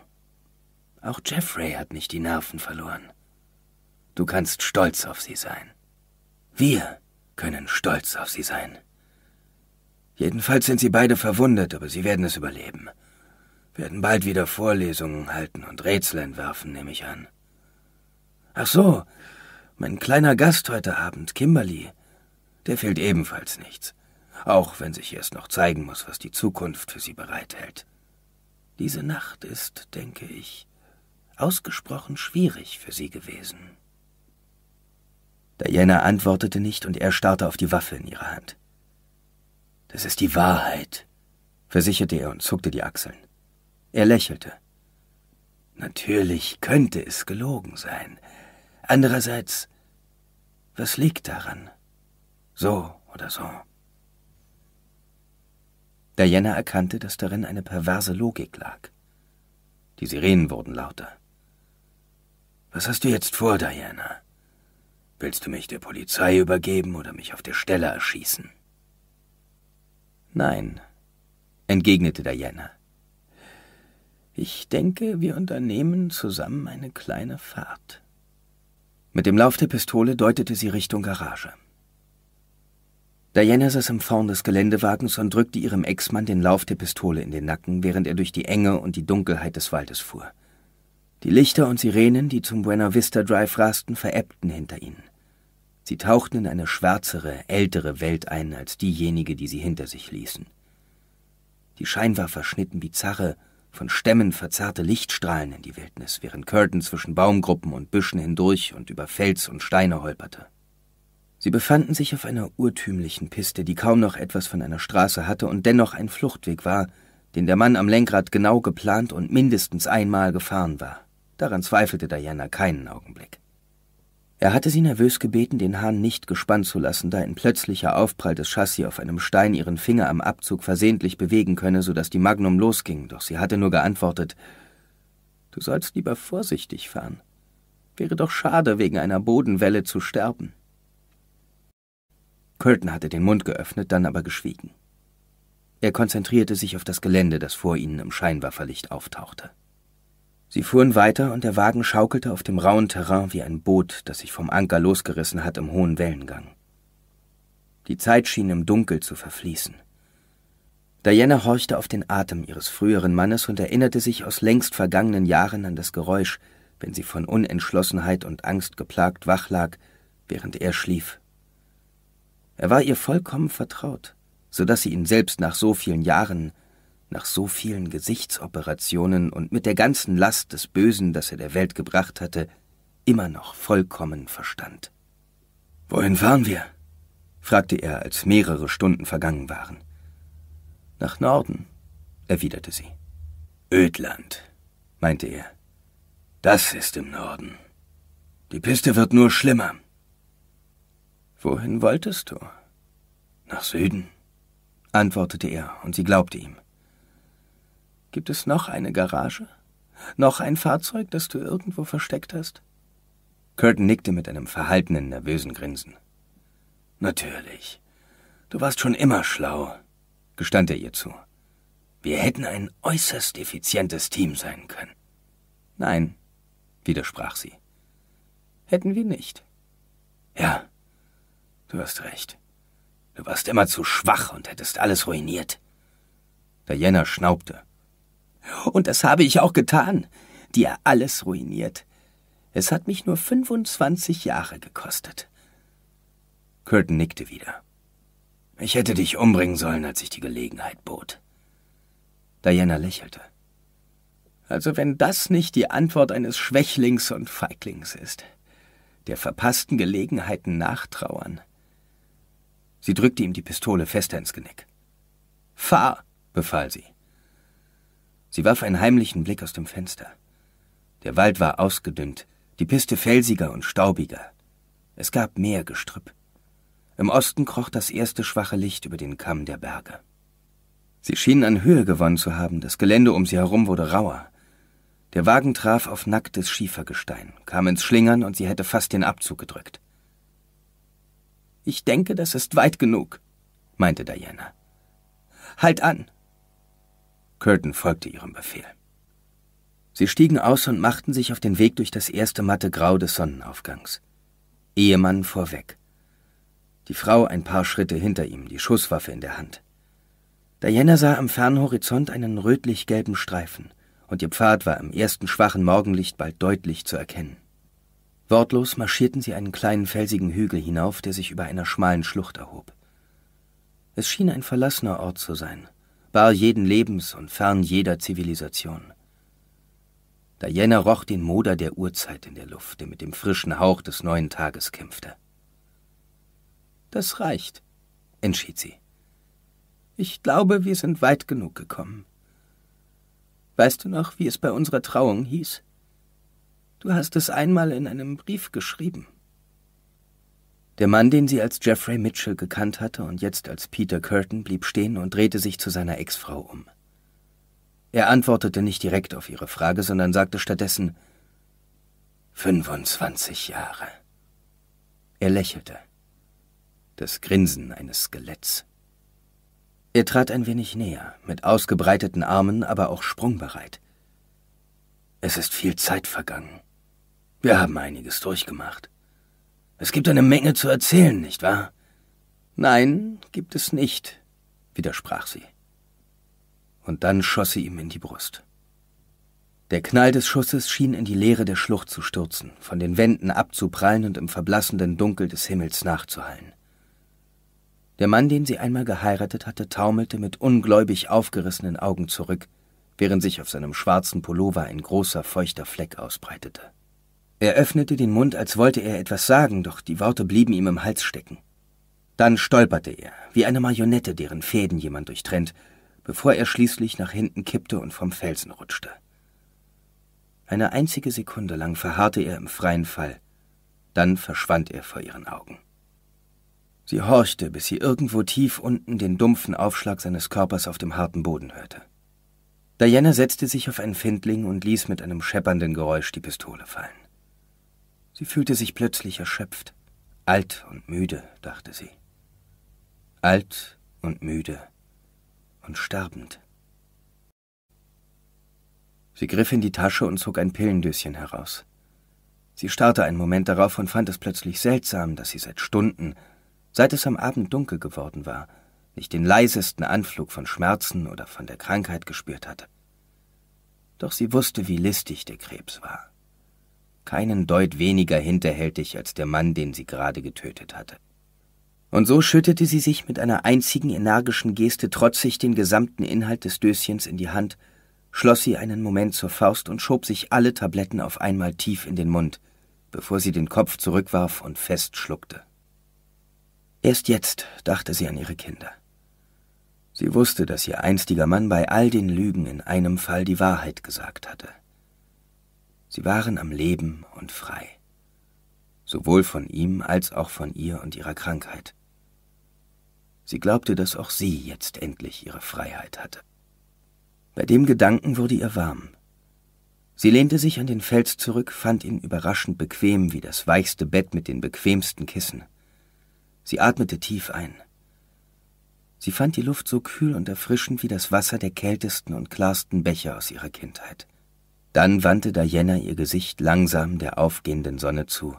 Speaker 1: Auch Jeffrey hat nicht die Nerven verloren. Du kannst stolz auf sie sein. Wir können stolz auf sie sein. Jedenfalls sind sie beide verwundet, aber sie werden es überleben. Werden bald wieder Vorlesungen halten und Rätsel entwerfen, nehme ich an. Ach so, mein kleiner Gast heute Abend, Kimberly, der fehlt ebenfalls nichts, auch wenn sich erst noch zeigen muss, was die Zukunft für sie bereithält. Diese Nacht ist, denke ich, ausgesprochen schwierig für sie gewesen. Diana antwortete nicht und er starrte auf die Waffe in ihrer Hand. Das ist die Wahrheit, versicherte er und zuckte die Achseln. Er lächelte. Natürlich könnte es gelogen sein. Andererseits, was liegt daran? So oder so. Diana erkannte, dass darin eine perverse Logik lag. Die Sirenen wurden lauter. Was hast du jetzt vor, Diana? Willst du mich der Polizei übergeben oder mich auf der Stelle erschießen? Nein, entgegnete Diana. Ich denke, wir unternehmen zusammen eine kleine Fahrt. Mit dem Lauf der Pistole deutete sie Richtung Garage. Diana saß im Vorn des Geländewagens und drückte ihrem Ex-Mann den Lauf der Pistole in den Nacken, während er durch die Enge und die Dunkelheit des Waldes fuhr. Die Lichter und Sirenen, die zum Buena Vista Drive rasten, verebbten hinter ihnen. Sie tauchten in eine schwärzere, ältere Welt ein als diejenige, die sie hinter sich ließen. Die Scheinwerfer schnitten bizarre, von Stämmen verzerrte Lichtstrahlen in die Wildnis, während Curtin zwischen Baumgruppen und Büschen hindurch und über Fels und Steine holperte. Sie befanden sich auf einer urtümlichen Piste, die kaum noch etwas von einer Straße hatte und dennoch ein Fluchtweg war, den der Mann am Lenkrad genau geplant und mindestens einmal gefahren war. Daran zweifelte Diana keinen Augenblick. Er hatte sie nervös gebeten, den Hahn nicht gespannt zu lassen, da ein plötzlicher Aufprall des Chassis auf einem Stein ihren Finger am Abzug versehentlich bewegen könne, sodass die Magnum losging, doch sie hatte nur geantwortet, »Du sollst lieber vorsichtig fahren. Wäre doch schade, wegen einer Bodenwelle zu sterben.« Curtin hatte den Mund geöffnet, dann aber geschwiegen. Er konzentrierte sich auf das Gelände, das vor ihnen im Scheinwerferlicht auftauchte. Sie fuhren weiter und der Wagen schaukelte auf dem rauen Terrain wie ein Boot, das sich vom Anker losgerissen hat im hohen Wellengang. Die Zeit schien im Dunkel zu verfließen. Diana horchte auf den Atem ihres früheren Mannes und erinnerte sich aus längst vergangenen Jahren an das Geräusch, wenn sie von Unentschlossenheit und Angst geplagt wach lag, während er schlief er war ihr vollkommen vertraut, so dass sie ihn selbst nach so vielen Jahren, nach so vielen Gesichtsoperationen und mit der ganzen Last des Bösen, das er der Welt gebracht hatte, immer noch vollkommen verstand. Wohin fahren wir? fragte er, als mehrere Stunden vergangen waren. Nach Norden, erwiderte sie. Ödland, meinte er. Das ist im Norden. Die Piste wird nur schlimmer. Wohin wolltest du? Nach Süden, antwortete er, und sie glaubte ihm. Gibt es noch eine Garage? Noch ein Fahrzeug, das du irgendwo versteckt hast? Curtin nickte mit einem verhaltenen, nervösen Grinsen. Natürlich. Du warst schon immer schlau, gestand er ihr zu. Wir hätten ein äußerst effizientes Team sein können. Nein, widersprach sie. Hätten wir nicht. Ja, Du hast recht. Du warst immer zu schwach und hättest alles ruiniert. Diana schnaubte. Und das habe ich auch getan. Dir alles ruiniert. Es hat mich nur 25 Jahre gekostet. Curtin nickte wieder. Ich hätte dich umbringen sollen, als ich die Gelegenheit bot. Diana lächelte. Also wenn das nicht die Antwort eines Schwächlings und Feiglings ist, der verpassten Gelegenheiten nachtrauern. Sie drückte ihm die Pistole fester ins Genick. Fahr, befahl sie. Sie warf einen heimlichen Blick aus dem Fenster. Der Wald war ausgedünnt, die Piste felsiger und staubiger. Es gab mehr Gestrüpp. Im Osten kroch das erste schwache Licht über den Kamm der Berge. Sie schienen an Höhe gewonnen zu haben, das Gelände um sie herum wurde rauer. Der Wagen traf auf nacktes Schiefergestein, kam ins Schlingern und sie hätte fast den Abzug gedrückt. Ich denke, das ist weit genug, meinte Diana. Halt an! Curtin folgte ihrem Befehl. Sie stiegen aus und machten sich auf den Weg durch das erste matte Grau des Sonnenaufgangs. Ehemann vorweg. Die Frau ein paar Schritte hinter ihm, die Schusswaffe in der Hand. Diana sah am fernen Horizont einen rötlich-gelben Streifen, und ihr Pfad war im ersten schwachen Morgenlicht bald deutlich zu erkennen. Wortlos marschierten sie einen kleinen felsigen Hügel hinauf, der sich über einer schmalen Schlucht erhob. Es schien ein verlassener Ort zu sein, bar jeden Lebens und fern jeder Zivilisation. Diana roch den Moder der Urzeit in der Luft, der mit dem frischen Hauch des neuen Tages kämpfte. Das reicht, entschied sie. Ich glaube, wir sind weit genug gekommen. Weißt du noch, wie es bei unserer Trauung hieß? Du hast es einmal in einem Brief geschrieben. Der Mann, den sie als Jeffrey Mitchell gekannt hatte und jetzt als Peter Curtin, blieb stehen und drehte sich zu seiner Ex-Frau um. Er antwortete nicht direkt auf ihre Frage, sondern sagte stattdessen 25 Jahre. Er lächelte. Das Grinsen eines Skeletts. Er trat ein wenig näher, mit ausgebreiteten Armen, aber auch sprungbereit. Es ist viel Zeit vergangen. Wir haben einiges durchgemacht. Es gibt eine Menge zu erzählen, nicht wahr? Nein, gibt es nicht, widersprach sie. Und dann schoss sie ihm in die Brust. Der Knall des Schusses schien in die Leere der Schlucht zu stürzen, von den Wänden abzuprallen und im verblassenden Dunkel des Himmels nachzuhallen. Der Mann, den sie einmal geheiratet hatte, taumelte mit ungläubig aufgerissenen Augen zurück, während sich auf seinem schwarzen Pullover ein großer feuchter Fleck ausbreitete. Er öffnete den Mund, als wollte er etwas sagen, doch die Worte blieben ihm im Hals stecken. Dann stolperte er, wie eine Marionette, deren Fäden jemand durchtrennt, bevor er schließlich nach hinten kippte und vom Felsen rutschte. Eine einzige Sekunde lang verharrte er im freien Fall, dann verschwand er vor ihren Augen. Sie horchte, bis sie irgendwo tief unten den dumpfen Aufschlag seines Körpers auf dem harten Boden hörte. Diana setzte sich auf einen Findling und ließ mit einem scheppernden Geräusch die Pistole fallen. Sie fühlte sich plötzlich erschöpft. Alt und müde, dachte sie. Alt und müde und sterbend. Sie griff in die Tasche und zog ein Pillendöschen heraus. Sie starrte einen Moment darauf und fand es plötzlich seltsam, dass sie seit Stunden, seit es am Abend dunkel geworden war, nicht den leisesten Anflug von Schmerzen oder von der Krankheit gespürt hatte. Doch sie wusste, wie listig der Krebs war keinen Deut weniger hinterhältig als der Mann, den sie gerade getötet hatte. Und so schüttete sie sich mit einer einzigen energischen Geste trotzig den gesamten Inhalt des Döschens in die Hand, schloss sie einen Moment zur Faust und schob sich alle Tabletten auf einmal tief in den Mund, bevor sie den Kopf zurückwarf und fest schluckte. Erst jetzt dachte sie an ihre Kinder. Sie wusste, dass ihr einstiger Mann bei all den Lügen in einem Fall die Wahrheit gesagt hatte. Sie waren am Leben und frei, sowohl von ihm als auch von ihr und ihrer Krankheit. Sie glaubte, dass auch sie jetzt endlich ihre Freiheit hatte. Bei dem Gedanken wurde ihr warm. Sie lehnte sich an den Fels zurück, fand ihn überraschend bequem wie das weichste Bett mit den bequemsten Kissen. Sie atmete tief ein. Sie fand die Luft so kühl und erfrischend wie das Wasser der kältesten und klarsten Bäche aus ihrer Kindheit. Dann wandte Diana ihr Gesicht langsam der aufgehenden Sonne zu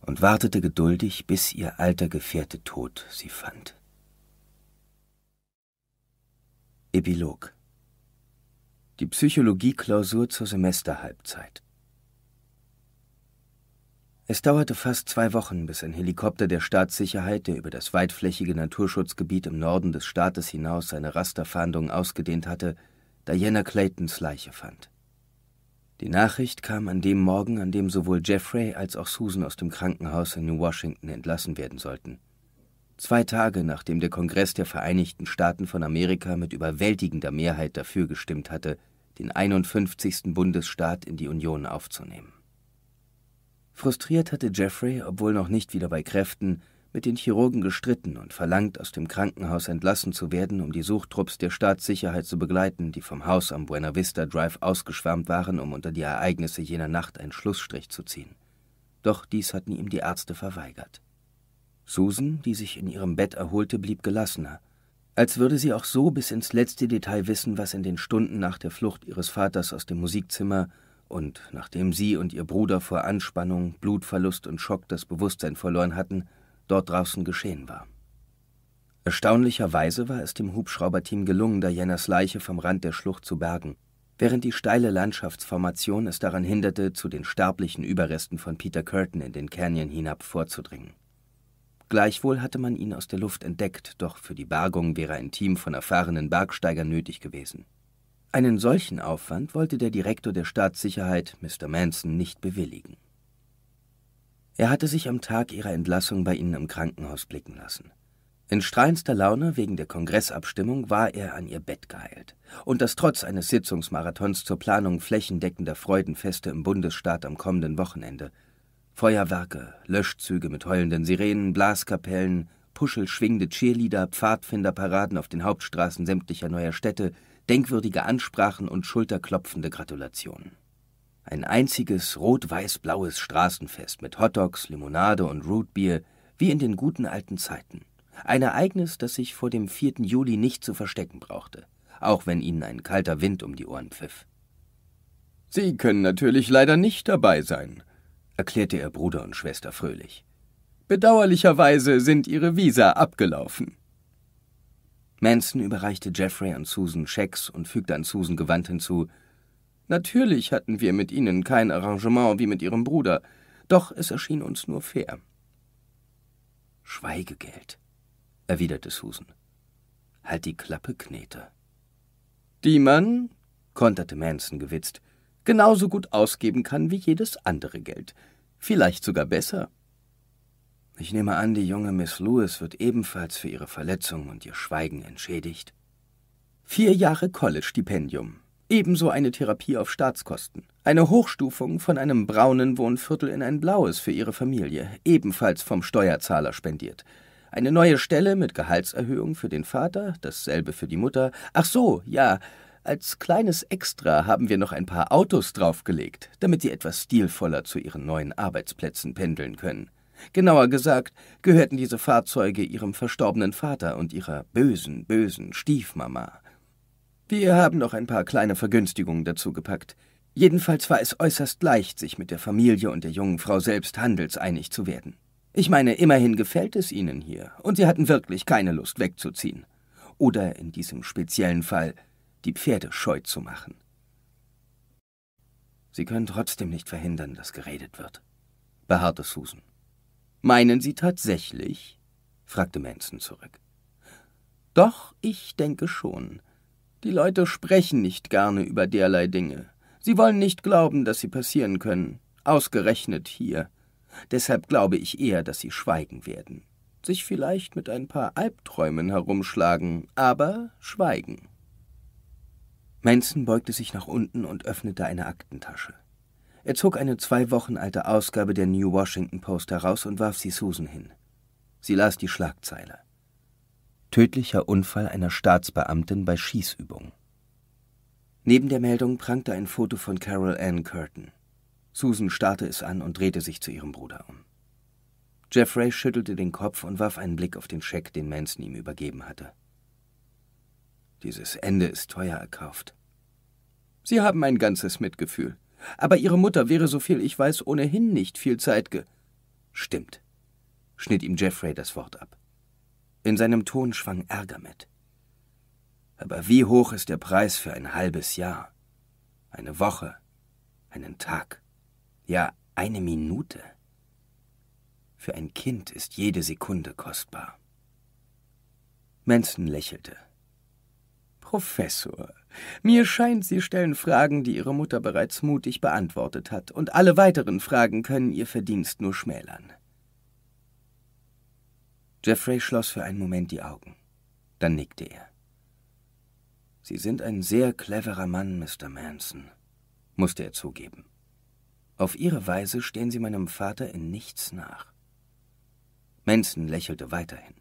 Speaker 1: und wartete geduldig, bis ihr alter Gefährte tot sie fand. Epilog Die Psychologie-Klausur zur Semesterhalbzeit Es dauerte fast zwei Wochen, bis ein Helikopter der Staatssicherheit, der über das weitflächige Naturschutzgebiet im Norden des Staates hinaus seine Rasterfahndung ausgedehnt hatte, Diana Claytons Leiche fand. Die Nachricht kam an dem Morgen, an dem sowohl Jeffrey als auch Susan aus dem Krankenhaus in New Washington entlassen werden sollten. Zwei Tage nachdem der Kongress der Vereinigten Staaten von Amerika mit überwältigender Mehrheit dafür gestimmt hatte, den 51. Bundesstaat in die Union aufzunehmen. Frustriert hatte Jeffrey, obwohl noch nicht wieder bei Kräften, mit den Chirurgen gestritten und verlangt, aus dem Krankenhaus entlassen zu werden, um die Suchtrupps der Staatssicherheit zu begleiten, die vom Haus am Buena Vista Drive ausgeschwärmt waren, um unter die Ereignisse jener Nacht einen Schlussstrich zu ziehen. Doch dies hatten ihm die Ärzte verweigert. Susan, die sich in ihrem Bett erholte, blieb gelassener, als würde sie auch so bis ins letzte Detail wissen, was in den Stunden nach der Flucht ihres Vaters aus dem Musikzimmer und nachdem sie und ihr Bruder vor Anspannung, Blutverlust und Schock das Bewusstsein verloren hatten, dort draußen geschehen war. Erstaunlicherweise war es dem Hubschrauberteam gelungen, Dianas Leiche vom Rand der Schlucht zu bergen, während die steile Landschaftsformation es daran hinderte, zu den sterblichen Überresten von Peter Curtin in den Canyon hinab vorzudringen. Gleichwohl hatte man ihn aus der Luft entdeckt, doch für die Bergung wäre ein Team von erfahrenen Bergsteigern nötig gewesen. Einen solchen Aufwand wollte der Direktor der Staatssicherheit, Mr. Manson, nicht bewilligen. Er hatte sich am Tag ihrer Entlassung bei ihnen im Krankenhaus blicken lassen. In strahlendster Laune wegen der Kongressabstimmung war er an ihr Bett geheilt. Und das trotz eines Sitzungsmarathons zur Planung flächendeckender Freudenfeste im Bundesstaat am kommenden Wochenende. Feuerwerke, Löschzüge mit heulenden Sirenen, Blaskapellen, puschelschwingende Cheerleader, Pfadfinderparaden auf den Hauptstraßen sämtlicher neuer Städte, denkwürdige Ansprachen und schulterklopfende Gratulationen. Ein einziges rot-weiß-blaues Straßenfest mit Hotdogs, Limonade und Rootbier, wie in den guten alten Zeiten. Ein Ereignis, das sich vor dem 4. Juli nicht zu verstecken brauchte, auch wenn ihnen ein kalter Wind um die Ohren pfiff. Sie können natürlich leider nicht dabei sein, erklärte er Bruder und Schwester fröhlich. Bedauerlicherweise sind ihre Visa abgelaufen. Manson überreichte Jeffrey und Susan Schecks und fügte an Susan gewandt hinzu, Natürlich hatten wir mit Ihnen kein Arrangement wie mit Ihrem Bruder, doch es erschien uns nur fair. Schweigegeld, erwiderte Susan. Halt die Klappe, Knete. Die man, konterte Manson gewitzt, genauso gut ausgeben kann wie jedes andere Geld. Vielleicht sogar besser. Ich nehme an, die junge Miss Lewis wird ebenfalls für ihre Verletzung und ihr Schweigen entschädigt. Vier Jahre College-Stipendium, Ebenso eine Therapie auf Staatskosten. Eine Hochstufung von einem braunen Wohnviertel in ein blaues für ihre Familie, ebenfalls vom Steuerzahler spendiert. Eine neue Stelle mit Gehaltserhöhung für den Vater, dasselbe für die Mutter. Ach so, ja, als kleines Extra haben wir noch ein paar Autos draufgelegt, damit sie etwas stilvoller zu ihren neuen Arbeitsplätzen pendeln können. Genauer gesagt, gehörten diese Fahrzeuge ihrem verstorbenen Vater und ihrer bösen, bösen Stiefmama. Wir haben noch ein paar kleine Vergünstigungen dazu gepackt. Jedenfalls war es äußerst leicht, sich mit der Familie und der jungen Frau selbst handelseinig zu werden. Ich meine, immerhin gefällt es ihnen hier, und sie hatten wirklich keine Lust wegzuziehen. Oder in diesem speziellen Fall die Pferde scheu zu machen. Sie können trotzdem nicht verhindern, dass geredet wird, beharrte Susan. Meinen Sie tatsächlich? fragte Manson zurück. Doch, ich denke schon. Die Leute sprechen nicht gerne über derlei Dinge. Sie wollen nicht glauben, dass sie passieren können, ausgerechnet hier. Deshalb glaube ich eher, dass sie schweigen werden, sich vielleicht mit ein paar Albträumen herumschlagen, aber schweigen. Manson beugte sich nach unten und öffnete eine Aktentasche. Er zog eine zwei Wochen alte Ausgabe der New Washington Post heraus und warf sie Susan hin. Sie las die Schlagzeile. Tödlicher Unfall einer Staatsbeamtin bei Schießübung. Neben der Meldung prangte ein Foto von Carol Ann Curtin. Susan starrte es an und drehte sich zu ihrem Bruder um. Jeffrey schüttelte den Kopf und warf einen Blick auf den Scheck, den Manson ihm übergeben hatte. Dieses Ende ist teuer erkauft. Sie haben mein ganzes Mitgefühl. Aber Ihre Mutter wäre, so viel ich weiß, ohnehin nicht viel Zeit ge. Stimmt, schnitt ihm Jeffrey das Wort ab. In seinem Ton schwang Ärger mit. Aber wie hoch ist der Preis für ein halbes Jahr, eine Woche, einen Tag, ja eine Minute? Für ein Kind ist jede Sekunde kostbar. Manson lächelte. Professor, mir scheint, Sie stellen Fragen, die Ihre Mutter bereits mutig beantwortet hat, und alle weiteren Fragen können Ihr Verdienst nur schmälern. Jeffrey schloss für einen Moment die Augen. Dann nickte er. Sie sind ein sehr cleverer Mann, Mr. Manson, musste er zugeben. Auf Ihre Weise stehen Sie meinem Vater in nichts nach. Manson lächelte weiterhin.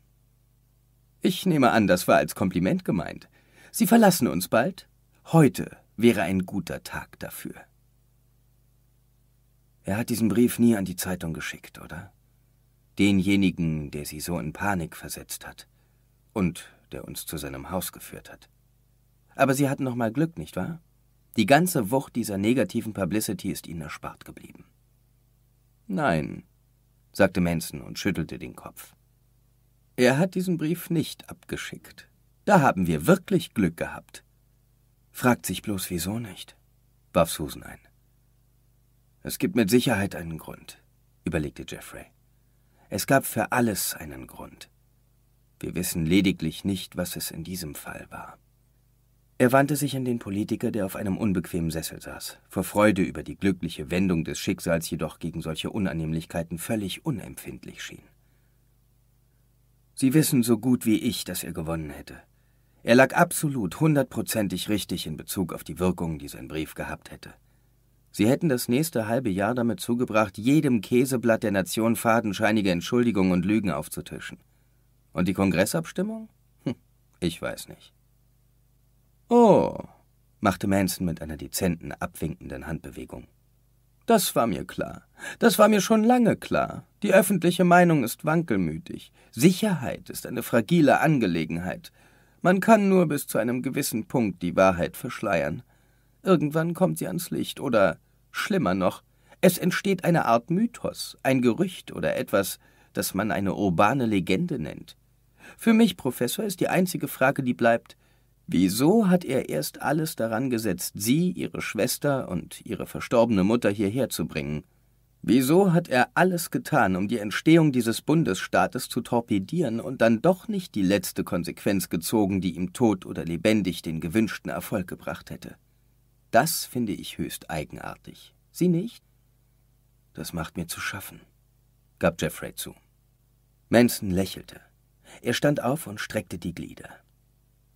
Speaker 1: Ich nehme an, das war als Kompliment gemeint. Sie verlassen uns bald? Heute wäre ein guter Tag dafür. Er hat diesen Brief nie an die Zeitung geschickt, oder? denjenigen, der sie so in Panik versetzt hat und der uns zu seinem Haus geführt hat. Aber Sie hatten noch mal Glück, nicht wahr? Die ganze Wucht dieser negativen Publicity ist Ihnen erspart geblieben. Nein, sagte Manson und schüttelte den Kopf. Er hat diesen Brief nicht abgeschickt. Da haben wir wirklich Glück gehabt. Fragt sich bloß, wieso nicht, warf Susan ein. Es gibt mit Sicherheit einen Grund, überlegte Jeffrey. Es gab für alles einen Grund. Wir wissen lediglich nicht, was es in diesem Fall war. Er wandte sich an den Politiker, der auf einem unbequemen Sessel saß, vor Freude über die glückliche Wendung des Schicksals jedoch gegen solche Unannehmlichkeiten völlig unempfindlich schien. Sie wissen so gut wie ich, dass er gewonnen hätte. Er lag absolut hundertprozentig richtig in Bezug auf die Wirkung, die sein Brief gehabt hätte. Sie hätten das nächste halbe Jahr damit zugebracht, jedem Käseblatt der Nation fadenscheinige Entschuldigungen und Lügen aufzutischen. Und die Kongressabstimmung? Hm, ich weiß nicht. Oh, machte Manson mit einer dezenten, abwinkenden Handbewegung. Das war mir klar. Das war mir schon lange klar. Die öffentliche Meinung ist wankelmütig. Sicherheit ist eine fragile Angelegenheit. Man kann nur bis zu einem gewissen Punkt die Wahrheit verschleiern. Irgendwann kommt sie ans Licht oder Schlimmer noch, es entsteht eine Art Mythos, ein Gerücht oder etwas, das man eine urbane Legende nennt. Für mich, Professor, ist die einzige Frage, die bleibt, wieso hat er erst alles daran gesetzt, Sie, Ihre Schwester und Ihre verstorbene Mutter hierher zu bringen? Wieso hat er alles getan, um die Entstehung dieses Bundesstaates zu torpedieren und dann doch nicht die letzte Konsequenz gezogen, die ihm tot oder lebendig den gewünschten Erfolg gebracht hätte? Das finde ich höchst eigenartig. Sie nicht? Das macht mir zu schaffen, gab Jeffrey zu. Manson lächelte. Er stand auf und streckte die Glieder.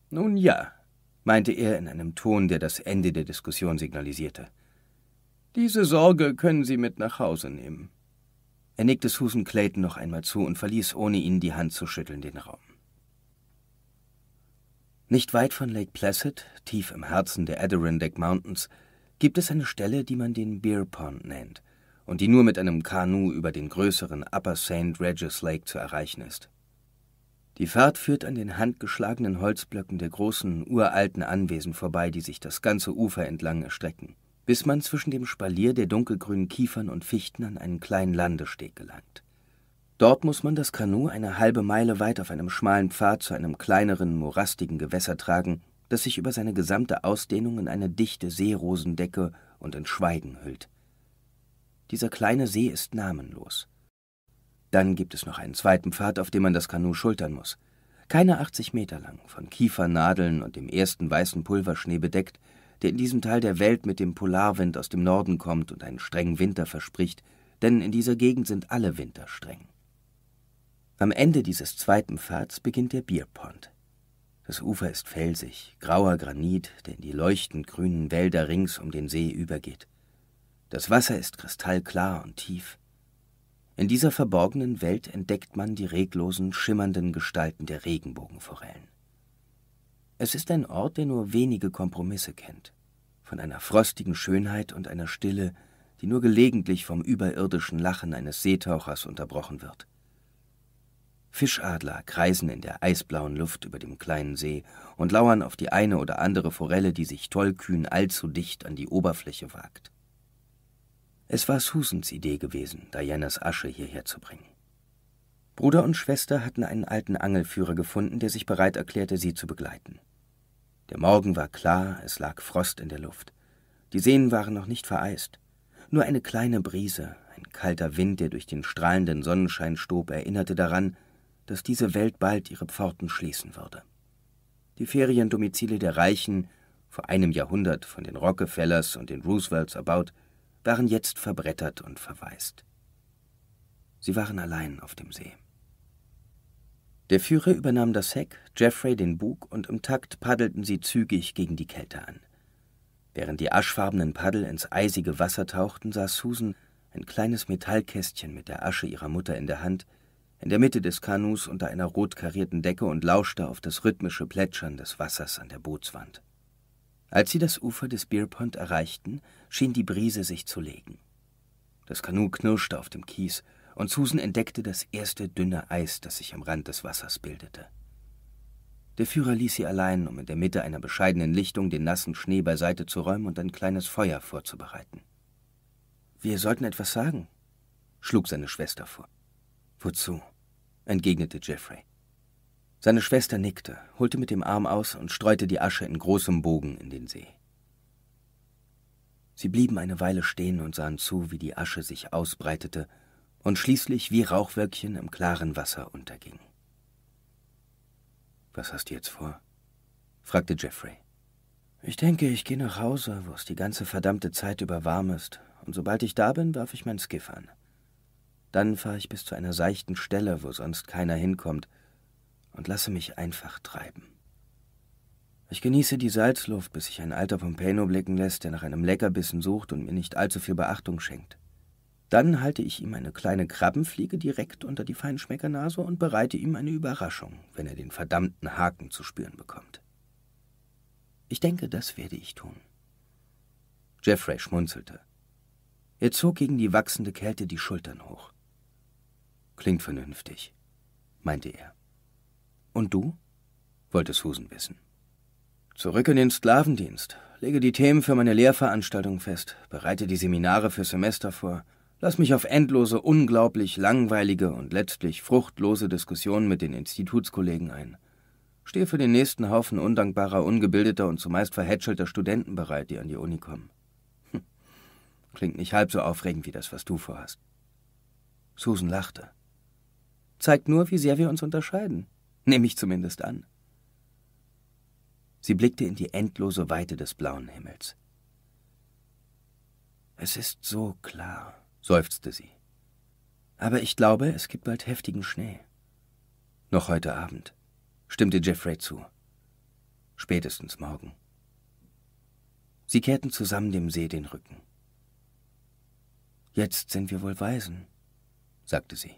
Speaker 1: Nun ja, meinte er in einem Ton, der das Ende der Diskussion signalisierte. Diese Sorge können Sie mit nach Hause nehmen. Er nickte Susan Clayton noch einmal zu und verließ, ohne ihnen die Hand zu schütteln, den Raum. Nicht weit von Lake Placid, tief im Herzen der Adirondack Mountains, gibt es eine Stelle, die man den Beer Pond nennt und die nur mit einem Kanu über den größeren Upper St. Regis Lake zu erreichen ist. Die Fahrt führt an den handgeschlagenen Holzblöcken der großen, uralten Anwesen vorbei, die sich das ganze Ufer entlang erstrecken, bis man zwischen dem Spalier der dunkelgrünen Kiefern und Fichten an einen kleinen Landesteg gelangt. Dort muss man das Kanu eine halbe Meile weit auf einem schmalen Pfad zu einem kleineren, morastigen Gewässer tragen, das sich über seine gesamte Ausdehnung in eine dichte Seerosendecke und in Schweigen hüllt. Dieser kleine See ist namenlos. Dann gibt es noch einen zweiten Pfad, auf dem man das Kanu schultern muss. Keine 80 Meter lang, von Kiefernadeln und dem ersten weißen Pulverschnee bedeckt, der in diesem Teil der Welt mit dem Polarwind aus dem Norden kommt und einen strengen Winter verspricht, denn in dieser Gegend sind alle Winter streng. Am Ende dieses zweiten Pfads beginnt der Bierpond. Das Ufer ist felsig, grauer Granit, der in die leuchtend grünen Wälder rings um den See übergeht. Das Wasser ist kristallklar und tief. In dieser verborgenen Welt entdeckt man die reglosen, schimmernden Gestalten der Regenbogenforellen. Es ist ein Ort, der nur wenige Kompromisse kennt, von einer frostigen Schönheit und einer Stille, die nur gelegentlich vom überirdischen Lachen eines Seetauchers unterbrochen wird. Fischadler kreisen in der eisblauen Luft über dem kleinen See und lauern auf die eine oder andere Forelle, die sich tollkühn allzu dicht an die Oberfläche wagt. Es war Susans Idee gewesen, Dianas Asche hierher zu bringen. Bruder und Schwester hatten einen alten Angelführer gefunden, der sich bereit erklärte, sie zu begleiten. Der Morgen war klar, es lag Frost in der Luft. Die Seen waren noch nicht vereist. Nur eine kleine Brise, ein kalter Wind, der durch den strahlenden Sonnenschein stob, erinnerte daran, dass diese Welt bald ihre Pforten schließen würde. Die Feriendomizile der Reichen, vor einem Jahrhundert von den Rockefellers und den Roosevelts erbaut, waren jetzt verbrettert und verwaist. Sie waren allein auf dem See. Der Führer übernahm das Heck, Jeffrey den Bug und im Takt paddelten sie zügig gegen die Kälte an. Während die aschfarbenen Paddel ins eisige Wasser tauchten, saß Susan, ein kleines Metallkästchen mit der Asche ihrer Mutter in der Hand, in der Mitte des Kanus unter einer rot karierten Decke und lauschte auf das rhythmische Plätschern des Wassers an der Bootswand. Als sie das Ufer des Pierpont erreichten, schien die Brise sich zu legen. Das Kanu knirschte auf dem Kies, und Susan entdeckte das erste dünne Eis, das sich am Rand des Wassers bildete. Der Führer ließ sie allein, um in der Mitte einer bescheidenen Lichtung den nassen Schnee beiseite zu räumen und ein kleines Feuer vorzubereiten. Wir sollten etwas sagen, schlug seine Schwester vor. Wozu? entgegnete Jeffrey. Seine Schwester nickte, holte mit dem Arm aus und streute die Asche in großem Bogen in den See. Sie blieben eine Weile stehen und sahen zu, wie die Asche sich ausbreitete und schließlich wie Rauchwölkchen im klaren Wasser unterging. Was hast du jetzt vor? fragte Jeffrey. Ich denke, ich gehe nach Hause, wo es die ganze verdammte Zeit über warm ist, und sobald ich da bin, darf ich mein Skiff an. Dann fahre ich bis zu einer seichten Stelle, wo sonst keiner hinkommt, und lasse mich einfach treiben. Ich genieße die Salzluft, bis sich ein alter Pompeno blicken lässt, der nach einem Leckerbissen sucht und mir nicht allzu viel Beachtung schenkt. Dann halte ich ihm eine kleine Krabbenfliege direkt unter die Feinschmeckernase und bereite ihm eine Überraschung, wenn er den verdammten Haken zu spüren bekommt. Ich denke, das werde ich tun. Jeffrey schmunzelte. Er zog gegen die wachsende Kälte die Schultern hoch. Klingt vernünftig, meinte er. Und du? wollte Susan wissen. Zurück in den Sklavendienst. Lege die Themen für meine Lehrveranstaltung fest, bereite die Seminare für Semester vor, lass mich auf endlose, unglaublich langweilige und letztlich fruchtlose Diskussionen mit den Institutskollegen ein. Stehe für den nächsten Haufen undankbarer, ungebildeter und zumeist verhätschelter Studenten bereit, die an die Uni kommen. Hm. Klingt nicht halb so aufregend wie das, was du vorhast. Susan lachte zeigt nur, wie sehr wir uns unterscheiden. Nehme ich zumindest an. Sie blickte in die endlose Weite des blauen Himmels. Es ist so klar, seufzte sie. Aber ich glaube, es gibt bald heftigen Schnee. Noch heute Abend, stimmte Jeffrey zu. Spätestens morgen. Sie kehrten zusammen dem See den Rücken. Jetzt sind wir wohl Waisen, sagte sie.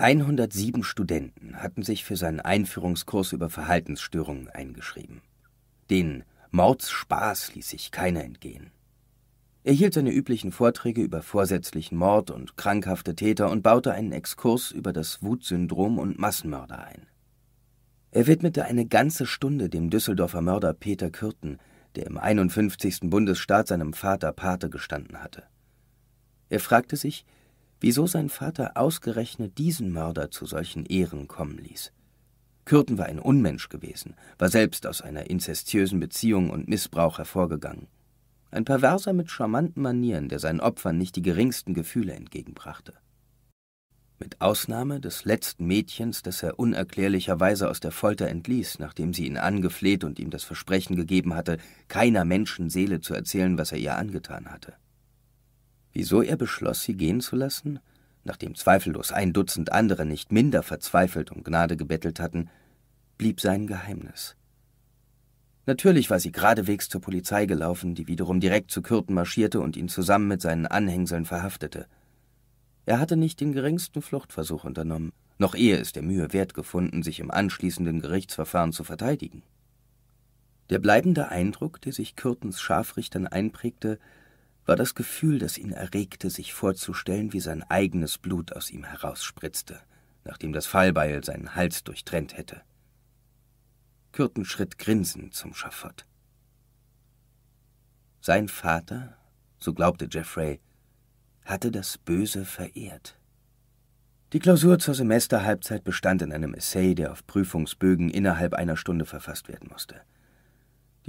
Speaker 1: 107 Studenten hatten sich für seinen Einführungskurs über Verhaltensstörungen eingeschrieben. Den Mordsspaß ließ sich keiner entgehen. Er hielt seine üblichen Vorträge über vorsätzlichen Mord und krankhafte Täter und baute einen Exkurs über das Wutsyndrom und Massenmörder ein. Er widmete eine ganze Stunde dem Düsseldorfer Mörder Peter Kürten, der im 51. Bundesstaat seinem Vater Pate gestanden hatte. Er fragte sich, wieso sein Vater ausgerechnet diesen Mörder zu solchen Ehren kommen ließ. Kürten war ein Unmensch gewesen, war selbst aus einer inzestiösen Beziehung und Missbrauch hervorgegangen. Ein Perverser mit charmanten Manieren, der seinen Opfern nicht die geringsten Gefühle entgegenbrachte. Mit Ausnahme des letzten Mädchens, das er unerklärlicherweise aus der Folter entließ, nachdem sie ihn angefleht und ihm das Versprechen gegeben hatte, keiner Menschenseele zu erzählen, was er ihr angetan hatte. Wieso er beschloss, sie gehen zu lassen, nachdem zweifellos ein Dutzend andere nicht minder verzweifelt um Gnade gebettelt hatten, blieb sein Geheimnis. Natürlich war sie geradewegs zur Polizei gelaufen, die wiederum direkt zu Kürten marschierte und ihn zusammen mit seinen Anhängseln verhaftete. Er hatte nicht den geringsten Fluchtversuch unternommen, noch ehe es der Mühe wert gefunden, sich im anschließenden Gerichtsverfahren zu verteidigen. Der bleibende Eindruck, der sich Kürtens Scharfrichtern einprägte, war das Gefühl, das ihn erregte, sich vorzustellen, wie sein eigenes Blut aus ihm herausspritzte, nachdem das Fallbeil seinen Hals durchtrennt hätte. Kürten schritt grinsend zum Schafott. Sein Vater, so glaubte Jeffrey, hatte das Böse verehrt. Die Klausur zur Semesterhalbzeit bestand in einem Essay, der auf Prüfungsbögen innerhalb einer Stunde verfasst werden musste.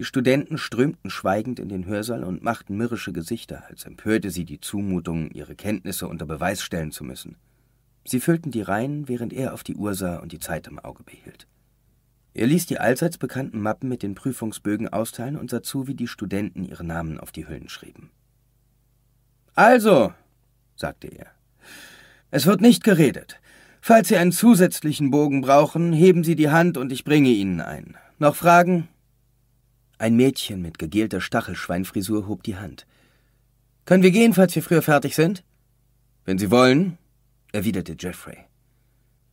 Speaker 1: Die Studenten strömten schweigend in den Hörsaal und machten mürrische Gesichter, als empörte sie die Zumutung, ihre Kenntnisse unter Beweis stellen zu müssen. Sie füllten die Reihen, während er auf die Uhr sah und die Zeit im Auge behielt. Er ließ die allseits bekannten Mappen mit den Prüfungsbögen austeilen und sah zu, wie die Studenten ihre Namen auf die Hüllen schrieben. Also, sagte er, es wird nicht geredet. Falls Sie einen zusätzlichen Bogen brauchen, heben Sie die Hand und ich bringe Ihnen einen. Noch Fragen? Ein Mädchen mit gegelter Stachelschweinfrisur hob die Hand. Können wir gehen, falls wir früher fertig sind? Wenn Sie wollen, erwiderte Jeffrey.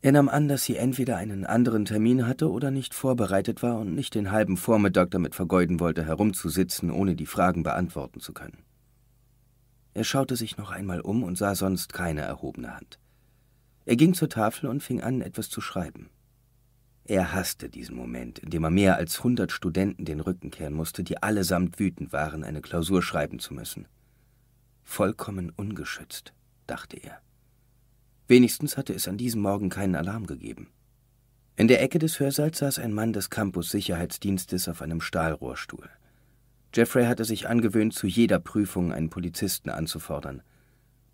Speaker 1: Er nahm an, dass sie entweder einen anderen Termin hatte oder nicht vorbereitet war und nicht den halben Vormittag damit vergeuden wollte, herumzusitzen, ohne die Fragen beantworten zu können. Er schaute sich noch einmal um und sah sonst keine erhobene Hand. Er ging zur Tafel und fing an, etwas zu schreiben. Er hasste diesen Moment, in dem er mehr als hundert Studenten den Rücken kehren musste, die allesamt wütend waren, eine Klausur schreiben zu müssen. Vollkommen ungeschützt, dachte er. Wenigstens hatte es an diesem Morgen keinen Alarm gegeben. In der Ecke des Hörsaals saß ein Mann des Campus-Sicherheitsdienstes auf einem Stahlrohrstuhl. Jeffrey hatte sich angewöhnt, zu jeder Prüfung einen Polizisten anzufordern.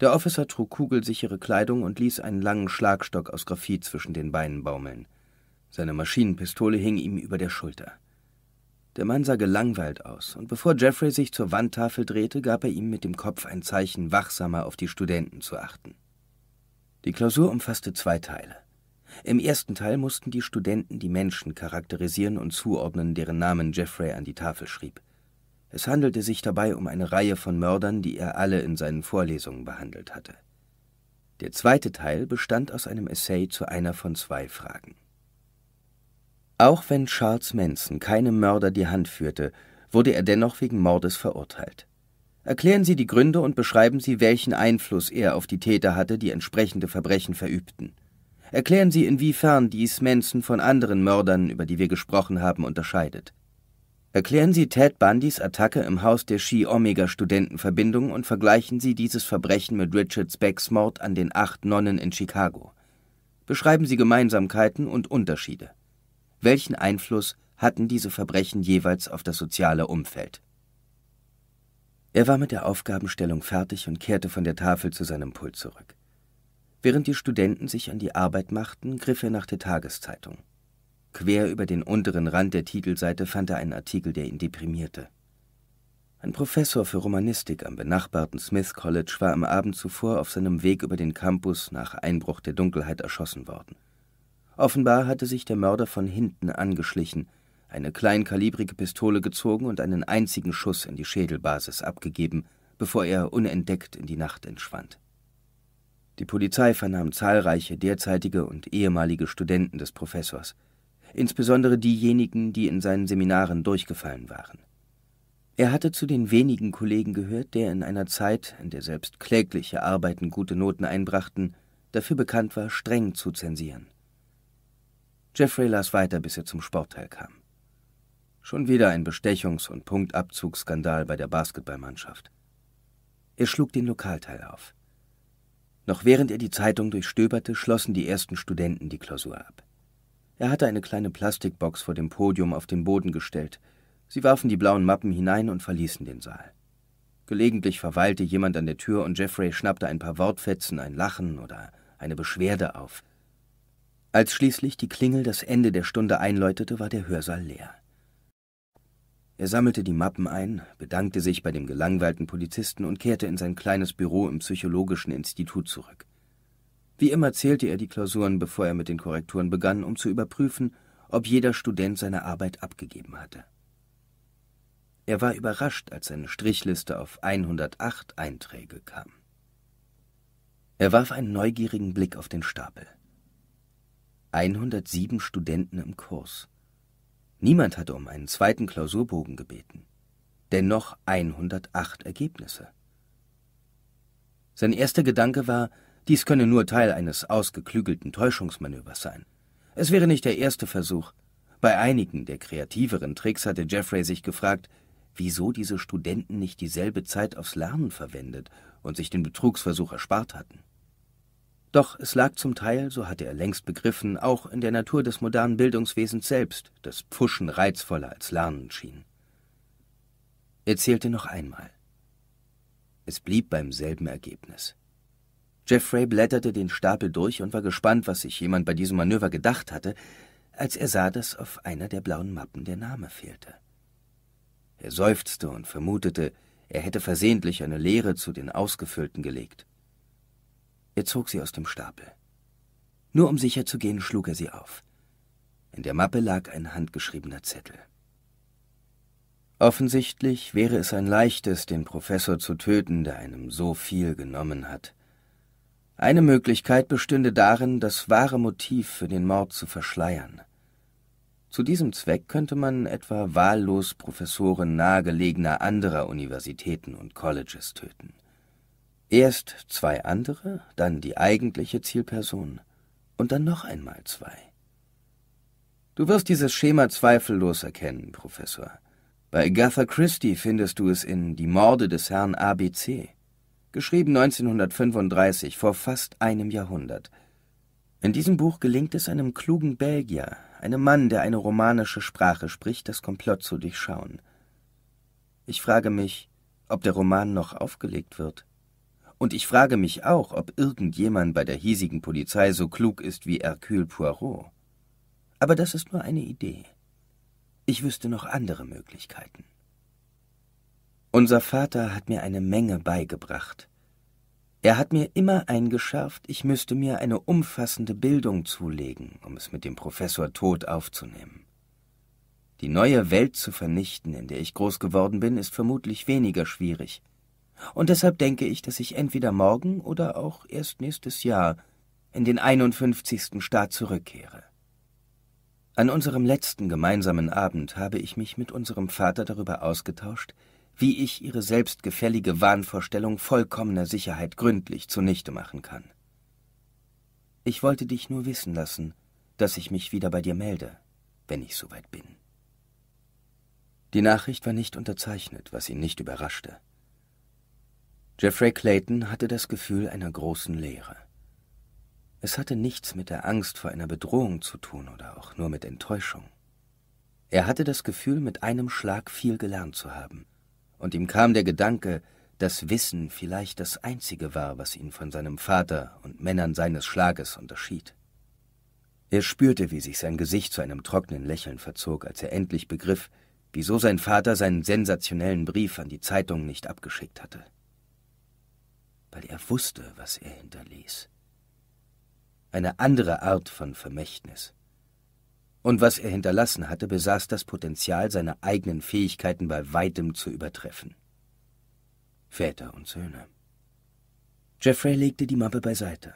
Speaker 1: Der Officer trug kugelsichere Kleidung und ließ einen langen Schlagstock aus Graphit zwischen den Beinen baumeln. Seine Maschinenpistole hing ihm über der Schulter. Der Mann sah gelangweilt aus, und bevor Jeffrey sich zur Wandtafel drehte, gab er ihm mit dem Kopf ein Zeichen, wachsamer auf die Studenten zu achten. Die Klausur umfasste zwei Teile. Im ersten Teil mussten die Studenten die Menschen charakterisieren und zuordnen, deren Namen Jeffrey an die Tafel schrieb. Es handelte sich dabei um eine Reihe von Mördern, die er alle in seinen Vorlesungen behandelt hatte. Der zweite Teil bestand aus einem Essay zu einer von zwei Fragen. Auch wenn Charles Manson keinem Mörder die Hand führte, wurde er dennoch wegen Mordes verurteilt. Erklären Sie die Gründe und beschreiben Sie, welchen Einfluss er auf die Täter hatte, die entsprechende Verbrechen verübten. Erklären Sie, inwiefern dies Manson von anderen Mördern, über die wir gesprochen haben, unterscheidet. Erklären Sie Ted Bundys Attacke im Haus der Ski omega studentenverbindung und vergleichen Sie dieses Verbrechen mit Richard Specks Mord an den acht Nonnen in Chicago. Beschreiben Sie Gemeinsamkeiten und Unterschiede welchen Einfluss hatten diese Verbrechen jeweils auf das soziale Umfeld. Er war mit der Aufgabenstellung fertig und kehrte von der Tafel zu seinem Pult zurück. Während die Studenten sich an die Arbeit machten, griff er nach der Tageszeitung. Quer über den unteren Rand der Titelseite fand er einen Artikel, der ihn deprimierte. Ein Professor für Romanistik am benachbarten Smith College war am Abend zuvor auf seinem Weg über den Campus nach Einbruch der Dunkelheit erschossen worden. Offenbar hatte sich der Mörder von hinten angeschlichen, eine kleinkalibrige Pistole gezogen und einen einzigen Schuss in die Schädelbasis abgegeben, bevor er unentdeckt in die Nacht entschwand. Die Polizei vernahm zahlreiche derzeitige und ehemalige Studenten des Professors, insbesondere diejenigen, die in seinen Seminaren durchgefallen waren. Er hatte zu den wenigen Kollegen gehört, der in einer Zeit, in der selbst klägliche Arbeiten gute Noten einbrachten, dafür bekannt war, streng zu zensieren. Jeffrey las weiter, bis er zum Sportteil kam. Schon wieder ein Bestechungs- und Punktabzugsskandal bei der Basketballmannschaft. Er schlug den Lokalteil auf. Noch während er die Zeitung durchstöberte, schlossen die ersten Studenten die Klausur ab. Er hatte eine kleine Plastikbox vor dem Podium auf den Boden gestellt. Sie warfen die blauen Mappen hinein und verließen den Saal. Gelegentlich verweilte jemand an der Tür und Jeffrey schnappte ein paar Wortfetzen, ein Lachen oder eine Beschwerde auf – als schließlich die Klingel das Ende der Stunde einläutete, war der Hörsaal leer. Er sammelte die Mappen ein, bedankte sich bei dem gelangweilten Polizisten und kehrte in sein kleines Büro im Psychologischen Institut zurück. Wie immer zählte er die Klausuren, bevor er mit den Korrekturen begann, um zu überprüfen, ob jeder Student seine Arbeit abgegeben hatte. Er war überrascht, als seine Strichliste auf 108 Einträge kam. Er warf einen neugierigen Blick auf den Stapel. 107 Studenten im Kurs. Niemand hatte um einen zweiten Klausurbogen gebeten. Dennoch 108 Ergebnisse. Sein erster Gedanke war, dies könne nur Teil eines ausgeklügelten Täuschungsmanövers sein. Es wäre nicht der erste Versuch. Bei einigen der kreativeren Tricks hatte Jeffrey sich gefragt, wieso diese Studenten nicht dieselbe Zeit aufs Lernen verwendet und sich den Betrugsversuch erspart hatten. Doch es lag zum Teil, so hatte er längst begriffen, auch in der Natur des modernen Bildungswesens selbst, das Pfuschen reizvoller als Lernen schien. Er zählte noch einmal. Es blieb beim selben Ergebnis. Jeffrey blätterte den Stapel durch und war gespannt, was sich jemand bei diesem Manöver gedacht hatte, als er sah, dass auf einer der blauen Mappen der Name fehlte. Er seufzte und vermutete, er hätte versehentlich eine Lehre zu den ausgefüllten gelegt. Er zog sie aus dem Stapel. Nur um sicher zu gehen, schlug er sie auf. In der Mappe lag ein handgeschriebener Zettel. Offensichtlich wäre es ein leichtes, den Professor zu töten, der einem so viel genommen hat. Eine Möglichkeit bestünde darin, das wahre Motiv für den Mord zu verschleiern. Zu diesem Zweck könnte man etwa wahllos Professoren nahegelegener anderer Universitäten und Colleges töten. Erst zwei andere, dann die eigentliche Zielperson und dann noch einmal zwei. Du wirst dieses Schema zweifellos erkennen, Professor. Bei Agatha Christie findest du es in Die Morde des Herrn ABC, geschrieben 1935, vor fast einem Jahrhundert. In diesem Buch gelingt es einem klugen Belgier, einem Mann, der eine romanische Sprache spricht, das Komplott zu durchschauen. Ich frage mich, ob der Roman noch aufgelegt wird. Und ich frage mich auch, ob irgendjemand bei der hiesigen Polizei so klug ist wie Hercule Poirot. Aber das ist nur eine Idee. Ich wüsste noch andere Möglichkeiten. Unser Vater hat mir eine Menge beigebracht. Er hat mir immer eingeschärft, ich müsste mir eine umfassende Bildung zulegen, um es mit dem Professor Tod aufzunehmen. Die neue Welt zu vernichten, in der ich groß geworden bin, ist vermutlich weniger schwierig – und deshalb denke ich, dass ich entweder morgen oder auch erst nächstes Jahr in den 51. Staat zurückkehre. An unserem letzten gemeinsamen Abend habe ich mich mit unserem Vater darüber ausgetauscht, wie ich ihre selbstgefällige Wahnvorstellung vollkommener Sicherheit gründlich zunichte machen kann. Ich wollte dich nur wissen lassen, dass ich mich wieder bei dir melde, wenn ich soweit bin. Die Nachricht war nicht unterzeichnet, was ihn nicht überraschte. Jeffrey Clayton hatte das Gefühl einer großen Leere. Es hatte nichts mit der Angst vor einer Bedrohung zu tun oder auch nur mit Enttäuschung. Er hatte das Gefühl, mit einem Schlag viel gelernt zu haben, und ihm kam der Gedanke, dass Wissen vielleicht das Einzige war, was ihn von seinem Vater und Männern seines Schlages unterschied. Er spürte, wie sich sein Gesicht zu einem trockenen Lächeln verzog, als er endlich begriff, wieso sein Vater seinen sensationellen Brief an die Zeitung nicht abgeschickt hatte weil er wusste, was er hinterließ. Eine andere Art von Vermächtnis. Und was er hinterlassen hatte, besaß das Potenzial, seine eigenen Fähigkeiten bei weitem zu übertreffen. Väter und Söhne. Jeffrey legte die Mappe beiseite.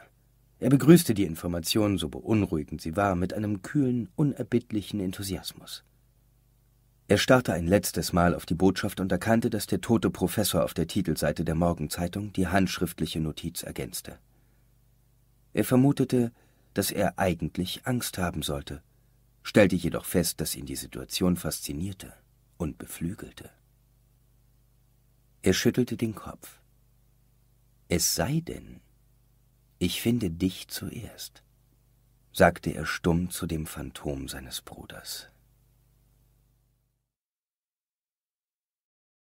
Speaker 1: Er begrüßte die Information, so beunruhigend sie war, mit einem kühlen, unerbittlichen Enthusiasmus. Er starrte ein letztes Mal auf die Botschaft und erkannte, dass der tote Professor auf der Titelseite der Morgenzeitung die handschriftliche Notiz ergänzte. Er vermutete, dass er eigentlich Angst haben sollte, stellte jedoch fest, dass ihn die Situation faszinierte und beflügelte. Er schüttelte den Kopf. Es sei denn, ich finde dich zuerst, sagte er stumm zu dem Phantom seines Bruders.